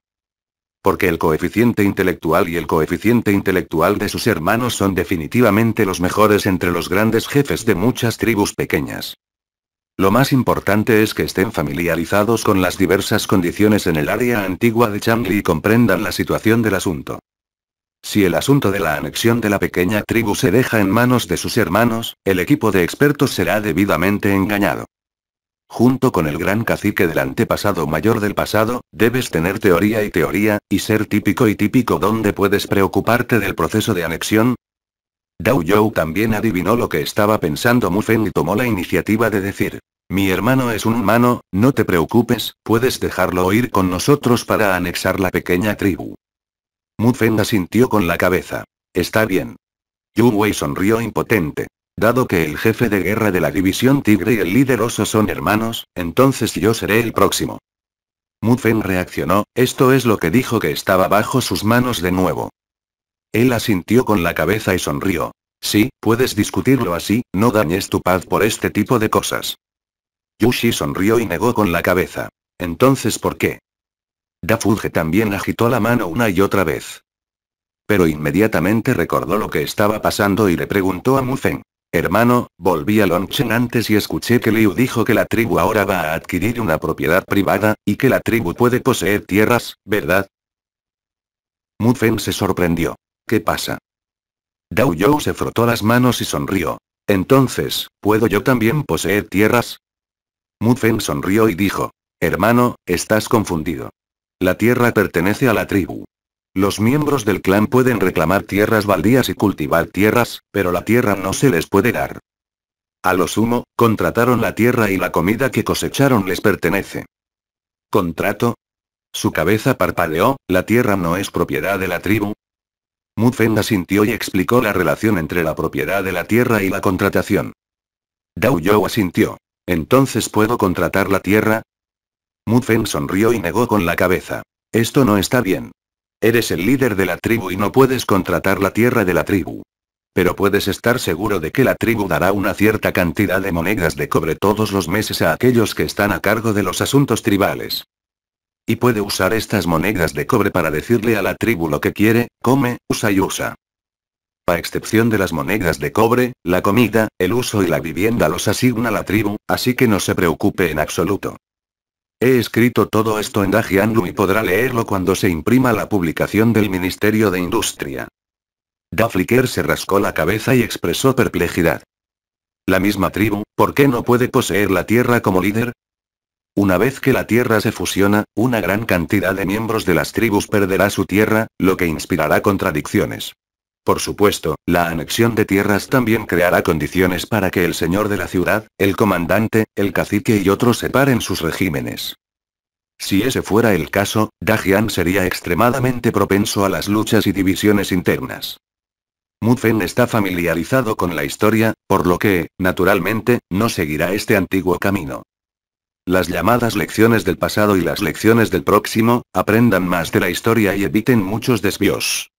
Porque el coeficiente intelectual y el coeficiente intelectual de sus hermanos son definitivamente los mejores entre los grandes jefes de muchas tribus pequeñas. Lo más importante es que estén familiarizados con las diversas condiciones en el área antigua de Changli y comprendan la situación del asunto. Si el asunto de la anexión de la pequeña tribu se deja en manos de sus hermanos, el equipo de expertos será debidamente engañado. Junto con el gran cacique del antepasado mayor del pasado, debes tener teoría y teoría, y ser típico y típico donde puedes preocuparte del proceso de anexión. Dao también adivinó lo que estaba pensando Mufen y tomó la iniciativa de decir, mi hermano es un humano, no te preocupes, puedes dejarlo ir con nosotros para anexar la pequeña tribu. Mufen asintió con la cabeza. Está bien. Yu Wei sonrió impotente. Dado que el jefe de guerra de la División Tigre y el líder oso son hermanos, entonces yo seré el próximo. Mufen reaccionó, esto es lo que dijo que estaba bajo sus manos de nuevo. Él asintió con la cabeza y sonrió. Sí, puedes discutirlo así, no dañes tu paz por este tipo de cosas. Yushi sonrió y negó con la cabeza. Entonces, ¿por qué? Da Fulge también agitó la mano una y otra vez. Pero inmediatamente recordó lo que estaba pasando y le preguntó a Mufen. Hermano, volví a Longchen antes y escuché que Liu dijo que la tribu ahora va a adquirir una propiedad privada, y que la tribu puede poseer tierras, ¿verdad? Mufen se sorprendió. ¿Qué pasa? Dao You se frotó las manos y sonrió. Entonces, ¿puedo yo también poseer tierras? Mufen sonrió y dijo. Hermano, estás confundido. La tierra pertenece a la tribu. Los miembros del clan pueden reclamar tierras baldías y cultivar tierras, pero la tierra no se les puede dar. A lo sumo, contrataron la tierra y la comida que cosecharon les pertenece. ¿Contrato? Su cabeza parpadeó, la tierra no es propiedad de la tribu, Mufen asintió y explicó la relación entre la propiedad de la tierra y la contratación. Dao asintió. Entonces puedo contratar la tierra, Mufen sonrió y negó con la cabeza. Esto no está bien. Eres el líder de la tribu y no puedes contratar la tierra de la tribu. Pero puedes estar seguro de que la tribu dará una cierta cantidad de monedas de cobre todos los meses a aquellos que están a cargo de los asuntos tribales. Y puede usar estas monedas de cobre para decirle a la tribu lo que quiere, come, usa y usa. A excepción de las monedas de cobre, la comida, el uso y la vivienda los asigna la tribu, así que no se preocupe en absoluto. He escrito todo esto en Dajianlu y podrá leerlo cuando se imprima la publicación del Ministerio de Industria. Daflicker se rascó la cabeza y expresó perplejidad. La misma tribu, ¿por qué no puede poseer la tierra como líder? Una vez que la tierra se fusiona, una gran cantidad de miembros de las tribus perderá su tierra, lo que inspirará contradicciones. Por supuesto, la anexión de tierras también creará condiciones para que el señor de la ciudad, el comandante, el cacique y otros separen sus regímenes. Si ese fuera el caso, Dajian sería extremadamente propenso a las luchas y divisiones internas. Mufen está familiarizado con la historia, por lo que, naturalmente, no seguirá este antiguo camino. Las llamadas lecciones del pasado y las lecciones del próximo, aprendan más de la historia y eviten muchos desvíos.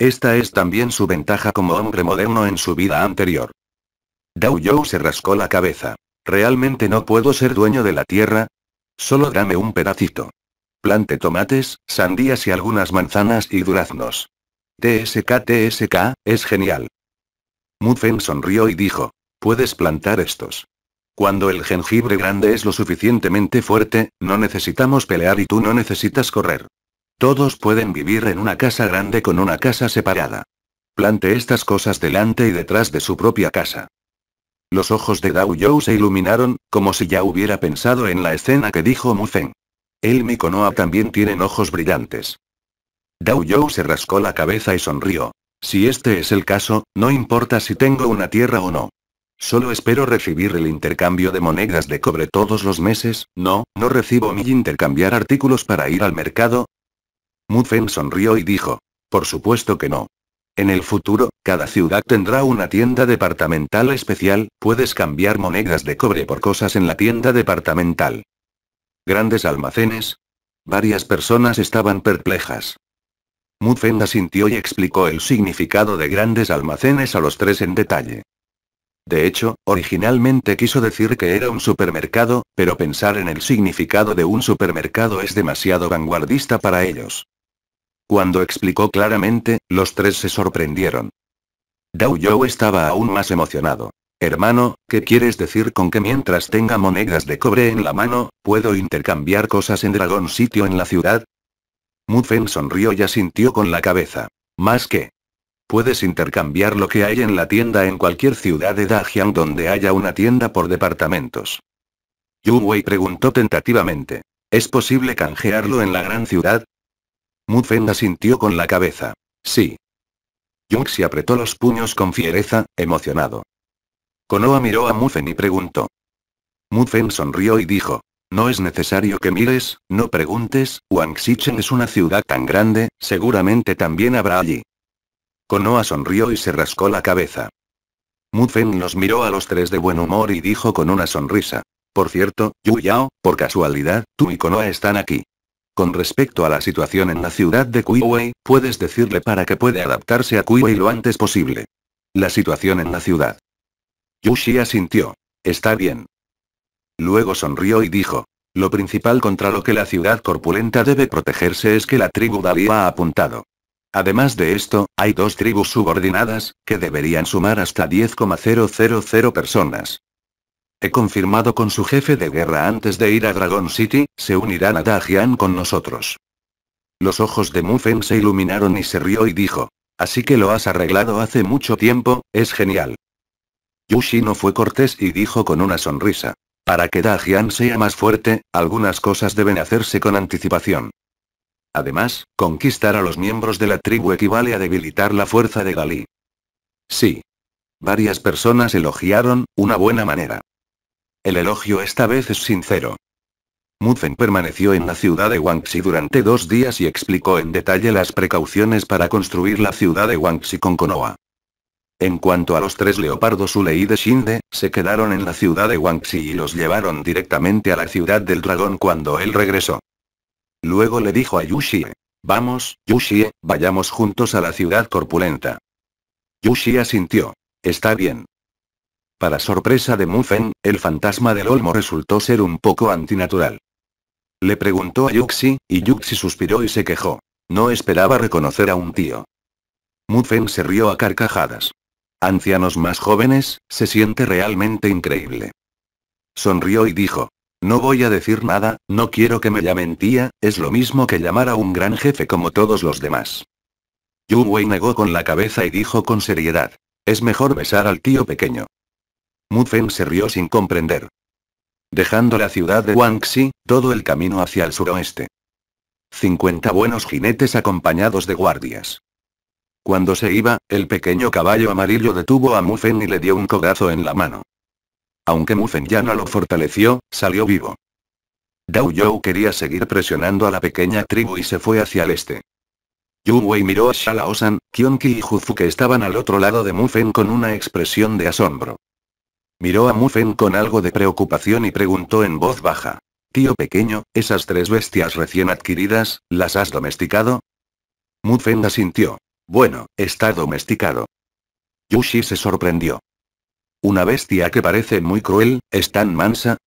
Esta es también su ventaja como hombre moderno en su vida anterior. Dao se rascó la cabeza. ¿Realmente no puedo ser dueño de la tierra? Solo dame un pedacito. Plante tomates, sandías y algunas manzanas y duraznos. TSK TSK, es genial. Mufen sonrió y dijo. Puedes plantar estos. Cuando el jengibre grande es lo suficientemente fuerte, no necesitamos pelear y tú no necesitas correr. Todos pueden vivir en una casa grande con una casa separada. Plante estas cosas delante y detrás de su propia casa. Los ojos de Dao You se iluminaron, como si ya hubiera pensado en la escena que dijo mu Él El Mikonoa también tienen ojos brillantes. Dao You se rascó la cabeza y sonrió. Si este es el caso, no importa si tengo una tierra o no. Solo espero recibir el intercambio de monedas de cobre todos los meses, no, no recibo mi intercambiar artículos para ir al mercado, Mutfen sonrió y dijo. Por supuesto que no. En el futuro, cada ciudad tendrá una tienda departamental especial, puedes cambiar monedas de cobre por cosas en la tienda departamental. Grandes almacenes. Varias personas estaban perplejas. Mutfen asintió y explicó el significado de grandes almacenes a los tres en detalle. De hecho, originalmente quiso decir que era un supermercado, pero pensar en el significado de un supermercado es demasiado vanguardista para ellos. Cuando explicó claramente, los tres se sorprendieron. Dao Yo estaba aún más emocionado. Hermano, ¿qué quieres decir con que mientras tenga monedas de cobre en la mano, puedo intercambiar cosas en Dragon Sitio en la ciudad? Mufen sonrió y asintió con la cabeza. Más que. Puedes intercambiar lo que hay en la tienda en cualquier ciudad de Dajiang donde haya una tienda por departamentos. Yu Wei preguntó tentativamente. ¿Es posible canjearlo en la gran ciudad? Mufen mm. asintió con la cabeza. Sí. Jung apretó los puños con fiereza, emocionado. Konoha miró a Mufen y preguntó. Mufen sonrió y dijo. No es necesario que mires, no preguntes, Wangxichen es una ciudad tan grande, seguramente también habrá allí. Konoha sonrió y se rascó la cabeza. Mufen los miró a los tres de buen humor y dijo con una sonrisa. Por cierto, Yu Yao, por casualidad, tú y Konoha están aquí. Con respecto a la situación en la ciudad de Kuiwei, puedes decirle para que puede adaptarse a Kuiwei lo antes posible. La situación en la ciudad. Yushi asintió. Está bien. Luego sonrió y dijo. Lo principal contra lo que la ciudad corpulenta debe protegerse es que la tribu Dalí ha apuntado. Además de esto, hay dos tribus subordinadas, que deberían sumar hasta 10,000 personas. He confirmado con su jefe de guerra antes de ir a Dragon City, se unirán a Dajian con nosotros. Los ojos de Mufen se iluminaron y se rió y dijo. Así que lo has arreglado hace mucho tiempo, es genial. Yushi no fue cortés y dijo con una sonrisa. Para que Dajian sea más fuerte, algunas cosas deben hacerse con anticipación. Además, conquistar a los miembros de la tribu equivale a debilitar la fuerza de Gali. Sí. Varias personas elogiaron, una buena manera. El elogio esta vez es sincero. Mufen permaneció en la ciudad de Wangxi durante dos días y explicó en detalle las precauciones para construir la ciudad de Wangxi con Konoha. En cuanto a los tres leopardos Ule de Shinde, se quedaron en la ciudad de Wangxi y los llevaron directamente a la ciudad del dragón cuando él regresó. Luego le dijo a Yushie. Vamos, Yushie, vayamos juntos a la ciudad corpulenta. Yushie asintió. Está bien. Para sorpresa de Mufen, el fantasma del olmo resultó ser un poco antinatural. Le preguntó a Yuxi, y Yuxi suspiró y se quejó. No esperaba reconocer a un tío. Mufen se rió a carcajadas. Ancianos más jóvenes, se siente realmente increíble. Sonrió y dijo. No voy a decir nada, no quiero que me llamen tía, es lo mismo que llamar a un gran jefe como todos los demás. Yu Wei negó con la cabeza y dijo con seriedad. Es mejor besar al tío pequeño. Mufen se rió sin comprender. Dejando la ciudad de Guangxi, todo el camino hacia el suroeste. 50 buenos jinetes acompañados de guardias. Cuando se iba, el pequeño caballo amarillo detuvo a Mufen y le dio un codazo en la mano. Aunque Mufen ya no lo fortaleció, salió vivo. Dao You quería seguir presionando a la pequeña tribu y se fue hacia el este. Yu Wei miró a Shalaosan, san y Jufu que estaban al otro lado de Mufen con una expresión de asombro. Miró a Mufen con algo de preocupación y preguntó en voz baja. Tío pequeño, esas tres bestias recién adquiridas, ¿las has domesticado? Mufen asintió. Bueno, está domesticado. Yushi se sorprendió. Una bestia que parece muy cruel, ¿es tan mansa?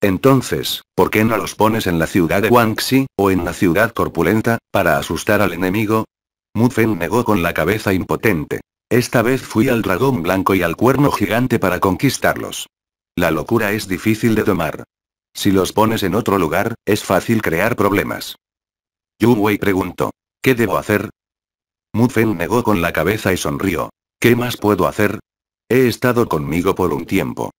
Entonces, ¿por qué no los pones en la ciudad de Guangxi, o en la ciudad corpulenta, para asustar al enemigo? Mufen negó con la cabeza impotente. Esta vez fui al dragón blanco y al cuerno gigante para conquistarlos. La locura es difícil de domar. Si los pones en otro lugar, es fácil crear problemas. Yu Wei preguntó. ¿Qué debo hacer? Mufen negó con la cabeza y sonrió. ¿Qué más puedo hacer? He estado conmigo por un tiempo.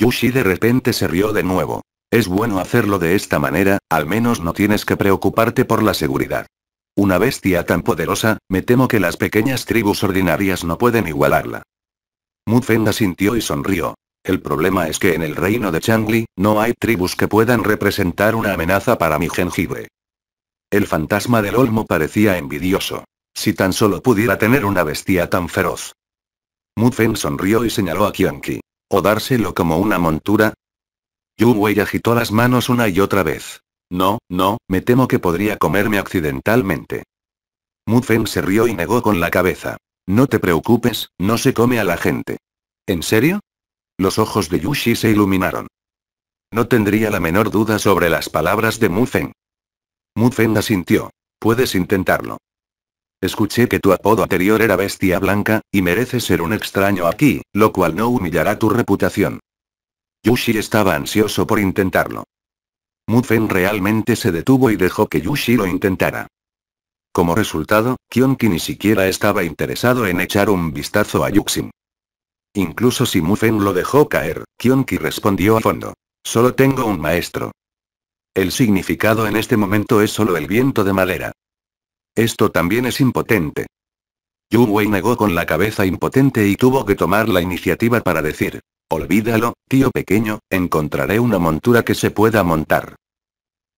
Yushi de repente se rió de nuevo. Es bueno hacerlo de esta manera, al menos no tienes que preocuparte por la seguridad. Una bestia tan poderosa, me temo que las pequeñas tribus ordinarias no pueden igualarla. la asintió y sonrió. El problema es que en el reino de Changli, no hay tribus que puedan representar una amenaza para mi jengibre. El fantasma del olmo parecía envidioso. Si tan solo pudiera tener una bestia tan feroz. Mufeng sonrió y señaló a Qianqi. ¿O dárselo como una montura? Yu Wei agitó las manos una y otra vez. No, no, me temo que podría comerme accidentalmente. Mufen se rió y negó con la cabeza. No te preocupes, no se come a la gente. ¿En serio? Los ojos de Yushi se iluminaron. No tendría la menor duda sobre las palabras de Mu Mufen asintió. Puedes intentarlo. Escuché que tu apodo anterior era Bestia Blanca, y mereces ser un extraño aquí, lo cual no humillará tu reputación. Yushi estaba ansioso por intentarlo. Mufen realmente se detuvo y dejó que Yushi lo intentara. Como resultado, Kionki ni siquiera estaba interesado en echar un vistazo a Yuxin. Incluso si Mufen lo dejó caer, Kionki respondió a fondo. Solo tengo un maestro. El significado en este momento es solo el viento de madera. Esto también es impotente. Yu Wei negó con la cabeza impotente y tuvo que tomar la iniciativa para decir. Olvídalo, tío pequeño, encontraré una montura que se pueda montar.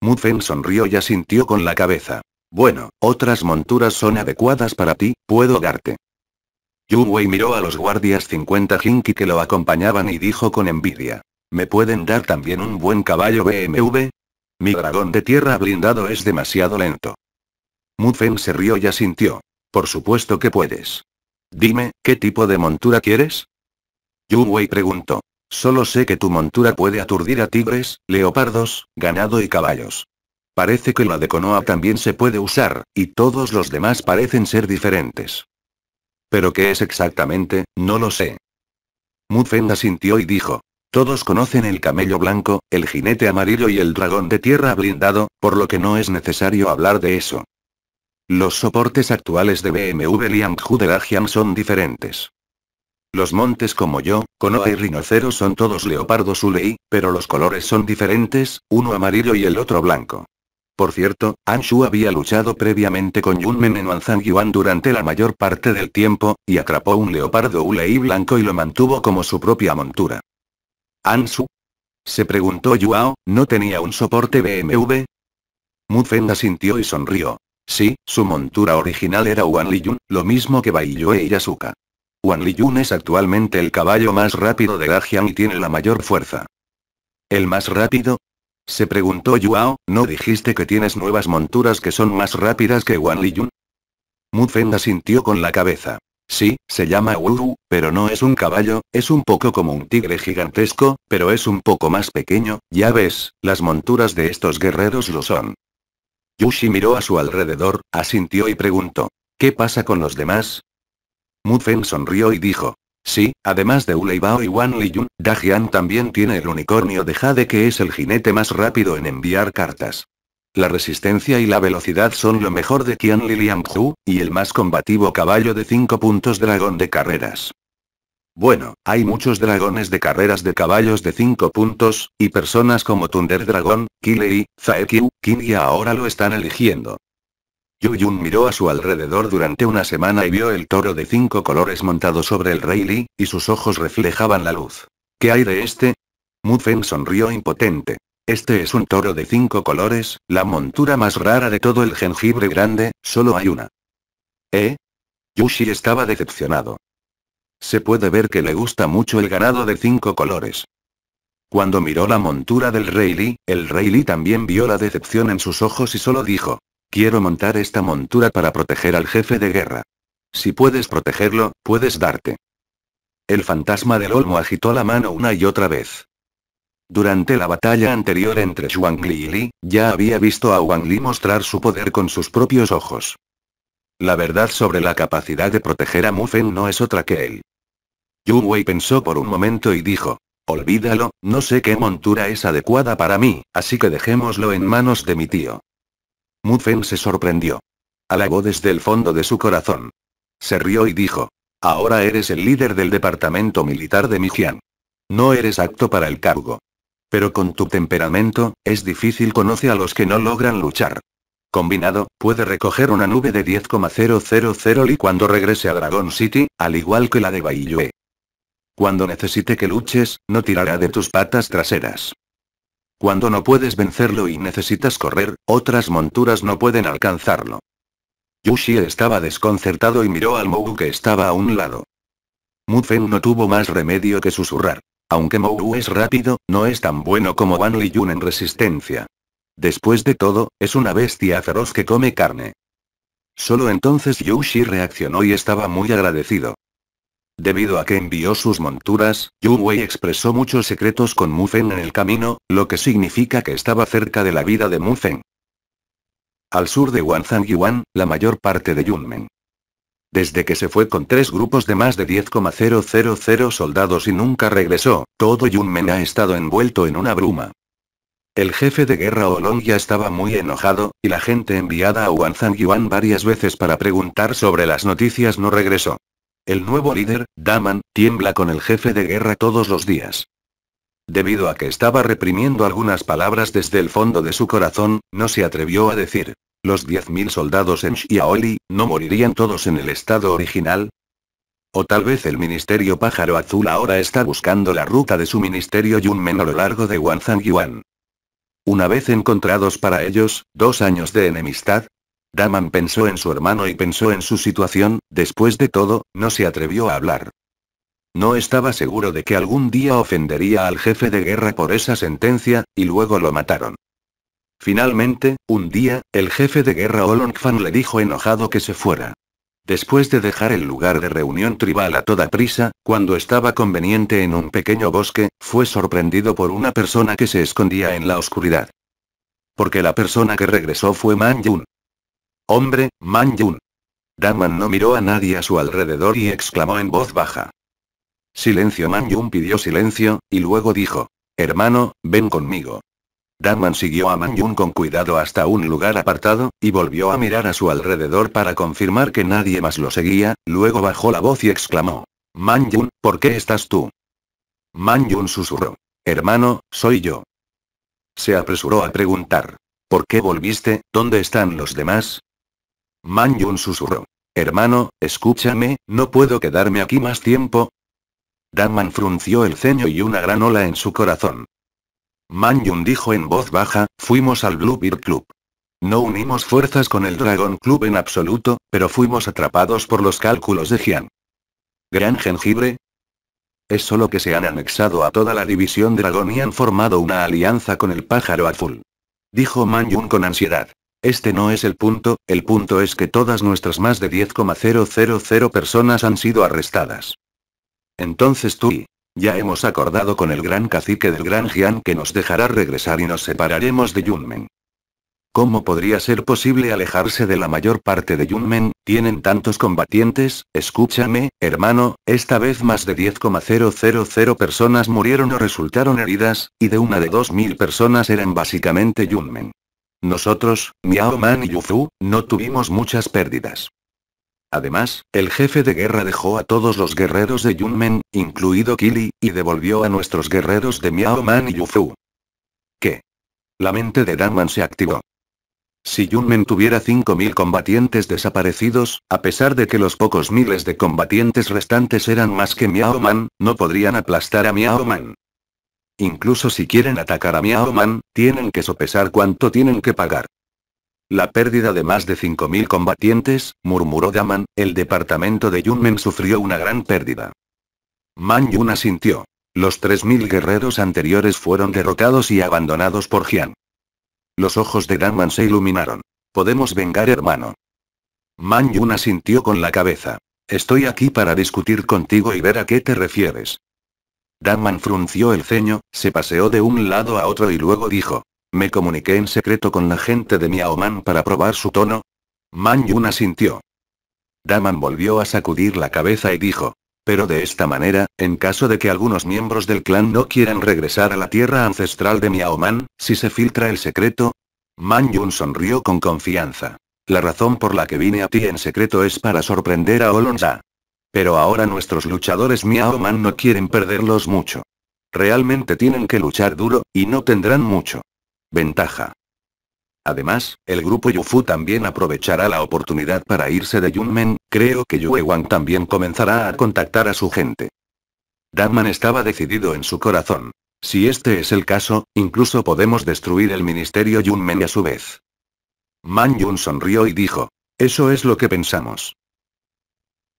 Muffin sonrió y asintió con la cabeza. Bueno, otras monturas son adecuadas para ti, puedo darte. Yu miró a los guardias 50 Jinki que lo acompañaban y dijo con envidia. ¿Me pueden dar también un buen caballo BMW? Mi dragón de tierra blindado es demasiado lento. Muffin se rió y asintió. Por supuesto que puedes. Dime, ¿qué tipo de montura quieres? Yu preguntó. Solo sé que tu montura puede aturdir a tigres, leopardos, ganado y caballos. Parece que la de Konoha también se puede usar, y todos los demás parecen ser diferentes. Pero qué es exactamente, no lo sé. Mutfenda sintió y dijo. Todos conocen el camello blanco, el jinete amarillo y el dragón de tierra blindado, por lo que no es necesario hablar de eso. Los soportes actuales de BMW y Liang son diferentes. Los montes como yo, con y rinocero son todos leopardos ulei, pero los colores son diferentes, uno amarillo y el otro blanco. Por cierto, Anshu había luchado previamente con Yunmen en Wanzang Yuan durante la mayor parte del tiempo, y atrapó un leopardo ulei blanco y lo mantuvo como su propia montura. ¿Anshu? Se preguntó Yuao, ¿no tenía un soporte BMW? Mufen asintió y sonrió. Sí, su montura original era Wanli Yun, lo mismo que Baiyue y Yasuka. Wan Liyun es actualmente el caballo más rápido de Gajian y tiene la mayor fuerza. ¿El más rápido? Se preguntó Yuao, ¿no dijiste que tienes nuevas monturas que son más rápidas que Wan Liyun? Mufen asintió con la cabeza. Sí, se llama Wu, pero no es un caballo, es un poco como un tigre gigantesco, pero es un poco más pequeño, ya ves, las monturas de estos guerreros lo son. Yushi miró a su alrededor, asintió y preguntó. ¿Qué pasa con los demás? Mufen sonrió y dijo. Sí, además de Uleibao y Wan Liyun, Dajian también tiene el unicornio de Jade que es el jinete más rápido en enviar cartas. La resistencia y la velocidad son lo mejor de Qian Hu, y el más combativo caballo de 5 puntos dragón de carreras. Bueno, hay muchos dragones de carreras de caballos de 5 puntos, y personas como Thunder Dragon, Kilei, Zaekyu, Kinia ahora lo están eligiendo. Yuyun miró a su alrededor durante una semana y vio el toro de cinco colores montado sobre el rey Li, y sus ojos reflejaban la luz. ¿Qué hay de este? Mufen sonrió impotente. Este es un toro de cinco colores, la montura más rara de todo el jengibre grande, solo hay una. ¿Eh? Yushi estaba decepcionado. Se puede ver que le gusta mucho el ganado de cinco colores. Cuando miró la montura del rey Lee, el rey Lee también vio la decepción en sus ojos y solo dijo, Quiero montar esta montura para proteger al jefe de guerra. Si puedes protegerlo, puedes darte. El fantasma del olmo agitó la mano una y otra vez. Durante la batalla anterior entre Li y Li, ya había visto a Wang Li mostrar su poder con sus propios ojos. La verdad sobre la capacidad de proteger a Feng no es otra que él. Yu Wei pensó por un momento y dijo, Olvídalo, no sé qué montura es adecuada para mí, así que dejémoslo en manos de mi tío. Mufen se sorprendió. Alabó desde el fondo de su corazón. Se rió y dijo. Ahora eres el líder del departamento militar de Mijian. No eres apto para el cargo. Pero con tu temperamento, es difícil conoce a los que no logran luchar. Combinado, puede recoger una nube de 10,000 li cuando regrese a Dragon City, al igual que la de Baiyue. Cuando necesite que luches, no tirará de tus patas traseras. Cuando no puedes vencerlo y necesitas correr, otras monturas no pueden alcanzarlo. Yushi estaba desconcertado y miró al Mou que estaba a un lado. Feng no tuvo más remedio que susurrar. Aunque Mou es rápido, no es tan bueno como Wan Jun en resistencia. Después de todo, es una bestia feroz que come carne. Solo entonces Yushi reaccionó y estaba muy agradecido. Debido a que envió sus monturas, Yu Wei expresó muchos secretos con Feng en el camino, lo que significa que estaba cerca de la vida de Feng. Al sur de Yuan, la mayor parte de Yunmen. Desde que se fue con tres grupos de más de 10,000 soldados y nunca regresó, todo Yunmen ha estado envuelto en una bruma. El jefe de guerra Olong ya estaba muy enojado, y la gente enviada a Yuan varias veces para preguntar sobre las noticias no regresó. El nuevo líder, Daman, tiembla con el jefe de guerra todos los días. Debido a que estaba reprimiendo algunas palabras desde el fondo de su corazón, no se atrevió a decir. Los 10.000 soldados en Shiaoli, ¿no morirían todos en el estado original? O tal vez el Ministerio Pájaro Azul ahora está buscando la ruta de su ministerio Yunmen a lo largo de Wanzang Yuan. Una vez encontrados para ellos, dos años de enemistad, Daman pensó en su hermano y pensó en su situación, después de todo, no se atrevió a hablar. No estaba seguro de que algún día ofendería al jefe de guerra por esa sentencia, y luego lo mataron. Finalmente, un día, el jefe de guerra Olongfan le dijo enojado que se fuera. Después de dejar el lugar de reunión tribal a toda prisa, cuando estaba conveniente en un pequeño bosque, fue sorprendido por una persona que se escondía en la oscuridad. Porque la persona que regresó fue Man Yun. Hombre, Man Yun. Daman no miró a nadie a su alrededor y exclamó en voz baja. Silencio Man Yun pidió silencio, y luego dijo. Hermano, ven conmigo. Daman siguió a Man Yun con cuidado hasta un lugar apartado, y volvió a mirar a su alrededor para confirmar que nadie más lo seguía, luego bajó la voz y exclamó. Man Yun, ¿por qué estás tú? Man Yun susurró. Hermano, soy yo. Se apresuró a preguntar. ¿Por qué volviste? ¿Dónde están los demás? Man Yun susurró. Hermano, escúchame, no puedo quedarme aquí más tiempo. Danman frunció el ceño y una gran ola en su corazón. Man Yun dijo en voz baja, fuimos al Bluebeard Club. No unimos fuerzas con el Dragon Club en absoluto, pero fuimos atrapados por los cálculos de Jian. Gran jengibre, es solo que se han anexado a toda la división dragón y han formado una alianza con el pájaro azul. Dijo Man con ansiedad. Este no es el punto, el punto es que todas nuestras más de 10,000 personas han sido arrestadas. Entonces tú y ya hemos acordado con el gran cacique del gran Jian que nos dejará regresar y nos separaremos de Yunmen. ¿Cómo podría ser posible alejarse de la mayor parte de Yunmen? Tienen tantos combatientes, escúchame, hermano, esta vez más de 10,000 personas murieron o resultaron heridas, y de una de 2.000 personas eran básicamente Yunmen. Nosotros, Miao Man y Yufu, no tuvimos muchas pérdidas. Además, el jefe de guerra dejó a todos los guerreros de Yunmen, incluido Kili, y devolvió a nuestros guerreros de Miao Man y Yufu. ¿Qué? La mente de Man se activó. Si Yunmen tuviera 5.000 combatientes desaparecidos, a pesar de que los pocos miles de combatientes restantes eran más que Miao Man, no podrían aplastar a Miao Man. Incluso si quieren atacar a Miao Man, tienen que sopesar cuánto tienen que pagar. La pérdida de más de 5.000 combatientes, murmuró Daman, el departamento de Yunmen sufrió una gran pérdida. Man Yun asintió. Los 3.000 guerreros anteriores fueron derrotados y abandonados por Jian. Los ojos de Daman se iluminaron. Podemos vengar hermano. Man Yun asintió con la cabeza. Estoy aquí para discutir contigo y ver a qué te refieres. Daman frunció el ceño, se paseó de un lado a otro y luego dijo. Me comuniqué en secreto con la gente de Miaoman para probar su tono. Man Yun asintió. Daman volvió a sacudir la cabeza y dijo. Pero de esta manera, en caso de que algunos miembros del clan no quieran regresar a la tierra ancestral de Miaoman, si se filtra el secreto. Man Yun sonrió con confianza. La razón por la que vine a ti en secreto es para sorprender a Olonza. Pero ahora nuestros luchadores Miao Man no quieren perderlos mucho. Realmente tienen que luchar duro, y no tendrán mucho. Ventaja. Además, el grupo Yufu también aprovechará la oportunidad para irse de Yunmen, creo que Yue Wang también comenzará a contactar a su gente. Danman estaba decidido en su corazón. Si este es el caso, incluso podemos destruir el ministerio Yunmen a su vez. Man Yun sonrió y dijo. Eso es lo que pensamos.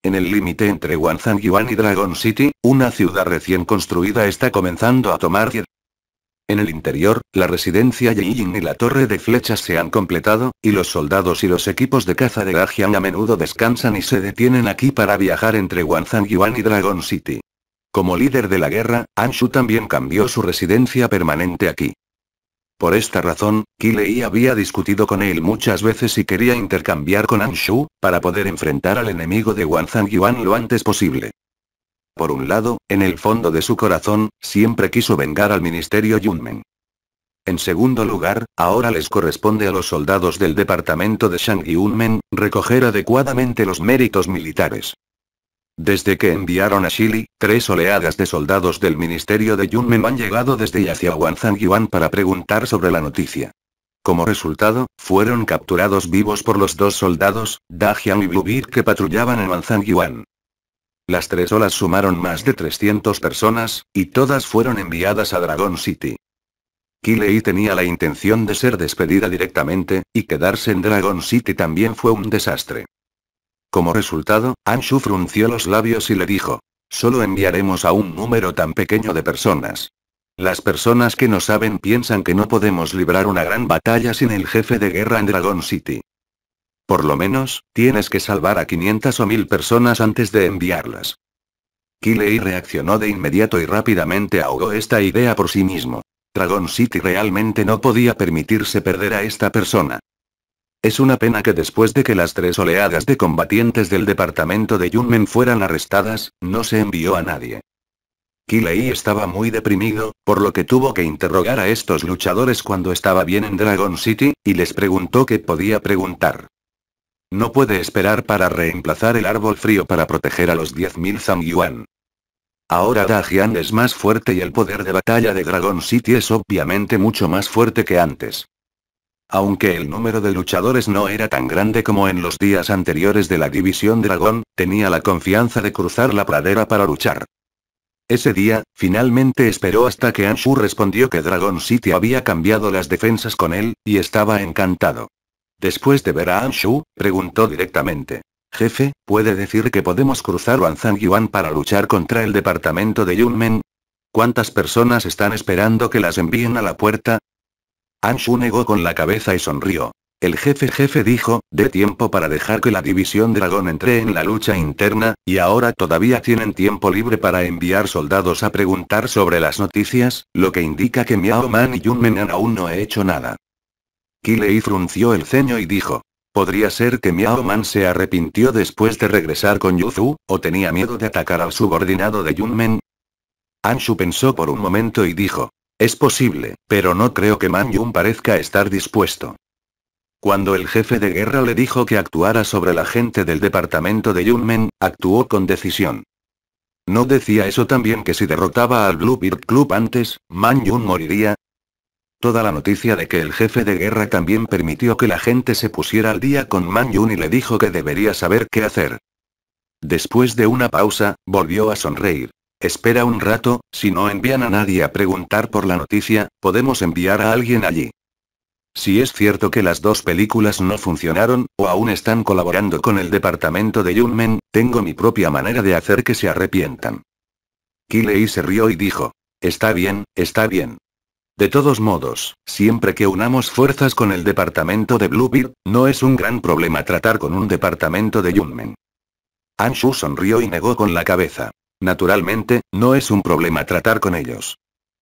En el límite entre Yuan y Dragon City, una ciudad recién construida está comenzando a tomar en el interior, la residencia Yijin y la torre de flechas se han completado, y los soldados y los equipos de caza de Gajian a menudo descansan y se detienen aquí para viajar entre Yuan y Dragon City. Como líder de la guerra, Anshu también cambió su residencia permanente aquí. Por esta razón, Kilei había discutido con él muchas veces y quería intercambiar con Anshu, para poder enfrentar al enemigo de Wanzang Yuan lo antes posible. Por un lado, en el fondo de su corazón, siempre quiso vengar al Ministerio Yunmen. En segundo lugar, ahora les corresponde a los soldados del departamento de Shang Yunmen, recoger adecuadamente los méritos militares. Desde que enviaron a Chile, tres oleadas de soldados del Ministerio de Yunmen han llegado desde y hacia Yuan para preguntar sobre la noticia. Como resultado, fueron capturados vivos por los dos soldados, Dajian y Bluebeard que patrullaban en Wanzangyuan. Las tres olas sumaron más de 300 personas, y todas fueron enviadas a Dragon City. Kilei tenía la intención de ser despedida directamente, y quedarse en Dragon City también fue un desastre. Como resultado, Anshu frunció los labios y le dijo. Solo enviaremos a un número tan pequeño de personas. Las personas que no saben piensan que no podemos librar una gran batalla sin el jefe de guerra en Dragon City. Por lo menos, tienes que salvar a 500 o 1000 personas antes de enviarlas. Kilei reaccionó de inmediato y rápidamente ahogó esta idea por sí mismo. Dragon City realmente no podía permitirse perder a esta persona. Es una pena que después de que las tres oleadas de combatientes del departamento de Yunmen fueran arrestadas, no se envió a nadie. Kilei estaba muy deprimido, por lo que tuvo que interrogar a estos luchadores cuando estaba bien en Dragon City, y les preguntó qué podía preguntar. No puede esperar para reemplazar el árbol frío para proteger a los 10.000 Yuan. Ahora Dajian es más fuerte y el poder de batalla de Dragon City es obviamente mucho más fuerte que antes. Aunque el número de luchadores no era tan grande como en los días anteriores de la División Dragón, tenía la confianza de cruzar la pradera para luchar. Ese día, finalmente esperó hasta que Anshu respondió que Dragon City había cambiado las defensas con él, y estaba encantado. Después de ver a Anshu, preguntó directamente. Jefe, ¿puede decir que podemos cruzar Wanzang Yuan para luchar contra el departamento de Yunmen? ¿Cuántas personas están esperando que las envíen a la puerta? Anshu negó con la cabeza y sonrió. El jefe jefe dijo, de tiempo para dejar que la división dragón entre en la lucha interna, y ahora todavía tienen tiempo libre para enviar soldados a preguntar sobre las noticias, lo que indica que Miao Man y Yun Menan aún no he hecho nada. Kilei frunció el ceño y dijo, podría ser que Miao Man se arrepintió después de regresar con Yuzu, o tenía miedo de atacar al subordinado de Yunmen. Anshu pensó por un momento y dijo, es posible, pero no creo que Man Yun parezca estar dispuesto. Cuando el jefe de guerra le dijo que actuara sobre la gente del departamento de Yunmen, actuó con decisión. ¿No decía eso también que si derrotaba al Bluebird Club antes, Man Yun moriría? Toda la noticia de que el jefe de guerra también permitió que la gente se pusiera al día con Man Yun y le dijo que debería saber qué hacer. Después de una pausa, volvió a sonreír. Espera un rato, si no envían a nadie a preguntar por la noticia, podemos enviar a alguien allí. Si es cierto que las dos películas no funcionaron, o aún están colaborando con el departamento de Yunmen, tengo mi propia manera de hacer que se arrepientan. Kilei se rió y dijo. Está bien, está bien. De todos modos, siempre que unamos fuerzas con el departamento de Bluebeard, no es un gran problema tratar con un departamento de Yunmen. Anshu sonrió y negó con la cabeza. Naturalmente, no es un problema tratar con ellos.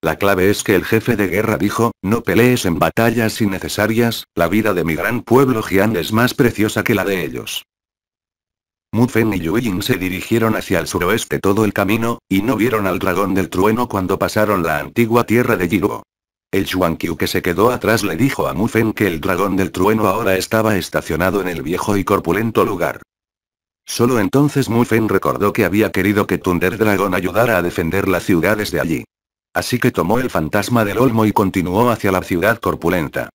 La clave es que el jefe de guerra dijo, no pelees en batallas innecesarias, la vida de mi gran pueblo Jian es más preciosa que la de ellos. Mu Fen y Yuying se dirigieron hacia el suroeste todo el camino, y no vieron al dragón del trueno cuando pasaron la antigua tierra de Yiruo. El Xuanqiu que se quedó atrás le dijo a Mufen que el dragón del trueno ahora estaba estacionado en el viejo y corpulento lugar. Solo entonces Mufen recordó que había querido que Thunder Dragon ayudara a defender la ciudad desde allí. Así que tomó el fantasma del olmo y continuó hacia la ciudad corpulenta.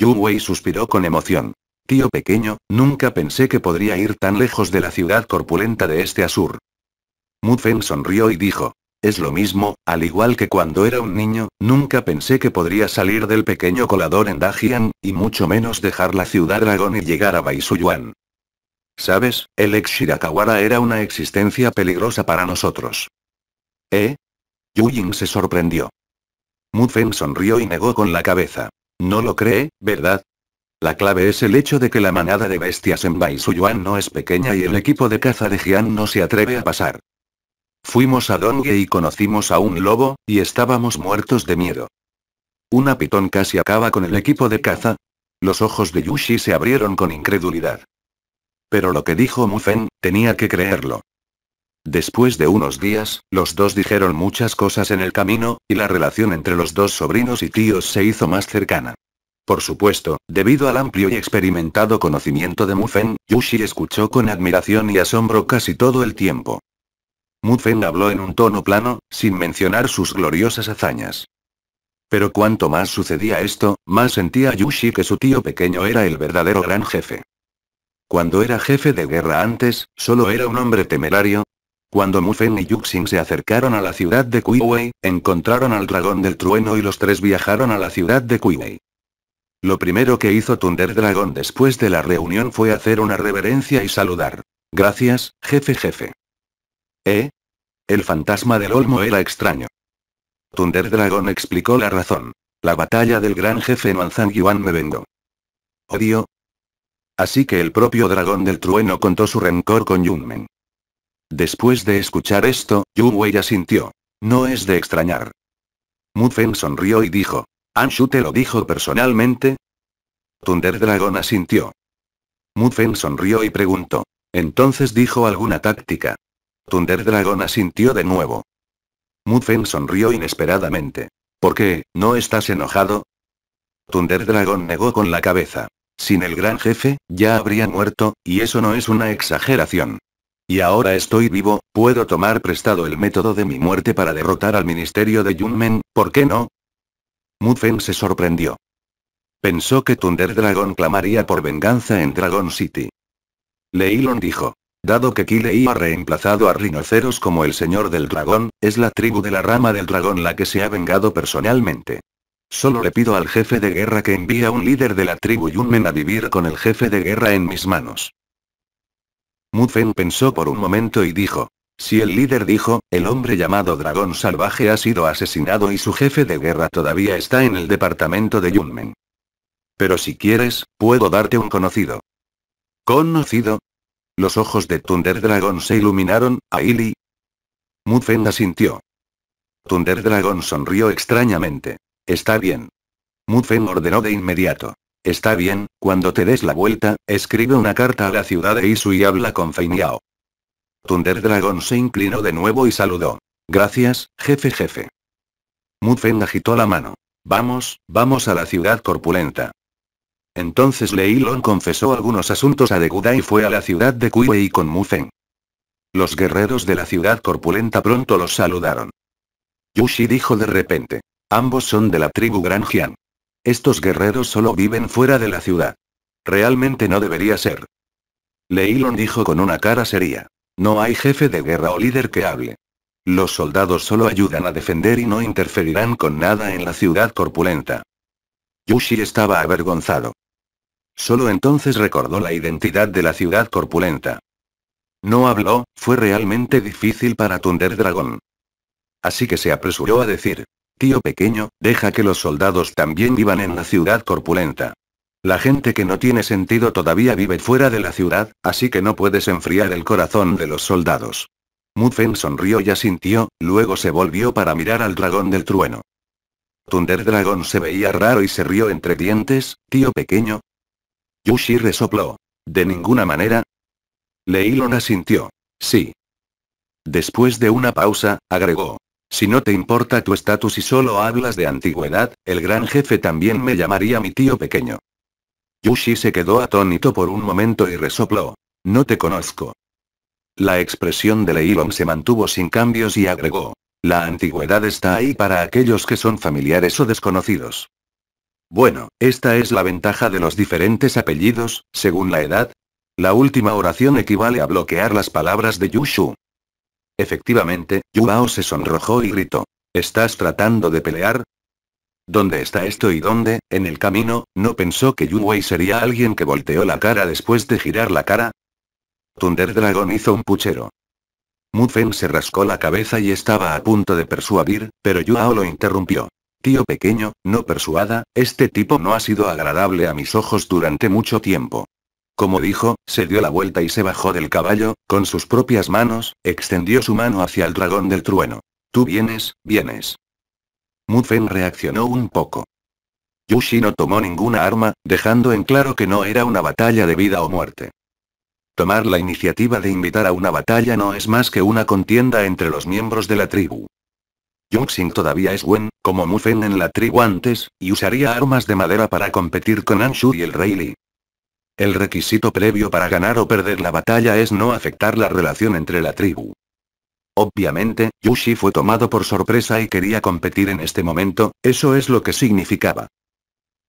Yu Wei suspiró con emoción. Tío pequeño, nunca pensé que podría ir tan lejos de la ciudad corpulenta de este Asur. Mufen sonrió y dijo. Es lo mismo, al igual que cuando era un niño, nunca pensé que podría salir del pequeño colador en Dajian, y mucho menos dejar la ciudad dragón y llegar a Baisuyuan. ¿Sabes? El ex Shirakawara era una existencia peligrosa para nosotros. ¿Eh? Yujin se sorprendió. Mufen sonrió y negó con la cabeza. No lo cree, ¿verdad? La clave es el hecho de que la manada de bestias en Baisuyuan no es pequeña y el equipo de caza de Jian no se atreve a pasar. Fuimos a Dongye y conocimos a un lobo, y estábamos muertos de miedo. Una pitón casi acaba con el equipo de caza. Los ojos de Yushi se abrieron con incredulidad. Pero lo que dijo Fen tenía que creerlo. Después de unos días, los dos dijeron muchas cosas en el camino, y la relación entre los dos sobrinos y tíos se hizo más cercana. Por supuesto, debido al amplio y experimentado conocimiento de Fen, Yushi escuchó con admiración y asombro casi todo el tiempo. Fen habló en un tono plano, sin mencionar sus gloriosas hazañas. Pero cuanto más sucedía esto, más sentía Yushi que su tío pequeño era el verdadero gran jefe. Cuando era jefe de guerra antes, solo era un hombre temerario. Cuando Mufen y Yuxing se acercaron a la ciudad de Kuiwei, encontraron al dragón del trueno y los tres viajaron a la ciudad de Kuiwei. Lo primero que hizo Thunder Dragon después de la reunión fue hacer una reverencia y saludar. Gracias, jefe jefe. ¿Eh? El fantasma del Olmo era extraño. Thunder Dragon explicó la razón. La batalla del gran jefe Manzan Yuan me vengo. Odio, Así que el propio dragón del trueno contó su rencor con Yunmen. Después de escuchar esto, Yu asintió. No es de extrañar. Mufen sonrió y dijo. ¿Anshu te lo dijo personalmente? Thunder Dragon asintió. Mufen sonrió y preguntó. Entonces dijo alguna táctica. Thunder Dragon asintió de nuevo. Mufen sonrió inesperadamente. ¿Por qué, no estás enojado? Thunder Dragon negó con la cabeza. Sin el gran jefe, ya habría muerto, y eso no es una exageración. Y ahora estoy vivo, puedo tomar prestado el método de mi muerte para derrotar al ministerio de Yunmen, ¿por qué no? Mufen se sorprendió. Pensó que Thunder Dragon clamaría por venganza en Dragon City. Leilon dijo. Dado que Kilei ha reemplazado a Rinoceros como el señor del dragón, es la tribu de la rama del dragón la que se ha vengado personalmente. Solo le pido al jefe de guerra que envíe a un líder de la tribu Yunmen a vivir con el jefe de guerra en mis manos. Mufen pensó por un momento y dijo. Si el líder dijo, el hombre llamado Dragón Salvaje ha sido asesinado y su jefe de guerra todavía está en el departamento de Yunmen. Pero si quieres, puedo darte un conocido. ¿Conocido? Los ojos de Thunder Dragon se iluminaron, Aili. Mutfen asintió. Thunder Dragon sonrió extrañamente. Está bien. Mufen ordenó de inmediato. Está bien, cuando te des la vuelta, escribe una carta a la ciudad de Isu y habla con Feiniao. Thunder Dragon se inclinó de nuevo y saludó. Gracias, jefe jefe. Mufen agitó la mano. Vamos, vamos a la ciudad corpulenta. Entonces Leilon confesó algunos asuntos a Deguda y fue a la ciudad de Kuiwei con Mufen. Los guerreros de la ciudad corpulenta pronto los saludaron. Yushi dijo de repente. Ambos son de la tribu Granjian. Estos guerreros solo viven fuera de la ciudad. Realmente no debería ser. Leilon dijo con una cara seria. No hay jefe de guerra o líder que hable. Los soldados solo ayudan a defender y no interferirán con nada en la ciudad corpulenta. Yushi estaba avergonzado. Solo entonces recordó la identidad de la ciudad corpulenta. No habló, fue realmente difícil para Thunder Dragon. Así que se apresuró a decir, Tío pequeño, deja que los soldados también vivan en la ciudad corpulenta. La gente que no tiene sentido todavía vive fuera de la ciudad, así que no puedes enfriar el corazón de los soldados. Muffin sonrió y asintió, luego se volvió para mirar al dragón del trueno. Thunder Dragon se veía raro y se rió entre dientes, tío pequeño. Yushi resopló. ¿De ninguna manera? Leilon asintió. Sí. Después de una pausa, agregó. Si no te importa tu estatus y solo hablas de antigüedad, el gran jefe también me llamaría mi tío pequeño. Yushi se quedó atónito por un momento y resopló. No te conozco. La expresión de Leilon se mantuvo sin cambios y agregó. La antigüedad está ahí para aquellos que son familiares o desconocidos. Bueno, esta es la ventaja de los diferentes apellidos, según la edad. La última oración equivale a bloquear las palabras de Yushu. Efectivamente, Yuao se sonrojó y gritó. ¿Estás tratando de pelear? ¿Dónde está esto y dónde? En el camino, ¿no pensó que Yuwei sería alguien que volteó la cara después de girar la cara? Thunder Dragon hizo un puchero. Mufen se rascó la cabeza y estaba a punto de persuadir, pero Yuao lo interrumpió. Tío pequeño, no persuada, este tipo no ha sido agradable a mis ojos durante mucho tiempo. Como dijo, se dio la vuelta y se bajó del caballo, con sus propias manos, extendió su mano hacia el dragón del trueno. Tú vienes, vienes. Mufen reaccionó un poco. Yushi no tomó ninguna arma, dejando en claro que no era una batalla de vida o muerte. Tomar la iniciativa de invitar a una batalla no es más que una contienda entre los miembros de la tribu. Yuxin todavía es buen, como Mufen en la tribu antes, y usaría armas de madera para competir con Anshu y el Li. El requisito previo para ganar o perder la batalla es no afectar la relación entre la tribu. Obviamente, Yushi fue tomado por sorpresa y quería competir en este momento, eso es lo que significaba.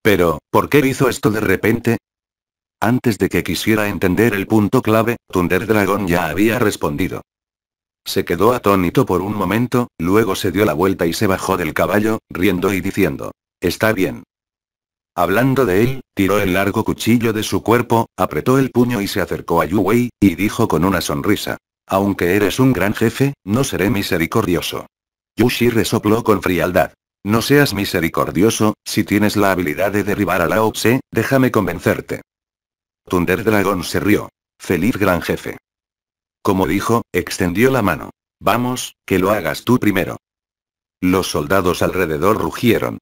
Pero, ¿por qué hizo esto de repente? Antes de que quisiera entender el punto clave, Thunder Dragon ya había respondido. Se quedó atónito por un momento, luego se dio la vuelta y se bajó del caballo, riendo y diciendo, Está bien. Hablando de él, tiró el largo cuchillo de su cuerpo, apretó el puño y se acercó a Yu y dijo con una sonrisa. Aunque eres un gran jefe, no seré misericordioso. Yushi resopló con frialdad. No seas misericordioso, si tienes la habilidad de derribar a Lao Tse, déjame convencerte. Thunder Dragon se rió. Feliz gran jefe. Como dijo, extendió la mano. Vamos, que lo hagas tú primero. Los soldados alrededor rugieron.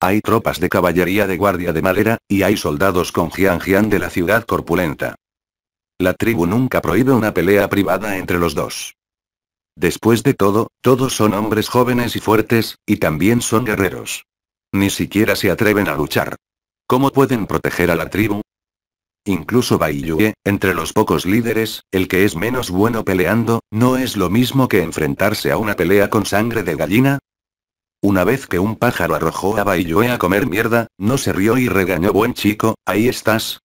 Hay tropas de caballería de guardia de madera, y hay soldados con Jian de la ciudad corpulenta. La tribu nunca prohíbe una pelea privada entre los dos. Después de todo, todos son hombres jóvenes y fuertes, y también son guerreros. Ni siquiera se atreven a luchar. ¿Cómo pueden proteger a la tribu? Incluso Baiyue, entre los pocos líderes, el que es menos bueno peleando, no es lo mismo que enfrentarse a una pelea con sangre de gallina, una vez que un pájaro arrojó a Baiyue a comer mierda, no se rió y regañó buen chico, ahí estás.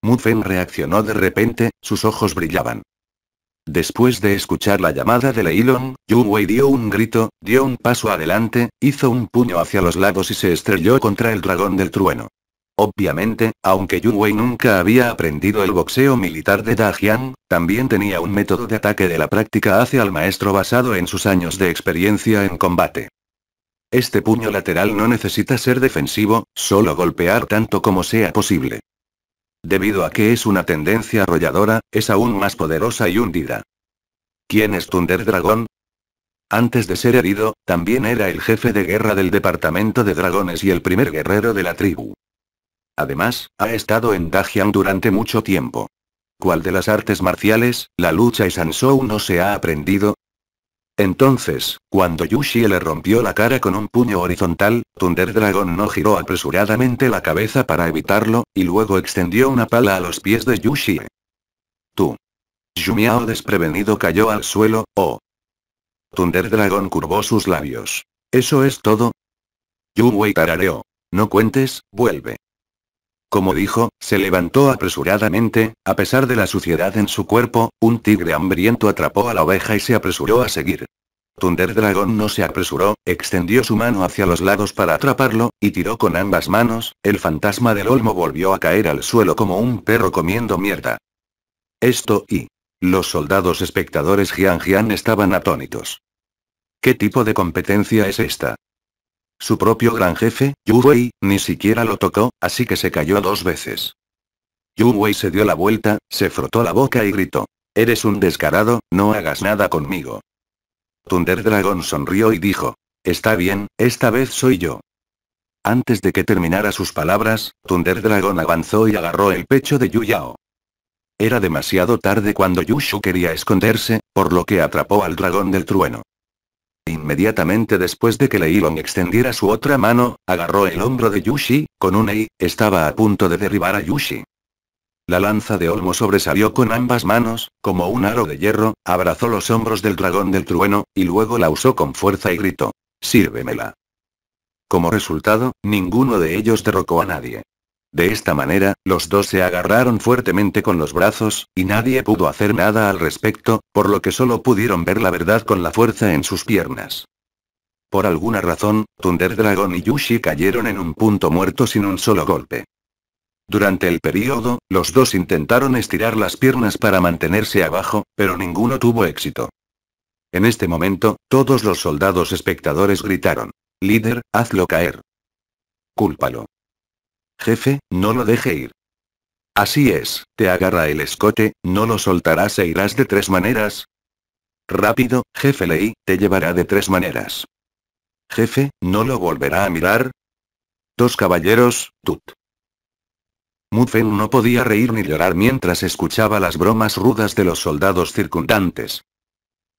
Mufen reaccionó de repente, sus ojos brillaban. Después de escuchar la llamada de Leilon, Yu Wei dio un grito, dio un paso adelante, hizo un puño hacia los lados y se estrelló contra el dragón del trueno. Obviamente, aunque Yu Wei nunca había aprendido el boxeo militar de Dajian, también tenía un método de ataque de la práctica hacia el maestro basado en sus años de experiencia en combate. Este puño lateral no necesita ser defensivo, solo golpear tanto como sea posible. Debido a que es una tendencia arrolladora, es aún más poderosa y hundida. ¿Quién es Thunder Dragon? Antes de ser herido, también era el jefe de guerra del departamento de dragones y el primer guerrero de la tribu. Además, ha estado en Dajian durante mucho tiempo. ¿Cuál de las artes marciales, la lucha y Sansou no se ha aprendido? Entonces, cuando Yushie le rompió la cara con un puño horizontal, Thunder Dragon no giró apresuradamente la cabeza para evitarlo, y luego extendió una pala a los pies de Yushie. Tú. Yumiao desprevenido cayó al suelo, oh. Thunder Dragon curvó sus labios. ¿Eso es todo? Yuwei tarareó. No cuentes, vuelve. Como dijo, se levantó apresuradamente, a pesar de la suciedad en su cuerpo, un tigre hambriento atrapó a la oveja y se apresuró a seguir. Thunder Dragon no se apresuró, extendió su mano hacia los lados para atraparlo, y tiró con ambas manos, el fantasma del olmo volvió a caer al suelo como un perro comiendo mierda. Esto y... Los soldados espectadores Jian Jian estaban atónitos. ¿Qué tipo de competencia es esta? Su propio gran jefe, Yu Wei, ni siquiera lo tocó, así que se cayó dos veces. Yu Wei se dio la vuelta, se frotó la boca y gritó. Eres un descarado, no hagas nada conmigo. Thunder Dragon sonrió y dijo. Está bien, esta vez soy yo. Antes de que terminara sus palabras, Thunder Dragon avanzó y agarró el pecho de Yu Yao. Era demasiado tarde cuando Yushu quería esconderse, por lo que atrapó al dragón del trueno. Inmediatamente después de que Leilong extendiera su otra mano, agarró el hombro de Yushi, con un EI, estaba a punto de derribar a Yushi. La lanza de Olmo sobresalió con ambas manos, como un aro de hierro, abrazó los hombros del dragón del trueno, y luego la usó con fuerza y gritó. Sírvemela. Como resultado, ninguno de ellos derrocó a nadie. De esta manera, los dos se agarraron fuertemente con los brazos, y nadie pudo hacer nada al respecto, por lo que solo pudieron ver la verdad con la fuerza en sus piernas. Por alguna razón, Thunder Dragon y Yushi cayeron en un punto muerto sin un solo golpe. Durante el periodo, los dos intentaron estirar las piernas para mantenerse abajo, pero ninguno tuvo éxito. En este momento, todos los soldados espectadores gritaron. Líder, hazlo caer. Cúlpalo. Jefe, no lo deje ir. Así es, te agarra el escote, no lo soltarás e irás de tres maneras. Rápido, jefe Lei, te llevará de tres maneras. Jefe, no lo volverá a mirar. Dos caballeros, tut. Mufen no podía reír ni llorar mientras escuchaba las bromas rudas de los soldados circundantes.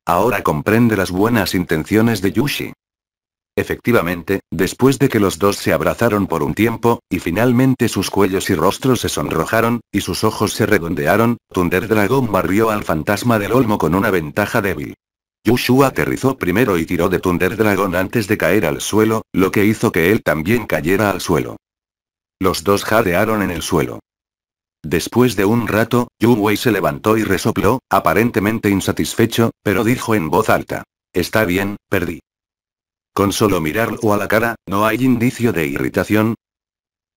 Ahora comprende las buenas intenciones de Yushi. Efectivamente, después de que los dos se abrazaron por un tiempo, y finalmente sus cuellos y rostros se sonrojaron, y sus ojos se redondearon, Thunder Dragon barrió al fantasma del olmo con una ventaja débil. Yushu aterrizó primero y tiró de Thunder Dragon antes de caer al suelo, lo que hizo que él también cayera al suelo. Los dos jadearon en el suelo. Después de un rato, Yu Wei se levantó y resopló, aparentemente insatisfecho, pero dijo en voz alta. Está bien, perdí. Con solo mirarlo a la cara, ¿no hay indicio de irritación?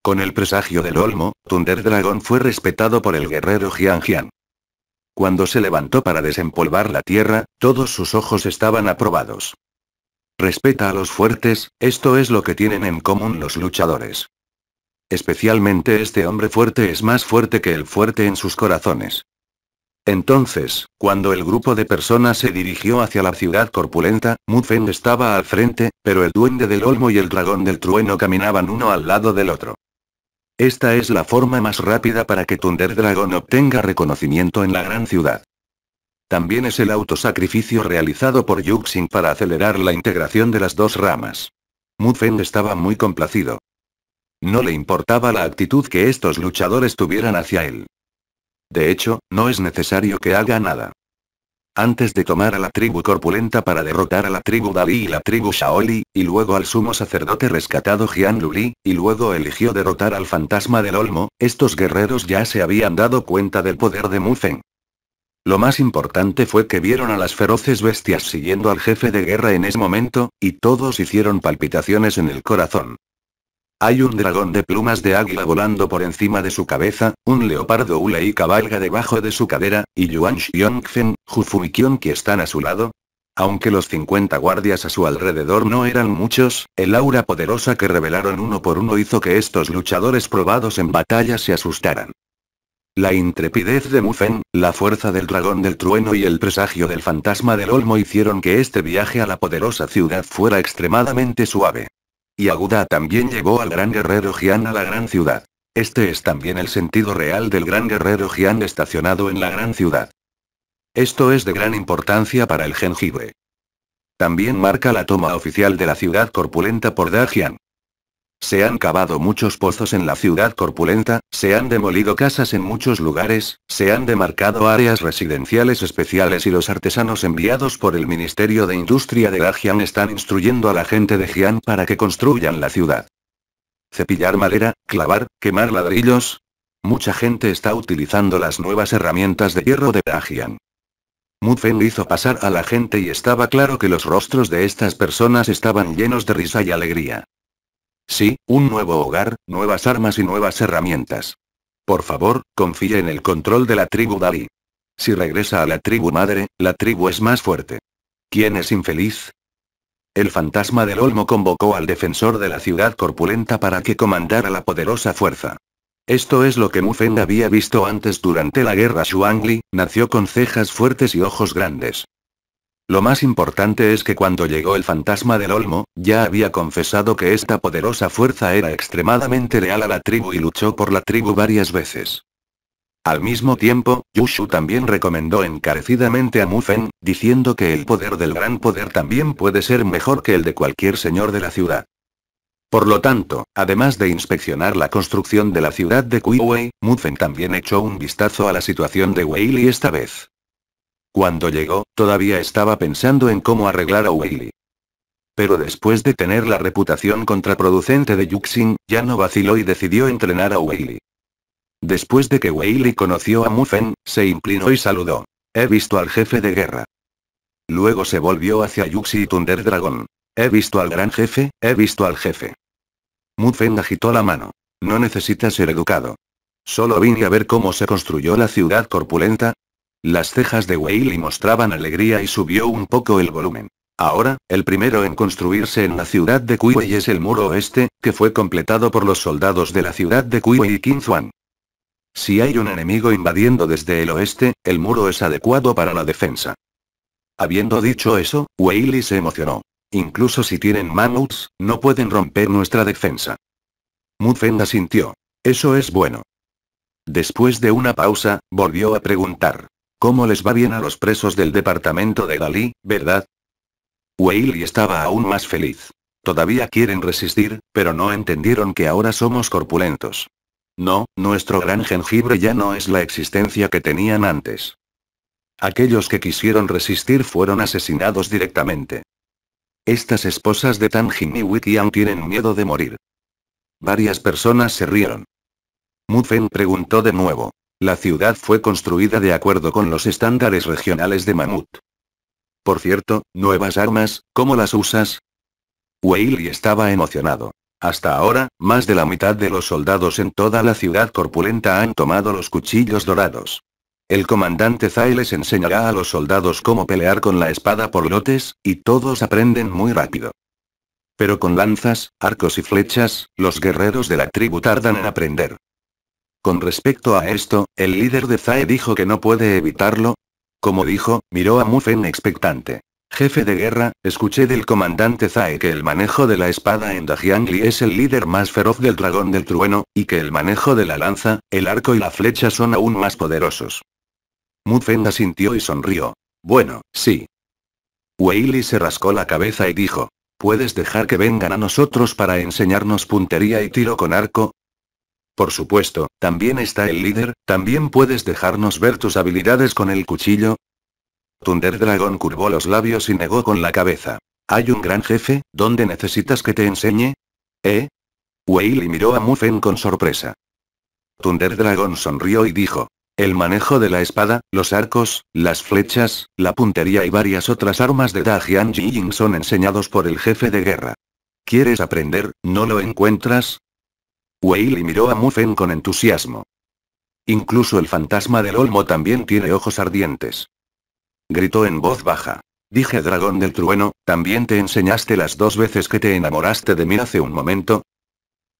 Con el presagio del olmo, Thunder Dragon fue respetado por el guerrero Jian Jian. Cuando se levantó para desempolvar la tierra, todos sus ojos estaban aprobados. Respeta a los fuertes, esto es lo que tienen en común los luchadores. Especialmente este hombre fuerte es más fuerte que el fuerte en sus corazones. Entonces, cuando el grupo de personas se dirigió hacia la ciudad corpulenta, Mudfen estaba al frente, pero el duende del olmo y el dragón del trueno caminaban uno al lado del otro. Esta es la forma más rápida para que Thunder Dragon obtenga reconocimiento en la gran ciudad. También es el autosacrificio realizado por Yuxing para acelerar la integración de las dos ramas. Mudfen estaba muy complacido. No le importaba la actitud que estos luchadores tuvieran hacia él. De hecho, no es necesario que haga nada. Antes de tomar a la tribu corpulenta para derrotar a la tribu Dalí y la tribu Shaoli, y luego al sumo sacerdote rescatado Jian Luli, y luego eligió derrotar al fantasma del Olmo, estos guerreros ya se habían dado cuenta del poder de Mufen. Lo más importante fue que vieron a las feroces bestias siguiendo al jefe de guerra en ese momento, y todos hicieron palpitaciones en el corazón. Hay un dragón de plumas de águila volando por encima de su cabeza, un leopardo y cabalga debajo de su cadera, y Yuan Xiongfen, y que están a su lado. Aunque los 50 guardias a su alrededor no eran muchos, el aura poderosa que revelaron uno por uno hizo que estos luchadores probados en batalla se asustaran. La intrepidez de Mufen, la fuerza del dragón del trueno y el presagio del fantasma del olmo hicieron que este viaje a la poderosa ciudad fuera extremadamente suave y aguda también llevó al gran guerrero Jian a la gran ciudad. Este es también el sentido real del gran guerrero Jian estacionado en la gran ciudad. Esto es de gran importancia para el jengibre. También marca la toma oficial de la ciudad corpulenta por Dajian. Se han cavado muchos pozos en la ciudad corpulenta, se han demolido casas en muchos lugares, se han demarcado áreas residenciales especiales y los artesanos enviados por el Ministerio de Industria de Dajian están instruyendo a la gente de Jian para que construyan la ciudad. Cepillar madera, clavar, quemar ladrillos. Mucha gente está utilizando las nuevas herramientas de hierro de Gajian. Mutfen hizo pasar a la gente y estaba claro que los rostros de estas personas estaban llenos de risa y alegría. Sí, un nuevo hogar, nuevas armas y nuevas herramientas. Por favor, confíe en el control de la tribu Dali. Si regresa a la tribu madre, la tribu es más fuerte. ¿Quién es infeliz? El fantasma del Olmo convocó al defensor de la ciudad corpulenta para que comandara la poderosa fuerza. Esto es lo que Mufen había visto antes durante la guerra Shuangli, nació con cejas fuertes y ojos grandes. Lo más importante es que cuando llegó el fantasma del Olmo, ya había confesado que esta poderosa fuerza era extremadamente leal a la tribu y luchó por la tribu varias veces. Al mismo tiempo, Yushu también recomendó encarecidamente a Mufen, diciendo que el poder del gran poder también puede ser mejor que el de cualquier señor de la ciudad. Por lo tanto, además de inspeccionar la construcción de la ciudad de Kuiwei, Mufen también echó un vistazo a la situación de Weili esta vez. Cuando llegó, todavía estaba pensando en cómo arreglar a Weili. Pero después de tener la reputación contraproducente de Yuxin, ya no vaciló y decidió entrenar a Weili. Después de que Weili conoció a Mufen, se inclinó y saludó. He visto al jefe de guerra. Luego se volvió hacia Yuxi y Thunder Dragon. He visto al gran jefe, he visto al jefe. Mufen agitó la mano. No necesita ser educado. Solo vine a ver cómo se construyó la ciudad corpulenta, las cejas de Weili mostraban alegría y subió un poco el volumen. Ahora, el primero en construirse en la ciudad de Kuiwei es el muro oeste, que fue completado por los soldados de la ciudad de Kuiwei y Si hay un enemigo invadiendo desde el oeste, el muro es adecuado para la defensa. Habiendo dicho eso, Weili se emocionó. Incluso si tienen mamuts, no pueden romper nuestra defensa. Mutfen asintió. Eso es bueno. Después de una pausa, volvió a preguntar. ¿Cómo les va bien a los presos del departamento de Dalí, verdad? Weili estaba aún más feliz. Todavía quieren resistir, pero no entendieron que ahora somos corpulentos. No, nuestro gran jengibre ya no es la existencia que tenían antes. Aquellos que quisieron resistir fueron asesinados directamente. Estas esposas de Tanjin y Wikian tienen miedo de morir. Varias personas se rieron. Mufen preguntó de nuevo. La ciudad fue construida de acuerdo con los estándares regionales de Mamut. Por cierto, nuevas armas, ¿cómo las usas? Whaley estaba emocionado. Hasta ahora, más de la mitad de los soldados en toda la ciudad corpulenta han tomado los cuchillos dorados. El comandante Zay les enseñará a los soldados cómo pelear con la espada por lotes, y todos aprenden muy rápido. Pero con lanzas, arcos y flechas, los guerreros de la tribu tardan en aprender. Con respecto a esto, el líder de Zae dijo que no puede evitarlo. Como dijo, miró a Mufen expectante. Jefe de guerra, escuché del comandante Zae que el manejo de la espada en Dajiangli es el líder más feroz del dragón del trueno, y que el manejo de la lanza, el arco y la flecha son aún más poderosos. Mufen asintió y sonrió. Bueno, sí. Weili se rascó la cabeza y dijo. ¿Puedes dejar que vengan a nosotros para enseñarnos puntería y tiro con arco? Por supuesto, también está el líder, también puedes dejarnos ver tus habilidades con el cuchillo. Thunder Dragon curvó los labios y negó con la cabeza. ¿Hay un gran jefe, ¿dónde necesitas que te enseñe? ¿Eh? Weili miró a Mufen con sorpresa. Thunder Dragon sonrió y dijo. El manejo de la espada, los arcos, las flechas, la puntería y varias otras armas de Dajian Jing son enseñados por el jefe de guerra. ¿Quieres aprender? ¿No lo encuentras? Weili miró a Mufen con entusiasmo. Incluso el fantasma del olmo también tiene ojos ardientes. Gritó en voz baja. Dije dragón del trueno, ¿también te enseñaste las dos veces que te enamoraste de mí hace un momento?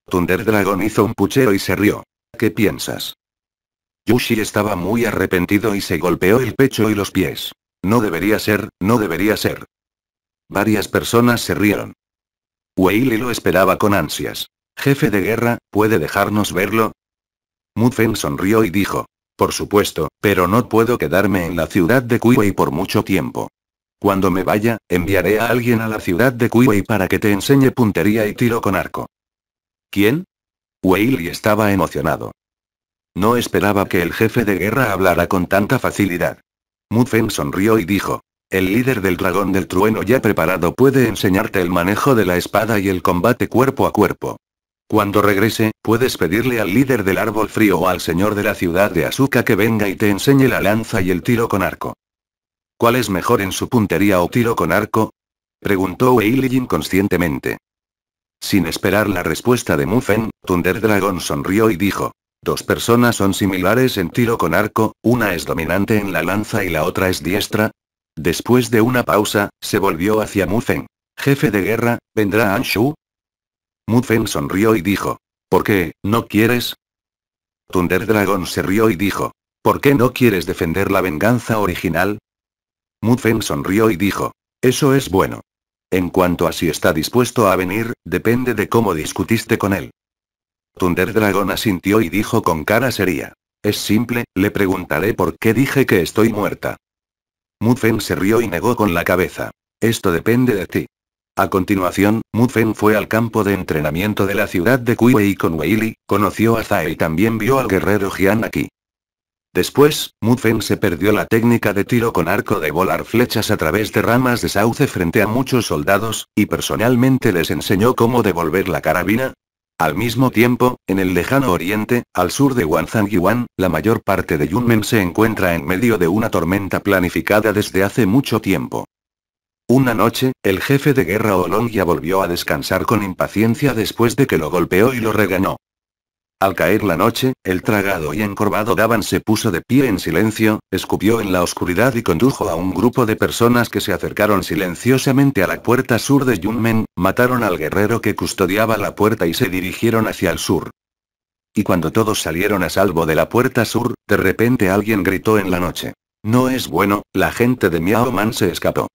Thunder Dragon hizo un puchero y se rió. ¿Qué piensas? Yushi estaba muy arrepentido y se golpeó el pecho y los pies. No debería ser, no debería ser. Varias personas se rieron. Weili lo esperaba con ansias. Jefe de guerra, ¿puede dejarnos verlo? Mufen sonrió y dijo. Por supuesto, pero no puedo quedarme en la ciudad de Kuiwei por mucho tiempo. Cuando me vaya, enviaré a alguien a la ciudad de Kuiwei para que te enseñe puntería y tiro con arco. ¿Quién? Weili estaba emocionado. No esperaba que el jefe de guerra hablara con tanta facilidad. Mutfen sonrió y dijo. El líder del dragón del trueno ya preparado puede enseñarte el manejo de la espada y el combate cuerpo a cuerpo. Cuando regrese, puedes pedirle al líder del árbol frío o al señor de la ciudad de Azuka que venga y te enseñe la lanza y el tiro con arco. ¿Cuál es mejor en su puntería o tiro con arco? Preguntó Weili inconscientemente. Sin esperar la respuesta de Mufen, Thunder Dragon sonrió y dijo. Dos personas son similares en tiro con arco, una es dominante en la lanza y la otra es diestra. Después de una pausa, se volvió hacia Mufen. Jefe de guerra, ¿vendrá Anshu? Mufen sonrió y dijo. ¿Por qué, no quieres? Thunder Dragon se rió y dijo. ¿Por qué no quieres defender la venganza original? Mufen sonrió y dijo. Eso es bueno. En cuanto a si está dispuesto a venir, depende de cómo discutiste con él. Thunder Dragon asintió y dijo con cara seria. Es simple, le preguntaré por qué dije que estoy muerta. Mufen se rió y negó con la cabeza. Esto depende de ti. A continuación, Feng fue al campo de entrenamiento de la ciudad de Kuiwei y con Weili, conoció a Zae y también vio al guerrero Jian aquí. Después, Feng se perdió la técnica de tiro con arco de volar flechas a través de ramas de sauce frente a muchos soldados, y personalmente les enseñó cómo devolver la carabina. Al mismo tiempo, en el lejano oriente, al sur de Wanzhangyuan, la mayor parte de Yunmen se encuentra en medio de una tormenta planificada desde hace mucho tiempo. Una noche, el jefe de guerra Olongia volvió a descansar con impaciencia después de que lo golpeó y lo regañó. Al caer la noche, el tragado y encorvado Daban se puso de pie en silencio, escupió en la oscuridad y condujo a un grupo de personas que se acercaron silenciosamente a la puerta sur de Yunmen, mataron al guerrero que custodiaba la puerta y se dirigieron hacia el sur. Y cuando todos salieron a salvo de la puerta sur, de repente alguien gritó en la noche. No es bueno, la gente de Miao Man se escapó.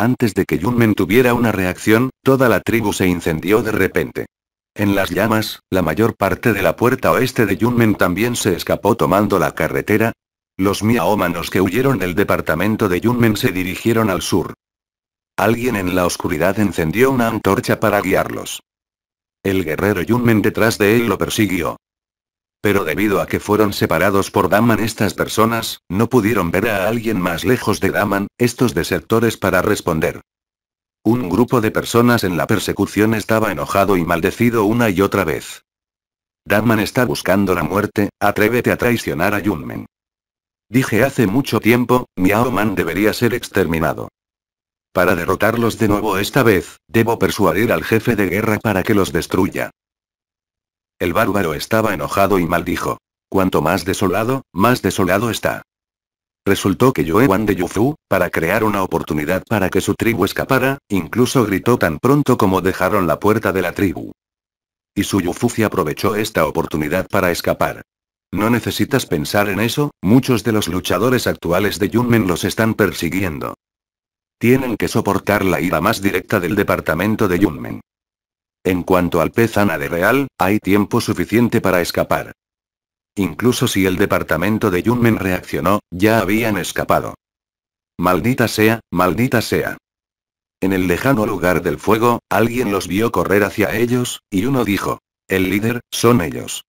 Antes de que Yunmen tuviera una reacción, toda la tribu se incendió de repente. En las llamas, la mayor parte de la puerta oeste de Yunmen también se escapó tomando la carretera. Los miaómanos que huyeron del departamento de Yunmen se dirigieron al sur. Alguien en la oscuridad encendió una antorcha para guiarlos. El guerrero Yunmen detrás de él lo persiguió. Pero debido a que fueron separados por Daman estas personas, no pudieron ver a alguien más lejos de Daman, estos desertores para responder. Un grupo de personas en la persecución estaba enojado y maldecido una y otra vez. Daman está buscando la muerte, atrévete a traicionar a Yunmen. Dije hace mucho tiempo, Miao Man debería ser exterminado. Para derrotarlos de nuevo esta vez, debo persuadir al jefe de guerra para que los destruya. El bárbaro estaba enojado y maldijo. Cuanto más desolado, más desolado está. Resultó que Wan de Yufu, para crear una oportunidad para que su tribu escapara, incluso gritó tan pronto como dejaron la puerta de la tribu. Y su se aprovechó esta oportunidad para escapar. No necesitas pensar en eso, muchos de los luchadores actuales de Yunmen los están persiguiendo. Tienen que soportar la ira más directa del departamento de Yunmen. En cuanto al pezana de Real, hay tiempo suficiente para escapar. Incluso si el departamento de Yunmen reaccionó, ya habían escapado. Maldita sea, maldita sea. En el lejano lugar del fuego, alguien los vio correr hacia ellos, y uno dijo, el líder, son ellos.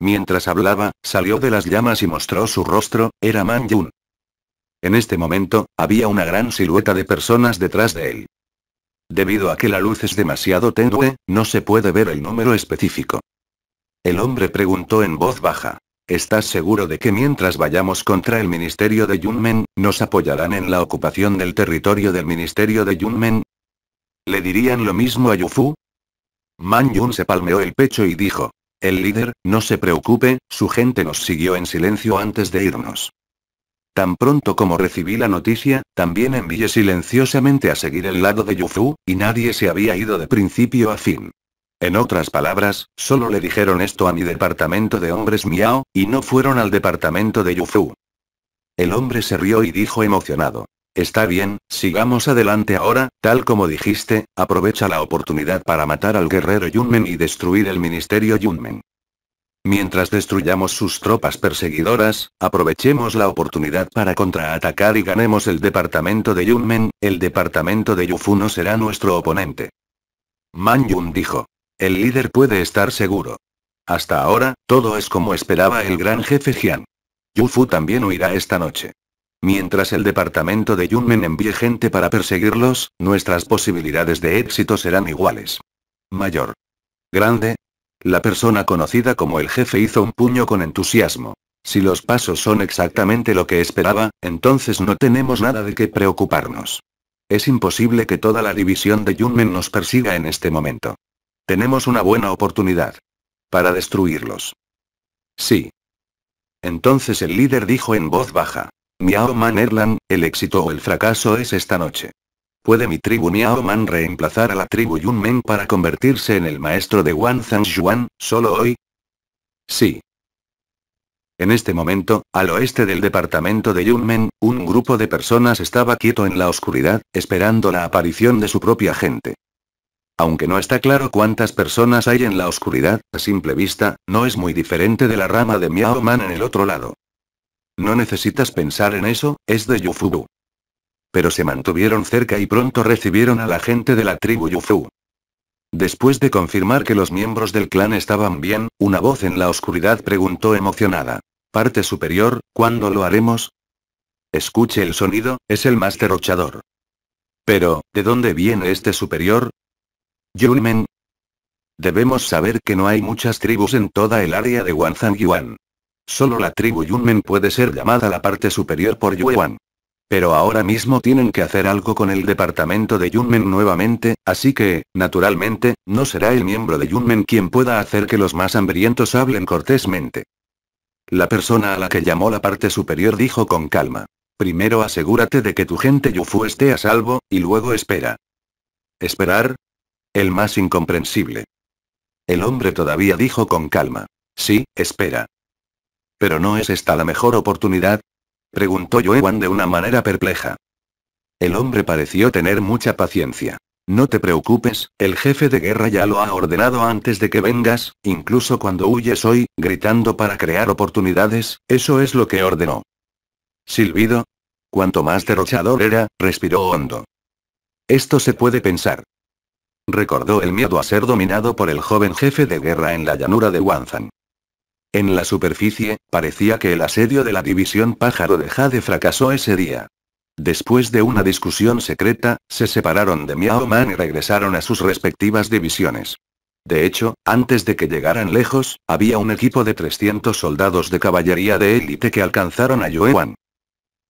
Mientras hablaba, salió de las llamas y mostró su rostro, era Man Yun. En este momento, había una gran silueta de personas detrás de él. Debido a que la luz es demasiado tenue, no se puede ver el número específico. El hombre preguntó en voz baja. ¿Estás seguro de que mientras vayamos contra el Ministerio de Yunmen, nos apoyarán en la ocupación del territorio del Ministerio de Yunmen? ¿Le dirían lo mismo a Yufu? Man Yun se palmeó el pecho y dijo. El líder, no se preocupe, su gente nos siguió en silencio antes de irnos. Tan pronto como recibí la noticia, también envié silenciosamente a seguir el lado de Yufu, y nadie se había ido de principio a fin. En otras palabras, solo le dijeron esto a mi departamento de hombres Miao, y no fueron al departamento de Yufu. El hombre se rió y dijo emocionado. Está bien, sigamos adelante ahora, tal como dijiste, aprovecha la oportunidad para matar al guerrero Yunmen y destruir el ministerio Yunmen. Mientras destruyamos sus tropas perseguidoras, aprovechemos la oportunidad para contraatacar y ganemos el departamento de Yunmen, el departamento de Yufu no será nuestro oponente. Man Yun dijo. El líder puede estar seguro. Hasta ahora, todo es como esperaba el gran jefe Jian. Yufu también huirá esta noche. Mientras el departamento de Yunmen envíe gente para perseguirlos, nuestras posibilidades de éxito serán iguales. Mayor. Grande, la persona conocida como el jefe hizo un puño con entusiasmo. Si los pasos son exactamente lo que esperaba, entonces no tenemos nada de qué preocuparnos. Es imposible que toda la división de Yunmen nos persiga en este momento. Tenemos una buena oportunidad. Para destruirlos. Sí. Entonces el líder dijo en voz baja. Miao Man Erlan, el éxito o el fracaso es esta noche. ¿Puede mi tribu Miao Man reemplazar a la tribu Yunmen para convertirse en el maestro de Wang Xuan, solo hoy? Sí. En este momento, al oeste del departamento de Yunmen, un grupo de personas estaba quieto en la oscuridad, esperando la aparición de su propia gente. Aunque no está claro cuántas personas hay en la oscuridad, a simple vista, no es muy diferente de la rama de Miao Man en el otro lado. No necesitas pensar en eso, es de Yufubu pero se mantuvieron cerca y pronto recibieron a la gente de la tribu Yuzhu. Después de confirmar que los miembros del clan estaban bien, una voz en la oscuridad preguntó emocionada. Parte superior, ¿cuándo lo haremos? Escuche el sonido, es el más derrochador. Pero, ¿de dónde viene este superior? Yunmen. Debemos saber que no hay muchas tribus en toda el área de Yuan. Solo la tribu Yunmen puede ser llamada la parte superior por Yuan. Pero ahora mismo tienen que hacer algo con el departamento de Yunmen nuevamente, así que, naturalmente, no será el miembro de Yunmen quien pueda hacer que los más hambrientos hablen cortésmente. La persona a la que llamó la parte superior dijo con calma. Primero asegúrate de que tu gente Yufu esté a salvo, y luego espera. ¿Esperar? El más incomprensible. El hombre todavía dijo con calma. Sí, espera. Pero no es esta la mejor oportunidad, Preguntó Joewan de una manera perpleja. El hombre pareció tener mucha paciencia. No te preocupes, el jefe de guerra ya lo ha ordenado antes de que vengas, incluso cuando huyes hoy, gritando para crear oportunidades, eso es lo que ordenó. Silbido. Cuanto más derrochador era, respiró hondo. Esto se puede pensar. Recordó el miedo a ser dominado por el joven jefe de guerra en la llanura de Wanzan. En la superficie, parecía que el asedio de la división pájaro de Jade fracasó ese día. Después de una discusión secreta, se separaron de Miao Man y regresaron a sus respectivas divisiones. De hecho, antes de que llegaran lejos, había un equipo de 300 soldados de caballería de élite que alcanzaron a Wan.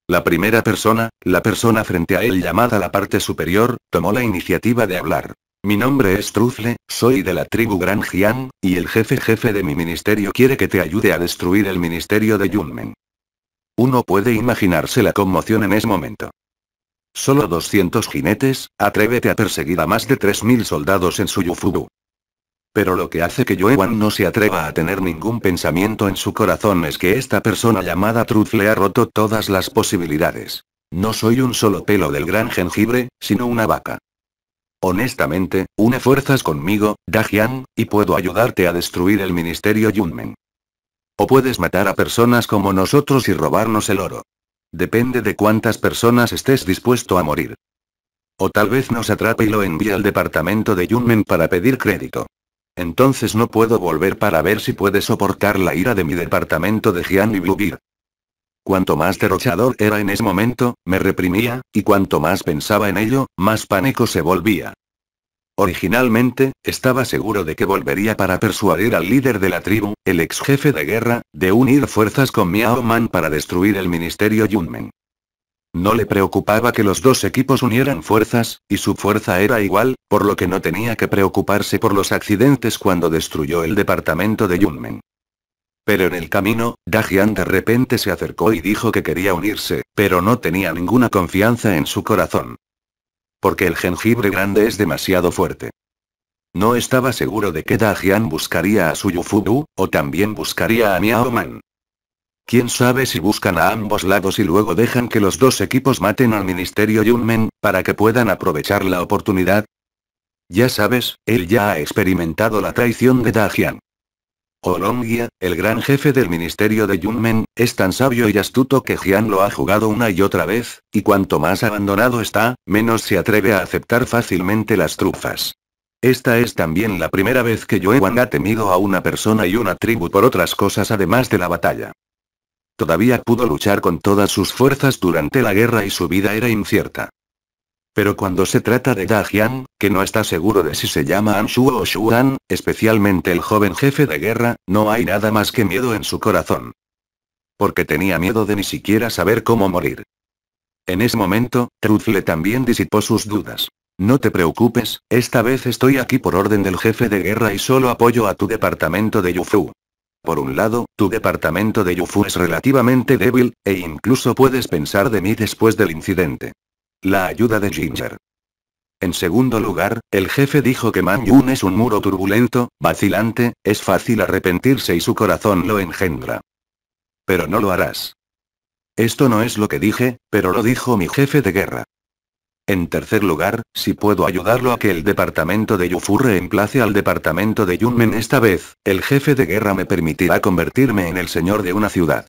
La primera persona, la persona frente a él llamada la parte superior, tomó la iniciativa de hablar. Mi nombre es Trufle, soy de la tribu Gran Jian, y el jefe jefe de mi ministerio quiere que te ayude a destruir el ministerio de Yunmen. Uno puede imaginarse la conmoción en ese momento. Solo 200 jinetes, atrévete a perseguir a más de 3.000 soldados en su yufubu. Pero lo que hace que Wan no se atreva a tener ningún pensamiento en su corazón es que esta persona llamada Trufle ha roto todas las posibilidades. No soy un solo pelo del gran jengibre, sino una vaca. Honestamente, une fuerzas conmigo, Dajian, y puedo ayudarte a destruir el Ministerio Yunmen. O puedes matar a personas como nosotros y robarnos el oro. Depende de cuántas personas estés dispuesto a morir. O tal vez nos atrape y lo envíe al departamento de Yunmen para pedir crédito. Entonces no puedo volver para ver si puedes soportar la ira de mi departamento de Jian y Bluebeard. Cuanto más derrochador era en ese momento, me reprimía, y cuanto más pensaba en ello, más pánico se volvía. Originalmente, estaba seguro de que volvería para persuadir al líder de la tribu, el ex jefe de guerra, de unir fuerzas con Miao Man para destruir el ministerio Yunmen. No le preocupaba que los dos equipos unieran fuerzas, y su fuerza era igual, por lo que no tenía que preocuparse por los accidentes cuando destruyó el departamento de Yunmen. Pero en el camino, Dajian de repente se acercó y dijo que quería unirse, pero no tenía ninguna confianza en su corazón. Porque el jengibre grande es demasiado fuerte. No estaba seguro de que Dajian buscaría a Suyufudu, o también buscaría a Miao Man. Quién sabe si buscan a ambos lados y luego dejan que los dos equipos maten al Ministerio Yunmen, para que puedan aprovechar la oportunidad. Ya sabes, él ya ha experimentado la traición de Dajian. Olongia, el gran jefe del ministerio de Yunmen, es tan sabio y astuto que Jian lo ha jugado una y otra vez, y cuanto más abandonado está, menos se atreve a aceptar fácilmente las trufas. Esta es también la primera vez que Yoewan ha temido a una persona y una tribu por otras cosas además de la batalla. Todavía pudo luchar con todas sus fuerzas durante la guerra y su vida era incierta. Pero cuando se trata de Dajian, que no está seguro de si se llama Anshu o Shuan, especialmente el joven jefe de guerra, no hay nada más que miedo en su corazón. Porque tenía miedo de ni siquiera saber cómo morir. En ese momento, Truthle también disipó sus dudas. No te preocupes, esta vez estoy aquí por orden del jefe de guerra y solo apoyo a tu departamento de Yufu. Por un lado, tu departamento de Yufu es relativamente débil, e incluso puedes pensar de mí después del incidente. La ayuda de Ginger. En segundo lugar, el jefe dijo que Man Yun es un muro turbulento, vacilante, es fácil arrepentirse y su corazón lo engendra. Pero no lo harás. Esto no es lo que dije, pero lo dijo mi jefe de guerra. En tercer lugar, si puedo ayudarlo a que el departamento de Yufu reemplace al departamento de Yunmen esta vez, el jefe de guerra me permitirá convertirme en el señor de una ciudad.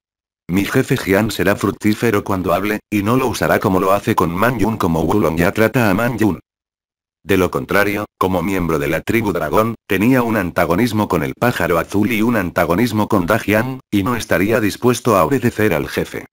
Mi jefe Jian será fructífero cuando hable, y no lo usará como lo hace con Man Yun como Wulong ya trata a Man Yun. De lo contrario, como miembro de la tribu dragón, tenía un antagonismo con el pájaro azul y un antagonismo con Da Jian, y no estaría dispuesto a obedecer al jefe.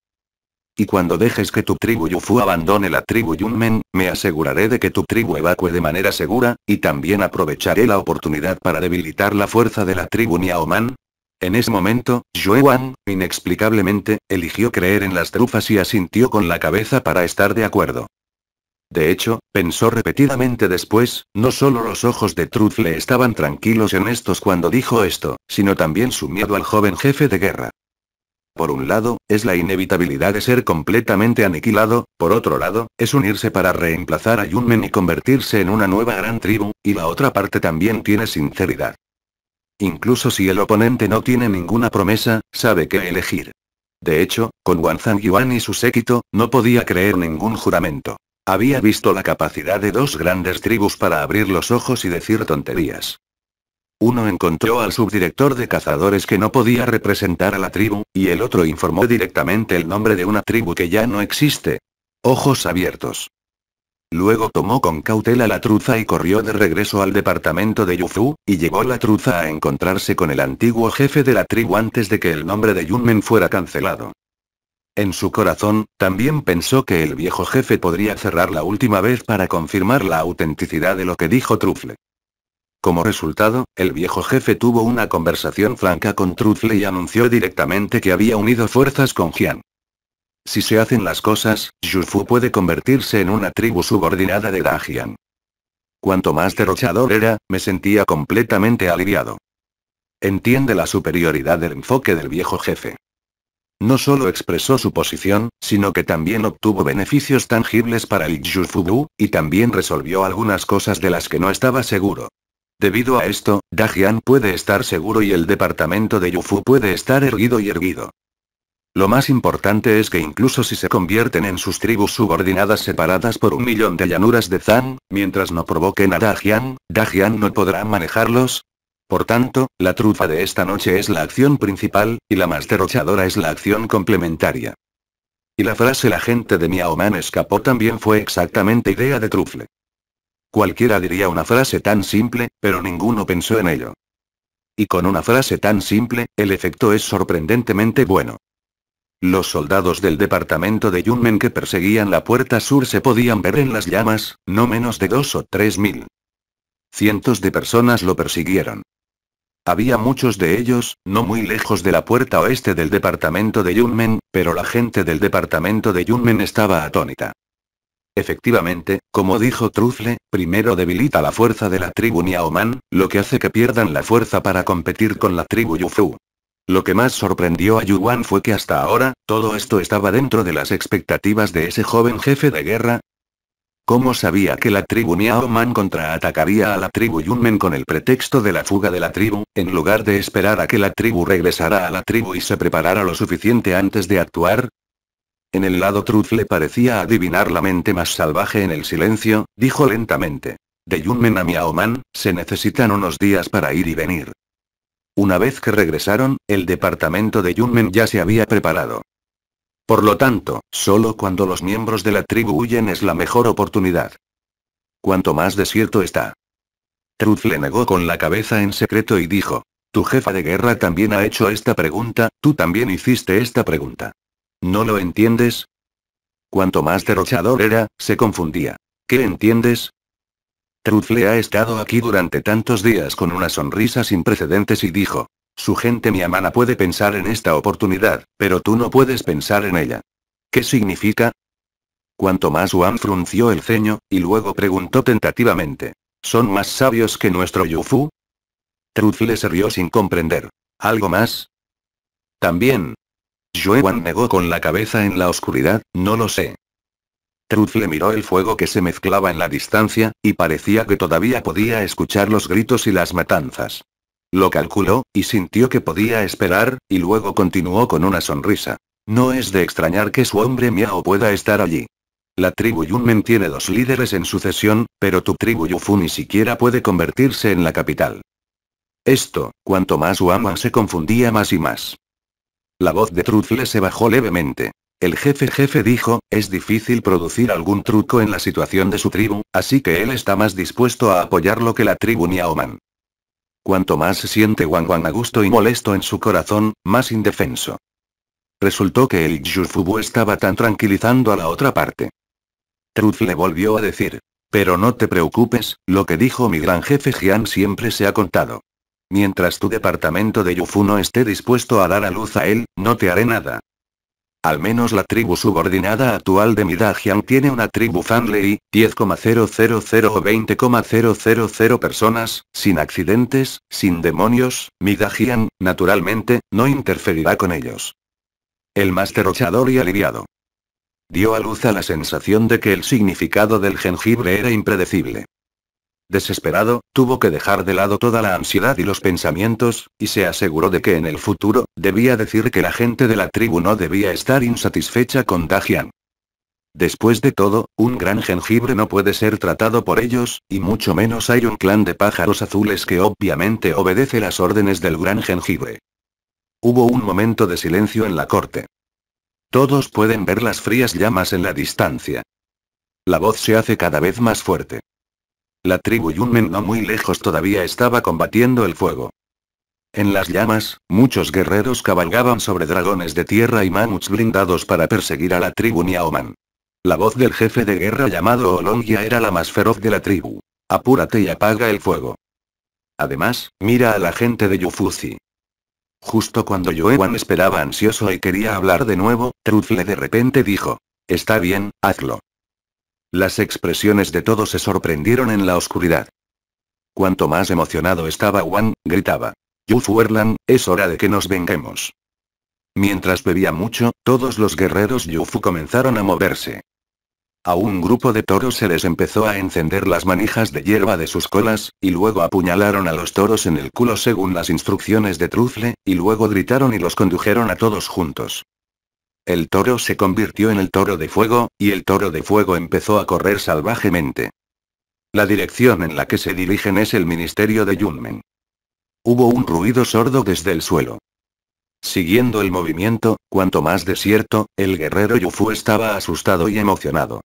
Y cuando dejes que tu tribu Yufu abandone la tribu Yunmen, me aseguraré de que tu tribu evacue de manera segura, y también aprovecharé la oportunidad para debilitar la fuerza de la tribu Niaoman, en ese momento, Yue Wang, inexplicablemente, eligió creer en las trufas y asintió con la cabeza para estar de acuerdo. De hecho, pensó repetidamente después, no solo los ojos de Truth le estaban tranquilos en estos cuando dijo esto, sino también su miedo al joven jefe de guerra. Por un lado, es la inevitabilidad de ser completamente aniquilado, por otro lado, es unirse para reemplazar a Yunmen y convertirse en una nueva gran tribu, y la otra parte también tiene sinceridad. Incluso si el oponente no tiene ninguna promesa, sabe qué elegir. De hecho, con Wanzang Yuan y su séquito, no podía creer ningún juramento. Había visto la capacidad de dos grandes tribus para abrir los ojos y decir tonterías. Uno encontró al subdirector de cazadores que no podía representar a la tribu, y el otro informó directamente el nombre de una tribu que ya no existe. Ojos abiertos. Luego tomó con cautela la truza y corrió de regreso al departamento de Yufu, y llegó la truza a encontrarse con el antiguo jefe de la tribu antes de que el nombre de Yunmen fuera cancelado. En su corazón, también pensó que el viejo jefe podría cerrar la última vez para confirmar la autenticidad de lo que dijo Trufle. Como resultado, el viejo jefe tuvo una conversación franca con Trufle y anunció directamente que había unido fuerzas con Jian. Si se hacen las cosas, Yufu puede convertirse en una tribu subordinada de Dajian. Cuanto más derrochador era, me sentía completamente aliviado. Entiende la superioridad del enfoque del viejo jefe. No solo expresó su posición, sino que también obtuvo beneficios tangibles para el Bu, y también resolvió algunas cosas de las que no estaba seguro. Debido a esto, Dajian puede estar seguro y el departamento de Yufu puede estar erguido y erguido. Lo más importante es que incluso si se convierten en sus tribus subordinadas separadas por un millón de llanuras de Zan, mientras no provoquen a Dajian, Dajian no podrá manejarlos. Por tanto, la trufa de esta noche es la acción principal, y la más derrochadora es la acción complementaria. Y la frase la gente de Miaoman escapó también fue exactamente idea de Trufle. Cualquiera diría una frase tan simple, pero ninguno pensó en ello. Y con una frase tan simple, el efecto es sorprendentemente bueno. Los soldados del departamento de Yunmen que perseguían la puerta sur se podían ver en las llamas, no menos de dos o tres mil. Cientos de personas lo persiguieron. Había muchos de ellos, no muy lejos de la puerta oeste del departamento de Yunmen, pero la gente del departamento de Yunmen estaba atónita. Efectivamente, como dijo Trufle, primero debilita la fuerza de la tribu Niaoman, lo que hace que pierdan la fuerza para competir con la tribu Yufu. Lo que más sorprendió a Yuan fue que hasta ahora, todo esto estaba dentro de las expectativas de ese joven jefe de guerra. ¿Cómo sabía que la tribu Miao Man contraatacaría a la tribu Yunmen con el pretexto de la fuga de la tribu, en lugar de esperar a que la tribu regresara a la tribu y se preparara lo suficiente antes de actuar? En el lado Truth le parecía adivinar la mente más salvaje en el silencio, dijo lentamente. De Yunmen a Man, se necesitan unos días para ir y venir. Una vez que regresaron, el departamento de Yunmen ya se había preparado. Por lo tanto, solo cuando los miembros de la tribu huyen es la mejor oportunidad. Cuanto más desierto está. Truth le negó con la cabeza en secreto y dijo, tu jefa de guerra también ha hecho esta pregunta, tú también hiciste esta pregunta. ¿No lo entiendes? Cuanto más derrochador era, se confundía. ¿Qué entiendes? Trufle ha estado aquí durante tantos días con una sonrisa sin precedentes y dijo. Su gente mi amana puede pensar en esta oportunidad, pero tú no puedes pensar en ella. ¿Qué significa? Cuanto más Juan frunció el ceño, y luego preguntó tentativamente. ¿Son más sabios que nuestro Yufu? Trufle se rió sin comprender. ¿Algo más? También. Yuewan negó con la cabeza en la oscuridad, no lo sé. Trutle miró el fuego que se mezclaba en la distancia, y parecía que todavía podía escuchar los gritos y las matanzas. Lo calculó, y sintió que podía esperar, y luego continuó con una sonrisa. No es de extrañar que su hombre Miao pueda estar allí. La tribu Yunmen tiene dos líderes en sucesión, pero tu tribu Yufu ni siquiera puede convertirse en la capital. Esto, cuanto más Uama se confundía más y más. La voz de Trutle se bajó levemente. El jefe jefe dijo, es difícil producir algún truco en la situación de su tribu, así que él está más dispuesto a apoyarlo que la tribu Niaoman. Cuanto más se siente Wang Wang a gusto y molesto en su corazón, más indefenso. Resultó que el Yufubu estaba tan tranquilizando a la otra parte. Truth le volvió a decir. Pero no te preocupes, lo que dijo mi gran jefe Jian siempre se ha contado. Mientras tu departamento de Yufu no esté dispuesto a dar a luz a él, no te haré nada. Al menos la tribu subordinada actual de Midagian tiene una tribu family, 10,000 o 20,000 personas, sin accidentes, sin demonios, Midagian, naturalmente, no interferirá con ellos. El más derrochador y aliviado. Dio a luz a la sensación de que el significado del jengibre era impredecible. Desesperado, tuvo que dejar de lado toda la ansiedad y los pensamientos, y se aseguró de que en el futuro, debía decir que la gente de la tribu no debía estar insatisfecha con Dajian. Después de todo, un gran jengibre no puede ser tratado por ellos, y mucho menos hay un clan de pájaros azules que obviamente obedece las órdenes del gran jengibre. Hubo un momento de silencio en la corte. Todos pueden ver las frías llamas en la distancia. La voz se hace cada vez más fuerte. La tribu Yunmen no muy lejos todavía estaba combatiendo el fuego. En las llamas, muchos guerreros cabalgaban sobre dragones de tierra y mamuts blindados para perseguir a la tribu Niaoman. La voz del jefe de guerra llamado Olongia era la más feroz de la tribu. Apúrate y apaga el fuego. Además, mira a la gente de Yufuzi. Justo cuando Yoewan esperaba ansioso y quería hablar de nuevo, Trufle de repente dijo. Está bien, hazlo. Las expresiones de todos se sorprendieron en la oscuridad. Cuanto más emocionado estaba Juan, gritaba. Erlan, es hora de que nos venguemos. Mientras bebía mucho, todos los guerreros Yufu comenzaron a moverse. A un grupo de toros se les empezó a encender las manijas de hierba de sus colas, y luego apuñalaron a los toros en el culo según las instrucciones de Trufle, y luego gritaron y los condujeron a todos juntos. El toro se convirtió en el toro de fuego, y el toro de fuego empezó a correr salvajemente. La dirección en la que se dirigen es el ministerio de Yunmen. Hubo un ruido sordo desde el suelo. Siguiendo el movimiento, cuanto más desierto, el guerrero Yufu estaba asustado y emocionado.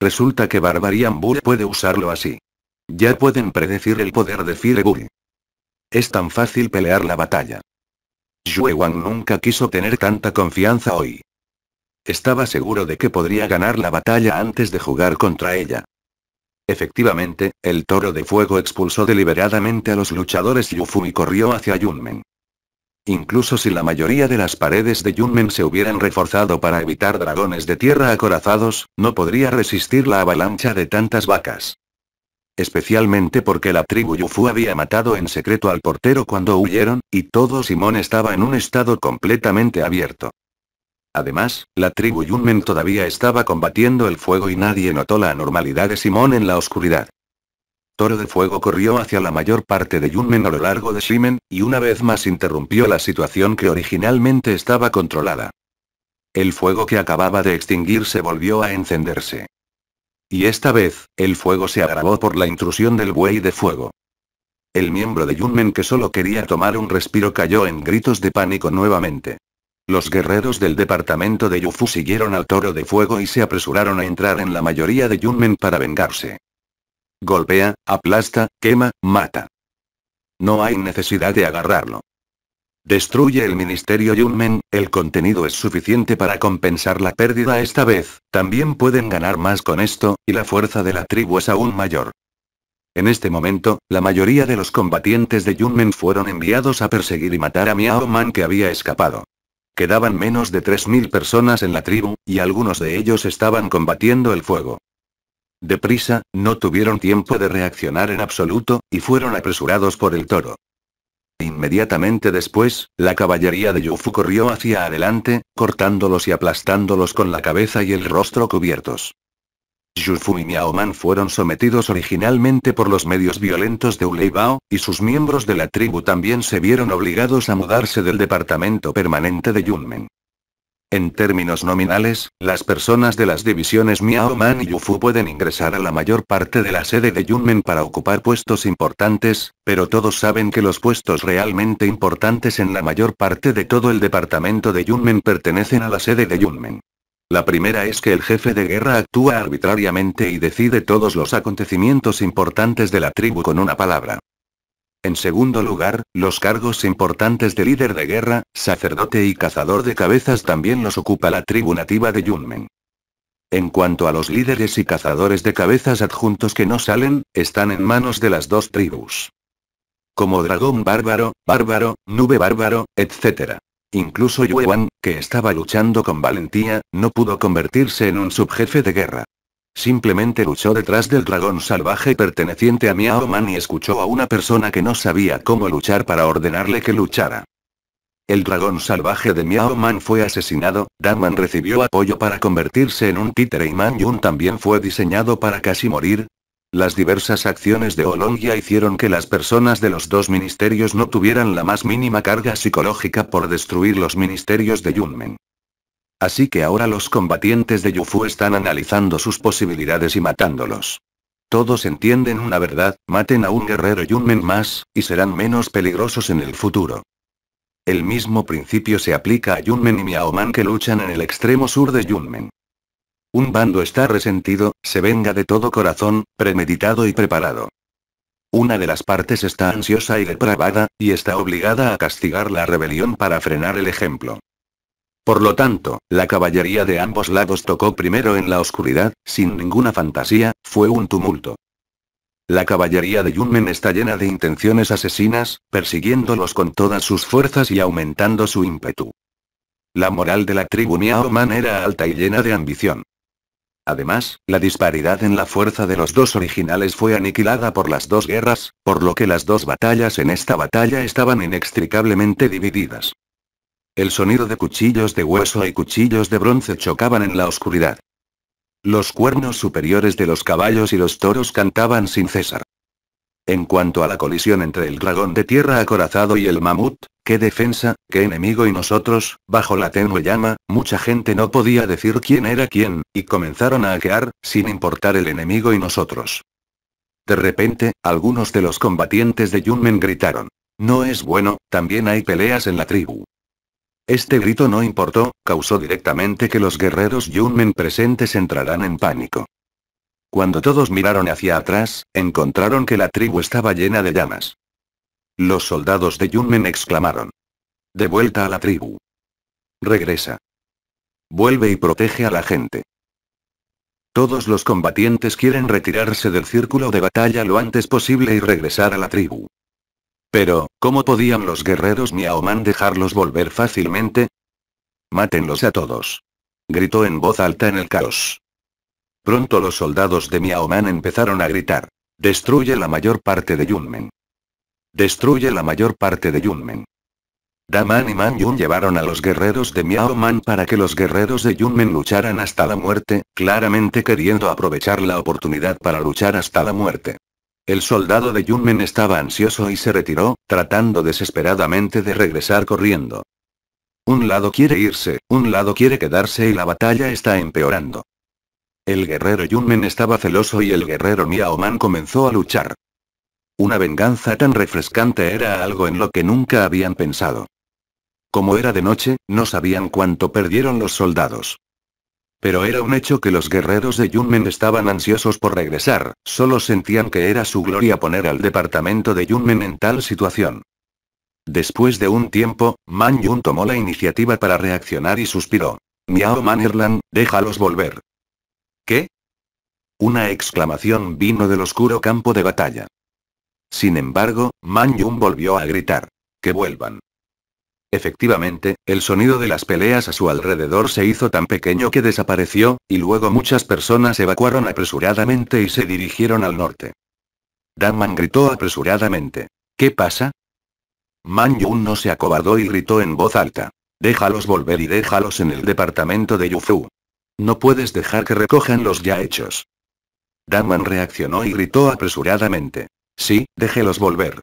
Resulta que Barbarian Bull puede usarlo así. Ya pueden predecir el poder de Bull. Es tan fácil pelear la batalla. Yue nunca quiso tener tanta confianza hoy. Estaba seguro de que podría ganar la batalla antes de jugar contra ella. Efectivamente, el toro de fuego expulsó deliberadamente a los luchadores Yufu y corrió hacia Yunmen. Incluso si la mayoría de las paredes de Yunmen se hubieran reforzado para evitar dragones de tierra acorazados, no podría resistir la avalancha de tantas vacas especialmente porque la tribu Yufu había matado en secreto al portero cuando huyeron, y todo Simón estaba en un estado completamente abierto. Además, la tribu Yunmen todavía estaba combatiendo el fuego y nadie notó la anormalidad de Simón en la oscuridad. Toro de Fuego corrió hacia la mayor parte de Yunmen a lo largo de Shimen, y una vez más interrumpió la situación que originalmente estaba controlada. El fuego que acababa de extinguirse volvió a encenderse. Y esta vez, el fuego se agravó por la intrusión del buey de fuego. El miembro de Yunmen que solo quería tomar un respiro cayó en gritos de pánico nuevamente. Los guerreros del departamento de Yufu siguieron al toro de fuego y se apresuraron a entrar en la mayoría de Yunmen para vengarse. Golpea, aplasta, quema, mata. No hay necesidad de agarrarlo. Destruye el ministerio Yunmen, el contenido es suficiente para compensar la pérdida esta vez, también pueden ganar más con esto, y la fuerza de la tribu es aún mayor. En este momento, la mayoría de los combatientes de Yunmen fueron enviados a perseguir y matar a Miao Man que había escapado. Quedaban menos de 3.000 personas en la tribu, y algunos de ellos estaban combatiendo el fuego. Deprisa, no tuvieron tiempo de reaccionar en absoluto, y fueron apresurados por el toro. Inmediatamente después, la caballería de Yufu corrió hacia adelante, cortándolos y aplastándolos con la cabeza y el rostro cubiertos. Yufu y Miaoman fueron sometidos originalmente por los medios violentos de Uleibao, y sus miembros de la tribu también se vieron obligados a mudarse del departamento permanente de Yunmen. En términos nominales, las personas de las divisiones Miao Man y Yufu pueden ingresar a la mayor parte de la sede de Yunmen para ocupar puestos importantes, pero todos saben que los puestos realmente importantes en la mayor parte de todo el departamento de Yunmen pertenecen a la sede de Yunmen. La primera es que el jefe de guerra actúa arbitrariamente y decide todos los acontecimientos importantes de la tribu con una palabra. En segundo lugar, los cargos importantes de líder de guerra, sacerdote y cazador de cabezas también los ocupa la tribu nativa de Yunmen. En cuanto a los líderes y cazadores de cabezas adjuntos que no salen, están en manos de las dos tribus. Como dragón bárbaro, bárbaro, nube bárbaro, etc. Incluso Yuewan, que estaba luchando con valentía, no pudo convertirse en un subjefe de guerra. Simplemente luchó detrás del dragón salvaje perteneciente a Miao Man y escuchó a una persona que no sabía cómo luchar para ordenarle que luchara. El dragón salvaje de Miao Man fue asesinado, Danman recibió apoyo para convertirse en un títere y Man Yun también fue diseñado para casi morir, las diversas acciones de Olongia hicieron que las personas de los dos ministerios no tuvieran la más mínima carga psicológica por destruir los ministerios de Yunmen. Así que ahora los combatientes de Yufu están analizando sus posibilidades y matándolos. Todos entienden una verdad, maten a un guerrero Yunmen más, y serán menos peligrosos en el futuro. El mismo principio se aplica a Yunmen y Miaoman que luchan en el extremo sur de Yunmen. Un bando está resentido, se venga de todo corazón, premeditado y preparado. Una de las partes está ansiosa y depravada, y está obligada a castigar la rebelión para frenar el ejemplo. Por lo tanto, la caballería de ambos lados tocó primero en la oscuridad, sin ninguna fantasía, fue un tumulto. La caballería de Yunmen está llena de intenciones asesinas, persiguiéndolos con todas sus fuerzas y aumentando su ímpetu. La moral de la tribu Oman era alta y llena de ambición. Además, la disparidad en la fuerza de los dos originales fue aniquilada por las dos guerras, por lo que las dos batallas en esta batalla estaban inextricablemente divididas. El sonido de cuchillos de hueso y cuchillos de bronce chocaban en la oscuridad. Los cuernos superiores de los caballos y los toros cantaban sin cesar. En cuanto a la colisión entre el dragón de tierra acorazado y el mamut, qué defensa, qué enemigo y nosotros, bajo la tenue llama, mucha gente no podía decir quién era quién, y comenzaron a aquear, sin importar el enemigo y nosotros. De repente, algunos de los combatientes de Yunmen gritaron. No es bueno, también hay peleas en la tribu. Este grito no importó, causó directamente que los guerreros Yunmen presentes entraran en pánico. Cuando todos miraron hacia atrás, encontraron que la tribu estaba llena de llamas. Los soldados de Yunmen exclamaron. De vuelta a la tribu. Regresa. Vuelve y protege a la gente. Todos los combatientes quieren retirarse del círculo de batalla lo antes posible y regresar a la tribu. Pero, ¿cómo podían los guerreros Miaoman dejarlos volver fácilmente? Mátenlos a todos. Gritó en voz alta en el caos. Pronto los soldados de Miaoman empezaron a gritar. Destruye la mayor parte de Yunmen. Destruye la mayor parte de Yunmen. Daman y Man Yun llevaron a los guerreros de Miao Man para que los guerreros de Yunmen lucharan hasta la muerte, claramente queriendo aprovechar la oportunidad para luchar hasta la muerte. El soldado de Yunmen estaba ansioso y se retiró, tratando desesperadamente de regresar corriendo. Un lado quiere irse, un lado quiere quedarse y la batalla está empeorando. El guerrero Yunmen estaba celoso y el guerrero Miaoman comenzó a luchar. Una venganza tan refrescante era algo en lo que nunca habían pensado. Como era de noche, no sabían cuánto perdieron los soldados. Pero era un hecho que los guerreros de Yunmen estaban ansiosos por regresar, solo sentían que era su gloria poner al departamento de Yunmen en tal situación. Después de un tiempo, Man Yun tomó la iniciativa para reaccionar y suspiró. Miao Manerlan, déjalos volver. ¿Qué? Una exclamación vino del oscuro campo de batalla. Sin embargo, Man Yun volvió a gritar. Que vuelvan. Efectivamente, el sonido de las peleas a su alrededor se hizo tan pequeño que desapareció, y luego muchas personas evacuaron apresuradamente y se dirigieron al norte. Danman gritó apresuradamente. ¿Qué pasa? Man Yun no se acobardó y gritó en voz alta. Déjalos volver y déjalos en el departamento de Yufu. No puedes dejar que recojan los ya hechos. Danman reaccionó y gritó apresuradamente. Sí, déjelos volver.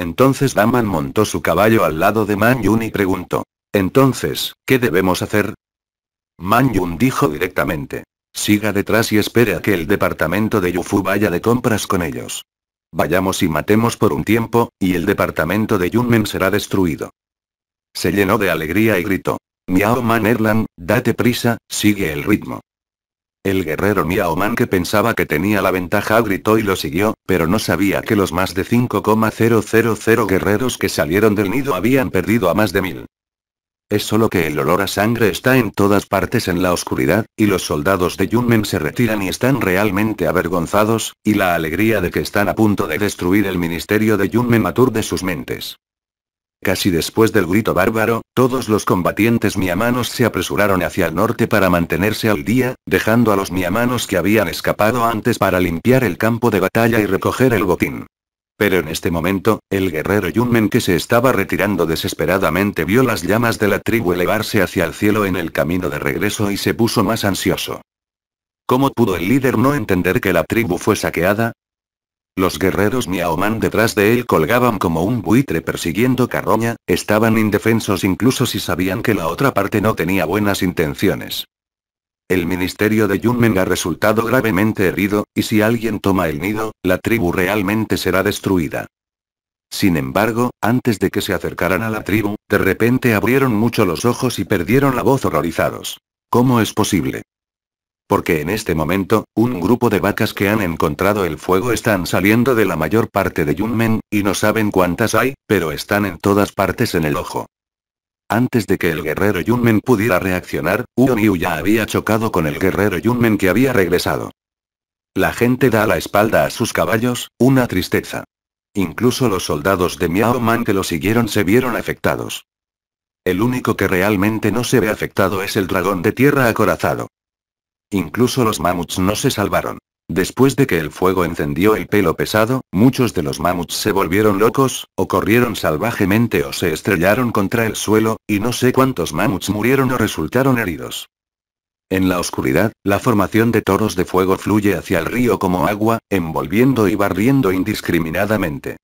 Entonces Daman montó su caballo al lado de Man Yun y preguntó. Entonces, ¿qué debemos hacer? Man Yun dijo directamente. Siga detrás y espere a que el departamento de Yufu vaya de compras con ellos. Vayamos y matemos por un tiempo, y el departamento de Yunmen será destruido. Se llenó de alegría y gritó. Miao Man Erlan, date prisa, sigue el ritmo. El guerrero Miaoman que pensaba que tenía la ventaja gritó y lo siguió, pero no sabía que los más de 5,000 guerreros que salieron del nido habían perdido a más de mil. Es solo que el olor a sangre está en todas partes en la oscuridad, y los soldados de Yunmen se retiran y están realmente avergonzados, y la alegría de que están a punto de destruir el ministerio de Yunmen aturde sus mentes. Casi después del grito bárbaro, todos los combatientes miamanos se apresuraron hacia el norte para mantenerse al día, dejando a los miamanos que habían escapado antes para limpiar el campo de batalla y recoger el botín. Pero en este momento, el guerrero Yunmen que se estaba retirando desesperadamente vio las llamas de la tribu elevarse hacia el cielo en el camino de regreso y se puso más ansioso. ¿Cómo pudo el líder no entender que la tribu fue saqueada? Los guerreros Miaoman detrás de él colgaban como un buitre persiguiendo carroña, estaban indefensos incluso si sabían que la otra parte no tenía buenas intenciones. El ministerio de Yunmen ha resultado gravemente herido, y si alguien toma el nido, la tribu realmente será destruida. Sin embargo, antes de que se acercaran a la tribu, de repente abrieron mucho los ojos y perdieron la voz horrorizados. ¿Cómo es posible? porque en este momento, un grupo de vacas que han encontrado el fuego están saliendo de la mayor parte de Yunmen, y no saben cuántas hay, pero están en todas partes en el ojo. Antes de que el guerrero Yunmen pudiera reaccionar, Uon ya había chocado con el guerrero Yunmen que había regresado. La gente da la espalda a sus caballos, una tristeza. Incluso los soldados de Miao Man que lo siguieron se vieron afectados. El único que realmente no se ve afectado es el dragón de tierra acorazado. Incluso los mamuts no se salvaron. Después de que el fuego encendió el pelo pesado, muchos de los mamuts se volvieron locos, o corrieron salvajemente o se estrellaron contra el suelo, y no sé cuántos mamuts murieron o resultaron heridos. En la oscuridad, la formación de toros de fuego fluye hacia el río como agua, envolviendo y barriendo indiscriminadamente.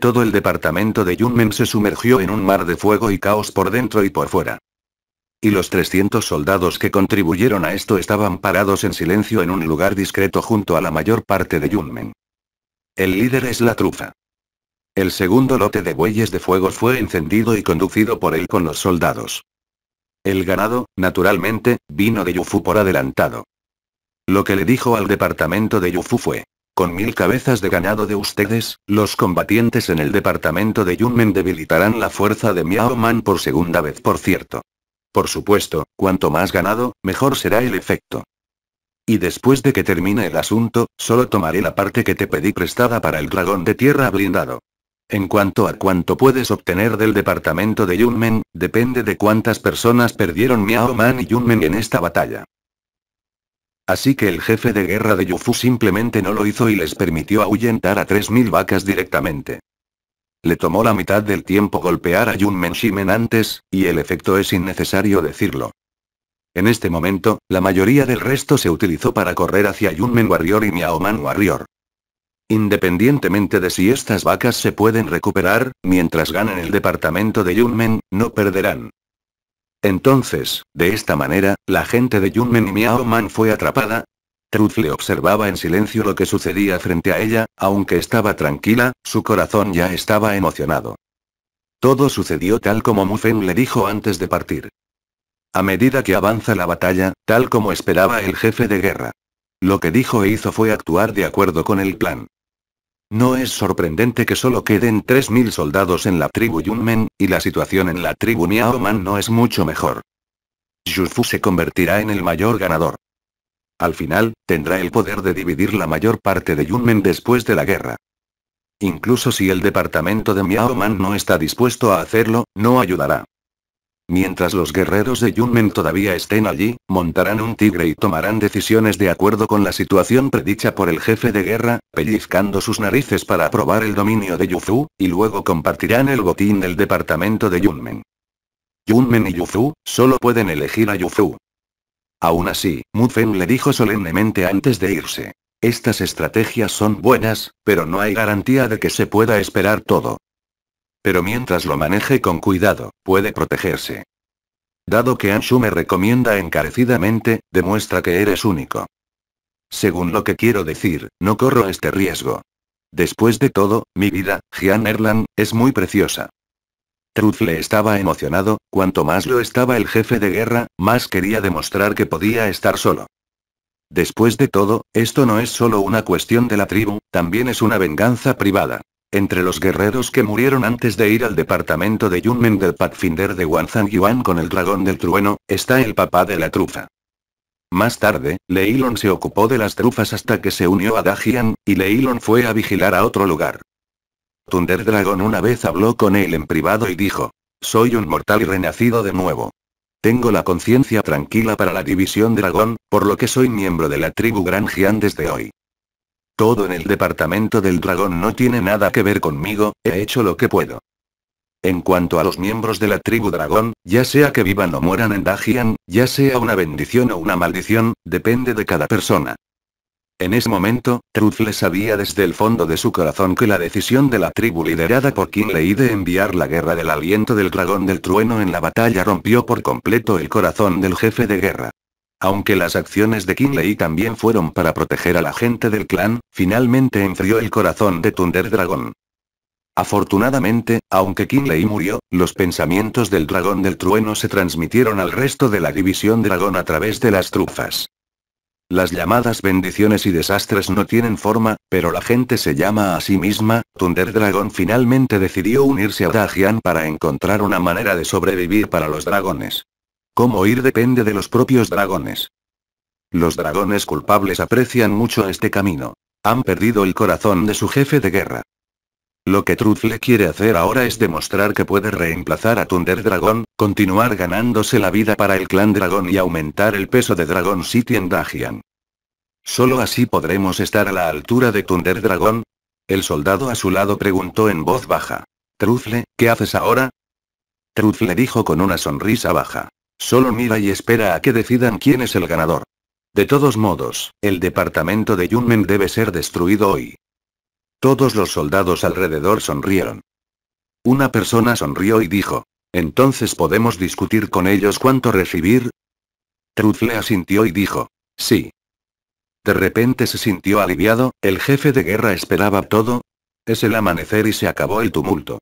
Todo el departamento de Yunmen se sumergió en un mar de fuego y caos por dentro y por fuera. Y los 300 soldados que contribuyeron a esto estaban parados en silencio en un lugar discreto junto a la mayor parte de Yunmen. El líder es la trufa. El segundo lote de bueyes de fuego fue encendido y conducido por él con los soldados. El ganado, naturalmente, vino de Yufu por adelantado. Lo que le dijo al departamento de Yufu fue, con mil cabezas de ganado de ustedes, los combatientes en el departamento de Yunmen debilitarán la fuerza de Miao Man por segunda vez por cierto. Por supuesto, cuanto más ganado, mejor será el efecto. Y después de que termine el asunto, solo tomaré la parte que te pedí prestada para el dragón de tierra blindado. En cuanto a cuánto puedes obtener del departamento de Yunmen, depende de cuántas personas perdieron Miao Man y Yunmen en esta batalla. Así que el jefe de guerra de Yufu simplemente no lo hizo y les permitió ahuyentar a 3.000 vacas directamente. Le tomó la mitad del tiempo golpear a Yun Shimen antes, y el efecto es innecesario decirlo. En este momento, la mayoría del resto se utilizó para correr hacia Yunmen Warrior y Miao Man Warrior. Independientemente de si estas vacas se pueden recuperar, mientras ganen el departamento de Yunmen, no perderán. Entonces, de esta manera, la gente de Yunmen y Miao Man fue atrapada, le observaba en silencio lo que sucedía frente a ella, aunque estaba tranquila, su corazón ya estaba emocionado. Todo sucedió tal como Mufen le dijo antes de partir. A medida que avanza la batalla, tal como esperaba el jefe de guerra. Lo que dijo e hizo fue actuar de acuerdo con el plan. No es sorprendente que solo queden 3.000 soldados en la tribu Yunmen, y la situación en la tribu Man no es mucho mejor. Yufu se convertirá en el mayor ganador. Al final, tendrá el poder de dividir la mayor parte de Yunmen después de la guerra. Incluso si el departamento de Miao Man no está dispuesto a hacerlo, no ayudará. Mientras los guerreros de Yunmen todavía estén allí, montarán un tigre y tomarán decisiones de acuerdo con la situación predicha por el jefe de guerra, pellizcando sus narices para aprobar el dominio de Yuzu, y luego compartirán el botín del departamento de Yunmen. Yunmen y Yuzu, solo pueden elegir a Yuzu. Aún así, Mufen le dijo solemnemente antes de irse. Estas estrategias son buenas, pero no hay garantía de que se pueda esperar todo. Pero mientras lo maneje con cuidado, puede protegerse. Dado que Anshu me recomienda encarecidamente, demuestra que eres único. Según lo que quiero decir, no corro este riesgo. Después de todo, mi vida, Jian Erlan, es muy preciosa le estaba emocionado, cuanto más lo estaba el jefe de guerra, más quería demostrar que podía estar solo. Después de todo, esto no es solo una cuestión de la tribu, también es una venganza privada. Entre los guerreros que murieron antes de ir al departamento de Yunmen del Pathfinder de Wanzang Yuan con el dragón del trueno, está el papá de la trufa. Más tarde, Leilon se ocupó de las trufas hasta que se unió a Dajian, y Leilon fue a vigilar a otro lugar. Thunder Dragon una vez habló con él en privado y dijo. Soy un mortal y renacido de nuevo. Tengo la conciencia tranquila para la división dragón, por lo que soy miembro de la tribu Granjian desde hoy. Todo en el departamento del dragón no tiene nada que ver conmigo, he hecho lo que puedo. En cuanto a los miembros de la tribu dragón, ya sea que vivan o mueran en Dajian, ya sea una bendición o una maldición, depende de cada persona. En ese momento, le sabía desde el fondo de su corazón que la decisión de la tribu liderada por Kinley de enviar la guerra del aliento del dragón del trueno en la batalla rompió por completo el corazón del jefe de guerra. Aunque las acciones de Kinley también fueron para proteger a la gente del clan, finalmente enfrió el corazón de Thunder Dragon. Afortunadamente, aunque Kinley murió, los pensamientos del dragón del trueno se transmitieron al resto de la división dragón a través de las trufas. Las llamadas bendiciones y desastres no tienen forma, pero la gente se llama a sí misma. Thunder Dragon finalmente decidió unirse a Dajian para encontrar una manera de sobrevivir para los dragones. Cómo ir depende de los propios dragones. Los dragones culpables aprecian mucho este camino. Han perdido el corazón de su jefe de guerra. Lo que Truffle quiere hacer ahora es demostrar que puede reemplazar a Thunder Dragon, continuar ganándose la vida para el clan Dragón y aumentar el peso de Dragon City en Dajian. Solo así podremos estar a la altura de Thunder Dragon. El soldado a su lado preguntó en voz baja. Truffle, ¿qué haces ahora? Truffle dijo con una sonrisa baja. Solo mira y espera a que decidan quién es el ganador. De todos modos, el departamento de Yunmen debe ser destruido hoy. Todos los soldados alrededor sonrieron. Una persona sonrió y dijo, entonces podemos discutir con ellos cuánto recibir. le asintió y dijo, sí. De repente se sintió aliviado, el jefe de guerra esperaba todo. Es el amanecer y se acabó el tumulto.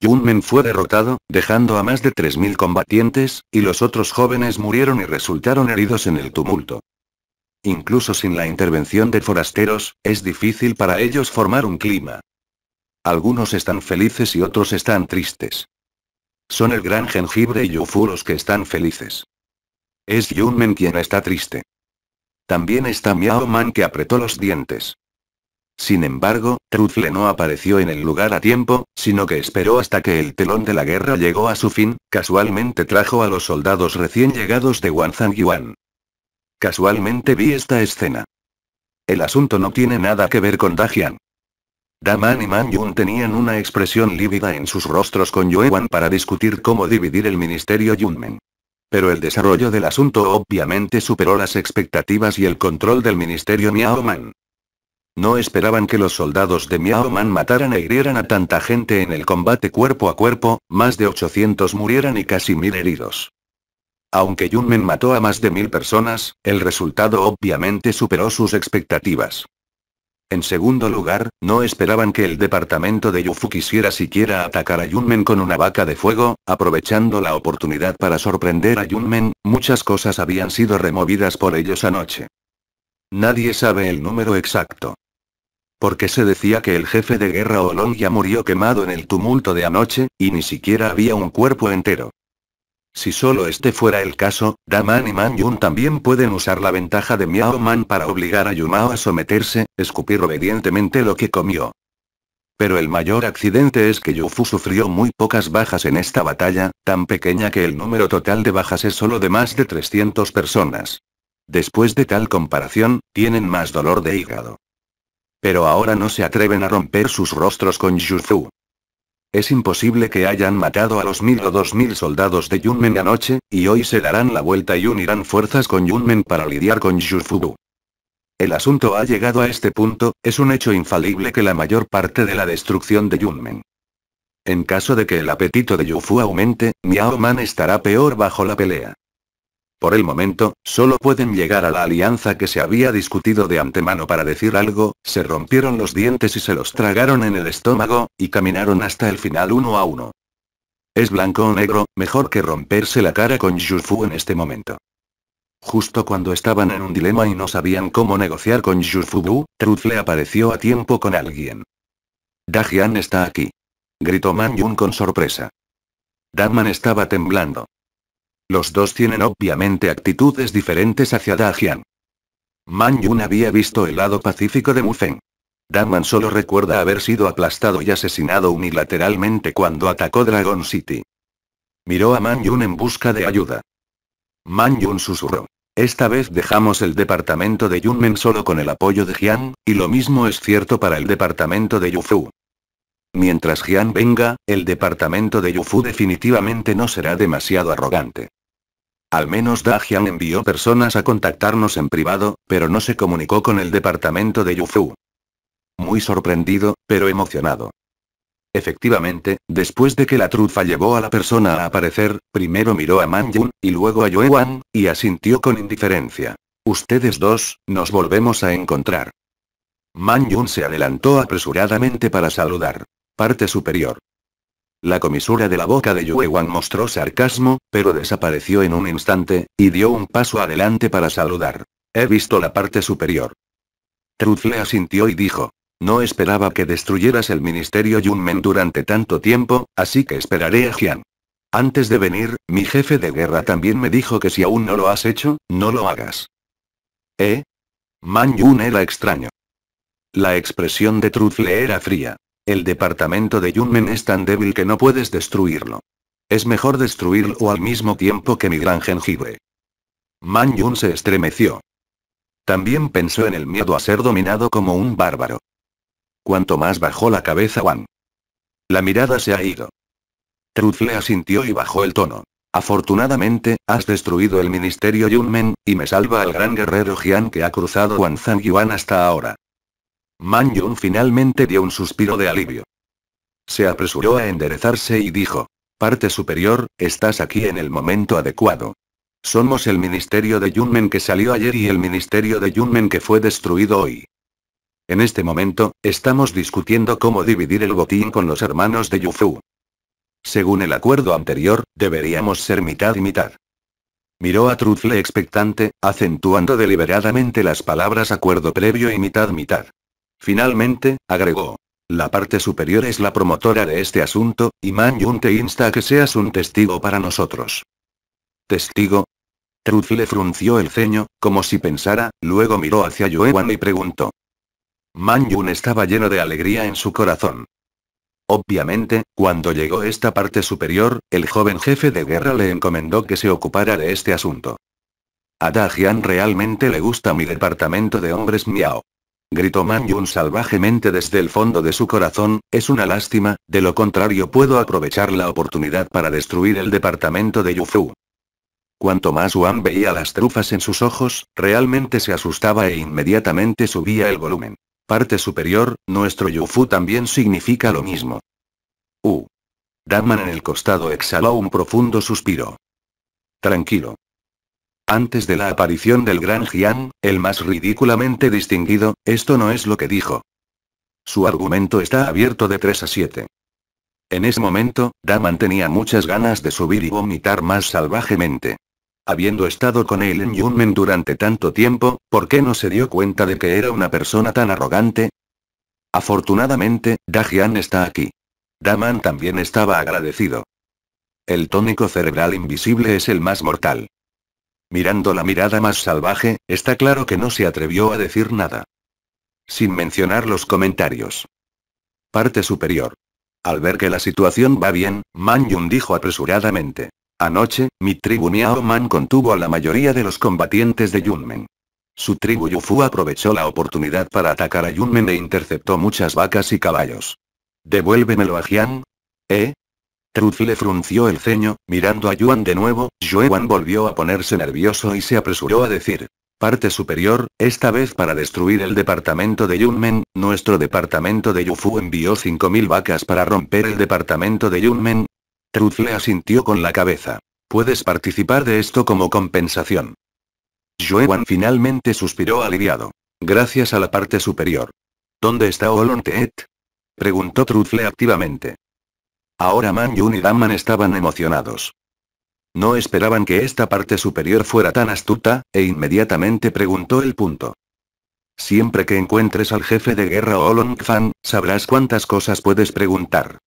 Yunmen fue derrotado, dejando a más de 3.000 combatientes, y los otros jóvenes murieron y resultaron heridos en el tumulto. Incluso sin la intervención de forasteros, es difícil para ellos formar un clima. Algunos están felices y otros están tristes. Son el gran jengibre y Yufu los que están felices. Es Yunmen quien está triste. También está Miao Man que apretó los dientes. Sin embargo, Rufle no apareció en el lugar a tiempo, sino que esperó hasta que el telón de la guerra llegó a su fin, casualmente trajo a los soldados recién llegados de Wanzang Yuan. Casualmente vi esta escena. El asunto no tiene nada que ver con Dajian. Daman y Man Yun tenían una expresión lívida en sus rostros con Wan para discutir cómo dividir el ministerio Yunmen. Pero el desarrollo del asunto obviamente superó las expectativas y el control del ministerio Miao Man. No esperaban que los soldados de Miao Man mataran e hirieran a tanta gente en el combate cuerpo a cuerpo, más de 800 murieran y casi mil heridos. Aunque Yunmen mató a más de mil personas, el resultado obviamente superó sus expectativas. En segundo lugar, no esperaban que el departamento de Yufu quisiera siquiera atacar a Yunmen con una vaca de fuego, aprovechando la oportunidad para sorprender a Yunmen, muchas cosas habían sido removidas por ellos anoche. Nadie sabe el número exacto. Porque se decía que el jefe de guerra Olong ya murió quemado en el tumulto de anoche, y ni siquiera había un cuerpo entero. Si solo este fuera el caso, Daman y Man Yun también pueden usar la ventaja de Miao Man para obligar a Yumao a someterse, escupir obedientemente lo que comió. Pero el mayor accidente es que Yufu sufrió muy pocas bajas en esta batalla, tan pequeña que el número total de bajas es solo de más de 300 personas. Después de tal comparación, tienen más dolor de hígado. Pero ahora no se atreven a romper sus rostros con Yufu. Es imposible que hayan matado a los mil o dos mil soldados de Yunmen anoche, y hoy se darán la vuelta y unirán fuerzas con Yunmen para lidiar con Shufubu. El asunto ha llegado a este punto, es un hecho infalible que la mayor parte de la destrucción de Yunmen. En caso de que el apetito de Yufu aumente, Miao Man estará peor bajo la pelea. Por el momento, solo pueden llegar a la alianza que se había discutido de antemano para decir algo, se rompieron los dientes y se los tragaron en el estómago, y caminaron hasta el final uno a uno. Es blanco o negro, mejor que romperse la cara con Jufu en este momento. Justo cuando estaban en un dilema y no sabían cómo negociar con Jufu, Truth le apareció a tiempo con alguien. Dajian está aquí. Gritó Man Yun con sorpresa. Danman estaba temblando. Los dos tienen obviamente actitudes diferentes hacia Dajian. Man Yun había visto el lado pacífico de Da Daman solo recuerda haber sido aplastado y asesinado unilateralmente cuando atacó Dragon City. Miró a Man Yun en busca de ayuda. Man Yun susurró. Esta vez dejamos el departamento de Yunmen solo con el apoyo de Jian, y lo mismo es cierto para el departamento de Yufu. Mientras Jian venga, el departamento de Yufu definitivamente no será demasiado arrogante. Al menos Da Jian envió personas a contactarnos en privado, pero no se comunicó con el departamento de Yufu. Muy sorprendido, pero emocionado. Efectivamente, después de que la trufa llevó a la persona a aparecer, primero miró a Man Yun, y luego a Yue Wan, y asintió con indiferencia. Ustedes dos, nos volvemos a encontrar. Man Yun se adelantó apresuradamente para saludar. Parte superior. La comisura de la boca de Yuewan mostró sarcasmo, pero desapareció en un instante, y dio un paso adelante para saludar. He visto la parte superior. Truth asintió y dijo. No esperaba que destruyeras el ministerio Yunmen durante tanto tiempo, así que esperaré a Jian. Antes de venir, mi jefe de guerra también me dijo que si aún no lo has hecho, no lo hagas. ¿Eh? Man Yun era extraño. La expresión de Truth era fría. El departamento de Yunmen es tan débil que no puedes destruirlo. Es mejor destruirlo al mismo tiempo que mi gran jengibre. Man Yun se estremeció. También pensó en el miedo a ser dominado como un bárbaro. Cuanto más bajó la cabeza Wang. La mirada se ha ido. le asintió y bajó el tono. Afortunadamente, has destruido el ministerio Yunmen, y me salva al gran guerrero Jian que ha cruzado Wanzang Yuan hasta ahora. Man Yun finalmente dio un suspiro de alivio. Se apresuró a enderezarse y dijo. Parte superior, estás aquí en el momento adecuado. Somos el ministerio de Yunmen que salió ayer y el ministerio de Yunmen que fue destruido hoy. En este momento, estamos discutiendo cómo dividir el botín con los hermanos de Yufu. Según el acuerdo anterior, deberíamos ser mitad y mitad. Miró a Truzle expectante, acentuando deliberadamente las palabras acuerdo previo y mitad mitad. Finalmente, agregó. La parte superior es la promotora de este asunto, y Man Yun te insta a que seas un testigo para nosotros. ¿Testigo? Truth le frunció el ceño, como si pensara, luego miró hacia Yuewan y preguntó. Man Yun estaba lleno de alegría en su corazón. Obviamente, cuando llegó esta parte superior, el joven jefe de guerra le encomendó que se ocupara de este asunto. A Dajian realmente le gusta mi departamento de hombres miao gritó Man Yun salvajemente desde el fondo de su corazón, es una lástima, de lo contrario puedo aprovechar la oportunidad para destruir el departamento de Yufu. Cuanto más Wang veía las trufas en sus ojos, realmente se asustaba e inmediatamente subía el volumen. Parte superior, nuestro Yufu también significa lo mismo. U. Uh. Daman en el costado exhaló un profundo suspiro. Tranquilo. Antes de la aparición del gran Jian, el más ridículamente distinguido, esto no es lo que dijo. Su argumento está abierto de 3 a 7. En ese momento, Daman tenía muchas ganas de subir y vomitar más salvajemente. Habiendo estado con él en Yunmen durante tanto tiempo, ¿por qué no se dio cuenta de que era una persona tan arrogante? Afortunadamente, Da Jian está aquí. Daman también estaba agradecido. El tónico cerebral invisible es el más mortal. Mirando la mirada más salvaje, está claro que no se atrevió a decir nada. Sin mencionar los comentarios. Parte superior. Al ver que la situación va bien, Man Yun dijo apresuradamente. Anoche, mi tribu Miao Man contuvo a la mayoría de los combatientes de Yunmen. Su tribu Yufu aprovechó la oportunidad para atacar a Yunmen e interceptó muchas vacas y caballos. Devuélvemelo a Jian. ¿Eh? le frunció el ceño, mirando a Yuan de nuevo, Yuan volvió a ponerse nervioso y se apresuró a decir. Parte superior, esta vez para destruir el departamento de Yunmen, nuestro departamento de Yufu envió 5.000 vacas para romper el departamento de Yunmen. le asintió con la cabeza. Puedes participar de esto como compensación. Yuan finalmente suspiró aliviado. Gracias a la parte superior. ¿Dónde está Olonteet? Preguntó Trufle activamente. Ahora Man Yun y Daman estaban emocionados. No esperaban que esta parte superior fuera tan astuta, e inmediatamente preguntó el punto. Siempre que encuentres al jefe de guerra Olon Fan, sabrás cuántas cosas puedes preguntar.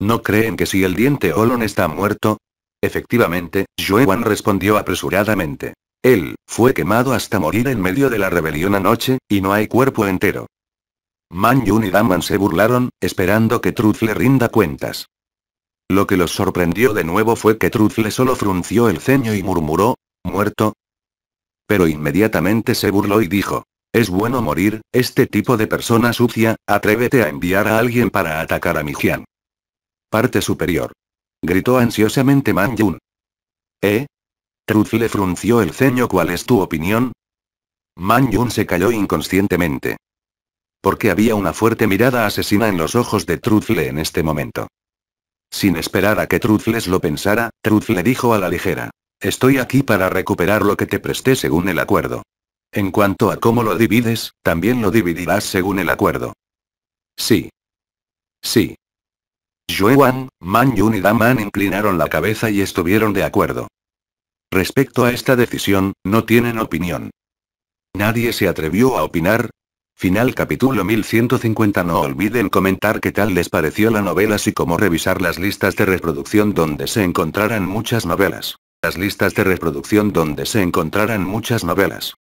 ¿No creen que si el diente Olon está muerto? Efectivamente, Wan respondió apresuradamente. Él, fue quemado hasta morir en medio de la rebelión anoche, y no hay cuerpo entero. Man Yun y Daman se burlaron, esperando que Truth rinda cuentas. Lo que los sorprendió de nuevo fue que Truthle solo frunció el ceño y murmuró, ¿muerto? Pero inmediatamente se burló y dijo, es bueno morir, este tipo de persona sucia, atrévete a enviar a alguien para atacar a Mijian. Parte superior. Gritó ansiosamente Man Yun. ¿Eh? le frunció el ceño ¿cuál es tu opinión? Man Yun se calló inconscientemente porque había una fuerte mirada asesina en los ojos de Truthle en este momento. Sin esperar a que Truthles lo pensara, Truthle dijo a la ligera. Estoy aquí para recuperar lo que te presté según el acuerdo. En cuanto a cómo lo divides, también lo dividirás según el acuerdo. Sí. Sí. Wang, Man Yun y Daman inclinaron la cabeza y estuvieron de acuerdo. Respecto a esta decisión, no tienen opinión. Nadie se atrevió a opinar, Final capítulo 1150 No olviden comentar qué tal les pareció la novela así como revisar las listas de reproducción donde se encontrarán muchas novelas. Las listas de reproducción donde se encontrarán muchas novelas.